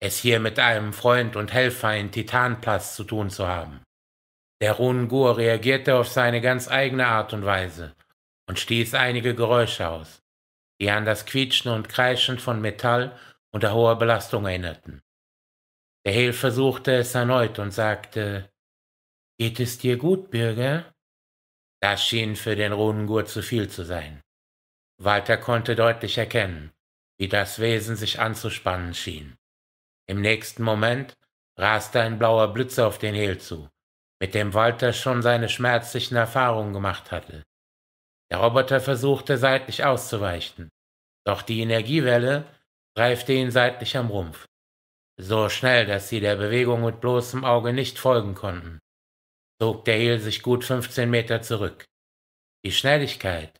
es hier mit einem Freund und Helfer in Titanplast zu tun zu haben. Der Runengur reagierte auf seine ganz eigene Art und Weise und stieß einige Geräusche aus, die an das Quietschen und Kreischen von Metall unter hoher Belastung erinnerten. Der Hehl versuchte es erneut und sagte, Geht es dir gut, Bürger? Das schien für den Runengur zu viel zu sein. Walter konnte deutlich erkennen, wie das Wesen sich anzuspannen schien. Im nächsten Moment raste ein blauer Blitz auf den Hehl zu, mit dem Walter schon seine schmerzlichen Erfahrungen gemacht hatte. Der Roboter versuchte seitlich auszuweichen, doch die Energiewelle reifte ihn seitlich am Rumpf so schnell, dass sie der Bewegung mit bloßem Auge nicht folgen konnten, zog der Heel sich gut 15 Meter zurück. Die Schnelligkeit,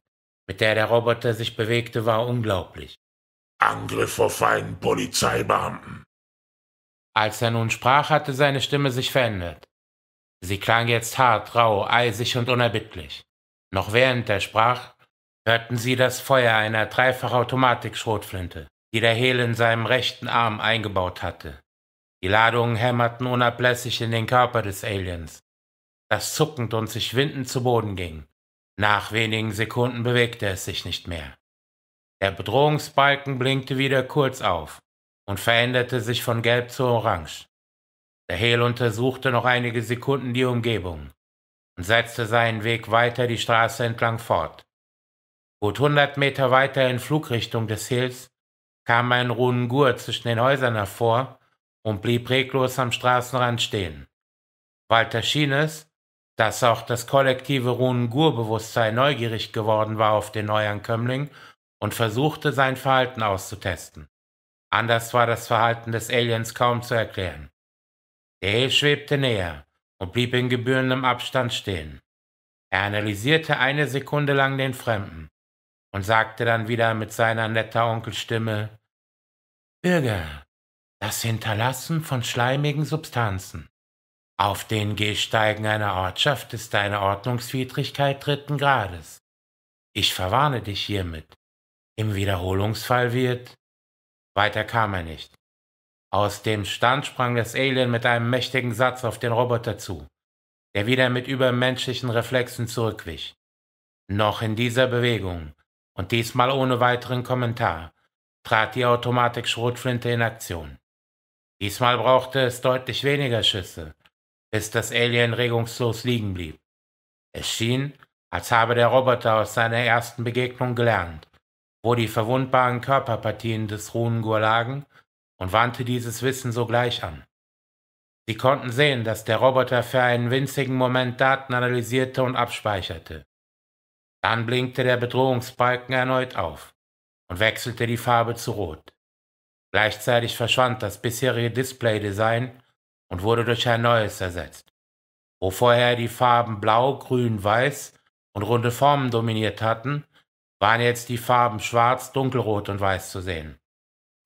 mit der der Roboter sich bewegte, war unglaublich. Angriff auf einen Polizeibeamten. Als er nun sprach, hatte seine Stimme sich verändert. Sie klang jetzt hart, rau, eisig und unerbittlich. Noch während er sprach, hörten sie das Feuer einer dreifach schrotflinte die der Hehl in seinem rechten Arm eingebaut hatte. Die Ladungen hämmerten unablässig in den Körper des Aliens, das zuckend und sich windend zu Boden ging. Nach wenigen Sekunden bewegte es sich nicht mehr. Der Bedrohungsbalken blinkte wieder kurz auf und veränderte sich von gelb zu orange. Der Hehl untersuchte noch einige Sekunden die Umgebung und setzte seinen Weg weiter die Straße entlang fort. Gut hundert Meter weiter in Flugrichtung des Hills kam ein Runengur zwischen den Häusern hervor und blieb reglos am Straßenrand stehen. Walter schien es, dass auch das kollektive Runengur-Bewusstsein neugierig geworden war auf den Neuankömmling und versuchte, sein Verhalten auszutesten. Anders war das Verhalten des Aliens kaum zu erklären. Der schwebte näher und blieb in gebührendem Abstand stehen. Er analysierte eine Sekunde lang den Fremden und sagte dann wieder mit seiner netter Onkelstimme, Bürger, das Hinterlassen von schleimigen Substanzen. Auf den Gehsteigen einer Ortschaft ist eine Ordnungswidrigkeit dritten Grades. Ich verwarne dich hiermit. Im Wiederholungsfall wird... Weiter kam er nicht. Aus dem Stand sprang das Alien mit einem mächtigen Satz auf den Roboter zu, der wieder mit übermenschlichen Reflexen zurückwich. Noch in dieser Bewegung, und diesmal ohne weiteren Kommentar, trat die Automatik-Schrotflinte in Aktion. Diesmal brauchte es deutlich weniger Schüsse, bis das Alien regungslos liegen blieb. Es schien, als habe der Roboter aus seiner ersten Begegnung gelernt, wo die verwundbaren Körperpartien des Runengur lagen und wandte dieses Wissen sogleich an. Sie konnten sehen, dass der Roboter für einen winzigen Moment Daten analysierte und abspeicherte. Dann blinkte der Bedrohungsbalken erneut auf und wechselte die Farbe zu Rot. Gleichzeitig verschwand das bisherige Display-Design und wurde durch ein neues ersetzt. Wo vorher die Farben Blau, Grün, Weiß und runde Formen dominiert hatten, waren jetzt die Farben Schwarz, Dunkelrot und Weiß zu sehen.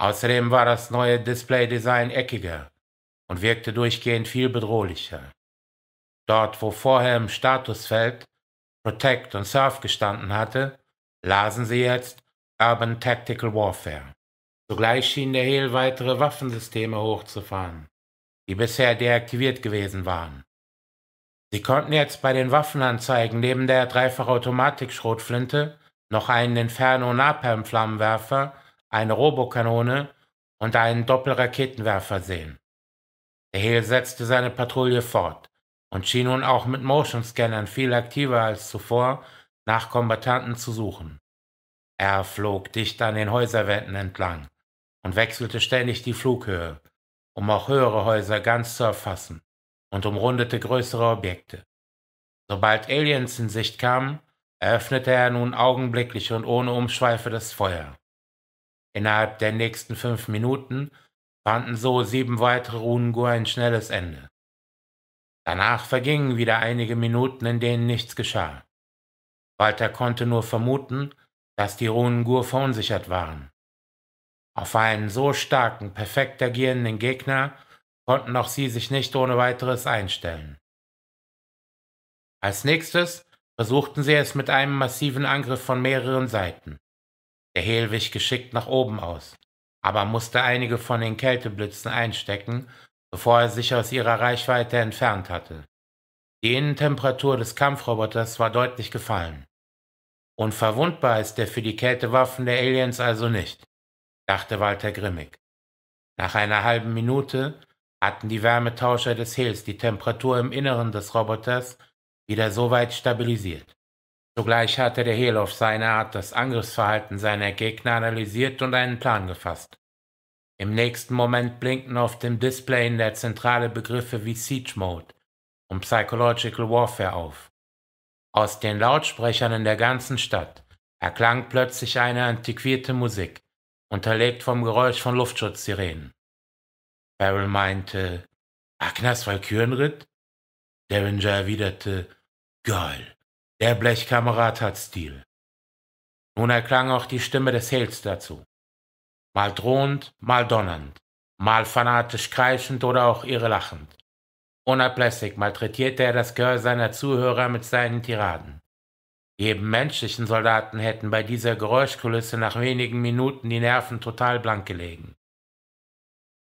Außerdem war das neue Display-Design eckiger und wirkte durchgehend viel bedrohlicher. Dort, wo vorher im Statusfeld Protect und Surf gestanden hatte, lasen sie jetzt Urban Tactical Warfare. Zugleich schien der Hehl weitere Waffensysteme hochzufahren, die bisher deaktiviert gewesen waren. Sie konnten jetzt bei den Waffenanzeigen neben der Dreifachautomatik-Schrotflinte noch einen Inferno-Napalm-Flammenwerfer, eine Robokanone und einen Doppelraketenwerfer sehen. Der Hehl setzte seine Patrouille fort und schien nun auch mit Motion-Scannern viel aktiver als zuvor nach Kombattanten zu suchen. Er flog dicht an den Häuserwänden entlang und wechselte ständig die Flughöhe, um auch höhere Häuser ganz zu erfassen und umrundete größere Objekte. Sobald Aliens in Sicht kamen, eröffnete er nun augenblicklich und ohne Umschweife das Feuer. Innerhalb der nächsten fünf Minuten fanden so sieben weitere Runengur ein schnelles Ende. Danach vergingen wieder einige Minuten, in denen nichts geschah. Walter konnte nur vermuten, dass die Runengur verunsichert waren. Auf einen so starken, perfekt agierenden Gegner konnten auch sie sich nicht ohne weiteres einstellen. Als nächstes versuchten sie es mit einem massiven Angriff von mehreren Seiten. Der Hehl wich geschickt nach oben aus, aber musste einige von den Kälteblitzen einstecken, bevor er sich aus ihrer Reichweite entfernt hatte. Die Innentemperatur des Kampfroboters war deutlich gefallen. Und verwundbar ist er für die Kältewaffen der Aliens also nicht, dachte Walter grimmig. Nach einer halben Minute hatten die Wärmetauscher des Hills die Temperatur im Inneren des Roboters wieder so weit stabilisiert. Zugleich hatte der Hehl auf seine Art das Angriffsverhalten seiner Gegner analysiert und einen Plan gefasst. Im nächsten Moment blinkten auf dem Display in der Zentrale Begriffe wie Siege Mode und Psychological Warfare auf. Aus den Lautsprechern in der ganzen Stadt erklang plötzlich eine antiquierte Musik, unterlegt vom Geräusch von Luftschutzsirenen. Farrell meinte, Agnes Valkyrenritt? Derringer erwiderte, Geil, der Blechkamerad hat Stil. Nun erklang auch die Stimme des Hales dazu. Mal drohend, mal donnernd, mal fanatisch kreischend oder auch irrelachend. Unablässig malträtierte er das Gehör seiner Zuhörer mit seinen Tiraden. Jedem menschlichen Soldaten hätten bei dieser Geräuschkulisse nach wenigen Minuten die Nerven total blank gelegen.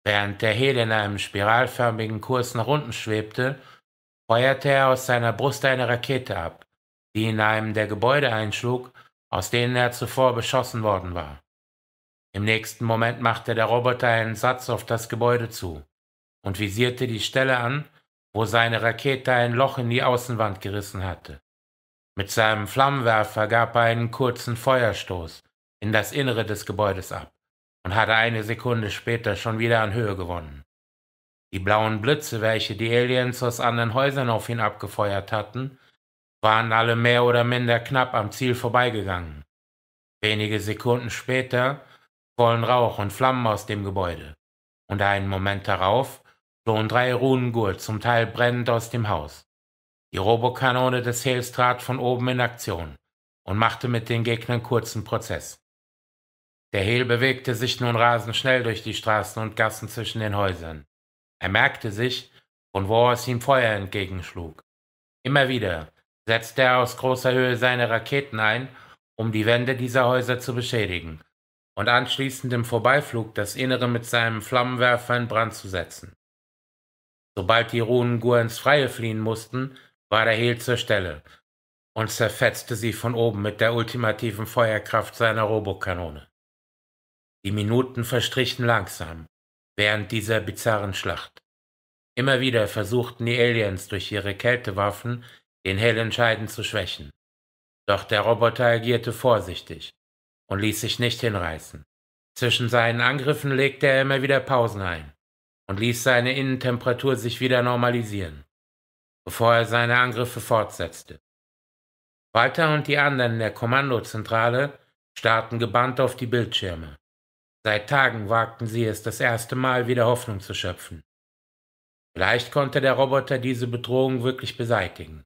Während der Hehl in einem spiralförmigen Kurs nach unten schwebte, feuerte er aus seiner Brust eine Rakete ab, die in einem der Gebäude einschlug, aus denen er zuvor beschossen worden war. Im nächsten Moment machte der Roboter einen Satz auf das Gebäude zu und visierte die Stelle an, wo seine Rakete ein Loch in die Außenwand gerissen hatte. Mit seinem Flammenwerfer gab er einen kurzen Feuerstoß in das Innere des Gebäudes ab und hatte eine Sekunde später schon wieder an Höhe gewonnen. Die blauen Blitze, welche die Aliens aus anderen Häusern auf ihn abgefeuert hatten, waren alle mehr oder minder knapp am Ziel vorbeigegangen. Wenige Sekunden später wollen Rauch und Flammen aus dem Gebäude, und einen Moment darauf flohen drei Runengur zum Teil brennend aus dem Haus. Die Robokanone des Hales trat von oben in Aktion und machte mit den Gegnern kurzen Prozess. Der Hehl bewegte sich nun rasend schnell durch die Straßen und Gassen zwischen den Häusern. Er merkte sich, von wo aus ihm Feuer entgegenschlug. Immer wieder setzte er aus großer Höhe seine Raketen ein, um die Wände dieser Häuser zu beschädigen und anschließend im Vorbeiflug das Innere mit seinem Flammenwerfer in Brand zu setzen. Sobald die Runen Runengur ins Freie fliehen mussten, war der Hel zur Stelle und zerfetzte sie von oben mit der ultimativen Feuerkraft seiner Robokanone. Die Minuten verstrichen langsam während dieser bizarren Schlacht. Immer wieder versuchten die Aliens durch ihre Kältewaffen den Hell entscheidend zu schwächen. Doch der Roboter agierte vorsichtig und ließ sich nicht hinreißen. Zwischen seinen Angriffen legte er immer wieder Pausen ein und ließ seine Innentemperatur sich wieder normalisieren, bevor er seine Angriffe fortsetzte. Walter und die anderen in der Kommandozentrale starrten gebannt auf die Bildschirme. Seit Tagen wagten sie es das erste Mal wieder Hoffnung zu schöpfen. Vielleicht konnte der Roboter diese Bedrohung wirklich beseitigen.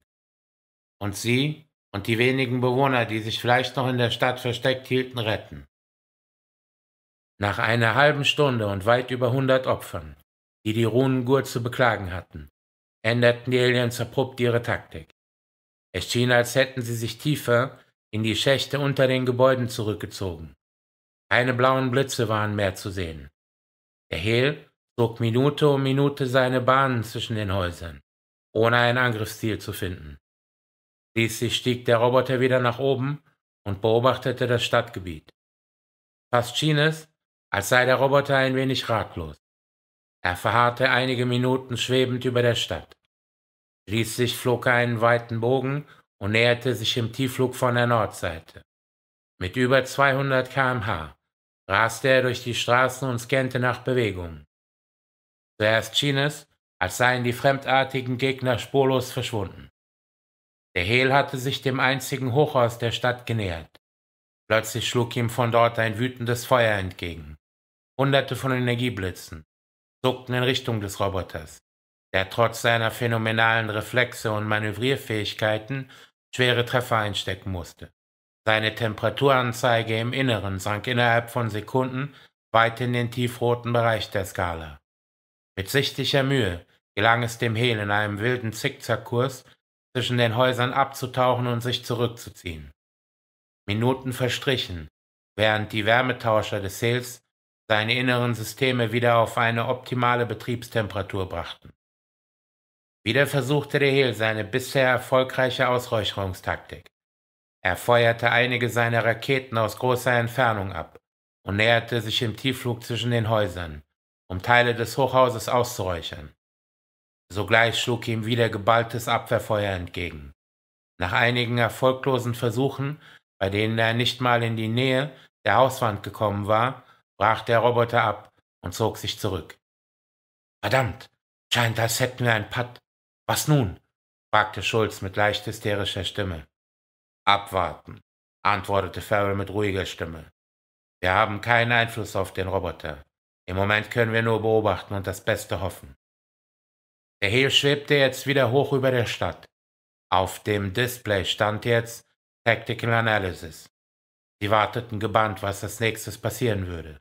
Und sie und die wenigen Bewohner, die sich vielleicht noch in der Stadt versteckt hielten, retten. Nach einer halben Stunde und weit über hundert Opfern die die Runengur zu beklagen hatten, änderten die Aliens abrupt ihre Taktik. Es schien, als hätten sie sich tiefer in die Schächte unter den Gebäuden zurückgezogen. Keine blauen Blitze waren mehr zu sehen. Der Hehl zog Minute um Minute seine Bahnen zwischen den Häusern, ohne ein Angriffsziel zu finden. Schließlich stieg der Roboter wieder nach oben und beobachtete das Stadtgebiet. Fast schien es, als sei der Roboter ein wenig ratlos. Er verharrte einige Minuten schwebend über der Stadt. Schließlich flog er einen weiten Bogen und näherte sich im Tiefflug von der Nordseite. Mit über 200 kmh raste er durch die Straßen und scannte nach Bewegungen. Zuerst schien es, als seien die fremdartigen Gegner spurlos verschwunden. Der Hehl hatte sich dem einzigen Hochhaus der Stadt genähert. Plötzlich schlug ihm von dort ein wütendes Feuer entgegen. Hunderte von Energieblitzen zuckten in Richtung des Roboters, der trotz seiner phänomenalen Reflexe und Manövrierfähigkeiten schwere Treffer einstecken musste. Seine Temperaturanzeige im Inneren sank innerhalb von Sekunden weit in den tiefroten Bereich der Skala. Mit sichtlicher Mühe gelang es dem Hehl in einem wilden Zickzackkurs zwischen den Häusern abzutauchen und sich zurückzuziehen. Minuten verstrichen, während die Wärmetauscher des Hehls seine inneren Systeme wieder auf eine optimale Betriebstemperatur brachten. Wieder versuchte der Hehl seine bisher erfolgreiche Ausräucherungstaktik. Er feuerte einige seiner Raketen aus großer Entfernung ab und näherte sich im Tiefflug zwischen den Häusern, um Teile des Hochhauses auszuräuchern. Sogleich schlug ihm wieder geballtes Abwehrfeuer entgegen. Nach einigen erfolglosen Versuchen, bei denen er nicht mal in die Nähe der Hauswand gekommen war, brach der Roboter ab und zog sich zurück. Verdammt, scheint, als hätten wir ein Patt. Was nun? fragte Schulz mit leicht hysterischer Stimme. Abwarten, antwortete Farrell mit ruhiger Stimme. Wir haben keinen Einfluss auf den Roboter. Im Moment können wir nur beobachten und das Beste hoffen. Der Hebel schwebte jetzt wieder hoch über der Stadt. Auf dem Display stand jetzt Tactical Analysis. Sie warteten gebannt, was als nächstes passieren würde.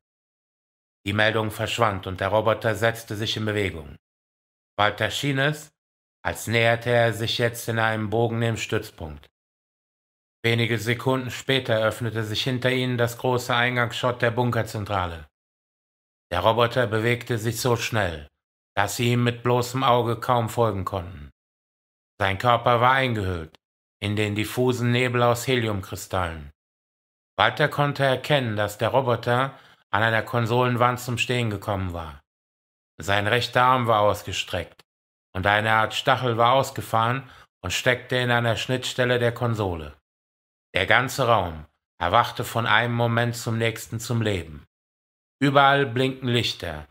Die Meldung verschwand und der Roboter setzte sich in Bewegung. Walter schien es, als näherte er sich jetzt in einem Bogen dem Stützpunkt. Wenige Sekunden später öffnete sich hinter ihnen das große Eingangsschott der Bunkerzentrale. Der Roboter bewegte sich so schnell, dass sie ihm mit bloßem Auge kaum folgen konnten. Sein Körper war eingehüllt in den diffusen Nebel aus Heliumkristallen. Walter konnte erkennen, dass der Roboter an einer Konsolenwand zum Stehen gekommen war. Sein rechter Arm war ausgestreckt und eine Art Stachel war ausgefahren und steckte in einer Schnittstelle der Konsole. Der ganze Raum erwachte von einem Moment zum nächsten zum Leben. Überall blinkten Lichter,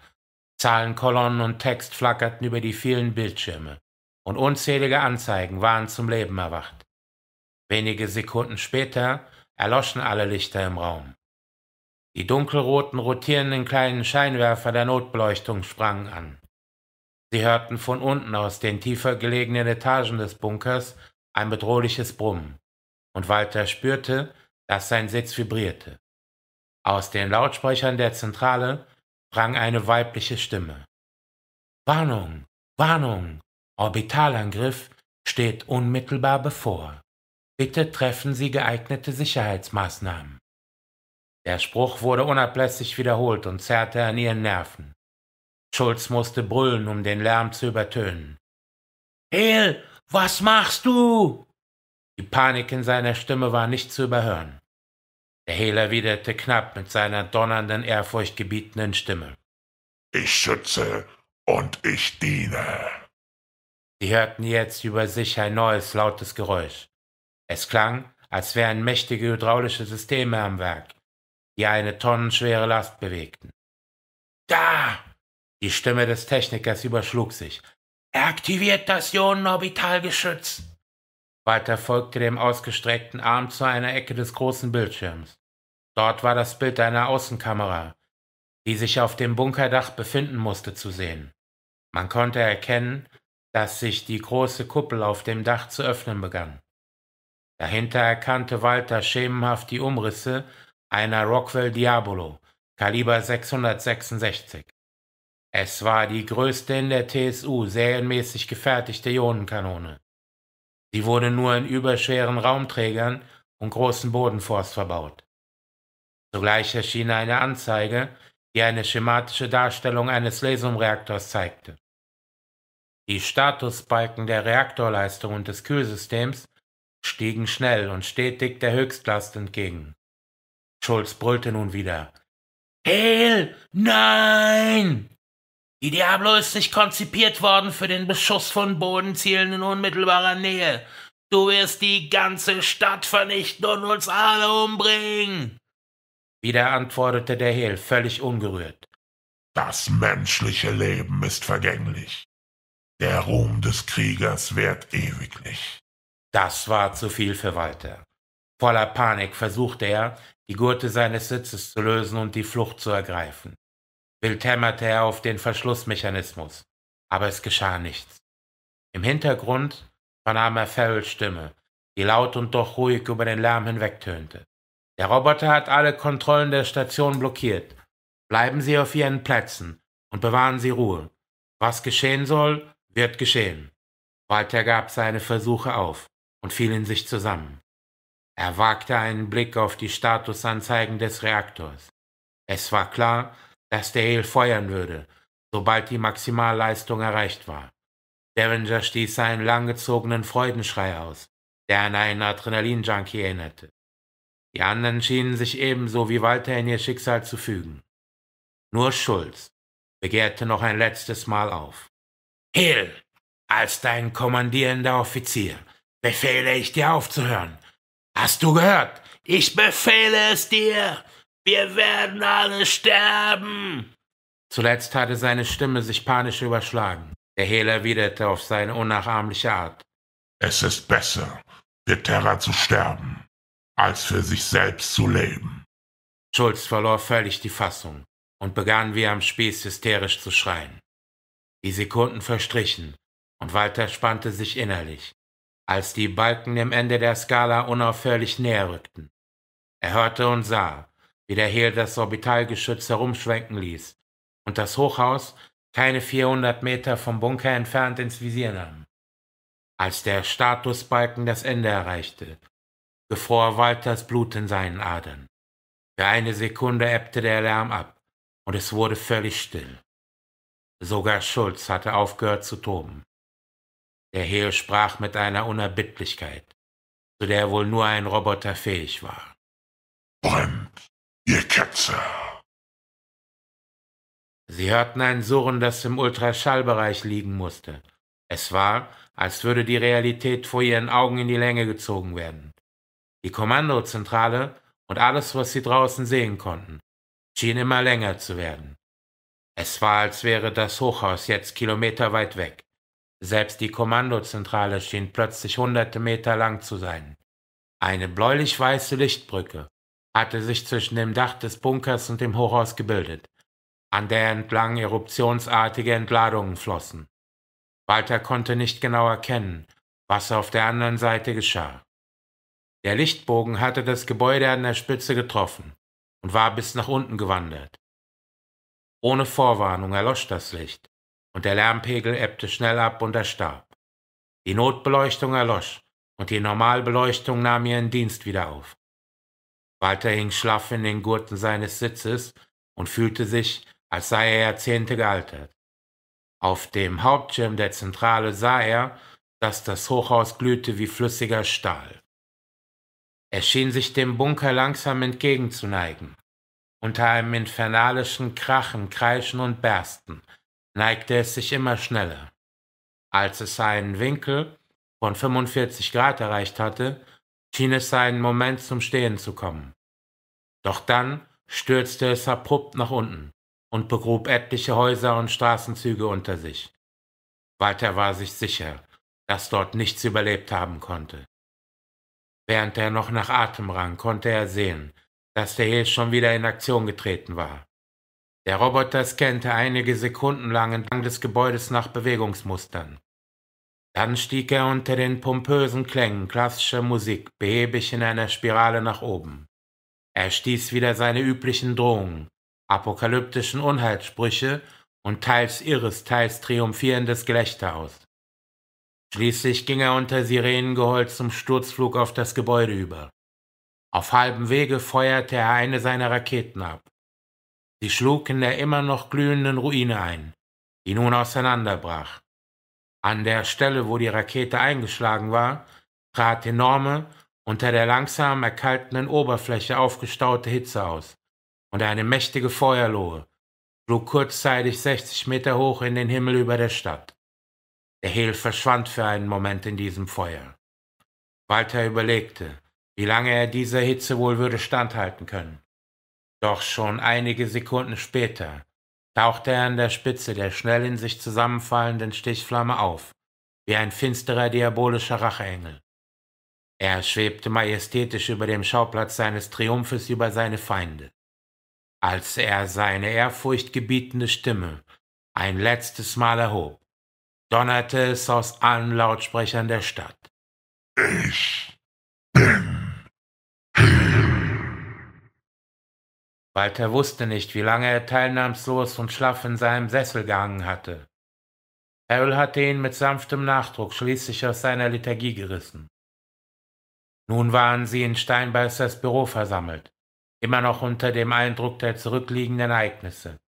Zahlenkolonnen und Text flackerten über die vielen Bildschirme und unzählige Anzeigen waren zum Leben erwacht. Wenige Sekunden später erloschen alle Lichter im Raum. Die dunkelroten rotierenden kleinen Scheinwerfer der Notbeleuchtung sprangen an. Sie hörten von unten aus den tiefer gelegenen Etagen des Bunkers ein bedrohliches Brummen, und Walter spürte, dass sein Sitz vibrierte. Aus den Lautsprechern der Zentrale sprang eine weibliche Stimme. Warnung, Warnung, Orbitalangriff steht unmittelbar bevor. Bitte treffen Sie geeignete Sicherheitsmaßnahmen. Der Spruch wurde unablässig wiederholt und zerrte an ihren Nerven. Schulz musste brüllen, um den Lärm zu übertönen. Hel, was machst du? Die Panik in seiner Stimme war nicht zu überhören. Der Hel erwiderte knapp mit seiner donnernden, ehrfurchtgebietenden Stimme. Ich schütze und ich diene. Sie hörten jetzt über sich ein neues lautes Geräusch. Es klang, als wären mächtige hydraulische Systeme am Werk die eine tonnenschwere Last bewegten. Da! Die Stimme des Technikers überschlug sich. Er aktiviert das Ionenorbitalgeschütz! Walter folgte dem ausgestreckten Arm zu einer Ecke des großen Bildschirms. Dort war das Bild einer Außenkamera, die sich auf dem Bunkerdach befinden musste, zu sehen. Man konnte erkennen, dass sich die große Kuppel auf dem Dach zu öffnen begann. Dahinter erkannte Walter schemenhaft die Umrisse einer Rockwell Diabolo, Kaliber 666. Es war die größte in der TSU serienmäßig gefertigte Ionenkanone. Sie wurde nur in überschweren Raumträgern und großen Bodenforst verbaut. Zugleich erschien eine Anzeige, die eine schematische Darstellung eines Lesumreaktors zeigte. Die Statusbalken der Reaktorleistung und des Kühlsystems stiegen schnell und stetig der Höchstlast entgegen. Scholz brüllte nun wieder. Hehl! Nein! Die Diablo ist nicht konzipiert worden für den Beschuss von Bodenzielen in unmittelbarer Nähe. Du wirst die ganze Stadt vernichten und uns alle umbringen! Wieder antwortete der Hehl völlig ungerührt. Das menschliche Leben ist vergänglich. Der Ruhm des Kriegers währt ewiglich. Das war zu viel für Walter. Voller Panik versuchte er, die Gurte seines Sitzes zu lösen und die Flucht zu ergreifen. Wild hämmerte er auf den Verschlussmechanismus, aber es geschah nichts. Im Hintergrund vernahm er Farrells Stimme, die laut und doch ruhig über den Lärm hinwegtönte. Der Roboter hat alle Kontrollen der Station blockiert. Bleiben Sie auf Ihren Plätzen und bewahren Sie Ruhe. Was geschehen soll, wird geschehen. Walter gab seine Versuche auf und fiel in sich zusammen. Er wagte einen Blick auf die Statusanzeigen des Reaktors. Es war klar, dass der Hale feuern würde, sobald die Maximalleistung erreicht war. Derringer stieß einen langgezogenen Freudenschrei aus, der an einen Adrenalin-Junkie erinnerte. Die anderen schienen sich ebenso wie Walter in ihr Schicksal zu fügen. Nur Schulz begehrte noch ein letztes Mal auf. Hill, als dein kommandierender Offizier befehle ich dir aufzuhören. Hast du gehört? Ich befehle es dir! Wir werden alle sterben! Zuletzt hatte seine Stimme sich panisch überschlagen. Der Hehler erwiderte auf seine unnachahmliche Art. Es ist besser, für Terra zu sterben, als für sich selbst zu leben. Schulz verlor völlig die Fassung und begann wie am Spieß hysterisch zu schreien. Die Sekunden verstrichen und Walter spannte sich innerlich als die Balken dem Ende der Skala unaufhörlich näher rückten. Er hörte und sah, wie der Hehl das Orbitalgeschütz herumschwenken ließ und das Hochhaus keine 400 Meter vom Bunker entfernt ins Visier nahm. Als der Statusbalken das Ende erreichte, gefror Walters Blut in seinen Adern. Für eine Sekunde ebbte der Lärm ab und es wurde völlig still. Sogar Schulz hatte aufgehört zu toben. Der Hehl sprach mit einer Unerbittlichkeit, zu der wohl nur ein Roboter fähig war. Brennt, ihr Ketzer! Sie hörten ein Surren, das im Ultraschallbereich liegen musste. Es war, als würde die Realität vor ihren Augen in die Länge gezogen werden. Die Kommandozentrale und alles, was sie draußen sehen konnten, schien immer länger zu werden. Es war, als wäre das Hochhaus jetzt kilometerweit weg. Selbst die Kommandozentrale schien plötzlich hunderte Meter lang zu sein. Eine bläulich-weiße Lichtbrücke hatte sich zwischen dem Dach des Bunkers und dem Hochhaus gebildet, an der entlang eruptionsartige Entladungen flossen. Walter konnte nicht genau erkennen, was auf der anderen Seite geschah. Der Lichtbogen hatte das Gebäude an der Spitze getroffen und war bis nach unten gewandert. Ohne Vorwarnung erlosch das Licht und der Lärmpegel ebbte schnell ab und erstarb. Die Notbeleuchtung erlosch und die Normalbeleuchtung nahm ihren Dienst wieder auf. Walter hing schlaff in den Gurten seines Sitzes und fühlte sich, als sei er Jahrzehnte gealtert. Auf dem Hauptschirm der Zentrale sah er, dass das Hochhaus glühte wie flüssiger Stahl. Er schien sich dem Bunker langsam entgegenzuneigen, unter einem infernalischen Krachen, Kreischen und Bersten – neigte es sich immer schneller. Als es einen Winkel von 45 Grad erreicht hatte, schien es einen Moment zum Stehen zu kommen. Doch dann stürzte es abrupt nach unten und begrub etliche Häuser und Straßenzüge unter sich. Walter war sich sicher, dass dort nichts überlebt haben konnte. Während er noch nach Atem rang, konnte er sehen, dass der Hel schon wieder in Aktion getreten war. Der Roboter scannte einige Sekunden lang entlang des Gebäudes nach Bewegungsmustern. Dann stieg er unter den pompösen Klängen klassischer Musik behäbig in einer Spirale nach oben. Er stieß wieder seine üblichen Drohungen, apokalyptischen Unheilssprüche und teils irres, teils triumphierendes Gelächter aus. Schließlich ging er unter Sirenengeheul zum Sturzflug auf das Gebäude über. Auf halbem Wege feuerte er eine seiner Raketen ab. Sie schlug in der immer noch glühenden Ruine ein, die nun auseinanderbrach. An der Stelle, wo die Rakete eingeschlagen war, trat enorme, unter der langsam erkaltenden Oberfläche aufgestaute Hitze aus, und eine mächtige Feuerlohe schlug kurzzeitig 60 Meter hoch in den Himmel über der Stadt. Der Hehl verschwand für einen Moment in diesem Feuer. Walter überlegte, wie lange er dieser Hitze wohl würde standhalten können. Doch schon einige Sekunden später tauchte er an der Spitze der schnell in sich zusammenfallenden Stichflamme auf, wie ein finsterer diabolischer Racheengel. Er schwebte majestätisch über dem Schauplatz seines Triumphes über seine Feinde. Als er seine ehrfurchtgebietende Stimme ein letztes Mal erhob, donnerte es aus allen Lautsprechern der Stadt. Ich bin hier. Walter wusste nicht, wie lange er teilnahmslos und schlaff in seinem Sessel gehangen hatte. Harold hatte ihn mit sanftem Nachdruck schließlich aus seiner Liturgie gerissen. Nun waren sie in Steinbeißers Büro versammelt, immer noch unter dem Eindruck der zurückliegenden Ereignisse.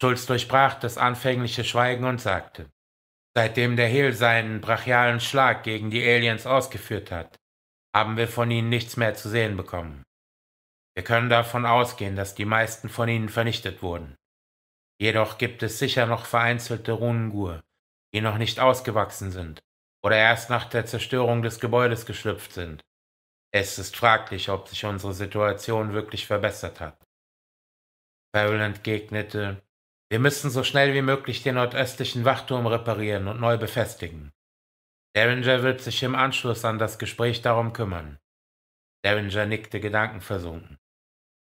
Schulz durchbrach das anfängliche Schweigen und sagte, Seitdem der Hill seinen brachialen Schlag gegen die Aliens ausgeführt hat, haben wir von ihnen nichts mehr zu sehen bekommen. Wir können davon ausgehen, dass die meisten von ihnen vernichtet wurden. Jedoch gibt es sicher noch vereinzelte Runengur, die noch nicht ausgewachsen sind oder erst nach der Zerstörung des Gebäudes geschlüpft sind. Es ist fraglich, ob sich unsere Situation wirklich verbessert hat. Farrell entgegnete, wir müssen so schnell wie möglich den nordöstlichen Wachturm reparieren und neu befestigen. Derringer wird sich im Anschluss an das Gespräch darum kümmern. Derringer nickte gedankenversunken.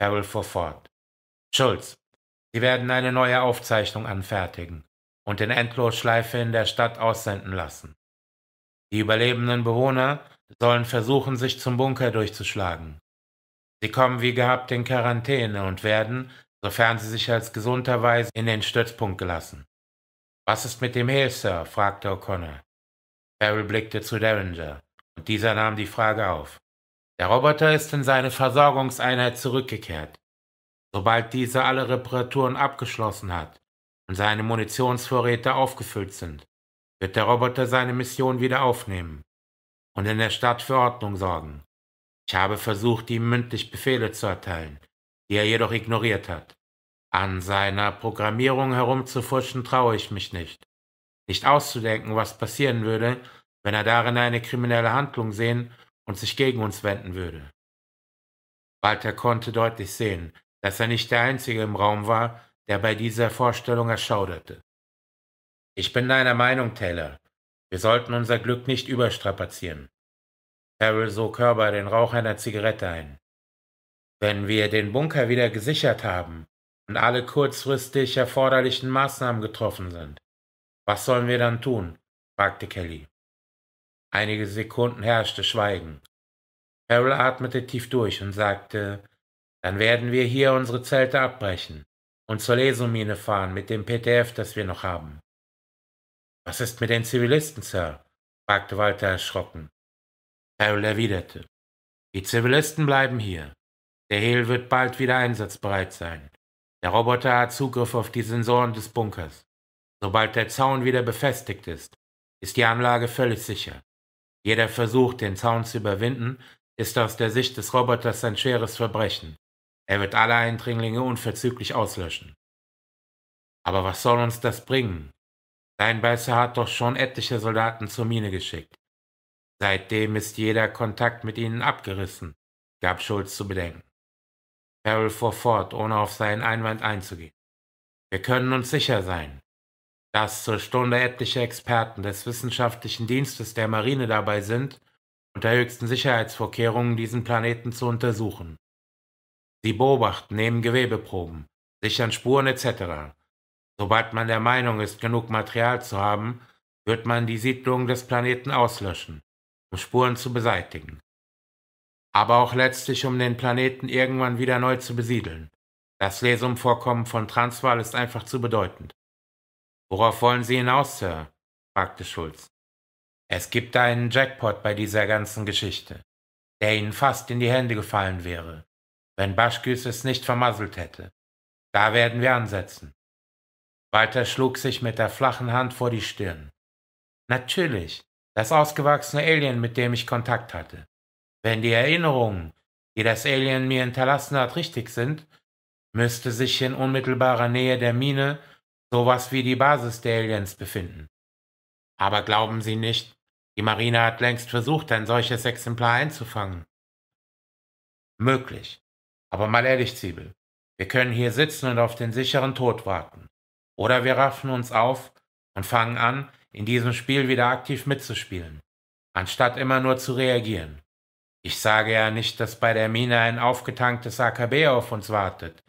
Carol fuhr fort. Schulz, Sie werden eine neue Aufzeichnung anfertigen und in Endlosschleife in der Stadt aussenden lassen. Die überlebenden Bewohner sollen versuchen, sich zum Bunker durchzuschlagen. Sie kommen wie gehabt in Quarantäne und werden, sofern sie sich als gesunder weisen, in den Stützpunkt gelassen. Was ist mit dem Hehl, Sir? fragte O'Connor. Farrell blickte zu Derringer, und dieser nahm die Frage auf. Der Roboter ist in seine Versorgungseinheit zurückgekehrt. Sobald diese alle Reparaturen abgeschlossen hat und seine Munitionsvorräte aufgefüllt sind, wird der Roboter seine Mission wieder aufnehmen und in der Stadt für Ordnung sorgen. Ich habe versucht, ihm mündlich Befehle zu erteilen, die er jedoch ignoriert hat. An seiner Programmierung herumzufuschen traue ich mich nicht. Nicht auszudenken, was passieren würde, wenn er darin eine kriminelle Handlung sehen und sich gegen uns wenden würde. Walter konnte deutlich sehen, dass er nicht der Einzige im Raum war, der bei dieser Vorstellung erschauderte. Ich bin deiner Meinung, Taylor. Wir sollten unser Glück nicht überstrapazieren. Harold so Körber den Rauch einer Zigarette ein. Wenn wir den Bunker wieder gesichert haben und alle kurzfristig erforderlichen Maßnahmen getroffen sind, was sollen wir dann tun? fragte Kelly. Einige Sekunden herrschte Schweigen. Harold atmete tief durch und sagte, dann werden wir hier unsere Zelte abbrechen und zur Lesumine fahren mit dem PTF, das wir noch haben. Was ist mit den Zivilisten, Sir? fragte Walter erschrocken. Harold erwiderte, die Zivilisten bleiben hier. Der Hehl wird bald wieder einsatzbereit sein. Der Roboter hat Zugriff auf die Sensoren des Bunkers. Sobald der Zaun wieder befestigt ist, ist die Anlage völlig sicher. Jeder Versuch, den Zaun zu überwinden, ist aus der Sicht des Roboters ein schweres Verbrechen. Er wird alle Eindringlinge unverzüglich auslöschen. Aber was soll uns das bringen? Beißer hat doch schon etliche Soldaten zur Mine geschickt. Seitdem ist jeder Kontakt mit ihnen abgerissen, gab Schulz zu bedenken. Harold fuhr fort, ohne auf seinen Einwand einzugehen. Wir können uns sicher sein dass zur Stunde etliche Experten des Wissenschaftlichen Dienstes der Marine dabei sind, unter höchsten Sicherheitsvorkehrungen diesen Planeten zu untersuchen. Sie beobachten, nehmen Gewebeproben, sichern Spuren etc. Sobald man der Meinung ist, genug Material zu haben, wird man die Siedlung des Planeten auslöschen, um Spuren zu beseitigen. Aber auch letztlich, um den Planeten irgendwann wieder neu zu besiedeln. Das Lesumvorkommen von Transvaal ist einfach zu bedeutend. Worauf wollen Sie hinaus, Sir? fragte Schulz. Es gibt einen Jackpot bei dieser ganzen Geschichte, der Ihnen fast in die Hände gefallen wäre, wenn Baschküs es nicht vermasselt hätte. Da werden wir ansetzen. Walter schlug sich mit der flachen Hand vor die Stirn. Natürlich, das ausgewachsene Alien, mit dem ich Kontakt hatte. Wenn die Erinnerungen, die das Alien mir hinterlassen hat, richtig sind, müsste sich in unmittelbarer Nähe der Mine sowas wie die Basis der Aliens befinden. Aber glauben Sie nicht, die Marine hat längst versucht, ein solches Exemplar einzufangen. Möglich. Aber mal ehrlich, Zwiebel, wir können hier sitzen und auf den sicheren Tod warten. Oder wir raffen uns auf und fangen an, in diesem Spiel wieder aktiv mitzuspielen, anstatt immer nur zu reagieren. Ich sage ja nicht, dass bei der Mine ein aufgetanktes AKB auf uns wartet,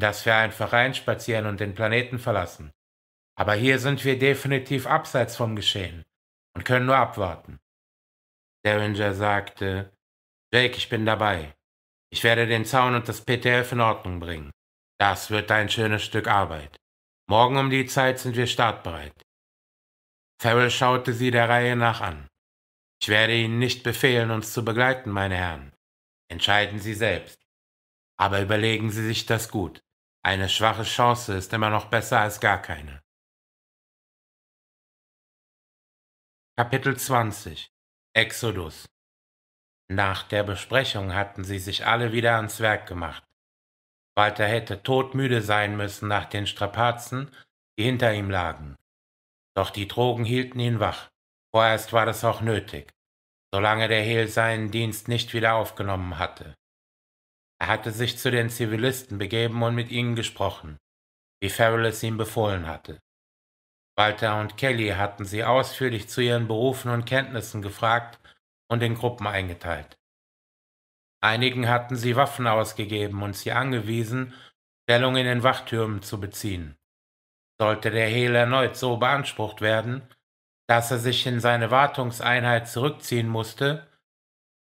dass wir einfach reinspazieren und den Planeten verlassen. Aber hier sind wir definitiv abseits vom Geschehen und können nur abwarten. Derringer sagte, Jake, ich bin dabei. Ich werde den Zaun und das PTF in Ordnung bringen. Das wird ein schönes Stück Arbeit. Morgen um die Zeit sind wir startbereit. Farrell schaute sie der Reihe nach an. Ich werde Ihnen nicht befehlen, uns zu begleiten, meine Herren. Entscheiden Sie selbst. Aber überlegen Sie sich das gut. Eine schwache Chance ist immer noch besser als gar keine. Kapitel 20 Exodus Nach der Besprechung hatten sie sich alle wieder ans Werk gemacht. Walter hätte todmüde sein müssen nach den Strapazen, die hinter ihm lagen. Doch die Drogen hielten ihn wach. Vorerst war das auch nötig, solange der Hehl seinen Dienst nicht wieder aufgenommen hatte. Er hatte sich zu den Zivilisten begeben und mit ihnen gesprochen, wie Farrell es ihm befohlen hatte. Walter und Kelly hatten sie ausführlich zu ihren Berufen und Kenntnissen gefragt und in Gruppen eingeteilt. Einigen hatten sie Waffen ausgegeben und sie angewiesen, Stellung in den Wachtürmen zu beziehen. Sollte der Hehl erneut so beansprucht werden, dass er sich in seine Wartungseinheit zurückziehen musste,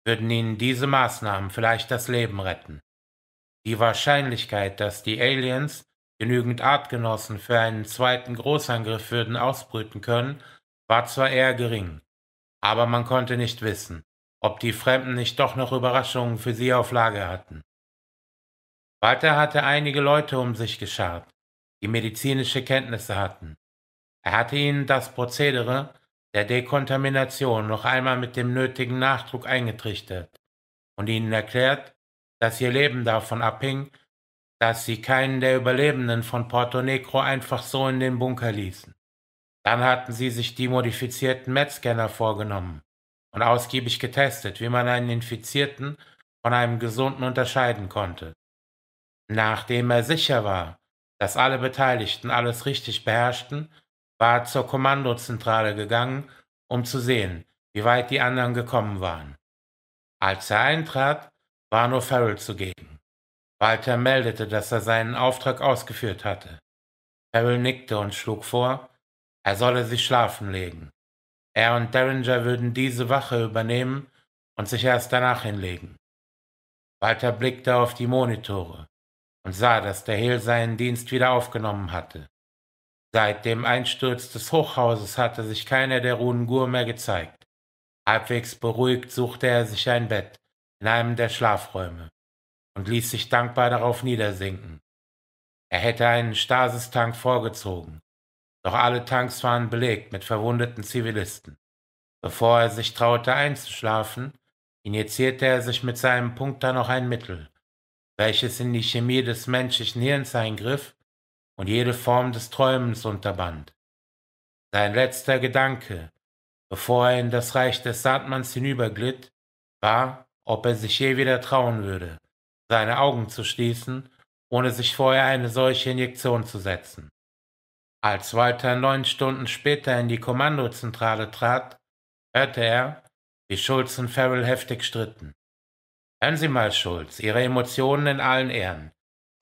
würden ihnen diese Maßnahmen vielleicht das Leben retten. Die Wahrscheinlichkeit, dass die Aliens genügend Artgenossen für einen zweiten Großangriff würden ausbrüten können, war zwar eher gering, aber man konnte nicht wissen, ob die Fremden nicht doch noch Überraschungen für sie auf Lage hatten. Walter hatte einige Leute um sich geschart, die medizinische Kenntnisse hatten. Er hatte ihnen das Prozedere der Dekontamination noch einmal mit dem nötigen Nachdruck eingetrichtert und ihnen erklärt, dass ihr Leben davon abhing, dass sie keinen der Überlebenden von Porto Negro einfach so in den Bunker ließen. Dann hatten sie sich die modifizierten Metscanner vorgenommen und ausgiebig getestet, wie man einen Infizierten von einem Gesunden unterscheiden konnte. Nachdem er sicher war, dass alle Beteiligten alles richtig beherrschten, war er zur Kommandozentrale gegangen, um zu sehen, wie weit die anderen gekommen waren. Als er eintrat, war nur Farrell zugegen. Walter meldete, dass er seinen Auftrag ausgeführt hatte. Farrell nickte und schlug vor, er solle sich schlafen legen. Er und Derringer würden diese Wache übernehmen und sich erst danach hinlegen. Walter blickte auf die Monitore und sah, dass der Hill seinen Dienst wieder aufgenommen hatte. Seit dem Einsturz des Hochhauses hatte sich keiner der Runengur mehr gezeigt. Halbwegs beruhigt suchte er sich ein Bett, in einem der Schlafräume und ließ sich dankbar darauf niedersinken. Er hätte einen Stasistank vorgezogen, doch alle Tanks waren belegt mit verwundeten Zivilisten. Bevor er sich traute einzuschlafen, injizierte er sich mit seinem Punkter noch ein Mittel, welches in die Chemie des menschlichen Hirns eingriff und jede Form des Träumens unterband. Sein letzter Gedanke, bevor er in das Reich des Sandmanns hinüberglitt, war, ob er sich je wieder trauen würde, seine Augen zu schließen, ohne sich vorher eine solche Injektion zu setzen. Als Walter neun Stunden später in die Kommandozentrale trat, hörte er, wie Schulz und Farrell heftig stritten. Hören Sie mal, Schulz, Ihre Emotionen in allen Ehren,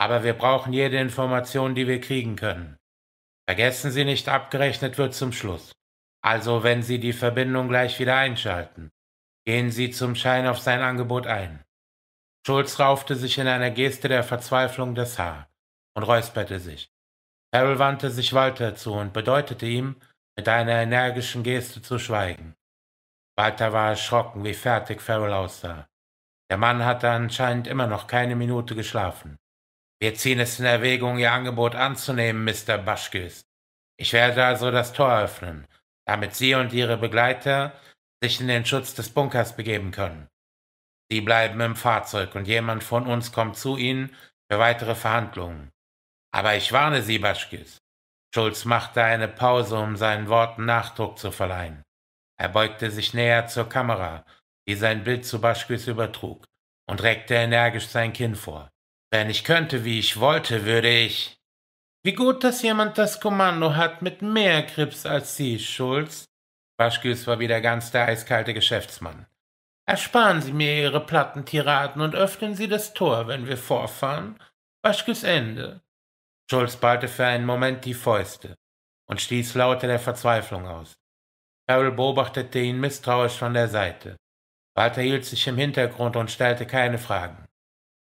aber wir brauchen jede Information, die wir kriegen können. Vergessen Sie nicht, abgerechnet wird zum Schluss. Also, wenn Sie die Verbindung gleich wieder einschalten. Gehen Sie zum Schein auf sein Angebot ein. Schulz raufte sich in einer Geste der Verzweiflung das Haar und räusperte sich. Harold wandte sich Walter zu und bedeutete ihm, mit einer energischen Geste zu schweigen. Walter war erschrocken, wie fertig Farrell aussah. Der Mann hatte anscheinend immer noch keine Minute geschlafen. Wir ziehen es in Erwägung, Ihr Angebot anzunehmen, Mr. Baschkes. Ich werde also das Tor öffnen, damit Sie und Ihre Begleiter sich in den Schutz des Bunkers begeben können. Sie bleiben im Fahrzeug und jemand von uns kommt zu Ihnen für weitere Verhandlungen. Aber ich warne Sie, Baschkis. Schulz machte eine Pause, um seinen Worten Nachdruck zu verleihen. Er beugte sich näher zur Kamera, die sein Bild zu Baschkis übertrug, und reckte energisch sein Kinn vor. Wenn ich könnte, wie ich wollte, würde ich. Wie gut, dass jemand das Kommando hat mit mehr Grips als Sie, Schulz, Waschküss war wieder ganz der eiskalte Geschäftsmann. Ersparen Sie mir Ihre platten Tiraden und öffnen Sie das Tor, wenn wir vorfahren. Waschkes Ende. Schulz ballte für einen Moment die Fäuste und stieß Laute der Verzweiflung aus. Carol beobachtete ihn misstrauisch von der Seite. Walter hielt sich im Hintergrund und stellte keine Fragen.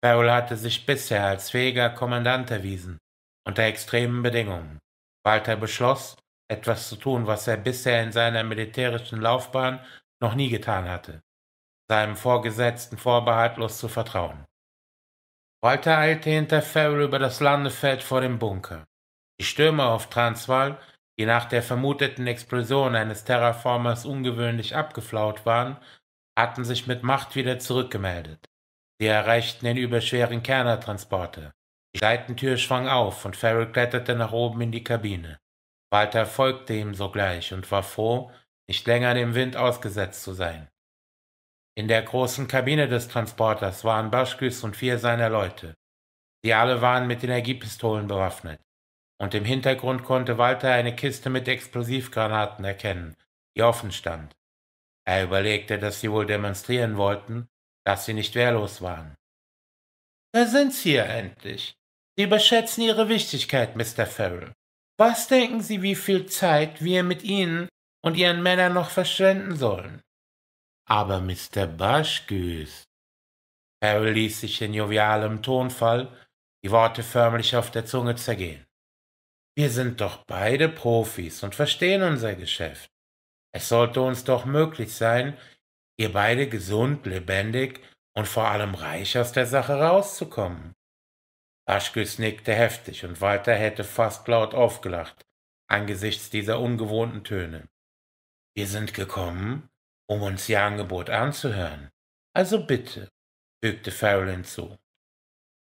Carol hatte sich bisher als fähiger Kommandant erwiesen, unter extremen Bedingungen. Walter beschloss, etwas zu tun, was er bisher in seiner militärischen Laufbahn noch nie getan hatte, seinem Vorgesetzten vorbehaltlos zu vertrauen. Walter eilte hinter Farrell über das Landefeld vor dem Bunker. Die Stürmer auf Transvaal, die nach der vermuteten Explosion eines Terraformers ungewöhnlich abgeflaut waren, hatten sich mit Macht wieder zurückgemeldet. Sie erreichten den überschweren Kernertransporter. Die Seitentür schwang auf und Farrell kletterte nach oben in die Kabine. Walter folgte ihm sogleich und war froh, nicht länger dem Wind ausgesetzt zu sein. In der großen Kabine des Transporters waren Baschkes und vier seiner Leute. Sie alle waren mit Energiepistolen bewaffnet, und im Hintergrund konnte Walter eine Kiste mit Explosivgranaten erkennen, die offen stand. Er überlegte, dass sie wohl demonstrieren wollten, dass sie nicht wehrlos waren. Da sind sie ja endlich. Sie überschätzen ihre Wichtigkeit, Mr. Farrell. Was denken Sie, wie viel Zeit wir mit Ihnen und Ihren Männern noch verschwenden sollen? Aber Mr. Baschgüß. Harry ließ sich in jovialem Tonfall die Worte förmlich auf der Zunge zergehen. Wir sind doch beide Profis und verstehen unser Geschäft. Es sollte uns doch möglich sein, ihr beide gesund, lebendig und vor allem reich aus der Sache rauszukommen. Aschgüss nickte heftig und Walter hätte fast laut aufgelacht angesichts dieser ungewohnten Töne. Wir sind gekommen, um uns Ihr Angebot anzuhören. Also bitte, fügte Farrell hinzu.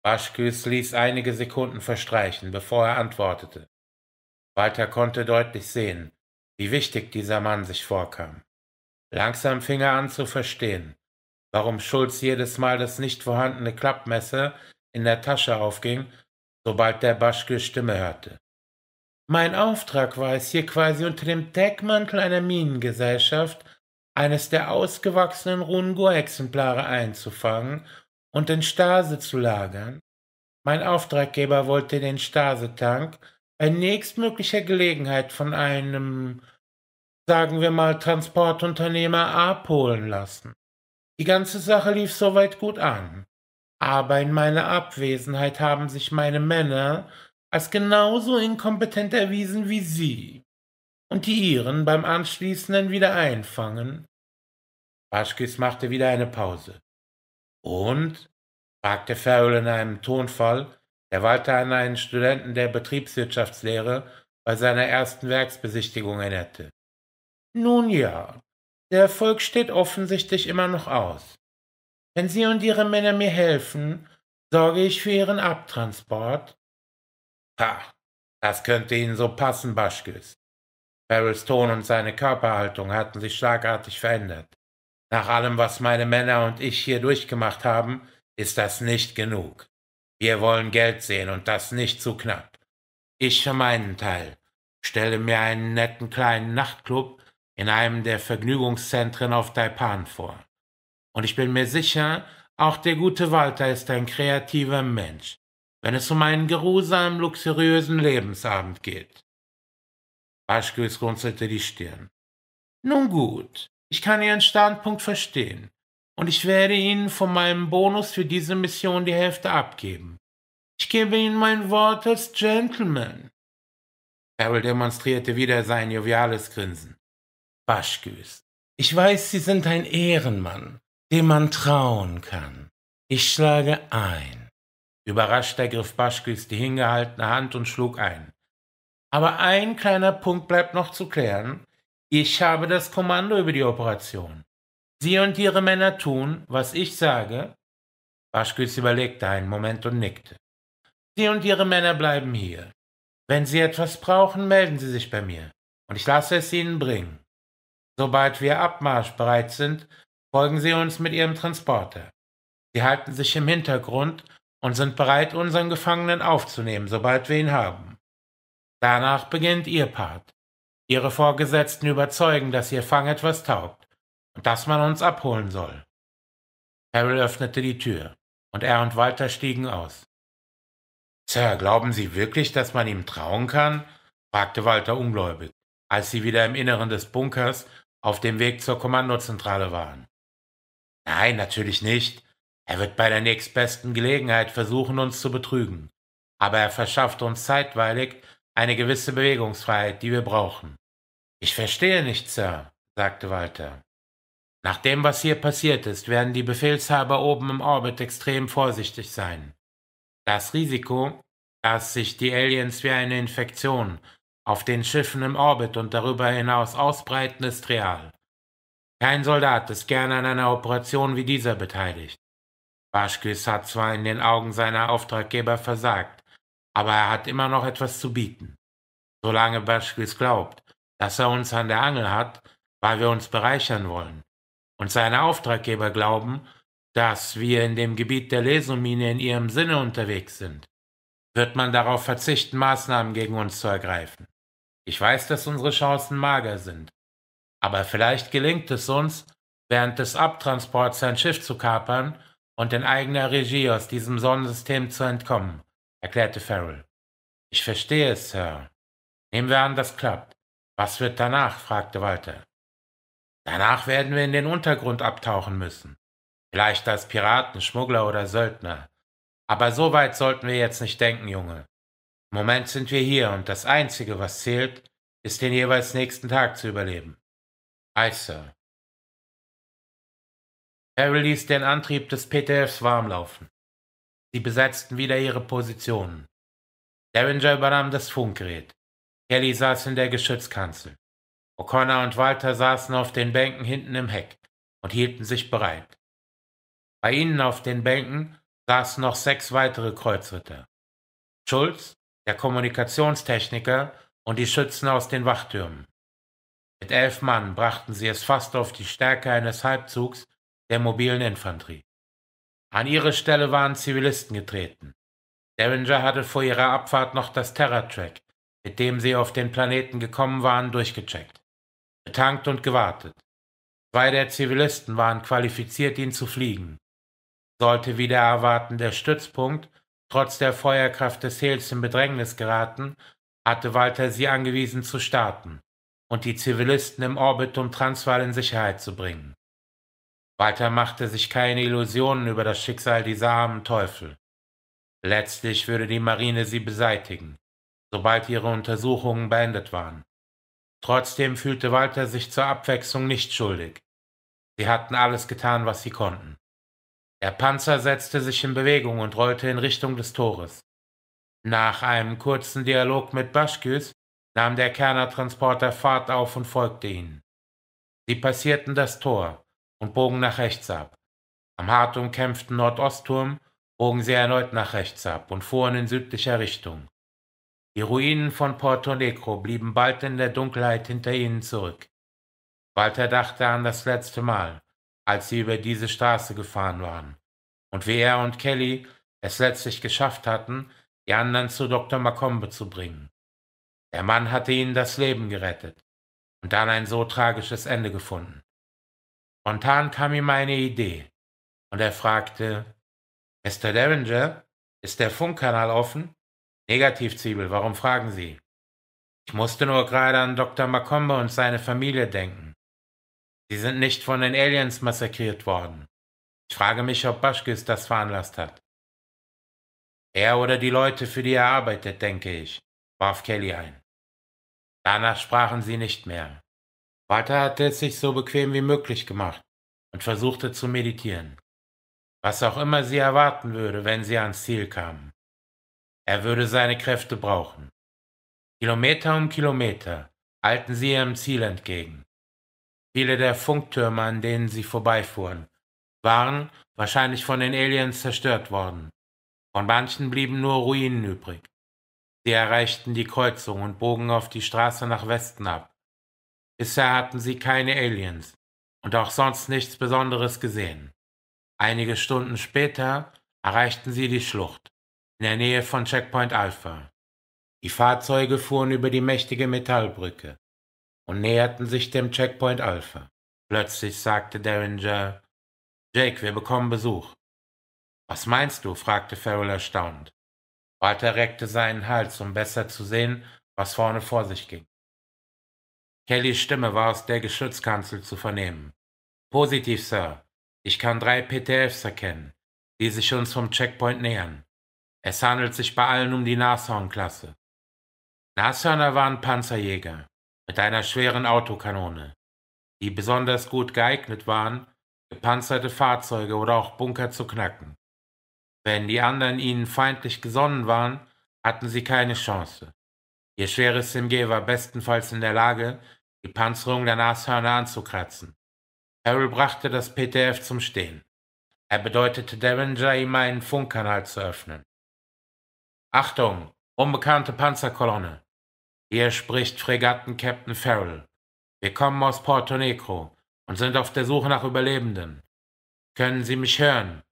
Aschgüss ließ einige Sekunden verstreichen, bevor er antwortete. Walter konnte deutlich sehen, wie wichtig dieser Mann sich vorkam. Langsam fing er an zu verstehen, warum Schulz jedes Mal das nicht vorhandene Klappmesser in der Tasche aufging, sobald der Baschke Stimme hörte. Mein Auftrag war es hier quasi unter dem Deckmantel einer Minengesellschaft eines der ausgewachsenen Rungo-Exemplare einzufangen und in Stase zu lagern. Mein Auftraggeber wollte den Stasetank bei nächstmöglicher Gelegenheit von einem, sagen wir mal, Transportunternehmer abholen lassen. Die ganze Sache lief soweit gut an aber in meiner Abwesenheit haben sich meine Männer als genauso inkompetent erwiesen wie Sie und die Iren beim anschließenden wieder einfangen. Paschkis machte wieder eine Pause. Und? fragte Farrell in einem Tonfall, der Walter an einen Studenten der Betriebswirtschaftslehre bei seiner ersten Werksbesichtigung erinnerte. Nun ja, der Erfolg steht offensichtlich immer noch aus. Wenn Sie und Ihre Männer mir helfen, sorge ich für Ihren Abtransport. Ha, das könnte Ihnen so passen, Baschkes. Farrells Ton und seine Körperhaltung hatten sich schlagartig verändert. Nach allem, was meine Männer und ich hier durchgemacht haben, ist das nicht genug. Wir wollen Geld sehen und das nicht zu knapp. Ich für meinen Teil stelle mir einen netten kleinen Nachtclub in einem der Vergnügungszentren auf Taipan vor. Und ich bin mir sicher, auch der gute Walter ist ein kreativer Mensch, wenn es um einen geruhsamen, luxuriösen Lebensabend geht. Waschküss runzelte die Stirn. Nun gut, ich kann Ihren Standpunkt verstehen, und ich werde Ihnen von meinem Bonus für diese Mission die Hälfte abgeben. Ich gebe Ihnen mein Wort als Gentleman. Harold demonstrierte wieder sein joviales Grinsen. Waschküss, ich weiß, Sie sind ein Ehrenmann, dem man trauen kann. Ich schlage ein. Überrascht ergriff Baschkis die hingehaltene Hand und schlug ein. Aber ein kleiner Punkt bleibt noch zu klären. Ich habe das Kommando über die Operation. Sie und Ihre Männer tun, was ich sage. Baschkis überlegte einen Moment und nickte. Sie und Ihre Männer bleiben hier. Wenn Sie etwas brauchen, melden Sie sich bei mir, und ich lasse es Ihnen bringen. Sobald wir Abmarsch bereit sind, folgen Sie uns mit Ihrem Transporter. Sie halten sich im Hintergrund und sind bereit, unseren Gefangenen aufzunehmen, sobald wir ihn haben. Danach beginnt Ihr Part. Ihre Vorgesetzten überzeugen, dass Ihr Fang etwas taugt und dass man uns abholen soll. Harold öffnete die Tür und er und Walter stiegen aus. Sir, glauben Sie wirklich, dass man ihm trauen kann? fragte Walter ungläubig, als sie wieder im Inneren des Bunkers auf dem Weg zur Kommandozentrale waren. Nein, natürlich nicht. Er wird bei der nächstbesten Gelegenheit versuchen, uns zu betrügen. Aber er verschafft uns zeitweilig eine gewisse Bewegungsfreiheit, die wir brauchen. Ich verstehe nicht, Sir, sagte Walter. Nach dem, was hier passiert ist, werden die Befehlshaber oben im Orbit extrem vorsichtig sein. Das Risiko, dass sich die Aliens wie eine Infektion auf den Schiffen im Orbit und darüber hinaus ausbreiten, ist real. Kein Soldat ist gerne an einer Operation wie dieser beteiligt. Waschkis hat zwar in den Augen seiner Auftraggeber versagt, aber er hat immer noch etwas zu bieten. Solange Baschkis glaubt, dass er uns an der Angel hat, weil wir uns bereichern wollen, und seine Auftraggeber glauben, dass wir in dem Gebiet der Lesumine in ihrem Sinne unterwegs sind, wird man darauf verzichten, Maßnahmen gegen uns zu ergreifen. Ich weiß, dass unsere Chancen mager sind, aber vielleicht gelingt es uns, während des Abtransports sein Schiff zu kapern und in eigener Regie aus diesem Sonnensystem zu entkommen, erklärte Farrell. Ich verstehe es, Sir. Nehmen wir an, das klappt. Was wird danach? fragte Walter. Danach werden wir in den Untergrund abtauchen müssen. Vielleicht als Piraten, Schmuggler oder Söldner. Aber so weit sollten wir jetzt nicht denken, Junge. Im Moment sind wir hier und das Einzige, was zählt, ist den jeweils nächsten Tag zu überleben. Heißer. Harry ließ den Antrieb des PTFs warmlaufen. Sie besetzten wieder ihre Positionen. Derringer übernahm das Funkgerät. Kelly saß in der Geschützkanzel. O'Connor und Walter saßen auf den Bänken hinten im Heck und hielten sich bereit. Bei ihnen auf den Bänken saßen noch sechs weitere Kreuzritter. Schulz, der Kommunikationstechniker und die Schützen aus den Wachtürmen. Mit elf Mann brachten sie es fast auf die Stärke eines Halbzugs der mobilen Infanterie. An ihre Stelle waren Zivilisten getreten. Derringer hatte vor ihrer Abfahrt noch das Terra-Track, mit dem sie auf den Planeten gekommen waren, durchgecheckt, betankt und gewartet. Zwei der Zivilisten waren qualifiziert, ihn zu fliegen. Sollte wieder erwarten der Stützpunkt trotz der Feuerkraft des Hels in Bedrängnis geraten, hatte Walter sie angewiesen zu starten und die Zivilisten im Orbit um Transvaal in Sicherheit zu bringen. Walter machte sich keine Illusionen über das Schicksal dieser armen Teufel. Letztlich würde die Marine sie beseitigen, sobald ihre Untersuchungen beendet waren. Trotzdem fühlte Walter sich zur Abwechslung nicht schuldig. Sie hatten alles getan, was sie konnten. Der Panzer setzte sich in Bewegung und rollte in Richtung des Tores. Nach einem kurzen Dialog mit Baschkys nahm der Kernertransporter Fahrt auf und folgte ihnen. Sie passierten das Tor und bogen nach rechts ab. Am hart umkämpften Nordostturm bogen sie erneut nach rechts ab und fuhren in südlicher Richtung. Die Ruinen von Porto Negro blieben bald in der Dunkelheit hinter ihnen zurück. Walter dachte an das letzte Mal, als sie über diese Straße gefahren waren, und wie er und Kelly es letztlich geschafft hatten, die anderen zu Dr. Macombe zu bringen. Der Mann hatte ihnen das Leben gerettet und dann ein so tragisches Ende gefunden. Spontan kam ihm eine Idee und er fragte, Mr. Derringer, ist der Funkkanal offen? Negativ, Zwiebel, warum fragen Sie? Ich musste nur gerade an Dr. Macombe und seine Familie denken. Sie sind nicht von den Aliens massakriert worden. Ich frage mich, ob Baschkis das veranlasst hat. Er oder die Leute, für die er arbeitet, denke ich, warf Kelly ein. Danach sprachen sie nicht mehr. Walter hatte es sich so bequem wie möglich gemacht und versuchte zu meditieren. Was auch immer sie erwarten würde, wenn sie ans Ziel kamen. Er würde seine Kräfte brauchen. Kilometer um Kilometer eilten sie ihrem Ziel entgegen. Viele der Funktürme, an denen sie vorbeifuhren, waren wahrscheinlich von den Aliens zerstört worden. Von manchen blieben nur Ruinen übrig. Sie erreichten die Kreuzung und bogen auf die Straße nach Westen ab. Bisher hatten sie keine Aliens und auch sonst nichts Besonderes gesehen. Einige Stunden später erreichten sie die Schlucht in der Nähe von Checkpoint Alpha. Die Fahrzeuge fuhren über die mächtige Metallbrücke und näherten sich dem Checkpoint Alpha. Plötzlich sagte Derringer, Jake, wir bekommen Besuch. Was meinst du? fragte Farrell erstaunt. Walter reckte seinen Hals, um besser zu sehen, was vorne vor sich ging. Kellys Stimme war aus der Geschützkanzel zu vernehmen. Positiv, Sir. Ich kann drei PTFs erkennen, die sich uns vom Checkpoint nähern. Es handelt sich bei allen um die Nashorn-Klasse. Nashörner waren Panzerjäger mit einer schweren Autokanone, die besonders gut geeignet waren, gepanzerte Fahrzeuge oder auch Bunker zu knacken. Wenn die anderen ihnen feindlich gesonnen waren, hatten sie keine Chance. Ihr schweres MG war bestenfalls in der Lage, die Panzerung der Nashörner anzukratzen. Harold brachte das PTF zum Stehen. Er bedeutete Derringer, ihm einen Funkkanal zu öffnen. Achtung, unbekannte Panzerkolonne. Hier spricht Fregatten-Captain Farrell. Wir kommen aus Porto Negro und sind auf der Suche nach Überlebenden. Können Sie mich hören?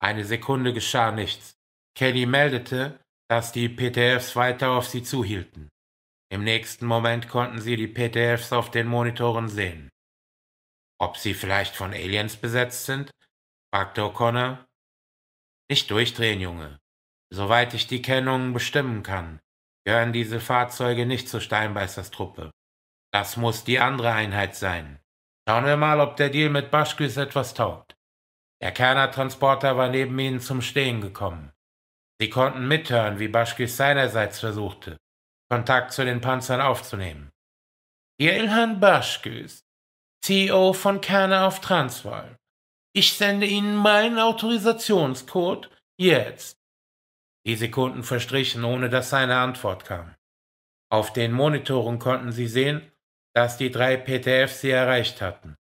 Eine Sekunde geschah nichts. Kelly meldete, dass die PTFs weiter auf sie zuhielten. Im nächsten Moment konnten sie die PTFs auf den Monitoren sehen. Ob sie vielleicht von Aliens besetzt sind? fragte O'Connor. Nicht durchdrehen, Junge. Soweit ich die Kennungen bestimmen kann, gehören diese Fahrzeuge nicht zur Steinbeißers Truppe. Das muss die andere Einheit sein. Schauen wir mal, ob der Deal mit Baschküs etwas taugt. Der Kerner-Transporter war neben ihnen zum Stehen gekommen. Sie konnten mithören, wie Baschkis seinerseits versuchte, Kontakt zu den Panzern aufzunehmen. Ihr Ilhan Baschkis, CEO von Kerner auf Transvaal. Ich sende Ihnen meinen Autorisationscode jetzt. Die Sekunden verstrichen, ohne dass seine Antwort kam. Auf den Monitoren konnten sie sehen, dass die drei PTF sie erreicht hatten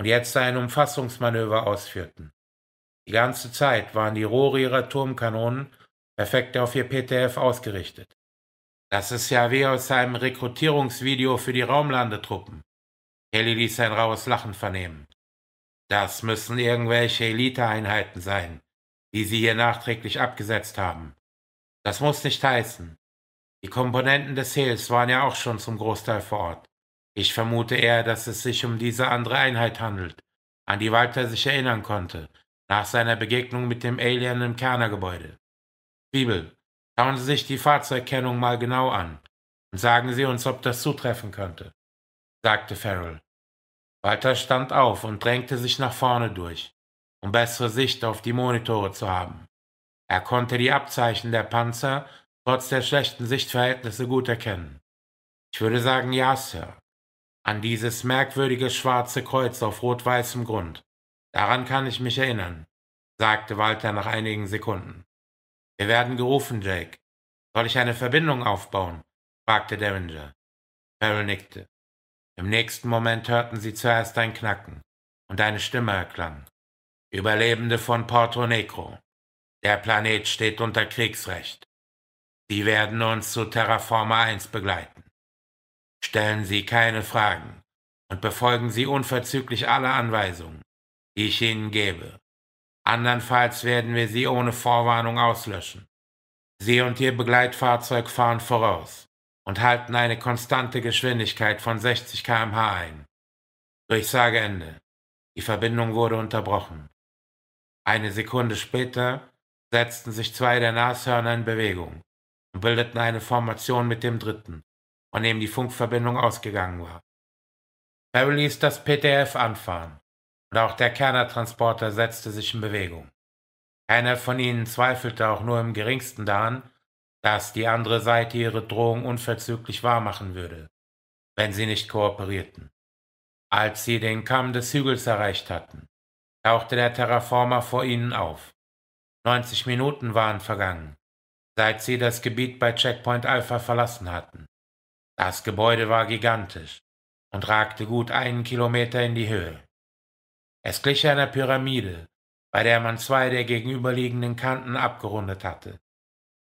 und jetzt ein Umfassungsmanöver ausführten. Die ganze Zeit waren die Rohre ihrer Turmkanonen perfekt auf ihr PTF ausgerichtet. Das ist ja wie aus einem Rekrutierungsvideo für die Raumlandetruppen. Kelly ließ ein raues Lachen vernehmen. Das müssen irgendwelche Eliteeinheiten sein, die sie hier nachträglich abgesetzt haben. Das muss nicht heißen. Die Komponenten des Heels waren ja auch schon zum Großteil vor Ort. Ich vermute eher, dass es sich um diese andere Einheit handelt, an die Walter sich erinnern konnte, nach seiner Begegnung mit dem Alien im Kernergebäude. Bibel, schauen Sie sich die Fahrzeugkennung mal genau an und sagen Sie uns, ob das zutreffen könnte, sagte Farrell. Walter stand auf und drängte sich nach vorne durch, um bessere Sicht auf die Monitore zu haben. Er konnte die Abzeichen der Panzer trotz der schlechten Sichtverhältnisse gut erkennen. Ich würde sagen, ja, Sir. An dieses merkwürdige schwarze Kreuz auf rot-weißem Grund. Daran kann ich mich erinnern, sagte Walter nach einigen Sekunden. Wir werden gerufen, Jake. Soll ich eine Verbindung aufbauen? fragte Derringer. Farrell nickte. Im nächsten Moment hörten sie zuerst ein Knacken und eine Stimme erklang. Überlebende von Porto Negro. Der Planet steht unter Kriegsrecht. Sie werden uns zu Terraforma 1 begleiten. Stellen Sie keine Fragen und befolgen Sie unverzüglich alle Anweisungen, die ich Ihnen gebe. Andernfalls werden wir Sie ohne Vorwarnung auslöschen. Sie und Ihr Begleitfahrzeug fahren voraus und halten eine konstante Geschwindigkeit von 60 km/h ein. Durchsage Ende. Die Verbindung wurde unterbrochen. Eine Sekunde später setzten sich zwei der Nashörner in Bewegung und bildeten eine Formation mit dem dritten von dem die Funkverbindung ausgegangen war. Barry ließ das PTF anfahren und auch der Kernertransporter setzte sich in Bewegung. Keiner von ihnen zweifelte auch nur im geringsten daran, dass die andere Seite ihre Drohung unverzüglich wahrmachen würde, wenn sie nicht kooperierten. Als sie den Kamm des Hügels erreicht hatten, tauchte der Terraformer vor ihnen auf. 90 Minuten waren vergangen, seit sie das Gebiet bei Checkpoint Alpha verlassen hatten. Das Gebäude war gigantisch und ragte gut einen Kilometer in die Höhe. Es glich einer Pyramide, bei der man zwei der gegenüberliegenden Kanten abgerundet hatte.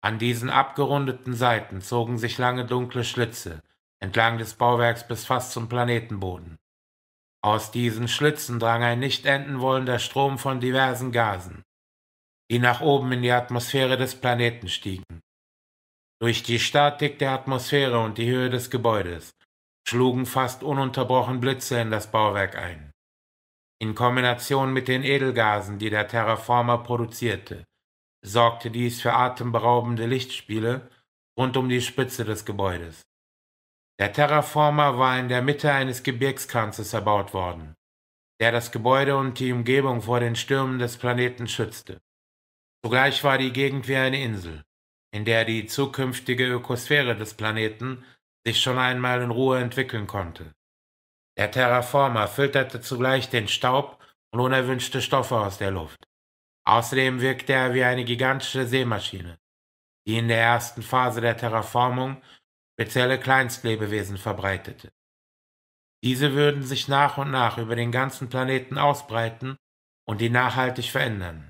An diesen abgerundeten Seiten zogen sich lange dunkle Schlitze entlang des Bauwerks bis fast zum Planetenboden. Aus diesen Schlitzen drang ein nicht enden wollender Strom von diversen Gasen, die nach oben in die Atmosphäre des Planeten stiegen. Durch die Statik der Atmosphäre und die Höhe des Gebäudes schlugen fast ununterbrochen Blitze in das Bauwerk ein. In Kombination mit den Edelgasen, die der Terraformer produzierte, sorgte dies für atemberaubende Lichtspiele rund um die Spitze des Gebäudes. Der Terraformer war in der Mitte eines Gebirgskranzes erbaut worden, der das Gebäude und die Umgebung vor den Stürmen des Planeten schützte. Zugleich war die Gegend wie eine Insel in der die zukünftige Ökosphäre des Planeten sich schon einmal in Ruhe entwickeln konnte. Der Terraformer filterte zugleich den Staub und unerwünschte Stoffe aus der Luft. Außerdem wirkte er wie eine gigantische Seemaschine, die in der ersten Phase der Terraformung spezielle Kleinstlebewesen verbreitete. Diese würden sich nach und nach über den ganzen Planeten ausbreiten und ihn nachhaltig verändern.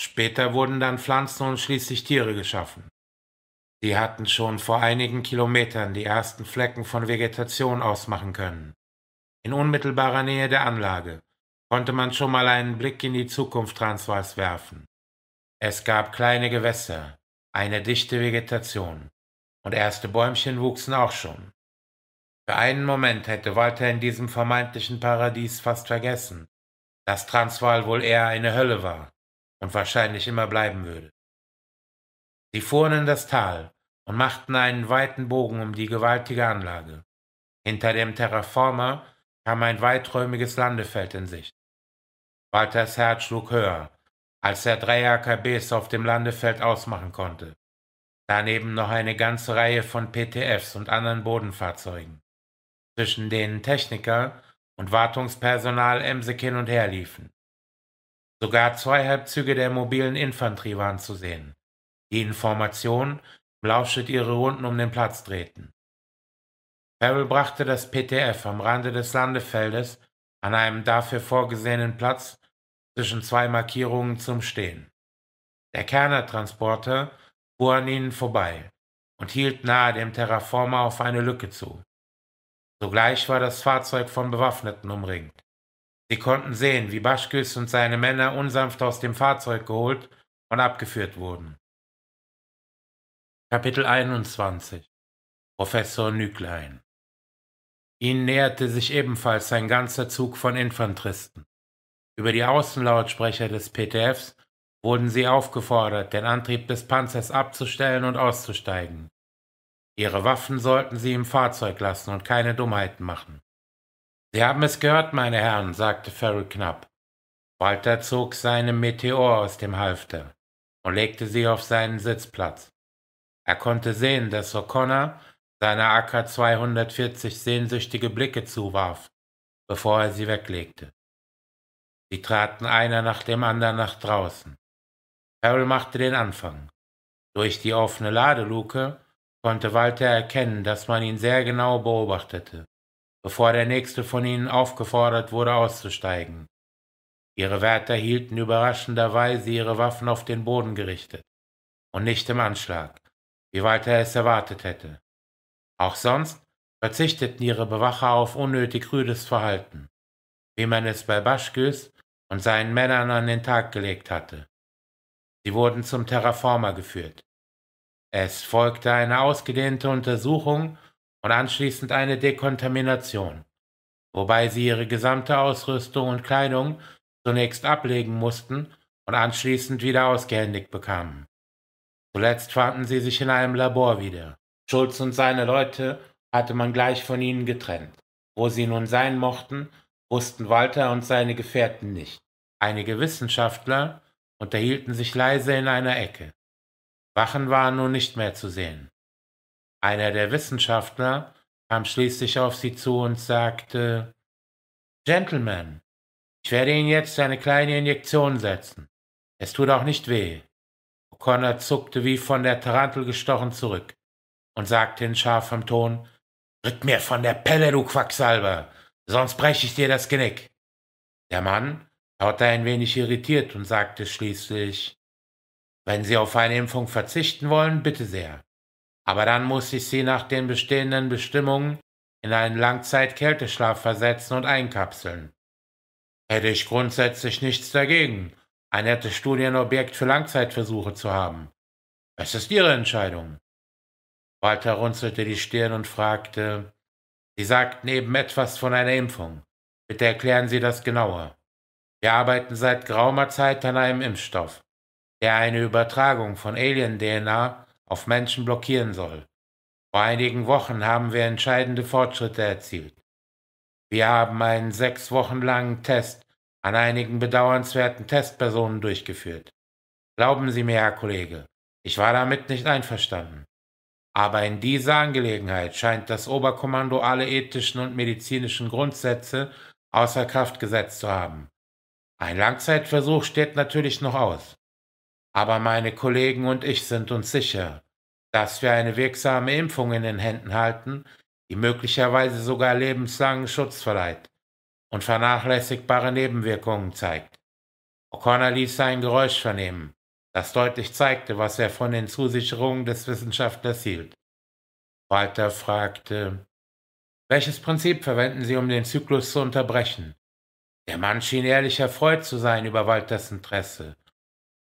Später wurden dann Pflanzen und schließlich Tiere geschaffen. Sie hatten schon vor einigen Kilometern die ersten Flecken von Vegetation ausmachen können. In unmittelbarer Nähe der Anlage konnte man schon mal einen Blick in die Zukunft Transvaals werfen. Es gab kleine Gewässer, eine dichte Vegetation und erste Bäumchen wuchsen auch schon. Für einen Moment hätte Walter in diesem vermeintlichen Paradies fast vergessen, dass Transvaal wohl eher eine Hölle war und wahrscheinlich immer bleiben würde. Sie fuhren in das Tal und machten einen weiten Bogen um die gewaltige Anlage. Hinter dem Terraformer kam ein weiträumiges Landefeld in Sicht. Walters Herz schlug höher, als er drei AKBs auf dem Landefeld ausmachen konnte. Daneben noch eine ganze Reihe von PTFs und anderen Bodenfahrzeugen, zwischen denen Techniker und Wartungspersonal emsig hin und her liefen. Sogar zwei Halbzüge der mobilen Infanterie waren zu sehen, die in Formation im Laufschritt ihre Runden um den Platz drehten. Farrell brachte das PTF am Rande des Landefeldes an einem dafür vorgesehenen Platz zwischen zwei Markierungen zum Stehen. Der Kernertransporter fuhr an ihnen vorbei und hielt nahe dem Terraformer auf eine Lücke zu. Sogleich war das Fahrzeug von Bewaffneten umringt. Sie konnten sehen, wie Baschkes und seine Männer unsanft aus dem Fahrzeug geholt und abgeführt wurden. Kapitel 21 Professor Nüglein Ihnen näherte sich ebenfalls ein ganzer Zug von Infanteristen. Über die Außenlautsprecher des PTFs wurden sie aufgefordert, den Antrieb des Panzers abzustellen und auszusteigen. Ihre Waffen sollten sie im Fahrzeug lassen und keine Dummheiten machen. Sie haben es gehört, meine Herren, sagte Farrell knapp. Walter zog seine Meteor aus dem Halfter und legte sie auf seinen Sitzplatz. Er konnte sehen, dass O'Connor seiner AK-240 sehnsüchtige Blicke zuwarf, bevor er sie weglegte. Sie traten einer nach dem anderen nach draußen. Farrell machte den Anfang. Durch die offene Ladeluke konnte Walter erkennen, dass man ihn sehr genau beobachtete bevor der nächste von ihnen aufgefordert wurde, auszusteigen. Ihre Wärter hielten überraschenderweise ihre Waffen auf den Boden gerichtet und nicht im Anschlag, wie Walter es erwartet hätte. Auch sonst verzichteten ihre Bewacher auf unnötig rüdes Verhalten, wie man es bei Baschkys und seinen Männern an den Tag gelegt hatte. Sie wurden zum Terraformer geführt. Es folgte eine ausgedehnte Untersuchung und anschließend eine Dekontamination, wobei sie ihre gesamte Ausrüstung und Kleidung zunächst ablegen mussten und anschließend wieder ausgehändigt bekamen. Zuletzt fanden sie sich in einem Labor wieder. Schulz und seine Leute hatte man gleich von ihnen getrennt. Wo sie nun sein mochten, wussten Walter und seine Gefährten nicht. Einige Wissenschaftler unterhielten sich leise in einer Ecke. Wachen waren nun nicht mehr zu sehen. Einer der Wissenschaftler kam schließlich auf sie zu und sagte, Gentlemen, ich werde Ihnen jetzt eine kleine Injektion setzen. Es tut auch nicht weh. O'Connor zuckte wie von der Tarantel gestochen zurück und sagte in scharfem Ton, Ritt mir von der Pelle, du Quacksalber, sonst breche ich dir das Genick. Der Mann schaute ein wenig irritiert und sagte schließlich, wenn Sie auf eine Impfung verzichten wollen, bitte sehr aber dann muss ich sie nach den bestehenden Bestimmungen in einen Langzeitkälteschlaf versetzen und einkapseln. Hätte ich grundsätzlich nichts dagegen, ein nettes Studienobjekt für Langzeitversuche zu haben. Es ist Ihre Entscheidung. Walter runzelte die Stirn und fragte, Sie sagten eben etwas von einer Impfung. Bitte erklären Sie das genauer. Wir arbeiten seit geraumer Zeit an einem Impfstoff, der eine Übertragung von Alien-DNA auf Menschen blockieren soll. Vor einigen Wochen haben wir entscheidende Fortschritte erzielt. Wir haben einen sechs Wochen langen Test an einigen bedauernswerten Testpersonen durchgeführt. Glauben Sie mir, Herr Kollege, ich war damit nicht einverstanden. Aber in dieser Angelegenheit scheint das Oberkommando alle ethischen und medizinischen Grundsätze außer Kraft gesetzt zu haben. Ein Langzeitversuch steht natürlich noch aus. Aber meine Kollegen und ich sind uns sicher, dass wir eine wirksame Impfung in den Händen halten, die möglicherweise sogar lebenslangen Schutz verleiht und vernachlässigbare Nebenwirkungen zeigt. O'Connor ließ sein Geräusch vernehmen, das deutlich zeigte, was er von den Zusicherungen des Wissenschaftlers hielt. Walter fragte, welches Prinzip verwenden Sie, um den Zyklus zu unterbrechen? Der Mann schien ehrlich erfreut zu sein über Walters Interesse.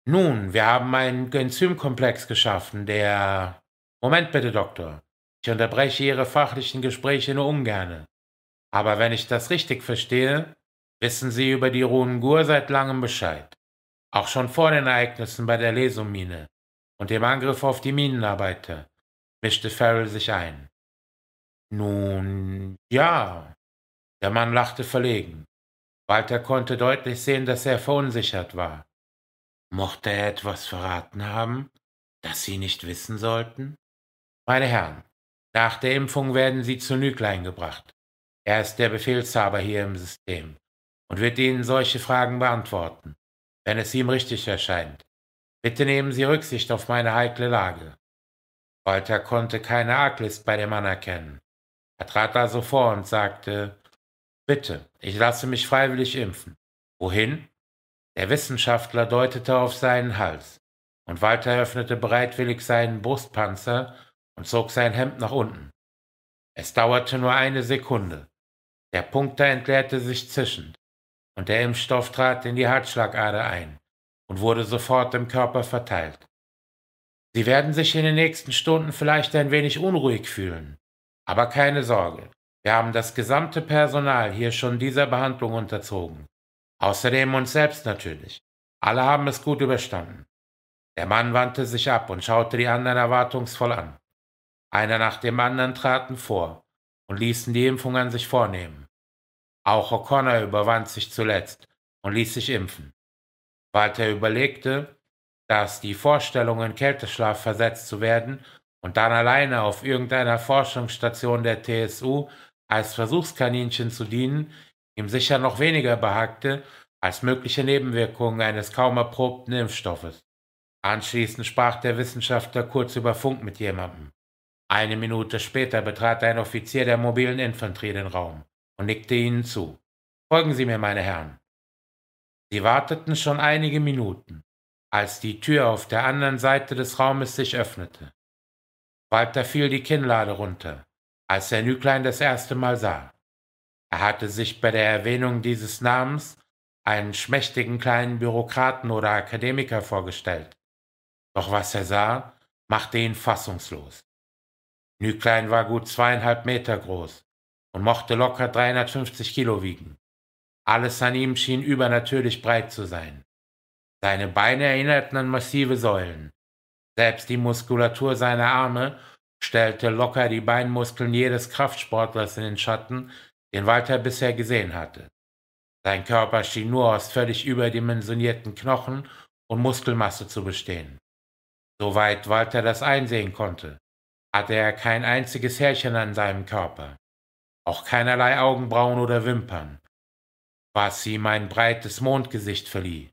Nun, wir haben einen Enzymkomplex geschaffen, der... Moment bitte, Doktor. Ich unterbreche Ihre fachlichen Gespräche nur ungern. Aber wenn ich das richtig verstehe, wissen Sie über die Runengur seit langem Bescheid. Auch schon vor den Ereignissen bei der Lesumine und dem Angriff auf die Minenarbeiter mischte Farrell sich ein. Nun, ja. Der Mann lachte verlegen. Walter konnte deutlich sehen, dass er verunsichert war. Mochte er etwas verraten haben, das Sie nicht wissen sollten? Meine Herren, nach der Impfung werden Sie zu Nüglein gebracht. Er ist der Befehlshaber hier im System und wird Ihnen solche Fragen beantworten, wenn es ihm richtig erscheint. Bitte nehmen Sie Rücksicht auf meine heikle Lage. Walter konnte keine Arglist bei dem Mann erkennen. Er trat also vor und sagte, Bitte, ich lasse mich freiwillig impfen. Wohin? Der Wissenschaftler deutete auf seinen Hals, und Walter öffnete bereitwillig seinen Brustpanzer und zog sein Hemd nach unten. Es dauerte nur eine Sekunde. Der Punkter entleerte sich zischend, und der Impfstoff trat in die Herzschlagader ein und wurde sofort im Körper verteilt. Sie werden sich in den nächsten Stunden vielleicht ein wenig unruhig fühlen, aber keine Sorge, wir haben das gesamte Personal hier schon dieser Behandlung unterzogen. Außerdem uns selbst natürlich. Alle haben es gut überstanden. Der Mann wandte sich ab und schaute die anderen erwartungsvoll an. Einer nach dem anderen traten vor und ließen die Impfung an sich vornehmen. Auch O'Connor überwand sich zuletzt und ließ sich impfen. Walter überlegte, dass die Vorstellung, in Kälteschlaf versetzt zu werden und dann alleine auf irgendeiner Forschungsstation der TSU als Versuchskaninchen zu dienen, ihm sicher noch weniger behagte als mögliche Nebenwirkungen eines kaum erprobten Impfstoffes. Anschließend sprach der Wissenschaftler kurz über Funk mit jemandem. Eine Minute später betrat ein Offizier der mobilen Infanterie den Raum und nickte ihnen zu. Folgen Sie mir, meine Herren. Sie warteten schon einige Minuten, als die Tür auf der anderen Seite des Raumes sich öffnete. Walter fiel die Kinnlade runter, als er Nüklein das erste Mal sah. Er hatte sich bei der Erwähnung dieses Namens einen schmächtigen kleinen Bürokraten oder Akademiker vorgestellt. Doch was er sah, machte ihn fassungslos. Nüklein war gut zweieinhalb Meter groß und mochte locker 350 Kilo wiegen. Alles an ihm schien übernatürlich breit zu sein. Seine Beine erinnerten an massive Säulen. Selbst die Muskulatur seiner Arme stellte locker die Beinmuskeln jedes Kraftsportlers in den Schatten, den Walter bisher gesehen hatte. Sein Körper schien nur aus völlig überdimensionierten Knochen und Muskelmasse zu bestehen. Soweit Walter das einsehen konnte, hatte er kein einziges Härchen an seinem Körper, auch keinerlei Augenbrauen oder Wimpern, was ihm ein breites Mondgesicht verlieh.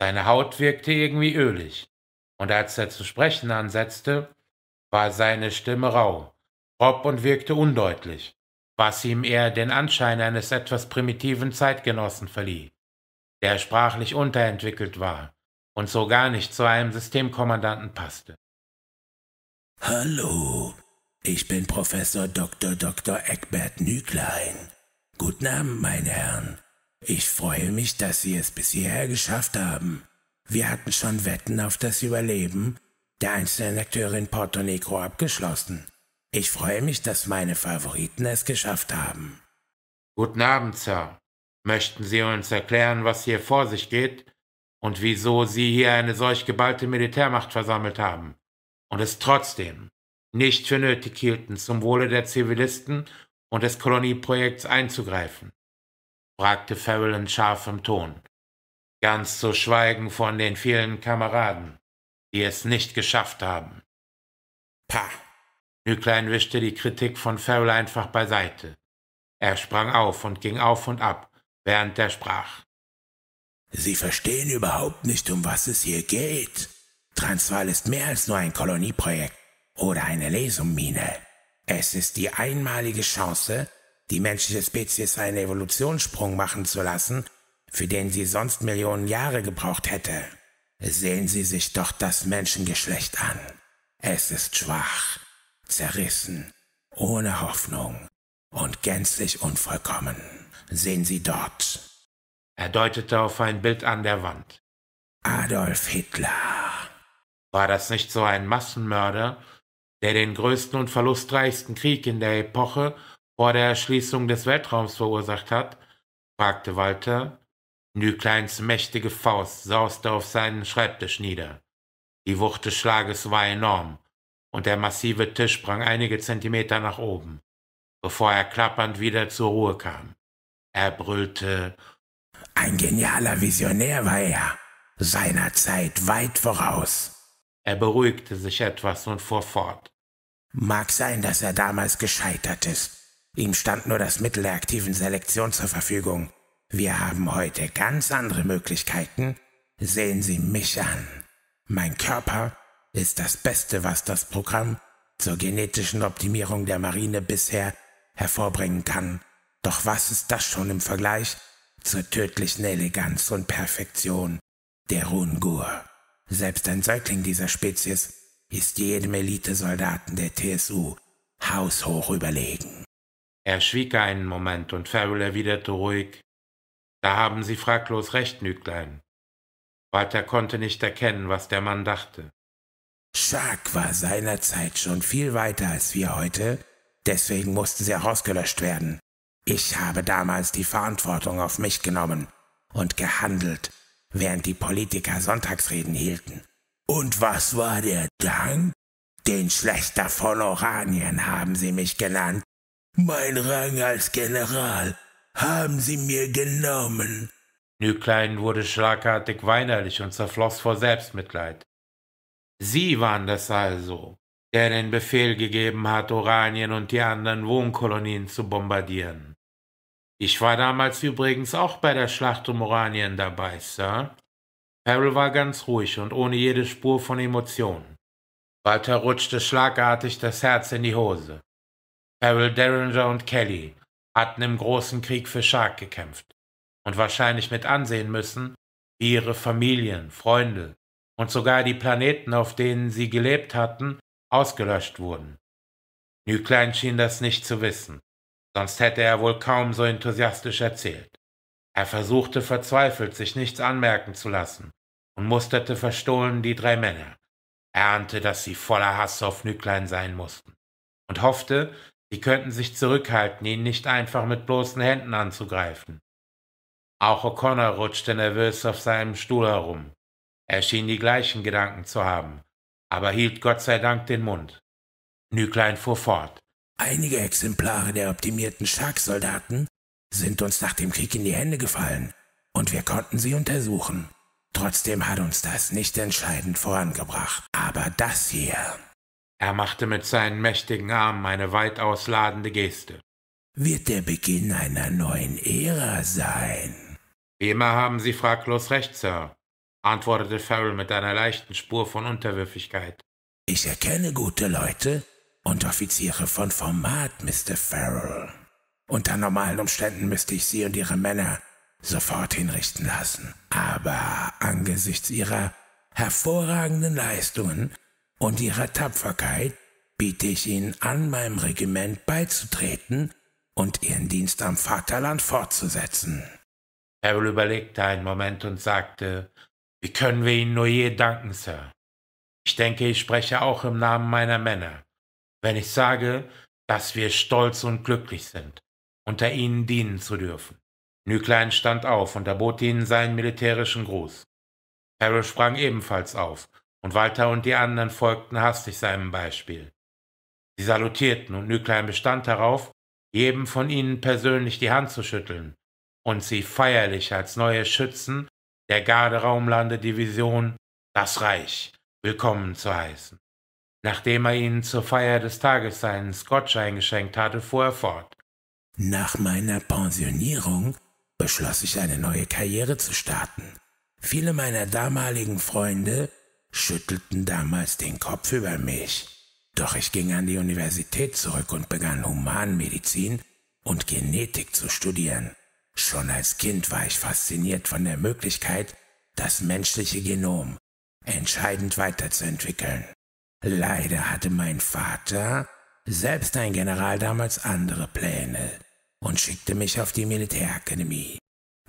Seine Haut wirkte irgendwie ölig, und als er zu sprechen ansetzte, war seine Stimme rau, grob und wirkte undeutlich was ihm eher den Anschein eines etwas primitiven Zeitgenossen verlieh, der sprachlich unterentwickelt war und so gar nicht zu einem Systemkommandanten passte. Hallo, ich bin Professor Dr. Dr. Egbert Nüklein. Guten Abend, meine Herren. Ich freue mich, dass Sie es bis hierher geschafft haben. Wir hatten schon Wetten auf das Überleben der einzelnen Akteure in Porto Negro abgeschlossen. Ich freue mich, dass meine Favoriten es geschafft haben. Guten Abend, Sir. Möchten Sie uns erklären, was hier vor sich geht und wieso Sie hier eine solch geballte Militärmacht versammelt haben und es trotzdem nicht für nötig hielten, zum Wohle der Zivilisten und des Kolonieprojekts einzugreifen? fragte Farrell in scharfem Ton, ganz zu schweigen von den vielen Kameraden, die es nicht geschafft haben. Pah! Nüklein wischte die Kritik von Farrell einfach beiseite. Er sprang auf und ging auf und ab, während er sprach. Sie verstehen überhaupt nicht, um was es hier geht. Transvaal ist mehr als nur ein Kolonieprojekt oder eine Lesummine. Es ist die einmalige Chance, die menschliche Spezies einen Evolutionssprung machen zu lassen, für den sie sonst Millionen Jahre gebraucht hätte. Sehen Sie sich doch das Menschengeschlecht an. Es ist schwach, zerrissen, ohne Hoffnung und gänzlich unvollkommen. Sehen Sie dort. Er deutete auf ein Bild an der Wand. Adolf Hitler. War das nicht so ein Massenmörder, der den größten und verlustreichsten Krieg in der Epoche vor der Erschließung des Weltraums verursacht hat? fragte Walter. Nükleins mächtige Faust sauste auf seinen Schreibtisch nieder. Die Wucht des Schlages war enorm, und der massive Tisch sprang einige Zentimeter nach oben, bevor er klappernd wieder zur Ruhe kam. Er brüllte Ein genialer Visionär war er, seiner Zeit weit voraus. Er beruhigte sich etwas und fuhr fort. Mag sein, dass er damals gescheitert ist. Ihm stand nur das Mittel der aktiven Selektion zur Verfügung. Wir haben heute ganz andere Möglichkeiten. Sehen Sie mich an. Mein Körper ist das Beste, was das Programm zur genetischen Optimierung der Marine bisher hervorbringen kann. Doch was ist das schon im Vergleich zur tödlichen Eleganz und Perfektion der Rungur? Selbst ein Säugling dieser Spezies ist jedem Elitesoldaten der TSU haushoch überlegen. Er schwieg einen Moment und Farrell erwiderte ruhig, da haben Sie fraglos recht, Nüklein. Walter konnte nicht erkennen, was der Mann dachte. Shark war seinerzeit schon viel weiter als wir heute, deswegen mussten sie herausgelöscht werden. Ich habe damals die Verantwortung auf mich genommen und gehandelt, während die Politiker Sonntagsreden hielten. Und was war der Dank? Den Schlechter von Oranien haben sie mich genannt. Mein Rang als General haben sie mir genommen. Nüklein wurde schlagartig weinerlich und zerfloß vor Selbstmitleid. Sie waren das also, der den Befehl gegeben hat, Oranien und die anderen Wohnkolonien zu bombardieren. Ich war damals übrigens auch bei der Schlacht um Oranien dabei, Sir. Peril war ganz ruhig und ohne jede Spur von Emotionen. Walter rutschte schlagartig das Herz in die Hose. Peril Derringer und Kelly hatten im großen Krieg für Shark gekämpft und wahrscheinlich mit ansehen müssen, wie ihre Familien, Freunde, und sogar die Planeten, auf denen sie gelebt hatten, ausgelöscht wurden. Nüklein schien das nicht zu wissen, sonst hätte er wohl kaum so enthusiastisch erzählt. Er versuchte verzweifelt, sich nichts anmerken zu lassen und musterte verstohlen die drei Männer. Er ahnte, dass sie voller Hass auf Nüklein sein mussten und hoffte, sie könnten sich zurückhalten, ihn nicht einfach mit bloßen Händen anzugreifen. Auch O'Connor rutschte nervös auf seinem Stuhl herum. Er schien die gleichen Gedanken zu haben, aber hielt Gott sei Dank den Mund. Nüklein fuhr fort. Einige Exemplare der optimierten Shark-Soldaten sind uns nach dem Krieg in die Hände gefallen und wir konnten sie untersuchen. Trotzdem hat uns das nicht entscheidend vorangebracht. Aber das hier. Er machte mit seinen mächtigen Armen eine weit ausladende Geste. Wird der Beginn einer neuen Ära sein. Wie immer haben Sie fraglos recht, Sir antwortete Farrell mit einer leichten Spur von Unterwürfigkeit. Ich erkenne gute Leute und Offiziere von Format, Mr. Farrell. Unter normalen Umständen müsste ich Sie und Ihre Männer sofort hinrichten lassen. Aber angesichts Ihrer hervorragenden Leistungen und Ihrer Tapferkeit biete ich Ihnen an, meinem Regiment beizutreten und Ihren Dienst am Vaterland fortzusetzen. Farrell überlegte einen Moment und sagte, wie können wir Ihnen nur je danken, Sir? Ich denke, ich spreche auch im Namen meiner Männer, wenn ich sage, dass wir stolz und glücklich sind, unter Ihnen dienen zu dürfen. Nüklein stand auf und erbot ihnen seinen militärischen Gruß. Carol sprang ebenfalls auf, und Walter und die anderen folgten hastig seinem Beispiel. Sie salutierten, und Nüklein bestand darauf, jedem von ihnen persönlich die Hand zu schütteln und sie feierlich als neue Schützen der Garderaumlandedivision das Reich willkommen zu heißen, nachdem er ihnen zur Feier des Tages seinen Scotch eingeschenkt hatte, fuhr er fort. Nach meiner Pensionierung beschloss ich eine neue Karriere zu starten. Viele meiner damaligen Freunde schüttelten damals den Kopf über mich. Doch ich ging an die Universität zurück und begann Humanmedizin und Genetik zu studieren. Schon als Kind war ich fasziniert von der Möglichkeit, das menschliche Genom entscheidend weiterzuentwickeln. Leider hatte mein Vater, selbst ein General, damals andere Pläne und schickte mich auf die Militärakademie.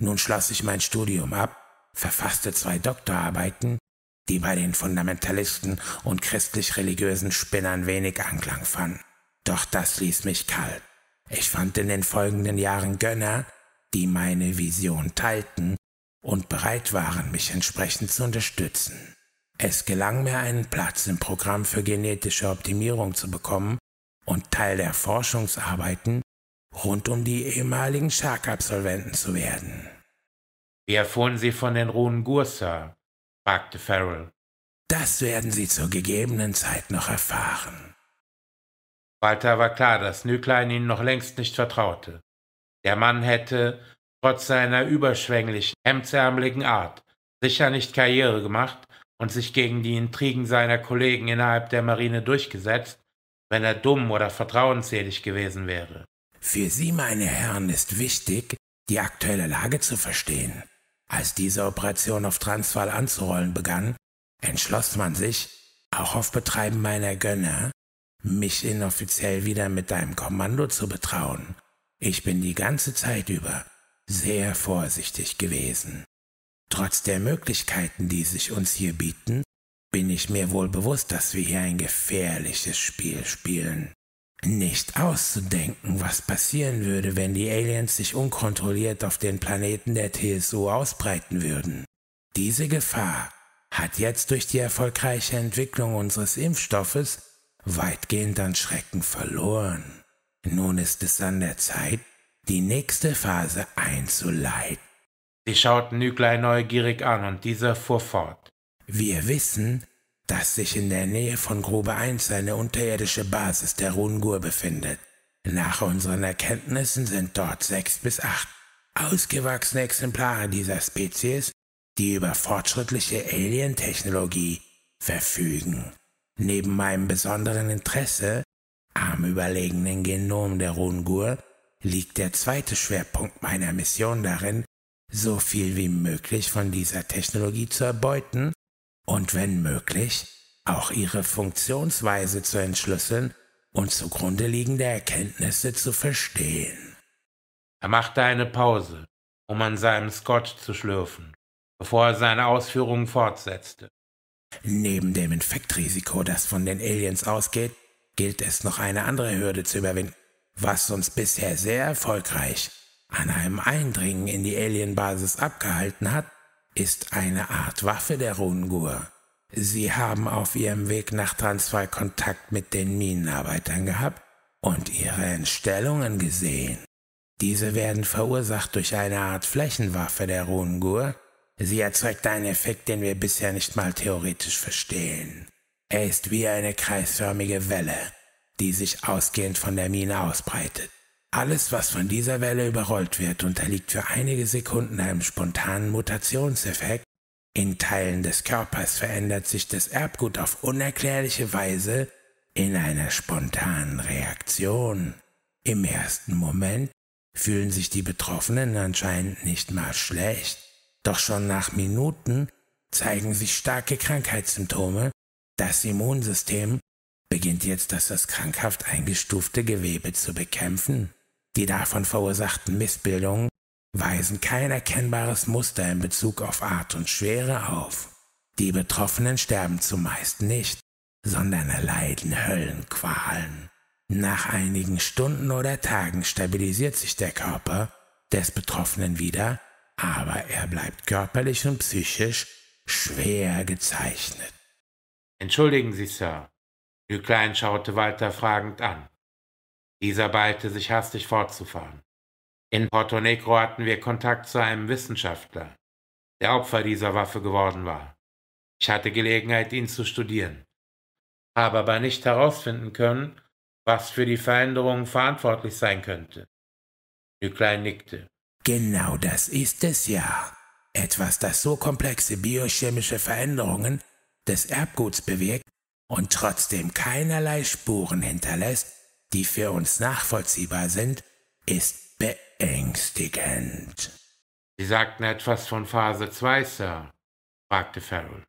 Nun schloss ich mein Studium ab, verfasste zwei Doktorarbeiten, die bei den Fundamentalisten und christlich-religiösen Spinnern wenig Anklang fanden. Doch das ließ mich kalt. Ich fand in den folgenden Jahren Gönner, die meine Vision teilten und bereit waren, mich entsprechend zu unterstützen. Es gelang mir, einen Platz im Programm für genetische Optimierung zu bekommen und Teil der Forschungsarbeiten rund um die ehemaligen Shark-Absolventen zu werden. Wie erfuhren Sie von den Runen Gursa? fragte Farrell. Das werden Sie zur gegebenen Zeit noch erfahren. Walter war klar, dass Nüklein ihnen noch längst nicht vertraute. Der Mann hätte, trotz seiner überschwänglichen, hemdsärmeligen Art, sicher nicht Karriere gemacht und sich gegen die Intrigen seiner Kollegen innerhalb der Marine durchgesetzt, wenn er dumm oder vertrauensselig gewesen wäre. Für Sie, meine Herren, ist wichtig, die aktuelle Lage zu verstehen. Als diese Operation auf Transvaal anzurollen begann, entschloss man sich, auch auf Betreiben meiner Gönner, mich inoffiziell wieder mit deinem Kommando zu betrauen ich bin die ganze Zeit über sehr vorsichtig gewesen. Trotz der Möglichkeiten, die sich uns hier bieten, bin ich mir wohl bewusst, dass wir hier ein gefährliches Spiel spielen. Nicht auszudenken, was passieren würde, wenn die Aliens sich unkontrolliert auf den Planeten der TSU ausbreiten würden. Diese Gefahr hat jetzt durch die erfolgreiche Entwicklung unseres Impfstoffes weitgehend an Schrecken verloren. Nun ist es an der Zeit, die nächste Phase einzuleiten. Sie schauten Nüglei neugierig an und dieser fuhr fort. Wir wissen, dass sich in der Nähe von Grube 1 eine unterirdische Basis der Rungur befindet. Nach unseren Erkenntnissen sind dort sechs bis acht ausgewachsene Exemplare dieser Spezies, die über fortschrittliche Alien-Technologie verfügen. Neben meinem besonderen Interesse am überlegenen Genom der Rungur liegt der zweite Schwerpunkt meiner Mission darin, so viel wie möglich von dieser Technologie zu erbeuten und wenn möglich auch ihre Funktionsweise zu entschlüsseln und zugrunde liegende Erkenntnisse zu verstehen. Er machte eine Pause, um an seinem Scotch zu schlürfen, bevor er seine Ausführungen fortsetzte. Neben dem Infektrisiko, das von den Aliens ausgeht, gilt es noch eine andere Hürde zu überwinden, was uns bisher sehr erfolgreich an einem Eindringen in die Alienbasis abgehalten hat, ist eine Art Waffe der Rungur. Sie haben auf ihrem Weg nach Transvaal Kontakt mit den Minenarbeitern gehabt und ihre Entstellungen gesehen. Diese werden verursacht durch eine Art Flächenwaffe der Rungur. Sie erzeugt einen Effekt, den wir bisher nicht mal theoretisch verstehen. Er ist wie eine kreisförmige Welle, die sich ausgehend von der Mine ausbreitet. Alles, was von dieser Welle überrollt wird, unterliegt für einige Sekunden einem spontanen Mutationseffekt. In Teilen des Körpers verändert sich das Erbgut auf unerklärliche Weise in einer spontanen Reaktion. Im ersten Moment fühlen sich die Betroffenen anscheinend nicht mal schlecht. Doch schon nach Minuten zeigen sich starke Krankheitssymptome, das Immunsystem beginnt jetzt das als krankhaft eingestufte Gewebe zu bekämpfen. Die davon verursachten Missbildungen weisen kein erkennbares Muster in Bezug auf Art und Schwere auf. Die Betroffenen sterben zumeist nicht, sondern erleiden Höllenqualen. Nach einigen Stunden oder Tagen stabilisiert sich der Körper des Betroffenen wieder, aber er bleibt körperlich und psychisch schwer gezeichnet. Entschuldigen Sie, Sir. Hücklein schaute Walter fragend an. Dieser ballte sich hastig fortzufahren. In Porto Negro hatten wir Kontakt zu einem Wissenschaftler, der Opfer dieser Waffe geworden war. Ich hatte Gelegenheit, ihn zu studieren, habe aber nicht herausfinden können, was für die Veränderungen verantwortlich sein könnte. Hücklein nickte. Genau das ist es ja. Etwas, das so komplexe biochemische Veränderungen des Erbguts bewirkt und trotzdem keinerlei Spuren hinterlässt, die für uns nachvollziehbar sind, ist beängstigend. Sie sagten etwas von Phase 2, Sir, fragte Farrell.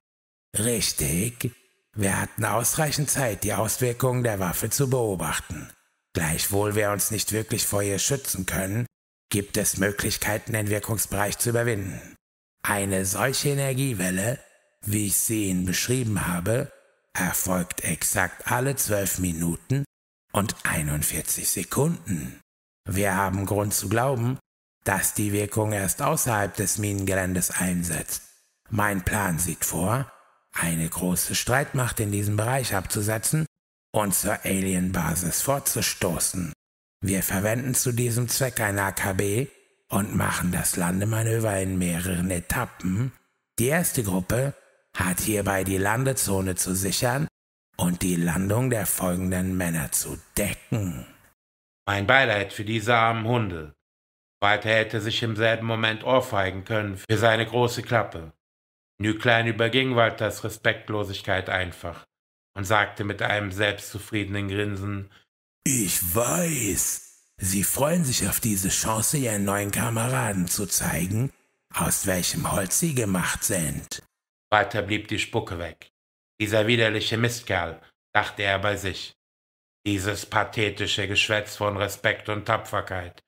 Richtig. Wir hatten ausreichend Zeit, die Auswirkungen der Waffe zu beobachten. Gleichwohl wir uns nicht wirklich vor ihr schützen können, gibt es Möglichkeiten, den Wirkungsbereich zu überwinden. Eine solche Energiewelle wie ich sie Ihnen beschrieben habe, erfolgt exakt alle 12 Minuten und 41 Sekunden. Wir haben Grund zu glauben, dass die Wirkung erst außerhalb des Minengeländes einsetzt. Mein Plan sieht vor, eine große Streitmacht in diesem Bereich abzusetzen und zur Alien-Basis vorzustoßen. Wir verwenden zu diesem Zweck ein AKB und machen das Landemanöver in mehreren Etappen. Die erste Gruppe hat hierbei die Landezone zu sichern und die Landung der folgenden Männer zu decken. Mein Beileid für diese armen Hunde. Walter hätte sich im selben Moment ohrfeigen können für seine große Klappe. Nüklein überging Walters Respektlosigkeit einfach und sagte mit einem selbstzufriedenen Grinsen Ich weiß, Sie freuen sich auf diese Chance, Ihren neuen Kameraden zu zeigen, aus welchem Holz Sie gemacht sind. Weiter blieb die Spucke weg. Dieser widerliche Mistkerl, dachte er bei sich. Dieses pathetische Geschwätz von Respekt und Tapferkeit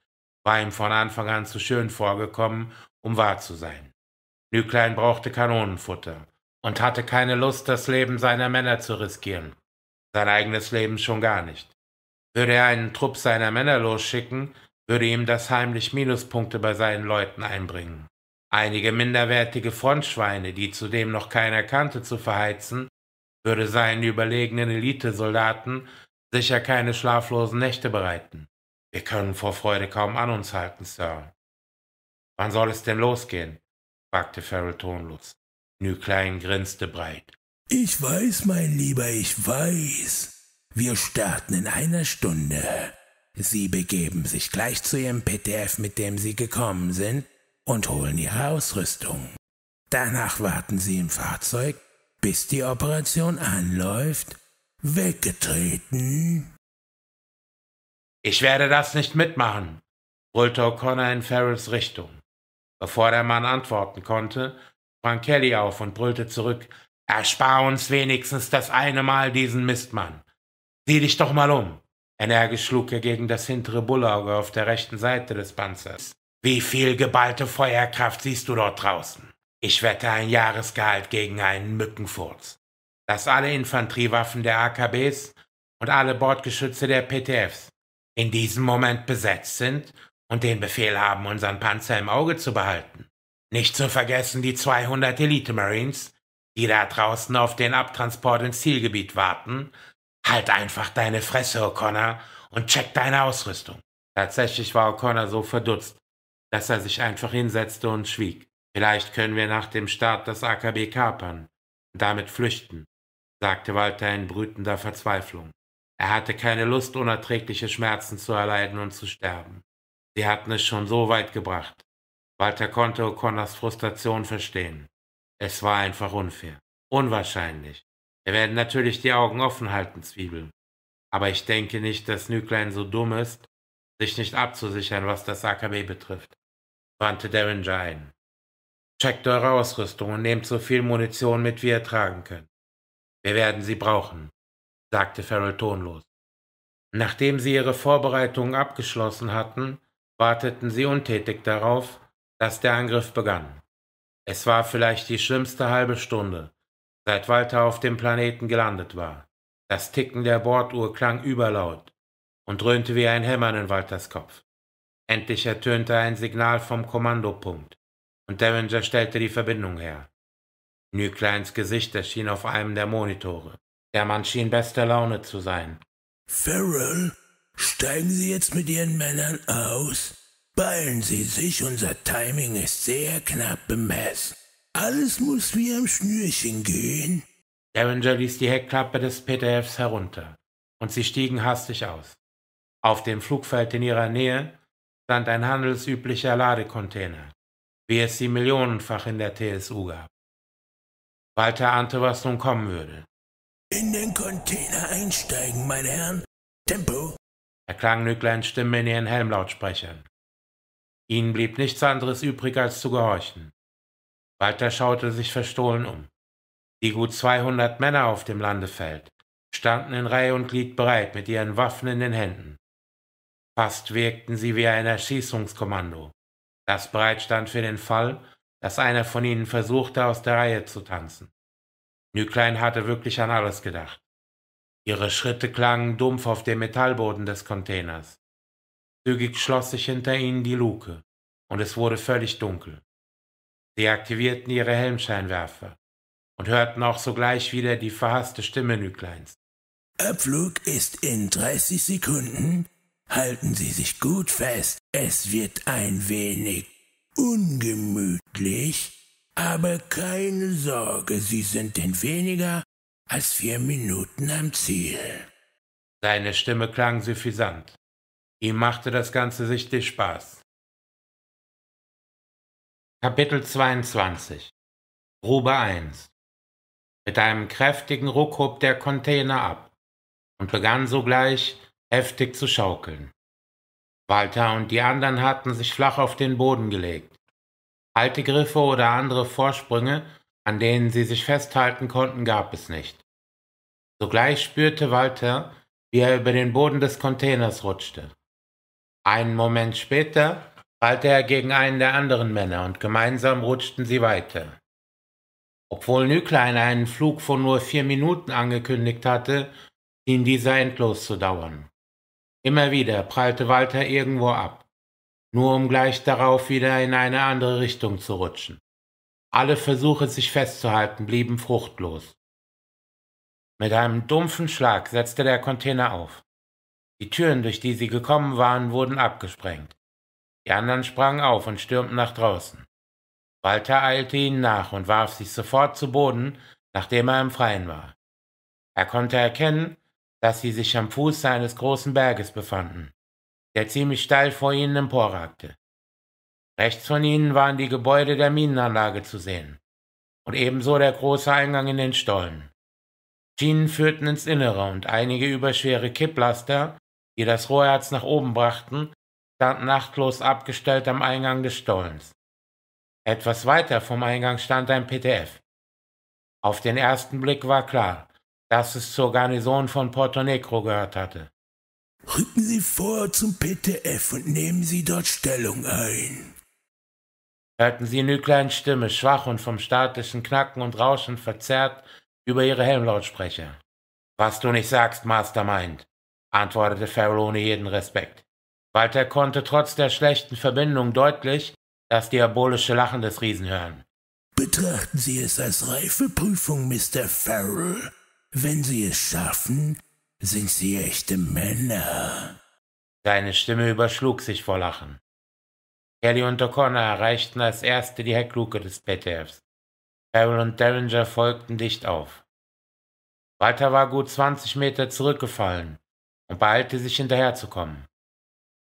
war ihm von Anfang an zu schön vorgekommen, um wahr zu sein. Nüklein brauchte Kanonenfutter und hatte keine Lust, das Leben seiner Männer zu riskieren. Sein eigenes Leben schon gar nicht. Würde er einen Trupp seiner Männer losschicken, würde ihm das heimlich Minuspunkte bei seinen Leuten einbringen einige minderwertige Frontschweine, die zudem noch keiner kannte, zu verheizen, würde seinen überlegenen Elitesoldaten sicher keine schlaflosen Nächte bereiten. Wir können vor Freude kaum an uns halten, Sir. Wann soll es denn losgehen? fragte Farrell tonlos. Nüklein grinste breit. Ich weiß, mein Lieber, ich weiß. Wir starten in einer Stunde. Sie begeben sich gleich zu Ihrem PDF, mit dem Sie gekommen sind, und holen ihre Ausrüstung. Danach warten sie im Fahrzeug, bis die Operation anläuft. Weggetreten. Ich werde das nicht mitmachen, brüllte O'Connor in Farrells Richtung. Bevor der Mann antworten konnte, sprang Kelly auf und brüllte zurück. Erspar uns wenigstens das eine Mal diesen Mistmann. Sieh dich doch mal um. Energisch schlug er gegen das hintere Bullauge auf der rechten Seite des Panzers. Wie viel geballte Feuerkraft siehst du dort draußen? Ich wette ein Jahresgehalt gegen einen Mückenfurz. Dass alle Infanteriewaffen der AKBs und alle Bordgeschütze der PTFs in diesem Moment besetzt sind und den Befehl haben, unseren Panzer im Auge zu behalten. Nicht zu vergessen die 200 Elite Marines, die da draußen auf den Abtransport ins Zielgebiet warten. Halt einfach deine Fresse, O'Connor, und check deine Ausrüstung. Tatsächlich war O'Connor so verdutzt, dass er sich einfach hinsetzte und schwieg. Vielleicht können wir nach dem Start das AKB kapern und damit flüchten, sagte Walter in brütender Verzweiflung. Er hatte keine Lust, unerträgliche Schmerzen zu erleiden und zu sterben. Sie hatten es schon so weit gebracht. Walter konnte O'Connors Frustration verstehen. Es war einfach unfair. Unwahrscheinlich. Wir werden natürlich die Augen offen halten, Zwiebel. Aber ich denke nicht, dass Nüklein so dumm ist, sich nicht abzusichern, was das AKB betrifft wandte Derringer ein. Checkt eure Ausrüstung und nehmt so viel Munition mit, wie ihr tragen könnt. Wir werden sie brauchen, sagte Farrell tonlos. Nachdem sie ihre Vorbereitungen abgeschlossen hatten, warteten sie untätig darauf, dass der Angriff begann. Es war vielleicht die schlimmste halbe Stunde, seit Walter auf dem Planeten gelandet war. Das Ticken der Borduhr klang überlaut und dröhnte wie ein Hämmern in Walters Kopf. Endlich ertönte ein Signal vom Kommandopunkt und Derringer stellte die Verbindung her. Nükleins Gesicht erschien auf einem der Monitore. Der Mann schien bester Laune zu sein. Farrell, steigen Sie jetzt mit Ihren Männern aus. Beilen Sie sich, unser Timing ist sehr knapp bemessen. Alles muss wie am Schnürchen gehen. Derringer ließ die Heckklappe des PTFs herunter und sie stiegen hastig aus. Auf dem Flugfeld in ihrer Nähe stand ein handelsüblicher Ladecontainer, wie es sie millionenfach in der TSU gab. Walter ahnte, was nun kommen würde. In den Container einsteigen, meine Herren. Tempo! erklang Nückleins Stimme in ihren Helmlautsprechern. Ihnen blieb nichts anderes übrig, als zu gehorchen. Walter schaute sich verstohlen um. Die gut 200 Männer auf dem Landefeld standen in Reihe und Glied bereit mit ihren Waffen in den Händen. Fast wirkten sie wie ein Erschießungskommando, das bereitstand für den Fall, dass einer von ihnen versuchte, aus der Reihe zu tanzen. Nüklein hatte wirklich an alles gedacht. Ihre Schritte klangen dumpf auf dem Metallboden des Containers. Zügig schloss sich hinter ihnen die Luke, und es wurde völlig dunkel. Sie aktivierten ihre Helmscheinwerfer und hörten auch sogleich wieder die verhasste Stimme Nükleins. Abflug ist in 30 Sekunden Halten Sie sich gut fest, es wird ein wenig ungemütlich, aber keine Sorge, Sie sind in weniger als vier Minuten am Ziel. Seine Stimme klang suffisant. Ihm machte das Ganze sichtlich Spaß. Kapitel 22 Grube 1 Mit einem kräftigen Ruck hob der Container ab und begann sogleich heftig zu schaukeln. Walter und die anderen hatten sich flach auf den Boden gelegt. Alte Griffe oder andere Vorsprünge, an denen sie sich festhalten konnten, gab es nicht. Sogleich spürte Walter, wie er über den Boden des Containers rutschte. Einen Moment später prallte er gegen einen der anderen Männer und gemeinsam rutschten sie weiter. Obwohl Nüklein einen Flug von nur vier Minuten angekündigt hatte, schien dieser endlos zu dauern. Immer wieder prallte Walter irgendwo ab, nur um gleich darauf wieder in eine andere Richtung zu rutschen. Alle Versuche, sich festzuhalten, blieben fruchtlos. Mit einem dumpfen Schlag setzte der Container auf. Die Türen, durch die sie gekommen waren, wurden abgesprengt. Die anderen sprangen auf und stürmten nach draußen. Walter eilte ihnen nach und warf sich sofort zu Boden, nachdem er im Freien war. Er konnte erkennen, dass sie sich am Fuße eines großen Berges befanden, der ziemlich steil vor ihnen emporragte. Rechts von ihnen waren die Gebäude der Minenanlage zu sehen und ebenso der große Eingang in den Stollen. Schienen führten ins Innere und einige überschwere Kipplaster, die das Rohrerz nach oben brachten, standen achtlos abgestellt am Eingang des Stollens. Etwas weiter vom Eingang stand ein PTF. Auf den ersten Blick war klar, dass es zur Garnison von Porto Negro gehört hatte. Rücken Sie vor zum PTF und nehmen Sie dort Stellung ein. Hörten sie Nükleins Stimme, schwach und vom statischen Knacken und Rauschen verzerrt, über ihre Helmlautsprecher. Was du nicht sagst, Mastermind, antwortete Farrell ohne jeden Respekt. Walter konnte trotz der schlechten Verbindung deutlich das diabolische Lachen des Riesen hören. Betrachten Sie es als reife Prüfung, Mr. Farrell. Wenn sie es schaffen, sind sie echte Männer. Seine Stimme überschlug sich vor Lachen. Kelly und O'Connor erreichten als erste die Heckluke des PTFs. Farrell und Derringer folgten dicht auf. Walter war gut 20 Meter zurückgefallen und beeilte sich hinterherzukommen.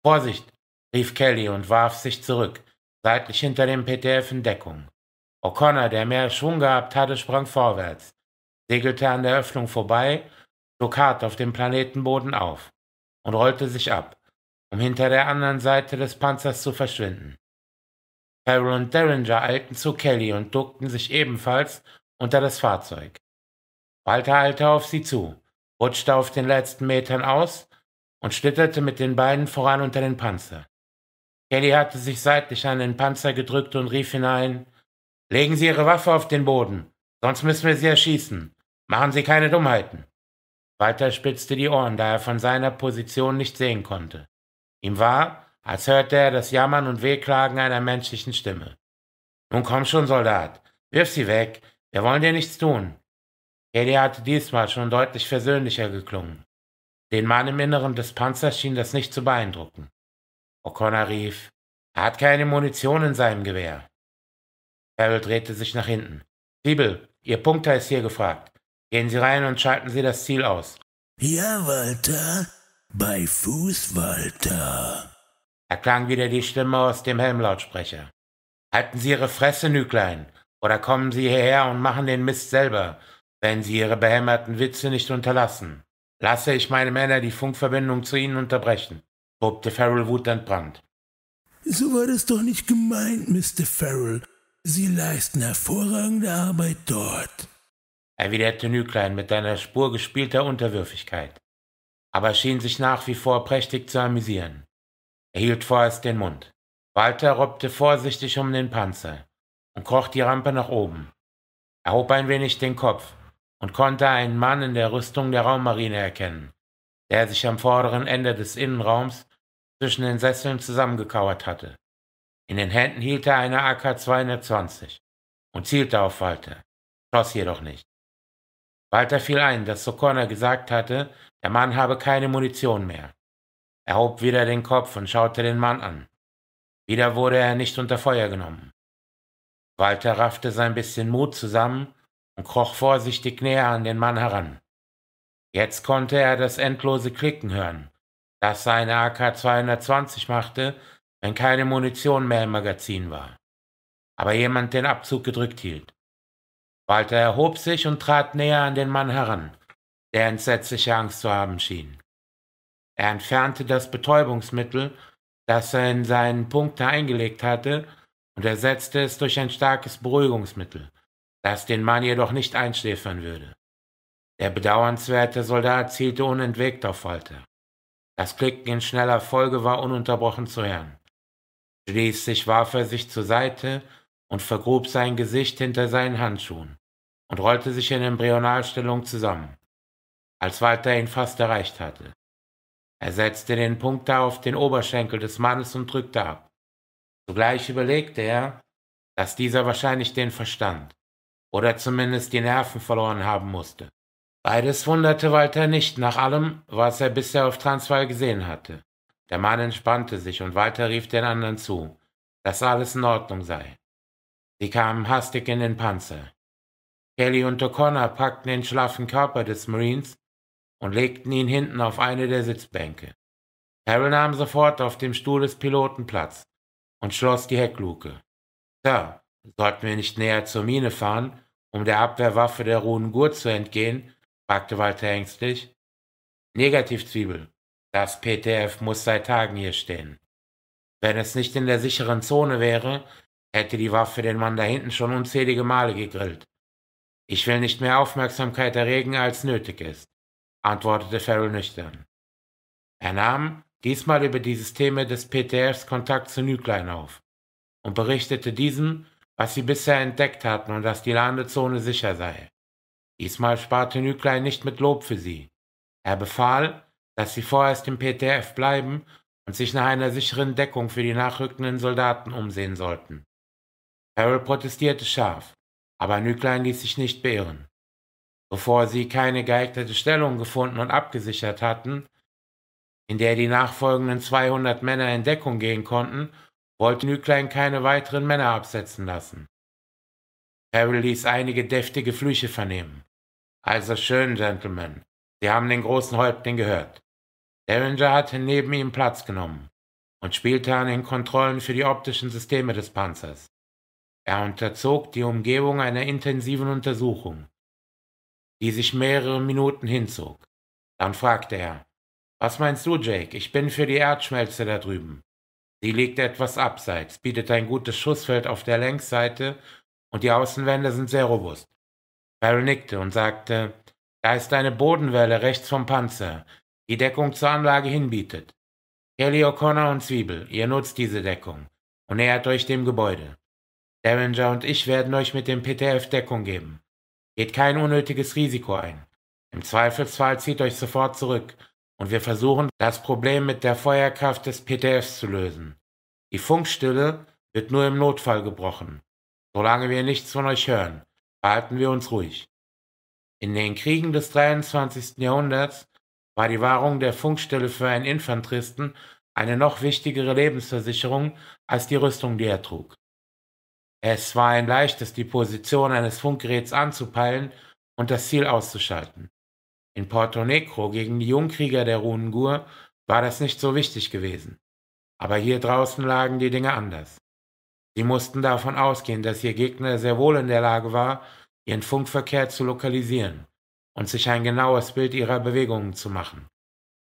Vorsicht! rief Kelly und warf sich zurück, seitlich hinter dem PTF in Deckung. O'Connor, der mehr Schwung gehabt hatte, sprang vorwärts segelte an der Öffnung vorbei, flog hart auf dem Planetenboden auf und rollte sich ab, um hinter der anderen Seite des Panzers zu verschwinden. Carol und Derringer eilten zu Kelly und duckten sich ebenfalls unter das Fahrzeug. Walter eilte auf sie zu, rutschte auf den letzten Metern aus und schlitterte mit den Beinen voran unter den Panzer. Kelly hatte sich seitlich an den Panzer gedrückt und rief hinein, Legen Sie Ihre Waffe auf den Boden, sonst müssen wir Sie erschießen. Machen Sie keine Dummheiten. Walter spitzte die Ohren, da er von seiner Position nicht sehen konnte. Ihm war, als hörte er das Jammern und Wehklagen einer menschlichen Stimme. Nun komm schon, Soldat, wirf sie weg, wir wollen dir nichts tun. Kelly hatte diesmal schon deutlich versöhnlicher geklungen. Den Mann im Inneren des Panzers schien das nicht zu beeindrucken. O'Connor rief, er hat keine Munition in seinem Gewehr. Carol drehte sich nach hinten. Siebel, Ihr Punkter ist hier gefragt. Gehen Sie rein und schalten Sie das Ziel aus. Ja, Walter. Bei Fuß, Walter. Erklang wieder die Stimme aus dem Helmlautsprecher. Halten Sie Ihre Fresse, Nüklein, oder kommen Sie hierher und machen den Mist selber, wenn Sie Ihre behämmerten Witze nicht unterlassen. Lasse ich meine Männer die Funkverbindung zu Ihnen unterbrechen, wobte Farrell wutentbrannt. So war das doch nicht gemeint, Mr. Farrell. Sie leisten hervorragende Arbeit dort erwiderte Nüklein mit einer Spur gespielter Unterwürfigkeit, aber schien sich nach wie vor prächtig zu amüsieren. Er hielt vorerst den Mund. Walter robbte vorsichtig um den Panzer und kroch die Rampe nach oben. Er hob ein wenig den Kopf und konnte einen Mann in der Rüstung der Raummarine erkennen, der sich am vorderen Ende des Innenraums zwischen den Sesseln zusammengekauert hatte. In den Händen hielt er eine AK-220 und zielte auf Walter, schoss jedoch nicht. Walter fiel ein, dass O'Connor gesagt hatte, der Mann habe keine Munition mehr. Er hob wieder den Kopf und schaute den Mann an. Wieder wurde er nicht unter Feuer genommen. Walter raffte sein bisschen Mut zusammen und kroch vorsichtig näher an den Mann heran. Jetzt konnte er das endlose Klicken hören, das seine AK-220 machte, wenn keine Munition mehr im Magazin war. Aber jemand den Abzug gedrückt hielt. Walter erhob sich und trat näher an den Mann heran, der entsetzliche Angst zu haben schien. Er entfernte das Betäubungsmittel, das er in seinen Punkte eingelegt hatte, und ersetzte es durch ein starkes Beruhigungsmittel, das den Mann jedoch nicht einschläfern würde. Der bedauernswerte Soldat zielte unentwegt auf Walter. Das Klicken in schneller Folge war ununterbrochen zu hören. Schließlich warf er sich zur Seite und vergrub sein Gesicht hinter seinen Handschuhen und rollte sich in Embryonalstellung zusammen, als Walter ihn fast erreicht hatte. Er setzte den Punkter auf den Oberschenkel des Mannes und drückte ab. Zugleich überlegte er, dass dieser wahrscheinlich den Verstand oder zumindest die Nerven verloren haben musste. Beides wunderte Walter nicht nach allem, was er bisher auf Transvaal gesehen hatte. Der Mann entspannte sich und Walter rief den anderen zu, dass alles in Ordnung sei. Sie kamen hastig in den Panzer. Kelly und O'Connor packten den schlaffen Körper des Marines und legten ihn hinten auf eine der Sitzbänke. Carol nahm sofort auf dem Stuhl des Piloten Platz und schloss die Heckluke. Sir, sollten wir nicht näher zur Mine fahren, um der Abwehrwaffe der rohen Gurt zu entgehen? fragte Walter ängstlich. Negativzwiebel. Das PTF muss seit Tagen hier stehen. Wenn es nicht in der sicheren Zone wäre, hätte die Waffe den Mann da hinten schon unzählige Male gegrillt. Ich will nicht mehr Aufmerksamkeit erregen, als nötig ist, antwortete Farrell nüchtern. Er nahm diesmal über die Systeme des PTFs Kontakt zu Nüklein auf und berichtete diesem, was sie bisher entdeckt hatten und dass die Landezone sicher sei. Diesmal sparte Nüklein nicht mit Lob für sie. Er befahl, dass sie vorerst im PTF bleiben und sich nach einer sicheren Deckung für die nachrückenden Soldaten umsehen sollten. Harold protestierte scharf, aber Nüklein ließ sich nicht beirren. Bevor sie keine geeignete Stellung gefunden und abgesichert hatten, in der die nachfolgenden 200 Männer in Deckung gehen konnten, wollte Nüklein keine weiteren Männer absetzen lassen. Harold ließ einige deftige Flüche vernehmen. Also schön, Gentlemen, Sie haben den großen Häuptling gehört. Derringer hatte neben ihm Platz genommen und spielte an den Kontrollen für die optischen Systeme des Panzers. Er unterzog die Umgebung einer intensiven Untersuchung, die sich mehrere Minuten hinzog. Dann fragte er, was meinst du, Jake? Ich bin für die Erdschmelze da drüben. Sie liegt etwas abseits, bietet ein gutes Schussfeld auf der Längsseite und die Außenwände sind sehr robust. Farrell nickte und sagte, da ist eine Bodenwelle rechts vom Panzer, die Deckung zur Anlage hinbietet. Kelly O'Connor und Zwiebel, ihr nutzt diese Deckung und nähert euch dem Gebäude. Derringer und ich werden euch mit dem PTF Deckung geben. Geht kein unnötiges Risiko ein. Im Zweifelsfall zieht euch sofort zurück und wir versuchen, das Problem mit der Feuerkraft des PTFs zu lösen. Die Funkstille wird nur im Notfall gebrochen. Solange wir nichts von euch hören, behalten wir uns ruhig. In den Kriegen des 23. Jahrhunderts war die Wahrung der Funkstille für einen Infanteristen eine noch wichtigere Lebensversicherung als die Rüstung, die er trug. Es war ein leichtes, die Position eines Funkgeräts anzupeilen und das Ziel auszuschalten. In Porto Negro gegen die Jungkrieger der Runengur war das nicht so wichtig gewesen. Aber hier draußen lagen die Dinge anders. Sie mussten davon ausgehen, dass ihr Gegner sehr wohl in der Lage war, ihren Funkverkehr zu lokalisieren und sich ein genaues Bild ihrer Bewegungen zu machen.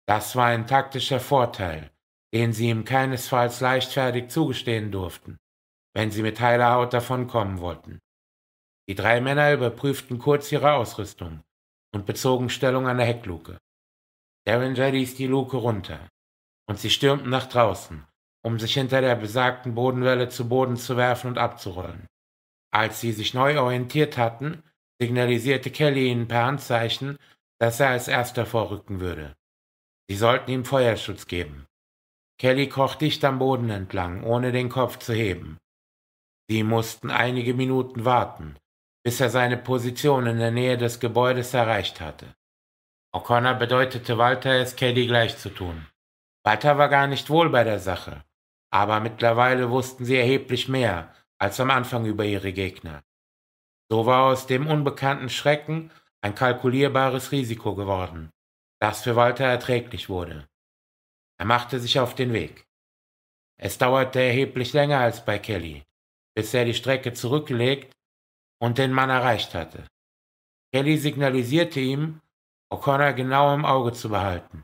Das war ein taktischer Vorteil, den sie ihm keinesfalls leichtfertig zugestehen durften wenn sie mit heiler Haut davonkommen wollten. Die drei Männer überprüften kurz ihre Ausrüstung und bezogen Stellung an der Heckluke. Derringer ließ die Luke runter, und sie stürmten nach draußen, um sich hinter der besagten Bodenwelle zu Boden zu werfen und abzurollen. Als sie sich neu orientiert hatten, signalisierte Kelly ihnen per Handzeichen, dass er als erster vorrücken würde. Sie sollten ihm Feuerschutz geben. Kelly kroch dicht am Boden entlang, ohne den Kopf zu heben. Sie mussten einige Minuten warten, bis er seine Position in der Nähe des Gebäudes erreicht hatte. O'Connor bedeutete Walter, es Kelly gleich zu tun. Walter war gar nicht wohl bei der Sache, aber mittlerweile wussten sie erheblich mehr als am Anfang über ihre Gegner. So war aus dem unbekannten Schrecken ein kalkulierbares Risiko geworden, das für Walter erträglich wurde. Er machte sich auf den Weg. Es dauerte erheblich länger als bei Kelly bis er die Strecke zurückgelegt und den Mann erreicht hatte. Kelly signalisierte ihm, O'Connor genau im Auge zu behalten,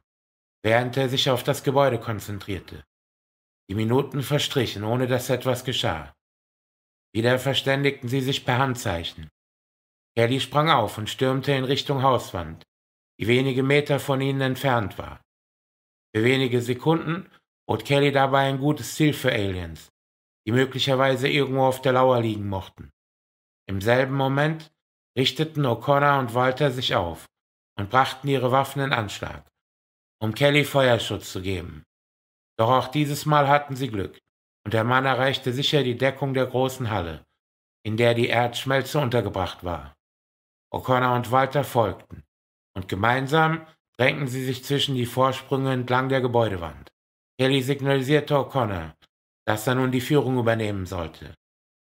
während er sich auf das Gebäude konzentrierte. Die Minuten verstrichen, ohne dass etwas geschah. Wieder verständigten sie sich per Handzeichen. Kelly sprang auf und stürmte in Richtung Hauswand, die wenige Meter von ihnen entfernt war. Für wenige Sekunden bot Kelly dabei ein gutes Ziel für Aliens, die möglicherweise irgendwo auf der Lauer liegen mochten. Im selben Moment richteten O'Connor und Walter sich auf und brachten ihre Waffen in Anschlag, um Kelly Feuerschutz zu geben. Doch auch dieses Mal hatten sie Glück, und der Mann erreichte sicher die Deckung der großen Halle, in der die Erdschmelze untergebracht war. O'Connor und Walter folgten, und gemeinsam drängten sie sich zwischen die Vorsprünge entlang der Gebäudewand. Kelly signalisierte O'Connor, dass er nun die Führung übernehmen sollte.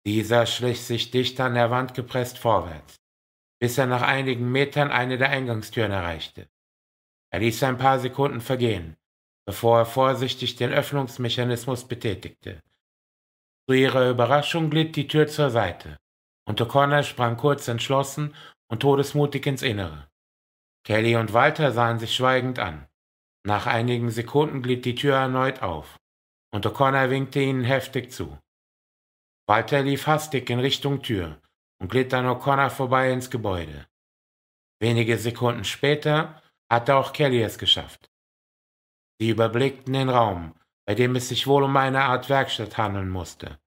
Dieser schlich sich dicht an der Wand gepresst vorwärts, bis er nach einigen Metern eine der Eingangstüren erreichte. Er ließ ein paar Sekunden vergehen, bevor er vorsichtig den Öffnungsmechanismus betätigte. Zu ihrer Überraschung glitt die Tür zur Seite, und O'Connor sprang kurz entschlossen und todesmutig ins Innere. Kelly und Walter sahen sich schweigend an. Nach einigen Sekunden glitt die Tür erneut auf und O'Connor winkte ihnen heftig zu. Walter lief hastig in Richtung Tür und glitt an O'Connor vorbei ins Gebäude. Wenige Sekunden später hatte auch Kelly es geschafft. Sie überblickten den Raum, bei dem es sich wohl um eine Art Werkstatt handeln musste.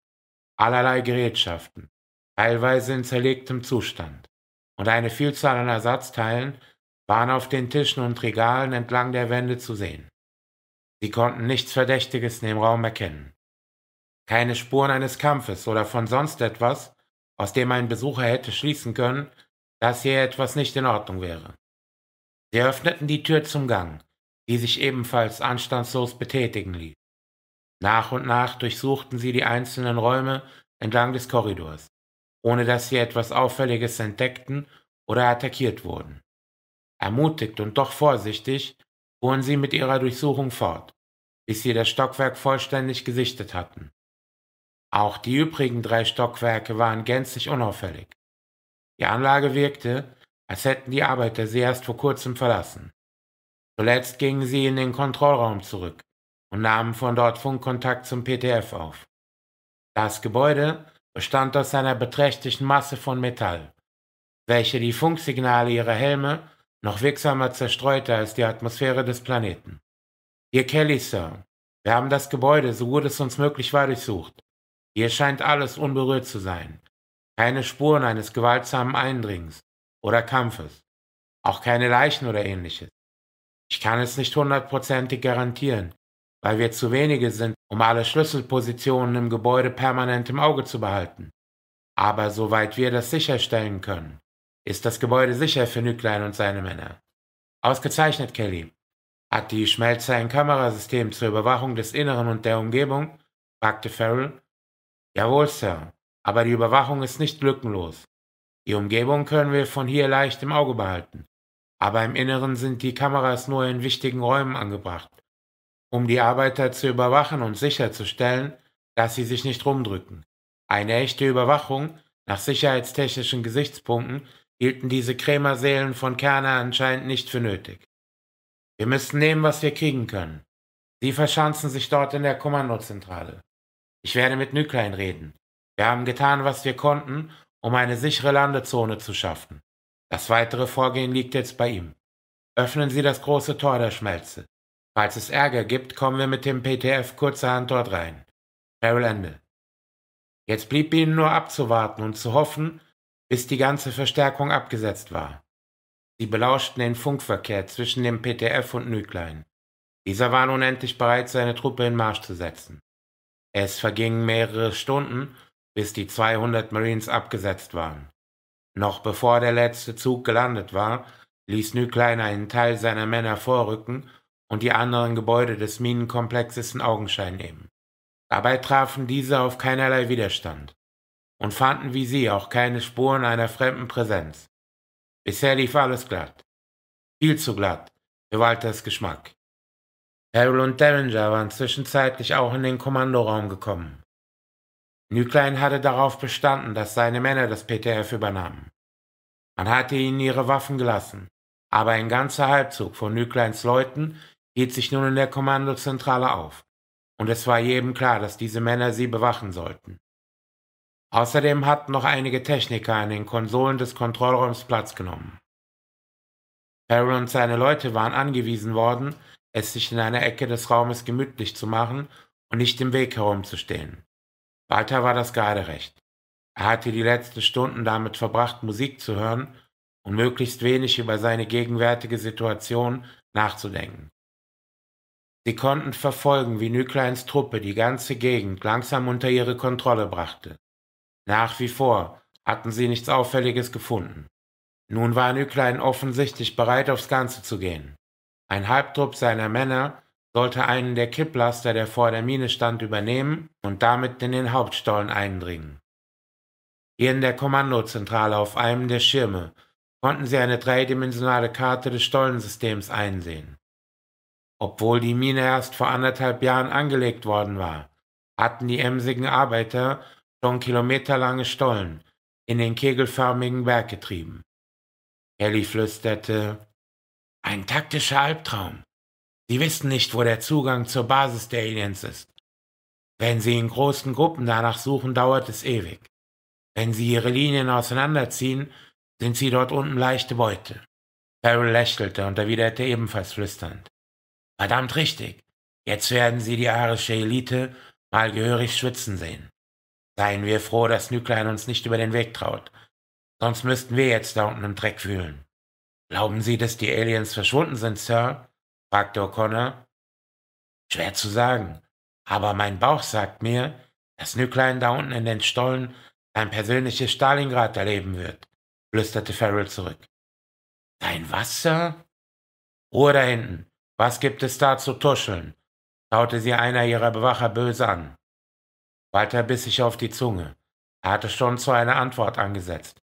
Allerlei Gerätschaften, teilweise in zerlegtem Zustand, und eine Vielzahl an Ersatzteilen waren auf den Tischen und Regalen entlang der Wände zu sehen. Sie konnten nichts Verdächtiges in dem Raum erkennen. Keine Spuren eines Kampfes oder von sonst etwas, aus dem ein Besucher hätte schließen können, dass hier etwas nicht in Ordnung wäre. Sie öffneten die Tür zum Gang, die sich ebenfalls anstandslos betätigen ließ. Nach und nach durchsuchten sie die einzelnen Räume entlang des Korridors, ohne dass sie etwas Auffälliges entdeckten oder attackiert wurden. Ermutigt und doch vorsichtig fuhren sie mit ihrer Durchsuchung fort, bis sie das Stockwerk vollständig gesichtet hatten. Auch die übrigen drei Stockwerke waren gänzlich unauffällig. Die Anlage wirkte, als hätten die Arbeiter sie erst vor kurzem verlassen. Zuletzt gingen sie in den Kontrollraum zurück und nahmen von dort Funkkontakt zum PTF auf. Das Gebäude bestand aus einer beträchtlichen Masse von Metall, welche die Funksignale ihrer Helme noch wirksamer zerstreuter als die Atmosphäre des Planeten. Ihr Kelly, Sir, wir haben das Gebäude, so gut es uns möglich war, durchsucht. Hier scheint alles unberührt zu sein. Keine Spuren eines gewaltsamen Eindringens oder Kampfes. Auch keine Leichen oder ähnliches. Ich kann es nicht hundertprozentig garantieren, weil wir zu wenige sind, um alle Schlüsselpositionen im Gebäude permanent im Auge zu behalten. Aber soweit wir das sicherstellen können, ist das Gebäude sicher für Nüklein und seine Männer. Ausgezeichnet, Kelly. Hat die Schmelze ein Kamerasystem zur Überwachung des Inneren und der Umgebung? fragte Farrell. Jawohl, Sir, aber die Überwachung ist nicht lückenlos. Die Umgebung können wir von hier leicht im Auge behalten, aber im Inneren sind die Kameras nur in wichtigen Räumen angebracht, um die Arbeiter zu überwachen und sicherzustellen, dass sie sich nicht rumdrücken. Eine echte Überwachung nach sicherheitstechnischen Gesichtspunkten hielten diese Krämerseelen von Kerner anscheinend nicht für nötig. Wir müssen nehmen, was wir kriegen können. Sie verschanzen sich dort in der Kommandozentrale. Ich werde mit Nüklein reden. Wir haben getan, was wir konnten, um eine sichere Landezone zu schaffen. Das weitere Vorgehen liegt jetzt bei ihm. Öffnen Sie das große Tor der Schmelze. Falls es Ärger gibt, kommen wir mit dem PTF kurzerhand dort rein. Carol Ende. Jetzt blieb ihnen nur abzuwarten und zu hoffen, bis die ganze Verstärkung abgesetzt war. Sie belauschten den Funkverkehr zwischen dem PTF und Nüklein. Dieser war nun endlich bereit, seine Truppe in Marsch zu setzen. Es vergingen mehrere Stunden, bis die 200 Marines abgesetzt waren. Noch bevor der letzte Zug gelandet war, ließ Nüklein einen Teil seiner Männer vorrücken und die anderen Gebäude des Minenkomplexes in Augenschein nehmen. Dabei trafen diese auf keinerlei Widerstand und fanden wie sie auch keine Spuren einer fremden Präsenz. Bisher lief alles glatt. Viel zu glatt für Walters Geschmack. Harold und Derringer waren zwischenzeitlich auch in den Kommandoraum gekommen. Nüklein hatte darauf bestanden, dass seine Männer das PTF übernahmen. Man hatte ihnen ihre Waffen gelassen, aber ein ganzer Halbzug von Nükleins Leuten hielt sich nun in der Kommandozentrale auf, und es war jedem klar, dass diese Männer sie bewachen sollten. Außerdem hatten noch einige Techniker an den Konsolen des Kontrollraums Platz genommen. Harry und seine Leute waren angewiesen worden, es sich in einer Ecke des Raumes gemütlich zu machen und nicht im Weg herumzustehen. Walter war das gerade recht. Er hatte die letzten Stunden damit verbracht, Musik zu hören und möglichst wenig über seine gegenwärtige Situation nachzudenken. Sie konnten verfolgen, wie Nükleins Truppe die ganze Gegend langsam unter ihre Kontrolle brachte. Nach wie vor hatten sie nichts Auffälliges gefunden. Nun war Nüklein offensichtlich bereit, aufs Ganze zu gehen. Ein Halbtrupp seiner Männer sollte einen der Kipplaster, der vor der Mine stand, übernehmen und damit in den Hauptstollen eindringen. Hier in der Kommandozentrale auf einem der Schirme konnten sie eine dreidimensionale Karte des Stollensystems einsehen. Obwohl die Mine erst vor anderthalb Jahren angelegt worden war, hatten die emsigen Arbeiter schon kilometerlange Stollen in den kegelförmigen Berg getrieben. Kelly flüsterte, ein taktischer Albtraum. Sie wissen nicht, wo der Zugang zur Basis der Aliens ist. Wenn sie in großen Gruppen danach suchen, dauert es ewig. Wenn sie ihre Linien auseinanderziehen, sind sie dort unten leichte Beute. Farrell lächelte und erwiderte ebenfalls flüsternd. Verdammt richtig. Jetzt werden sie die arische Elite mal gehörig schwitzen sehen. Seien wir froh, dass Nüklein uns nicht über den Weg traut. Sonst müssten wir jetzt da unten im Dreck wühlen. Glauben Sie, dass die Aliens verschwunden sind, Sir? fragte O'Connor. Schwer zu sagen, aber mein Bauch sagt mir, dass Nüklein da unten in den Stollen sein persönliches Stalingrad erleben wird, flüsterte Farrell zurück. Dein Sir? Ruhe da hinten. Was gibt es da zu tuscheln? schaute sie einer ihrer Bewacher böse an. Walter biss sich auf die Zunge. Er hatte schon zu einer Antwort angesetzt.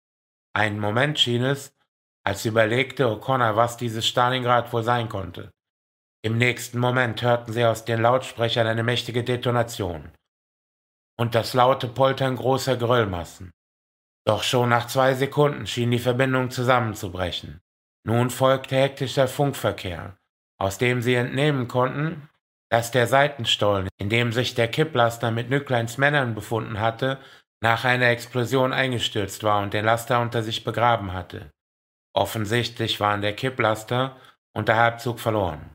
Einen Moment schien es, als überlegte O'Connor, was dieses Stalingrad wohl sein konnte. Im nächsten Moment hörten sie aus den Lautsprechern eine mächtige Detonation und das laute Poltern großer Geröllmassen. Doch schon nach zwei Sekunden schien die Verbindung zusammenzubrechen. Nun folgte hektischer Funkverkehr, aus dem sie entnehmen konnten, dass der Seitenstollen, in dem sich der Kipplaster mit Nückleins Männern befunden hatte, nach einer Explosion eingestürzt war und den Laster unter sich begraben hatte. Offensichtlich waren der Kipplaster und der Halbzug verloren.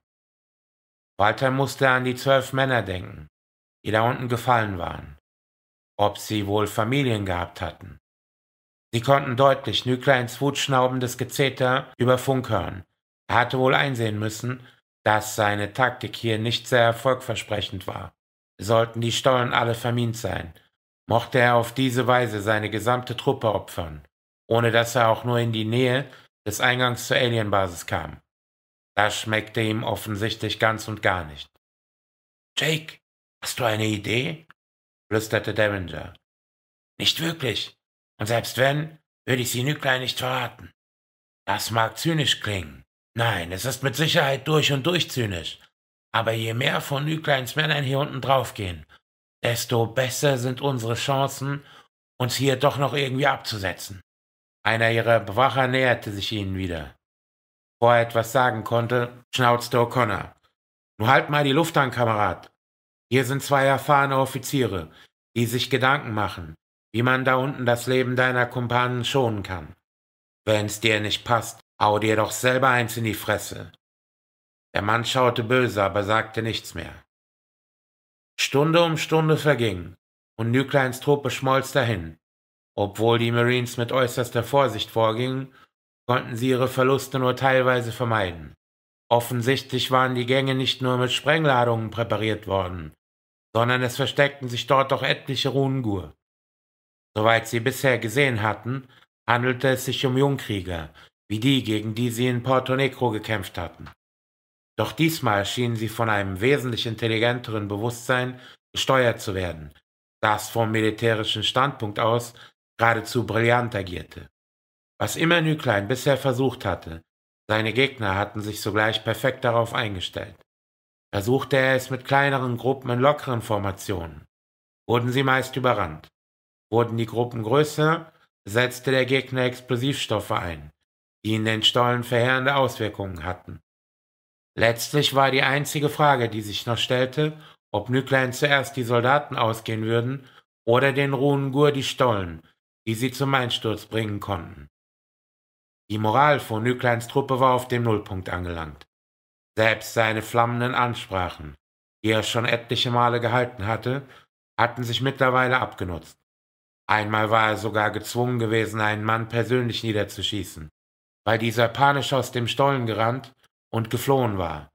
Walter musste an die zwölf Männer denken, die da unten gefallen waren. Ob sie wohl Familien gehabt hatten. Sie konnten deutlich Nükleins wutschnaubendes Gezeter über Funk hören. Er hatte wohl einsehen müssen, dass seine Taktik hier nicht sehr erfolgversprechend war. Sollten die Stollen alle vermint sein, mochte er auf diese Weise seine gesamte Truppe opfern, ohne dass er auch nur in die Nähe des Eingangs zur Alienbasis kam. Das schmeckte ihm offensichtlich ganz und gar nicht. Jake, hast du eine Idee? flüsterte Derringer. Nicht wirklich. Und selbst wenn, würde ich sie Nüklein nicht verraten. Das mag zynisch klingen, Nein, es ist mit Sicherheit durch und durch zynisch. Aber je mehr von Nükleins Männern hier unten draufgehen, desto besser sind unsere Chancen, uns hier doch noch irgendwie abzusetzen. Einer ihrer Bewacher näherte sich ihnen wieder. Bevor er etwas sagen konnte, schnauzte O'Connor. Nur halt mal die Luft an, Kamerad. Hier sind zwei erfahrene Offiziere, die sich Gedanken machen, wie man da unten das Leben deiner Kumpanen schonen kann. Wenn's dir nicht passt, Hau dir doch selber eins in die Fresse. Der Mann schaute böse, aber sagte nichts mehr. Stunde um Stunde verging, und Nükleins Truppe schmolz dahin. Obwohl die Marines mit äußerster Vorsicht vorgingen, konnten sie ihre Verluste nur teilweise vermeiden. Offensichtlich waren die Gänge nicht nur mit Sprengladungen präpariert worden, sondern es versteckten sich dort auch etliche Runengur. Soweit sie bisher gesehen hatten, handelte es sich um Jungkrieger, wie die, gegen die sie in Porto Negro gekämpft hatten. Doch diesmal schienen sie von einem wesentlich intelligenteren Bewusstsein gesteuert zu werden, das vom militärischen Standpunkt aus geradezu brillant agierte. Was immer Nüklein bisher versucht hatte, seine Gegner hatten sich sogleich perfekt darauf eingestellt. Versuchte er es mit kleineren Gruppen in lockeren Formationen, wurden sie meist überrannt. Wurden die Gruppen größer, setzte der Gegner Explosivstoffe ein, die in den Stollen verheerende Auswirkungen hatten. Letztlich war die einzige Frage, die sich noch stellte, ob Nüklein zuerst die Soldaten ausgehen würden oder den Runengur die Stollen, die sie zum Einsturz bringen konnten. Die Moral von Nükleins Truppe war auf dem Nullpunkt angelangt. Selbst seine flammenden Ansprachen, die er schon etliche Male gehalten hatte, hatten sich mittlerweile abgenutzt. Einmal war er sogar gezwungen gewesen, einen Mann persönlich niederzuschießen weil dieser panisch aus dem Stollen gerannt und geflohen war.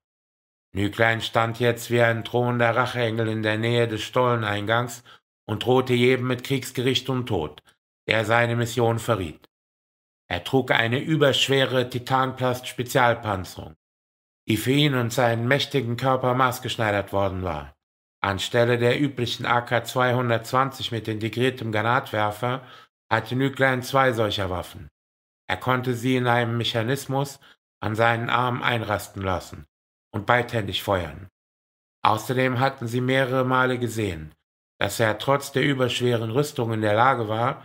Nüklein stand jetzt wie ein drohender Racheengel in der Nähe des Stolleneingangs und drohte jedem mit Kriegsgericht und Tod, der seine Mission verriet. Er trug eine überschwere Titanplast-Spezialpanzerung, die für ihn und seinen mächtigen Körper maßgeschneidert worden war. Anstelle der üblichen AK-220 mit integriertem Granatwerfer hatte Nüklein zwei solcher Waffen. Er konnte sie in einem Mechanismus an seinen Armen einrasten lassen und beidhändig feuern. Außerdem hatten sie mehrere Male gesehen, dass er trotz der überschweren Rüstung in der Lage war,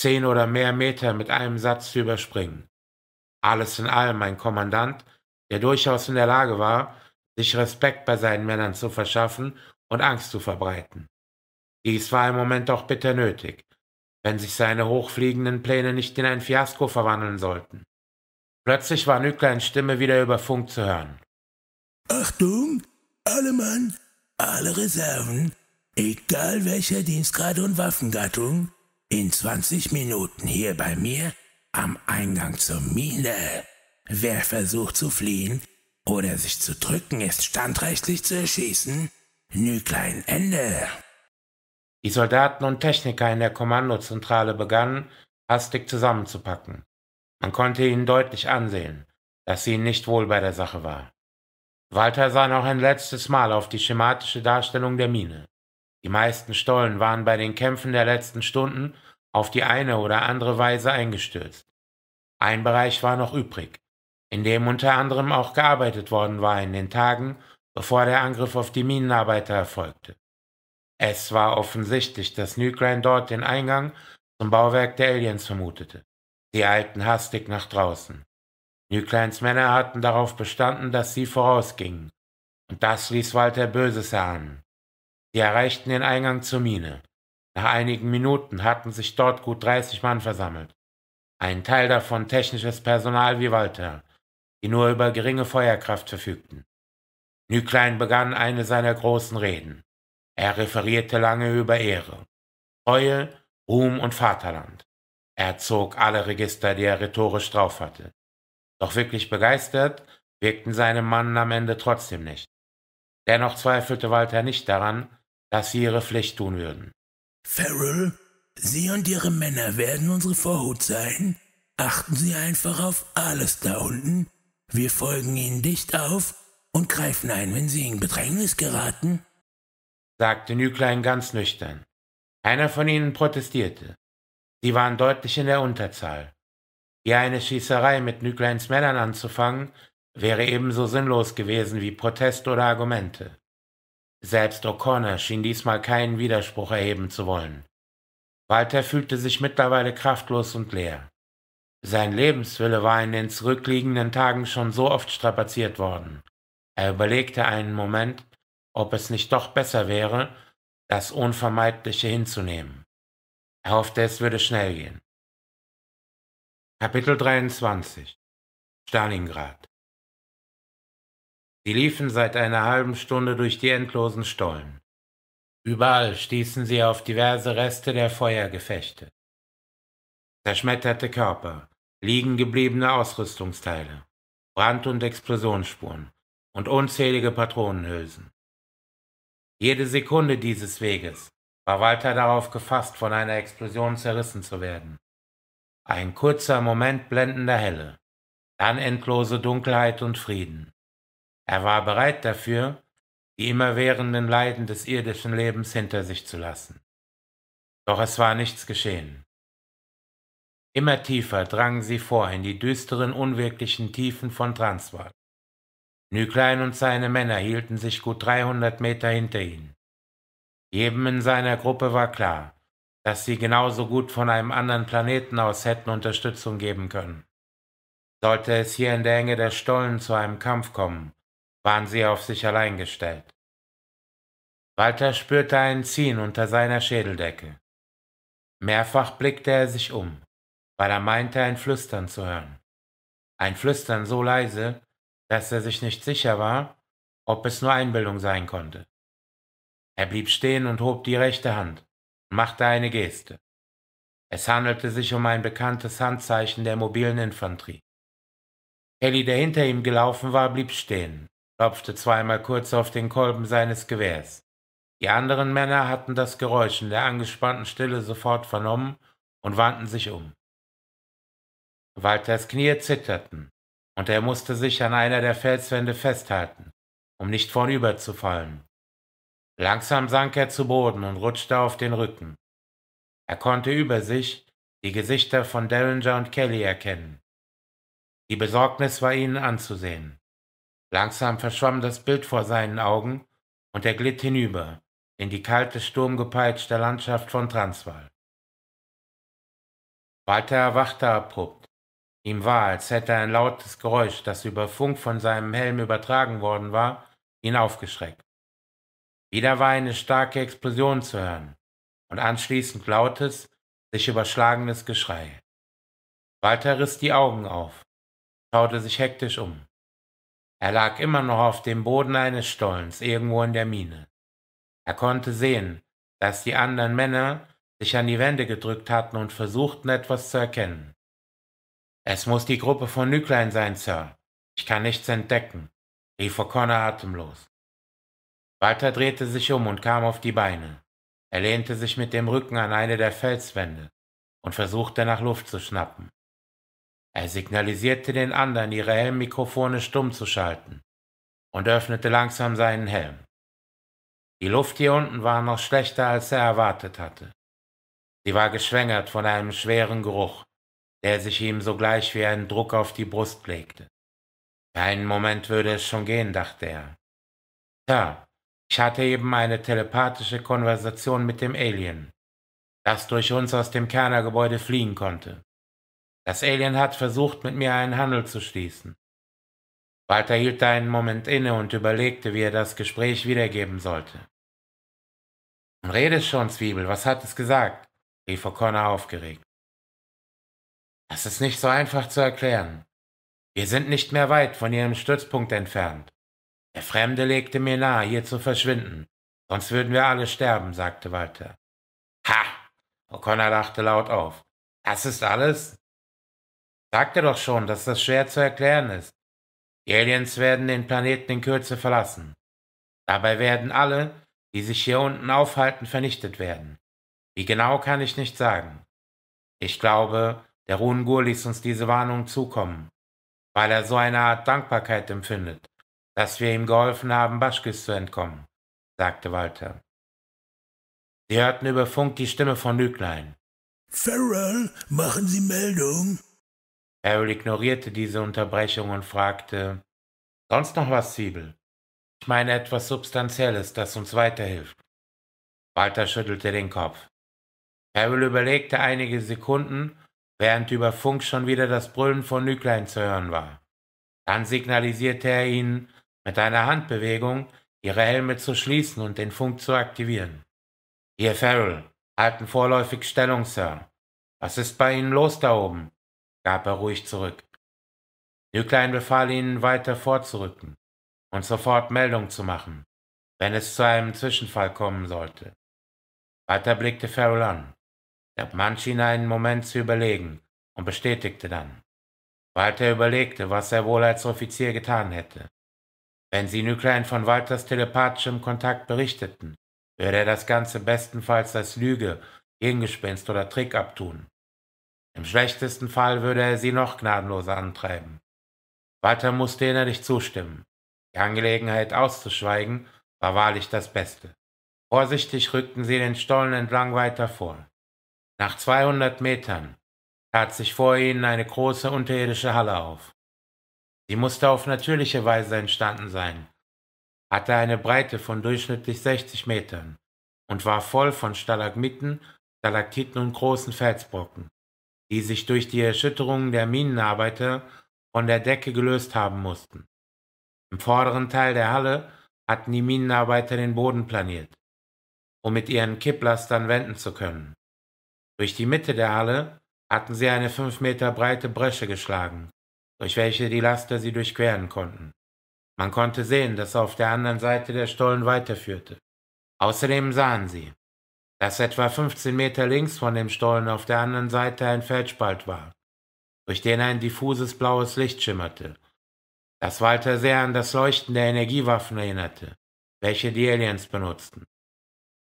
zehn oder mehr Meter mit einem Satz zu überspringen. Alles in allem ein Kommandant, der durchaus in der Lage war, sich Respekt bei seinen Männern zu verschaffen und Angst zu verbreiten. Dies war im Moment auch bitter nötig, wenn sich seine hochfliegenden Pläne nicht in ein Fiasko verwandeln sollten. Plötzlich war Nükleins Stimme wieder über Funk zu hören. Achtung, alle Mann, alle Reserven, egal welcher Dienstgrad und Waffengattung, in 20 Minuten hier bei mir am Eingang zur Mine. Wer versucht zu fliehen oder sich zu drücken, ist standrechtlich zu erschießen. Nüklein Ende. Die Soldaten und Techniker in der Kommandozentrale begannen, hastig zusammenzupacken. Man konnte ihnen deutlich ansehen, dass ihnen nicht wohl bei der Sache war. Walter sah noch ein letztes Mal auf die schematische Darstellung der Mine. Die meisten Stollen waren bei den Kämpfen der letzten Stunden auf die eine oder andere Weise eingestürzt. Ein Bereich war noch übrig, in dem unter anderem auch gearbeitet worden war in den Tagen, bevor der Angriff auf die Minenarbeiter erfolgte. Es war offensichtlich, dass Nygren dort den Eingang zum Bauwerk der Aliens vermutete. Sie eilten hastig nach draußen. Nygreins Männer hatten darauf bestanden, dass sie vorausgingen, und das ließ Walter Böses erahnen. Sie erreichten den Eingang zur Mine. Nach einigen Minuten hatten sich dort gut 30 Mann versammelt. Ein Teil davon technisches Personal wie Walter, die nur über geringe Feuerkraft verfügten. Nüklein begann eine seiner großen Reden. Er referierte lange über Ehre, Treue, Ruhm und Vaterland. Er zog alle Register, die er rhetorisch drauf hatte. Doch wirklich begeistert wirkten seine Mannen am Ende trotzdem nicht. Dennoch zweifelte Walter nicht daran, dass sie ihre Pflicht tun würden. Farrell, Sie und Ihre Männer werden unsere Vorhut sein. Achten Sie einfach auf alles da unten. Wir folgen Ihnen dicht auf und greifen ein, wenn Sie in Bedrängnis geraten sagte Nüklein ganz nüchtern. Einer von ihnen protestierte. Sie waren deutlich in der Unterzahl. Hier eine Schießerei mit Nükleins Männern anzufangen, wäre ebenso sinnlos gewesen wie Protest oder Argumente. Selbst O'Connor schien diesmal keinen Widerspruch erheben zu wollen. Walter fühlte sich mittlerweile kraftlos und leer. Sein Lebenswille war in den zurückliegenden Tagen schon so oft strapaziert worden. Er überlegte einen Moment, ob es nicht doch besser wäre, das Unvermeidliche hinzunehmen. Er hoffte, es würde schnell gehen. Kapitel 23 Stalingrad Sie liefen seit einer halben Stunde durch die endlosen Stollen. Überall stießen sie auf diverse Reste der Feuergefechte. Zerschmetterte Körper, liegen gebliebene Ausrüstungsteile, Brand- und Explosionsspuren und unzählige Patronenhülsen. Jede Sekunde dieses Weges war Walter darauf gefasst, von einer Explosion zerrissen zu werden. Ein kurzer Moment blendender Helle, dann endlose Dunkelheit und Frieden. Er war bereit dafür, die immerwährenden Leiden des irdischen Lebens hinter sich zu lassen. Doch es war nichts geschehen. Immer tiefer drangen sie vor in die düsteren, unwirklichen Tiefen von Transvaal. Nüklein und seine Männer hielten sich gut 300 Meter hinter ihn. Jedem in seiner Gruppe war klar, dass sie genauso gut von einem anderen Planeten aus hätten Unterstützung geben können. Sollte es hier in der Enge der Stollen zu einem Kampf kommen, waren sie auf sich allein gestellt. Walter spürte ein Ziehen unter seiner Schädeldecke. Mehrfach blickte er sich um, weil er meinte, ein Flüstern zu hören. Ein Flüstern so leise, dass er sich nicht sicher war, ob es nur Einbildung sein konnte. Er blieb stehen und hob die rechte Hand und machte eine Geste. Es handelte sich um ein bekanntes Handzeichen der mobilen Infanterie. Kelly, der hinter ihm gelaufen war, blieb stehen, klopfte zweimal kurz auf den Kolben seines Gewehrs. Die anderen Männer hatten das Geräusch in der angespannten Stille sofort vernommen und wandten sich um. Walters Knie zitterten und er musste sich an einer der Felswände festhalten, um nicht vornüberzufallen. Langsam sank er zu Boden und rutschte auf den Rücken. Er konnte über sich die Gesichter von Derringer und Kelly erkennen. Die Besorgnis war ihnen anzusehen. Langsam verschwamm das Bild vor seinen Augen und er glitt hinüber in die kalte, sturmgepeitschte Landschaft von Transvaal. Walter erwachte abrupt Ihm war, als hätte ein lautes Geräusch, das über Funk von seinem Helm übertragen worden war, ihn aufgeschreckt. Wieder war eine starke Explosion zu hören und anschließend lautes, sich überschlagenes Geschrei. Walter riss die Augen auf, schaute sich hektisch um. Er lag immer noch auf dem Boden eines Stollens irgendwo in der Mine. Er konnte sehen, dass die anderen Männer sich an die Wände gedrückt hatten und versuchten, etwas zu erkennen. Es muss die Gruppe von Nüklein sein, Sir. Ich kann nichts entdecken, rief O'Connor atemlos. Walter drehte sich um und kam auf die Beine. Er lehnte sich mit dem Rücken an eine der Felswände und versuchte nach Luft zu schnappen. Er signalisierte den anderen, ihre Helmmikrofone stumm zu schalten und öffnete langsam seinen Helm. Die Luft hier unten war noch schlechter, als er erwartet hatte. Sie war geschwängert von einem schweren Geruch der sich ihm sogleich wie ein Druck auf die Brust legte. einen Moment würde es schon gehen, dachte er. Tja, ich hatte eben eine telepathische Konversation mit dem Alien, das durch uns aus dem Kernergebäude fliehen konnte. Das Alien hat versucht, mit mir einen Handel zu schließen. Walter hielt einen Moment inne und überlegte, wie er das Gespräch wiedergeben sollte. rede schon, Zwiebel, was hat es gesagt? rief O'Connor aufgeregt. Das ist nicht so einfach zu erklären. Wir sind nicht mehr weit von ihrem Stützpunkt entfernt. Der Fremde legte mir nahe, hier zu verschwinden. Sonst würden wir alle sterben, sagte Walter. Ha! O'Connor lachte laut auf. Das ist alles? Sagte doch schon, dass das schwer zu erklären ist. Die Aliens werden den Planeten in Kürze verlassen. Dabei werden alle, die sich hier unten aufhalten, vernichtet werden. Wie genau kann ich nicht sagen. Ich glaube, der Runengur ließ uns diese Warnung zukommen, weil er so eine Art Dankbarkeit empfindet, dass wir ihm geholfen haben, Baschkis zu entkommen, sagte Walter. Sie hörten über Funk die Stimme von Lüglein. Farrell, machen Sie Meldung. Farrell ignorierte diese Unterbrechung und fragte, Sonst noch was, Zwiebel? Ich meine etwas Substanzielles, das uns weiterhilft. Walter schüttelte den Kopf. Farrell überlegte einige Sekunden während über Funk schon wieder das Brüllen von Nüklein zu hören war. Dann signalisierte er ihnen mit einer Handbewegung, ihre Helme zu schließen und den Funk zu aktivieren. Hier, Farrell, halten vorläufig Stellung, Sir. Was ist bei Ihnen los da oben? gab er ruhig zurück. Nüklein befahl ihnen, weiter vorzurücken und sofort Meldung zu machen, wenn es zu einem Zwischenfall kommen sollte. Weiter blickte Farrell an. Der Mann schien einen Moment zu überlegen und bestätigte dann. Walter überlegte, was er wohl als Offizier getan hätte. Wenn sie Nüklein von Walters telepathischem Kontakt berichteten, würde er das Ganze bestenfalls als Lüge, Gegengespenst oder Trick abtun. Im schlechtesten Fall würde er sie noch gnadenloser antreiben. Walter musste innerlich zustimmen. Die Angelegenheit auszuschweigen war wahrlich das Beste. Vorsichtig rückten sie den Stollen entlang weiter vor. Nach 200 Metern tat sich vor ihnen eine große unterirdische Halle auf. Sie musste auf natürliche Weise entstanden sein, hatte eine Breite von durchschnittlich 60 Metern und war voll von Stalagmiten, Stalaktiten und großen Felsbrocken, die sich durch die Erschütterungen der Minenarbeiter von der Decke gelöst haben mussten. Im vorderen Teil der Halle hatten die Minenarbeiter den Boden planiert, um mit ihren Kipplastern wenden zu können. Durch die Mitte der Halle hatten sie eine fünf Meter breite Bresche geschlagen, durch welche die Laster sie durchqueren konnten. Man konnte sehen, dass auf der anderen Seite der Stollen weiterführte. Außerdem sahen sie, dass etwa 15 Meter links von dem Stollen auf der anderen Seite ein Feldspalt war, durch den ein diffuses blaues Licht schimmerte, das Walter sehr an das Leuchten der Energiewaffen erinnerte, welche die Aliens benutzten.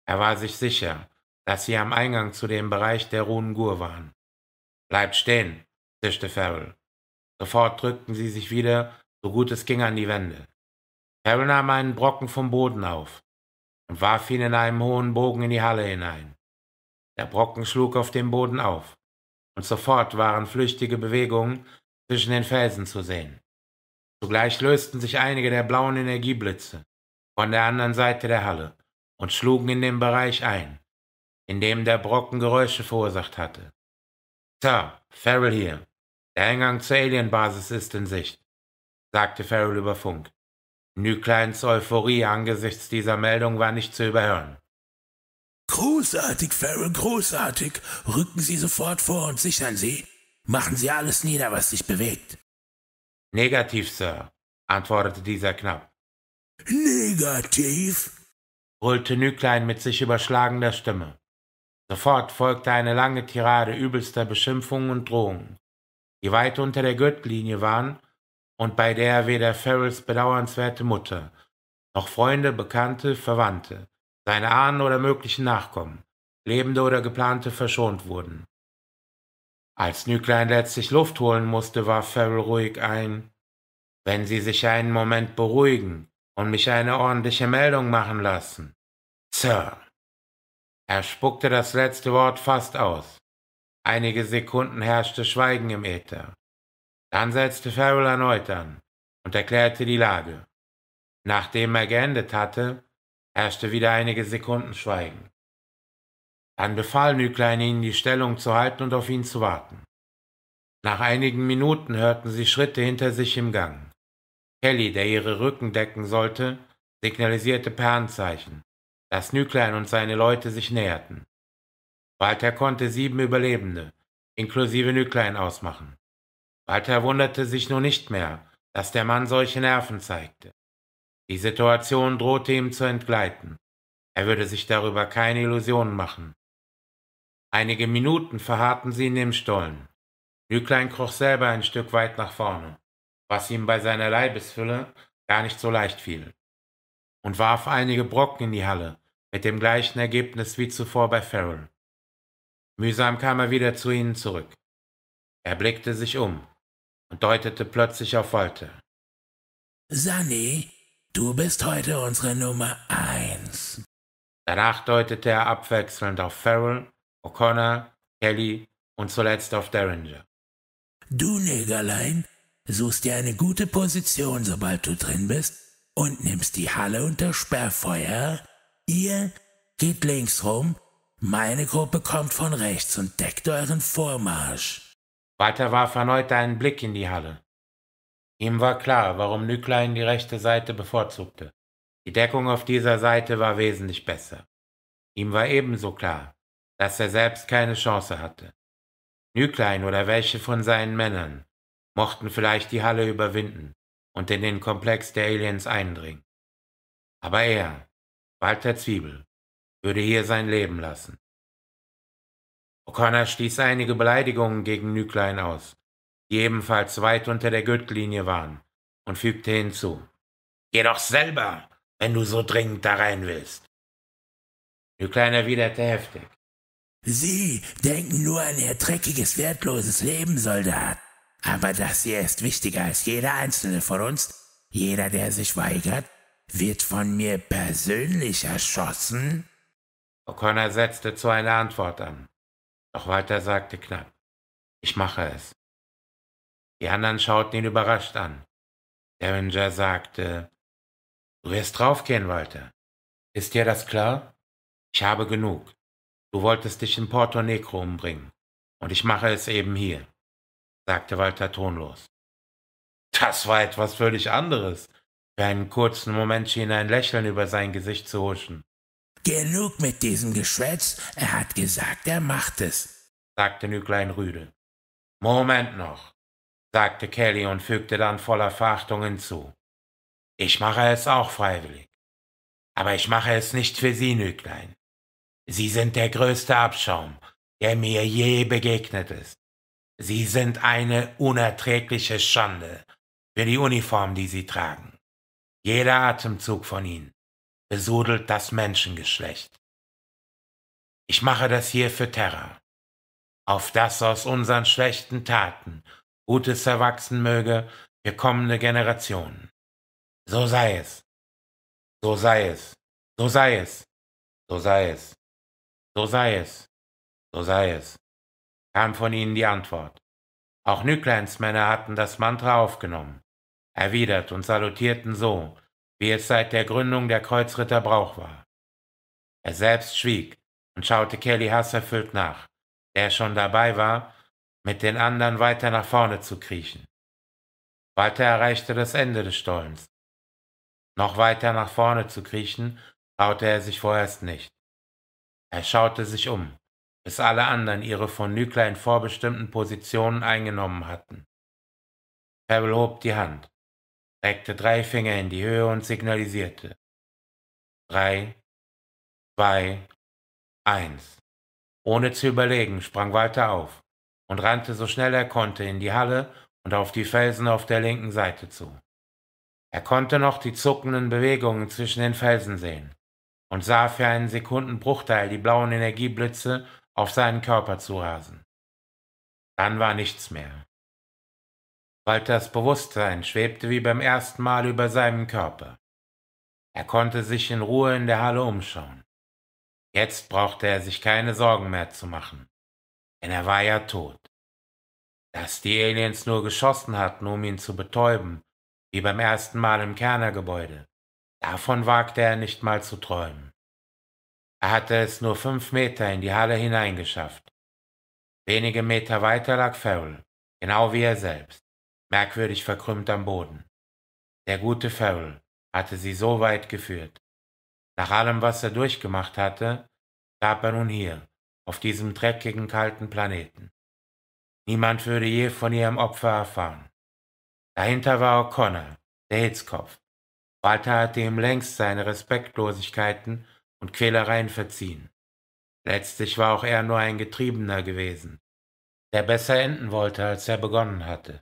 Er war sich sicher, dass sie am Eingang zu dem Bereich der Runengur waren. Bleibt stehen, zischte Farrell. Sofort drückten sie sich wieder, so gut es ging, an die Wände. Farrell nahm einen Brocken vom Boden auf und warf ihn in einem hohen Bogen in die Halle hinein. Der Brocken schlug auf dem Boden auf, und sofort waren flüchtige Bewegungen zwischen den Felsen zu sehen. Zugleich lösten sich einige der blauen Energieblitze von der anderen Seite der Halle und schlugen in den Bereich ein in dem der Brocken Geräusche verursacht hatte. Sir, Farrell hier. Der Eingang zur Alienbasis ist in Sicht, sagte Farrell über Funk. Nükleins Euphorie angesichts dieser Meldung war nicht zu überhören. Großartig, Farrell, großartig. Rücken Sie sofort vor und sichern Sie. Machen Sie alles nieder, was sich bewegt. Negativ, Sir, antwortete dieser knapp. Negativ? brüllte Nüklein mit sich überschlagender Stimme. Sofort folgte eine lange Tirade übelster Beschimpfungen und Drohungen, die weit unter der Gürtellinie waren und bei der weder Farrells bedauernswerte Mutter noch Freunde, Bekannte, Verwandte, seine Ahnen oder möglichen Nachkommen, lebende oder geplante, verschont wurden. Als Nüklein letztlich Luft holen musste, warf Farrell ruhig ein, wenn Sie sich einen Moment beruhigen und mich eine ordentliche Meldung machen lassen. Sir, er spuckte das letzte Wort fast aus. Einige Sekunden herrschte Schweigen im Äther. Dann setzte Farrell erneut an und erklärte die Lage. Nachdem er geendet hatte, herrschte wieder einige Sekunden Schweigen. Dann befahl Nüklein ihnen, die Stellung zu halten und auf ihn zu warten. Nach einigen Minuten hörten sie Schritte hinter sich im Gang. Kelly, der ihre Rücken decken sollte, signalisierte per Handzeichen dass Nüklein und seine Leute sich näherten. Walter konnte sieben Überlebende, inklusive Nüklein, ausmachen. Walter wunderte sich nun nicht mehr, dass der Mann solche Nerven zeigte. Die Situation drohte ihm zu entgleiten. Er würde sich darüber keine Illusionen machen. Einige Minuten verharrten sie in dem Stollen. Nüklein kroch selber ein Stück weit nach vorne, was ihm bei seiner Leibesfülle gar nicht so leicht fiel, und warf einige Brocken in die Halle, mit dem gleichen Ergebnis wie zuvor bei Farrell. Mühsam kam er wieder zu ihnen zurück. Er blickte sich um und deutete plötzlich auf Walter. Sunny, du bist heute unsere Nummer eins. Danach deutete er abwechselnd auf Farrell, O'Connor, Kelly und zuletzt auf Derringer. Du, Negerlein, suchst dir eine gute Position, sobald du drin bist, und nimmst die Halle unter Sperrfeuer Ihr geht links rum, meine Gruppe kommt von rechts und deckt euren Vormarsch. Walter warf erneut einen Blick in die Halle. Ihm war klar, warum Nüklein die rechte Seite bevorzugte. Die Deckung auf dieser Seite war wesentlich besser. Ihm war ebenso klar, dass er selbst keine Chance hatte. Nüklein oder welche von seinen Männern mochten vielleicht die Halle überwinden und in den Komplex der Aliens eindringen. Aber er, Walter Zwiebel, würde hier sein Leben lassen. O'Connor stieß einige Beleidigungen gegen Nüklein aus, die ebenfalls weit unter der Gürtellinie waren, und fügte hinzu, Geh doch selber, wenn du so dringend da rein willst. Nüklein erwiderte heftig, Sie denken nur an Ihr dreckiges, wertloses Leben, Soldat. Aber das hier ist wichtiger als jeder einzelne von uns. Jeder, der sich weigert, wird von mir persönlich erschossen? O'Connor setzte zu einer Antwort an. Doch Walter sagte knapp, ich mache es. Die anderen schauten ihn überrascht an. Derringer sagte, du wirst draufgehen, Walter. Ist dir das klar? Ich habe genug. Du wolltest dich in Porto Negro umbringen. Und ich mache es eben hier, sagte Walter tonlos. Das war etwas völlig anderes, für einen kurzen Moment schien ein Lächeln über sein Gesicht zu huschen. Genug mit diesem Geschwätz, er hat gesagt, er macht es, sagte Nüglein Rüde. Moment noch, sagte Kelly und fügte dann voller Verachtung hinzu. Ich mache es auch freiwillig. Aber ich mache es nicht für Sie, Nüglein. Sie sind der größte Abschaum, der mir je begegnet ist. Sie sind eine unerträgliche Schande für die Uniform, die Sie tragen. Jeder Atemzug von ihnen besudelt das Menschengeschlecht. Ich mache das hier für Terra, auf das aus unseren schlechten Taten Gutes erwachsen möge für kommende Generationen. So sei es. So sei es. So sei es. So sei es. So sei es. So sei es. Kam von ihnen die Antwort. Auch Nükleins Männer hatten das Mantra aufgenommen erwidert und salutierten so, wie es seit der Gründung der Kreuzritter Brauch war. Er selbst schwieg und schaute Kelly hasserfüllt nach, der schon dabei war, mit den anderen weiter nach vorne zu kriechen. Walter erreichte das Ende des Stollens. Noch weiter nach vorne zu kriechen, traute er sich vorerst nicht. Er schaute sich um, bis alle anderen ihre von in vorbestimmten Positionen eingenommen hatten. Pebble hob die Hand reckte drei Finger in die Höhe und signalisierte. Drei, zwei, eins. Ohne zu überlegen sprang Walter auf und rannte so schnell er konnte in die Halle und auf die Felsen auf der linken Seite zu. Er konnte noch die zuckenden Bewegungen zwischen den Felsen sehen und sah für einen Sekundenbruchteil die blauen Energieblitze auf seinen Körper zu rasen. Dann war nichts mehr. Walters Bewusstsein schwebte wie beim ersten Mal über seinem Körper. Er konnte sich in Ruhe in der Halle umschauen. Jetzt brauchte er sich keine Sorgen mehr zu machen, denn er war ja tot. Dass die Aliens nur geschossen hatten, um ihn zu betäuben, wie beim ersten Mal im Kernergebäude, davon wagte er nicht mal zu träumen. Er hatte es nur fünf Meter in die Halle hineingeschafft. Wenige Meter weiter lag Farrell, genau wie er selbst merkwürdig verkrümmt am Boden. Der gute Farrell hatte sie so weit geführt. Nach allem, was er durchgemacht hatte, gab er nun hier, auf diesem dreckigen, kalten Planeten. Niemand würde je von ihrem Opfer erfahren. Dahinter war O'Connor, der Hitzkopf. Walter hatte ihm längst seine Respektlosigkeiten und Quälereien verziehen. Letztlich war auch er nur ein Getriebener gewesen, der besser enden wollte, als er begonnen hatte.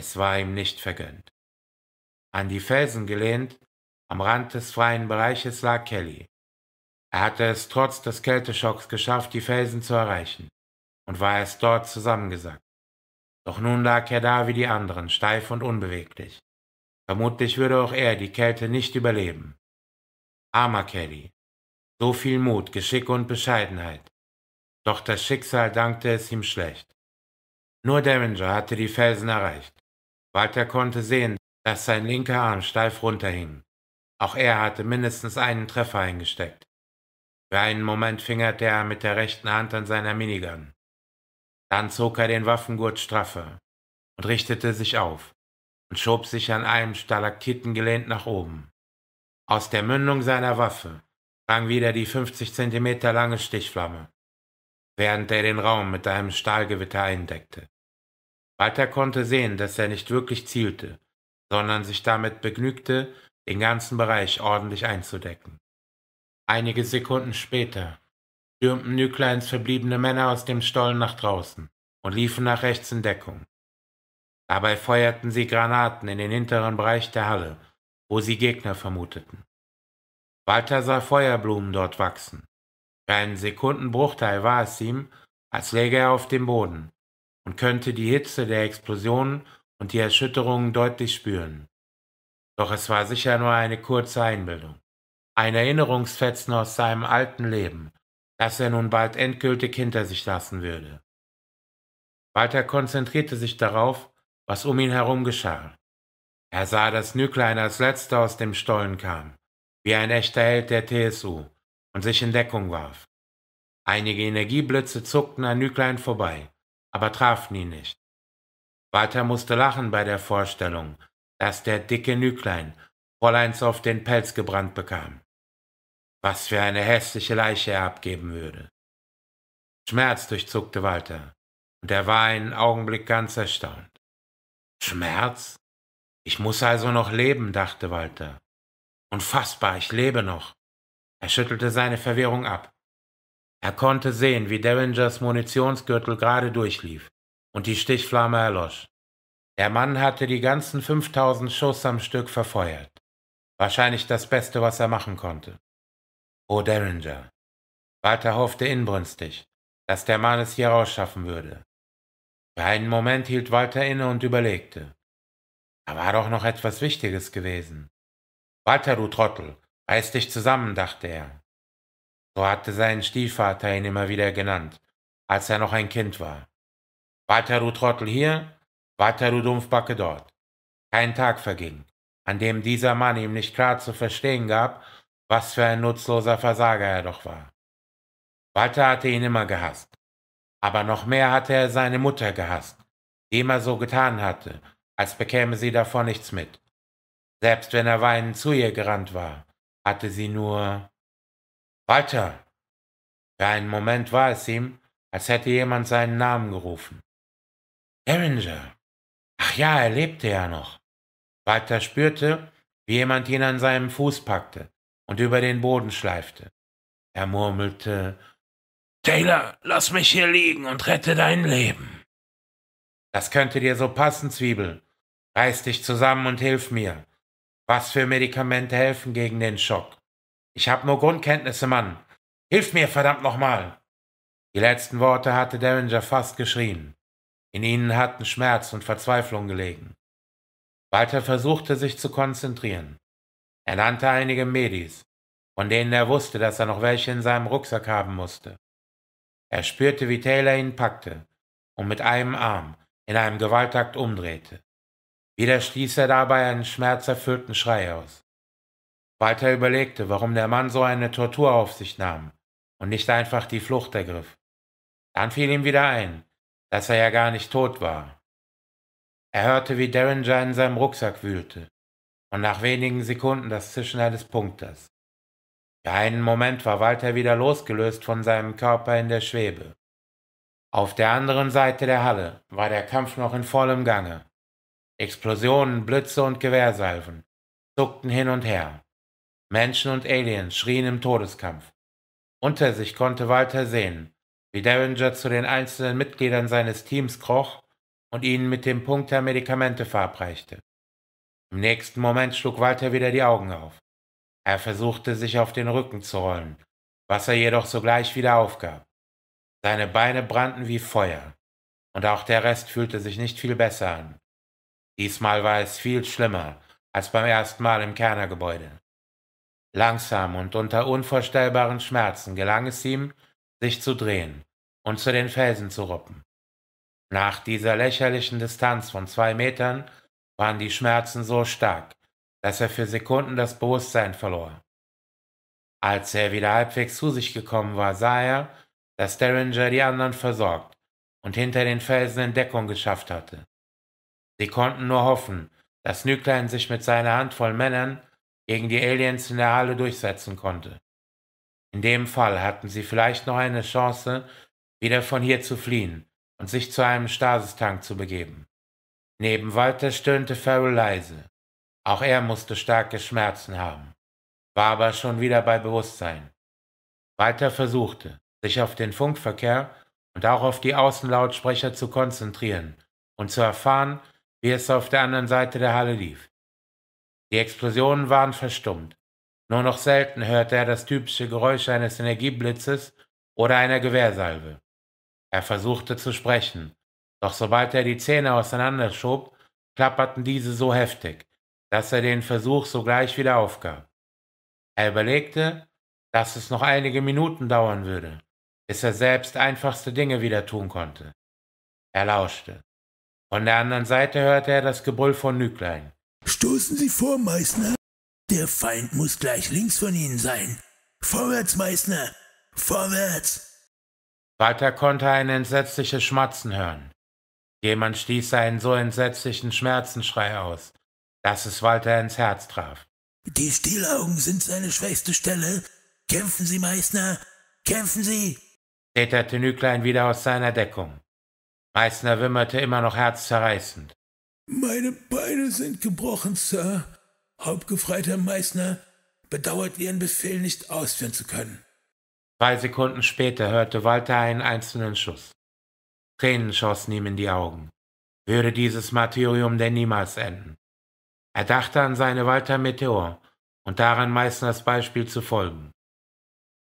Es war ihm nicht vergönnt. An die Felsen gelehnt, am Rand des freien Bereiches lag Kelly. Er hatte es trotz des Kälteschocks geschafft, die Felsen zu erreichen, und war erst dort zusammengesackt. Doch nun lag er da wie die anderen, steif und unbeweglich. Vermutlich würde auch er die Kälte nicht überleben. Armer Kelly. So viel Mut, Geschick und Bescheidenheit. Doch das Schicksal dankte es ihm schlecht. Nur Derringer hatte die Felsen erreicht. Walter konnte sehen, dass sein linker Arm steif runterhing. Auch er hatte mindestens einen Treffer eingesteckt. Für einen Moment fingerte er mit der rechten Hand an seiner Minigun. Dann zog er den Waffengurt straffer und richtete sich auf und schob sich an einem Stalaktiten gelehnt nach oben. Aus der Mündung seiner Waffe drang wieder die 50 Zentimeter lange Stichflamme, während er den Raum mit einem Stahlgewitter eindeckte. Walter konnte sehen, dass er nicht wirklich zielte, sondern sich damit begnügte, den ganzen Bereich ordentlich einzudecken. Einige Sekunden später stürmten Nükleins verbliebene Männer aus dem Stollen nach draußen und liefen nach rechts in Deckung. Dabei feuerten sie Granaten in den hinteren Bereich der Halle, wo sie Gegner vermuteten. Walter sah Feuerblumen dort wachsen. Für einen Sekundenbruchteil war es ihm, als läge er auf dem Boden, und könnte die Hitze der Explosion und die Erschütterungen deutlich spüren. Doch es war sicher nur eine kurze Einbildung. Ein Erinnerungsfetzen aus seinem alten Leben, das er nun bald endgültig hinter sich lassen würde. Walter konzentrierte sich darauf, was um ihn herum geschah. Er sah, dass Nüklein als letzter aus dem Stollen kam, wie ein echter Held der TSU, und sich in Deckung warf. Einige Energieblitze zuckten an Nüklein vorbei, aber trafen ihn nicht. Walter musste lachen bei der Vorstellung, dass der dicke Nüklein Fräuleins auf den Pelz gebrannt bekam. Was für eine hässliche Leiche er abgeben würde. Schmerz durchzuckte Walter, und er war einen Augenblick ganz erstaunt. Schmerz? Ich muss also noch leben, dachte Walter. Unfassbar, ich lebe noch. Er schüttelte seine Verwirrung ab. Er konnte sehen, wie Derringers Munitionsgürtel gerade durchlief und die Stichflamme erlosch. Der Mann hatte die ganzen 5000 Schuss am Stück verfeuert. Wahrscheinlich das Beste, was er machen konnte. Oh, Derringer. Walter hoffte inbrünstig, dass der Mann es hier rausschaffen würde. Für einen Moment hielt Walter inne und überlegte. Da war doch noch etwas Wichtiges gewesen. Walter, du Trottel, reiß dich zusammen, dachte er so hatte sein Stiefvater ihn immer wieder genannt, als er noch ein Kind war. Walter du Trottel hier, Walter du Dumpfbacke dort. Kein Tag verging, an dem dieser Mann ihm nicht klar zu verstehen gab, was für ein nutzloser Versager er doch war. Walter hatte ihn immer gehasst, aber noch mehr hatte er seine Mutter gehasst, die immer so getan hatte, als bekäme sie davon nichts mit. Selbst wenn er weinend zu ihr gerannt war, hatte sie nur Walter! Für einen Moment war es ihm, als hätte jemand seinen Namen gerufen. Derringer! Ach ja, er lebte ja noch. Walter spürte, wie jemand ihn an seinem Fuß packte und über den Boden schleifte. Er murmelte, Taylor, lass mich hier liegen und rette dein Leben. Das könnte dir so passen, Zwiebel. Reiß dich zusammen und hilf mir. Was für Medikamente helfen gegen den Schock? Ich habe nur Grundkenntnisse, Mann. Hilf mir, verdammt nochmal! Die letzten Worte hatte Derringer fast geschrien. In ihnen hatten Schmerz und Verzweiflung gelegen. Walter versuchte, sich zu konzentrieren. Er nannte einige Medis, von denen er wusste, dass er noch welche in seinem Rucksack haben musste. Er spürte, wie Taylor ihn packte und mit einem Arm in einem Gewaltakt umdrehte. Wieder stieß er dabei einen schmerzerfüllten Schrei aus. Walter überlegte, warum der Mann so eine Tortur auf sich nahm und nicht einfach die Flucht ergriff. Dann fiel ihm wieder ein, dass er ja gar nicht tot war. Er hörte, wie Derringer in seinem Rucksack wühlte und nach wenigen Sekunden das Zischen eines Punkters. Für einen Moment war Walter wieder losgelöst von seinem Körper in der Schwebe. Auf der anderen Seite der Halle war der Kampf noch in vollem Gange. Explosionen, Blitze und Gewehrsalven zuckten hin und her. Menschen und Aliens schrien im Todeskampf. Unter sich konnte Walter sehen, wie Derringer zu den einzelnen Mitgliedern seines Teams kroch und ihnen mit dem Punkter Medikamente verabreichte. Im nächsten Moment schlug Walter wieder die Augen auf. Er versuchte, sich auf den Rücken zu rollen, was er jedoch sogleich wieder aufgab. Seine Beine brannten wie Feuer, und auch der Rest fühlte sich nicht viel besser an. Diesmal war es viel schlimmer als beim ersten Mal im Kernergebäude. Langsam und unter unvorstellbaren Schmerzen gelang es ihm, sich zu drehen und zu den Felsen zu ruppen. Nach dieser lächerlichen Distanz von zwei Metern waren die Schmerzen so stark, dass er für Sekunden das Bewusstsein verlor. Als er wieder halbwegs zu sich gekommen war, sah er, dass Derringer die anderen versorgt und hinter den Felsen in Deckung geschafft hatte. Sie konnten nur hoffen, dass Nüklein sich mit seiner Handvoll Männern gegen die Aliens in der Halle durchsetzen konnte. In dem Fall hatten sie vielleicht noch eine Chance, wieder von hier zu fliehen und sich zu einem Stasistank zu begeben. Neben Walter stöhnte Farrell leise. Auch er musste starke Schmerzen haben, war aber schon wieder bei Bewusstsein. Walter versuchte, sich auf den Funkverkehr und auch auf die Außenlautsprecher zu konzentrieren und zu erfahren, wie es auf der anderen Seite der Halle lief. Die Explosionen waren verstummt. Nur noch selten hörte er das typische Geräusch eines Energieblitzes oder einer Gewehrsalve. Er versuchte zu sprechen, doch sobald er die Zähne auseinanderschob, klapperten diese so heftig, dass er den Versuch sogleich wieder aufgab. Er überlegte, dass es noch einige Minuten dauern würde, bis er selbst einfachste Dinge wieder tun konnte. Er lauschte. Von der anderen Seite hörte er das Gebrüll von Nüglein. Stoßen Sie vor, Meißner. Der Feind muss gleich links von Ihnen sein. Vorwärts, Meißner. Vorwärts. Walter konnte ein entsetzliches Schmatzen hören. Jemand stieß einen so entsetzlichen Schmerzensschrei aus, dass es Walter ins Herz traf. Die Stielaugen sind seine schwächste Stelle. Kämpfen Sie, Meißner. Kämpfen Sie. Täterte Nüklein wieder aus seiner Deckung. Meißner wimmerte immer noch herzzerreißend. Meine Beine sind gebrochen, Sir. Hauptgefreiter Meißner bedauert Ihren Befehl nicht ausführen zu können. Drei Sekunden später hörte Walter einen einzelnen Schuss. Tränen schossen ihm in die Augen. Würde dieses Martyrium denn niemals enden? Er dachte an seine Walter Meteor und daran Meißners Beispiel zu folgen.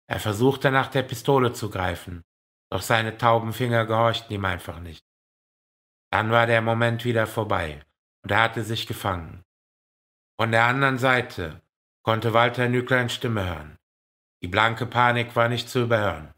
Er versuchte nach der Pistole zu greifen, doch seine tauben Finger gehorchten ihm einfach nicht. Dann war der Moment wieder vorbei und er hatte sich gefangen. Von der anderen Seite konnte Walter Nükleins Stimme hören. Die blanke Panik war nicht zu überhören.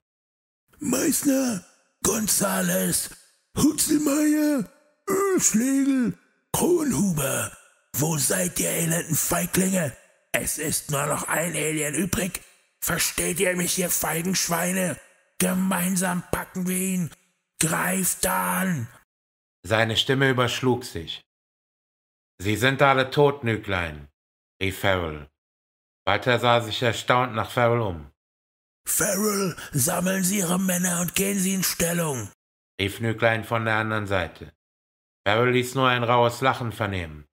Meißner, Gonzales, Hutzelmeier, Ölschlegel, Kronhuber, wo seid ihr elenden Feiglinge? Es ist nur noch ein Alien übrig. Versteht ihr mich, ihr feigen Schweine? Gemeinsam packen wir ihn. Greift an! Seine Stimme überschlug sich. Sie sind alle tot, Nüglein, rief Farrell. Walter sah sich erstaunt nach Farrell um. Farrell, sammeln Sie Ihre Männer und gehen Sie in Stellung, rief Nüglein von der anderen Seite. Farrell ließ nur ein raues Lachen vernehmen.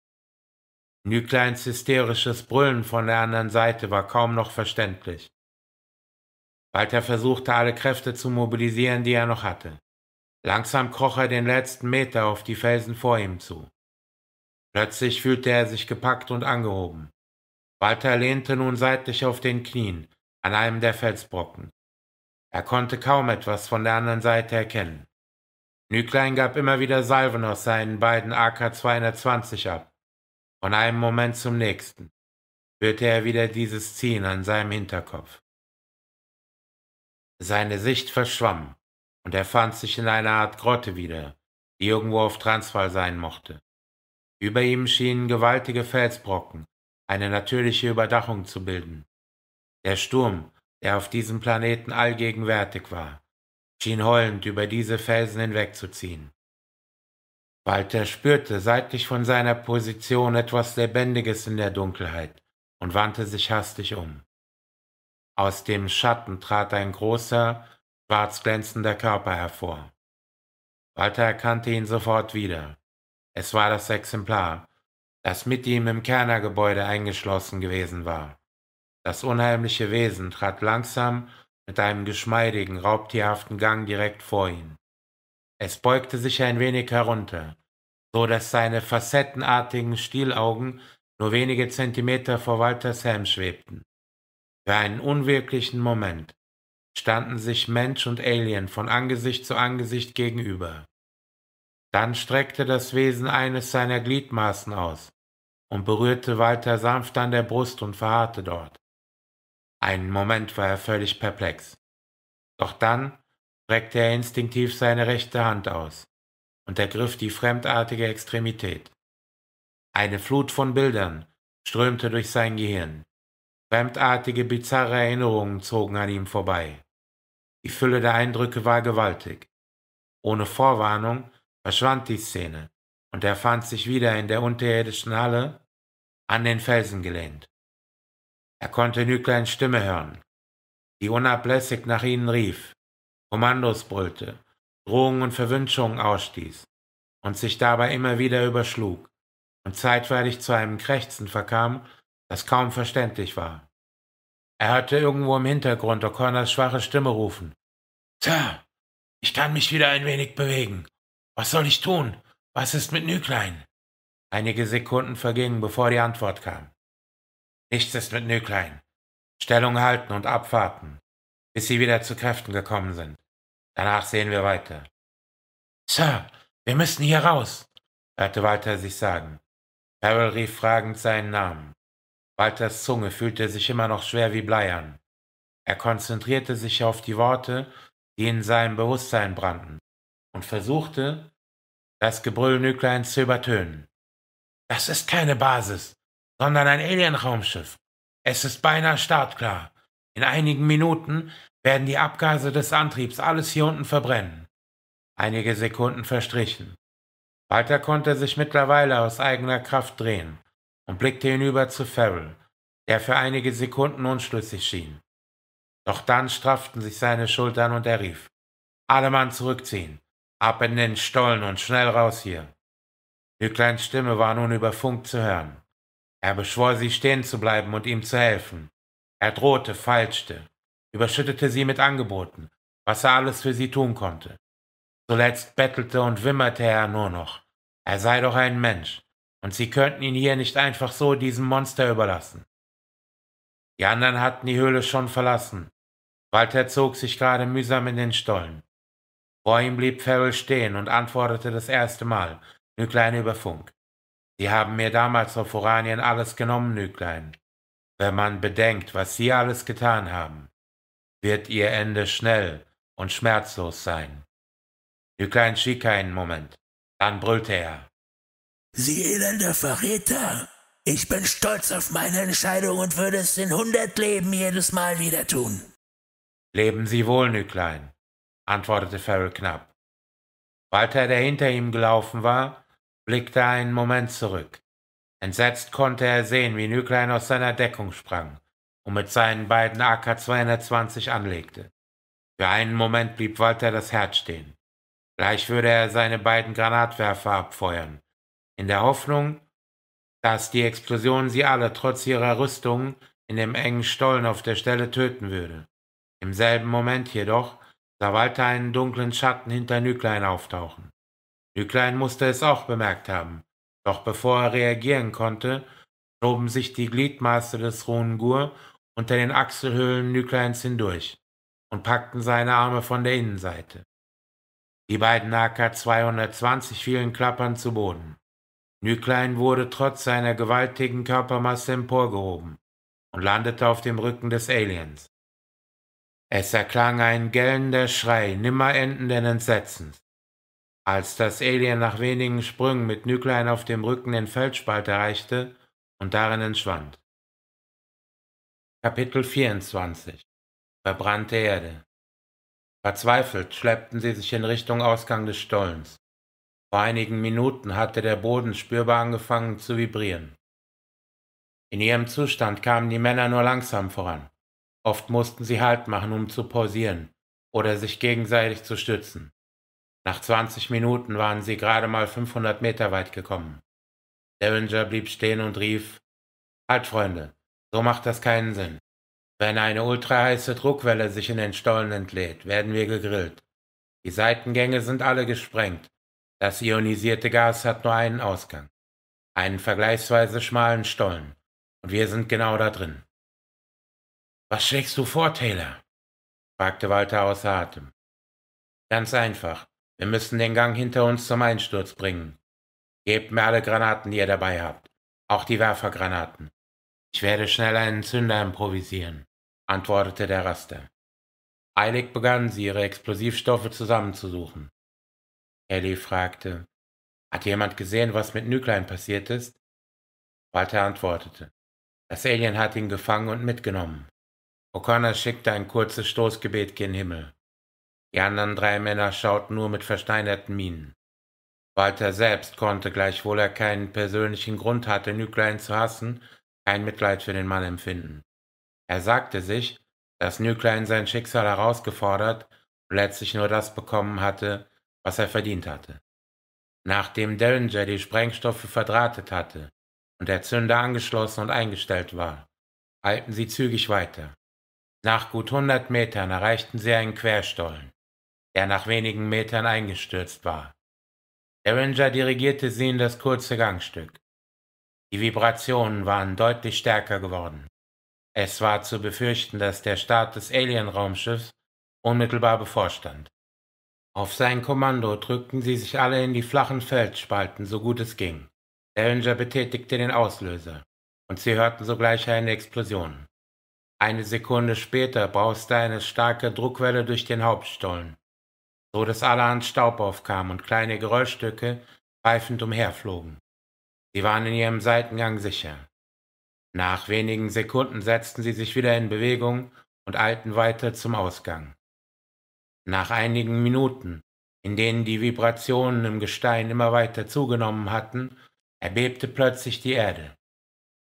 Nükleins hysterisches Brüllen von der anderen Seite war kaum noch verständlich. Walter versuchte alle Kräfte zu mobilisieren, die er noch hatte. Langsam kroch er den letzten Meter auf die Felsen vor ihm zu. Plötzlich fühlte er sich gepackt und angehoben. Walter lehnte nun seitlich auf den Knien an einem der Felsbrocken. Er konnte kaum etwas von der anderen Seite erkennen. Nüklein gab immer wieder Salven aus seinen beiden AK-220 ab. Von einem Moment zum nächsten hörte er wieder dieses Ziehen an seinem Hinterkopf. Seine Sicht verschwamm und er fand sich in einer Art Grotte wieder, die irgendwo auf Transvaal sein mochte. Über ihm schienen gewaltige Felsbrocken, eine natürliche Überdachung zu bilden. Der Sturm, der auf diesem Planeten allgegenwärtig war, schien heulend über diese Felsen hinwegzuziehen. Walter spürte seitlich von seiner Position etwas Lebendiges in der Dunkelheit und wandte sich hastig um. Aus dem Schatten trat ein großer, schwarz glänzender Körper hervor. Walter erkannte ihn sofort wieder. Es war das Exemplar, das mit ihm im Kernergebäude eingeschlossen gewesen war. Das unheimliche Wesen trat langsam mit einem geschmeidigen, raubtierhaften Gang direkt vor ihn. Es beugte sich ein wenig herunter, so dass seine facettenartigen Stielaugen nur wenige Zentimeter vor Walters Helm schwebten. Für einen unwirklichen Moment standen sich Mensch und Alien von Angesicht zu Angesicht gegenüber. Dann streckte das Wesen eines seiner Gliedmaßen aus und berührte Walter sanft an der Brust und verharrte dort. Einen Moment war er völlig perplex. Doch dann streckte er instinktiv seine rechte Hand aus und ergriff die fremdartige Extremität. Eine Flut von Bildern strömte durch sein Gehirn. Fremdartige, bizarre Erinnerungen zogen an ihm vorbei. Die Fülle der Eindrücke war gewaltig. Ohne Vorwarnung verschwand die Szene und er fand sich wieder in der unterirdischen Halle an den Felsen gelehnt. Er konnte Nükleins Stimme hören, die unablässig nach ihnen rief, Kommandos brüllte, Drohungen und Verwünschungen ausstieß und sich dabei immer wieder überschlug und zeitweilig zu einem Krächzen verkam, das kaum verständlich war. Er hörte irgendwo im Hintergrund O'Connors schwache Stimme rufen. Sir, ich kann mich wieder ein wenig bewegen. Was soll ich tun? Was ist mit Nüklein? Einige Sekunden vergingen, bevor die Antwort kam. Nichts ist mit Nüklein. Stellung halten und abwarten, bis sie wieder zu Kräften gekommen sind. Danach sehen wir weiter. Sir, wir müssen hier raus, hörte Walter sich sagen. Harold rief fragend seinen Namen. Walters Zunge fühlte sich immer noch schwer wie Bleiern. Er konzentrierte sich auf die Worte, die in seinem Bewusstsein brannten, und versuchte, das Gebrüll Nükleins zu übertönen. Das ist keine Basis, sondern ein Alienraumschiff. Es ist beinahe startklar. In einigen Minuten werden die Abgase des Antriebs alles hier unten verbrennen. Einige Sekunden verstrichen. Walter konnte sich mittlerweile aus eigener Kraft drehen und blickte hinüber zu Farrell, der für einige Sekunden unschlüssig schien. Doch dann strafften sich seine Schultern und er rief, »Alle Mann zurückziehen! Ab in den Stollen und schnell raus hier!« Hückleins Stimme war nun über Funk zu hören. Er beschwor sie, stehen zu bleiben und ihm zu helfen. Er drohte, feilschte, überschüttete sie mit Angeboten, was er alles für sie tun konnte. Zuletzt bettelte und wimmerte er nur noch. Er sei doch ein Mensch. Und sie könnten ihn hier nicht einfach so diesem Monster überlassen. Die anderen hatten die Höhle schon verlassen. Walter zog sich gerade mühsam in den Stollen. Vor ihm blieb Farrell stehen und antwortete das erste Mal, Nüklein über Funk. Sie haben mir damals auf Oranien alles genommen, Nüklein. Wenn man bedenkt, was Sie alles getan haben, wird Ihr Ende schnell und schmerzlos sein. Nüklein schwieg einen Moment, dann brüllte er. Sie elender Verräter! Ich bin stolz auf meine Entscheidung und würde es in hundert Leben jedes Mal wieder tun. Leben Sie wohl, Nüklein, antwortete Farrell knapp. Walter, der hinter ihm gelaufen war, blickte einen Moment zurück. Entsetzt konnte er sehen, wie Nüklein aus seiner Deckung sprang und mit seinen beiden AK-220 anlegte. Für einen Moment blieb Walter das Herz stehen. Gleich würde er seine beiden Granatwerfer abfeuern, in der Hoffnung, dass die Explosion sie alle trotz ihrer Rüstungen in dem engen Stollen auf der Stelle töten würde. Im selben Moment jedoch sah Walter einen dunklen Schatten hinter Nüklein auftauchen. Nüklein musste es auch bemerkt haben, doch bevor er reagieren konnte, schoben sich die Gliedmaße des Runengur unter den Achselhöhlen Nükleins hindurch und packten seine Arme von der Innenseite. Die beiden AK-220 fielen klappernd zu Boden. Nüklein wurde trotz seiner gewaltigen Körpermasse emporgehoben und landete auf dem Rücken des Aliens. Es erklang ein gellender Schrei nimmer endenden Entsetzens. Als das Alien nach wenigen Sprüngen mit Nüklein auf dem Rücken den Feldspalt erreichte und darin entschwand. Kapitel 24 Verbrannte Erde Verzweifelt schleppten sie sich in Richtung Ausgang des Stollens. Vor einigen Minuten hatte der Boden spürbar angefangen zu vibrieren. In ihrem Zustand kamen die Männer nur langsam voran. Oft mussten sie Halt machen, um zu pausieren oder sich gegenseitig zu stützen. Nach 20 Minuten waren sie gerade mal 500 Meter weit gekommen. Derringer blieb stehen und rief, Halt, Freunde, so macht das keinen Sinn. Wenn eine ultraheiße Druckwelle sich in den Stollen entlädt, werden wir gegrillt. Die Seitengänge sind alle gesprengt das ionisierte Gas hat nur einen Ausgang, einen vergleichsweise schmalen Stollen, und wir sind genau da drin. Was schlägst du vor, Taylor? fragte Walter außer Atem. Ganz einfach. Wir müssen den Gang hinter uns zum Einsturz bringen. Gebt mir alle Granaten, die ihr dabei habt, auch die Werfergranaten. Ich werde schnell einen Zünder improvisieren, antwortete der Raster. Eilig begannen sie, ihre Explosivstoffe zusammenzusuchen. Ellie fragte, hat jemand gesehen, was mit Nüklein passiert ist? Walter antwortete, das Alien hat ihn gefangen und mitgenommen. O'Connor schickte ein kurzes Stoßgebet gen Himmel. Die anderen drei Männer schauten nur mit versteinerten Mienen. Walter selbst konnte, gleichwohl er keinen persönlichen Grund hatte, Nüklein zu hassen, kein Mitleid für den Mann empfinden. Er sagte sich, dass Nüklein sein Schicksal herausgefordert und letztlich nur das bekommen hatte, was er verdient hatte. Nachdem Derringer die Sprengstoffe verdrahtet hatte und der Zünder angeschlossen und eingestellt war, eilten sie zügig weiter. Nach gut hundert Metern erreichten sie einen Querstollen, der nach wenigen Metern eingestürzt war. Derringer dirigierte sie in das kurze Gangstück. Die Vibrationen waren deutlich stärker geworden. Es war zu befürchten, dass der Start des Alien-Raumschiffs unmittelbar bevorstand. Auf sein Kommando drückten sie sich alle in die flachen Felsspalten, so gut es ging. Derringer betätigte den Auslöser, und sie hörten sogleich eine Explosion. Eine Sekunde später brauste eine starke Druckwelle durch den Hauptstollen, so dass allerhand Staub aufkam und kleine Geräuschstücke pfeifend umherflogen. Sie waren in ihrem Seitengang sicher. Nach wenigen Sekunden setzten sie sich wieder in Bewegung und eilten weiter zum Ausgang. Nach einigen Minuten, in denen die Vibrationen im Gestein immer weiter zugenommen hatten, erbebte plötzlich die Erde.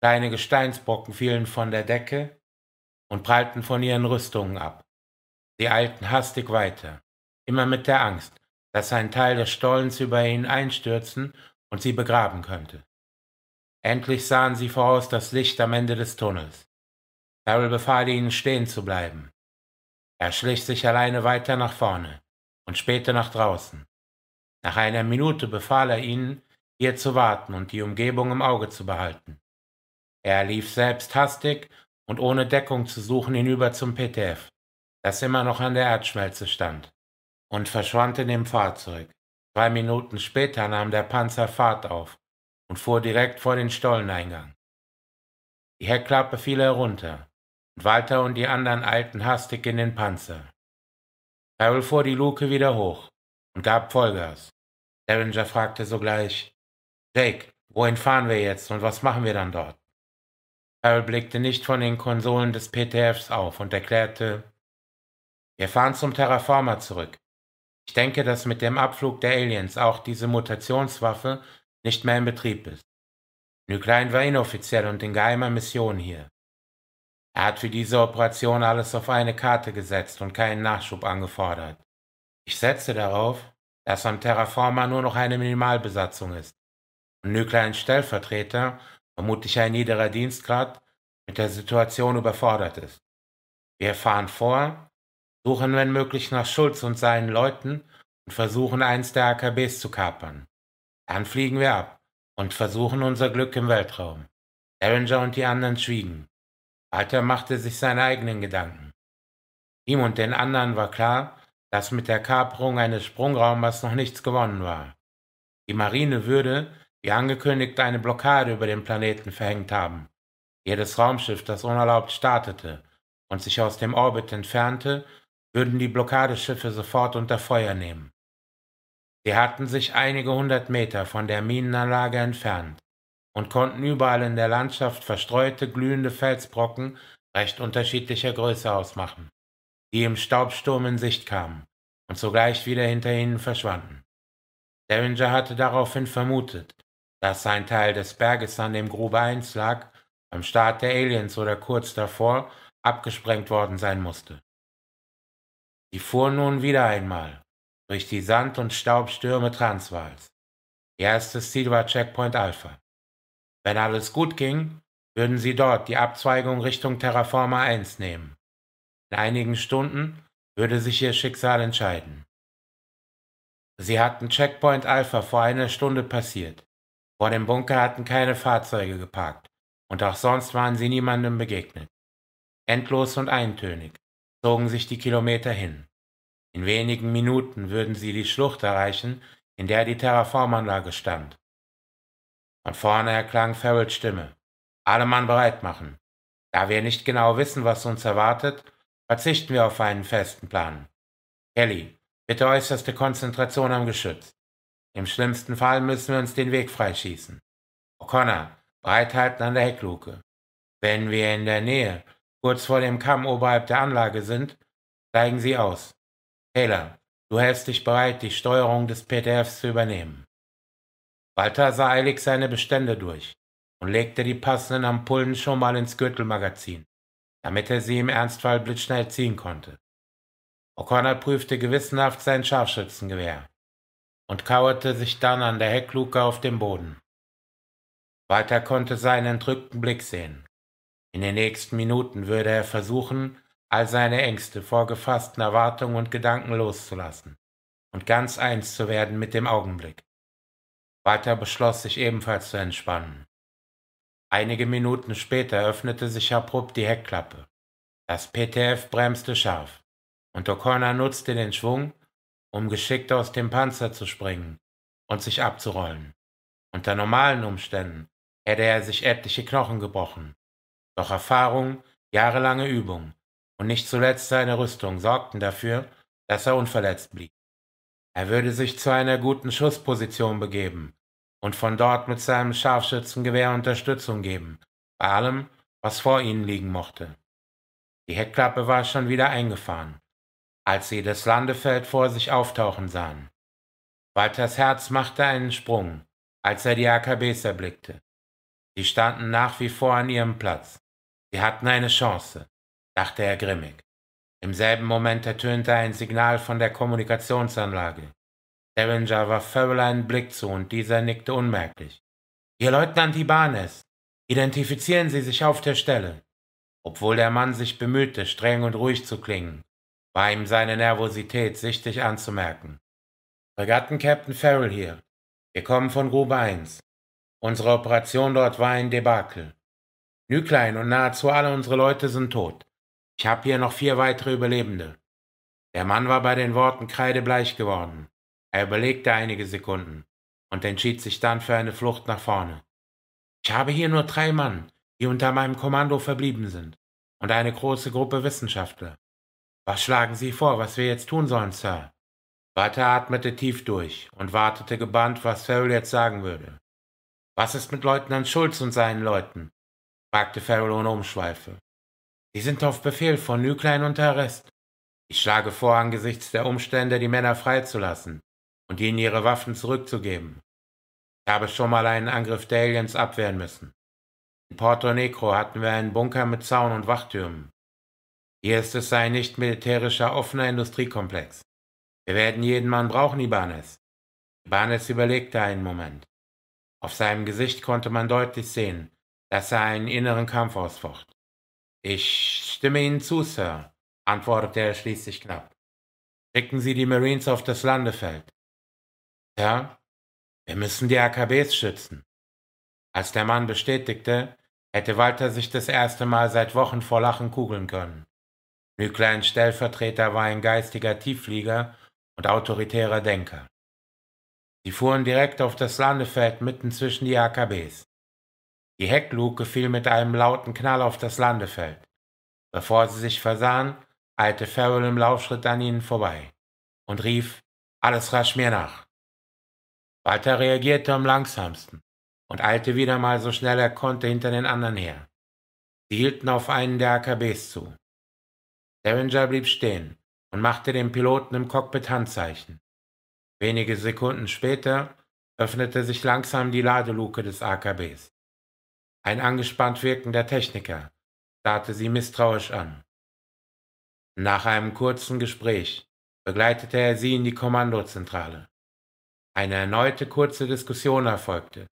Kleine Gesteinsbrocken fielen von der Decke und prallten von ihren Rüstungen ab. Sie eilten hastig weiter, immer mit der Angst, dass ein Teil des Stollens über ihnen einstürzen und sie begraben könnte. Endlich sahen sie voraus das Licht am Ende des Tunnels. Darrell befahl ihnen, stehen zu bleiben. Er schlich sich alleine weiter nach vorne und spähte nach draußen. Nach einer Minute befahl er ihnen, hier zu warten und die Umgebung im Auge zu behalten. Er lief selbst hastig und ohne Deckung zu suchen hinüber zum PTF, das immer noch an der Erdschmelze stand, und verschwand in dem Fahrzeug. Zwei Minuten später nahm der Panzer Fahrt auf und fuhr direkt vor den Stolleneingang. Die Heckklappe fiel herunter und Walter und die anderen Alten hastig in den Panzer. Carol fuhr die Luke wieder hoch und gab Vollgas. Derringer fragte sogleich, Jake, wohin fahren wir jetzt und was machen wir dann dort? Carol blickte nicht von den Konsolen des PTFs auf und erklärte, wir fahren zum Terraformer zurück. Ich denke, dass mit dem Abflug der Aliens auch diese Mutationswaffe nicht mehr in Betrieb ist. Nüklein war inoffiziell und in geheimer Mission hier. Er hat für diese Operation alles auf eine Karte gesetzt und keinen Nachschub angefordert. Ich setze darauf, dass am Terraformer nur noch eine Minimalbesatzung ist. Und Nükle ein Stellvertreter, vermutlich ein niederer Dienstgrad, mit der Situation überfordert ist. Wir fahren vor, suchen wenn möglich nach Schulz und seinen Leuten und versuchen eins der AKBs zu kapern. Dann fliegen wir ab und versuchen unser Glück im Weltraum. Derringer und die anderen schwiegen. Alter machte sich seine eigenen Gedanken. Ihm und den anderen war klar, dass mit der Kaperung eines Sprungraumers noch nichts gewonnen war. Die Marine würde, wie angekündigt, eine Blockade über den Planeten verhängt haben. Jedes Raumschiff, das unerlaubt startete und sich aus dem Orbit entfernte, würden die Blockadeschiffe sofort unter Feuer nehmen. Sie hatten sich einige hundert Meter von der Minenanlage entfernt und konnten überall in der Landschaft verstreute, glühende Felsbrocken recht unterschiedlicher Größe ausmachen, die im Staubsturm in Sicht kamen und sogleich wieder hinter ihnen verschwanden. Derringer hatte daraufhin vermutet, dass sein Teil des Berges, an dem Grube 1 lag, beim Start der Aliens oder kurz davor abgesprengt worden sein musste. Sie fuhren nun wieder einmal durch die Sand- und Staubstürme Transvaals. Ihr erstes Ziel war Checkpoint Alpha. Wenn alles gut ging, würden sie dort die Abzweigung Richtung Terraforma 1 nehmen. In einigen Stunden würde sich ihr Schicksal entscheiden. Sie hatten Checkpoint Alpha vor einer Stunde passiert. Vor dem Bunker hatten keine Fahrzeuge geparkt und auch sonst waren sie niemandem begegnet. Endlos und eintönig zogen sich die Kilometer hin. In wenigen Minuten würden sie die Schlucht erreichen, in der die Terraformanlage stand. Von vorne erklang Farrells Stimme. Alle Mann bereit machen. Da wir nicht genau wissen, was uns erwartet, verzichten wir auf einen festen Plan. Kelly, bitte äußerste Konzentration am Geschütz. Im schlimmsten Fall müssen wir uns den Weg freischießen. O'Connor, bereithalten an der Heckluke. Wenn wir in der Nähe, kurz vor dem Kamm oberhalb der Anlage sind, steigen Sie aus. Taylor, du hältst dich bereit, die Steuerung des PDFs zu übernehmen. Walter sah eilig seine Bestände durch und legte die passenden Ampullen schon mal ins Gürtelmagazin, damit er sie im Ernstfall blitzschnell ziehen konnte. O'Connor prüfte gewissenhaft sein Scharfschützengewehr und kauerte sich dann an der Heckluke auf dem Boden. Walter konnte seinen entrückten Blick sehen. In den nächsten Minuten würde er versuchen, all seine Ängste vor gefassten Erwartungen und Gedanken loszulassen und ganz eins zu werden mit dem Augenblick. Walter beschloss sich ebenfalls zu entspannen. Einige Minuten später öffnete sich abrupt die Heckklappe. Das PTF bremste scharf und O'Connor nutzte den Schwung, um geschickt aus dem Panzer zu springen und sich abzurollen. Unter normalen Umständen hätte er sich etliche Knochen gebrochen. Doch Erfahrung, jahrelange Übung und nicht zuletzt seine Rüstung sorgten dafür, dass er unverletzt blieb. Er würde sich zu einer guten Schussposition begeben und von dort mit seinem Scharfschützengewehr Unterstützung geben, bei allem, was vor ihnen liegen mochte. Die Heckklappe war schon wieder eingefahren, als sie das Landefeld vor sich auftauchen sahen. Walters Herz machte einen Sprung, als er die AKBs erblickte. Sie standen nach wie vor an ihrem Platz. Sie hatten eine Chance, dachte er grimmig. Im selben Moment ertönte ein Signal von der Kommunikationsanlage. Derringer warf Farrell einen Blick zu und dieser nickte unmerklich. Ihr Leutnant Ibanez, identifizieren Sie sich auf der Stelle. Obwohl der Mann sich bemühte, streng und ruhig zu klingen, war ihm seine Nervosität sichtlich anzumerken. Fregatten-Captain Farrell hier. Wir kommen von Grube 1. Unsere Operation dort war ein Debakel. Nüklein und nahezu alle unsere Leute sind tot. Ich habe hier noch vier weitere Überlebende. Der Mann war bei den Worten kreidebleich geworden. Er überlegte einige Sekunden und entschied sich dann für eine Flucht nach vorne. Ich habe hier nur drei Mann, die unter meinem Kommando verblieben sind, und eine große Gruppe Wissenschaftler. Was schlagen Sie vor, was wir jetzt tun sollen, Sir? Walter atmete tief durch und wartete gebannt, was Farrell jetzt sagen würde. Was ist mit Leutnant Schulz und seinen Leuten? fragte Farrell ohne Umschweife. Sie sind auf Befehl von Nüklein unter Arrest. Ich schlage vor, angesichts der Umstände die Männer freizulassen und ihnen ihre Waffen zurückzugeben. Ich habe schon mal einen Angriff der Aliens abwehren müssen. In Porto Negro hatten wir einen Bunker mit Zaun und Wachtürmen. Hier ist es ein nicht militärischer offener Industriekomplex. Wir werden jeden Mann brauchen, Ibanez. Ibanez überlegte einen Moment. Auf seinem Gesicht konnte man deutlich sehen, dass er einen inneren Kampf ausfocht. Ich stimme Ihnen zu, Sir, antwortete er schließlich knapp. Schicken Sie die Marines auf das Landefeld. Sir, wir müssen die AKBs schützen. Als der Mann bestätigte, hätte Walter sich das erste Mal seit Wochen vor Lachen kugeln können. Nükleins Stellvertreter war ein geistiger Tiefflieger und autoritärer Denker. Sie fuhren direkt auf das Landefeld mitten zwischen die AKBs. Die Heckluke fiel mit einem lauten Knall auf das Landefeld. Bevor sie sich versahen, eilte Farrell im Laufschritt an ihnen vorbei und rief, alles rasch mir nach. Walter reagierte am langsamsten und eilte wieder mal so schnell er konnte hinter den anderen her. Sie hielten auf einen der AKBs zu. Derringer blieb stehen und machte dem Piloten im Cockpit Handzeichen. Wenige Sekunden später öffnete sich langsam die Ladeluke des AKBs ein angespannt wirkender Techniker, starrte sie misstrauisch an. Nach einem kurzen Gespräch begleitete er sie in die Kommandozentrale. Eine erneute kurze Diskussion erfolgte.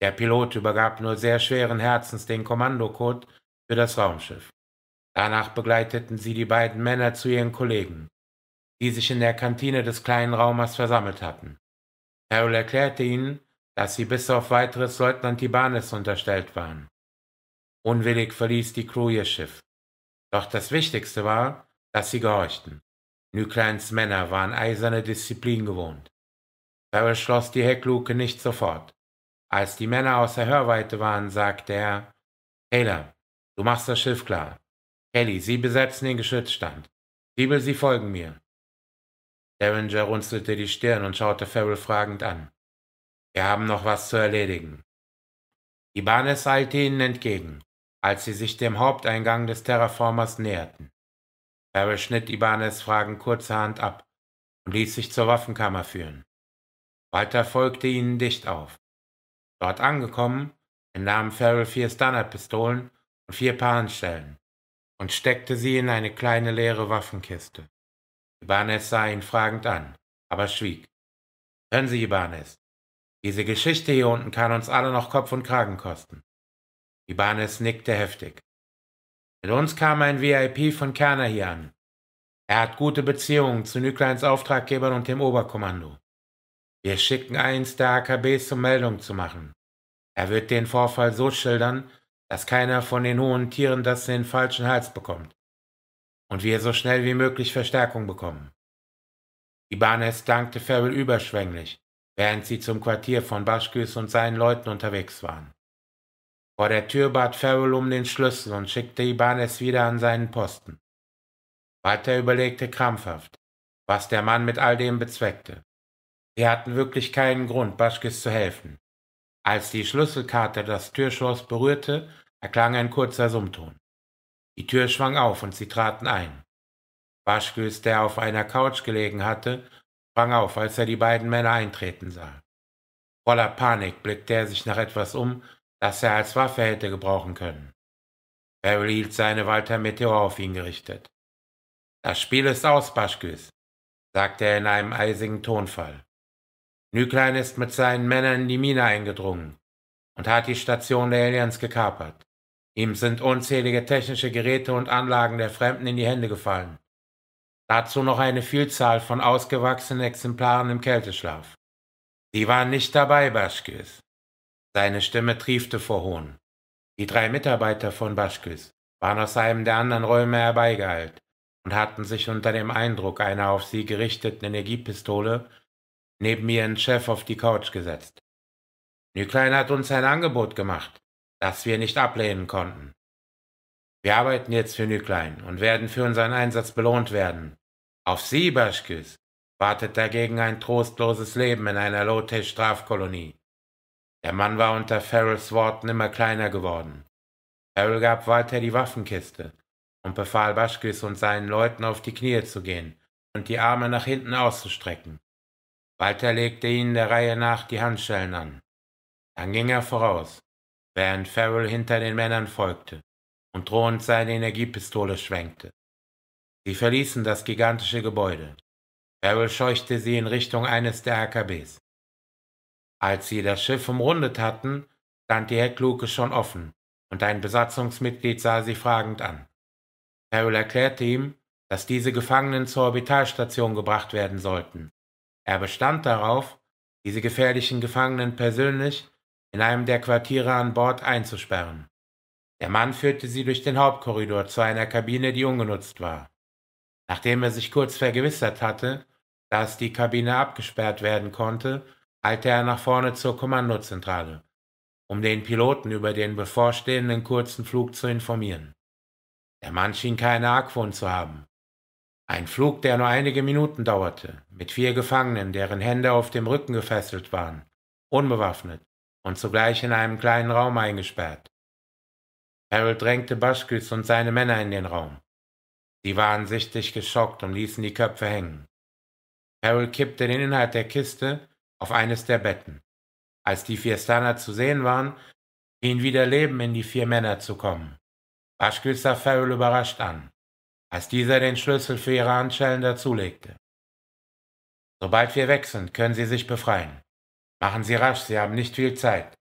Der Pilot übergab nur sehr schweren Herzens den Kommandocode für das Raumschiff. Danach begleiteten sie die beiden Männer zu ihren Kollegen, die sich in der Kantine des kleinen Raumers versammelt hatten. Harold erklärte ihnen, dass sie bis auf weiteres Leutnant Tibanes unterstellt waren. Unwillig verließ die Crew ihr Schiff. Doch das Wichtigste war, dass sie gehorchten. Nükleins Männer waren eiserne Disziplin gewohnt. Farrell schloss die Heckluke nicht sofort. Als die Männer außer Hörweite waren, sagte er, Taylor, du machst das Schiff klar. Kelly, Sie besetzen den Geschützstand. Siebel, Sie folgen mir. Derringer runzelte die Stirn und schaute Farrell fragend an. Wir haben noch was zu erledigen. Die Bahn eilte ihnen entgegen, als sie sich dem Haupteingang des Terraformers näherten. Harry schnitt Ibanes Fragen kurzerhand ab und ließ sich zur Waffenkammer führen. Walter folgte ihnen dicht auf. Dort angekommen, entnahm Farrell vier Standardpistolen und vier Paar und steckte sie in eine kleine leere Waffenkiste. Ibanez sah ihn fragend an, aber schwieg. Hören Sie, Ibanez, diese Geschichte hier unten kann uns alle noch Kopf und Kragen kosten. Ibanez nickte heftig. Mit uns kam ein VIP von Kerner hier an. Er hat gute Beziehungen zu Nükleins Auftraggebern und dem Oberkommando. Wir schicken eins der AKBs, um Meldung zu machen. Er wird den Vorfall so schildern, dass keiner von den hohen Tieren das in den falschen Hals bekommt. Und wir so schnell wie möglich Verstärkung bekommen. Ibanez dankte Farrell überschwänglich während sie zum Quartier von Baschkes und seinen Leuten unterwegs waren. Vor der Tür bat Farrell um den Schlüssel und schickte Ibanez wieder an seinen Posten. Walter überlegte krampfhaft, was der Mann mit all dem bezweckte. Sie hatten wirklich keinen Grund, Baschkes zu helfen. Als die Schlüsselkarte das Türschloss berührte, erklang ein kurzer Summton. Die Tür schwang auf und sie traten ein. Baschkes, der auf einer Couch gelegen hatte, sprang auf, als er die beiden Männer eintreten sah. Voller Panik blickte er sich nach etwas um, das er als Waffe hätte gebrauchen können. Barry hielt seine Walter Meteor auf ihn gerichtet. Das Spiel ist aus, Baschküs, sagte er in einem eisigen Tonfall. Nüklein ist mit seinen Männern in die Mine eingedrungen und hat die Station der Aliens gekapert. Ihm sind unzählige technische Geräte und Anlagen der Fremden in die Hände gefallen dazu noch eine Vielzahl von ausgewachsenen Exemplaren im Kälteschlaf. Sie waren nicht dabei, Baschkes. Seine Stimme triefte vor Hohn. Die drei Mitarbeiter von Baschkes waren aus einem der anderen Räume herbeigeeilt und hatten sich unter dem Eindruck einer auf sie gerichteten Energiepistole neben ihren Chef auf die Couch gesetzt. Nüklein hat uns ein Angebot gemacht, das wir nicht ablehnen konnten. Wir arbeiten jetzt für Nüklein und werden für unseren Einsatz belohnt werden. Auf Sie, Baschkes, wartet dagegen ein trostloses Leben in einer Lote-Strafkolonie. Der Mann war unter Farrells Worten immer kleiner geworden. Farrell gab Walter die Waffenkiste und befahl Baschkes und seinen Leuten auf die Knie zu gehen und die Arme nach hinten auszustrecken. Walter legte ihnen der Reihe nach die Handschellen an. Dann ging er voraus, während Farrell hinter den Männern folgte und drohend seine Energiepistole schwenkte. Sie verließen das gigantische Gebäude. Farrell scheuchte sie in Richtung eines der AKBs. Als sie das Schiff umrundet hatten, stand die Heckluke schon offen und ein Besatzungsmitglied sah sie fragend an. Farrell erklärte ihm, dass diese Gefangenen zur Orbitalstation gebracht werden sollten. Er bestand darauf, diese gefährlichen Gefangenen persönlich in einem der Quartiere an Bord einzusperren. Der Mann führte sie durch den Hauptkorridor zu einer Kabine, die ungenutzt war. Nachdem er sich kurz vergewissert hatte, dass die Kabine abgesperrt werden konnte, eilte er nach vorne zur Kommandozentrale, um den Piloten über den bevorstehenden kurzen Flug zu informieren. Der Mann schien keine Argwohn zu haben. Ein Flug, der nur einige Minuten dauerte, mit vier Gefangenen, deren Hände auf dem Rücken gefesselt waren, unbewaffnet und zugleich in einem kleinen Raum eingesperrt. Harold drängte Baschküs und seine Männer in den Raum. Sie waren sichtlich geschockt und ließen die Köpfe hängen. Carol kippte den Inhalt der Kiste auf eines der Betten. Als die vier Stana zu sehen waren, schien wieder Leben in die vier Männer zu kommen. Baschkel sah Farrell überrascht an, als dieser den Schlüssel für ihre Handschellen dazulegte. Sobald wir weg sind, können Sie sich befreien. Machen Sie rasch, Sie haben nicht viel Zeit.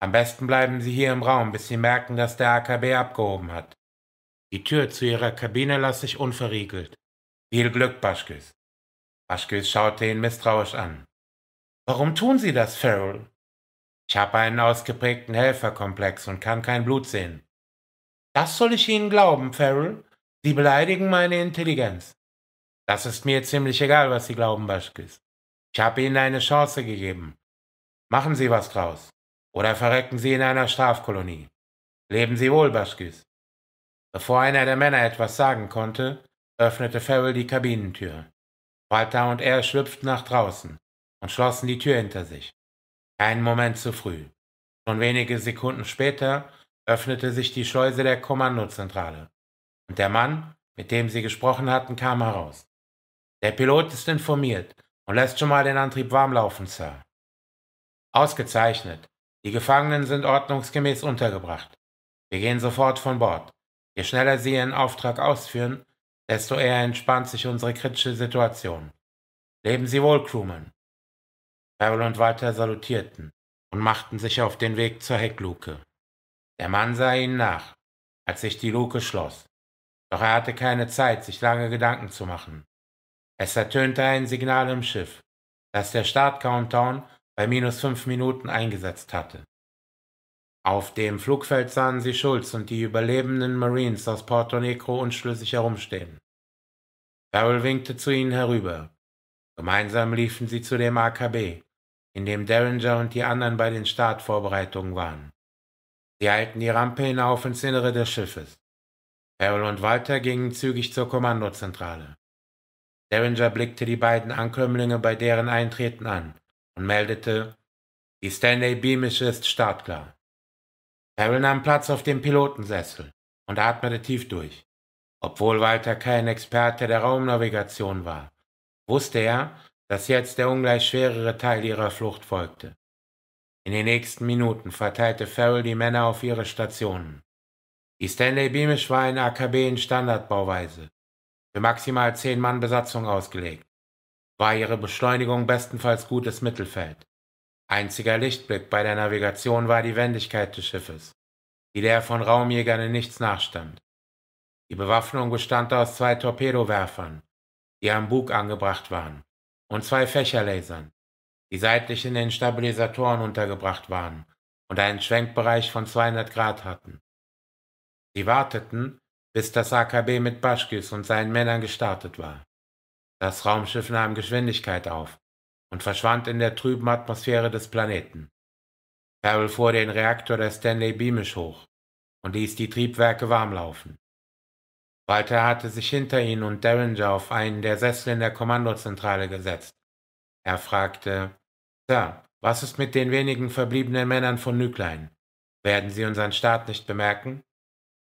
Am besten bleiben Sie hier im Raum, bis Sie merken, dass der AKB abgehoben hat. Die Tür zu ihrer Kabine lasse ich unverriegelt. Viel Glück, Baschkes. Baschkes schaute ihn misstrauisch an. Warum tun Sie das, Farrell? Ich habe einen ausgeprägten Helferkomplex und kann kein Blut sehen. Das soll ich Ihnen glauben, Farrell. Sie beleidigen meine Intelligenz. Das ist mir ziemlich egal, was Sie glauben, Baschkes. Ich habe Ihnen eine Chance gegeben. Machen Sie was draus. Oder verrecken Sie in einer Strafkolonie. Leben Sie wohl, Baschkes. Bevor einer der Männer etwas sagen konnte, öffnete Farrell die Kabinentür. Walter und er schlüpften nach draußen und schlossen die Tür hinter sich. Kein Moment zu früh. Schon wenige Sekunden später öffnete sich die Schleuse der Kommandozentrale. Und der Mann, mit dem sie gesprochen hatten, kam heraus. Der Pilot ist informiert und lässt schon mal den Antrieb warm laufen, Sir. Ausgezeichnet. Die Gefangenen sind ordnungsgemäß untergebracht. Wir gehen sofort von Bord. Je schneller Sie Ihren Auftrag ausführen, desto eher entspannt sich unsere kritische Situation. Leben Sie wohl, Crewman. Farrell und Walter salutierten und machten sich auf den Weg zur Heckluke. Der Mann sah ihnen nach, als sich die Luke schloss. Doch er hatte keine Zeit, sich lange Gedanken zu machen. Es ertönte ein Signal im Schiff, das der Start-Countdown bei minus fünf Minuten eingesetzt hatte. Auf dem Flugfeld sahen sie Schulz und die überlebenden Marines aus Porto Negro unschlüssig herumstehen. Farrell winkte zu ihnen herüber. Gemeinsam liefen sie zu dem AKB, in dem Derringer und die anderen bei den Startvorbereitungen waren. Sie eilten die Rampe hinauf ins Innere des Schiffes. Farrell und Walter gingen zügig zur Kommandozentrale. Derringer blickte die beiden Ankömmlinge bei deren Eintreten an und meldete, die Stanley Beamish ist startklar. Carol nahm Platz auf dem Pilotensessel und atmete tief durch. Obwohl Walter kein Experte der Raumnavigation war, wusste er, dass jetzt der ungleich schwerere Teil ihrer Flucht folgte. In den nächsten Minuten verteilte Farrell die Männer auf ihre Stationen. Die Stanley Beamish war in AKB in Standardbauweise, für maximal zehn Mann Besatzung ausgelegt, war ihre Beschleunigung bestenfalls gutes Mittelfeld. Einziger Lichtblick bei der Navigation war die Wendigkeit des Schiffes, die der von Raumjägern in nichts nachstand. Die Bewaffnung bestand aus zwei Torpedowerfern, die am Bug angebracht waren, und zwei Fächerlasern, die seitlich in den Stabilisatoren untergebracht waren und einen Schwenkbereich von 200 Grad hatten. Sie warteten, bis das AKB mit Baschkis und seinen Männern gestartet war. Das Raumschiff nahm Geschwindigkeit auf und verschwand in der trüben Atmosphäre des Planeten. Farrell fuhr den Reaktor der Stanley Beamish hoch und ließ die Triebwerke warm laufen. Walter hatte sich hinter ihn und Derringer auf einen der Sessel in der Kommandozentrale gesetzt. Er fragte, Sir, was ist mit den wenigen verbliebenen Männern von Nüklein? Werden sie unseren Staat nicht bemerken?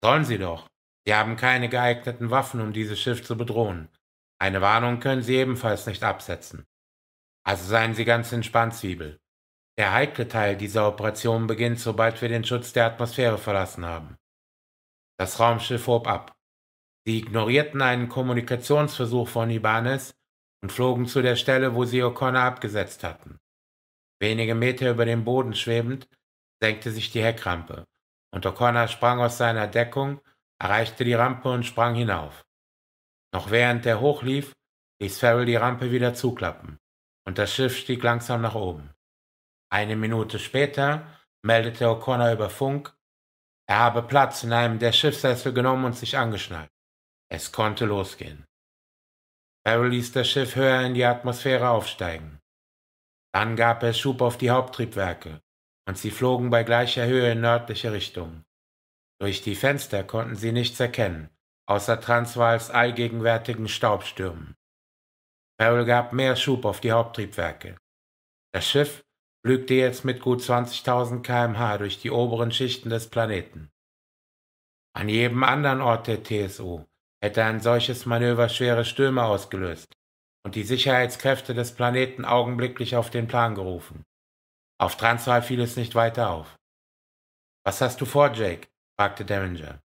Sollen sie doch. Sie haben keine geeigneten Waffen, um dieses Schiff zu bedrohen. Eine Warnung können sie ebenfalls nicht absetzen. Also seien Sie ganz entspannt, Zwiebel. Der heikle Teil dieser Operation beginnt, sobald wir den Schutz der Atmosphäre verlassen haben. Das Raumschiff hob ab. Sie ignorierten einen Kommunikationsversuch von Ibanez und flogen zu der Stelle, wo sie O'Connor abgesetzt hatten. Wenige Meter über dem Boden schwebend, senkte sich die Heckrampe, und O'Connor sprang aus seiner Deckung, erreichte die Rampe und sprang hinauf. Noch während er hochlief, ließ Farrell die Rampe wieder zuklappen und das Schiff stieg langsam nach oben. Eine Minute später meldete O'Connor über Funk, er habe Platz in einem der Schiffssessel genommen und sich angeschnallt. Es konnte losgehen. Farrell ließ das Schiff höher in die Atmosphäre aufsteigen. Dann gab er Schub auf die Haupttriebwerke, und sie flogen bei gleicher Höhe in nördliche Richtung. Durch die Fenster konnten sie nichts erkennen, außer Transvaals allgegenwärtigen Staubstürmen. Merrill gab mehr Schub auf die Haupttriebwerke. Das Schiff lügte jetzt mit gut 20.000 kmh durch die oberen Schichten des Planeten. An jedem anderen Ort der TSU hätte ein solches Manöver schwere Stürme ausgelöst und die Sicherheitskräfte des Planeten augenblicklich auf den Plan gerufen. Auf Transvaal fiel es nicht weiter auf. Was hast du vor, Jake? fragte Derringer.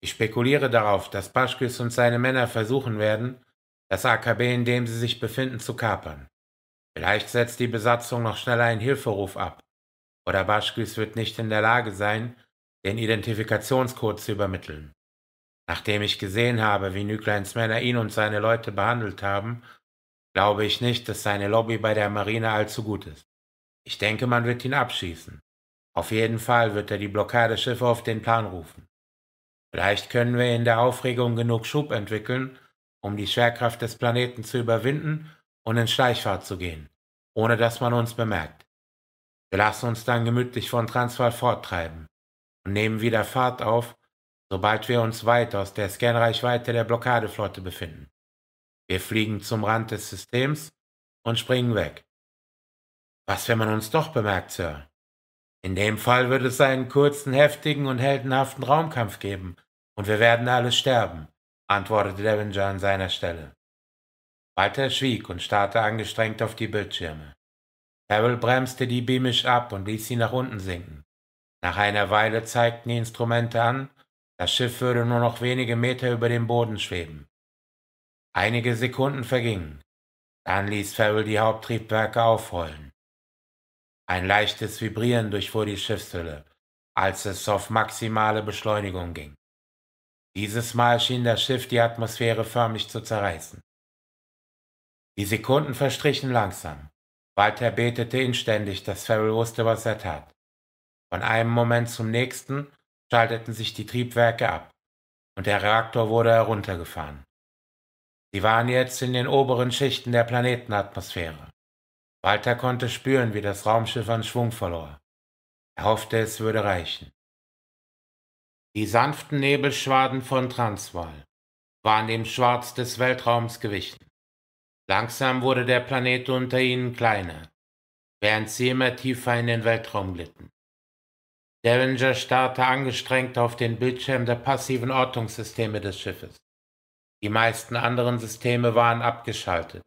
Ich spekuliere darauf, dass Paschkes und seine Männer versuchen werden, das AKB, in dem sie sich befinden, zu kapern. Vielleicht setzt die Besatzung noch schneller einen Hilferuf ab. Oder Baschkis wird nicht in der Lage sein, den Identifikationscode zu übermitteln. Nachdem ich gesehen habe, wie Nükleins Männer ihn und seine Leute behandelt haben, glaube ich nicht, dass seine Lobby bei der Marine allzu gut ist. Ich denke, man wird ihn abschießen. Auf jeden Fall wird er die Blockadeschiffe auf den Plan rufen. Vielleicht können wir in der Aufregung genug Schub entwickeln, um die Schwerkraft des Planeten zu überwinden und in Schleichfahrt zu gehen, ohne dass man uns bemerkt. Wir lassen uns dann gemütlich von Transvaal forttreiben und nehmen wieder Fahrt auf, sobald wir uns weit aus der Scanreichweite der Blockadeflotte befinden. Wir fliegen zum Rand des Systems und springen weg. Was, wenn man uns doch bemerkt, Sir? In dem Fall wird es einen kurzen, heftigen und heldenhaften Raumkampf geben, und wir werden alle sterben antwortete Derringer an seiner Stelle. Walter schwieg und starrte angestrengt auf die Bildschirme. Harold bremste die Beamish ab und ließ sie nach unten sinken. Nach einer Weile zeigten die Instrumente an, das Schiff würde nur noch wenige Meter über dem Boden schweben. Einige Sekunden vergingen. Dann ließ Farrell die Haupttriebwerke aufrollen. Ein leichtes Vibrieren durchfuhr die Schiffshülle, als es auf maximale Beschleunigung ging. Dieses Mal schien das Schiff die Atmosphäre förmlich zu zerreißen. Die Sekunden verstrichen langsam. Walter betete inständig, dass Farrell wusste, was er tat. Von einem Moment zum nächsten schalteten sich die Triebwerke ab und der Reaktor wurde heruntergefahren. Sie waren jetzt in den oberen Schichten der Planetenatmosphäre. Walter konnte spüren, wie das Raumschiff an Schwung verlor. Er hoffte, es würde reichen. Die sanften Nebelschwaden von Transvaal waren dem Schwarz des Weltraums gewichen. Langsam wurde der Planet unter ihnen kleiner, während sie immer tiefer in den Weltraum glitten. Derringer starrte angestrengt auf den Bildschirm der passiven Ortungssysteme des Schiffes. Die meisten anderen Systeme waren abgeschaltet.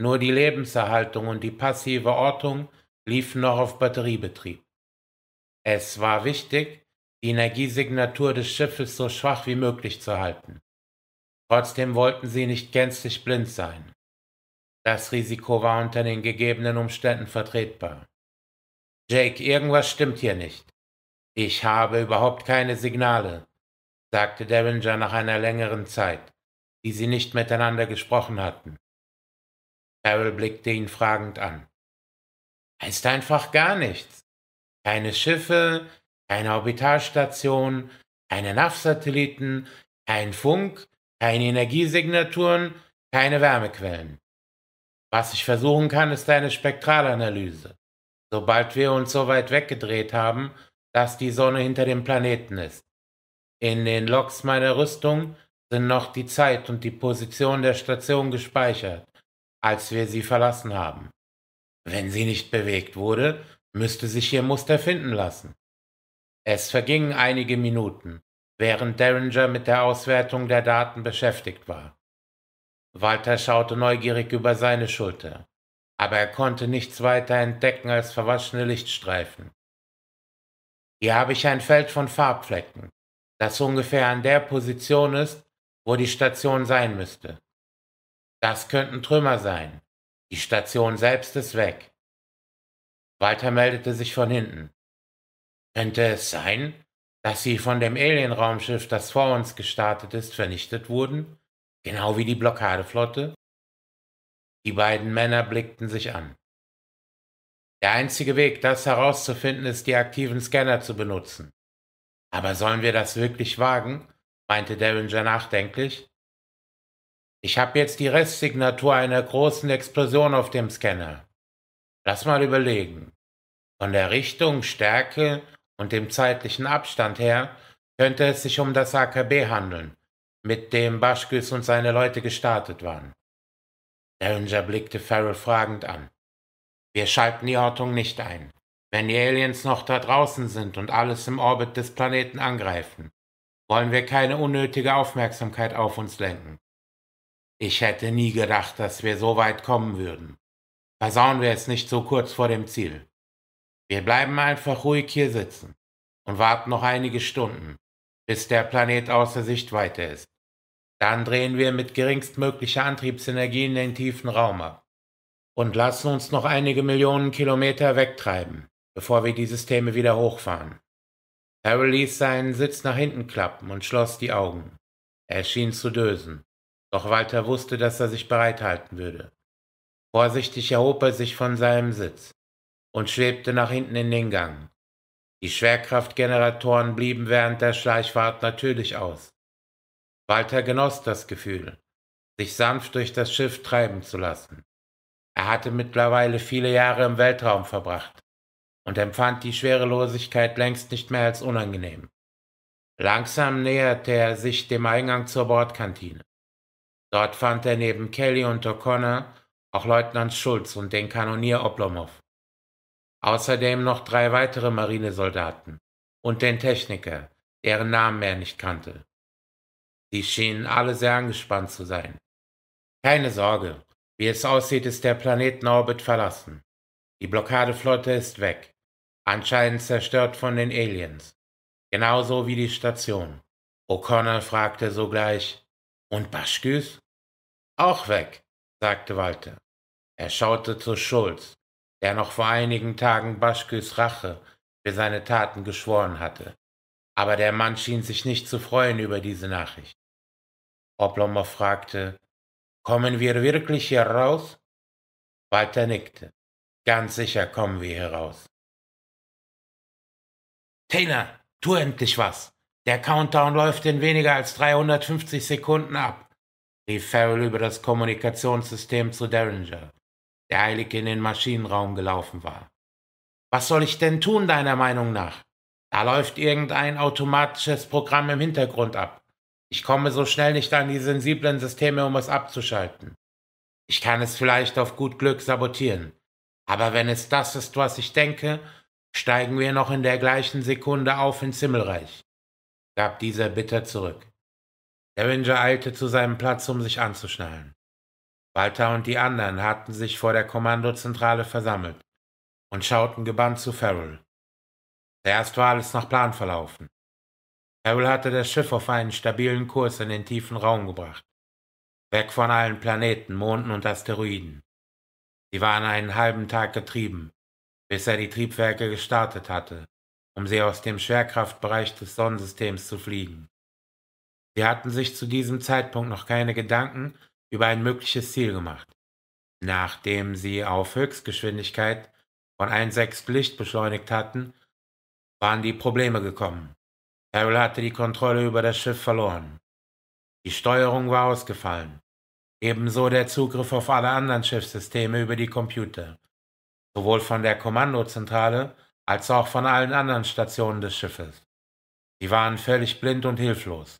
Nur die Lebenserhaltung und die passive Ortung liefen noch auf Batteriebetrieb. Es war wichtig, die Energiesignatur des Schiffes so schwach wie möglich zu halten. Trotzdem wollten sie nicht gänzlich blind sein. Das Risiko war unter den gegebenen Umständen vertretbar. Jake, irgendwas stimmt hier nicht. Ich habe überhaupt keine Signale, sagte Derringer nach einer längeren Zeit, die sie nicht miteinander gesprochen hatten. Carol blickte ihn fragend an. Heißt einfach gar nichts. Keine Schiffe, keine Orbitalstation, keine NAV-Satelliten, kein Funk, keine Energiesignaturen, keine Wärmequellen. Was ich versuchen kann, ist eine Spektralanalyse, sobald wir uns so weit weggedreht haben, dass die Sonne hinter dem Planeten ist. In den Loks meiner Rüstung sind noch die Zeit und die Position der Station gespeichert, als wir sie verlassen haben. Wenn sie nicht bewegt wurde, müsste sich ihr Muster finden lassen. Es vergingen einige Minuten, während Derringer mit der Auswertung der Daten beschäftigt war. Walter schaute neugierig über seine Schulter, aber er konnte nichts weiter entdecken als verwaschene Lichtstreifen. Hier habe ich ein Feld von Farbflecken, das ungefähr an der Position ist, wo die Station sein müsste. Das könnten Trümmer sein. Die Station selbst ist weg. Walter meldete sich von hinten. Könnte es sein, dass sie von dem Alienraumschiff, das vor uns gestartet ist, vernichtet wurden? Genau wie die Blockadeflotte? Die beiden Männer blickten sich an. Der einzige Weg, das herauszufinden, ist, die aktiven Scanner zu benutzen. Aber sollen wir das wirklich wagen? meinte Derringer nachdenklich. Ich habe jetzt die Restsignatur einer großen Explosion auf dem Scanner. Lass mal überlegen. Von der Richtung, Stärke, und dem zeitlichen Abstand her könnte es sich um das AKB handeln, mit dem Baschkes und seine Leute gestartet waren. Derringer blickte Farrell fragend an. Wir schalten die Ortung nicht ein. Wenn die Aliens noch da draußen sind und alles im Orbit des Planeten angreifen, wollen wir keine unnötige Aufmerksamkeit auf uns lenken. Ich hätte nie gedacht, dass wir so weit kommen würden. Versauen wir es nicht so kurz vor dem Ziel. Wir bleiben einfach ruhig hier sitzen und warten noch einige Stunden, bis der Planet außer Sichtweite ist. Dann drehen wir mit geringstmöglicher Antriebsenergie in den tiefen Raum ab und lassen uns noch einige Millionen Kilometer wegtreiben, bevor wir die Systeme wieder hochfahren. Harry ließ seinen Sitz nach hinten klappen und schloss die Augen. Er schien zu dösen, doch Walter wusste, dass er sich bereithalten würde. Vorsichtig erhob er sich von seinem Sitz und schwebte nach hinten in den Gang. Die Schwerkraftgeneratoren blieben während der Schleichfahrt natürlich aus. Walter genoss das Gefühl, sich sanft durch das Schiff treiben zu lassen. Er hatte mittlerweile viele Jahre im Weltraum verbracht und empfand die Schwerelosigkeit längst nicht mehr als unangenehm. Langsam näherte er sich dem Eingang zur Bordkantine. Dort fand er neben Kelly und O'Connor auch Leutnant Schulz und den Kanonier Oblomov außerdem noch drei weitere Marinesoldaten und den Techniker, deren Namen er nicht kannte. Sie schienen alle sehr angespannt zu sein. Keine Sorge, wie es aussieht, ist der Planetenorbit verlassen. Die Blockadeflotte ist weg, anscheinend zerstört von den Aliens, genauso wie die Station. O'Connor fragte sogleich, und Baschküs? Auch weg, sagte Walter. Er schaute zu Schulz, der noch vor einigen Tagen Baschkys Rache für seine Taten geschworen hatte. Aber der Mann schien sich nicht zu freuen über diese Nachricht. Oblomow fragte, »Kommen wir wirklich hier raus?« Walter nickte. »Ganz sicher kommen wir hier raus.« Taylor, tu endlich was! Der Countdown läuft in weniger als 350 Sekunden ab!« rief Farrell über das Kommunikationssystem zu Derringer der eilig in den Maschinenraum gelaufen war. Was soll ich denn tun, deiner Meinung nach? Da läuft irgendein automatisches Programm im Hintergrund ab. Ich komme so schnell nicht an die sensiblen Systeme, um es abzuschalten. Ich kann es vielleicht auf gut Glück sabotieren. Aber wenn es das ist, was ich denke, steigen wir noch in der gleichen Sekunde auf ins Himmelreich, gab dieser bitter zurück. Der Derringer eilte zu seinem Platz, um sich anzuschnallen. Walter und die anderen hatten sich vor der Kommandozentrale versammelt und schauten gebannt zu Farrell. Zuerst war alles nach Plan verlaufen. Farrell hatte das Schiff auf einen stabilen Kurs in den tiefen Raum gebracht, weg von allen Planeten, Monden und Asteroiden. Sie waren einen halben Tag getrieben, bis er die Triebwerke gestartet hatte, um sie aus dem Schwerkraftbereich des Sonnensystems zu fliegen. Sie hatten sich zu diesem Zeitpunkt noch keine Gedanken über ein mögliches Ziel gemacht, nachdem sie auf Höchstgeschwindigkeit von ein Sechstel Licht beschleunigt hatten, waren die Probleme gekommen. Carol hatte die Kontrolle über das Schiff verloren. Die Steuerung war ausgefallen. Ebenso der Zugriff auf alle anderen Schiffssysteme über die Computer, sowohl von der Kommandozentrale als auch von allen anderen Stationen des Schiffes. Sie waren völlig blind und hilflos.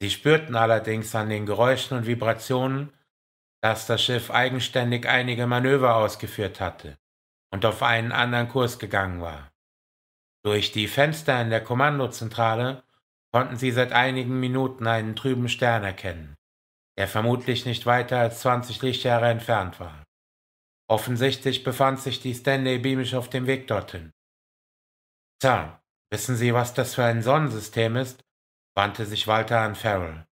Sie spürten allerdings an den Geräuschen und Vibrationen, dass das Schiff eigenständig einige Manöver ausgeführt hatte und auf einen anderen Kurs gegangen war. Durch die Fenster in der Kommandozentrale konnten sie seit einigen Minuten einen trüben Stern erkennen, der vermutlich nicht weiter als 20 Lichtjahre entfernt war. Offensichtlich befand sich die Stanley beamisch auf dem Weg dorthin. Tja, wissen Sie, was das für ein Sonnensystem ist? wandte sich Walter an Farrell.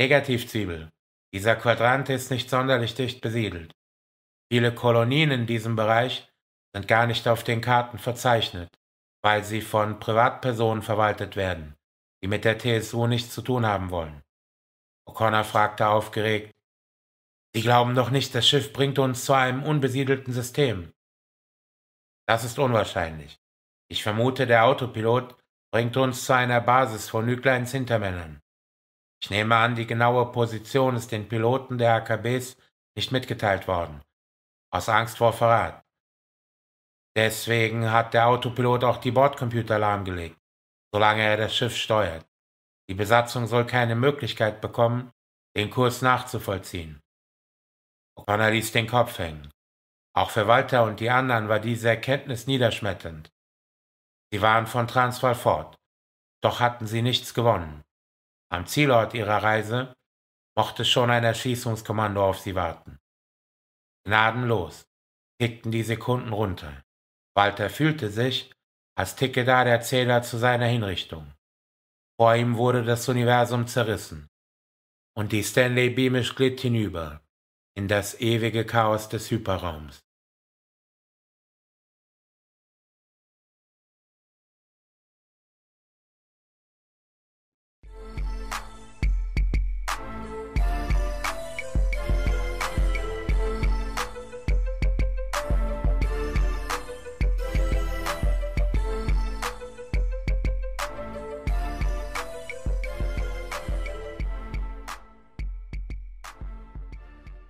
Negativzwiebel. Dieser Quadrant ist nicht sonderlich dicht besiedelt. Viele Kolonien in diesem Bereich sind gar nicht auf den Karten verzeichnet, weil sie von Privatpersonen verwaltet werden, die mit der TSU nichts zu tun haben wollen. O'Connor fragte aufgeregt, Sie glauben doch nicht, das Schiff bringt uns zu einem unbesiedelten System. Das ist unwahrscheinlich. Ich vermute, der Autopilot bringt uns zu einer Basis von Nükleins Hintermännern. Ich nehme an, die genaue Position ist den Piloten der AKBs nicht mitgeteilt worden, aus Angst vor Verrat. Deswegen hat der Autopilot auch die Bordcomputer lahmgelegt, solange er das Schiff steuert. Die Besatzung soll keine Möglichkeit bekommen, den Kurs nachzuvollziehen. O'Connor ließ den Kopf hängen. Auch für Walter und die anderen war diese Erkenntnis niederschmetternd. Sie waren von Transvaal fort, doch hatten sie nichts gewonnen. Am Zielort ihrer Reise mochte schon ein Erschießungskommando auf sie warten. Gnadenlos tickten die Sekunden runter. Walter fühlte sich, als ticke da der Zähler zu seiner Hinrichtung. Vor ihm wurde das Universum zerrissen. Und die Stanley Beamish glitt hinüber in das ewige Chaos des Hyperraums.